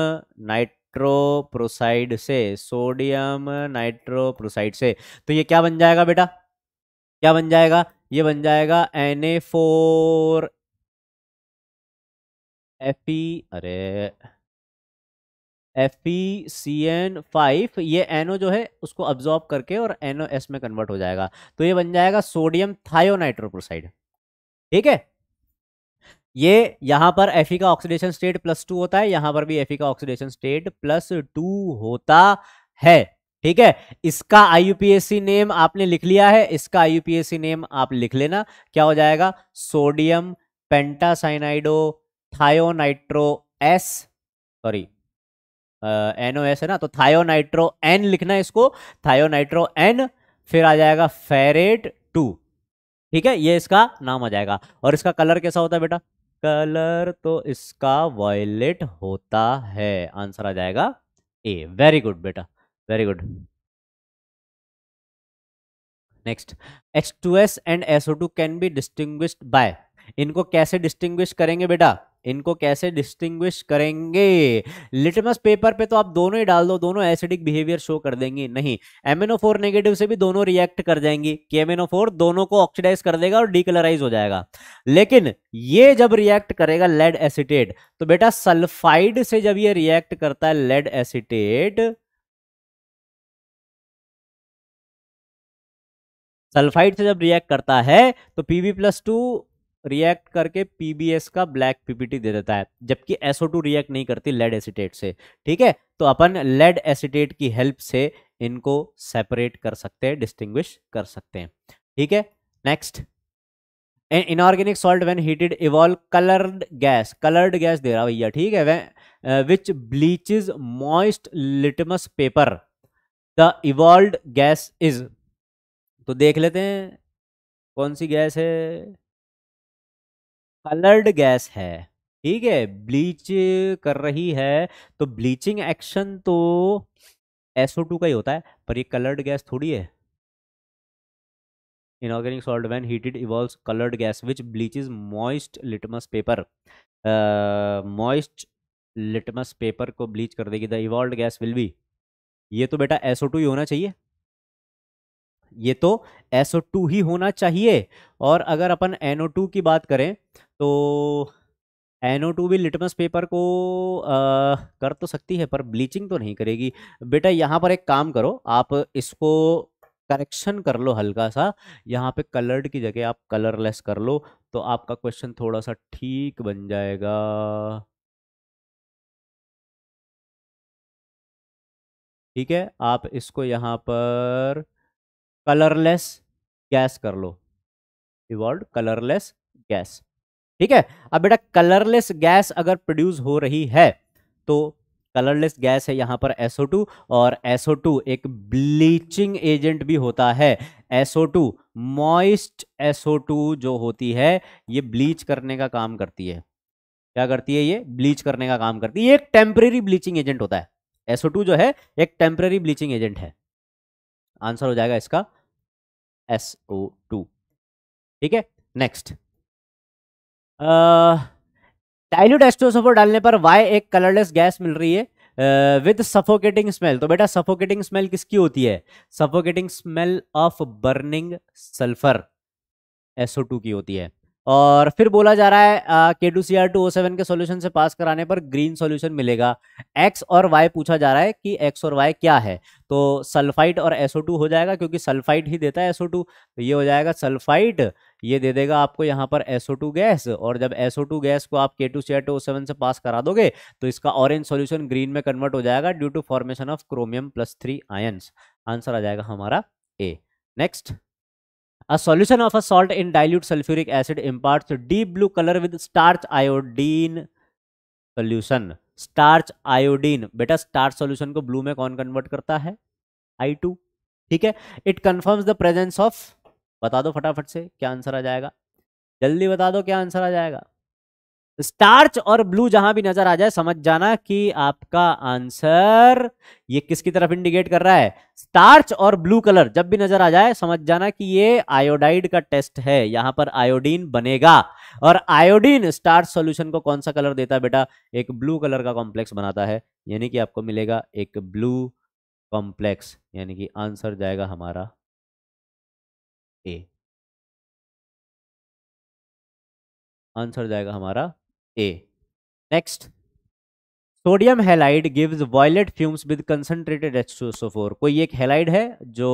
नाइट नाइट्रोप्रोसाइड से सोडियम नाइट्रोप्रोसाइड से तो ये क्या बन जाएगा बेटा क्या बन जाएगा ये बन जाएगा एन ए फोर एफ अरे एफ सी एन फाइव ये एनओ जो है उसको अब्जॉर्ब करके और एनओ एस में कन्वर्ट हो जाएगा तो ये बन जाएगा सोडियम थायोनाइट्रोप्रोसाइड ठीक है ये यहां पर एफ e का ऑक्सीडेशन स्टेट प्लस टू होता है यहां पर भी एफ e का ऑक्सीडेशन स्टेट प्लस टू होता है ठीक है इसका आई नेम आपने लिख लिया है इसका आई नेम आप लिख लेना क्या हो जाएगा sodium pentacyanido thionitro S sorry NO S है ना तो थायोनाइट्रो एन लिखना है इसको थायोनाइट्रो एन फिर आ जाएगा फेरेट टू ठीक है ये इसका नाम आ जाएगा और इसका कलर कैसा होता है बेटा कलर तो इसका वॉयलेट होता है आंसर आ जाएगा ए वेरी गुड बेटा very good next two S and SO two can be distinguished by इनको कैसे डिस्टिंग्विश करेंगे बेटा इनको कैसे डिस्टिंग्विश करेंगे लिटमस पेपर पे तो आप दोनों ही डाल दो दोनों एसिडिक बिहेवियर शो कर देंगे नहीं एमएनओ फोर नेगेटिव से भी दोनों रिएक्ट कर जाएंगी कि एमएनओ फोर दोनों को ऑक्सीडाइज कर देगा और डीकलराइज हो जाएगा लेकिन ये जब रिएक्ट करेगा लेड एसिटेट तो बेटा सल्फाइड से जब ये रिएक्ट करता है लेड एसिटेट सल्फाइड से जब रिएक्ट करता है तो पीवी प्लस टू रिएक्ट करके पीबीएस का ब्लैक पीपीटी दे देता है जबकि टू रिएक्ट नहीं करती लेड एसिटेट से ठीक है तो अपन लेड एसिटेट की हेल्प से इनको सेपरेट कर सकते हैं डिस्टिंग्विश कर सकते हैं ठीक है next inorganic salt when heated evolve coloured gas coloured gas दे रहा भैया ठीक है which bleaches moist litmus paper the evolve gas is तो देख लेते हैं कौन सी गैस है कलर्ड गैस है ठीक है ब्लीच कर रही है तो ब्लीचिंग एक्शन तो SO2 का ही होता है पर ये कलर्ड गैस थोड़ी है inorganic salt when heated evolve coloured gas which bleaches moist litmus paper moist litmus paper को ब्लीच कर देगी the evolve gas will be ये तो बेटा SO2 ही होना चाहिए ये तो SO2 ही होना चाहिए और अगर अपन NO2 की बात करें तो एनओ टू भी लिटमस पेपर को आ, कर तो सकती है पर ब्लीचिंग तो नहीं करेगी बेटा यहाँ पर एक काम करो आप इसको करेक्शन कर लो हल्का सा यहाँ पे कलर्ड की जगह आप कलरलेस कर लो तो आपका क्वेश्चन थोड़ा सा ठीक बन जाएगा ठीक है आप इसको यहाँ पर कलरलेस गैस कर लो इवॉल्व कलरलेस गैस ठीक है अब बेटा कलरलेस गैस अगर प्रोड्यूस हो रही है तो कलरलेस गैस है यहां पर SO2 और SO2 एक ब्लीचिंग एजेंट भी होता है SO2 मॉइस्ट टू जो होती है ये ब्लीच करने का काम करती है क्या करती है ये ब्लीच करने का काम करती है ये एक टेम्परेरी ब्लीचिंग एजेंट होता है SO2 जो है एक टेम्परेरी ब्लीचिंग एजेंट है आंसर हो जाएगा इसका SO2 ठीक है नेक्स्ट डायल्यूट एस्टोसोफो डालने पर वाई एक कलरलेस गैस मिल रही है विद सफोकेटिंग स्मेल तो बेटा सफोकेटिंग स्मेल किसकी होती है suffocating smell of burning sulphur SO two की होती है और फिर बोला जा रहा है K two C R two O seven के सोल्यूशन से पास कराने पर ग्रीन सोल्यूशन मिलेगा एक्स और वाई पूछा जा रहा है कि एक्स और वाई क्या है तो सल्फाइट और एसओ टू हो जाएगा क्योंकि सल्फाइट ही देता है एसओ टू तो ये हो जाएगा सल्फाइट ये दे देगा आपको यहाँ पर SO2 गैस और जब SO2 गैस को आप K two C R two O seven से पास करा दोगे तो इसका ऑरेंज सॉल्यूशन ग्रीन में कन्वर्ट हो जाएगा due to formation of chromium plus three ions answer आ जाएगा हमारा A next A solution of a salt in dilute sulfuric acid imparts deep blue color with starch iodine solution. Starch iodine बेटा starch solution को blue में कौन convert करता है I two ठीक है it confirms the presence of बता दो फटाफट से क्या आंसर आ जाएगा जल्दी बता दो क्या आंसर आ जाएगा स्टार्च और ब्लू जहां भी नजर आ जाए समझ जाना कि आपका आंसर ये किसकी तरफ इंडिकेट कर रहा है स्टार्च और ब्लू कलर जब भी नजर आ जाए समझ जाना कि ये आयोडाइड का टेस्ट है यहां पर आयोडीन बनेगा और आयोडीन स्टार्च सॉल्यूशन को कौन सा कलर देता है बेटा एक ब्लू कलर का कॉम्प्लेक्स बनाता है यानी कि आपको मिलेगा एक ब्लू कॉम्प्लेक्स यानी कि आंसर जाएगा हमारा ए आंसर जाएगा हमारा A next sodium halide gives violet fumes with concentrated H कोई एक हेलाइड है जो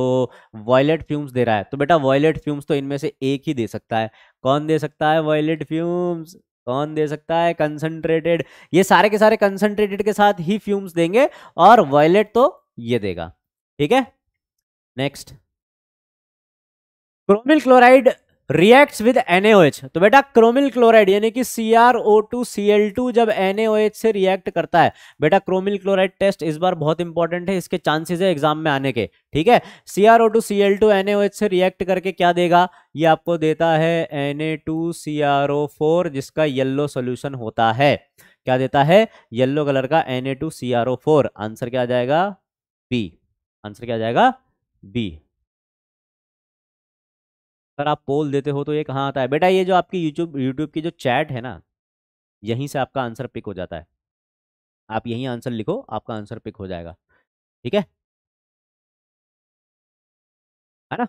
वॉयलेट फ्यूम्स दे रहा है तो बेटा वॉयलेट फ्यूम्स तो इनमें से एक ही दे सकता है कौन दे सकता है वॉयलेट फ्यूम्स कौन दे सकता है कंसनट्रेटेड ये सारे के सारे कंसनट्रेटेड के साथ ही फ्यूम्स देंगे और वॉयलेट तो ये देगा ठीक है next chromyl chloride reacts with NaOH तो बेटा क्रोमिल क्लोराइड यानी कि एल टू जब NaOH से रिएक्ट करता है बेटा क्रोमिल क्लोराइड टेस्ट इस बार बहुत इंपॉर्टेंट है इसके चांसेस है एग्जाम में आने के ठीक है CrO2 Cl2 NaOH से रिएक्ट करके क्या देगा ये आपको देता है Na2CrO4 जिसका येल्लो सोल्यूशन होता है क्या देता है येल्लो कलर का फोर आंसर क्या आ जाएगा बी आंसर क्या आ जाएगा बी अगर आप पोल देते हो तो ये कहाँ आता है बेटा ये जो आपकी यूट्यूब यूट्यूब की जो चैट है ना यहीं से आपका आंसर पिक हो जाता है आप यहीं आंसर लिखो आपका आंसर पिक हो जाएगा ठीक है है ना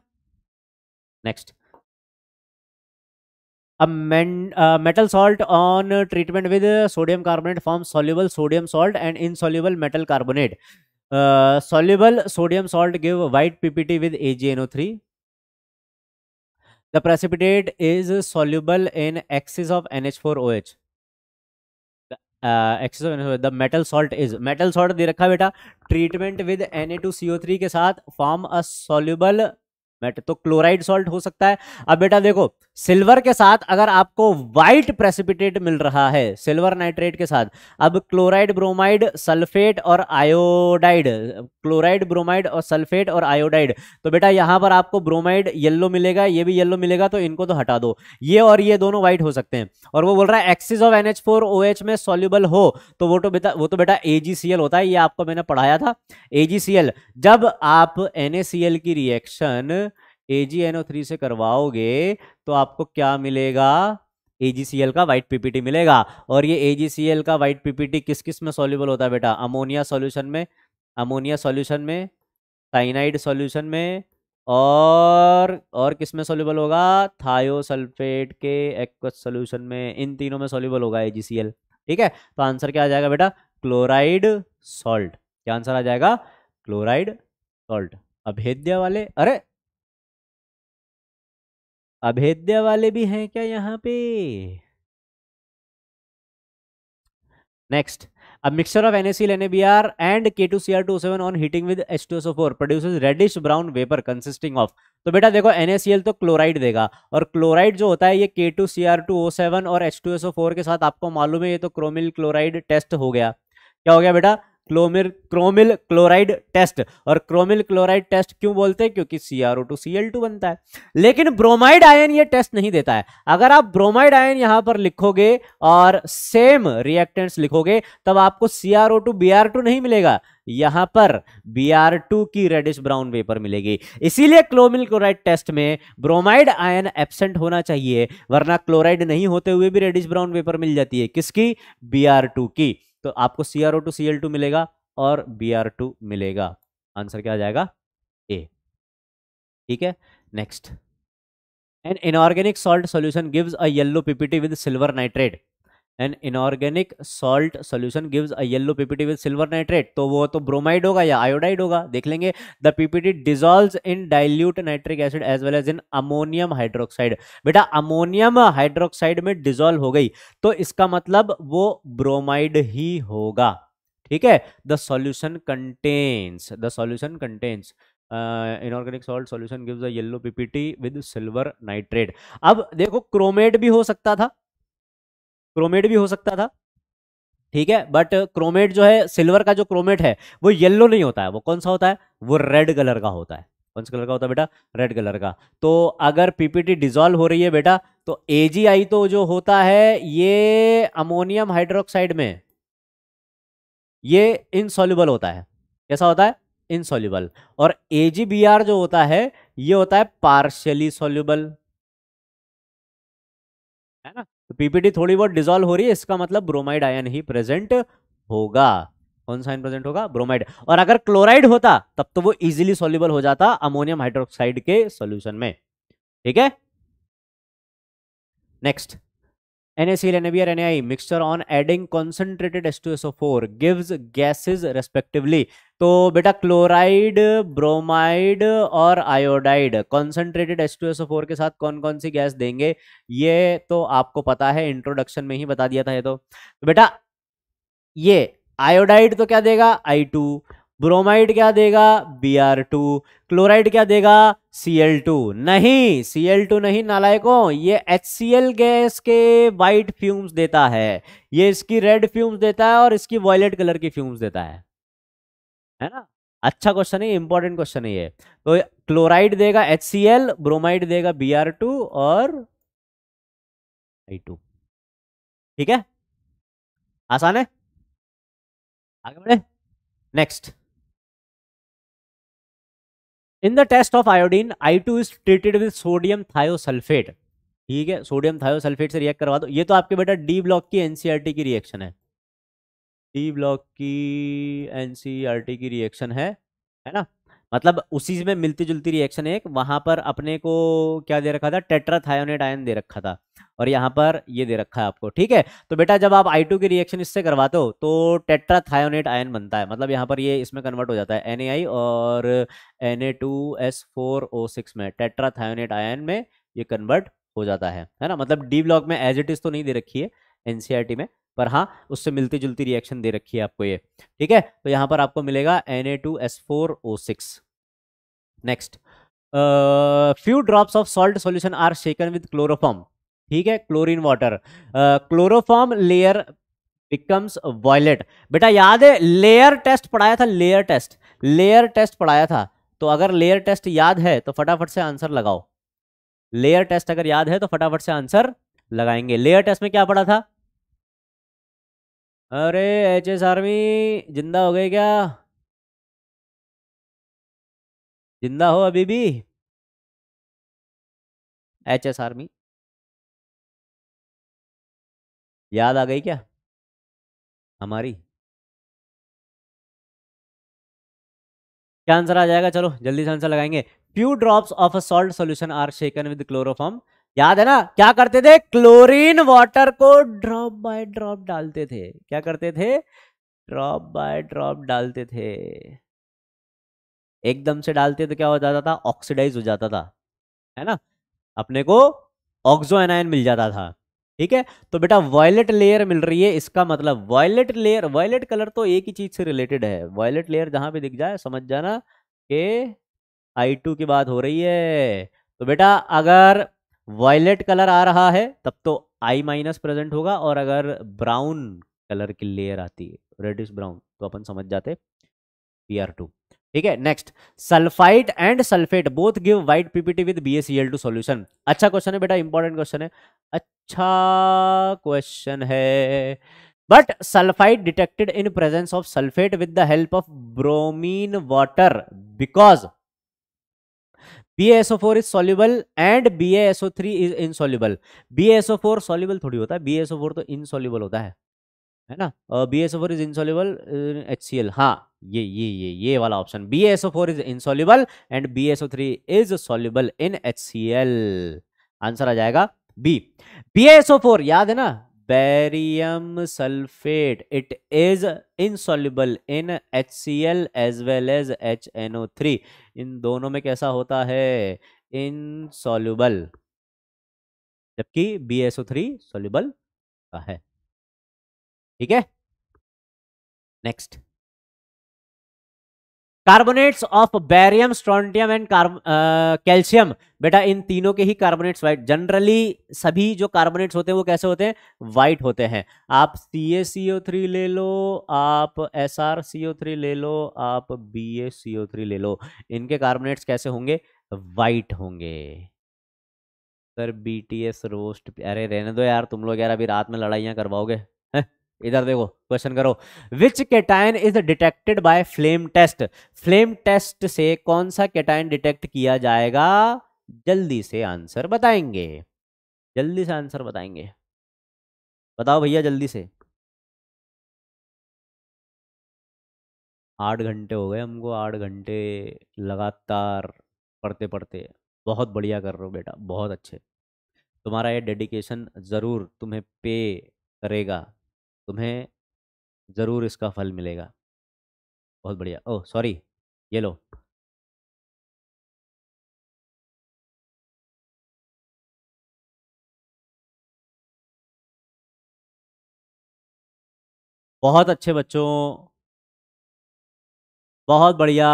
नेक्स्ट अब metal salt on treatment with sodium carbonate form soluble sodium salt and soluble metal carbonate soluble sodium salt give white PPT with AgNO three The precipitate is soluble in axis of NH4OH. Excess of the metal salt is metal salt दे रखा बेटा treatment with Na2CO3 के साथ form a soluble metal तो chloride salt हो सकता है अब बेटा देखो सिल्वर के साथ अगर आपको व्हाइट प्रेसिपिटेट मिल रहा है सिल्वर नाइट्रेट के साथ अब क्लोराइड ब्रोमाइड सल्फेट और आयोडाइड क्लोराइड ब्रोमाइड और सल्फेट और आयोडाइड तो बेटा यहां पर आपको ब्रोमाइड येल्लो मिलेगा ये भी येल्लो मिलेगा तो इनको तो हटा दो ये और ये दोनों व्हाइट हो सकते हैं और वो बोल रहा है एक्सिस ऑफ एनएच OH में सोल्यूबल हो तो वो तो बेटा वो तो बेटा एजीसीएल होता है ये आपको मैंने पढ़ाया था एजीसीएल जब आप एनएसीएल की रिएक्शन AgNO3 से करवाओगे तो आपको क्या मिलेगा AgCl का वाइट पीपीटी मिलेगा और ये AgCl का वाइट पीपीटी किस किस में सॉल्यूबल होता है बेटा अमोनिया सॉल्यूशन में अमोनिया सॉल्यूशन में साइनाइड सॉल्यूशन में और और किस में सोल्यूबल होगा थायोसल्फेट के एक्वस सोल्यूशन में इन तीनों में सोल्यूबल होगा एजीसीएल ठीक है तो आंसर क्या आ जाएगा बेटा क्लोराइड सॉल्ट क्या आंसर आ जाएगा क्लोराइड सॉल्ट अभेद्य वाले अरे अभेद्य वाले भी हैं क्या यहाँ पे नेक्स्ट अब mixture of NSL NABR and K two C R two seven on heating with H two SO four produce reddish brown vapour consisting of तो बेटा देखो एनएसएल तो क्लोराइड देगा और क्लोराइड जो होता है ये K two C R two O seven और एच टू एसओ फोर के साथ आपको मालूम है ये तो क्रोमिल क्लोराइड टेस्ट हो गया क्या हो गया बेटा क्लोमिल क्रोमिल क्लोराइड टेस्ट और क्रोमिल क्लोराइड टेस्ट क्यों बोलते हैं क्योंकि C R O two C L two बनता है लेकिन ब्रोमाइड आयन ये टेस्ट नहीं देता है अगर आप ब्रोमाइड आयन यहां पर लिखोगे और सेम रिएक्टेंट्स लिखोगे तब आपको C R O two B R two नहीं मिलेगा यहां पर बी आर टू की रेडिश ब्राउन वेपर मिलेगी इसीलिए क्लोमिल क्लोराइड टेस्ट में ब्रोमाइड आयन एबसेंट होना चाहिए वरना क्लोराइड नहीं होते हुए भी रेडिश ब्राउन वेपर मिल जाती है किसकी बी आर टू की तो आपको C R O two C L two मिलेगा और बी आर टू मिलेगा आंसर क्या आ जाएगा ए ठीक है next an inorganic salt solution gives a yellow PPT with silver nitrate an inorganic salt solution gives a yellow PPT with silver nitrate तो वो तो ब्रोमाइड होगा या आयोडाइड होगा देख लेंगे the PPT dissolve in dilute nitric acid as well as in ammonium hydroxide बेटा ammonium hydroxide में डिजोल्व हो गई तो इसका मतलब वो ब्रोमाइड ही होगा ठीक है the solution contains the solution contains inorganic salt solution gives a yellow PPT with silver nitrate अब देखो क्रोमेट भी हो सकता था क्रोमेट भी हो सकता था ठीक है बट क्रोमेट जो है सिल्वर का जो क्रोमेट है वो येल्लो नहीं होता है वो कौन सा होता है वो रेड कलर का होता है कौन सा कलर का होता है बेटा रेड कलर का तो अगर पीपीटी डिजोल्व हो रही है बेटा तो ए तो जो होता है ये अमोनियम हाइड्रोक्साइड में ये इनसॉल्यूबल होता है कैसा होता है इनसॉल्यूबल और ए जो होता है ये होता है पार्शियली सोल्यूबल है ना तो पीपीटी थोड़ी बहुत डिजोल्व हो रही है इसका मतलब ब्रोमाइड आयन ही प्रेजेंट होगा कौन सा आयन प्रेजेंट होगा ब्रोमाइड और अगर क्लोराइड होता तब तो वो इजिली सोल्यूबल हो जाता अमोनियम हाइड्रोक्साइड के सोल्यूशन में ठीक है next NaCl and NaBr NaI mixture on adding concentrated H2SO4 gives gases respectively तो बेटा क्लोराइड ब्रोमाइड और आयोडाइड कॉन्सेंट्रेटेड H2SO4 के साथ कौन कौन सी गैस देंगे ये तो आपको पता है इंट्रोडक्शन में ही बता दिया था ये तो, तो बेटा ये आयोडाइड तो क्या देगा I2 ब्रोमाइड क्या देगा बी आर टू क्लोराइड क्या देगा सी एल टू नहीं सी एल टू नहीं नालायकों ये एच सी एल गैस के वाइट फ्यूम्स देता है ये इसकी रेड फ्यूम्स देता है और इसकी वॉयलेट कलर की फ्यूम्स देता है है ना अच्छा क्वेश्चन है इंपॉर्टेंट क्वेश्चन है ये तो क्लोराइड देगा एच सी एल ब्रोमाइड देगा बी आर टू और आई टू ठीक है आसान है आगे बढ़े next in the test of iodine I two is treated with sodium thiosulphate ठीक है सोडियम थायोसल्फेट से रिएक्ट करवा दो ये तो आपके बेटा डी ब्लॉक की एनसीआरटी e की रिएक्शन है डी ब्लॉक की एनसीआरटी e की रिएक्शन है है ना मतलब उसी में मिलती जुलती रिएक्शन एक वहां पर अपने को क्या दे रखा था टेट्राथायोनेट आयन दे रखा था और यहाँ पर ये दे रखा है आपको ठीक है तो बेटा जब आप आई की रिएक्शन इससे करवाते हो तो टेट्राथायोनेट आयन बनता है मतलब यहाँ पर ये इसमें कन्वर्ट हो जाता है एन और एन में टेट्राथायोनेट आयन में ये कन्वर्ट हो जाता है है ना मतलब डी ब्लॉक में एज इट इज तो नहीं दे रखी है एनसीआर e में पर हाँ उससे मिलती जुलती रिएक्शन दे रखी है आपको ये ठीक है तो यहाँ पर आपको मिलेगा Na2S4O6 next few drops of salt solution are shaken with chloroform ठीक है chlorine water chloroform layer becomes violet बेटा याद है लेयर टेस्ट पढ़ाया था लेयर टेस्ट लेयर टेस्ट पढ़ाया था तो अगर लेयर टेस्ट याद है तो फटाफट से आंसर लगाओ लेयर टेस्ट अगर याद है तो फटाफट से आंसर लगाएंगे लेयर टेस्ट में क्या पढ़ा था अरे एच एस आर्मी जिंदा हो गए क्या जिंदा हो अभी भी एच एस आर्मी याद आ गई क्या हमारी क्या आंसर आ जाएगा चलो जल्दी से आंसर लगाएंगे few drops of a salt solution are shaken with chloroform याद है ना क्या करते थे क्लोरीन वाटर को ड्रॉप बाय ड्रॉप डालते थे क्या करते थे ड्रॉप बाय ड्रॉप डालते थे एकदम से डालते तो क्या हो जाता था ऑक्सीडाइज हो जाता था है ना अपने को ऑक्सो मिल जाता था ठीक है तो बेटा वॉयलेट लेयर मिल रही है इसका मतलब वॉयलेट लेयर वॉयलेट कलर तो एक ही चीज से रिलेटेड है वॉयलेट लेयर जहां पे दिख जाए समझ जाना के आई टू की बात हो रही है तो बेटा अगर वायलेट कलर आ रहा है तब तो आई माइनस प्रेजेंट होगा और अगर ब्राउन कलर की लेयर आती है इज ब्राउन तो अपन समझ जाते पी आर टू ठीक है next sulphide and sulphate both give white PPT with BSL two solution अच्छा क्वेश्चन है बेटा इंपॉर्टेंट क्वेश्चन है अच्छा क्वेश्चन है but sulphide detected in presence of sulphate with the help of bromine water because four is and BaSO4 is soluble and BaSO3 is insoluble. Four soluble थोड़ी होता है B four तो insoluble होता है है ना B S O four is insoluble H C L हाँ ये ये ये ये वाला option B S O four is insoluble and B S O three is soluble in H C L answer आ जाएगा B B S O four याद है ना barium sulphate it is insoluble in H C L as well as H N O three इन दोनों में कैसा होता है सोल्यूबल जबकि B S O three soluble का है ठीक है next carbonates of barium strontium and calcium बेटा इन तीनों के ही कार्बोनेट्स वाइट जनरली सभी जो कार्बोनेट्स होते हैं वो कैसे होते हैं व्हाइट होते हैं आप सी ए सी ओ थ्री ले लो आप S R C O three ले लो आप बी ए सी ओ थ्री ले लो इनके कार्बोनेट्स कैसे होंगे वाइट होंगे sir B T S roast अरे रहने दो यार तुम लोग यार अभी रात में लड़ाइयाँ करवाओगे इधर देखो क्वेश्चन करो which cation is detected by flame test flame test से कौन सा केटाइन डिटेक्ट किया जाएगा जल्दी से आंसर बताएंगे जल्दी से आंसर बताएंगे बताओ भैया जल्दी से आठ घंटे हो गए हमको आठ घंटे लगातार पढ़ते पढ़ते बहुत बढ़िया कर रहे हो बेटा बहुत अच्छे तुम्हारा ये डेडिकेशन ज़रूर तुम्हें पे करेगा तुम्हें ज़रूर इसका फल मिलेगा बहुत बढ़िया ओह सॉरी ये लो बहुत अच्छे बच्चों बहुत बढ़िया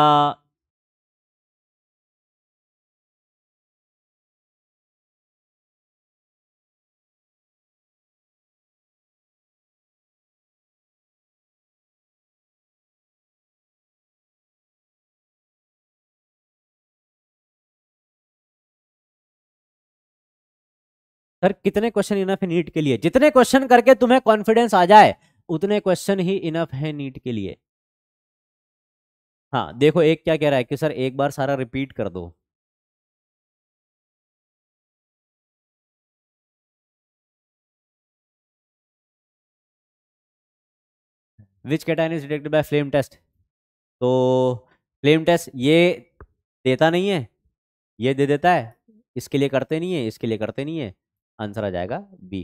सर कितने क्वेश्चन इनफ है नीट के लिए जितने क्वेश्चन करके तुम्हें कॉन्फिडेंस आ जाए उतने क्वेश्चन ही इनफ है नीट के लिए हाँ देखो एक क्या कह रहा है कि सर एक बार सारा रिपीट कर दो which cation is detected by flame test तो फ्लेम टेस्ट ये देता नहीं है ये दे देता है इसके लिए करते नहीं है इसके लिए करते नहीं है आंसर आ जाएगा बी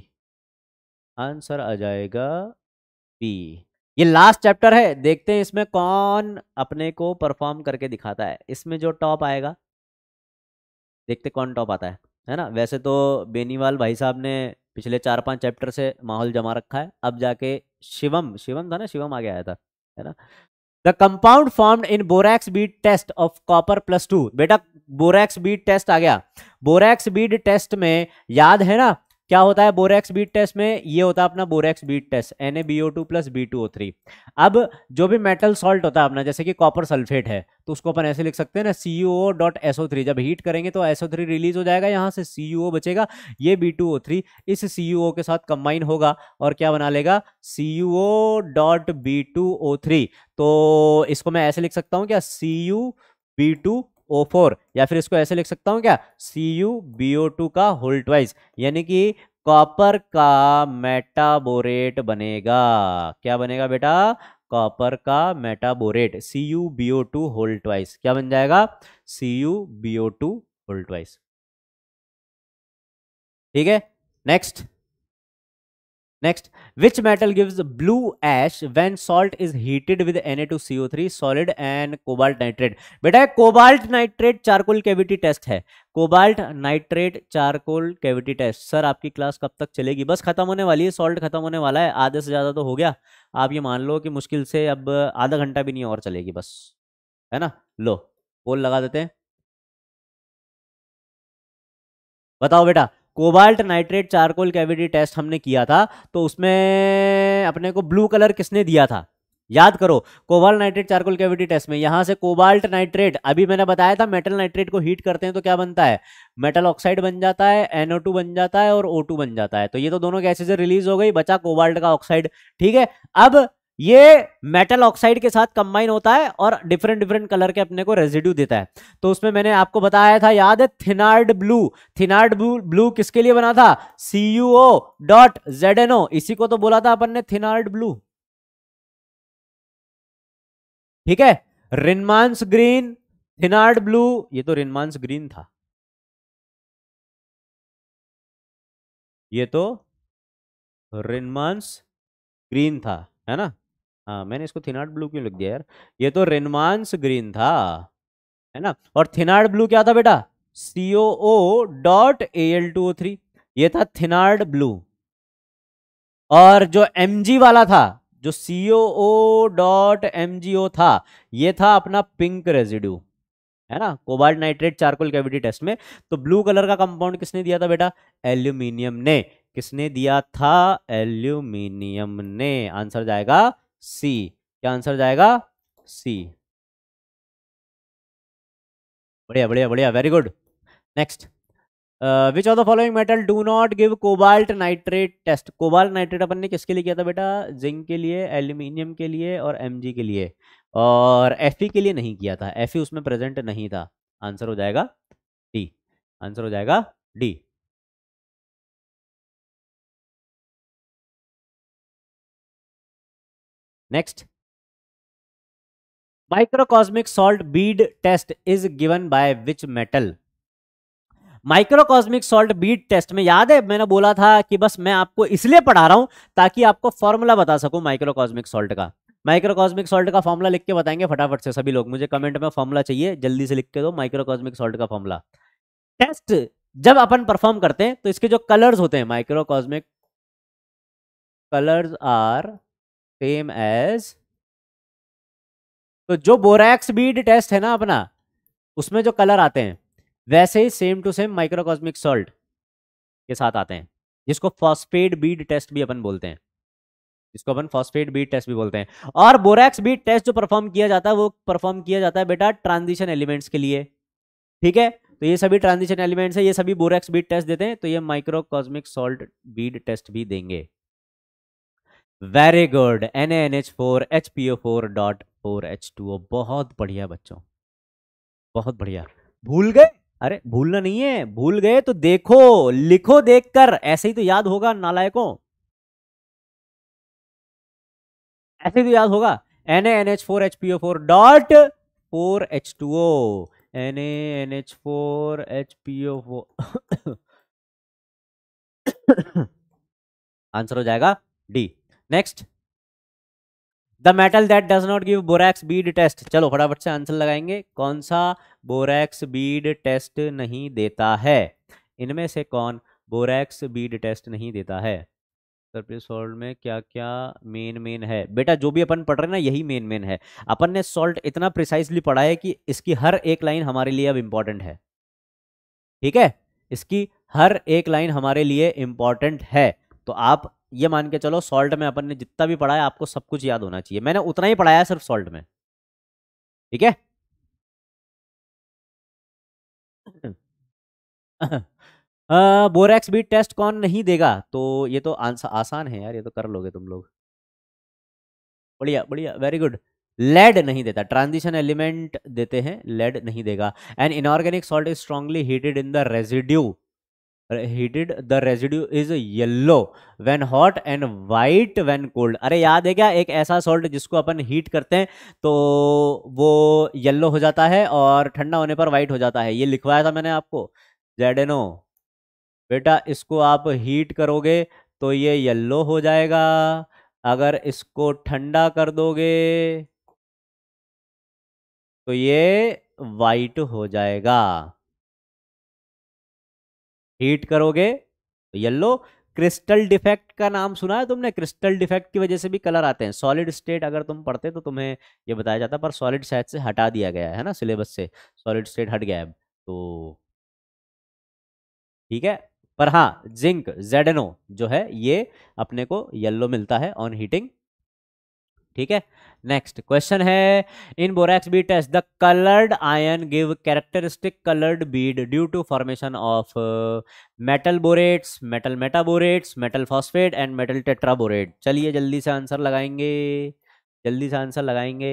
आंसर आ जाएगा बी ये लास्ट चैप्टर है देखते हैं इसमें कौन अपने को परफॉर्म करके दिखाता है इसमें जो टॉप आएगा देखते कौन टॉप आता है है ना वैसे तो बेनीवाल भाई साहब ने पिछले चार पांच चैप्टर से माहौल जमा रखा है अब जाके शिवम शिवम था ना शिवम आगे आया था है ना the compound formed in borax bead test of copper plus two बेटा बोरैक्स बीड टेस्ट आ गया बोरेक्स बीड टेस्ट में याद है ना क्या होता है बोरेक्स बीट टेस्ट में ये होता है अपना borax bead test N A plus B अब जो भी मेटल सॉल्ट होता है अपना जैसे कि कॉपर सल्फेट है तो उसको अपन ऐसे लिख सकते हैं ना सी डॉट ओ थ्री जब हीट करेंगे तो एसओ थ्री रिलीज हो जाएगा यहाँ से सी बचेगा ये बी टू ओ थ्री इस सी के साथ कंबाइन होगा और क्या बना लेगा C dot B two O three तो इसको मैं ऐसे लिख सकता हूँ क्या C U B two O four या फिर इसको ऐसे लिख सकता हूँ क्या C U B O two का होल्ट यानी कि कॉपर का मेटाबोरेट बनेगा क्या बनेगा बेटा कॉपर का metaborate C U B O two होल्ट क्या बन जाएगा C U B O two होल्ट ठीक है next next which metal gives blue ash when salt is heated with N A two CO three solid and cobalt nitrate बेटा cobalt nitrate charcoal cavity test है cobalt nitrate charcoal cavity test sir आपकी class कब तक चलेगी बस खत्म होने वाली है सॉल्ट खत्म होने वाला है आधे से ज्यादा तो हो गया आप ये मान लो कि मुश्किल से अब आधा घंटा भी नहीं और चलेगी बस है ना लो पोल लगा देते हैं बताओ बेटा cobalt nitrate charcoal cavity test हमने किया था तो उसमें अपने को ब्लू कलर किसने दिया था याद करो cobalt nitrate charcoal cavity test में यहां से कोबाल्ट नाइट्रेट अभी मैंने बताया था मेटल नाइट्रेट को हीट करते हैं तो क्या बनता है मेटल ऑक्साइड बन जाता है एनओ बन जाता है और ओ बन जाता है तो ये तो दोनों गैसेज रिलीज हो गई बचा कोबाल्ट का ऑक्साइड ठीक है अब ये मेटल ऑक्साइड के साथ कंबाइन होता है और डिफरेंट डिफरेंट कलर के अपने को रेजिड्यू देता है तो उसमें मैंने आपको बताया था याद है Thenard blue Thenard blue blue किसके लिए बना था C U O dot Z N O इसी को तो बोला था अपन ने थिनार्ड ब्लू ठीक है रिनमांस ग्रीन थिनार्ड ब्लू ये तो रिनमांस ग्रीन था ये तो रिनमांस ग्रीन था है ना हाँ मैंने इसको थिनार्ड ब्लू क्यों लिख दिया यार ये तो रेनमांस ग्रीन था है ना और थिनार्ड ब्लू क्या था बेटा CO O dot A L two O three ये था थिनार्ड ब्लू और जो एम जी वाला था जो CO O O dot M G O था ये था अपना पिंक रेजिड्यू है ना cobalt nitrate charcoal cavity test में तो ब्लू कलर का कंपाउंड किसने दिया था बेटा एल्यूमिनियम ने किसने दिया था एल्यूमिनियम ने आंसर जाएगा सी क्या आंसर जाएगा सी बढ़िया बढ़िया बढ़िया very good next which of the following metal do not give cobalt nitrate test cobalt nitrate अपन ने किसके लिए किया था बेटा जिंक के लिए एल्यूमिनियम के लिए और एम के लिए और एफ के लिए नहीं किया था एफ उसमें प्रेजेंट नहीं था आंसर हो जाएगा डी आंसर हो जाएगा D next microcosmic salt bead test is given by which metal microcosmic salt bead test में याद है मैंने बोला था कि बस मैं आपको इसलिए पढ़ा रहा हूं ताकि आपको फॉर्मूला बता सकूं माइक्रोकॉस्मिक सॉल्ट का माइक्रोकॉस्मिक सॉल्ट का फॉर्मूला लिख के बताएंगे फटाफट से सभी लोग मुझे कमेंट में फॉर्मूला चाहिए जल्दी से लिख के दो माइक्रोकॉस्मिक सॉल्ट का फॉर्मूला टेस्ट जब अपन परफॉर्म करते हैं तो इसके जो कलर्स होते हैं microcosmic colours are same as तो जो बोरैक्स बीड टेस्ट है ना अपना उसमें जो कलर आते हैं वैसे ही same to same microcosmic salt के साथ आते हैं जिसको फॉस्फेट बीड टेस्ट भी अपन बोलते हैं जिसको अपन फॉस्फेट बीट टेस्ट भी बोलते हैं और बोरैक्स बीट टेस्ट जो परफॉर्म किया जाता है वो परफॉर्म किया जाता है बेटा ट्रांजिशन एलिमेंट्स के लिए ठीक है तो ये सभी ट्रांजिशन एलिमेंट्स है ये सभी बोरेक्स बीट टेस्ट देते हैं तो ये माइक्रोकॉस्मिक सॉल्ट बीड टेस्ट भी देंगे very good N N H four H P O four dot four H two O बहुत बढ़िया बच्चों बहुत बढ़िया भूल गए अरे भूलना नहीं है भूल गए तो देखो लिखो देखकर ऐसे ही तो याद होगा नालायकों ऐसे ही तो याद होगा N N H four H P O four dot four H two O N N H four H P O four answer हो जाएगा D next the metal that does not give borax bead test चलो फटाफट से answer लगाएंगे कौन सा borax bead test नहीं देता है इनमें से कौन बोरेक्स बीड टेस्ट नहीं देता है सरफेस सॉल्ट में क्या क्या मेन मेन है बेटा जो भी अपन पढ़ रहे हैं ना यही मेन मेन है अपन ने सॉल्ट इतना प्रिसाइसली पढ़ा है कि इसकी हर एक लाइन हमारे लिए अब इम्पॉर्टेंट है ठीक है इसकी हर एक लाइन हमारे लिए इम्पॉर्टेंट है तो आप ये मान के चलो सॉल्ट में अपन ने जितना भी पढ़ाया आपको सब कुछ याद होना चाहिए मैंने उतना ही पढ़ाया सिर्फ सॉल्ट में ठीक है बोरेक्स बीट टेस्ट कौन नहीं देगा तो ये तो आंसर आसान है यार ये तो कर लोगे तुम लोग बढ़िया बढ़िया वेरी गुड लेड नहीं देता ट्रांजिशन एलिमेंट देते हैं लेड नहीं देगा and inorganic salt is strongly heated in the residue heated the residue is yellow when hot and white when cold अरे याद है क्या एक ऐसा सॉल्ट जिसको अपन हीट करते हैं तो वो येल्लो हो जाता है और ठंडा होने पर वाइट हो जाता है ये लिखवाया था मैंने आपको जेडेनो बेटा इसको आप हीट करोगे तो ये येल्लो हो जाएगा अगर इसको ठंडा कर दोगे तो ये वाइट हो जाएगा हीट करोगे तो येल्लो क्रिस्टल डिफेक्ट का नाम सुना है तुमने क्रिस्टल डिफेक्ट की वजह से भी कलर आते हैं सॉलिड स्टेट अगर तुम पढ़ते तो तुम्हें ये बताया जाता पर सॉलिड शायद से हटा दिया गया है ना सिलेबस से सॉलिड स्टेट हट गया है तो ठीक है पर हाँ जिंक जेडेनो जो है ये अपने को येल्लो मिलता है ऑन हीटिंग ठीक है नेक्स्ट क्वेश्चन है in borax bead test the coloured ion give characteristic coloured bead due to formation of metal borates metal metaborates metal phosphate and metal tetraborate चलिए जल्दी से आंसर लगाएंगे जल्दी से आंसर लगाएंगे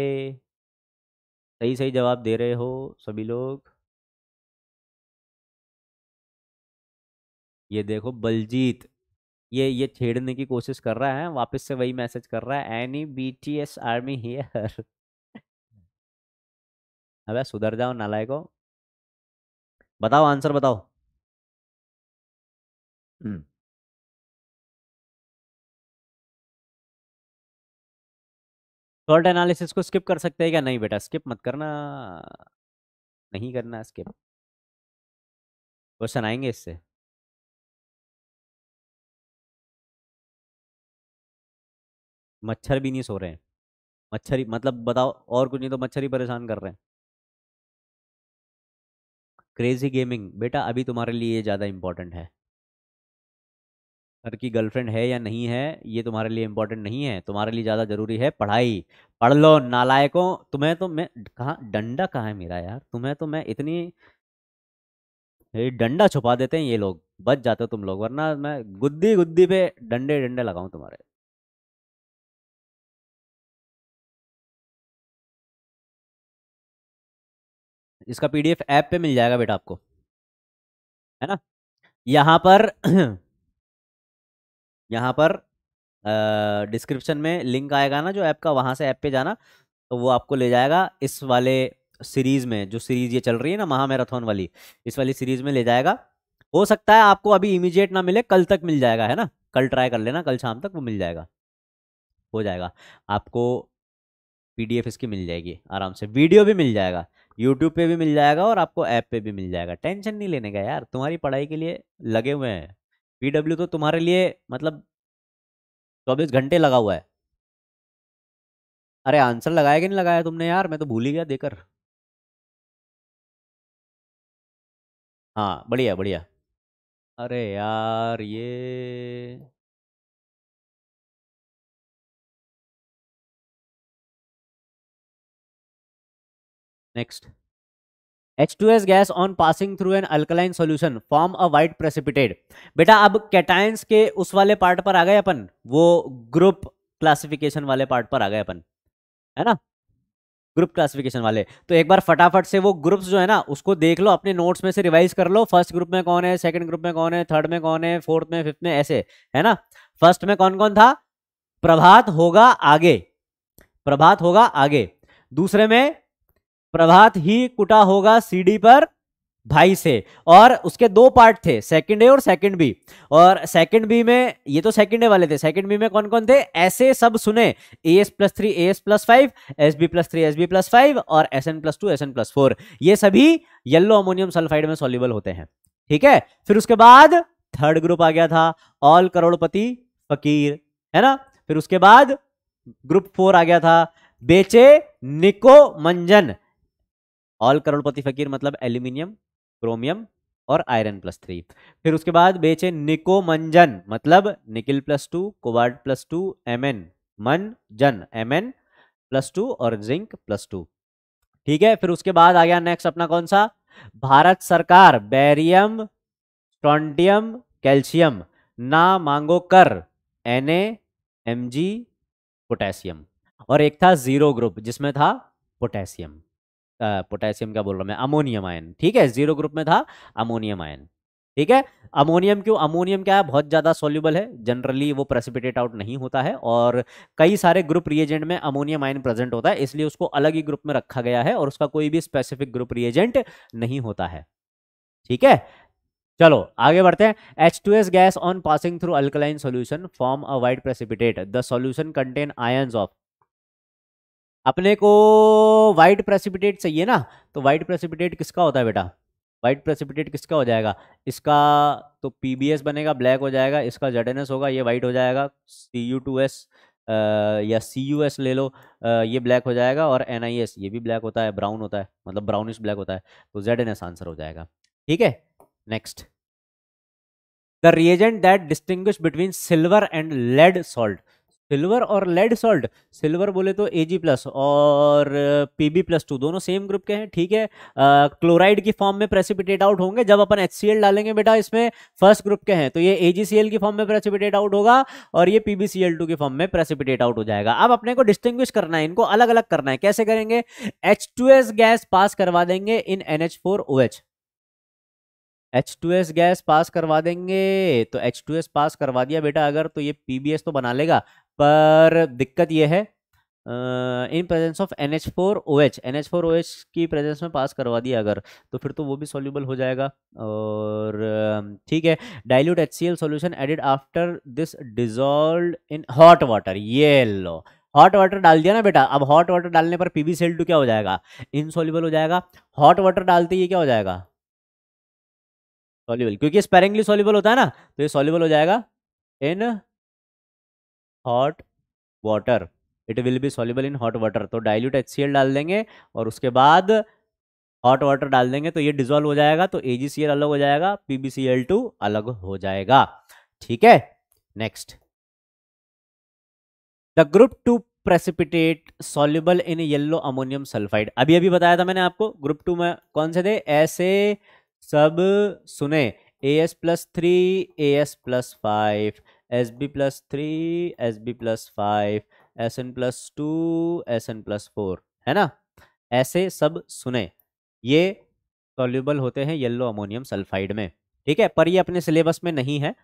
सही सही जवाब दे रहे हो सभी लोग ये देखो बलजीत ये ये छेड़ने की कोशिश कर रहा है वापस से वही मैसेज कर रहा है any B T S army here अबे सुधर जाओ नालायको बताओ आंसर बताओ हम्म एनालिसिस को स्किप कर सकते हैं क्या नहीं बेटा स्किप मत करना नहीं करना स्किप क्वेश्चन आएंगे इससे मच्छर भी नहीं सो रहे हैं मच्छर ही मतलब बताओ और कुछ नहीं तो मच्छर ही परेशान कर रहे हैं क्रेजी गेमिंग बेटा अभी तुम्हारे लिए ये ज़्यादा इम्पोर्टेंट है घर की गर्लफ्रेंड है या नहीं है ये तुम्हारे लिए इम्पोर्टेंट नहीं है तुम्हारे लिए ज़्यादा ज़रूरी है पढ़ाई पढ़ लो नालायकों तुम्हें तो मैं कहाँ डंडा कहाँ है मेरा यार तुम्हें तो मैं इतनी डंडा छुपा देते हैं ये लोग बच जाते हो तुम लोग वरना मैं गुद्दी गुद्दी पे डंडे डंडे लगाऊँ तुम्हारे इसका पीडीएफ ऐप पे मिल जाएगा बेटा आपको है ना यहाँ पर यहाँ पर डिस्क्रिप्शन में लिंक आएगा ना जो ऐप का वहाँ से ऐप पे जाना तो वो आपको ले जाएगा इस वाले सीरीज में जो सीरीज ये चल रही है ना महामैराथन वाली इस वाली सीरीज में ले जाएगा हो सकता है आपको अभी इमीडिएट ना मिले कल तक मिल जाएगा है ना कल ट्राई कर लेना कल शाम तक वो मिल जाएगा हो जाएगा आपको पीडीएफ इसकी मिल जाएगी आराम से वीडियो भी मिल जाएगा यूट्यूब पे भी मिल जाएगा और आपको ऐप पे भी मिल जाएगा टेंशन नहीं लेने का यार तुम्हारी पढ़ाई के लिए लगे हुए हैं पी तो तुम्हारे लिए मतलब चौबीस घंटे लगा हुआ है अरे आंसर लगाया कि नहीं लगाया तुमने यार मैं तो भूल ही गया देकर हाँ बढ़िया बढ़िया अरे यार ये next H2S gas on passing through an alkaline solution form a white precipitated बेटा अब कैटायंस के उस वाले पार्ट पर आ गए अपन वो ग्रुप क्लासिफिकेशन वाले पार्ट पर आ गए अपन है ना ग्रुप क्लासिफिकेशन वाले तो एक बार फटाफट से वो ग्रुप्स जो है ना उसको देख लो अपने नोट्स में से रिवाइज कर लो फर्स्ट ग्रुप में कौन है सेकंड ग्रुप में कौन है थर्ड में कौन है फोर्थ में फिफ्थ में ऐसे है ना फर्स्ट में कौन कौन था प्रभात होगा आगे प्रभात होगा आगे दूसरे में प्रभात ही कुटा होगा सीडी पर भाई से और उसके दो पार्ट थे सेकंड ए और सेकंड बी और सेकंड बी में ये तो सेकंड ए वाले थे सेकंड बी में कौन कौन थे ऐसे सब सुने A S plus three A S plus five S B plus three S B plus five और S N plus two S N plus four ये सभी येलो अमोनियम सल्फाइड में सोल्यूबल होते हैं ठीक है फिर उसके बाद थर्ड ग्रुप आ गया था ऑल करोड़पति फकीर है ना फिर उसके बाद ग्रुप फोर आ गया था बेचे निको मंजन ऑल करोड़पति फकीर मतलब एल्यूमिनियम क्रोमियम और आयरन प्लस थ्री फिर उसके बाद बेचे निकोमंजन मतलब nickel plus two cobalt plus two M N मन जन एम एन प्लस टू और जिंक प्लस टू ठीक है फिर उसके बाद आ गया नेक्स्ट अपना कौन सा भारत सरकार बैरियम स्ट्रॉन्टियम कैल्शियम ना मांगो कर एन एम जी पोटेशियम और एक था जीरो ग्रुप जिसमें था पोटेशियम पोटेशियम क्या बोल रहा हूँ मैं अमोनियम आयन ठीक है जीरो ग्रुप में था अमोनियम आयन ठीक है अमोनियम क्यों अमोनियम क्या है बहुत ज़्यादा सोल्यूबल है जनरली वो प्रेसिपिटेट आउट नहीं होता है और कई सारे ग्रुप रिएजेंट में अमोनियम आयन प्रेजेंट होता है इसलिए उसको अलग ही ग्रुप में रखा गया है और उसका कोई भी स्पेसिफिक ग्रुप रिएजेंट नहीं होता है ठीक है चलो आगे बढ़ते हैं H two S gas on passing through alkaline solution form a white precipitate the solution contain ions of अपने को वाइट प्रेसिपिटेट चाहिए ना तो वाइट प्रेसिपिटेट किसका होता है बेटा वाइट प्रेसिपिटेट किसका हो जाएगा इसका तो पी बनेगा ब्लैक हो जाएगा इसका जेड होगा ये वाइट हो जाएगा सी यू टू एस या सी यू एस ले लो आ, ये ब्लैक हो जाएगा और एन आई एस ये भी ब्लैक होता है ब्राउन होता है मतलब ब्राउनिश ब्लैक होता है तो जेड एन एस आंसर हो जाएगा ठीक है next the reagent that distinguish between silver and lead salt silver और लेड सॉल्ट सिल्वर बोले तो ए जी प्लस और पी बी प्लस टू दोनों सेम ग्रुप के हैं ठीक है क्लोराइड की फॉर्म में प्रेसिपिटेट आउट होंगे जब अपन एच सी एल डालेंगे बेटा इसमें फर्स्ट ग्रुप के हैं तो ये ए जी सी एल की फॉर्म में प्रेसिपिटेट आउट होगा और ये P B C L two की फॉर्म में प्रेसिपिटेट आउट हो जाएगा अब अपने को डिस्टिंग्विश करना है इनको अलग अलग करना है कैसे करेंगे H two S gas pass करवा देंगे in N H four O H H two S gas pass करवा देंगे तो एच टू एस पास करवा दिया बेटा अगर तो ये पी बी एस तो बना लेगा पर दिक्कत यह है in presence of N H four O H N H four O H की प्रेजेंस में पास करवा दिया अगर तो फिर तो वो भी सोल्यूबल हो जाएगा और ठीक है dilute H C L solution added after this dissolve in hot water ये लो हॉट वाटर डाल दिया ना बेटा अब हॉट वाटर डालने पर पी बी सेल टू क्या हो जाएगा सोल्यूबल हो जाएगा हॉट वाटर डालते ही क्या हो जाएगा सोल्यूबल क्योंकि स्पेरिंगली सोल्यूबल होता है ना तो ये सोल्यूबल हो जाएगा in hot water it will be soluble in hot water तो डाइल्यूट एच डाल देंगे और उसके बाद हॉट वाटर डाल देंगे तो ये डिजोल्व हो जाएगा तो ए अलग हो जाएगा पी अलग हो जाएगा ठीक है next the group two precipitate soluble in yellow ammonium sulphide अभी अभी बताया था मैंने आपको ग्रुप टू में कौन से थे ऐसे सब सुने A S plus three A S plus five S B plus three S B plus five S N plus two S N plus four है ना ऐसे सब सुने ये सोल्यूबल होते हैं येल्लो अमोनियम सल्फाइड में ठीक है पर ये अपने सिलेबस में नहीं है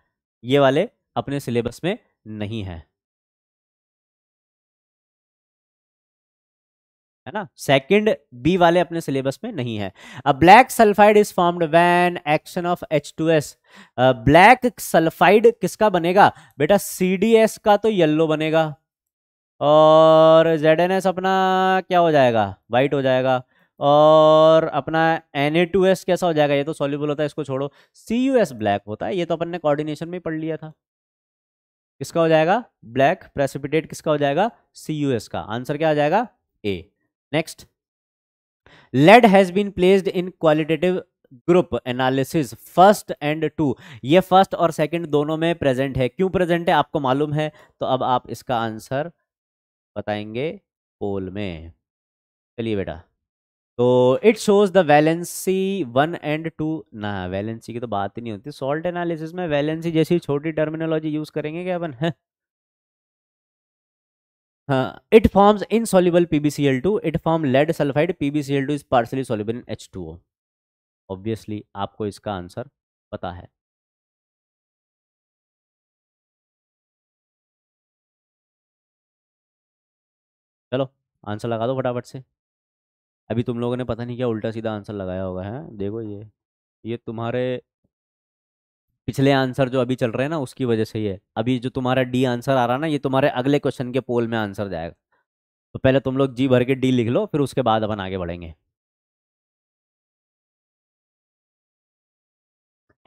ये वाले अपने सिलेबस में नहीं है है ना सेकंड बी वाले अपने सिलेबस में नहीं है अब black sulphide is formed when action of H2S black sulphide किसका बनेगा बेटा CDS का तो येलो बनेगा और ZNS अपना क्या हो जाएगा वाइट हो जाएगा और अपना Na2S कैसा हो जाएगा ये तो सॉल्यूबल होता है इसको छोड़ो CuS ब्लैक होता है ये तो अपन ने कोऑर्डिनेशन में पढ़ लिया था किसका हो जाएगा ब्लैक प्रेसिपिटेट किसका हो जाएगा CuS का आंसर क्या आ जाएगा A next lead has been placed in qualitative group analysis first and two ये फर्स्ट और सेकंड दोनों में प्रेजेंट है क्यों प्रेजेंट है आपको मालूम है तो अब आप इसका आंसर बताएंगे पोल में चलिए बेटा तो it shows the valency one and two ना वैलेंसी की तो बात ही नहीं होती सॉल्ट एनालिसिस में वैलेंसी जैसी छोटी टर्मिनोलॉजी यूज करेंगे क्या अपन है it forms in L PBCL it form lead sulphide PBCL is partially soluble in H two O obviously आपको इसका आंसर पता है चलो आंसर लगा दो फटाफट से अभी तुम लोगों ने पता नहीं क्या उल्टा सीधा आंसर लगाया होगा है देखो ये ये तुम्हारे पिछले आंसर जो अभी चल रहे हैं ना उसकी वजह से है अभी जो तुम्हारा डी आंसर आ रहा ना ये तुम्हारे अगले क्वेश्चन के पोल में आंसर जाएगा तो पहले तुम लोग जी भर के डी लिख लो फिर उसके बाद अपन आगे बढ़ेंगे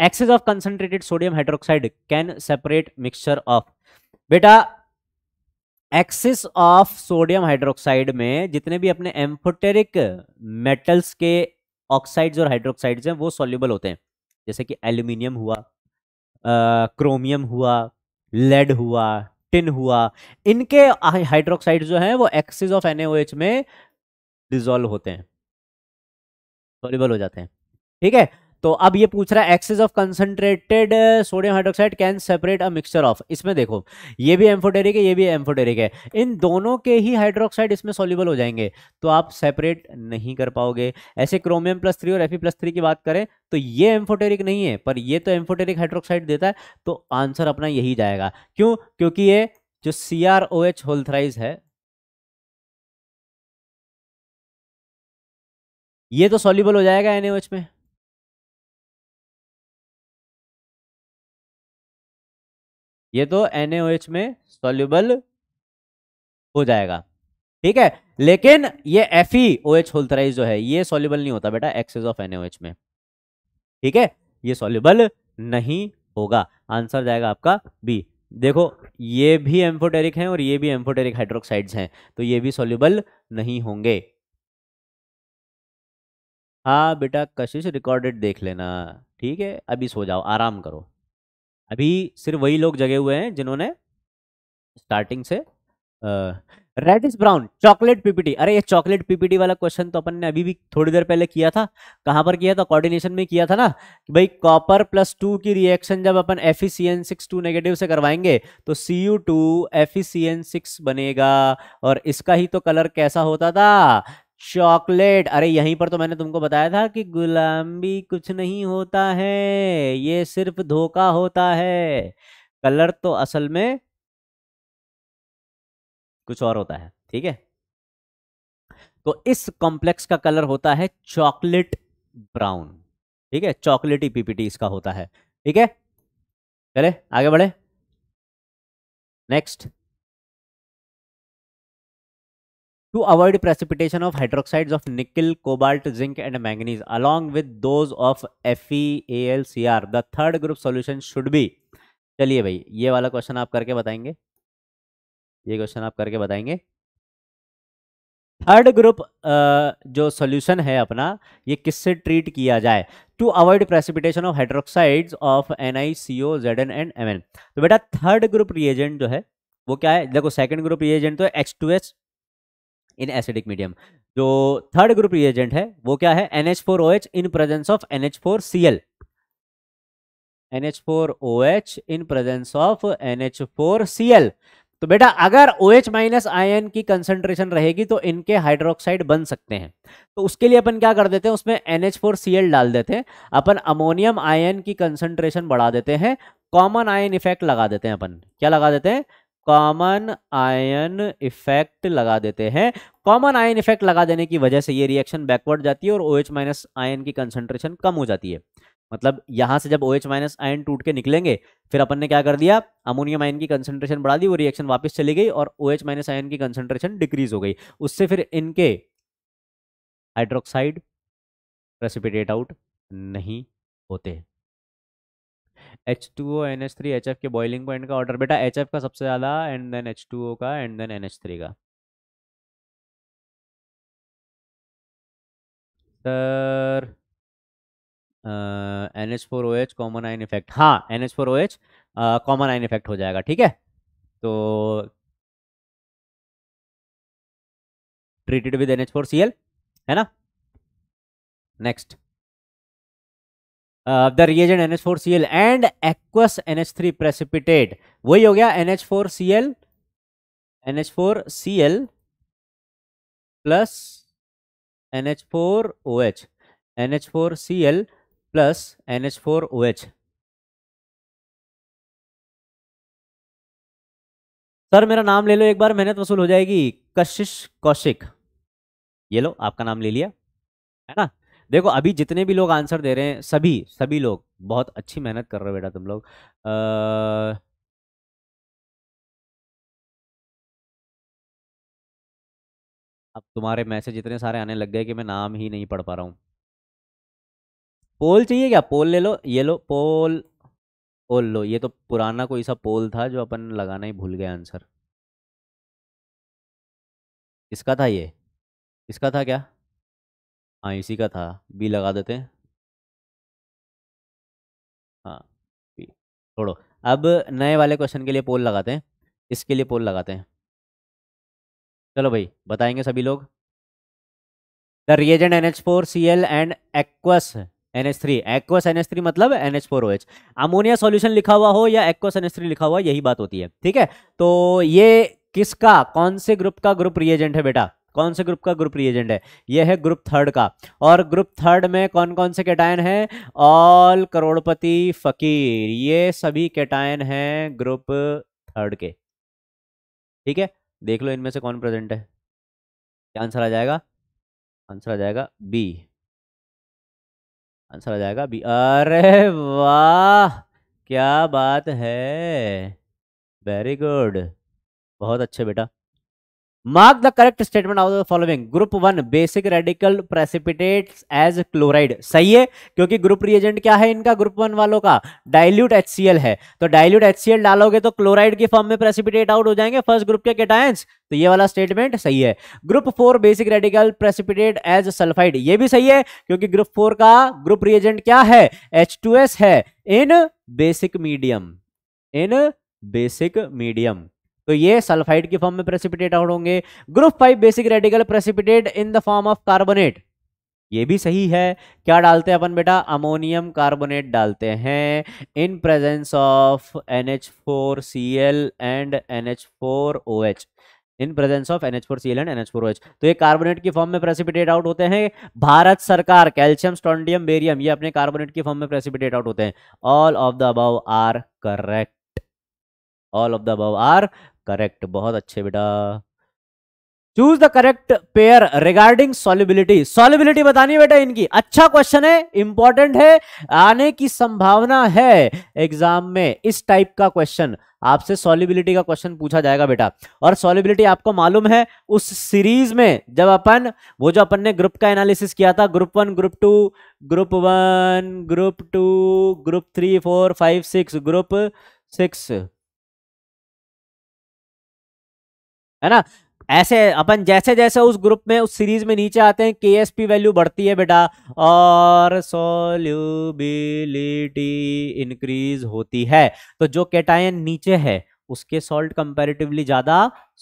excess of concentrated sodium hydroxide can separate mixture of बेटा एक्सिस ऑफ सोडियम हाइड्रोक्साइड में जितने भी अपने एम्फोटेरिक मेटल्स के ऑक्साइड्स और हाइड्रोक्साइड्स हैं वो सॉल्यूबल होते हैं जैसे कि एल्यूमिनियम हुआ क्रोमियम हुआ लेड हुआ टिन हुआ इनके हाइड्रोक्साइड जो हैं वो एक्सिस ऑफ एनएओएच में डिजोल्व होते हैं सॉलिबल हो जाते हैं ठीक है तो अब ये पूछ रहा है excess of concentrated sodium hydroxide can separate a mixture of इसमें देखो ये भी एम्फोटेरिक है ये भी एम्फोटेरिक है इन दोनों के ही हाइड्रोक्साइड इसमें सोल्यूबल हो जाएंगे तो आप सेपरेट नहीं कर पाओगे ऐसे क्रोमियम प्लस थ्री और एफी प्लस थ्री की बात करें तो ये एम्फोटेरिक नहीं है पर ये तो एम्फोटेरिक हाइड्रोक्साइड देता है तो आंसर अपना यही जाएगा क्यों क्योंकि ये जो सी आर ओ एच होल्थराइज है ये तो सॉल्यूबल हो जाएगा एनएच में ये तो एन में सोल्यूबल हो जाएगा ठीक है लेकिन ये एफ ई ओ एच होल्थराइज जो है ये सोल्यूबल नहीं होता बेटा एक्सेस ऑफ एन में ठीक है ये सोल्यूबल नहीं होगा आंसर जाएगा आपका बी देखो ये भी एम्फोटेरिक हैं और ये भी एम्फोटेरिक हाइड्रोक्साइड्स हैं तो ये भी सोल्यूबल नहीं होंगे हाँ बेटा कशिश रिकॉर्डेड देख लेना ठीक है अभी सो जाओ आराम करो अभी सिर्फ वही लोग जगे हुए हैं जिन्होंने स्टार्टिंग से red is brown chocolate PPT अरे ये चॉकलेट पीपीटी वाला क्वेश्चन तो अपन ने अभी भी थोड़ी देर पहले किया था कहाँ पर किया था कोऑर्डिनेशन में किया था ना कि भाई कॉपर प्लस टू की रिएक्शन जब अपन एफ सिक्स टू नेगेटिव से करवाएंगे तो C U two F six बनेगा और इसका ही तो कलर कैसा होता था चॉकलेट अरे यहीं पर तो मैंने तुमको बताया था कि गुलामी कुछ नहीं होता है ये सिर्फ धोखा होता है कलर तो असल में कुछ और होता है ठीक है तो इस कॉम्प्लेक्स का कलर होता है चॉकलेट ब्राउन ठीक है चॉकलेटी पीपीटी इसका होता है ठीक है चले आगे बढ़े next to avoid precipitation of hydroxides of nickel, cobalt, zinc and manganese along with those of FeAlCr. The third group solution should be चलिए भाई ये वाला क्वेश्चन आप करके बताएंगे ये क्वेश्चन आप करके बताएंगे थर्ड ग्रुप जो सॉल्यूशन है अपना ये किससे ट्रीट किया जाए to avoid precipitation of hydroxides of N I C O Z N and M N तो बेटा थर्ड ग्रुप रिएजेंट जो है वो क्या है देखो सेकंड ग्रुप रिएजेंट तो H two H in acidic medium जो थर्ड ग्रुप रिएजेंट है वो क्या है N four O H in presence of N H four C L N H four O H in presence of N H four C L तो बेटा अगर O H minus ion की concentration रहेगी तो इनके हाइड्रोक्साइड बन सकते हैं तो उसके लिए अपन क्या कर देते हैं उसमें N H four C L डाल देते हैं अपन अमोनियम आयन की कंसंट्रेशन बढ़ा देते हैं कॉमन आयन इफेक्ट लगा देते हैं अपन क्या लगा देते हैं कॉमन आयन इफेक्ट लगा देते हैं कॉमन आयन इफेक्ट लगा देने की वजह से ये रिएक्शन बैकवर्ड जाती है और ओ OH माइनस आयन की कंसंट्रेशन कम हो जाती है मतलब यहां से जब ओ OH माइनस आयन टूट के निकलेंगे फिर अपन ने क्या कर दिया अमोनियम आयन की कंसंट्रेशन बढ़ा दी वो रिएक्शन वापस चली गई और ओ OH माइनस आयन की कंसंट्रेशन डिक्रीज हो गई उससे फिर इनके हाइड्रोक्साइड प्रेसिपिटेट आउट नहीं होते H two O N H three H F के बॉइलिंग पॉइंट का ऑर्डर बेटा एच एफ का सबसे ज़्यादा and then H two O का and then N H three का sir N H four O H common ion effect हाँ N H four O H common ion effect हो जाएगा ठीक है तो treated with N H four C L है ना next uh, the reagent NH4Cl and aqueous NH3 precipitate वही हो गया NH4Cl NH4Cl plus NH4OH NH4Cl plus NH4OH sir मेरा नाम ले लो एक बार मेहनत वसूल हो जाएगी कशिश कौशिक ये लो आपका नाम ले लिया है ना देखो अभी जितने भी लोग आंसर दे रहे हैं सभी सभी लोग बहुत अच्छी मेहनत कर रहे हो बेटा तुम लोग आ... अब तुम्हारे मैसेज इतने सारे आने लग गए कि मैं नाम ही नहीं पढ़ पा रहा हूँ पोल चाहिए क्या पोल ले लो ये लो पोल पोल लो ये तो पुराना कोई सा पोल था जो अपन लगाना ही भूल गए आंसर इसका था ये इसका था क्या हाँ इसी का था बी लगा देते हैं हाँ बी छोड़ो अब नए वाले क्वेश्चन के लिए पोल लगाते हैं इसके लिए पोल लगाते हैं चलो भाई बताएंगे सभी लोग the reagent N H four C L and aqueous N H three aqueous N H three मतलब N H four O H ammonia solution लिखा हुआ हो या एक्वस एन एच थ्री लिखा हुआ यही बात होती है ठीक है तो ये किसका कौन से ग्रुप का ग्रुप रिएजेंट है बेटा कौन से ग्रुप का ग्रुप रिएजेंट है यह है ग्रुप थर्ड का और ग्रुप थर्ड में कौन कौन से कैटायन है ऑल करोड़पति फकीर ये सभी कैटायन हैं ग्रुप थर्ड के ठीक है देख लो इनमें से कौन प्रेजेंट है क्या आंसर आ जाएगा आंसर आ जाएगा बी आंसर आ जाएगा बी अरे वाह क्या बात है वेरी गुड बहुत अच्छे बेटा mark the correct statement of the following group 1 basic radical precipitates as chloride सही है क्योंकि ग्रुप रिएजेंट क्या है इनका ग्रुप वन वालों का डाइल्यूट HCl है तो डाइल्यूट HCl डालोगे तो क्लोराइड की फॉर्म में प्रेसिपिटेट आउट हो जाएंगे फर्स्ट ग्रुप के केटायंस तो ये वाला स्टेटमेंट सही है group four basic radical precipitate as sulphide ये भी सही है क्योंकि ग्रुप फोर का ग्रुप रिएजेंट क्या है H2S है in basic medium in basic medium तो ये सल्फाइड के फॉर्म में प्रेसिपिटेट आउट होंगे group five basic radical precipitate in the form of carbonate ये भी सही है क्या डालते हैं अपन बेटा अमोनियम कार्बोनेट डालते हैं in presence of NH4Cl and NH4OH in presence of NH4Cl and NH4OH तो ये कार्बोनेट की फॉर्म में प्रेसिपिटेट आउट होते हैं भारत सरकार कैल्शियम स्टोंडियम बेरियम ये अपने कार्बोनेट की फॉर्म में प्रेसिपिटेट आउट होते हैं all of the above are correct all of the above are correct बहुत अच्छे बेटा choose the correct pair regarding solubility solubility बतानी बेटा इनकी अच्छा क्वेश्चन है इंपॉर्टेंट है आने की संभावना है एग्जाम में इस टाइप का क्वेश्चन आपसे सॉलिबिलिटी का क्वेश्चन पूछा जाएगा बेटा और सॉलिबिलिटी आपको मालूम है उस सीरीज में जब अपन वो जो अपन ने ग्रुप का एनालिसिस किया था group one group two group one group two group three four five six group six है ना ऐसे अपन जैसे जैसे उस ग्रुप में उस सीरीज में नीचे आते हैं के एस पी वैल्यू बढ़ती है बेटा और सोल्यूबिलिटी इंक्रीज होती है तो जो कैटाइन नीचे है उसके सॉल्ट कंपेरेटिवली ज्यादा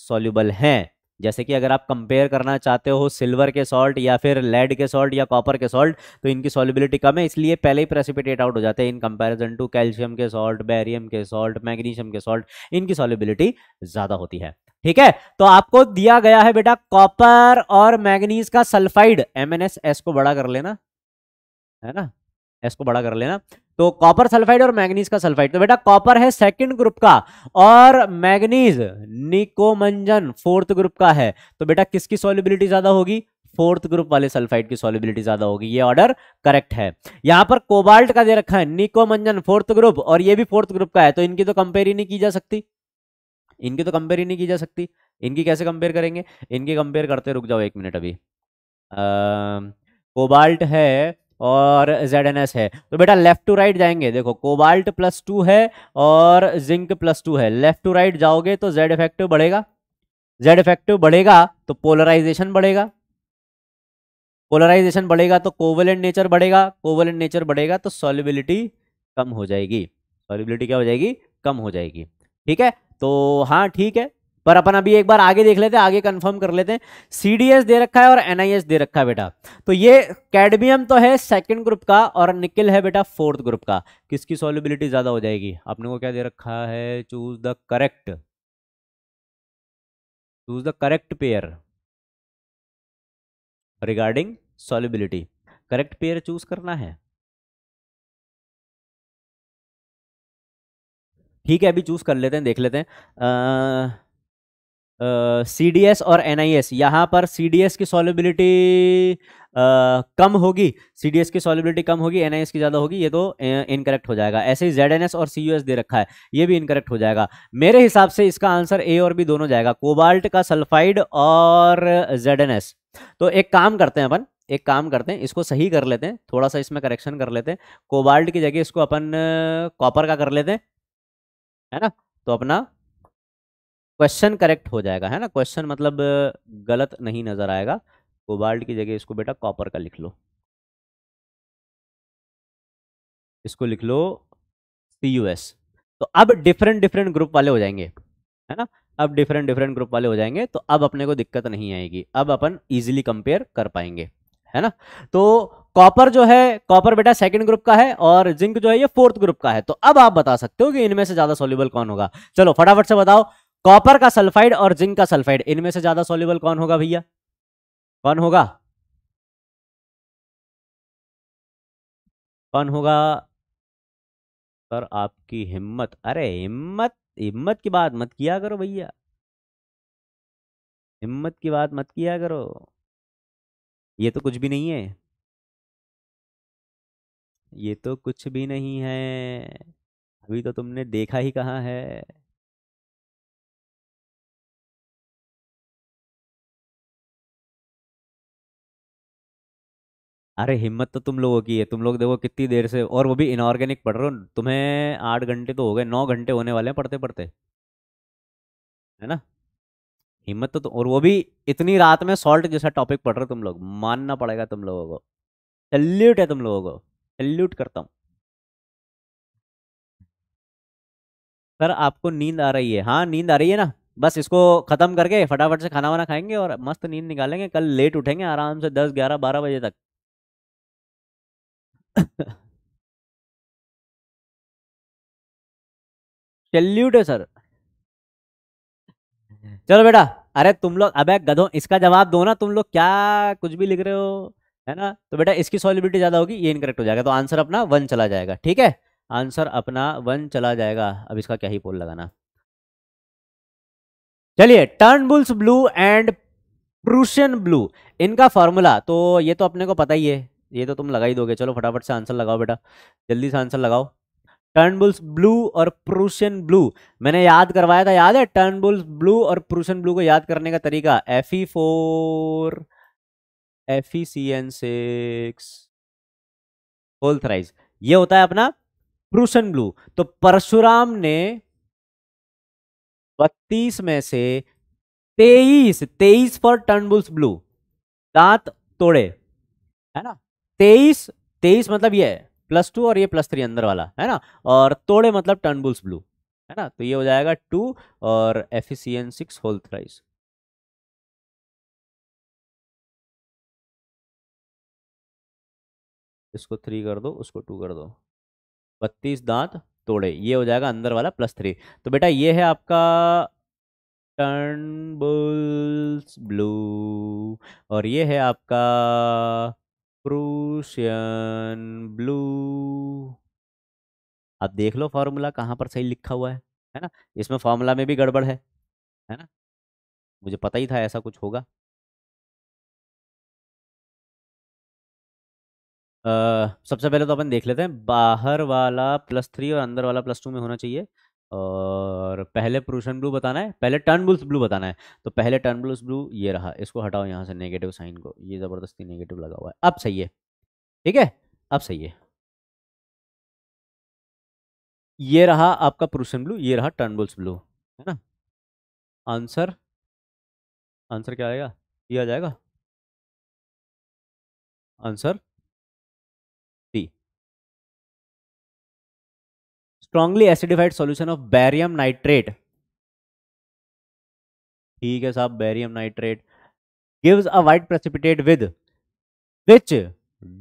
सोल्यूबल हैं जैसे कि अगर आप कंपेयर करना चाहते हो सिल्वर के सॉल्ट या फिर लेड के सॉल्ट या कॉपर के सॉल्ट तो इनकी सॉल्युबिलिटी कम है इसलिए पहले ही प्रेसिपिटेट आउट हो जाते हैं इन कंपैरिजन टू कैल्शियम के सॉल्ट बैरियम के सॉल्ट मैग्नीशियम के सॉल्ट इनकी सॉल्युबिलिटी ज़्यादा होती है ठीक है तो आपको दिया गया है बेटा कॉपर और मैग्नीज का सल्फाइड एस को बड़ा कर लेना है ना एस को बड़ा कर लेना तो कॉपर सल्फाइड और मैग्नीज का सल्फाइड तो बेटा कॉपर है सेकंड ग्रुप का और मैग्नीज निकोमंजन फोर्थ ग्रुप का है तो बेटा किसकी सॉलिबिलिटी ज्यादा होगी फोर्थ ग्रुप वाले सल्फाइड की सोलिबिलिटी ज्यादा होगी ये ऑर्डर करेक्ट है यहां पर कोबाल्ट का दे रखा है निकोमंजन फोर्थ ग्रुप और ये भी फोर्थ ग्रुप का है तो इनकी तो कंपेयर ही नहीं की जा सकती इनकी तो कंपेयर ही नहीं की जा सकती इनकी कैसे कंपेयर करेंगे इनकी कंपेयर करते रुक जाओ एक मिनट अभी कोबाल्ट है और जेड एन एस है तो बेटा लेफ्ट टू राइट जाएंगे देखो कोबाल्ट प्लस टू है और जिंक प्लस टू है लेफ्ट टू राइट जाओगे तो जेड इफेक्टिव बढ़ेगा जेड इफेक्टिव बढ़ेगा तो पोलराइजेशन बढ़ेगा पोलराइजेशन बढ़ेगा तो कोवलेंट नेचर बढ़ेगा कोवलेंट नेचर बढ़ेगा तो सॉलिबिलिटी कम हो जाएगी सॉलिबिलिटी क्या हो जाएगी कम हो जाएगी ठीक है तो हाँ ठीक है पर अपन अभी एक बार आगे देख लेते हैं आगे कंफर्म कर लेते हैं सीडीएस दे रखा है और एनआईएस दे रखा है बेटा तो ये कैडमियम तो है सेकंड ग्रुप का और निकल है बेटा फोर्थ ग्रुप का किसकी सॉल्युबिलिटी ज्यादा हो जाएगी आपने को क्या दे रखा है choose the correct choose the correct pair regarding solubility correct pair choose करना है ठीक है अभी चूज़ कर लेते हैं देख लेते हैं सी डी एस और एन आई एस यहाँ पर सी डी एस की सॉलिबिलिटी कम होगी सी डी एस की सॉलिबिलिटी कम होगी एन आई एस की ज़्यादा होगी ये तो इनकरेक्ट हो जाएगा ऐसे ही जेड एन एस और सी यू एस दे रखा है ये भी इनकरेक्ट हो जाएगा मेरे हिसाब से इसका आंसर ए और बी दोनों जाएगा कोबाल्ट का सल्फाइड और जेड एन एस तो एक काम करते हैं अपन एक काम करते हैं इसको सही कर लेते हैं थोड़ा सा इसमें करेक्शन कर लेते हैं कोबाल्ट की जगह इसको अपन कॉपर का कर लेते हैं है ना तो अपना क्वेश्चन करेक्ट हो जाएगा है ना क्वेश्चन मतलब गलत नहीं नजर आएगा कोबाल्ट की जगह इसको बेटा कॉपर का लिख लो इसको लिख लो सी यू एस तो अब डिफरेंट डिफरेंट ग्रुप वाले हो जाएंगे है ना अब डिफरेंट डिफरेंट ग्रुप वाले हो जाएंगे तो अब अपने को दिक्कत नहीं आएगी अब अपन इजिली कंपेयर कर पाएंगे है ना तो कॉपर जो है कॉपर बेटा सेकंड ग्रुप का है और जिंक जो है ये फोर्थ ग्रुप का है तो अब आप बता सकते हो कि इनमें से ज्यादा सोल्यूबल कौन होगा चलो फटाफट से बताओ कॉपर का सल्फाइड और जिंक का सल्फाइड इनमें से ज्यादा सोल्यूबल कौन होगा भैया कौन होगा कौन होगा पर आपकी हिम्मत अरे हिम्मत हिम्मत की बात मत किया करो भैया हिम्मत की बात मत किया करो ये तो कुछ भी नहीं है ये तो कुछ भी नहीं है अभी तो तुमने देखा ही कहाँ है अरे हिम्मत तो तुम लोगों की है तुम लोग देखो कितनी देर से और वो भी इनऑर्गेनिक पढ़ रहे हो तुम्हें आठ घंटे तो हो गए नौ घंटे होने वाले हैं पढ़ते पढ़ते है ना हिम्मत तो और वो भी इतनी रात में सॉल्ट जैसा टॉपिक पढ़ रहे तुम लोग मानना पड़ेगा तुम लोगों को सल्यूट है तुम लोगों को सल्यूट करता हूँ सर आपको नींद आ रही है हाँ नींद आ रही है ना बस इसको ख़त्म करके फटाफट से खाना वाना खाएंगे और मस्त नींद निकालेंगे कल लेट उठेंगे आराम से दस ग्यारह बारह बजे तक सल्यूट है सर चलो बेटा अरे तुम लोग अबे गधो इसका जवाब दो ना तुम लोग क्या कुछ भी लिख रहे हो है ना तो बेटा इसकी सॉलिबिलिटी ज्यादा होगी ये इनकरेक्ट हो जाएगा तो आंसर अपना वन चला जाएगा ठीक है आंसर अपना वन चला जाएगा अब इसका क्या ही पोल लगाना चलिए Turnbull's blue and Prussian blue इनका फॉर्मूला तो ये तो अपने को पता ही है ये तो तुम लगा ही दोगे चलो फटाफट से आंसर लगाओ बेटा जल्दी से आंसर लगाओ टर्नबुल्स ब्लू और प्रूशन ब्लू मैंने याद करवाया था याद है टर्नबुल्स ब्लू और प्रूशन ब्लू को याद करने का तरीका F E four F E C N six thrice ये होता है अपना प्रूशन ब्लू तो परशुराम ने बत्तीस में से तेईस तेईस फॉर टर्नबुल्स ब्लू दांत तोड़े है ना तेईस तेईस मतलब ये है प्लस टू और ये प्लस थ्री अंदर वाला है ना और तोड़े मतलब टर्नबुल्स ब्लू है ना तो ये हो जाएगा टू और एफिसियन सिक्स होल थ्राइस इसको थ्री कर दो उसको टू कर दो बत्तीस दांत तोड़े ये हो जाएगा अंदर वाला प्लस थ्री तो बेटा ये है आपका टर्नबुल्स ब्लू और ये है आपका प्रूशियन ब्लू अब देख लो फार्मूला कहाँ पर सही लिखा हुआ है है ना इसमें फार्मूला में भी गड़बड़ है है ना मुझे पता ही था ऐसा कुछ होगा Uh, सबसे पहले तो अपन देख लेते हैं बाहर वाला प्लस थ्री और अंदर वाला प्लस टू में होना चाहिए और पहले प्रूशन ब्लू बताना है पहले टर्न बुल्स ब्लू बताना है तो पहले टर्न बुल्स ब्लू ये रहा इसको हटाओ यहाँ से नेगेटिव साइन को ये ज़बरदस्ती नेगेटिव लगा हुआ है अब सही है ठीक है अब सही है ये रहा आपका प्रूशन ब्लू ये रहा टर्न बुल्स ब्लू है ना आंसर आंसर क्या आएगा ये आ जाएगा answer strongly acidified solution of barium nitrate ठीक है साहब barium nitrate gives a white precipitate with which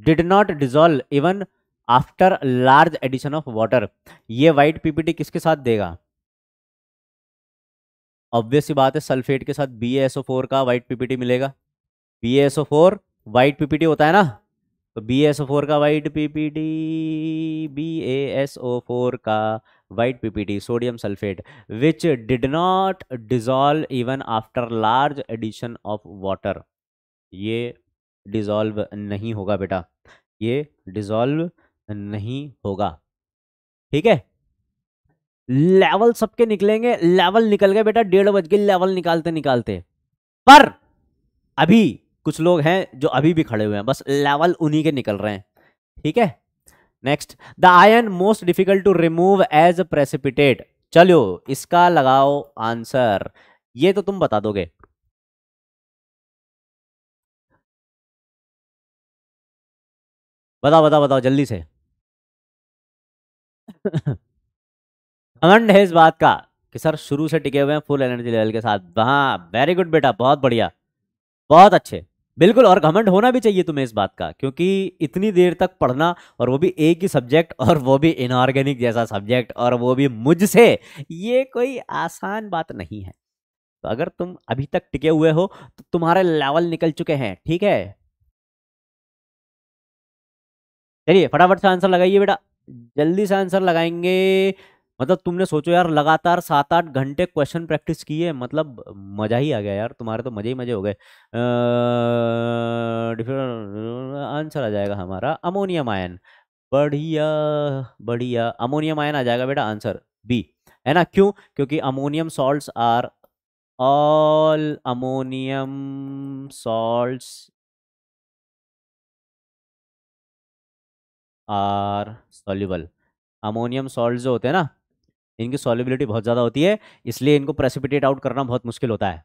did not dissolve even after large addition of water ये वाइट पीपीटी किसके साथ देगा ऑब्वियस बात है सल्फेट के साथ बी का वाइट पीपीटी मिलेगा बी वाइट पीपीटी होता है ना तो बी एस ओ फोर का white PPT B A S O four का white PPT sodium sulphate which did not dissolve even after large addition of water ये dissolve नहीं होगा बेटा ये डिजॉल्व नहीं होगा ठीक है लेवल सबके निकलेंगे लेवल निकल गए बेटा डेढ़ बज के लेवल निकालते निकालते पर अभी कुछ लोग हैं जो अभी भी खड़े हुए हैं बस लेवल उन्हीं के निकल रहे हैं ठीक है next the ion most difficult to remove as precipitate चलो इसका लगाओ आंसर ये तो तुम बता दोगे बताओ बताओ बताओ जल्दी से घमंड है इस बात का कि सर शुरू से टिके हुए हैं फुल एनर्जी लेवल के साथ हाँ वेरी गुड बेटा बहुत बढ़िया बहुत अच्छे बिल्कुल और घमंड होना भी चाहिए तुम्हें इस बात का क्योंकि इतनी देर तक पढ़ना और वो भी एक ही सब्जेक्ट और वो भी इनऑर्गेनिक जैसा सब्जेक्ट और वो भी मुझसे ये कोई आसान बात नहीं है तो अगर तुम अभी तक टिके हुए हो तो तुम्हारे लेवल निकल चुके हैं ठीक है चलिए फटाफट से आंसर लगाइए बेटा जल्दी से आंसर लगाएंगे मतलब तुमने सोचो यार लगातार सात आठ घंटे क्वेश्चन प्रैक्टिस किए मतलब मजा ही आ गया यार तुम्हारे तो मजे ही मजे हो गए आंसर आ जाएगा हमारा अमोनियम आयन बढ़िया बढ़िया अमोनियम आयन आ जाएगा बेटा आंसर बी है ना क्यों क्योंकि ammonium salts are all ammonium salts are soluble ammonium salt जो होते हैं ना इनकी सॉलिबिलिटी बहुत ज़्यादा होती है इसलिए इनको प्रेसिपिटेट आउट करना बहुत मुश्किल होता है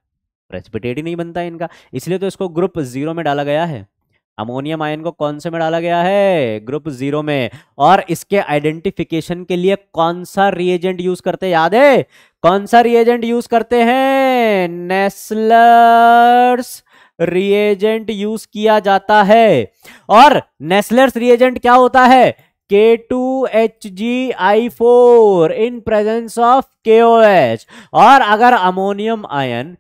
प्रेसिपिटेट ही नहीं बनता है इनका इसलिए तो इसको ग्रुप जीरो में डाला गया है अमोनियम आयन को कौन से में डाला गया है ग्रुप जीरो में और इसके आइडेंटिफिकेशन के लिए कौन सा रिएजेंट यूज करते हैं याद है कौन सा रिएजेंट यूज करते हैं नेस्लर्स रिएजेंट यूज किया जाता है और नेस्लर्स रिएजेंट क्या होता है K two H G I four in presence of K O H और अगर अमोनियम आयन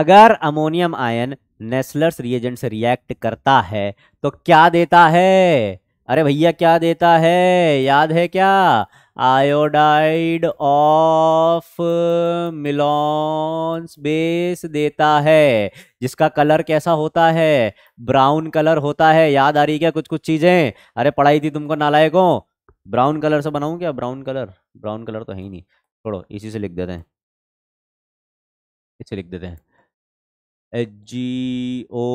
अगर अमोनियम आयन नेस्लर्स रिएजेंट से रिएक्ट करता है तो क्या देता है अरे भैया क्या देता है याद है क्या आयोडाइड ऑफ मिलोन्स बेस देता है जिसका कलर कैसा होता है ब्राउन कलर होता है याद आ रही क्या कुछ कुछ चीजें अरे पढ़ाई थी तुमको नालायकों ब्राउन कलर से बनाऊं क्या ब्राउन कलर ब्राउन कलर तो है ही नहीं छोड़ो इसी से लिख देते हैं इसे लिख देते हैं H G O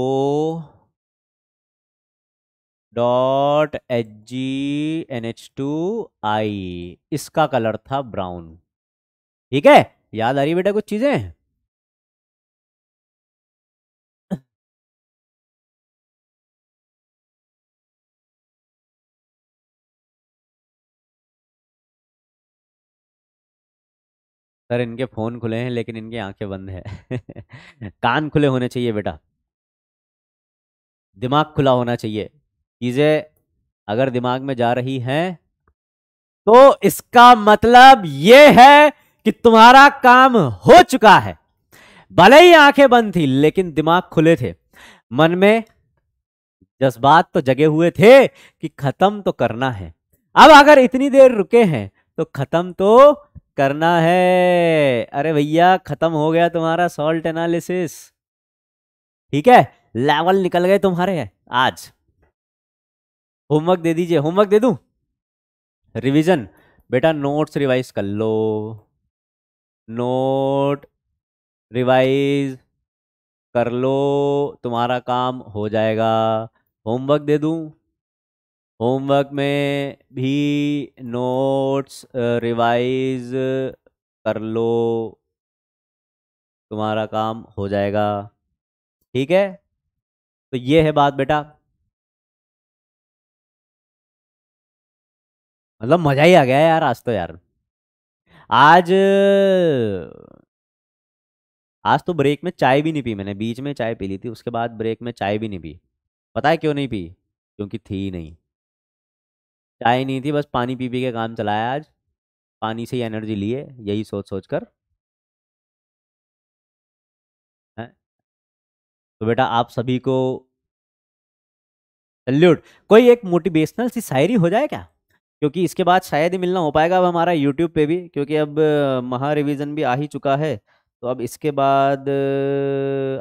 dot H G N H two I इसका कलर था ब्राउन ठीक है याद आ रही बेटा कुछ चीजें सर इनके फोन खुले हैं लेकिन इनकी आंखें बंद है कान खुले होने चाहिए बेटा दिमाग खुला होना चाहिए चीज़ें अगर दिमाग में जा रही हैं तो इसका मतलब यह है कि तुम्हारा काम हो चुका है भले ही आंखें बंद थी लेकिन दिमाग खुले थे मन में जज्बात तो जगे हुए थे कि खत्म तो करना है अब अगर इतनी देर रुके हैं तो खत्म तो करना है अरे भैया खत्म हो गया तुम्हारा सॉल्ट एनालिसिस ठीक है लेवल निकल गए तुम्हारे आज होमवर्क दे दीजिए होमवर्क दे दूं रिवीजन बेटा नोट्स रिवाइज कर लो नोट रिवाइज कर लो तुम्हारा काम हो जाएगा होमवर्क दे दूं होमवर्क में भी नोट्स रिवाइज कर लो तुम्हारा काम हो जाएगा ठीक है तो ये है बात बेटा मतलब मजा ही आ गया यार आज तो यार आज आज तो ब्रेक में चाय भी नहीं पी मैंने बीच में चाय पी ली थी उसके बाद ब्रेक में चाय भी नहीं पी पता है क्यों नहीं पी क्योंकि थी नहीं चाय नहीं थी बस पानी पी पी के काम चलाया आज पानी से ही एनर्जी लिए यही सोच सोच कर है? तो बेटा आप सभी को सल्यूट कोई एक मोटिवेशनल सी शायरी हो जाए क्या क्योंकि इसके बाद शायद ही मिलना हो पाएगा अब हमारा यूट्यूब पे भी क्योंकि अब महा रिविज़न भी आ ही चुका है तो अब इसके बाद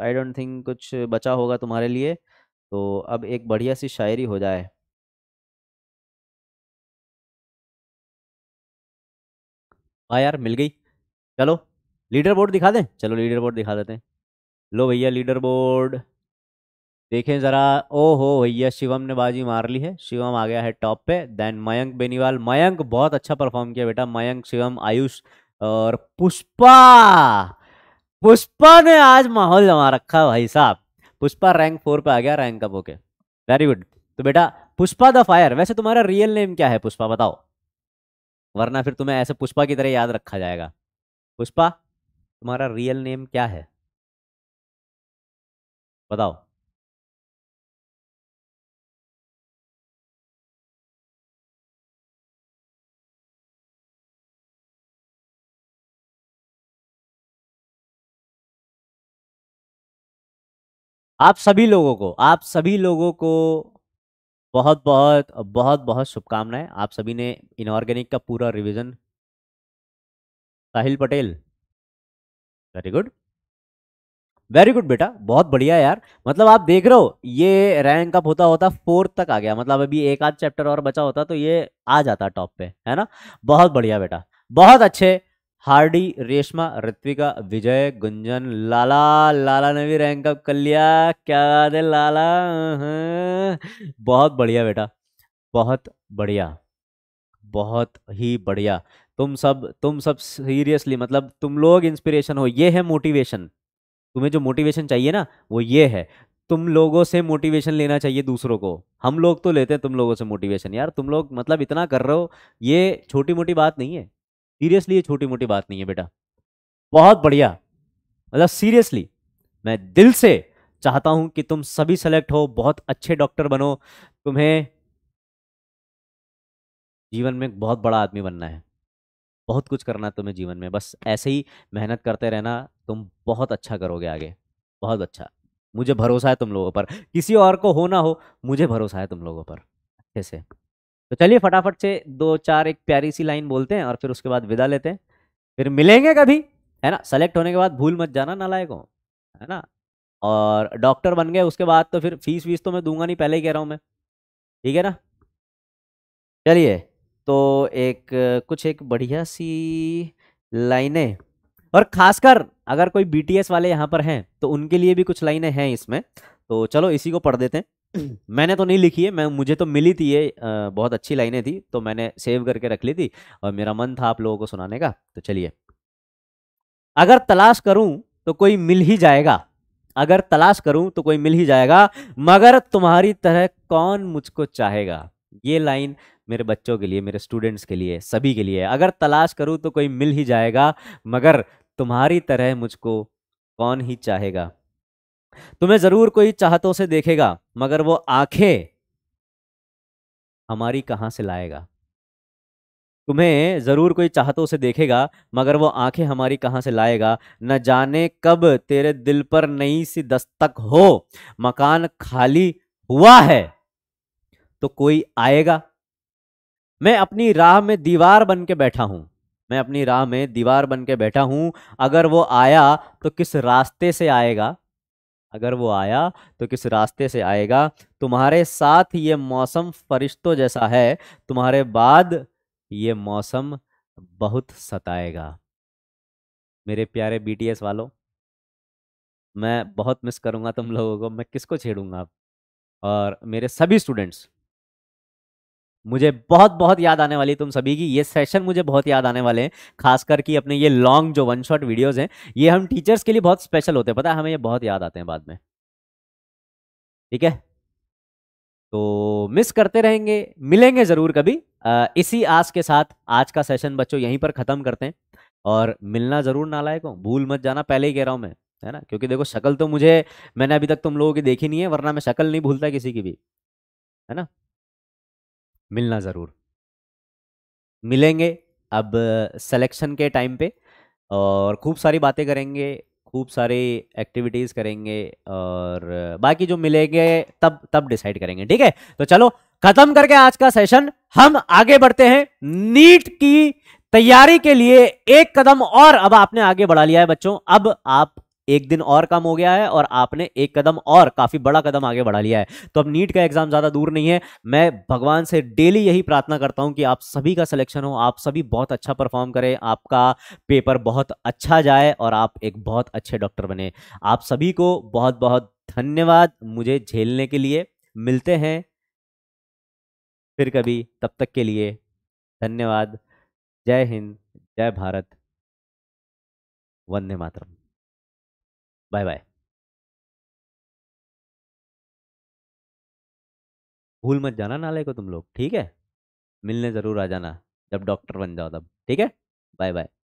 आई डोंट थिंक कुछ बचा होगा तुम्हारे लिए तो अब एक बढ़िया सी शायरी हो जाए हाँ यार मिल गई चलो लीडर बोर्ड दिखा दें चलो लीडर बोर्ड दिखा देते हैं लो भैया लीडर बोर्ड देखें जरा ओ हो भैया शिवम ने बाजी मार ली है शिवम आ गया है टॉप पे देन मयंक बेनीवाल मयंक बहुत अच्छा परफॉर्म किया बेटा मयंक शिवम आयुष और पुष्पा पुष्पा ने आज माहौल जमा रखा भाई साहब पुष्पा रैंक फोर पे आ गया रैंक अप होके वेरी गुड तो बेटा पुष्पा द फायर वैसे तुम्हारा रियल नेम क्या है पुष्पा बताओ वरना फिर तुम्हें ऐसे पुष्पा की तरह याद रखा जाएगा पुष्पा तुम्हारा रियल नेम क्या है बताओ आप सभी लोगों को आप सभी लोगों को बहुत बहुत बहुत बहुत शुभकामनाएं आप सभी ने इनऑर्गेनिक का पूरा revision Sahil Patel very good very good बेटा बहुत बढ़िया यार मतलब आप देख रहे हो ये रैंक अप होता होता फोर्थ तक आ गया मतलब अभी एक आध चैप्टर और बचा होता तो ये आ जाता टॉप पे है ना बहुत बढ़िया बेटा बहुत अच्छे हार्डी रेशमा ऋत्विका विजय गुंजन लाला लाला ने भी रैंकअप कर लिया क्या बात है लाला बहुत बढ़िया बेटा बहुत बढ़िया बहुत ही बढ़िया तुम सब तुम सब सीरियसली मतलब तुम लोग इंस्पिरेशन हो ये है मोटिवेशन तुम्हें जो मोटिवेशन चाहिए ना वो ये है तुम लोगों से मोटिवेशन लेना चाहिए दूसरों को हम लोग तो लेते हैं तुम लोगों से मोटिवेशन यार तुम लोग मतलब इतना कर रहे हो ये छोटी मोटी बात नहीं है सीरियसली ये छोटी मोटी बात नहीं है बेटा बहुत बढ़िया मतलब सीरियसली मैं दिल से चाहता हूं कि तुम सभी सेलेक्ट हो बहुत अच्छे डॉक्टर बनो तुम्हें जीवन में बहुत बड़ा आदमी बनना है बहुत कुछ करना है तुम्हें जीवन में बस ऐसे ही मेहनत करते रहना तुम बहुत अच्छा करोगे आगे बहुत अच्छा मुझे भरोसा है तुम लोगों पर किसी और को हो ना हो मुझे भरोसा है तुम लोगों पर अच्छे से तो चलिए फटाफट से दो चार एक प्यारी सी लाइन बोलते हैं और फिर उसके बाद विदा लेते हैं फिर मिलेंगे कभी है ना सेलेक्ट होने के बाद भूल मत जाना नालायकों है ना और डॉक्टर बन गए उसके बाद तो फिर फीस वीस तो मैं दूंगा नहीं पहले ही कह रहा हूँ मैं ठीक है ना चलिए तो एक कुछ एक बढ़िया सी लाइनें और खासकर अगर कोई बीटीएस वाले यहाँ पर हैं तो उनके लिए भी कुछ लाइनें हैं इसमें तो चलो इसी को पढ़ देते हैं मैंने तो नहीं लिखी है मैं मुझे तो मिली थी ये बहुत अच्छी लाइनें थी तो मैंने सेव करके रख ली थी और मेरा मन था आप लोगों को सुनाने का तो चलिए अगर तलाश करूं तो कोई मिल ही जाएगा अगर तलाश करूं तो कोई मिल ही जाएगा मगर तुम्हारी तरह कौन मुझको चाहेगा ये लाइन मेरे बच्चों के लिए मेरे स्टूडेंट्स के लिए सभी के लिए अगर तलाश करूं तो कोई मिल ही जाएगा मगर तुम्हारी तरह मुझको कौन ही चाहेगा तुम्हें जरूर कोई चाहतों से देखेगा मगर वो आंखें हमारी कहां से लाएगा तुम्हें जरूर कोई चाहतों से देखेगा मगर वो आंखें हमारी कहां से लाएगा न जाने कब तेरे दिल पर नई सी दस्तक हो मकान खाली हुआ है तो कोई आएगा मैं अपनी राह में दीवार बन के बैठा हूं मैं अपनी राह में दीवार बन के बैठा हूं अगर वो आया तो किस रास्ते से आएगा अगर वो आया तो किस रास्ते से आएगा तुम्हारे साथ ये मौसम फरिश्तों जैसा है तुम्हारे बाद ये मौसम बहुत सताएगा मेरे प्यारे बीटीएस वालों मैं बहुत मिस करूंगा तुम लोगों को मैं किसको छेड़ूंगा और मेरे सभी स्टूडेंट्स मुझे बहुत बहुत याद आने वाली तुम सभी की ये सेशन मुझे बहुत याद आने वाले हैं खासकर कि अपने ये लॉन्ग जो वन शॉट वीडियोज हैं ये हम टीचर्स के लिए बहुत स्पेशल होते हैं पता है हमें ये बहुत याद आते हैं बाद में ठीक है तो मिस करते रहेंगे मिलेंगे ज़रूर कभी आ, इसी आस के साथ आज का सेशन बच्चों यहीं पर ख़त्म करते हैं और मिलना ज़रूर ना लायक भूल मत जाना पहले ही कह रहा हूँ मैं है ना क्योंकि देखो शक्ल तो मुझे मैंने अभी तक तुम लोगों की देखी नहीं है वरना मैं शक्ल नहीं भूलता किसी की भी है ना मिलना ज़रूर मिलेंगे अब सिलेक्शन के टाइम पे और खूब सारी बातें करेंगे खूब सारी एक्टिविटीज़ करेंगे और बाकी जो मिलेंगे तब तब डिसाइड करेंगे ठीक है तो चलो खत्म करके आज का सेशन हम आगे बढ़ते हैं नीट की तैयारी के लिए एक कदम और अब आपने आगे बढ़ा लिया है बच्चों अब आप एक दिन और कम हो गया है और आपने एक कदम और काफी बड़ा कदम आगे बढ़ा लिया है तो अब नीट का एग्जाम ज्यादा दूर नहीं है मैं भगवान से डेली यही प्रार्थना करता हूं कि आप सभी का सिलेक्शन हो आप सभी बहुत अच्छा परफॉर्म करें आपका पेपर बहुत अच्छा जाए और आप एक बहुत अच्छे डॉक्टर बने आप सभी को बहुत बहुत धन्यवाद मुझे झेलने के लिए मिलते हैं फिर कभी तब तक के लिए धन्यवाद जय हिंद जय भारत वंदे मातरम बाय बाय भूल मत जाना नाले को तुम लोग ठीक है मिलने ज़रूर आ जाना जब डॉक्टर बन जाओ तब ठीक है बाय बाय